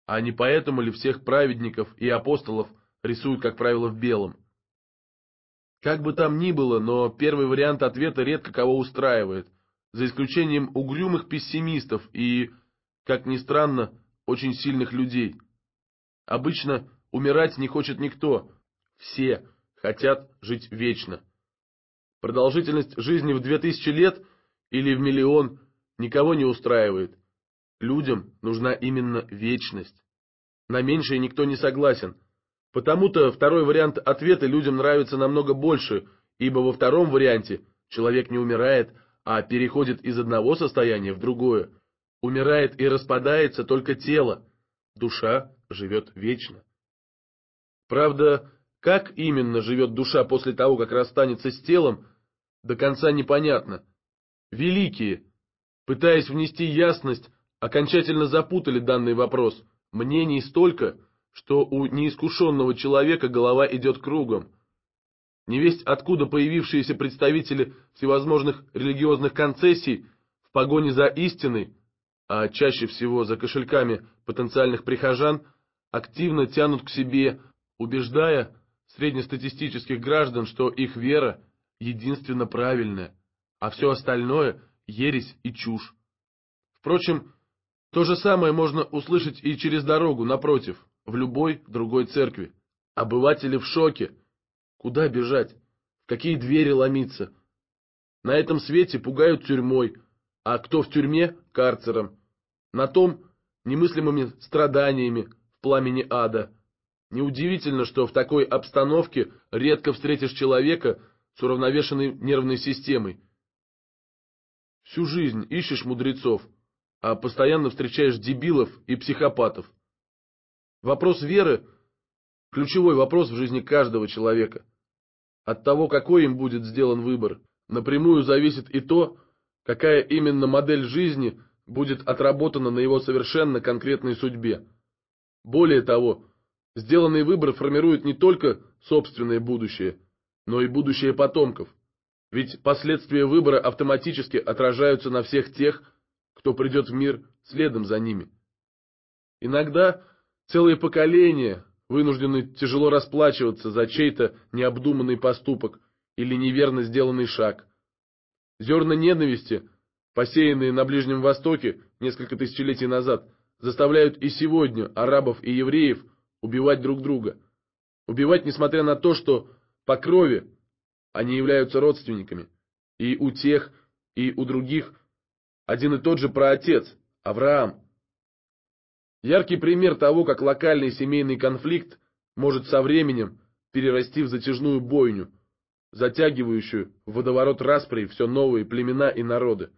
а не поэтому ли всех праведников и апостолов рисуют, как правило, в белом? Как бы там ни было, но первый вариант ответа редко кого устраивает, за исключением угрюмых пессимистов и, как ни странно, очень сильных людей. Обычно Умирать не хочет никто. Все хотят жить вечно. Продолжительность жизни в 2000 лет или в миллион никого не устраивает. Людям нужна именно вечность. На меньшее никто не согласен. Потому-то второй вариант ответа людям нравится намного больше, ибо во втором варианте человек не умирает, а переходит из одного состояния в другое. Умирает и распадается только тело. Душа живет вечно. Правда, как именно живет душа после того, как расстанется с телом, до конца непонятно. Великие, пытаясь внести ясность, окончательно запутали данный вопрос. Мнений столько, что у неискушенного человека голова идет кругом. Невесть откуда появившиеся представители всевозможных религиозных концессий в погоне за истиной, а чаще всего за кошельками потенциальных прихожан, активно тянут к себе убеждая среднестатистических граждан, что их вера единственно правильная, а все остальное – ересь и чушь. Впрочем, то же самое можно услышать и через дорогу, напротив, в любой другой церкви. Обыватели в шоке. Куда бежать? В какие двери ломиться? На этом свете пугают тюрьмой, а кто в тюрьме – карцером. На том – немыслимыми страданиями в пламени ада – Неудивительно, что в такой обстановке редко встретишь человека с уравновешенной нервной системой. Всю жизнь ищешь мудрецов, а постоянно встречаешь дебилов и психопатов. Вопрос веры – ключевой вопрос в жизни каждого человека. От того, какой им будет сделан выбор, напрямую зависит и то, какая именно модель жизни будет отработана на его совершенно конкретной судьбе. Более того, Сделанный выбор формирует не только собственное будущее, но и будущее потомков. Ведь последствия выбора автоматически отражаются на всех тех, кто придет в мир следом за ними. Иногда целые поколения вынуждены тяжело расплачиваться за чей-то необдуманный поступок или неверно сделанный шаг. Зерна ненависти, посеянные на Ближнем Востоке несколько тысячелетий назад, заставляют и сегодня арабов и евреев – убивать друг друга. Убивать, несмотря на то, что по крови они являются родственниками. И у тех, и у других один и тот же праотец, Авраам. Яркий пример того, как локальный семейный конфликт может со временем перерасти в затяжную бойню, затягивающую в водоворот распри все новые племена и народы.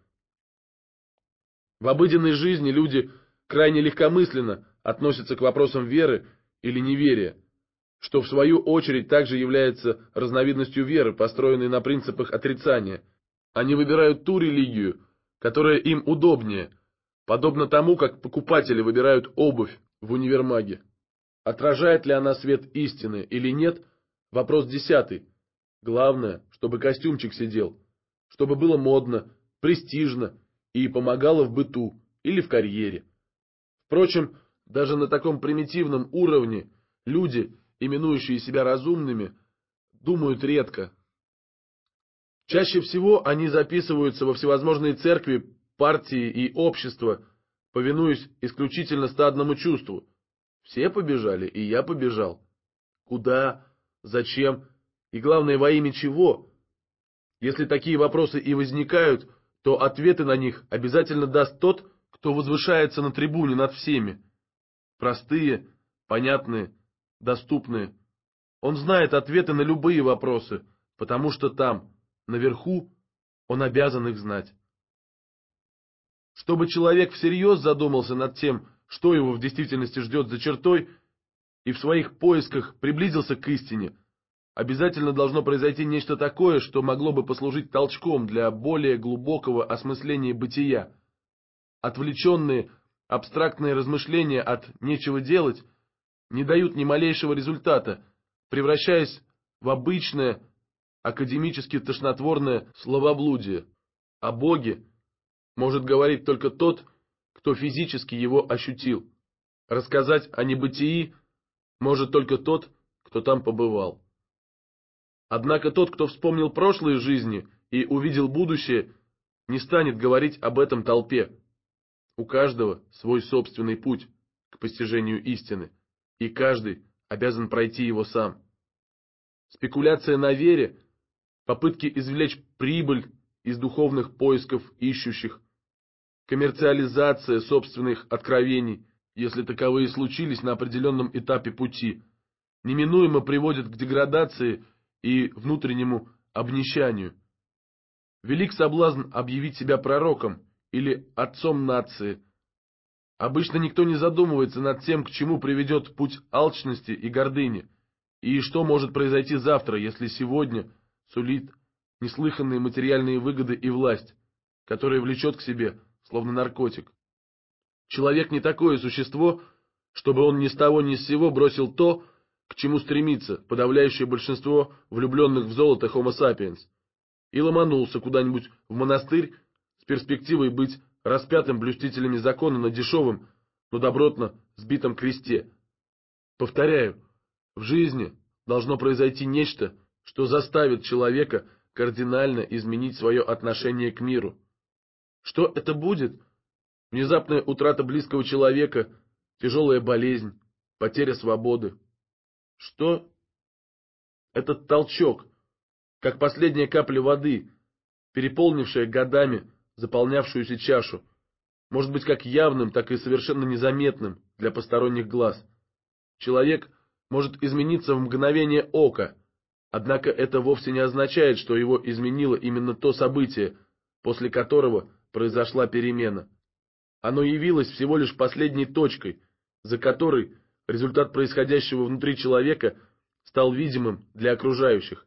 В обыденной жизни люди крайне легкомысленно относятся к вопросам веры или неверия, что в свою очередь также является разновидностью веры, построенной на принципах отрицания. Они выбирают ту религию, которая им удобнее, подобно тому, как покупатели выбирают обувь в универмаге. Отражает ли она свет истины или нет – Вопрос десятый. Главное, чтобы костюмчик сидел, чтобы было модно, престижно и помогало в быту или в карьере. Впрочем, даже на таком примитивном уровне люди, именующие себя разумными, думают редко. Чаще всего они записываются во всевозможные церкви, партии и общества, повинуясь исключительно стадному чувству. Все побежали, и я побежал. Куда, зачем и, главное, во имя чего? Если такие вопросы и возникают, то ответы на них обязательно даст тот, кто возвышается на трибуне над всеми простые, понятные, доступные. Он знает ответы на любые вопросы, потому что там, наверху, он обязан их знать. Чтобы человек всерьез задумался над тем, что его в действительности ждет за чертой, и в своих поисках приблизился к истине, обязательно должно произойти нечто такое, что могло бы послужить толчком для более глубокого осмысления бытия. Отвлеченные, Абстрактные размышления от «нечего делать» не дают ни малейшего результата, превращаясь в обычное, академически тошнотворное словоблудие. О Боге может говорить только тот, кто физически его ощутил. Рассказать о небытии может только тот, кто там побывал. Однако тот, кто вспомнил прошлые жизни и увидел будущее, не станет говорить об этом толпе. У каждого свой собственный путь к постижению истины, и каждый обязан пройти его сам. Спекуляция на вере, попытки извлечь прибыль из духовных поисков ищущих, коммерциализация собственных откровений, если таковые случились на определенном этапе пути, неминуемо приводят к деградации и внутреннему обнищанию. Велик соблазн объявить себя пророком, или отцом нации. Обычно никто не задумывается над тем, к чему приведет путь алчности и гордыни, и что может произойти завтра, если сегодня сулит неслыханные материальные выгоды и власть, которая влечет к себе, словно наркотик. Человек не такое существо, чтобы он ни с того ни с сего бросил то, к чему стремится подавляющее большинство влюбленных в золото Homo sapiens, и ломанулся куда-нибудь в монастырь перспективой быть распятым блюстителями закона на дешевом, но добротно сбитом кресте. Повторяю, в жизни должно произойти нечто, что заставит человека кардинально изменить свое отношение к миру. Что это будет? Внезапная утрата близкого человека, тяжелая болезнь, потеря свободы. Что? Этот толчок, как последняя капля воды, переполнившая годами заполнявшуюся чашу, может быть как явным, так и совершенно незаметным для посторонних глаз. Человек может измениться в мгновение ока, однако это вовсе не означает, что его изменило именно то событие, после которого произошла перемена. Оно явилось всего лишь последней точкой, за которой результат происходящего внутри человека стал видимым для окружающих.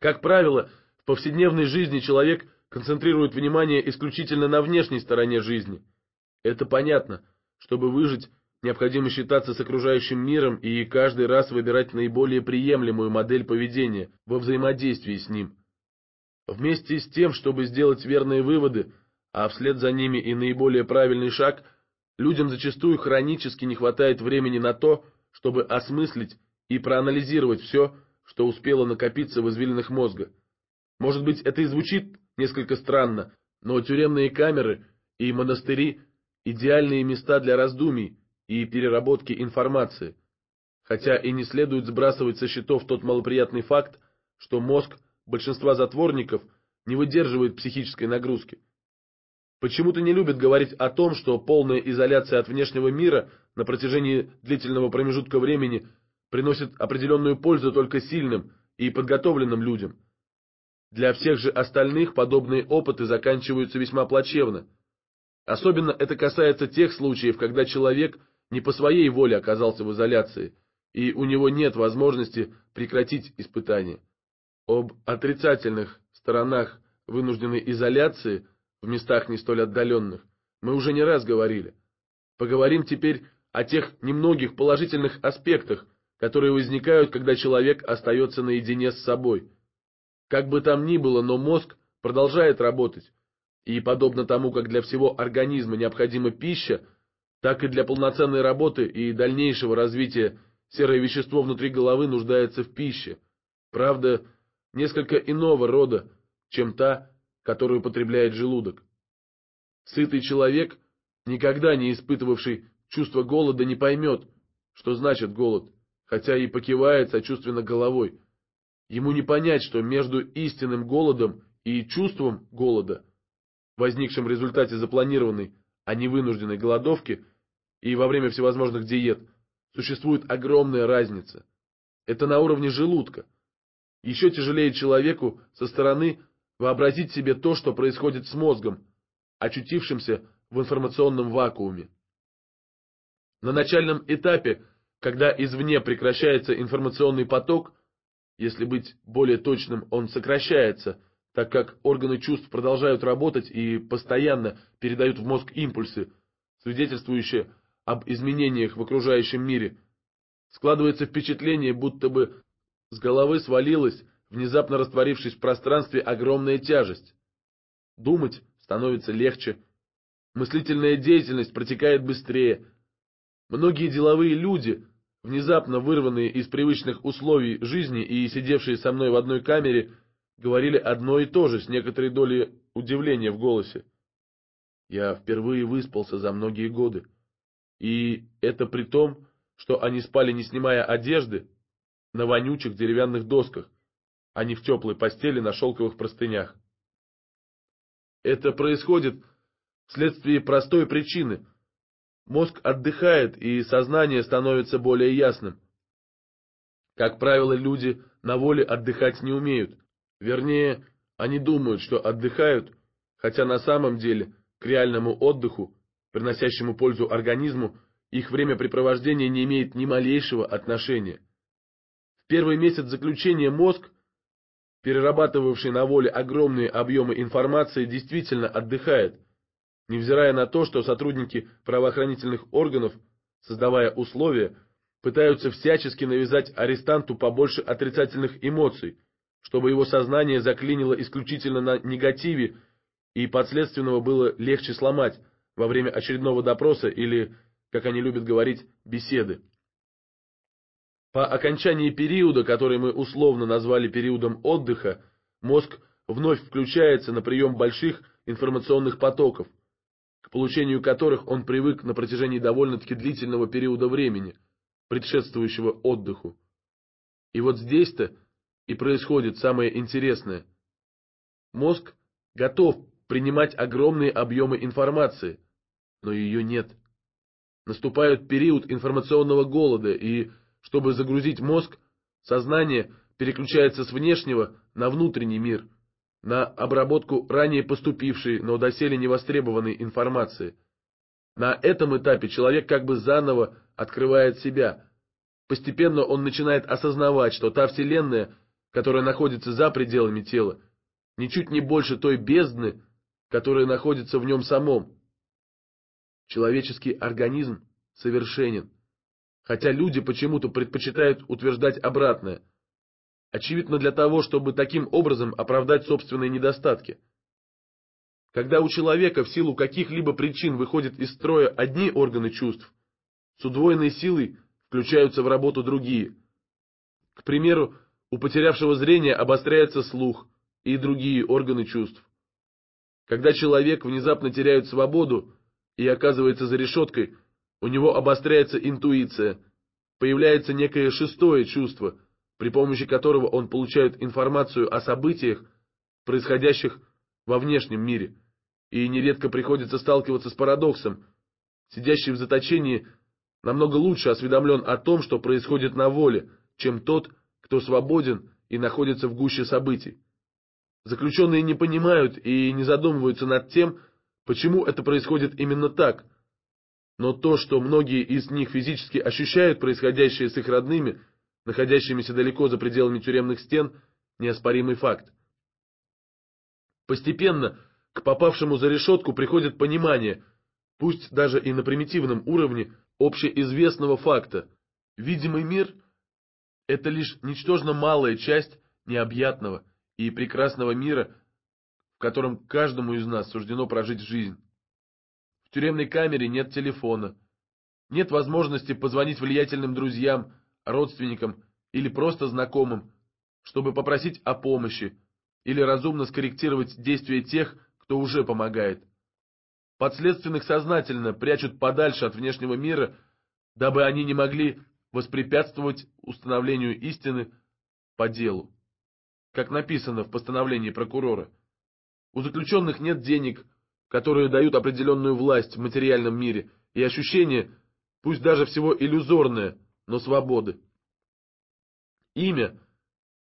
Как правило, в повседневной жизни человек – концентрирует внимание исключительно на внешней стороне жизни. Это понятно. Чтобы выжить, необходимо считаться с окружающим миром и каждый раз выбирать наиболее приемлемую модель поведения во взаимодействии с ним. Вместе с тем, чтобы сделать верные выводы, а вслед за ними и наиболее правильный шаг, людям зачастую хронически не хватает времени на то, чтобы осмыслить и проанализировать все, что успело накопиться в извилинах мозга. Может быть, это и звучит Несколько странно, но тюремные камеры и монастыри – идеальные места для раздумий и переработки информации. Хотя и не следует сбрасывать со счетов тот малоприятный факт, что мозг большинства затворников не выдерживает психической нагрузки. Почему-то не любят говорить о том, что полная изоляция от внешнего мира на протяжении длительного промежутка времени приносит определенную пользу только сильным и подготовленным людям – для всех же остальных подобные опыты заканчиваются весьма плачевно. Особенно это касается тех случаев, когда человек не по своей воле оказался в изоляции, и у него нет возможности прекратить испытание. Об отрицательных сторонах вынужденной изоляции в местах не столь отдаленных мы уже не раз говорили. Поговорим теперь о тех немногих положительных аспектах, которые возникают, когда человек остается наедине с собой – как бы там ни было, но мозг продолжает работать. И подобно тому, как для всего организма необходима пища, так и для полноценной работы и дальнейшего развития серое вещество внутри головы нуждается в пище. Правда, несколько иного рода, чем та, которую потребляет желудок. Сытый человек, никогда не испытывавший чувство голода, не поймет, что значит голод, хотя и покивает сочувственно головой. Ему не понять, что между истинным голодом и чувством голода, возникшим в результате запланированной, а не вынужденной голодовки, и во время всевозможных диет, существует огромная разница. Это на уровне желудка. Еще тяжелее человеку со стороны вообразить себе то, что происходит с мозгом, очутившимся в информационном вакууме. На начальном этапе, когда извне прекращается информационный поток, если быть более точным, он сокращается, так как органы чувств продолжают работать и постоянно передают в мозг импульсы, свидетельствующие об изменениях в окружающем мире. Складывается впечатление, будто бы с головы свалилась, внезапно растворившись в пространстве, огромная тяжесть. Думать становится легче, мыслительная деятельность протекает быстрее. Многие деловые люди – внезапно вырванные из привычных условий жизни и сидевшие со мной в одной камере, говорили одно и то же, с некоторой долей удивления в голосе. Я впервые выспался за многие годы. И это при том, что они спали, не снимая одежды, на вонючих деревянных досках, а не в теплой постели на шелковых простынях. Это происходит вследствие простой причины — Мозг отдыхает, и сознание становится более ясным. Как правило, люди на воле отдыхать не умеют. Вернее, они думают, что отдыхают, хотя на самом деле к реальному отдыху, приносящему пользу организму, их времяпрепровождение не имеет ни малейшего отношения. В первый месяц заключения мозг, перерабатывавший на воле огромные объемы информации, действительно отдыхает – невзирая на то, что сотрудники правоохранительных органов, создавая условия, пытаются всячески навязать арестанту побольше отрицательных эмоций, чтобы его сознание заклинило исключительно на негативе и подследственного было легче сломать во время очередного допроса или, как они любят говорить, беседы. По окончании периода, который мы условно назвали периодом отдыха, мозг вновь включается на прием больших информационных потоков – к получению которых он привык на протяжении довольно-таки длительного периода времени, предшествующего отдыху. И вот здесь-то и происходит самое интересное. Мозг готов принимать огромные объемы информации, но ее нет. Наступает период информационного голода, и, чтобы загрузить мозг, сознание переключается с внешнего на внутренний мир – на обработку ранее поступившей, но доселе невостребованной информации. На этом этапе человек как бы заново открывает себя. Постепенно он начинает осознавать, что та вселенная, которая находится за пределами тела, ничуть не больше той бездны, которая находится в нем самом. Человеческий организм совершенен, хотя люди почему-то предпочитают утверждать обратное – Очевидно, для того, чтобы таким образом оправдать собственные недостатки. Когда у человека в силу каких-либо причин выходят из строя одни органы чувств, с удвоенной силой включаются в работу другие. К примеру, у потерявшего зрения обостряется слух и другие органы чувств. Когда человек внезапно теряет свободу и оказывается за решеткой, у него обостряется интуиция, появляется некое шестое чувство, при помощи которого он получает информацию о событиях, происходящих во внешнем мире, и нередко приходится сталкиваться с парадоксом. Сидящий в заточении намного лучше осведомлен о том, что происходит на воле, чем тот, кто свободен и находится в гуще событий. Заключенные не понимают и не задумываются над тем, почему это происходит именно так. Но то, что многие из них физически ощущают происходящее с их родными – находящимися далеко за пределами тюремных стен, неоспоримый факт. Постепенно к попавшему за решетку приходит понимание, пусть даже и на примитивном уровне, общеизвестного факта. Видимый мир – это лишь ничтожно малая часть необъятного и прекрасного мира, в котором каждому из нас суждено прожить жизнь. В тюремной камере нет телефона, нет возможности позвонить влиятельным друзьям – родственникам или просто знакомым, чтобы попросить о помощи или разумно скорректировать действия тех, кто уже помогает. Подследственных сознательно прячут подальше от внешнего мира, дабы они не могли воспрепятствовать установлению истины по делу. Как написано в постановлении прокурора, у заключенных нет денег, которые дают определенную власть в материальном мире, и ощущение, пусть даже всего иллюзорное, но свободы. Имя,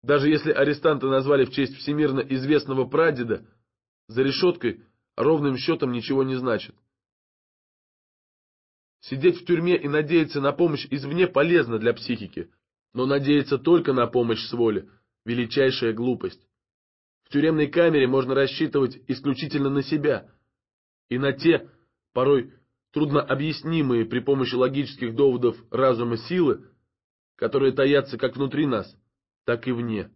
даже если арестанта назвали в честь всемирно известного прадеда, за решеткой ровным счетом ничего не значит. Сидеть в тюрьме и надеяться на помощь извне полезно для психики, но надеяться только на помощь с воли – величайшая глупость. В тюремной камере можно рассчитывать исключительно на себя и на те, порой трудно объяснимые при помощи логических доводов разума силы, которые таятся как внутри нас, так и вне.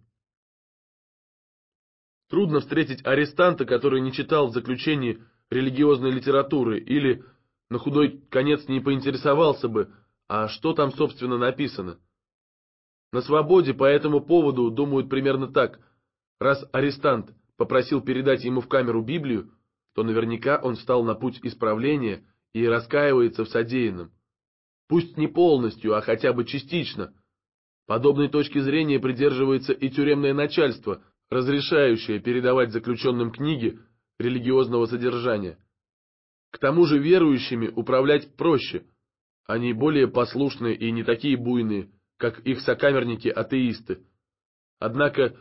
Трудно встретить арестанта, который не читал в заключении религиозной литературы или, на худой конец, не поинтересовался бы, а что там, собственно, написано. На свободе по этому поводу думают примерно так. Раз арестант попросил передать ему в камеру Библию, то наверняка он встал на путь исправления – и раскаивается в содеянном. Пусть не полностью, а хотя бы частично. Подобной точки зрения придерживается и тюремное начальство, разрешающее передавать заключенным книги религиозного содержания. К тому же верующими управлять проще. Они более послушные и не такие буйные, как их сокамерники-атеисты. Однако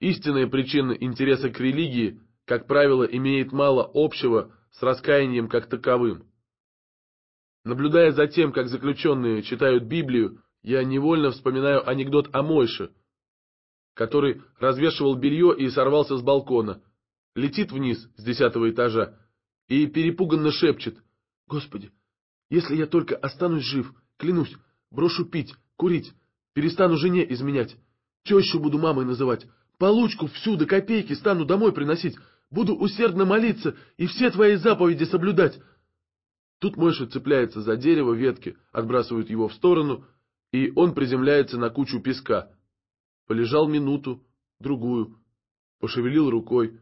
истинная причина интереса к религии, как правило, имеет мало общего с раскаянием как таковым. Наблюдая за тем, как заключенные читают Библию, я невольно вспоминаю анекдот о Мойше, который развешивал белье и сорвался с балкона, летит вниз с десятого этажа и перепуганно шепчет «Господи, если я только останусь жив, клянусь, брошу пить, курить, перестану жене изменять, тещу буду мамой называть, получку всю до копейки стану домой приносить, Буду усердно молиться и все твои заповеди соблюдать. Тут Мойша цепляется за дерево, ветки отбрасывают его в сторону, и он приземляется на кучу песка. Полежал минуту, другую, пошевелил рукой,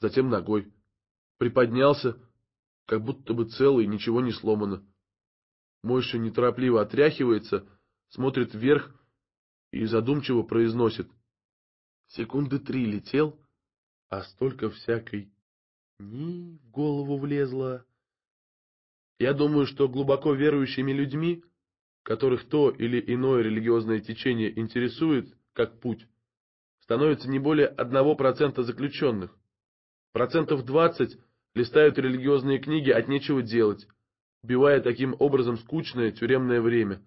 затем ногой. Приподнялся, как будто бы целый, ничего не сломано. Мойша неторопливо отряхивается, смотрит вверх и задумчиво произносит. Секунды три летел, а столько всякой ни в голову влезло. Я думаю, что глубоко верующими людьми, которых то или иное религиозное течение интересует, как путь, становится не более одного процента заключенных. Процентов 20 листают религиозные книги от нечего делать, убивая таким образом скучное тюремное время.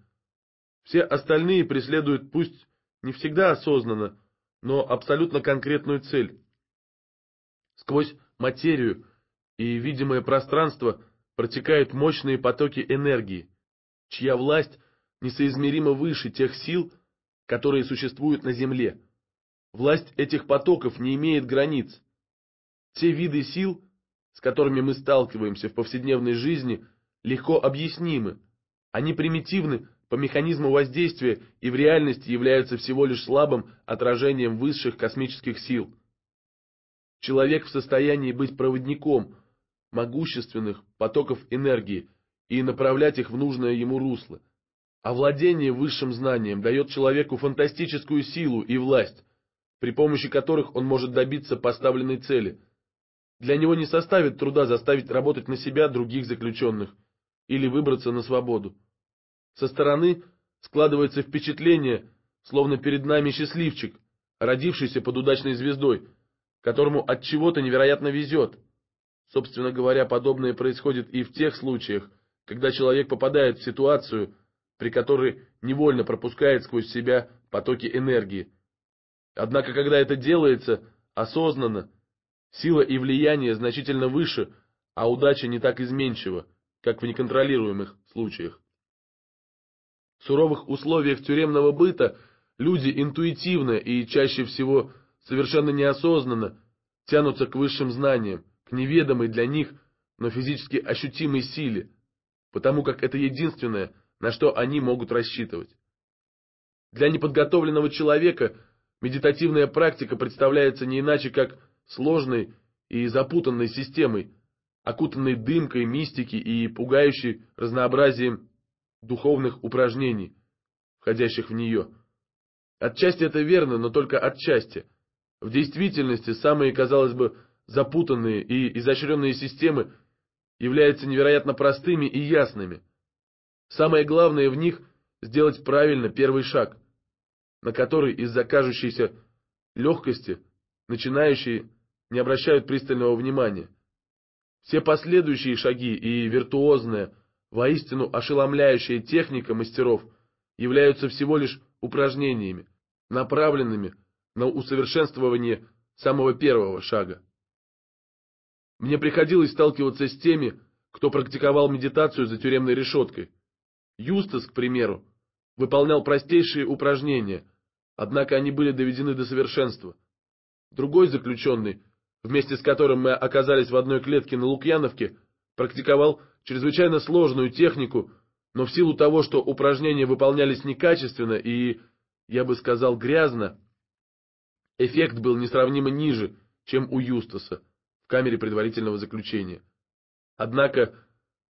Все остальные преследуют, пусть не всегда осознанно, но абсолютно конкретную цель Сквозь материю и видимое пространство протекают мощные потоки энергии, чья власть несоизмеримо выше тех сил, которые существуют на Земле. Власть этих потоков не имеет границ. Все виды сил, с которыми мы сталкиваемся в повседневной жизни, легко объяснимы. Они примитивны по механизму воздействия и в реальности являются всего лишь слабым отражением высших космических сил. Человек в состоянии быть проводником могущественных потоков энергии и направлять их в нужное ему русло. Овладение а высшим знанием дает человеку фантастическую силу и власть, при помощи которых он может добиться поставленной цели. Для него не составит труда заставить работать на себя других заключенных или выбраться на свободу. Со стороны складывается впечатление, словно перед нами счастливчик, родившийся под удачной звездой – которому от чего-то невероятно везет. Собственно говоря, подобное происходит и в тех случаях, когда человек попадает в ситуацию, при которой невольно пропускает сквозь себя потоки энергии. Однако, когда это делается осознанно, сила и влияние значительно выше, а удача не так изменчива, как в неконтролируемых случаях. В суровых условиях тюремного быта люди интуитивно и чаще всего – совершенно неосознанно тянутся к высшим знаниям, к неведомой для них, но физически ощутимой силе, потому как это единственное, на что они могут рассчитывать. Для неподготовленного человека медитативная практика представляется не иначе, как сложной и запутанной системой, окутанной дымкой мистики и пугающей разнообразием духовных упражнений, входящих в нее. Отчасти это верно, но только отчасти – в действительности самые, казалось бы, запутанные и изощренные системы являются невероятно простыми и ясными. Самое главное в них – сделать правильно первый шаг, на который из-за кажущейся легкости начинающие не обращают пристального внимания. Все последующие шаги и виртуозная, воистину ошеломляющая техника мастеров являются всего лишь упражнениями, направленными на усовершенствование самого первого шага. Мне приходилось сталкиваться с теми, кто практиковал медитацию за тюремной решеткой. Юстас, к примеру, выполнял простейшие упражнения, однако они были доведены до совершенства. Другой заключенный, вместе с которым мы оказались в одной клетке на Лукьяновке, практиковал чрезвычайно сложную технику, но в силу того, что упражнения выполнялись некачественно и, я бы сказал, грязно, Эффект был несравнимо ниже, чем у Юстаса в камере предварительного заключения. Однако,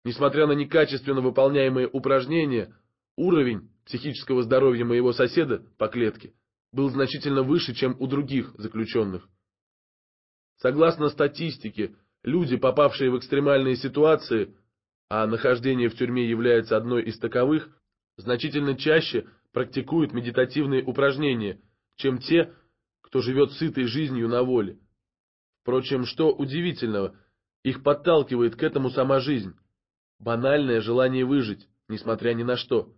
несмотря на некачественно выполняемые упражнения, уровень психического здоровья моего соседа по клетке был значительно выше, чем у других заключенных. Согласно статистике, люди, попавшие в экстремальные ситуации, а нахождение в тюрьме является одной из таковых, значительно чаще практикуют медитативные упражнения, чем те, кто живет сытой жизнью на воле. Впрочем, что удивительного, их подталкивает к этому сама жизнь, банальное желание выжить, несмотря ни на что.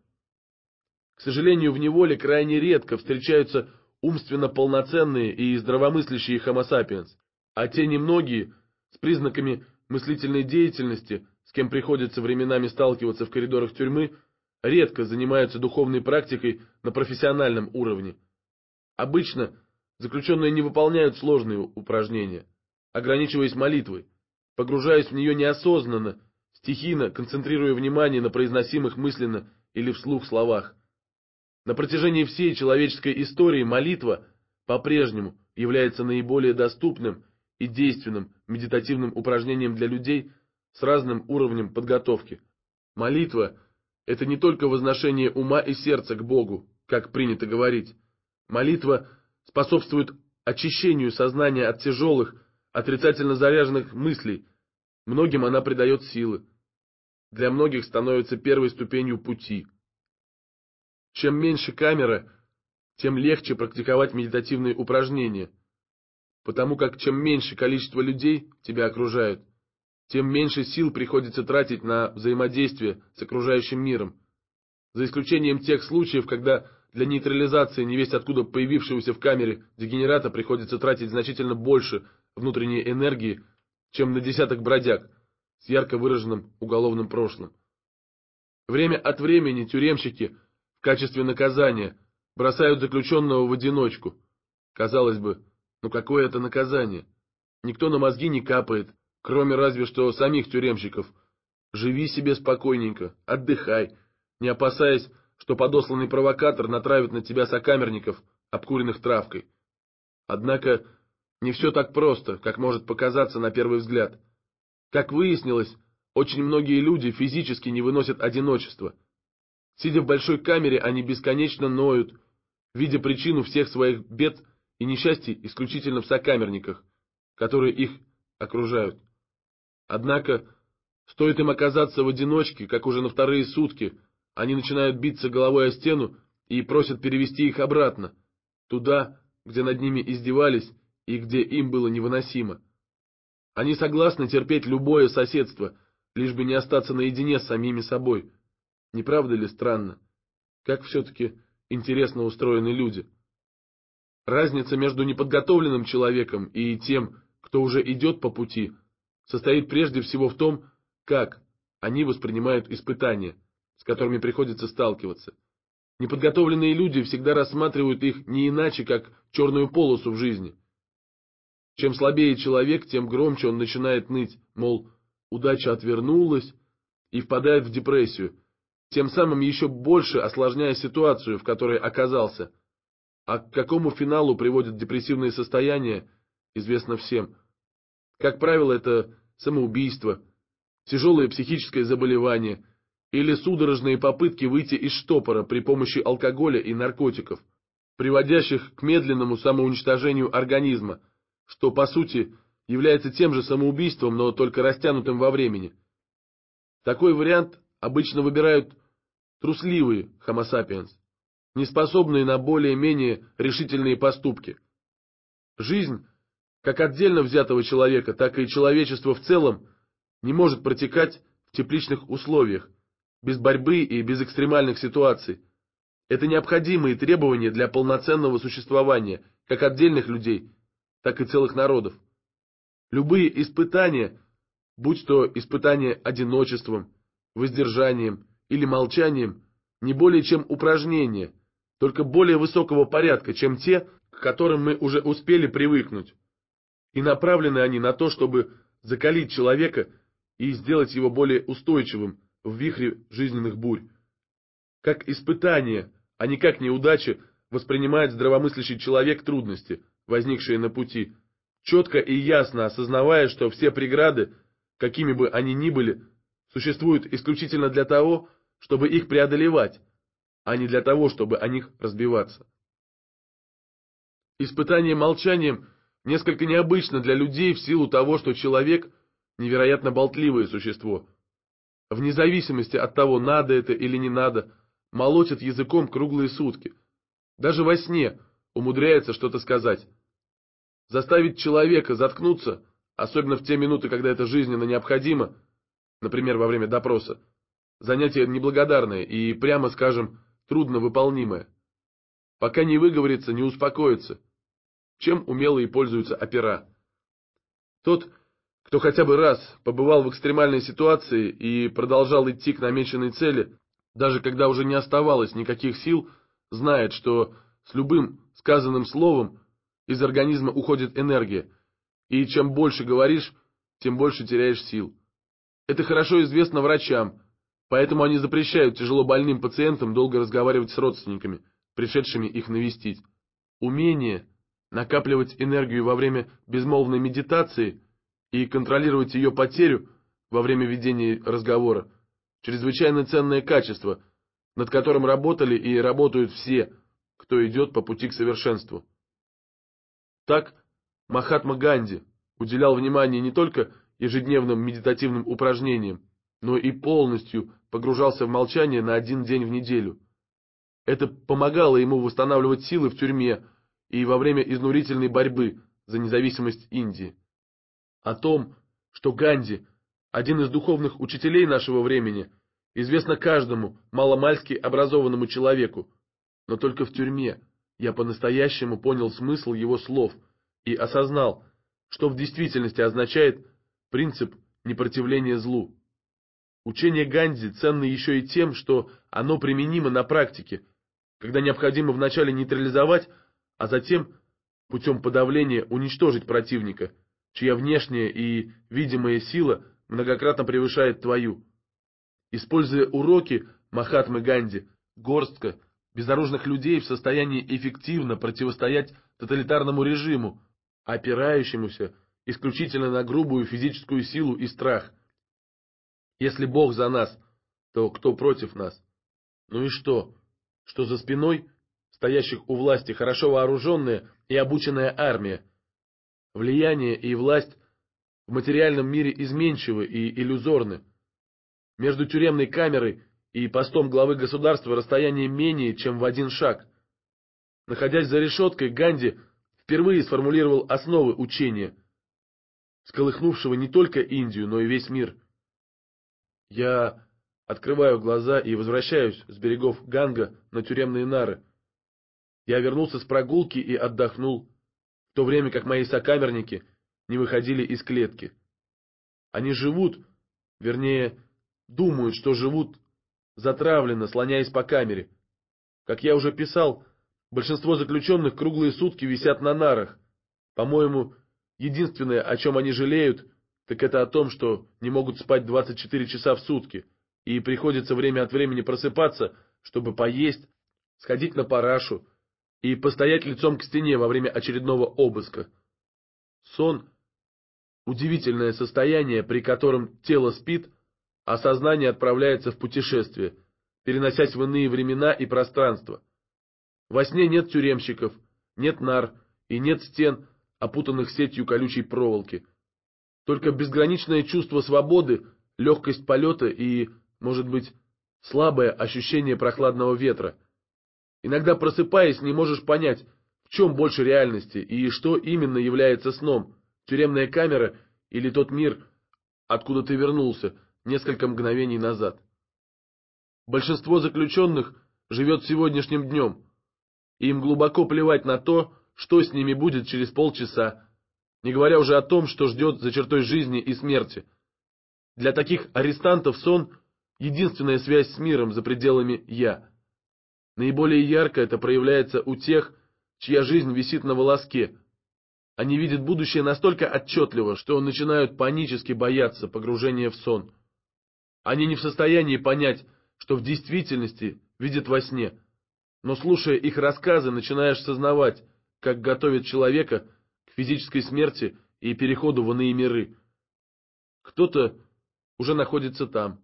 К сожалению, в неволе крайне редко встречаются умственно полноценные и здравомыслящие homo sapiens, а те немногие с признаками мыслительной деятельности, с кем приходится временами сталкиваться в коридорах тюрьмы, редко занимаются духовной практикой на профессиональном уровне. Обычно Заключенные не выполняют сложные упражнения, ограничиваясь молитвой, погружаясь в нее неосознанно, стихийно, концентрируя внимание на произносимых мысленно или вслух словах. На протяжении всей человеческой истории молитва по-прежнему является наиболее доступным и действенным медитативным упражнением для людей с разным уровнем подготовки. Молитва – это не только возношение ума и сердца к Богу, как принято говорить. Молитва – способствует очищению сознания от тяжелых, отрицательно заряженных мыслей. Многим она придает силы. Для многих становится первой ступенью пути. Чем меньше камера, тем легче практиковать медитативные упражнения, потому как чем меньше количество людей тебя окружают, тем меньше сил приходится тратить на взаимодействие с окружающим миром, за исключением тех случаев, когда для нейтрализации невесть откуда появившегося в камере дегенерата приходится тратить значительно больше внутренней энергии, чем на десяток бродяг с ярко выраженным уголовным прошлым. Время от времени тюремщики в качестве наказания бросают заключенного в одиночку. Казалось бы, ну какое это наказание? Никто на мозги не капает, кроме разве что самих тюремщиков. Живи себе спокойненько, отдыхай, не опасаясь что подосланный провокатор натравит на тебя сокамерников, обкуренных травкой. Однако не все так просто, как может показаться на первый взгляд. Как выяснилось, очень многие люди физически не выносят одиночества. Сидя в большой камере, они бесконечно ноют, видя причину всех своих бед и несчастий исключительно в сокамерниках, которые их окружают. Однако, стоит им оказаться в одиночке, как уже на вторые сутки – они начинают биться головой о стену и просят перевести их обратно, туда, где над ними издевались и где им было невыносимо. Они согласны терпеть любое соседство, лишь бы не остаться наедине с самими собой. Не правда ли странно? Как все-таки интересно устроены люди. Разница между неподготовленным человеком и тем, кто уже идет по пути, состоит прежде всего в том, как они воспринимают испытания с которыми приходится сталкиваться. Неподготовленные люди всегда рассматривают их не иначе, как черную полосу в жизни. Чем слабее человек, тем громче он начинает ныть, мол, удача отвернулась и впадает в депрессию, тем самым еще больше осложняя ситуацию, в которой оказался. А к какому финалу приводят депрессивные состояния, известно всем. Как правило, это самоубийство, тяжелое психическое заболевание – или судорожные попытки выйти из штопора при помощи алкоголя и наркотиков, приводящих к медленному самоуничтожению организма, что, по сути, является тем же самоубийством, но только растянутым во времени. Такой вариант обычно выбирают трусливые Homo sapiens, неспособные на более-менее решительные поступки. Жизнь, как отдельно взятого человека, так и человечество в целом, не может протекать в тепличных условиях, без борьбы и без экстремальных ситуаций. Это необходимые требования для полноценного существования как отдельных людей, так и целых народов. Любые испытания, будь то испытания одиночеством, воздержанием или молчанием, не более чем упражнения, только более высокого порядка, чем те, к которым мы уже успели привыкнуть. И направлены они на то, чтобы закалить человека и сделать его более устойчивым, в вихре жизненных бурь. Как испытание, а не как неудача, воспринимает здравомыслящий человек трудности, возникшие на пути, четко и ясно осознавая, что все преграды, какими бы они ни были, существуют исключительно для того, чтобы их преодолевать, а не для того, чтобы о них разбиваться. Испытание молчанием несколько необычно для людей в силу того, что человек – невероятно болтливое существо – вне зависимости от того, надо это или не надо, молотит языком круглые сутки. Даже во сне умудряется что-то сказать. Заставить человека заткнуться, особенно в те минуты, когда это жизненно необходимо, например, во время допроса, занятие неблагодарное и, прямо скажем, трудно выполнимое. Пока не выговорится, не успокоится. Чем умело и пользуются опера. Тот, кто хотя бы раз побывал в экстремальной ситуации и продолжал идти к намеченной цели, даже когда уже не оставалось никаких сил, знает, что с любым сказанным словом из организма уходит энергия, и чем больше говоришь, тем больше теряешь сил. Это хорошо известно врачам, поэтому они запрещают тяжело больным пациентам долго разговаривать с родственниками, пришедшими их навестить. Умение накапливать энергию во время безмолвной медитации – и контролировать ее потерю во время ведения разговора – чрезвычайно ценное качество, над которым работали и работают все, кто идет по пути к совершенству. Так Махатма Ганди уделял внимание не только ежедневным медитативным упражнениям, но и полностью погружался в молчание на один день в неделю. Это помогало ему восстанавливать силы в тюрьме и во время изнурительной борьбы за независимость Индии о том, что Ганди, один из духовных учителей нашего времени, известно каждому маломальски образованному человеку, но только в тюрьме я по-настоящему понял смысл его слов и осознал, что в действительности означает принцип непротивления злу. Учение Ганди ценно еще и тем, что оно применимо на практике, когда необходимо вначале нейтрализовать, а затем путем подавления уничтожить противника – чья внешняя и видимая сила многократно превышает твою. Используя уроки Махатмы Ганди, горстка безоружных людей в состоянии эффективно противостоять тоталитарному режиму, опирающемуся исключительно на грубую физическую силу и страх. Если Бог за нас, то кто против нас? Ну и что? Что за спиной стоящих у власти хорошо вооруженная и обученная армия, Влияние и власть в материальном мире изменчивы и иллюзорны. Между тюремной камерой и постом главы государства расстояние менее, чем в один шаг. Находясь за решеткой, Ганди впервые сформулировал основы учения, сколыхнувшего не только Индию, но и весь мир. Я открываю глаза и возвращаюсь с берегов Ганга на тюремные нары. Я вернулся с прогулки и отдохнул то время как мои сокамерники не выходили из клетки. Они живут, вернее, думают, что живут затравленно, слоняясь по камере. Как я уже писал, большинство заключенных круглые сутки висят на нарах. По-моему, единственное, о чем они жалеют, так это о том, что не могут спать 24 часа в сутки, и приходится время от времени просыпаться, чтобы поесть, сходить на парашу, и постоять лицом к стене во время очередного обыска. Сон — удивительное состояние, при котором тело спит, а сознание отправляется в путешествие, переносясь в иные времена и пространства. Во сне нет тюремщиков, нет нар и нет стен, опутанных сетью колючей проволоки. Только безграничное чувство свободы, легкость полета и, может быть, слабое ощущение прохладного ветра — Иногда просыпаясь, не можешь понять, в чем больше реальности и что именно является сном, тюремная камера или тот мир, откуда ты вернулся несколько мгновений назад. Большинство заключенных живет сегодняшним днем, им глубоко плевать на то, что с ними будет через полчаса, не говоря уже о том, что ждет за чертой жизни и смерти. Для таких арестантов сон — единственная связь с миром за пределами «я». Наиболее ярко это проявляется у тех, чья жизнь висит на волоске. Они видят будущее настолько отчетливо, что начинают панически бояться погружения в сон. Они не в состоянии понять, что в действительности видят во сне. Но слушая их рассказы, начинаешь сознавать, как готовят человека к физической смерти и переходу в иные миры. Кто-то уже находится там.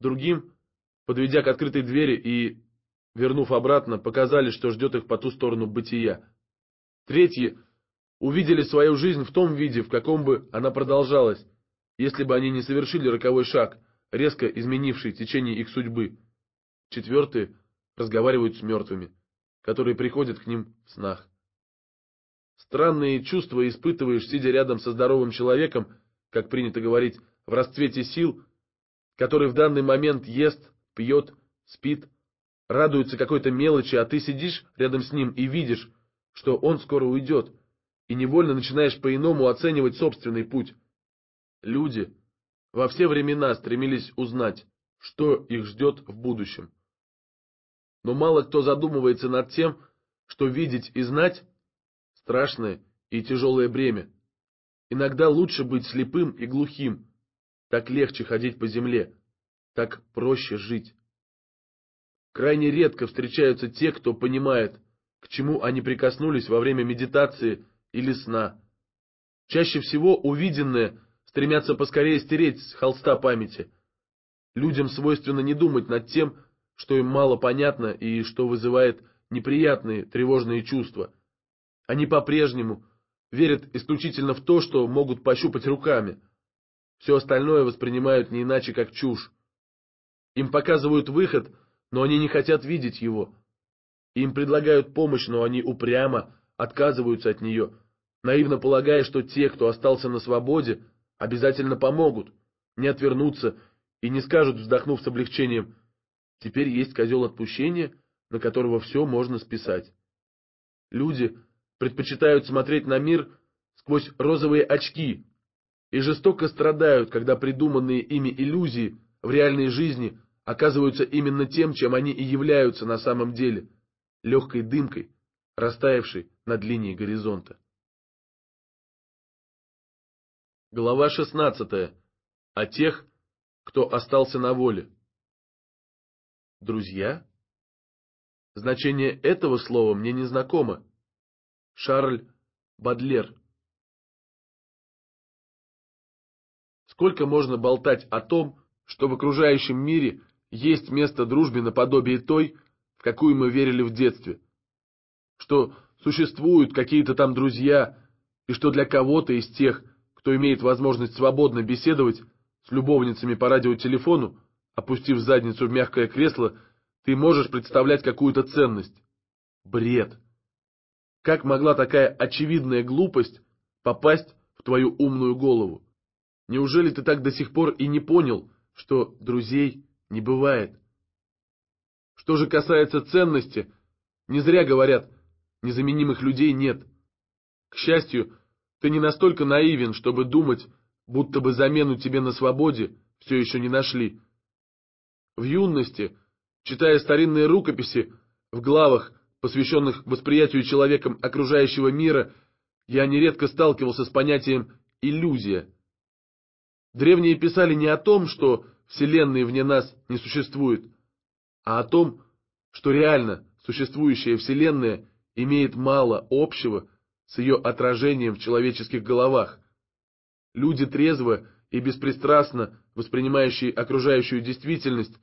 Другим, подведя к открытой двери и вернув обратно, показали, что ждет их по ту сторону бытия. Третьи увидели свою жизнь в том виде, в каком бы она продолжалась, если бы они не совершили роковой шаг, резко изменивший течение их судьбы. Четвертые разговаривают с мертвыми, которые приходят к ним в снах. Странные чувства испытываешь, сидя рядом со здоровым человеком, как принято говорить, в расцвете сил, который в данный момент ест, пьет, спит, радуется какой-то мелочи, а ты сидишь рядом с ним и видишь, что он скоро уйдет, и невольно начинаешь по-иному оценивать собственный путь. Люди во все времена стремились узнать, что их ждет в будущем. Но мало кто задумывается над тем, что видеть и знать – страшное и тяжелое бремя. Иногда лучше быть слепым и глухим, так легче ходить по земле, так проще жить. Крайне редко встречаются те, кто понимает, к чему они прикоснулись во время медитации или сна. Чаще всего увиденное стремятся поскорее стереть с холста памяти. Людям свойственно не думать над тем, что им мало понятно и что вызывает неприятные тревожные чувства. Они по-прежнему верят исключительно в то, что могут пощупать руками. Все остальное воспринимают не иначе, как чушь. Им показывают выход – но они не хотят видеть его. Им предлагают помощь, но они упрямо отказываются от нее, наивно полагая, что те, кто остался на свободе, обязательно помогут, не отвернутся и не скажут, вздохнув с облегчением, «Теперь есть козел отпущения, на которого все можно списать». Люди предпочитают смотреть на мир сквозь розовые очки и жестоко страдают, когда придуманные ими иллюзии в реальной жизни – оказываются именно тем, чем они и являются на самом деле – легкой дымкой, растаявшей над линией горизонта. Глава 16. О тех, кто остался на воле. Друзья? Значение этого слова мне не знакомо. Шарль Бадлер. Сколько можно болтать о том, что в окружающем мире есть место дружбе наподобие той, в какую мы верили в детстве. Что существуют какие-то там друзья, и что для кого-то из тех, кто имеет возможность свободно беседовать с любовницами по радиотелефону, опустив задницу в мягкое кресло, ты можешь представлять какую-то ценность. Бред! Как могла такая очевидная глупость попасть в твою умную голову? Неужели ты так до сих пор и не понял, что друзей не бывает. Что же касается ценности, не зря говорят, незаменимых людей нет. К счастью, ты не настолько наивен, чтобы думать, будто бы замену тебе на свободе все еще не нашли. В юности, читая старинные рукописи, в главах, посвященных восприятию человеком окружающего мира, я нередко сталкивался с понятием «иллюзия». Древние писали не о том, что Вселенной вне нас не существует, а о том, что реально существующая Вселенная имеет мало общего с ее отражением в человеческих головах. Люди трезво и беспристрастно воспринимающие окружающую действительность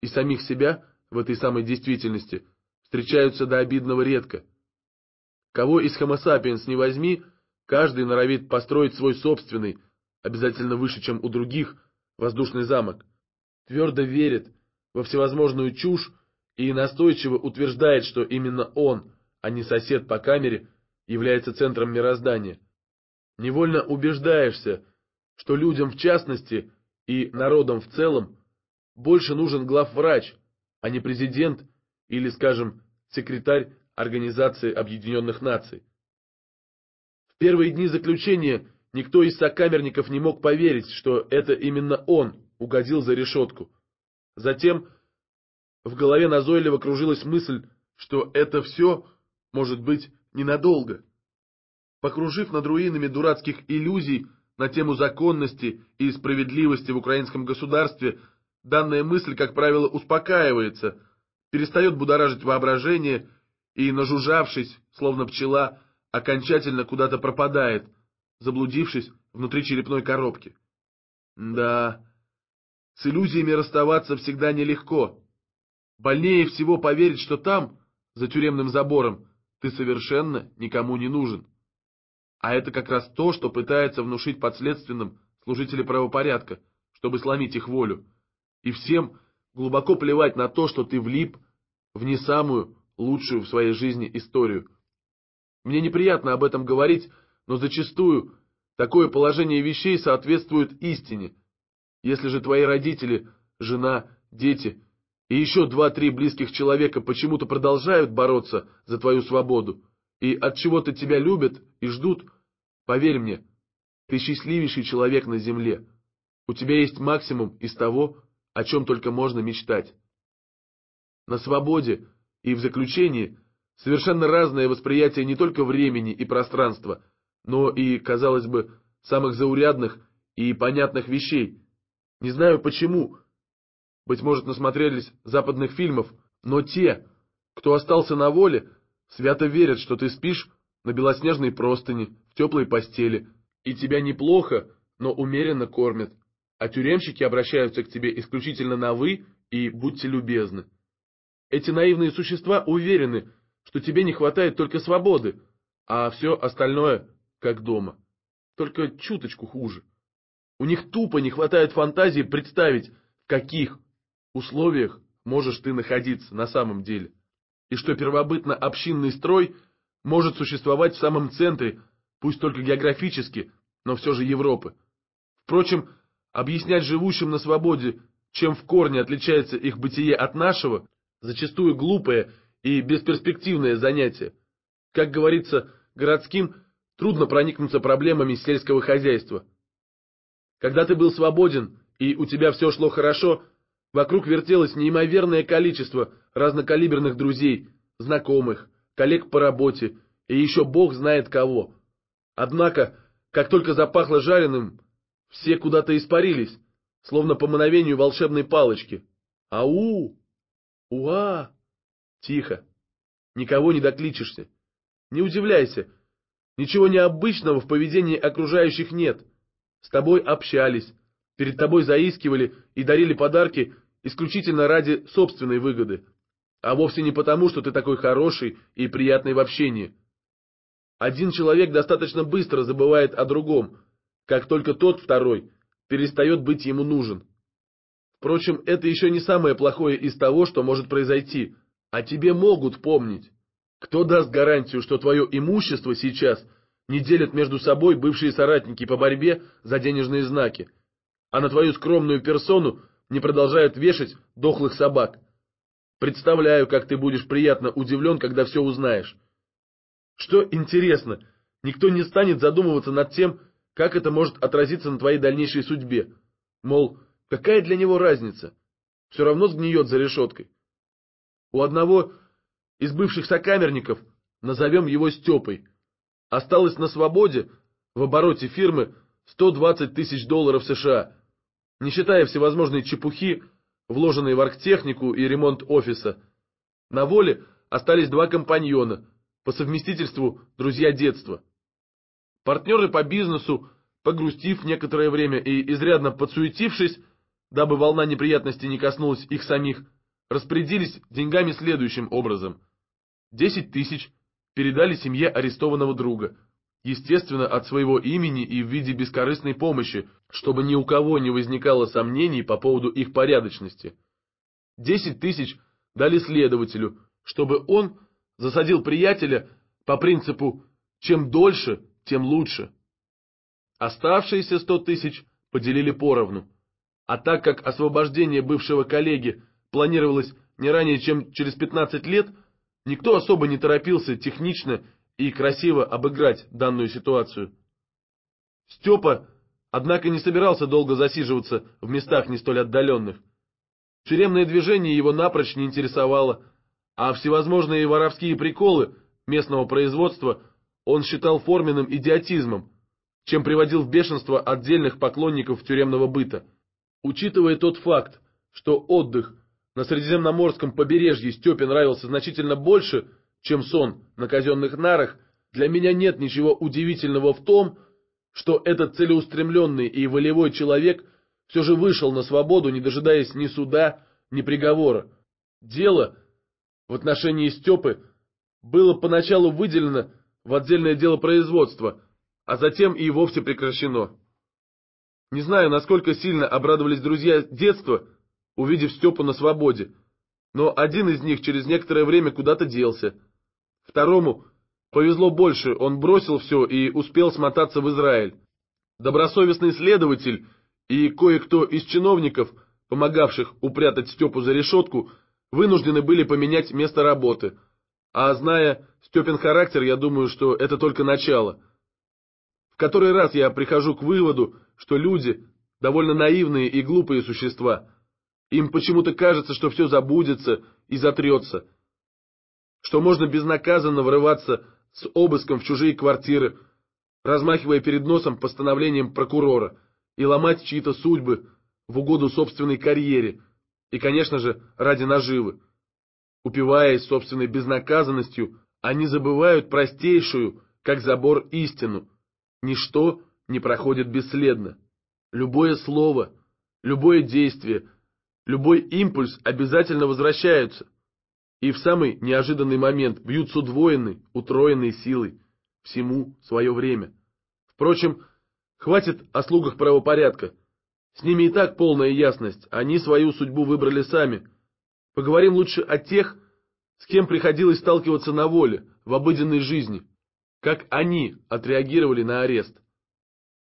и самих себя в этой самой действительности, встречаются до обидного редко. Кого из Homo sapiens не возьми, каждый норовит построить свой собственный, обязательно выше, чем у других, воздушный замок твердо верит во всевозможную чушь и настойчиво утверждает, что именно он, а не сосед по камере, является центром мироздания. Невольно убеждаешься, что людям в частности и народам в целом больше нужен главврач, а не президент или, скажем, секретарь Организации Объединенных Наций. В первые дни заключения никто из сокамерников не мог поверить, что это именно он, угодил за решетку. Затем в голове назойливо кружилась мысль, что это все может быть ненадолго. Покружив над руинами дурацких иллюзий на тему законности и справедливости в украинском государстве, данная мысль, как правило, успокаивается, перестает будоражить воображение и, нажужжавшись, словно пчела, окончательно куда-то пропадает, заблудившись внутри черепной коробки. Да, с иллюзиями расставаться всегда нелегко. Больнее всего поверить, что там, за тюремным забором, ты совершенно никому не нужен. А это как раз то, что пытается внушить подследственным служители правопорядка, чтобы сломить их волю. И всем глубоко плевать на то, что ты влип в не самую лучшую в своей жизни историю. Мне неприятно об этом говорить, но зачастую такое положение вещей соответствует истине, если же твои родители, жена, дети и еще два-три близких человека почему-то продолжают бороться за твою свободу и от чего-то тебя любят и ждут, поверь мне, ты счастливейший человек на земле. У тебя есть максимум из того, о чем только можно мечтать. На свободе и в заключении совершенно разное восприятие не только времени и пространства, но и, казалось бы, самых заурядных и понятных вещей, не знаю почему, быть может, насмотрелись западных фильмов, но те, кто остался на воле, свято верят, что ты спишь на белоснежной простыне, в теплой постели, и тебя неплохо, но умеренно кормят, а тюремщики обращаются к тебе исключительно на «вы» и «будьте любезны». Эти наивные существа уверены, что тебе не хватает только свободы, а все остальное как дома, только чуточку хуже. У них тупо не хватает фантазии представить, в каких условиях можешь ты находиться на самом деле, и что первобытно-общинный строй может существовать в самом центре, пусть только географически, но все же Европы. Впрочем, объяснять живущим на свободе, чем в корне отличается их бытие от нашего, зачастую глупое и бесперспективное занятие. Как говорится, городским трудно проникнуться проблемами сельского хозяйства. Когда ты был свободен и у тебя все шло хорошо, вокруг вертелось неимоверное количество разнокалиберных друзей, знакомых, коллег по работе и еще бог знает кого. Однако, как только запахло жареным, все куда-то испарились, словно по мановению волшебной палочки. Ау! Уа! Тихо. Никого не докличешься. Не удивляйся. Ничего необычного в поведении окружающих нет с тобой общались, перед тобой заискивали и дарили подарки исключительно ради собственной выгоды, а вовсе не потому, что ты такой хороший и приятный в общении. Один человек достаточно быстро забывает о другом, как только тот второй перестает быть ему нужен. Впрочем, это еще не самое плохое из того, что может произойти, а тебе могут помнить. Кто даст гарантию, что твое имущество сейчас – не делят между собой бывшие соратники по борьбе за денежные знаки, а на твою скромную персону не продолжают вешать дохлых собак. Представляю, как ты будешь приятно удивлен, когда все узнаешь. Что интересно, никто не станет задумываться над тем, как это может отразиться на твоей дальнейшей судьбе. Мол, какая для него разница? Все равно сгниет за решеткой. У одного из бывших сокамерников, назовем его Степой, Осталось на свободе в обороте фирмы 120 тысяч долларов США, не считая всевозможной чепухи, вложенной в арктехнику и ремонт офиса. На воле остались два компаньона, по совместительству друзья детства. Партнеры по бизнесу, погрустив некоторое время и изрядно подсуетившись, дабы волна неприятностей не коснулась их самих, распорядились деньгами следующим образом. 10 тысяч передали семье арестованного друга. Естественно, от своего имени и в виде бескорыстной помощи, чтобы ни у кого не возникало сомнений по поводу их порядочности. Десять тысяч дали следователю, чтобы он засадил приятеля по принципу «чем дольше, тем лучше». Оставшиеся сто тысяч поделили поровну. А так как освобождение бывшего коллеги планировалось не ранее, чем через 15 лет – Никто особо не торопился технично и красиво обыграть данную ситуацию. Степа, однако, не собирался долго засиживаться в местах не столь отдаленных. Тюремное движение его напрочь не интересовало, а всевозможные воровские приколы местного производства он считал форменным идиотизмом, чем приводил в бешенство отдельных поклонников тюремного быта. Учитывая тот факт, что отдых на Средиземноморском побережье Степе нравился значительно больше, чем сон на казенных нарах, для меня нет ничего удивительного в том, что этот целеустремленный и волевой человек все же вышел на свободу, не дожидаясь ни суда, ни приговора. Дело в отношении Степы было поначалу выделено в отдельное дело производства, а затем и вовсе прекращено. Не знаю, насколько сильно обрадовались друзья детства, увидев Степу на свободе, но один из них через некоторое время куда-то делся. Второму повезло больше, он бросил все и успел смотаться в Израиль. Добросовестный следователь и кое-кто из чиновников, помогавших упрятать Степу за решетку, вынуждены были поменять место работы. А зная Степин характер, я думаю, что это только начало. В который раз я прихожу к выводу, что люди довольно наивные и глупые существа – им почему-то кажется, что все забудется и затрется, что можно безнаказанно врываться с обыском в чужие квартиры, размахивая перед носом постановлением прокурора и ломать чьи-то судьбы в угоду собственной карьере и, конечно же, ради наживы. Упиваясь собственной безнаказанностью, они забывают простейшую, как забор, истину. Ничто не проходит бесследно. Любое слово, любое действие – любой импульс обязательно возвращаются. И в самый неожиданный момент бьют с удвоенной, утроенной силой. Всему свое время. Впрочем, хватит о слугах правопорядка. С ними и так полная ясность, они свою судьбу выбрали сами. Поговорим лучше о тех, с кем приходилось сталкиваться на воле, в обыденной жизни. Как они отреагировали на арест.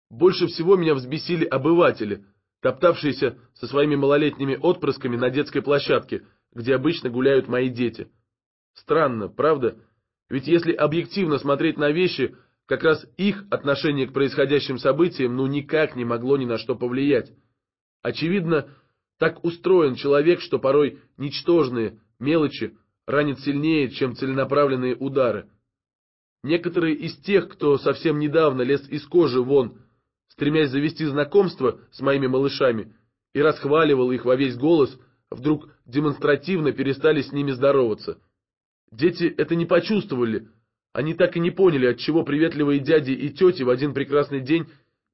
Больше всего меня взбесили обыватели – топтавшиеся со своими малолетними отпрысками на детской площадке, где обычно гуляют мои дети. Странно, правда? Ведь если объективно смотреть на вещи, как раз их отношение к происходящим событиям ну никак не могло ни на что повлиять. Очевидно, так устроен человек, что порой ничтожные мелочи ранят сильнее, чем целенаправленные удары. Некоторые из тех, кто совсем недавно лез из кожи вон стремясь завести знакомство с моими малышами, и расхваливал их во весь голос, вдруг демонстративно перестали с ними здороваться. Дети это не почувствовали, они так и не поняли, отчего приветливые дяди и тети в один прекрасный день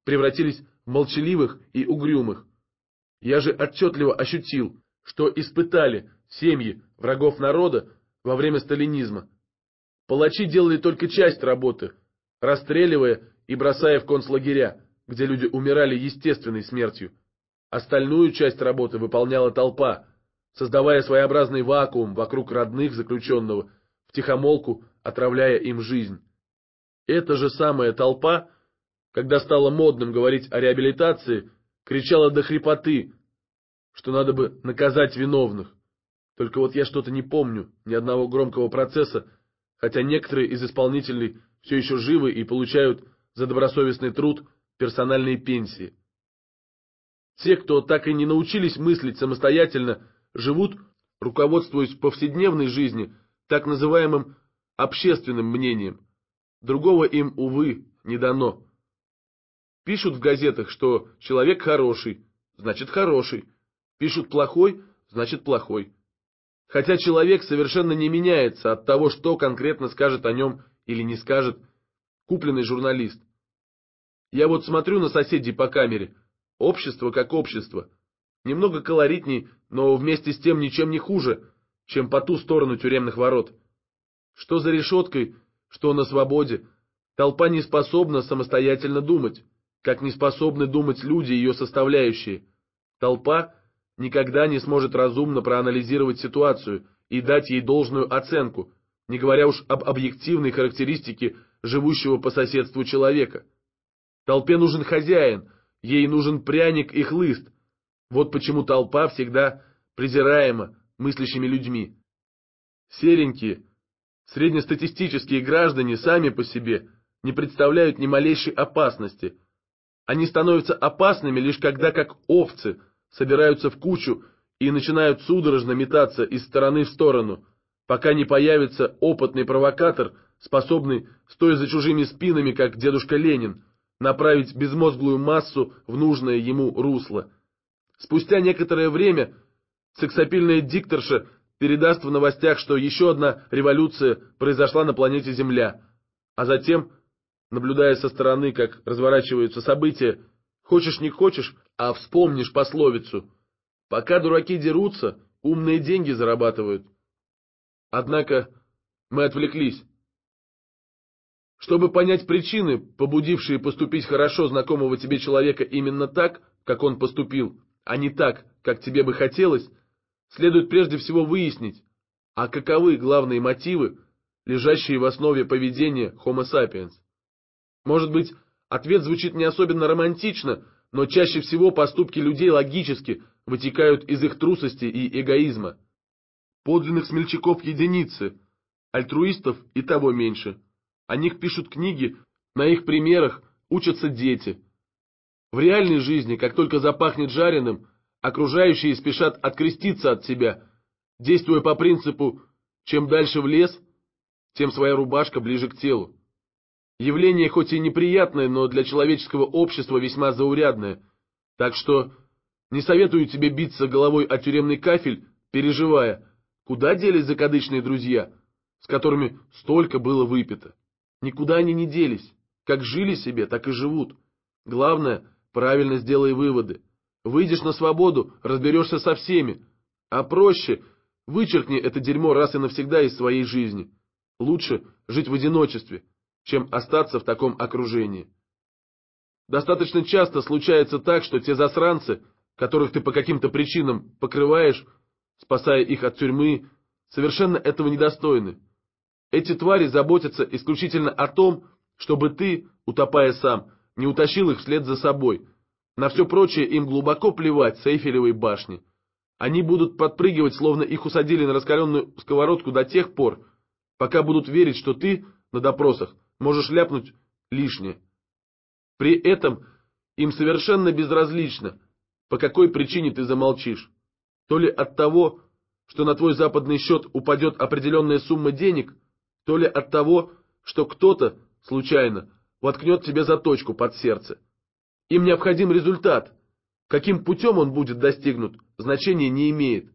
превратились в молчаливых и угрюмых. Я же отчетливо ощутил, что испытали семьи врагов народа во время сталинизма. Палачи делали только часть работы, расстреливая и бросая в концлагеря где люди умирали естественной смертью. Остальную часть работы выполняла толпа, создавая своеобразный вакуум вокруг родных заключенного, втихомолку отравляя им жизнь. Эта же самая толпа, когда стало модным говорить о реабилитации, кричала до хрипоты, что надо бы наказать виновных. Только вот я что-то не помню, ни одного громкого процесса, хотя некоторые из исполнителей все еще живы и получают за добросовестный труд – персональные пенсии. Те, кто так и не научились мыслить самостоятельно, живут, руководствуясь в повседневной жизни, так называемым общественным мнением. Другого им, увы, не дано. Пишут в газетах, что человек хороший, значит хороший. Пишут плохой, значит плохой. Хотя человек совершенно не меняется от того, что конкретно скажет о нем или не скажет купленный журналист. Я вот смотрю на соседей по камере. Общество как общество. Немного колоритней, но вместе с тем ничем не хуже, чем по ту сторону тюремных ворот. Что за решеткой, что на свободе, толпа не способна самостоятельно думать, как не способны думать люди, ее составляющие. Толпа никогда не сможет разумно проанализировать ситуацию и дать ей должную оценку, не говоря уж об объективной характеристике живущего по соседству человека. Толпе нужен хозяин, ей нужен пряник и хлыст. Вот почему толпа всегда презираема мыслящими людьми. Серенькие, среднестатистические граждане сами по себе не представляют ни малейшей опасности. Они становятся опасными лишь когда, как овцы, собираются в кучу и начинают судорожно метаться из стороны в сторону, пока не появится опытный провокатор, способный, стоя за чужими спинами, как дедушка Ленин, направить безмозглую массу в нужное ему русло. Спустя некоторое время сексапильная дикторша передаст в новостях, что еще одна революция произошла на планете Земля, а затем, наблюдая со стороны, как разворачиваются события, хочешь не хочешь, а вспомнишь пословицу «Пока дураки дерутся, умные деньги зарабатывают». Однако мы отвлеклись. Чтобы понять причины, побудившие поступить хорошо знакомого тебе человека именно так, как он поступил, а не так, как тебе бы хотелось, следует прежде всего выяснить, а каковы главные мотивы, лежащие в основе поведения Homo sapiens. Может быть, ответ звучит не особенно романтично, но чаще всего поступки людей логически вытекают из их трусости и эгоизма. Подлинных смельчаков единицы, альтруистов и того меньше – о них пишут книги, на их примерах учатся дети. В реальной жизни, как только запахнет жареным, окружающие спешат откреститься от тебя, действуя по принципу «чем дальше в лес, тем своя рубашка ближе к телу». Явление хоть и неприятное, но для человеческого общества весьма заурядное, так что не советую тебе биться головой о тюремный кафель, переживая, куда делись закадычные друзья, с которыми столько было выпито. Никуда они не делись. Как жили себе, так и живут. Главное, правильно сделай выводы. Выйдешь на свободу, разберешься со всеми. А проще, вычеркни это дерьмо раз и навсегда из своей жизни. Лучше жить в одиночестве, чем остаться в таком окружении. Достаточно часто случается так, что те засранцы, которых ты по каким-то причинам покрываешь, спасая их от тюрьмы, совершенно этого недостойны. Эти твари заботятся исключительно о том, чтобы ты, утопая сам, не утащил их вслед за собой. На все прочее им глубоко плевать с Эйфелевой башни. Они будут подпрыгивать, словно их усадили на раскаленную сковородку до тех пор, пока будут верить, что ты на допросах можешь ляпнуть лишнее. При этом им совершенно безразлично, по какой причине ты замолчишь. То ли от того, что на твой западный счет упадет определенная сумма денег – то ли от того, что кто-то, случайно, воткнет тебе заточку под сердце. Им необходим результат. Каким путем он будет достигнут, значения не имеет.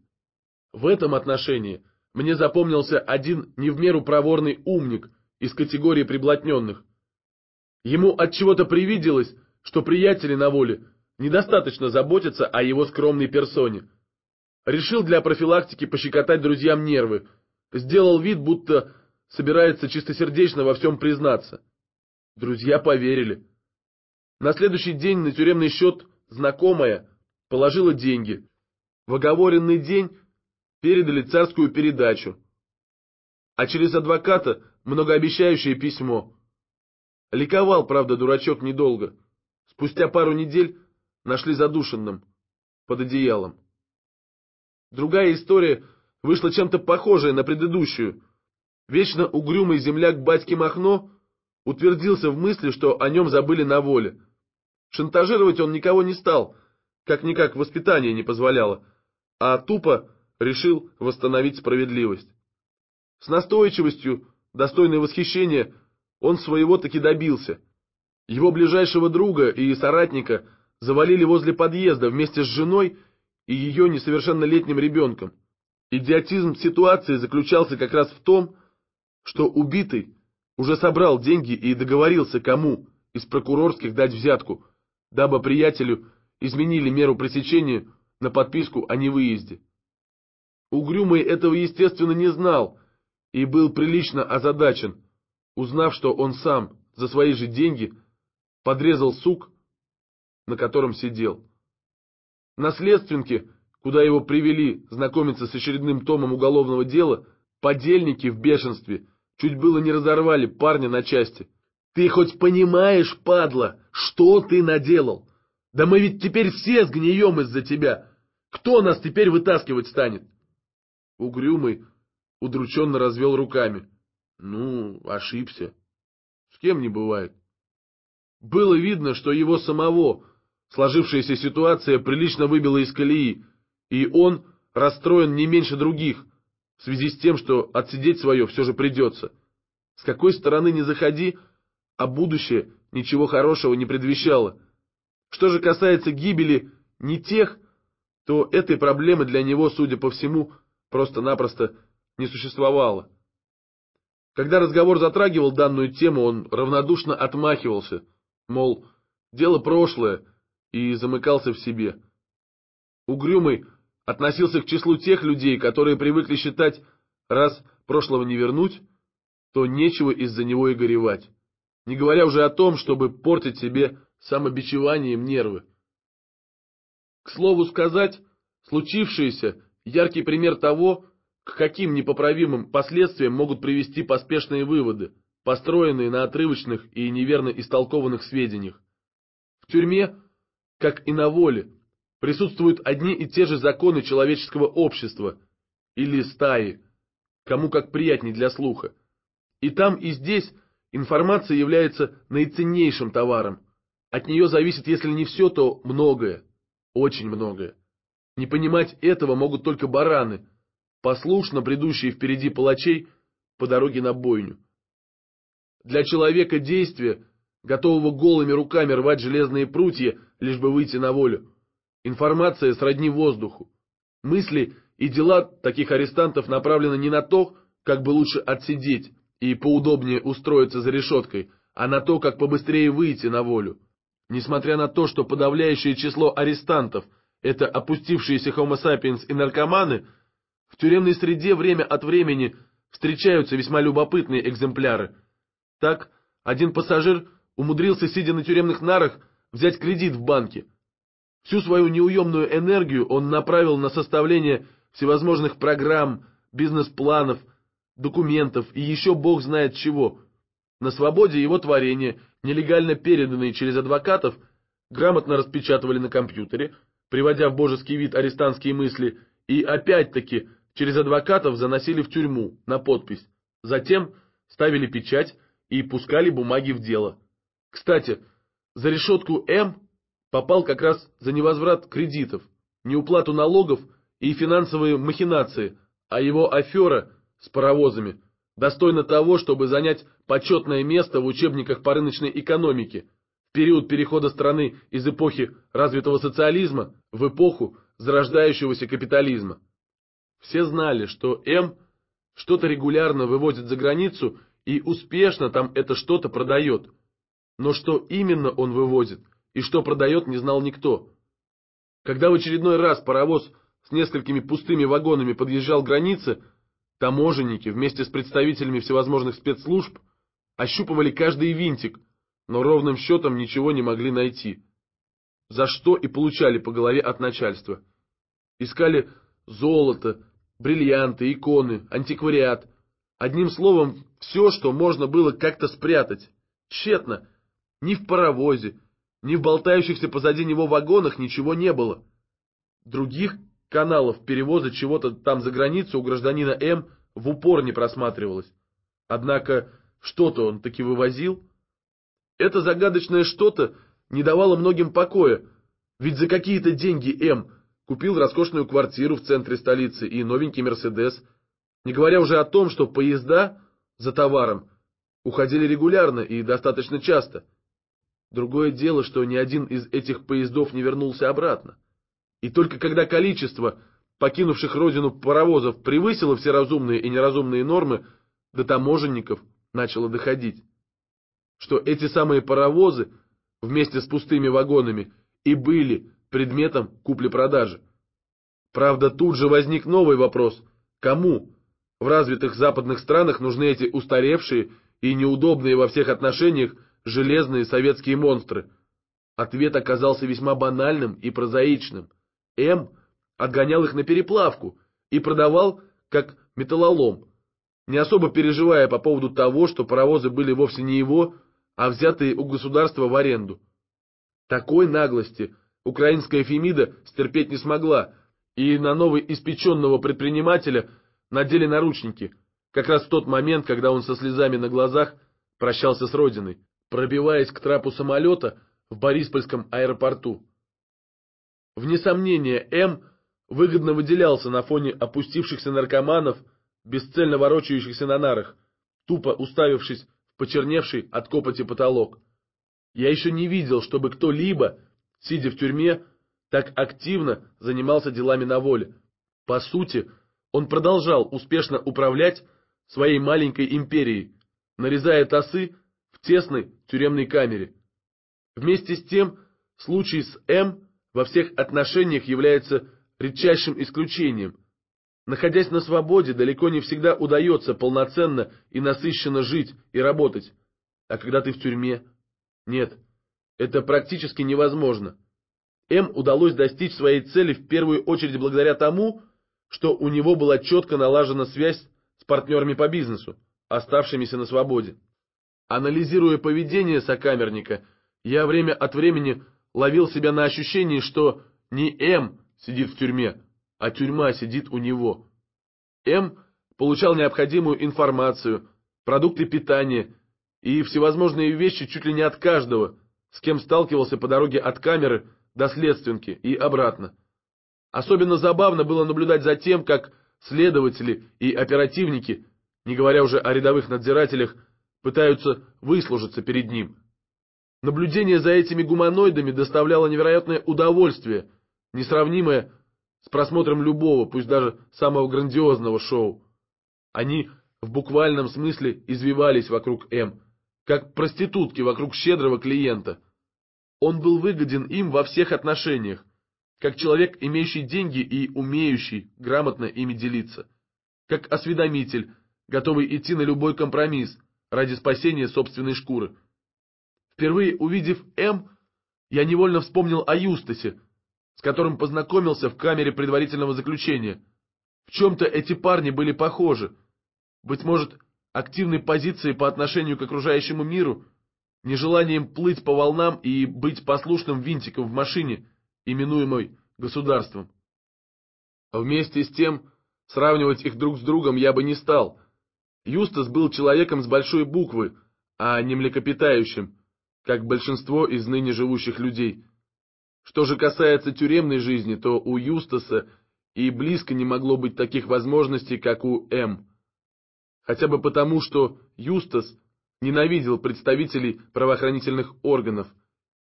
В этом отношении мне запомнился один не в меру проворный умник из категории приблотненных. Ему от чего то привиделось, что приятели на воле недостаточно заботятся о его скромной персоне. Решил для профилактики пощекотать друзьям нервы, сделал вид, будто собирается чистосердечно во всем признаться. Друзья поверили. На следующий день на тюремный счет знакомая положила деньги. В оговоренный день передали царскую передачу. А через адвоката многообещающее письмо. Ликовал, правда, дурачок недолго. Спустя пару недель нашли задушенным под одеялом. Другая история вышла чем-то похожая на предыдущую – Вечно угрюмый земляк батьки Махно утвердился в мысли, что о нем забыли на воле. Шантажировать он никого не стал, как-никак воспитание не позволяло, а тупо решил восстановить справедливость. С настойчивостью, достойной восхищения, он своего таки добился. Его ближайшего друга и соратника завалили возле подъезда вместе с женой и ее несовершеннолетним ребенком. Идиотизм ситуации заключался как раз в том, что убитый уже собрал деньги и договорился кому из прокурорских дать взятку, дабы приятелю изменили меру пресечения на подписку о невыезде. Угрюмый этого, естественно, не знал и был прилично озадачен, узнав, что он сам за свои же деньги подрезал сук, на котором сидел. Наследственки, куда его привели знакомиться с очередным томом уголовного дела, подельники в бешенстве – Чуть было не разорвали парня на части. Ты хоть понимаешь, падла, что ты наделал? Да мы ведь теперь все сгнием из-за тебя. Кто нас теперь вытаскивать станет? Угрюмый удрученно развел руками. Ну, ошибся. С кем не бывает. Было видно, что его самого сложившаяся ситуация прилично выбила из колеи, и он расстроен не меньше других — в связи с тем, что отсидеть свое все же придется. С какой стороны не заходи, а будущее ничего хорошего не предвещало. Что же касается гибели не тех, то этой проблемы для него, судя по всему, просто-напросто не существовало. Когда разговор затрагивал данную тему, он равнодушно отмахивался, мол, дело прошлое, и замыкался в себе. Угрюмый относился к числу тех людей, которые привыкли считать, раз прошлого не вернуть, то нечего из-за него и горевать. Не говоря уже о том, чтобы портить себе самобичеванием нервы. К слову сказать, случившееся – яркий пример того, к каким непоправимым последствиям могут привести поспешные выводы, построенные на отрывочных и неверно истолкованных сведениях. В тюрьме, как и на воле, присутствуют одни и те же законы человеческого общества или стаи, кому как приятней для слуха. И там, и здесь информация является наиценнейшим товаром. От нее зависит, если не все, то многое, очень многое. Не понимать этого могут только бараны, послушно бредущие впереди палачей по дороге на бойню. Для человека действие, готового голыми руками рвать железные прутья, лишь бы выйти на волю, Информация сродни воздуху. Мысли и дела таких арестантов направлены не на то, как бы лучше отсидеть и поудобнее устроиться за решеткой, а на то, как побыстрее выйти на волю. Несмотря на то, что подавляющее число арестантов – это опустившиеся homo sapiens и наркоманы, в тюремной среде время от времени встречаются весьма любопытные экземпляры. Так, один пассажир умудрился, сидя на тюремных нарах, взять кредит в банке – Всю свою неуемную энергию он направил на составление всевозможных программ, бизнес-планов, документов и еще бог знает чего. На свободе его творения, нелегально переданные через адвокатов, грамотно распечатывали на компьютере, приводя в божеский вид арестантские мысли, и опять-таки через адвокатов заносили в тюрьму на подпись. Затем ставили печать и пускали бумаги в дело. Кстати, за решетку М попал как раз за невозврат кредитов, неуплату налогов и финансовые махинации, а его афера с паровозами достойна того, чтобы занять почетное место в учебниках по рыночной экономике в период перехода страны из эпохи развитого социализма в эпоху зарождающегося капитализма. Все знали, что М что-то регулярно вывозит за границу и успешно там это что-то продает. Но что именно он вывозит – и что продает, не знал никто. Когда в очередной раз паровоз с несколькими пустыми вагонами подъезжал к границе, таможенники вместе с представителями всевозможных спецслужб ощупывали каждый винтик, но ровным счетом ничего не могли найти. За что и получали по голове от начальства. Искали золото, бриллианты, иконы, антиквариат. Одним словом, все, что можно было как-то спрятать. Тщетно. Ни в паровозе, ни в болтающихся позади него вагонах ничего не было. Других каналов перевоза чего-то там за границу у гражданина М в упор не просматривалось. Однако что-то он таки вывозил. Это загадочное что-то не давало многим покоя, ведь за какие-то деньги М купил роскошную квартиру в центре столицы и новенький «Мерседес», не говоря уже о том, что поезда за товаром уходили регулярно и достаточно часто – Другое дело, что ни один из этих поездов не вернулся обратно. И только когда количество покинувших родину паровозов превысило все разумные и неразумные нормы, до таможенников начало доходить, что эти самые паровозы вместе с пустыми вагонами и были предметом купли-продажи. Правда, тут же возник новый вопрос – кому? В развитых западных странах нужны эти устаревшие и неудобные во всех отношениях железные советские монстры. Ответ оказался весьма банальным и прозаичным. М отгонял их на переплавку и продавал как металлолом, не особо переживая по поводу того, что паровозы были вовсе не его, а взятые у государства в аренду. Такой наглости украинская Фемида стерпеть не смогла, и на новый испеченного предпринимателя надели наручники, как раз в тот момент, когда он со слезами на глазах прощался с родиной пробиваясь к трапу самолета в Бориспольском аэропорту. Вне сомнения, М выгодно выделялся на фоне опустившихся наркоманов, бесцельно ворочающихся на нарах, тупо уставившись в почерневший от копоти потолок. Я еще не видел, чтобы кто-либо, сидя в тюрьме, так активно занимался делами на воле. По сути, он продолжал успешно управлять своей маленькой империей, нарезая тасы тесной тюремной камере. Вместе с тем, случай с М во всех отношениях является редчайшим исключением. Находясь на свободе, далеко не всегда удается полноценно и насыщенно жить и работать. А когда ты в тюрьме? Нет, это практически невозможно. М удалось достичь своей цели в первую очередь благодаря тому, что у него была четко налажена связь с партнерами по бизнесу, оставшимися на свободе. Анализируя поведение сокамерника, я время от времени ловил себя на ощущении, что не М сидит в тюрьме, а тюрьма сидит у него. М получал необходимую информацию, продукты питания и всевозможные вещи чуть ли не от каждого, с кем сталкивался по дороге от камеры до следственки и обратно. Особенно забавно было наблюдать за тем, как следователи и оперативники, не говоря уже о рядовых надзирателях, пытаются выслужиться перед ним. Наблюдение за этими гуманоидами доставляло невероятное удовольствие, несравнимое с просмотром любого, пусть даже самого грандиозного шоу. Они в буквальном смысле извивались вокруг М, как проститутки вокруг щедрого клиента. Он был выгоден им во всех отношениях, как человек, имеющий деньги и умеющий грамотно ими делиться, как осведомитель, готовый идти на любой компромисс, ради спасения собственной шкуры. Впервые увидев М, я невольно вспомнил о Юстасе, с которым познакомился в камере предварительного заключения. В чем-то эти парни были похожи. Быть может, активной позиции по отношению к окружающему миру, нежеланием плыть по волнам и быть послушным винтиком в машине, именуемой государством. Вместе с тем, сравнивать их друг с другом я бы не стал — Юстас был человеком с большой буквы, а не млекопитающим, как большинство из ныне живущих людей. Что же касается тюремной жизни, то у Юстаса и близко не могло быть таких возможностей, как у М. Хотя бы потому, что Юстас ненавидел представителей правоохранительных органов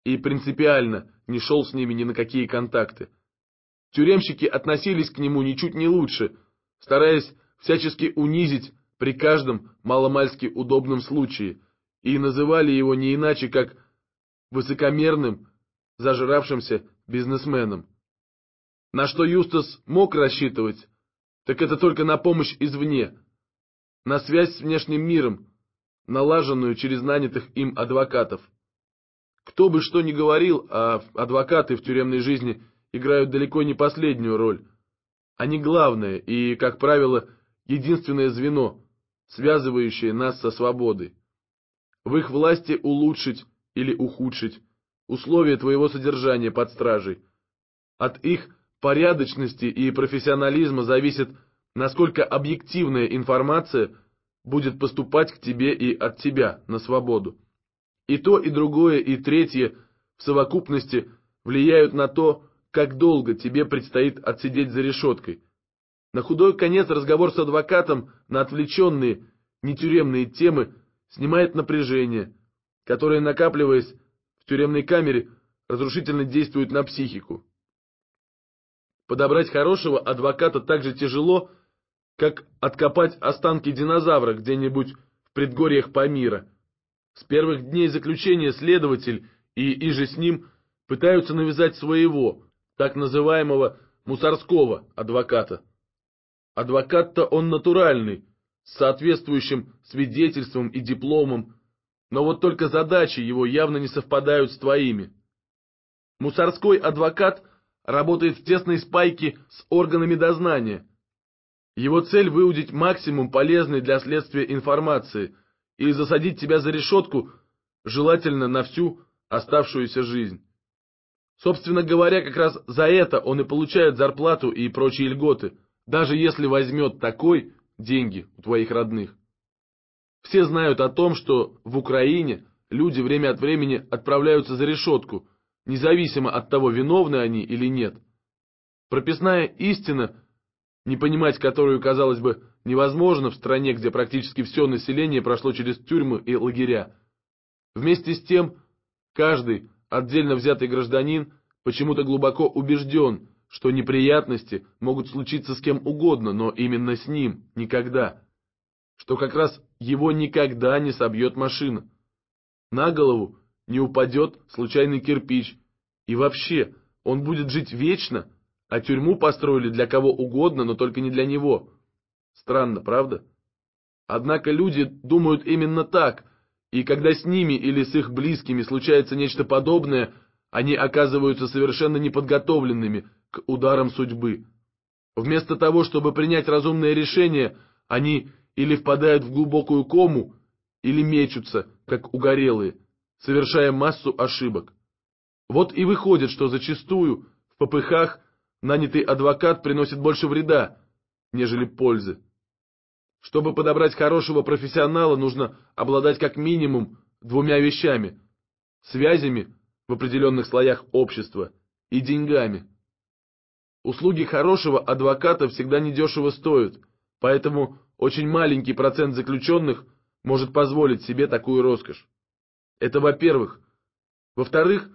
и принципиально не шел с ними ни на какие контакты. Тюремщики относились к нему ничуть не лучше, стараясь всячески унизить при каждом маломальски удобном случае и называли его не иначе, как высокомерным, зажравшимся бизнесменом. На что Юстас мог рассчитывать, так это только на помощь извне, на связь с внешним миром, налаженную через нанятых им адвокатов. Кто бы что ни говорил, а адвокаты в тюремной жизни играют далеко не последнюю роль. Они главное и, как правило, единственное звено, связывающие нас со свободой. В их власти улучшить или ухудшить условия твоего содержания под стражей. От их порядочности и профессионализма зависит, насколько объективная информация будет поступать к тебе и от тебя на свободу. И то, и другое, и третье в совокупности влияют на то, как долго тебе предстоит отсидеть за решеткой, на худой конец разговор с адвокатом на отвлеченные, нетюремные темы снимает напряжение, которое, накапливаясь в тюремной камере, разрушительно действует на психику. Подобрать хорошего адвоката так же тяжело, как откопать останки динозавра где-нибудь в предгорьях Памира. С первых дней заключения следователь и иже с ним пытаются навязать своего, так называемого мусорского адвоката. Адвокат-то он натуральный, с соответствующим свидетельством и дипломом, но вот только задачи его явно не совпадают с твоими. Мусорской адвокат работает в тесной спайке с органами дознания. Его цель – выудить максимум полезной для следствия информации и засадить тебя за решетку, желательно на всю оставшуюся жизнь. Собственно говоря, как раз за это он и получает зарплату и прочие льготы – даже если возьмет такой деньги у твоих родных. Все знают о том, что в Украине люди время от времени отправляются за решетку, независимо от того, виновны они или нет. Прописная истина, не понимать которую, казалось бы, невозможно в стране, где практически все население прошло через тюрьмы и лагеря. Вместе с тем, каждый отдельно взятый гражданин почему-то глубоко убежден, что неприятности могут случиться с кем угодно, но именно с ним никогда. Что как раз его никогда не собьет машина. На голову не упадет случайный кирпич. И вообще, он будет жить вечно, а тюрьму построили для кого угодно, но только не для него. Странно, правда? Однако люди думают именно так, и когда с ними или с их близкими случается нечто подобное, они оказываются совершенно неподготовленными – к ударам судьбы. Вместо того, чтобы принять разумное решение, они или впадают в глубокую кому, или мечутся, как угорелые, совершая массу ошибок. Вот и выходит, что зачастую в попыхах нанятый адвокат приносит больше вреда, нежели пользы. Чтобы подобрать хорошего профессионала, нужно обладать как минимум двумя вещами – связями в определенных слоях общества и деньгами. Услуги хорошего адвоката всегда недешево стоят, поэтому очень маленький процент заключенных может позволить себе такую роскошь. Это во-первых. Во-вторых,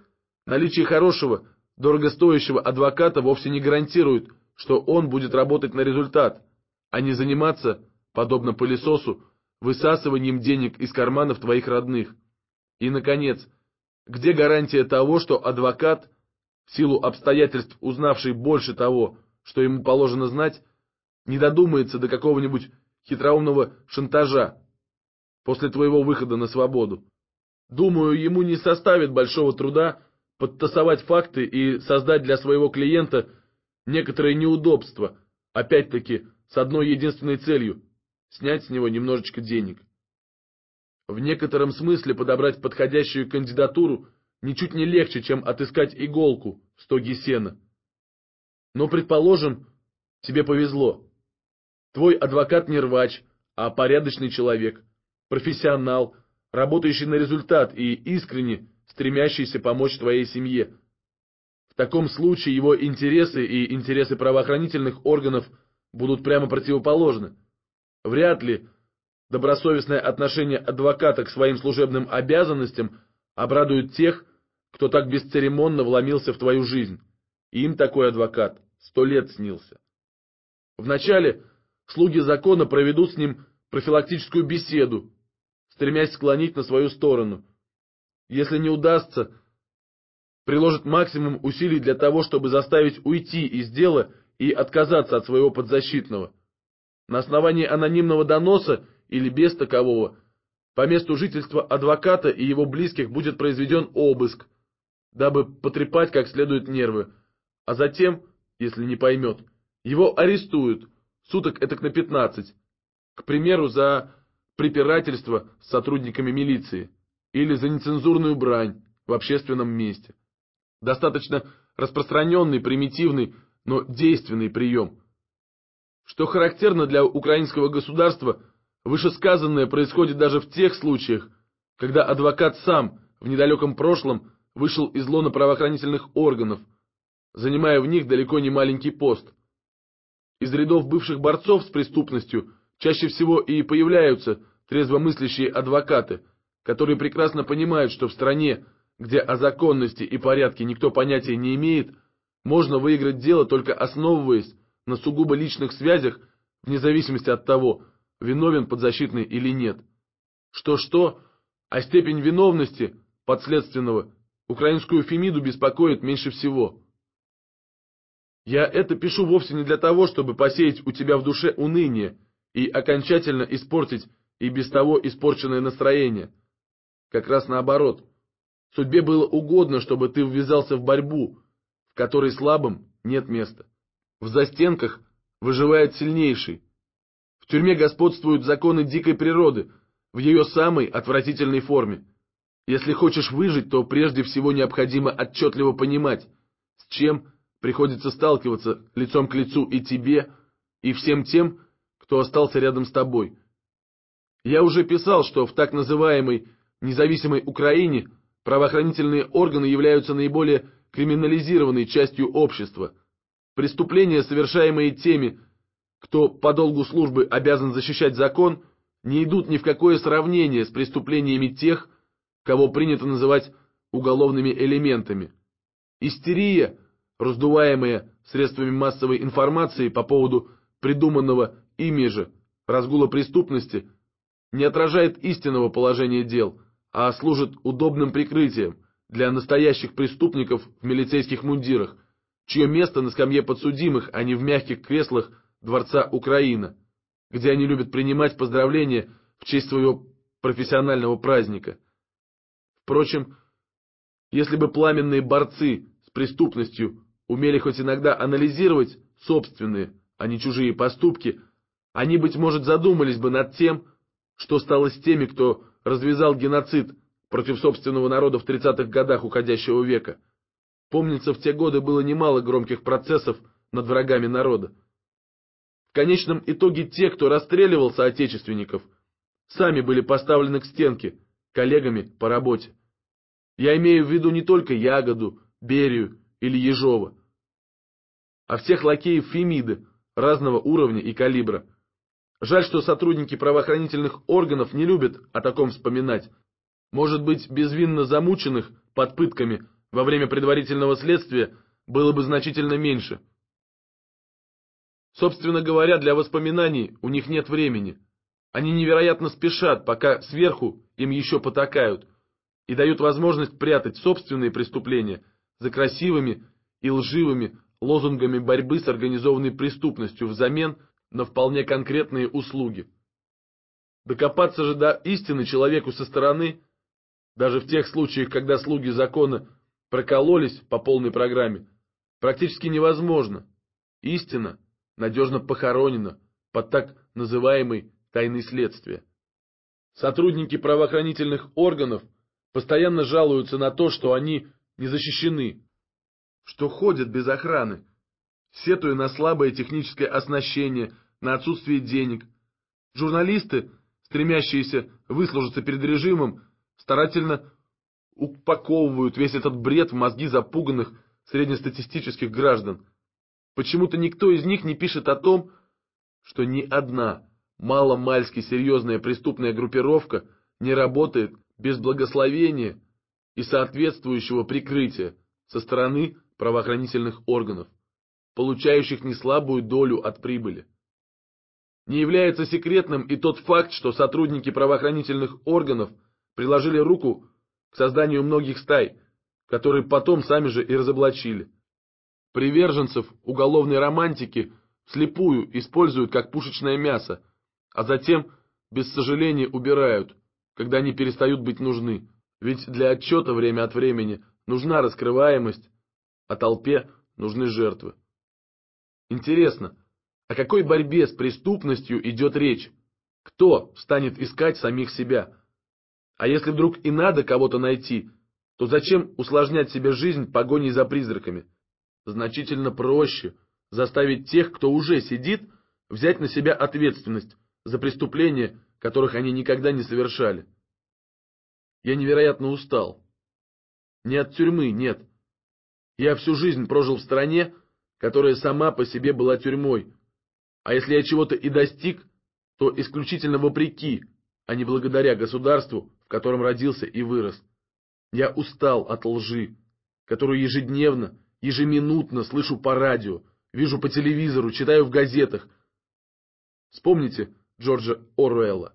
наличие хорошего, дорогостоящего адвоката вовсе не гарантирует, что он будет работать на результат, а не заниматься, подобно пылесосу, высасыванием денег из карманов твоих родных. И, наконец, где гарантия того, что адвокат – силу обстоятельств узнавший больше того, что ему положено знать, не додумается до какого-нибудь хитроумного шантажа после твоего выхода на свободу. Думаю, ему не составит большого труда подтасовать факты и создать для своего клиента некоторое неудобство, опять-таки с одной единственной целью – снять с него немножечко денег. В некотором смысле подобрать подходящую кандидатуру – ничуть не легче, чем отыскать иголку в стоге сена. Но, предположим, тебе повезло. Твой адвокат не рвач, а порядочный человек, профессионал, работающий на результат и искренне стремящийся помочь твоей семье. В таком случае его интересы и интересы правоохранительных органов будут прямо противоположны. Вряд ли добросовестное отношение адвоката к своим служебным обязанностям обрадует тех, кто так бесцеремонно вломился в твою жизнь. Им такой адвокат сто лет снился. Вначале слуги закона проведут с ним профилактическую беседу, стремясь склонить на свою сторону. Если не удастся, приложат максимум усилий для того, чтобы заставить уйти из дела и отказаться от своего подзащитного. На основании анонимного доноса или без такового, по месту жительства адвоката и его близких будет произведен обыск, дабы потрепать как следует нервы, а затем, если не поймет, его арестуют, суток этак на 15, к примеру, за препирательство с сотрудниками милиции или за нецензурную брань в общественном месте. Достаточно распространенный, примитивный, но действенный прием. Что характерно для украинского государства, вышесказанное происходит даже в тех случаях, когда адвокат сам в недалеком прошлом вышел из лона правоохранительных органов, занимая в них далеко не маленький пост. Из рядов бывших борцов с преступностью чаще всего и появляются трезвомыслящие адвокаты, которые прекрасно понимают, что в стране, где о законности и порядке никто понятия не имеет, можно выиграть дело, только основываясь на сугубо личных связях, вне зависимости от того, виновен подзащитный или нет. Что-что, а степень виновности подследственного Украинскую Фемиду беспокоит меньше всего. Я это пишу вовсе не для того, чтобы посеять у тебя в душе уныние и окончательно испортить и без того испорченное настроение. Как раз наоборот. Судьбе было угодно, чтобы ты ввязался в борьбу, в которой слабым нет места. В застенках выживает сильнейший. В тюрьме господствуют законы дикой природы, в ее самой отвратительной форме. Если хочешь выжить, то прежде всего необходимо отчетливо понимать, с чем приходится сталкиваться лицом к лицу и тебе, и всем тем, кто остался рядом с тобой. Я уже писал, что в так называемой независимой Украине правоохранительные органы являются наиболее криминализированной частью общества. Преступления, совершаемые теми, кто по долгу службы обязан защищать закон, не идут ни в какое сравнение с преступлениями тех, кого принято называть уголовными элементами. Истерия, раздуваемая средствами массовой информации по поводу придуманного ими же разгула преступности, не отражает истинного положения дел, а служит удобным прикрытием для настоящих преступников в милицейских мундирах, чье место на скамье подсудимых, а не в мягких креслах Дворца Украина, где они любят принимать поздравления в честь своего профессионального праздника. Впрочем, если бы пламенные борцы с преступностью умели хоть иногда анализировать собственные, а не чужие поступки, они, быть может, задумались бы над тем, что стало с теми, кто развязал геноцид против собственного народа в 30-х годах уходящего века. Помнится, в те годы было немало громких процессов над врагами народа. В конечном итоге те, кто расстреливал соотечественников, сами были поставлены к стенке коллегами по работе. Я имею в виду не только Ягоду, Берию или Ежова, а всех лакеев Фемиды разного уровня и калибра. Жаль, что сотрудники правоохранительных органов не любят о таком вспоминать. Может быть, безвинно замученных под пытками во время предварительного следствия было бы значительно меньше. Собственно говоря, для воспоминаний у них нет времени. Они невероятно спешат, пока сверху им еще потакают – и дают возможность прятать собственные преступления за красивыми и лживыми лозунгами борьбы с организованной преступностью взамен на вполне конкретные услуги. Докопаться же до истины человеку со стороны, даже в тех случаях, когда слуги закона прокололись по полной программе, практически невозможно. Истина надежно похоронена под так называемой тайной следствия. Сотрудники правоохранительных органов – Постоянно жалуются на то, что они не защищены, что ходят без охраны, сетуя на слабое техническое оснащение, на отсутствие денег. Журналисты, стремящиеся выслужиться перед режимом, старательно упаковывают весь этот бред в мозги запуганных среднестатистических граждан. Почему-то никто из них не пишет о том, что ни одна маломальски серьезная преступная группировка не работает без благословения и соответствующего прикрытия со стороны правоохранительных органов, получающих неслабую долю от прибыли. Не является секретным и тот факт, что сотрудники правоохранительных органов приложили руку к созданию многих стай, которые потом сами же и разоблачили. Приверженцев уголовной романтики вслепую используют как пушечное мясо, а затем без сожаления убирают – когда они перестают быть нужны. Ведь для отчета время от времени нужна раскрываемость, а толпе нужны жертвы. Интересно, о какой борьбе с преступностью идет речь? Кто станет искать самих себя? А если вдруг и надо кого-то найти, то зачем усложнять себе жизнь погоней за призраками? Значительно проще заставить тех, кто уже сидит, взять на себя ответственность за преступление которых они никогда не совершали. Я невероятно устал. Не от тюрьмы, нет. Я всю жизнь прожил в стране, которая сама по себе была тюрьмой. А если я чего-то и достиг, то исключительно вопреки, а не благодаря государству, в котором родился и вырос. Я устал от лжи, которую ежедневно, ежеминутно слышу по радио, вижу по телевизору, читаю в газетах. Вспомните, Джорджа Оруэлла.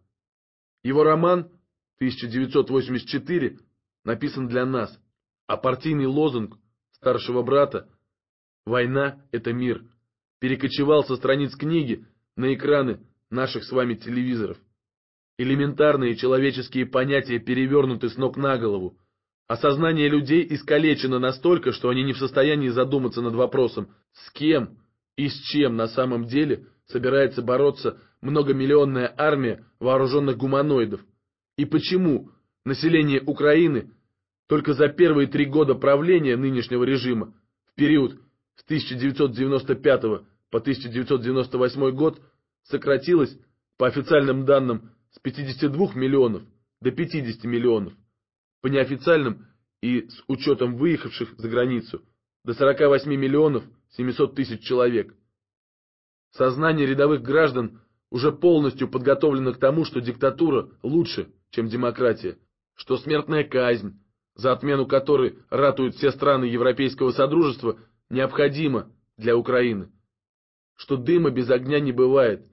Его роман 1984 написан для нас, а партийный лозунг старшего брата «Война – это мир» перекочевал со страниц книги на экраны наших с вами телевизоров. Элементарные человеческие понятия перевернуты с ног на голову. Осознание людей искалечено настолько, что они не в состоянии задуматься над вопросом, с кем и с чем на самом деле собирается бороться многомиллионная армия вооруженных гуманоидов? И почему население Украины только за первые три года правления нынешнего режима, в период с 1995 по 1998 год, сократилось, по официальным данным, с 52 миллионов до 50 миллионов, по неофициальным и с учетом выехавших за границу до 48 миллионов 700 тысяч человек. Сознание рядовых граждан уже полностью подготовлена к тому, что диктатура лучше, чем демократия, что смертная казнь, за отмену которой ратуют все страны Европейского Содружества, необходима для Украины, что дыма без огня не бывает,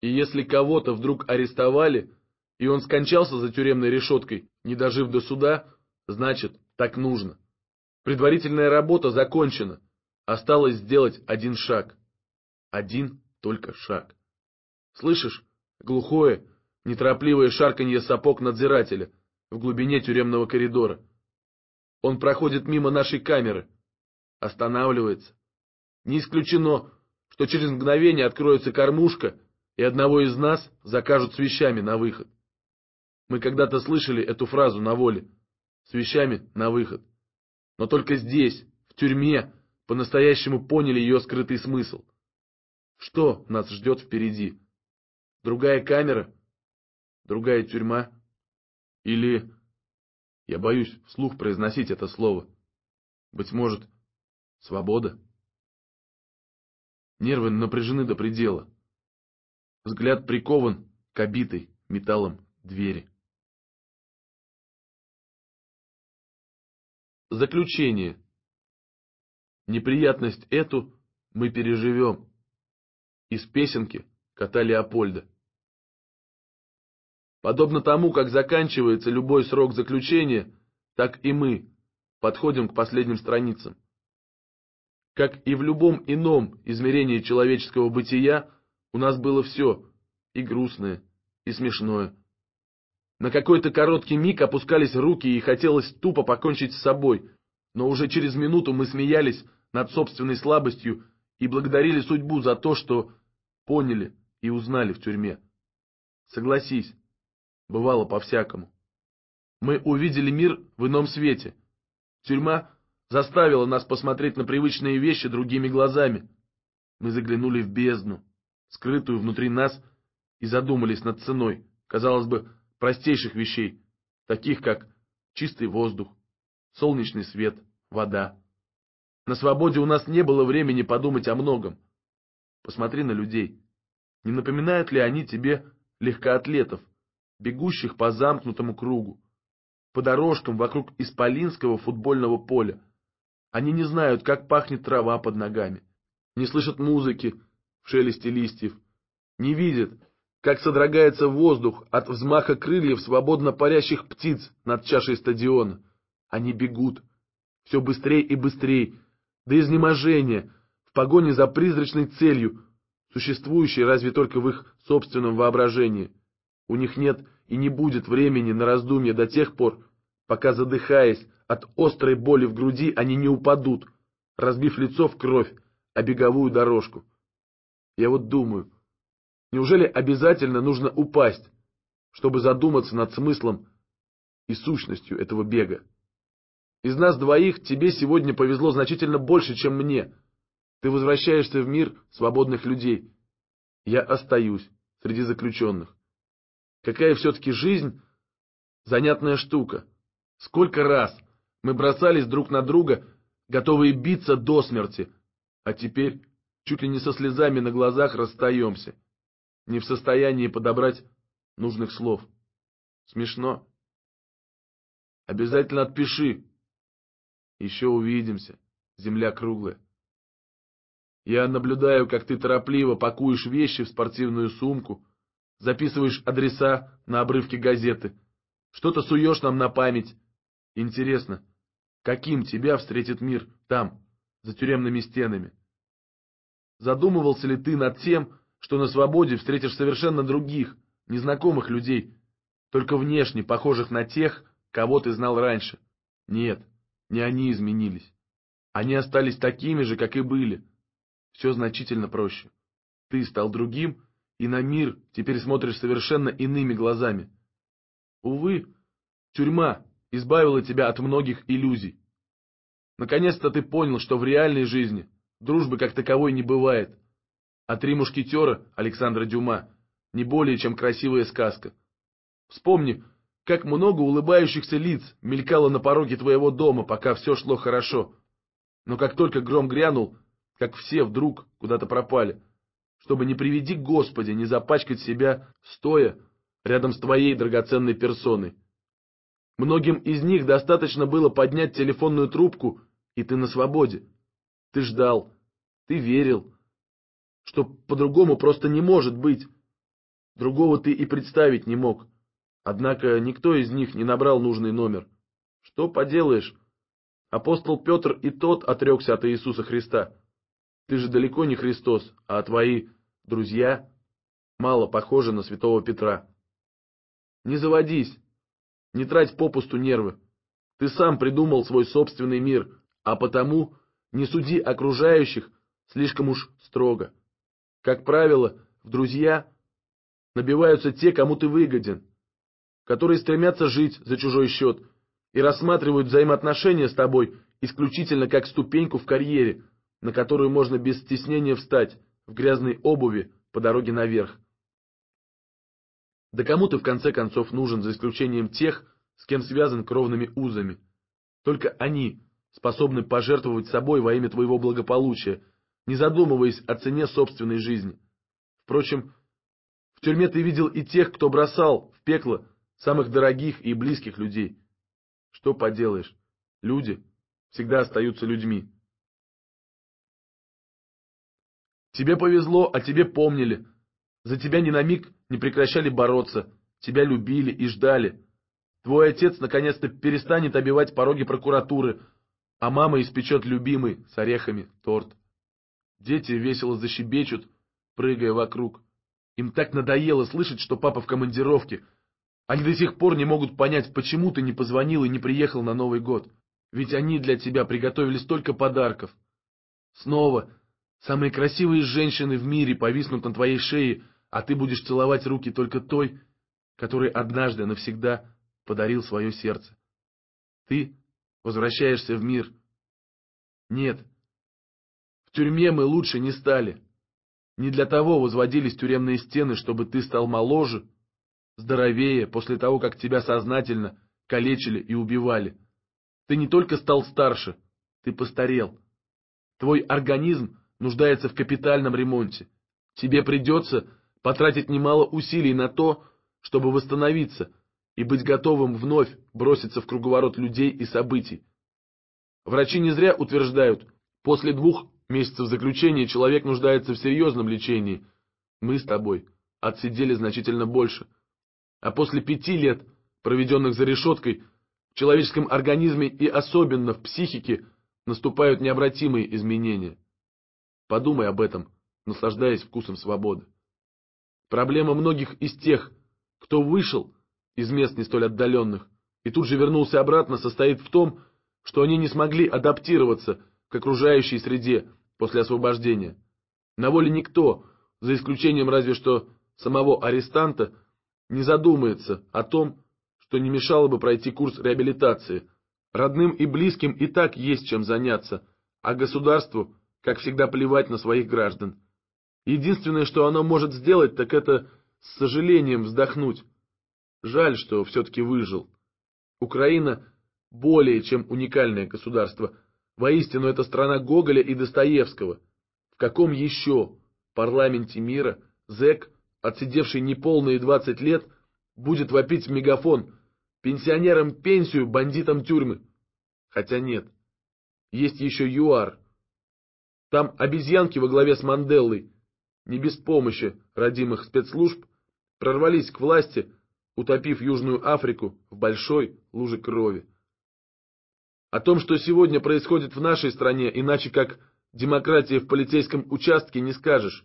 и если кого-то вдруг арестовали, и он скончался за тюремной решеткой, не дожив до суда, значит, так нужно. Предварительная работа закончена, осталось сделать один шаг. Один только шаг. Слышишь? Глухое, неторопливое шарканье сапог надзирателя в глубине тюремного коридора. Он проходит мимо нашей камеры. Останавливается. Не исключено, что через мгновение откроется кормушка, и одного из нас закажут с вещами на выход. Мы когда-то слышали эту фразу на воле. С вещами на выход. Но только здесь, в тюрьме, по-настоящему поняли ее скрытый смысл. Что нас ждет впереди? Другая камера? Другая тюрьма? Или... Я боюсь вслух произносить это слово. Быть может, свобода? Нервы напряжены до предела. Взгляд прикован к обитой металлом двери. Заключение. Неприятность эту мы переживем. Из песенки кота Леопольда. Подобно тому, как заканчивается любой срок заключения, так и мы подходим к последним страницам. Как и в любом ином измерении человеческого бытия, у нас было все, и грустное, и смешное. На какой-то короткий миг опускались руки и хотелось тупо покончить с собой, но уже через минуту мы смеялись над собственной слабостью и благодарили судьбу за то, что поняли и узнали в тюрьме. Согласись, Бывало по-всякому. Мы увидели мир в ином свете. Тюрьма заставила нас посмотреть на привычные вещи другими глазами. Мы заглянули в бездну, скрытую внутри нас, и задумались над ценой, казалось бы, простейших вещей, таких как чистый воздух, солнечный свет, вода. На свободе у нас не было времени подумать о многом. Посмотри на людей. Не напоминают ли они тебе легкоатлетов? бегущих по замкнутому кругу, по дорожкам вокруг исполинского футбольного поля. Они не знают, как пахнет трава под ногами, не слышат музыки в шелесте листьев, не видят, как содрогается воздух от взмаха крыльев свободно парящих птиц над чашей стадиона. Они бегут, все быстрее и быстрее, до изнеможения, в погоне за призрачной целью, существующей разве только в их собственном воображении. У них нет и не будет времени на раздумья до тех пор, пока, задыхаясь от острой боли в груди, они не упадут, разбив лицо в кровь, а беговую дорожку. Я вот думаю, неужели обязательно нужно упасть, чтобы задуматься над смыслом и сущностью этого бега? Из нас двоих тебе сегодня повезло значительно больше, чем мне. Ты возвращаешься в мир свободных людей. Я остаюсь среди заключенных. Какая все-таки жизнь занятная штука. Сколько раз мы бросались друг на друга, готовые биться до смерти, а теперь чуть ли не со слезами на глазах расстаемся, не в состоянии подобрать нужных слов. Смешно. Обязательно отпиши. Еще увидимся. Земля круглая. Я наблюдаю, как ты торопливо пакуешь вещи в спортивную сумку, записываешь адреса на обрывке газеты, что-то суешь нам на память. Интересно, каким тебя встретит мир там, за тюремными стенами? Задумывался ли ты над тем, что на свободе встретишь совершенно других, незнакомых людей, только внешне похожих на тех, кого ты знал раньше? Нет, не они изменились. Они остались такими же, как и были. Все значительно проще. Ты стал другим и на мир теперь смотришь совершенно иными глазами. Увы, тюрьма избавила тебя от многих иллюзий. Наконец-то ты понял, что в реальной жизни дружбы как таковой не бывает, а «Три мушкетера» Александра Дюма не более чем красивая сказка. Вспомни, как много улыбающихся лиц мелькало на пороге твоего дома, пока все шло хорошо. Но как только гром грянул, как все вдруг куда-то пропали — чтобы, не приведи Господи, не запачкать себя, стоя рядом с твоей драгоценной персоной. Многим из них достаточно было поднять телефонную трубку, и ты на свободе. Ты ждал, ты верил, что по-другому просто не может быть. Другого ты и представить не мог. Однако никто из них не набрал нужный номер. Что поделаешь? Апостол Петр и тот отрекся от Иисуса Христа. Ты же далеко не Христос, а твои друзья мало похожи на святого Петра. Не заводись, не трать попусту нервы. Ты сам придумал свой собственный мир, а потому не суди окружающих слишком уж строго. Как правило, в друзья набиваются те, кому ты выгоден, которые стремятся жить за чужой счет и рассматривают взаимоотношения с тобой исключительно как ступеньку в карьере – на которую можно без стеснения встать в грязной обуви по дороге наверх. Да кому ты в конце концов нужен, за исключением тех, с кем связан кровными узами? Только они способны пожертвовать собой во имя твоего благополучия, не задумываясь о цене собственной жизни. Впрочем, в тюрьме ты видел и тех, кто бросал в пекло самых дорогих и близких людей. Что поделаешь, люди всегда остаются людьми. Тебе повезло, а тебе помнили. За тебя ни на миг не прекращали бороться, тебя любили и ждали. Твой отец наконец-то перестанет обивать пороги прокуратуры, а мама испечет любимый с орехами торт. Дети весело защебечут, прыгая вокруг. Им так надоело слышать, что папа в командировке. Они до сих пор не могут понять, почему ты не позвонил и не приехал на Новый год. Ведь они для тебя приготовили столько подарков. Снова Самые красивые женщины в мире повиснут на твоей шее, а ты будешь целовать руки только той, которой однажды навсегда подарил свое сердце. Ты возвращаешься в мир. Нет, в тюрьме мы лучше не стали. Не для того возводились тюремные стены, чтобы ты стал моложе, здоровее после того, как тебя сознательно калечили и убивали. Ты не только стал старше, ты постарел. Твой организм нуждается в капитальном ремонте. Тебе придется потратить немало усилий на то, чтобы восстановиться и быть готовым вновь броситься в круговорот людей и событий. Врачи не зря утверждают, после двух месяцев заключения человек нуждается в серьезном лечении. Мы с тобой отсидели значительно больше. А после пяти лет, проведенных за решеткой, в человеческом организме и особенно в психике наступают необратимые изменения. Подумай об этом, наслаждаясь вкусом свободы. Проблема многих из тех, кто вышел из мест не столь отдаленных и тут же вернулся обратно, состоит в том, что они не смогли адаптироваться к окружающей среде после освобождения. На воле никто, за исключением разве что самого арестанта, не задумается о том, что не мешало бы пройти курс реабилитации. Родным и близким и так есть чем заняться, а государству как всегда, плевать на своих граждан. Единственное, что она может сделать, так это с сожалением вздохнуть. Жаль, что все-таки выжил. Украина более чем уникальное государство. Воистину, это страна Гоголя и Достоевского. В каком еще парламенте мира зэк, отсидевший неполные 20 лет, будет вопить в мегафон «Пенсионерам пенсию, бандитам тюрьмы»? Хотя нет. Есть еще ЮАР – там обезьянки во главе с Манделлой, не без помощи родимых спецслужб, прорвались к власти, утопив Южную Африку в большой луже крови. О том, что сегодня происходит в нашей стране, иначе как демократии в полицейском участке, не скажешь.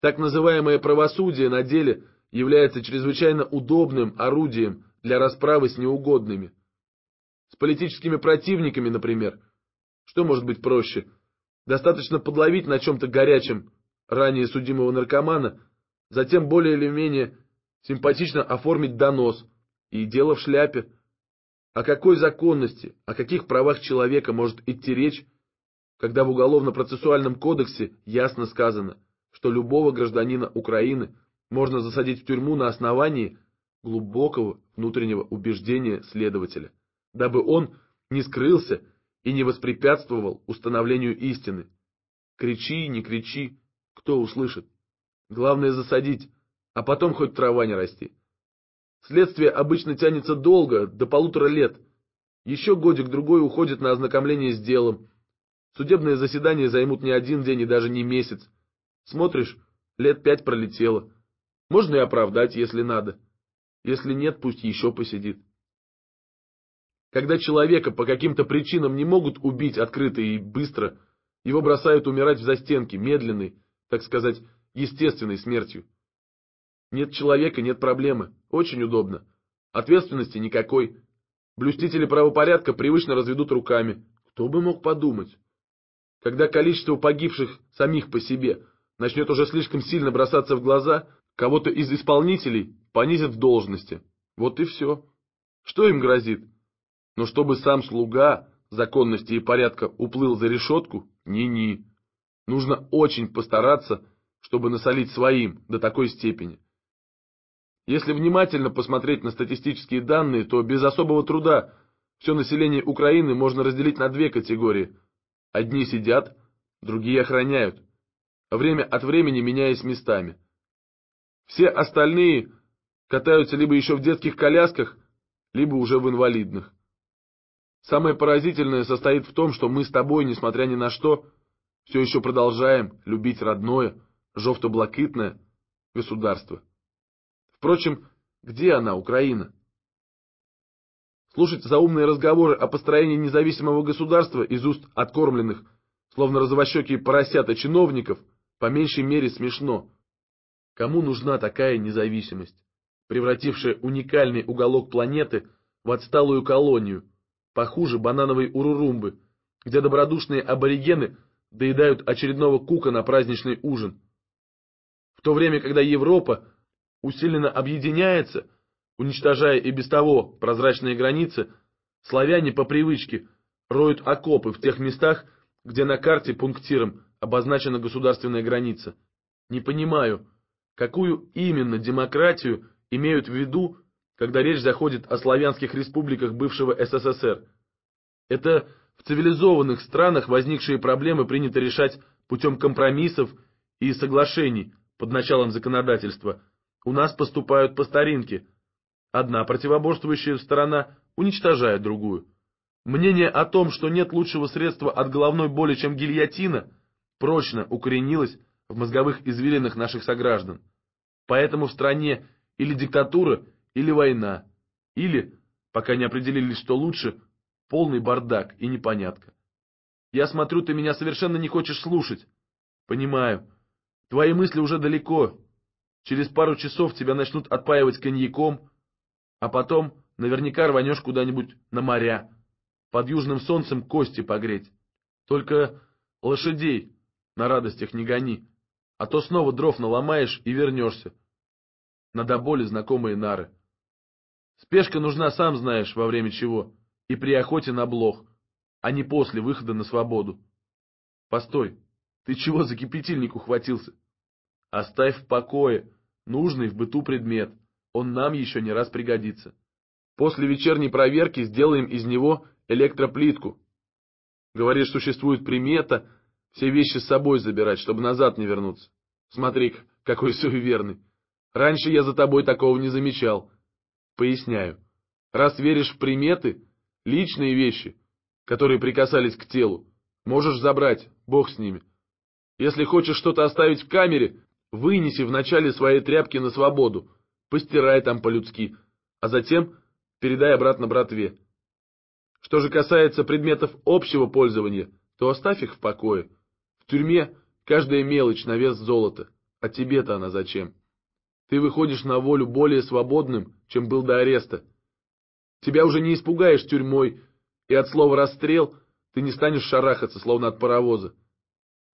Так называемое правосудие на деле является чрезвычайно удобным орудием для расправы с неугодными. С политическими противниками, например. Что может быть проще – Достаточно подловить на чем-то горячем ранее судимого наркомана, затем более или менее симпатично оформить донос, и дело в шляпе. О какой законности, о каких правах человека может идти речь, когда в Уголовно-процессуальном кодексе ясно сказано, что любого гражданина Украины можно засадить в тюрьму на основании глубокого внутреннего убеждения следователя, дабы он не скрылся и не воспрепятствовал установлению истины. Кричи, не кричи, кто услышит. Главное засадить, а потом хоть трава не расти. Следствие обычно тянется долго, до полутора лет. Еще годик-другой уходит на ознакомление с делом. Судебные заседания займут не один день и даже не месяц. Смотришь, лет пять пролетело. Можно и оправдать, если надо. Если нет, пусть еще посидит. Когда человека по каким-то причинам не могут убить открыто и быстро, его бросают умирать в застенке, медленной, так сказать, естественной смертью. Нет человека, нет проблемы. Очень удобно. Ответственности никакой. Блюстители правопорядка привычно разведут руками. Кто бы мог подумать? Когда количество погибших самих по себе начнет уже слишком сильно бросаться в глаза, кого-то из исполнителей понизят в должности. Вот и все. Что им грозит? Но чтобы сам слуга законности и порядка уплыл за решетку, ни-ни. Нужно очень постараться, чтобы насолить своим до такой степени. Если внимательно посмотреть на статистические данные, то без особого труда все население Украины можно разделить на две категории. Одни сидят, другие охраняют, время от времени меняясь местами. Все остальные катаются либо еще в детских колясках, либо уже в инвалидных. Самое поразительное состоит в том, что мы с тобой, несмотря ни на что, все еще продолжаем любить родное, жовто-блакитное государство. Впрочем, где она, Украина? Слушать заумные разговоры о построении независимого государства из уст откормленных, словно розовощекие поросята чиновников, по меньшей мере смешно. Кому нужна такая независимость, превратившая уникальный уголок планеты в отсталую колонию – похуже банановой урурумбы, где добродушные аборигены доедают очередного кука на праздничный ужин. В то время, когда Европа усиленно объединяется, уничтожая и без того прозрачные границы, славяне по привычке роют окопы в тех местах, где на карте пунктиром обозначена государственная граница. Не понимаю, какую именно демократию имеют в виду когда речь заходит о славянских республиках бывшего СССР. Это в цивилизованных странах возникшие проблемы принято решать путем компромиссов и соглашений под началом законодательства. У нас поступают по старинке. Одна противоборствующая сторона уничтожает другую. Мнение о том, что нет лучшего средства от головной боли, чем гильотина, прочно укоренилось в мозговых извилинах наших сограждан. Поэтому в стране или диктатура, или война, или, пока не определились, что лучше, полный бардак и непонятка. Я смотрю, ты меня совершенно не хочешь слушать. Понимаю. Твои мысли уже далеко. Через пару часов тебя начнут отпаивать коньяком, а потом наверняка рванешь куда-нибудь на моря, под южным солнцем кости погреть. Только лошадей на радостях не гони, а то снова дров наломаешь и вернешься. Надо более знакомые нары. Спешка нужна, сам знаешь, во время чего, и при охоте на блох, а не после выхода на свободу. Постой, ты чего за кипятильник ухватился? Оставь в покое нужный в быту предмет, он нам еще не раз пригодится. После вечерней проверки сделаем из него электроплитку. Говорит, существует примета все вещи с собой забирать, чтобы назад не вернуться. Смотри, какой суеверный. Раньше я за тобой такого не замечал. Поясняю. Раз веришь в приметы, личные вещи, которые прикасались к телу, можешь забрать, бог с ними. Если хочешь что-то оставить в камере, вынеси вначале свои тряпки на свободу, постирай там по-людски, а затем передай обратно братве. Что же касается предметов общего пользования, то оставь их в покое. В тюрьме каждая мелочь на вес золота, а тебе-то она зачем? Ты выходишь на волю более свободным, чем был до ареста. Тебя уже не испугаешь тюрьмой, и от слова «расстрел» ты не станешь шарахаться, словно от паровоза.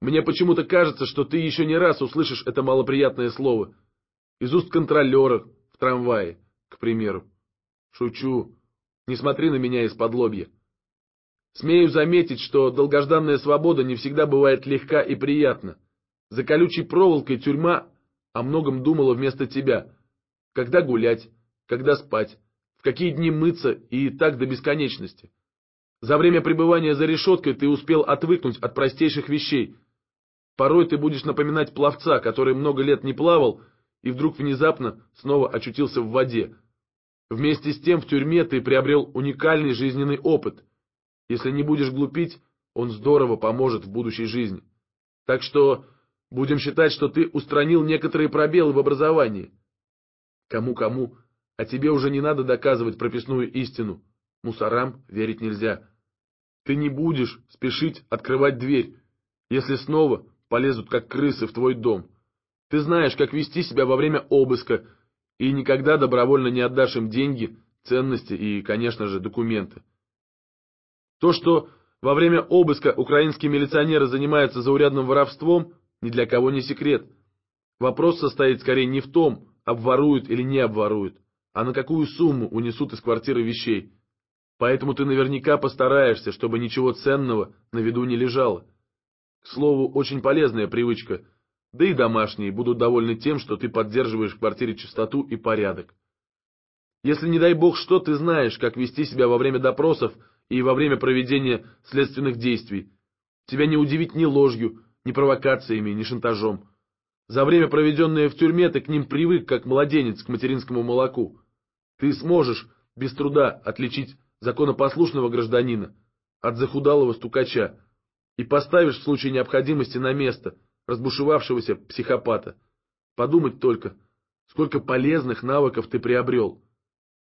Мне почему-то кажется, что ты еще не раз услышишь это малоприятное слово. Из уст контролера, в трамвае, к примеру. Шучу. Не смотри на меня из-под лобья. Смею заметить, что долгожданная свобода не всегда бывает легка и приятна. За колючей проволокой тюрьма о многом думала вместо тебя. Когда гулять, когда спать, в какие дни мыться и так до бесконечности. За время пребывания за решеткой ты успел отвыкнуть от простейших вещей. Порой ты будешь напоминать пловца, который много лет не плавал и вдруг внезапно снова очутился в воде. Вместе с тем в тюрьме ты приобрел уникальный жизненный опыт. Если не будешь глупить, он здорово поможет в будущей жизни. Так что Будем считать, что ты устранил некоторые пробелы в образовании. Кому-кому, а тебе уже не надо доказывать прописную истину. Мусорам верить нельзя. Ты не будешь спешить открывать дверь, если снова полезут как крысы в твой дом. Ты знаешь, как вести себя во время обыска, и никогда добровольно не отдашь им деньги, ценности и, конечно же, документы. То, что во время обыска украинские милиционеры занимаются заурядным воровством, ни для кого не секрет. Вопрос состоит скорее не в том, обворуют или не обворуют, а на какую сумму унесут из квартиры вещей. Поэтому ты наверняка постараешься, чтобы ничего ценного на виду не лежало. К слову, очень полезная привычка, да и домашние будут довольны тем, что ты поддерживаешь в квартире чистоту и порядок. Если, не дай бог, что ты знаешь, как вести себя во время допросов и во время проведения следственных действий, тебя не удивить ни ложью, ни провокациями, ни шантажом. За время, проведенное в тюрьме, ты к ним привык, как младенец к материнскому молоку. Ты сможешь без труда отличить законопослушного гражданина от захудалого стукача и поставишь в случае необходимости на место разбушевавшегося психопата. Подумать только, сколько полезных навыков ты приобрел.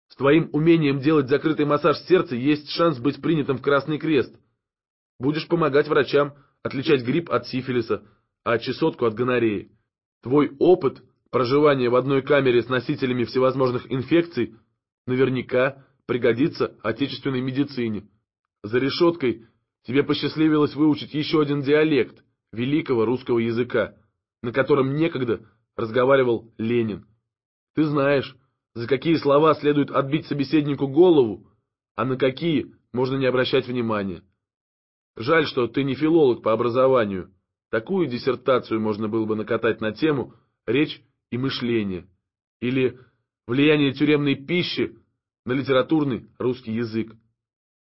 С твоим умением делать закрытый массаж сердца есть шанс быть принятым в Красный Крест. Будешь помогать врачам, отличать грипп от сифилиса, а чесотку от гонореи. Твой опыт проживания в одной камере с носителями всевозможных инфекций наверняка пригодится отечественной медицине. За решеткой тебе посчастливилось выучить еще один диалект великого русского языка, на котором некогда разговаривал Ленин. Ты знаешь, за какие слова следует отбить собеседнику голову, а на какие можно не обращать внимания. Жаль, что ты не филолог по образованию. Такую диссертацию можно было бы накатать на тему «Речь и мышление» или «Влияние тюремной пищи на литературный русский язык».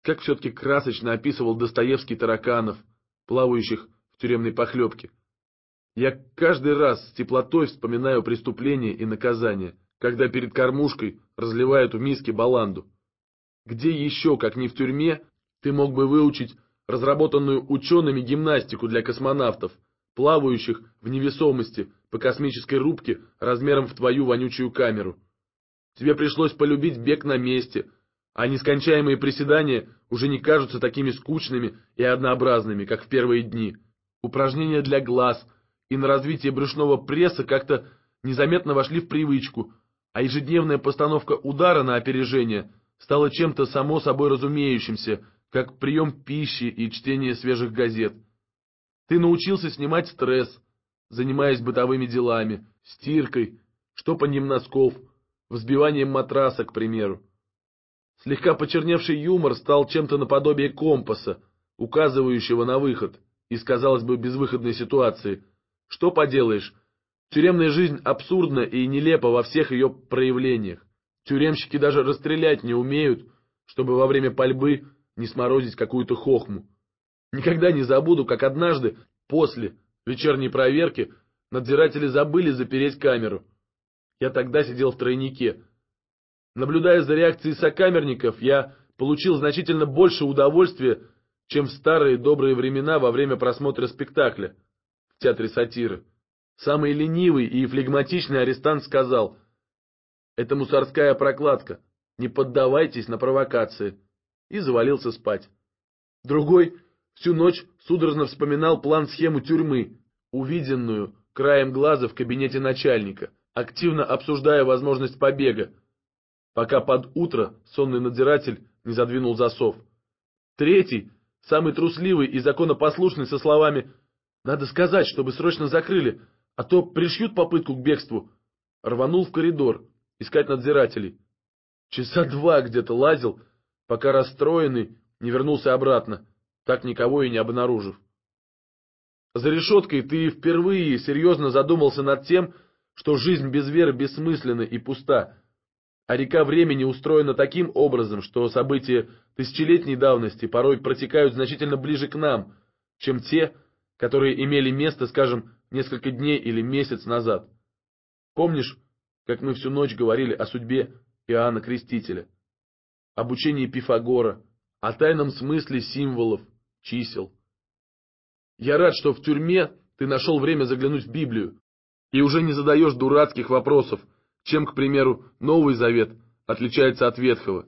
Как все-таки красочно описывал Достоевский тараканов, плавающих в тюремной похлебке. Я каждый раз с теплотой вспоминаю преступление и наказание, когда перед кормушкой разливают в миске баланду. Где еще, как не в тюрьме, ты мог бы выучить разработанную учеными гимнастику для космонавтов, плавающих в невесомости по космической рубке размером в твою вонючую камеру. Тебе пришлось полюбить бег на месте, а нескончаемые приседания уже не кажутся такими скучными и однообразными, как в первые дни. Упражнения для глаз и на развитие брюшного пресса как-то незаметно вошли в привычку, а ежедневная постановка удара на опережение стала чем-то само собой разумеющимся как прием пищи и чтение свежих газет. Ты научился снимать стресс, занимаясь бытовыми делами, стиркой, штопанием носков, взбиванием матраса, к примеру. Слегка почерневший юмор стал чем-то наподобие компаса, указывающего на выход из, казалось бы, безвыходной ситуации. Что поделаешь, тюремная жизнь абсурдна и нелепа во всех ее проявлениях. Тюремщики даже расстрелять не умеют, чтобы во время пальбы не сморозить какую-то хохму. Никогда не забуду, как однажды, после вечерней проверки, надзиратели забыли запереть камеру. Я тогда сидел в тройнике. Наблюдая за реакцией сокамерников, я получил значительно больше удовольствия, чем в старые добрые времена во время просмотра спектакля в театре сатиры. Самый ленивый и флегматичный арестант сказал, «Это мусорская прокладка, не поддавайтесь на провокации» и завалился спать. Другой всю ночь судорожно вспоминал план-схему тюрьмы, увиденную краем глаза в кабинете начальника, активно обсуждая возможность побега, пока под утро сонный надзиратель не задвинул засов. Третий, самый трусливый и законопослушный со словами «Надо сказать, чтобы срочно закрыли, а то пришьют попытку к бегству», рванул в коридор искать надзирателей. Часа два где-то лазил, пока расстроенный не вернулся обратно, так никого и не обнаружив. За решеткой ты впервые серьезно задумался над тем, что жизнь без веры бессмысленна и пуста, а река времени устроена таким образом, что события тысячелетней давности порой протекают значительно ближе к нам, чем те, которые имели место, скажем, несколько дней или месяц назад. Помнишь, как мы всю ночь говорили о судьбе Иоанна Крестителя? обучении Пифагора, о тайном смысле символов, чисел. Я рад, что в тюрьме ты нашел время заглянуть в Библию и уже не задаешь дурацких вопросов, чем, к примеру, Новый Завет отличается от Ветхого.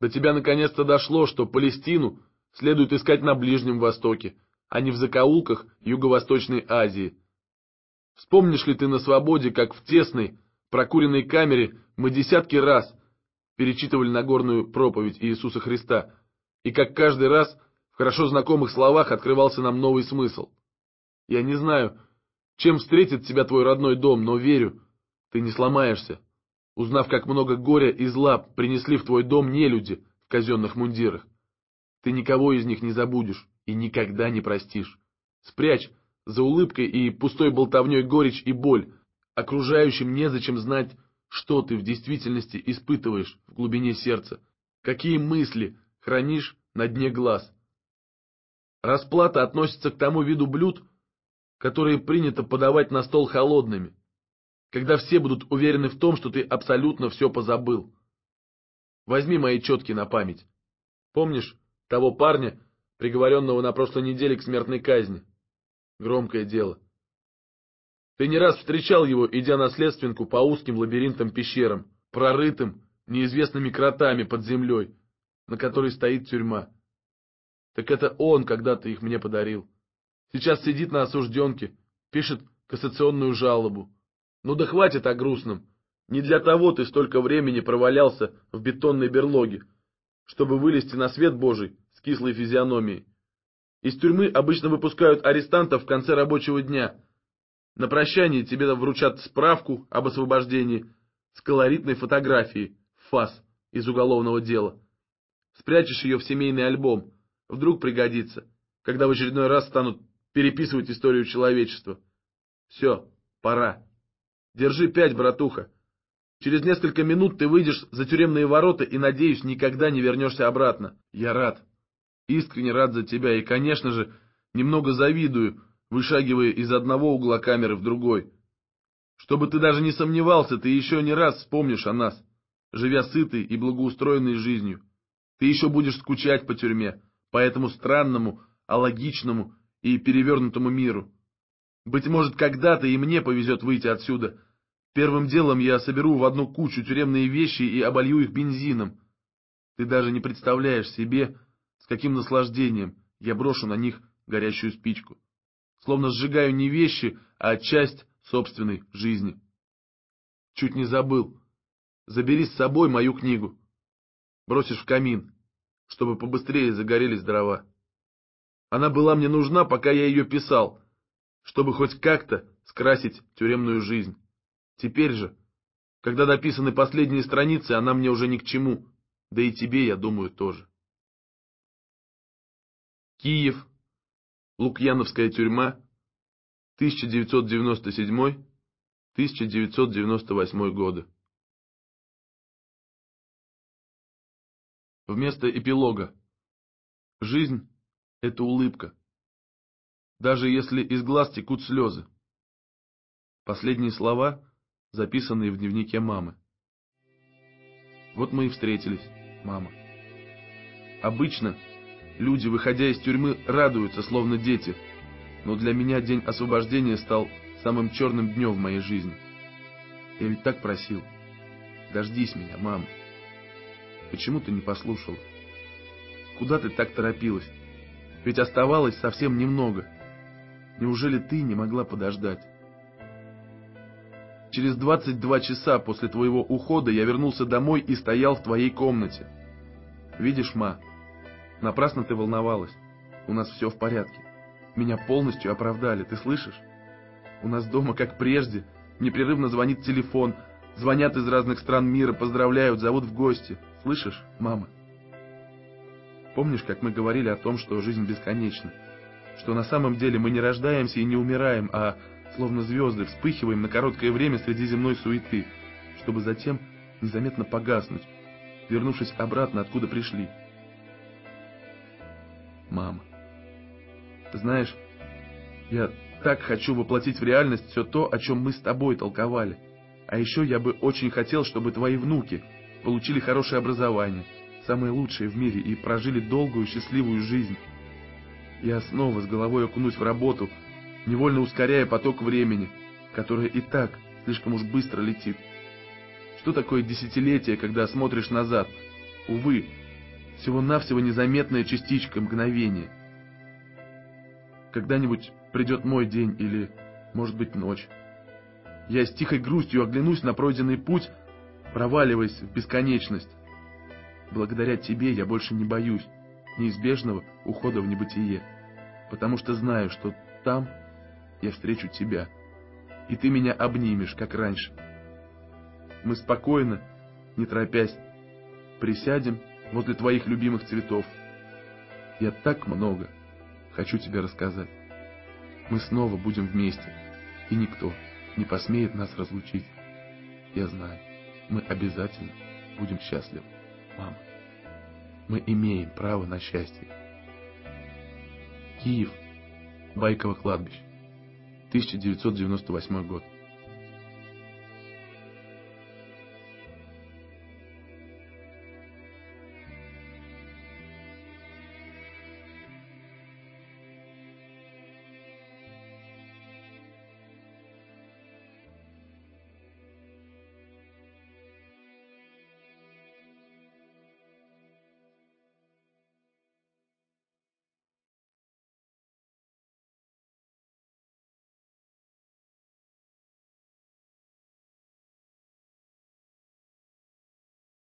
До тебя наконец-то дошло, что Палестину следует искать на Ближнем Востоке, а не в закоулках Юго-Восточной Азии. Вспомнишь ли ты на свободе, как в тесной, прокуренной камере мы десятки раз перечитывали Нагорную проповедь Иисуса Христа, и как каждый раз в хорошо знакомых словах открывался нам новый смысл. Я не знаю, чем встретит тебя твой родной дом, но верю, ты не сломаешься, узнав, как много горя и зла принесли в твой дом нелюди в казенных мундирах. Ты никого из них не забудешь и никогда не простишь. Спрячь за улыбкой и пустой болтовней горечь и боль, окружающим незачем знать, что ты в действительности испытываешь в глубине сердца, какие мысли хранишь на дне глаз. Расплата относится к тому виду блюд, которые принято подавать на стол холодными, когда все будут уверены в том, что ты абсолютно все позабыл. Возьми мои четки на память. Помнишь того парня, приговоренного на прошлой неделе к смертной казни? Громкое дело. Ты не раз встречал его, идя на следственку по узким лабиринтам пещерам, прорытым неизвестными кротами под землей, на которой стоит тюрьма. Так это он когда-то их мне подарил. Сейчас сидит на осужденке, пишет кассационную жалобу. Ну да хватит о грустном. Не для того ты столько времени провалялся в бетонной берлоге, чтобы вылезти на свет Божий с кислой физиономией. Из тюрьмы обычно выпускают арестантов в конце рабочего дня — на прощание тебе вручат справку об освобождении с колоритной фотографией ФАС из уголовного дела. Спрячешь ее в семейный альбом. Вдруг пригодится, когда в очередной раз станут переписывать историю человечества. Все, пора. Держи пять, братуха. Через несколько минут ты выйдешь за тюремные ворота и, надеюсь, никогда не вернешься обратно. Я рад. Искренне рад за тебя и, конечно же, немного завидую, вышагивая из одного угла камеры в другой. Чтобы ты даже не сомневался, ты еще не раз вспомнишь о нас, живя сытой и благоустроенной жизнью. Ты еще будешь скучать по тюрьме, по этому странному, алогичному и перевернутому миру. Быть может, когда-то и мне повезет выйти отсюда. Первым делом я соберу в одну кучу тюремные вещи и оболью их бензином. Ты даже не представляешь себе, с каким наслаждением я брошу на них горящую спичку словно сжигаю не вещи, а часть собственной жизни. Чуть не забыл. Забери с собой мою книгу. Бросишь в камин, чтобы побыстрее загорелись дрова. Она была мне нужна, пока я ее писал, чтобы хоть как-то скрасить тюремную жизнь. Теперь же, когда написаны последние страницы, она мне уже ни к чему, да и тебе, я думаю, тоже. Киев, Лукьяновская тюрьма, 1997-1998 годы. Вместо эпилога. Жизнь – это улыбка. Даже если из глаз текут слезы. Последние слова, записанные в дневнике мамы. Вот мы и встретились, мама. Обычно Люди, выходя из тюрьмы, радуются, словно дети. Но для меня день освобождения стал самым черным днем в моей жизни. Я ведь так просил. Дождись меня, мама. Почему ты не послушал? Куда ты так торопилась? Ведь оставалось совсем немного. Неужели ты не могла подождать? Через 22 часа после твоего ухода я вернулся домой и стоял в твоей комнате. Видишь, ма, Напрасно ты волновалась. У нас все в порядке. Меня полностью оправдали, ты слышишь? У нас дома, как прежде, непрерывно звонит телефон, звонят из разных стран мира, поздравляют, зовут в гости. Слышишь, мама? Помнишь, как мы говорили о том, что жизнь бесконечна? Что на самом деле мы не рождаемся и не умираем, а, словно звезды, вспыхиваем на короткое время среди земной суеты, чтобы затем незаметно погаснуть, вернувшись обратно, откуда пришли мама. Ты знаешь, я так хочу воплотить в реальность все то, о чем мы с тобой толковали. А еще я бы очень хотел, чтобы твои внуки получили хорошее образование, самые лучшие в мире, и прожили долгую счастливую жизнь. Я снова с головой окунусь в работу, невольно ускоряя поток времени, который и так слишком уж быстро летит. Что такое десятилетие, когда смотришь назад? Увы, всего-навсего незаметная частичка мгновения. Когда-нибудь придет мой день или, может быть, ночь. Я с тихой грустью оглянусь на пройденный путь, проваливаясь в бесконечность. Благодаря тебе я больше не боюсь неизбежного ухода в небытие, потому что знаю, что там я встречу тебя, и ты меня обнимешь, как раньше. Мы спокойно, не торопясь, присядем для твоих любимых цветов. Я так много хочу тебе рассказать. Мы снова будем вместе, и никто не посмеет нас разлучить. Я знаю, мы обязательно будем счастливы, мама. Мы имеем право на счастье. Киев, Байково кладбище, 1998 год.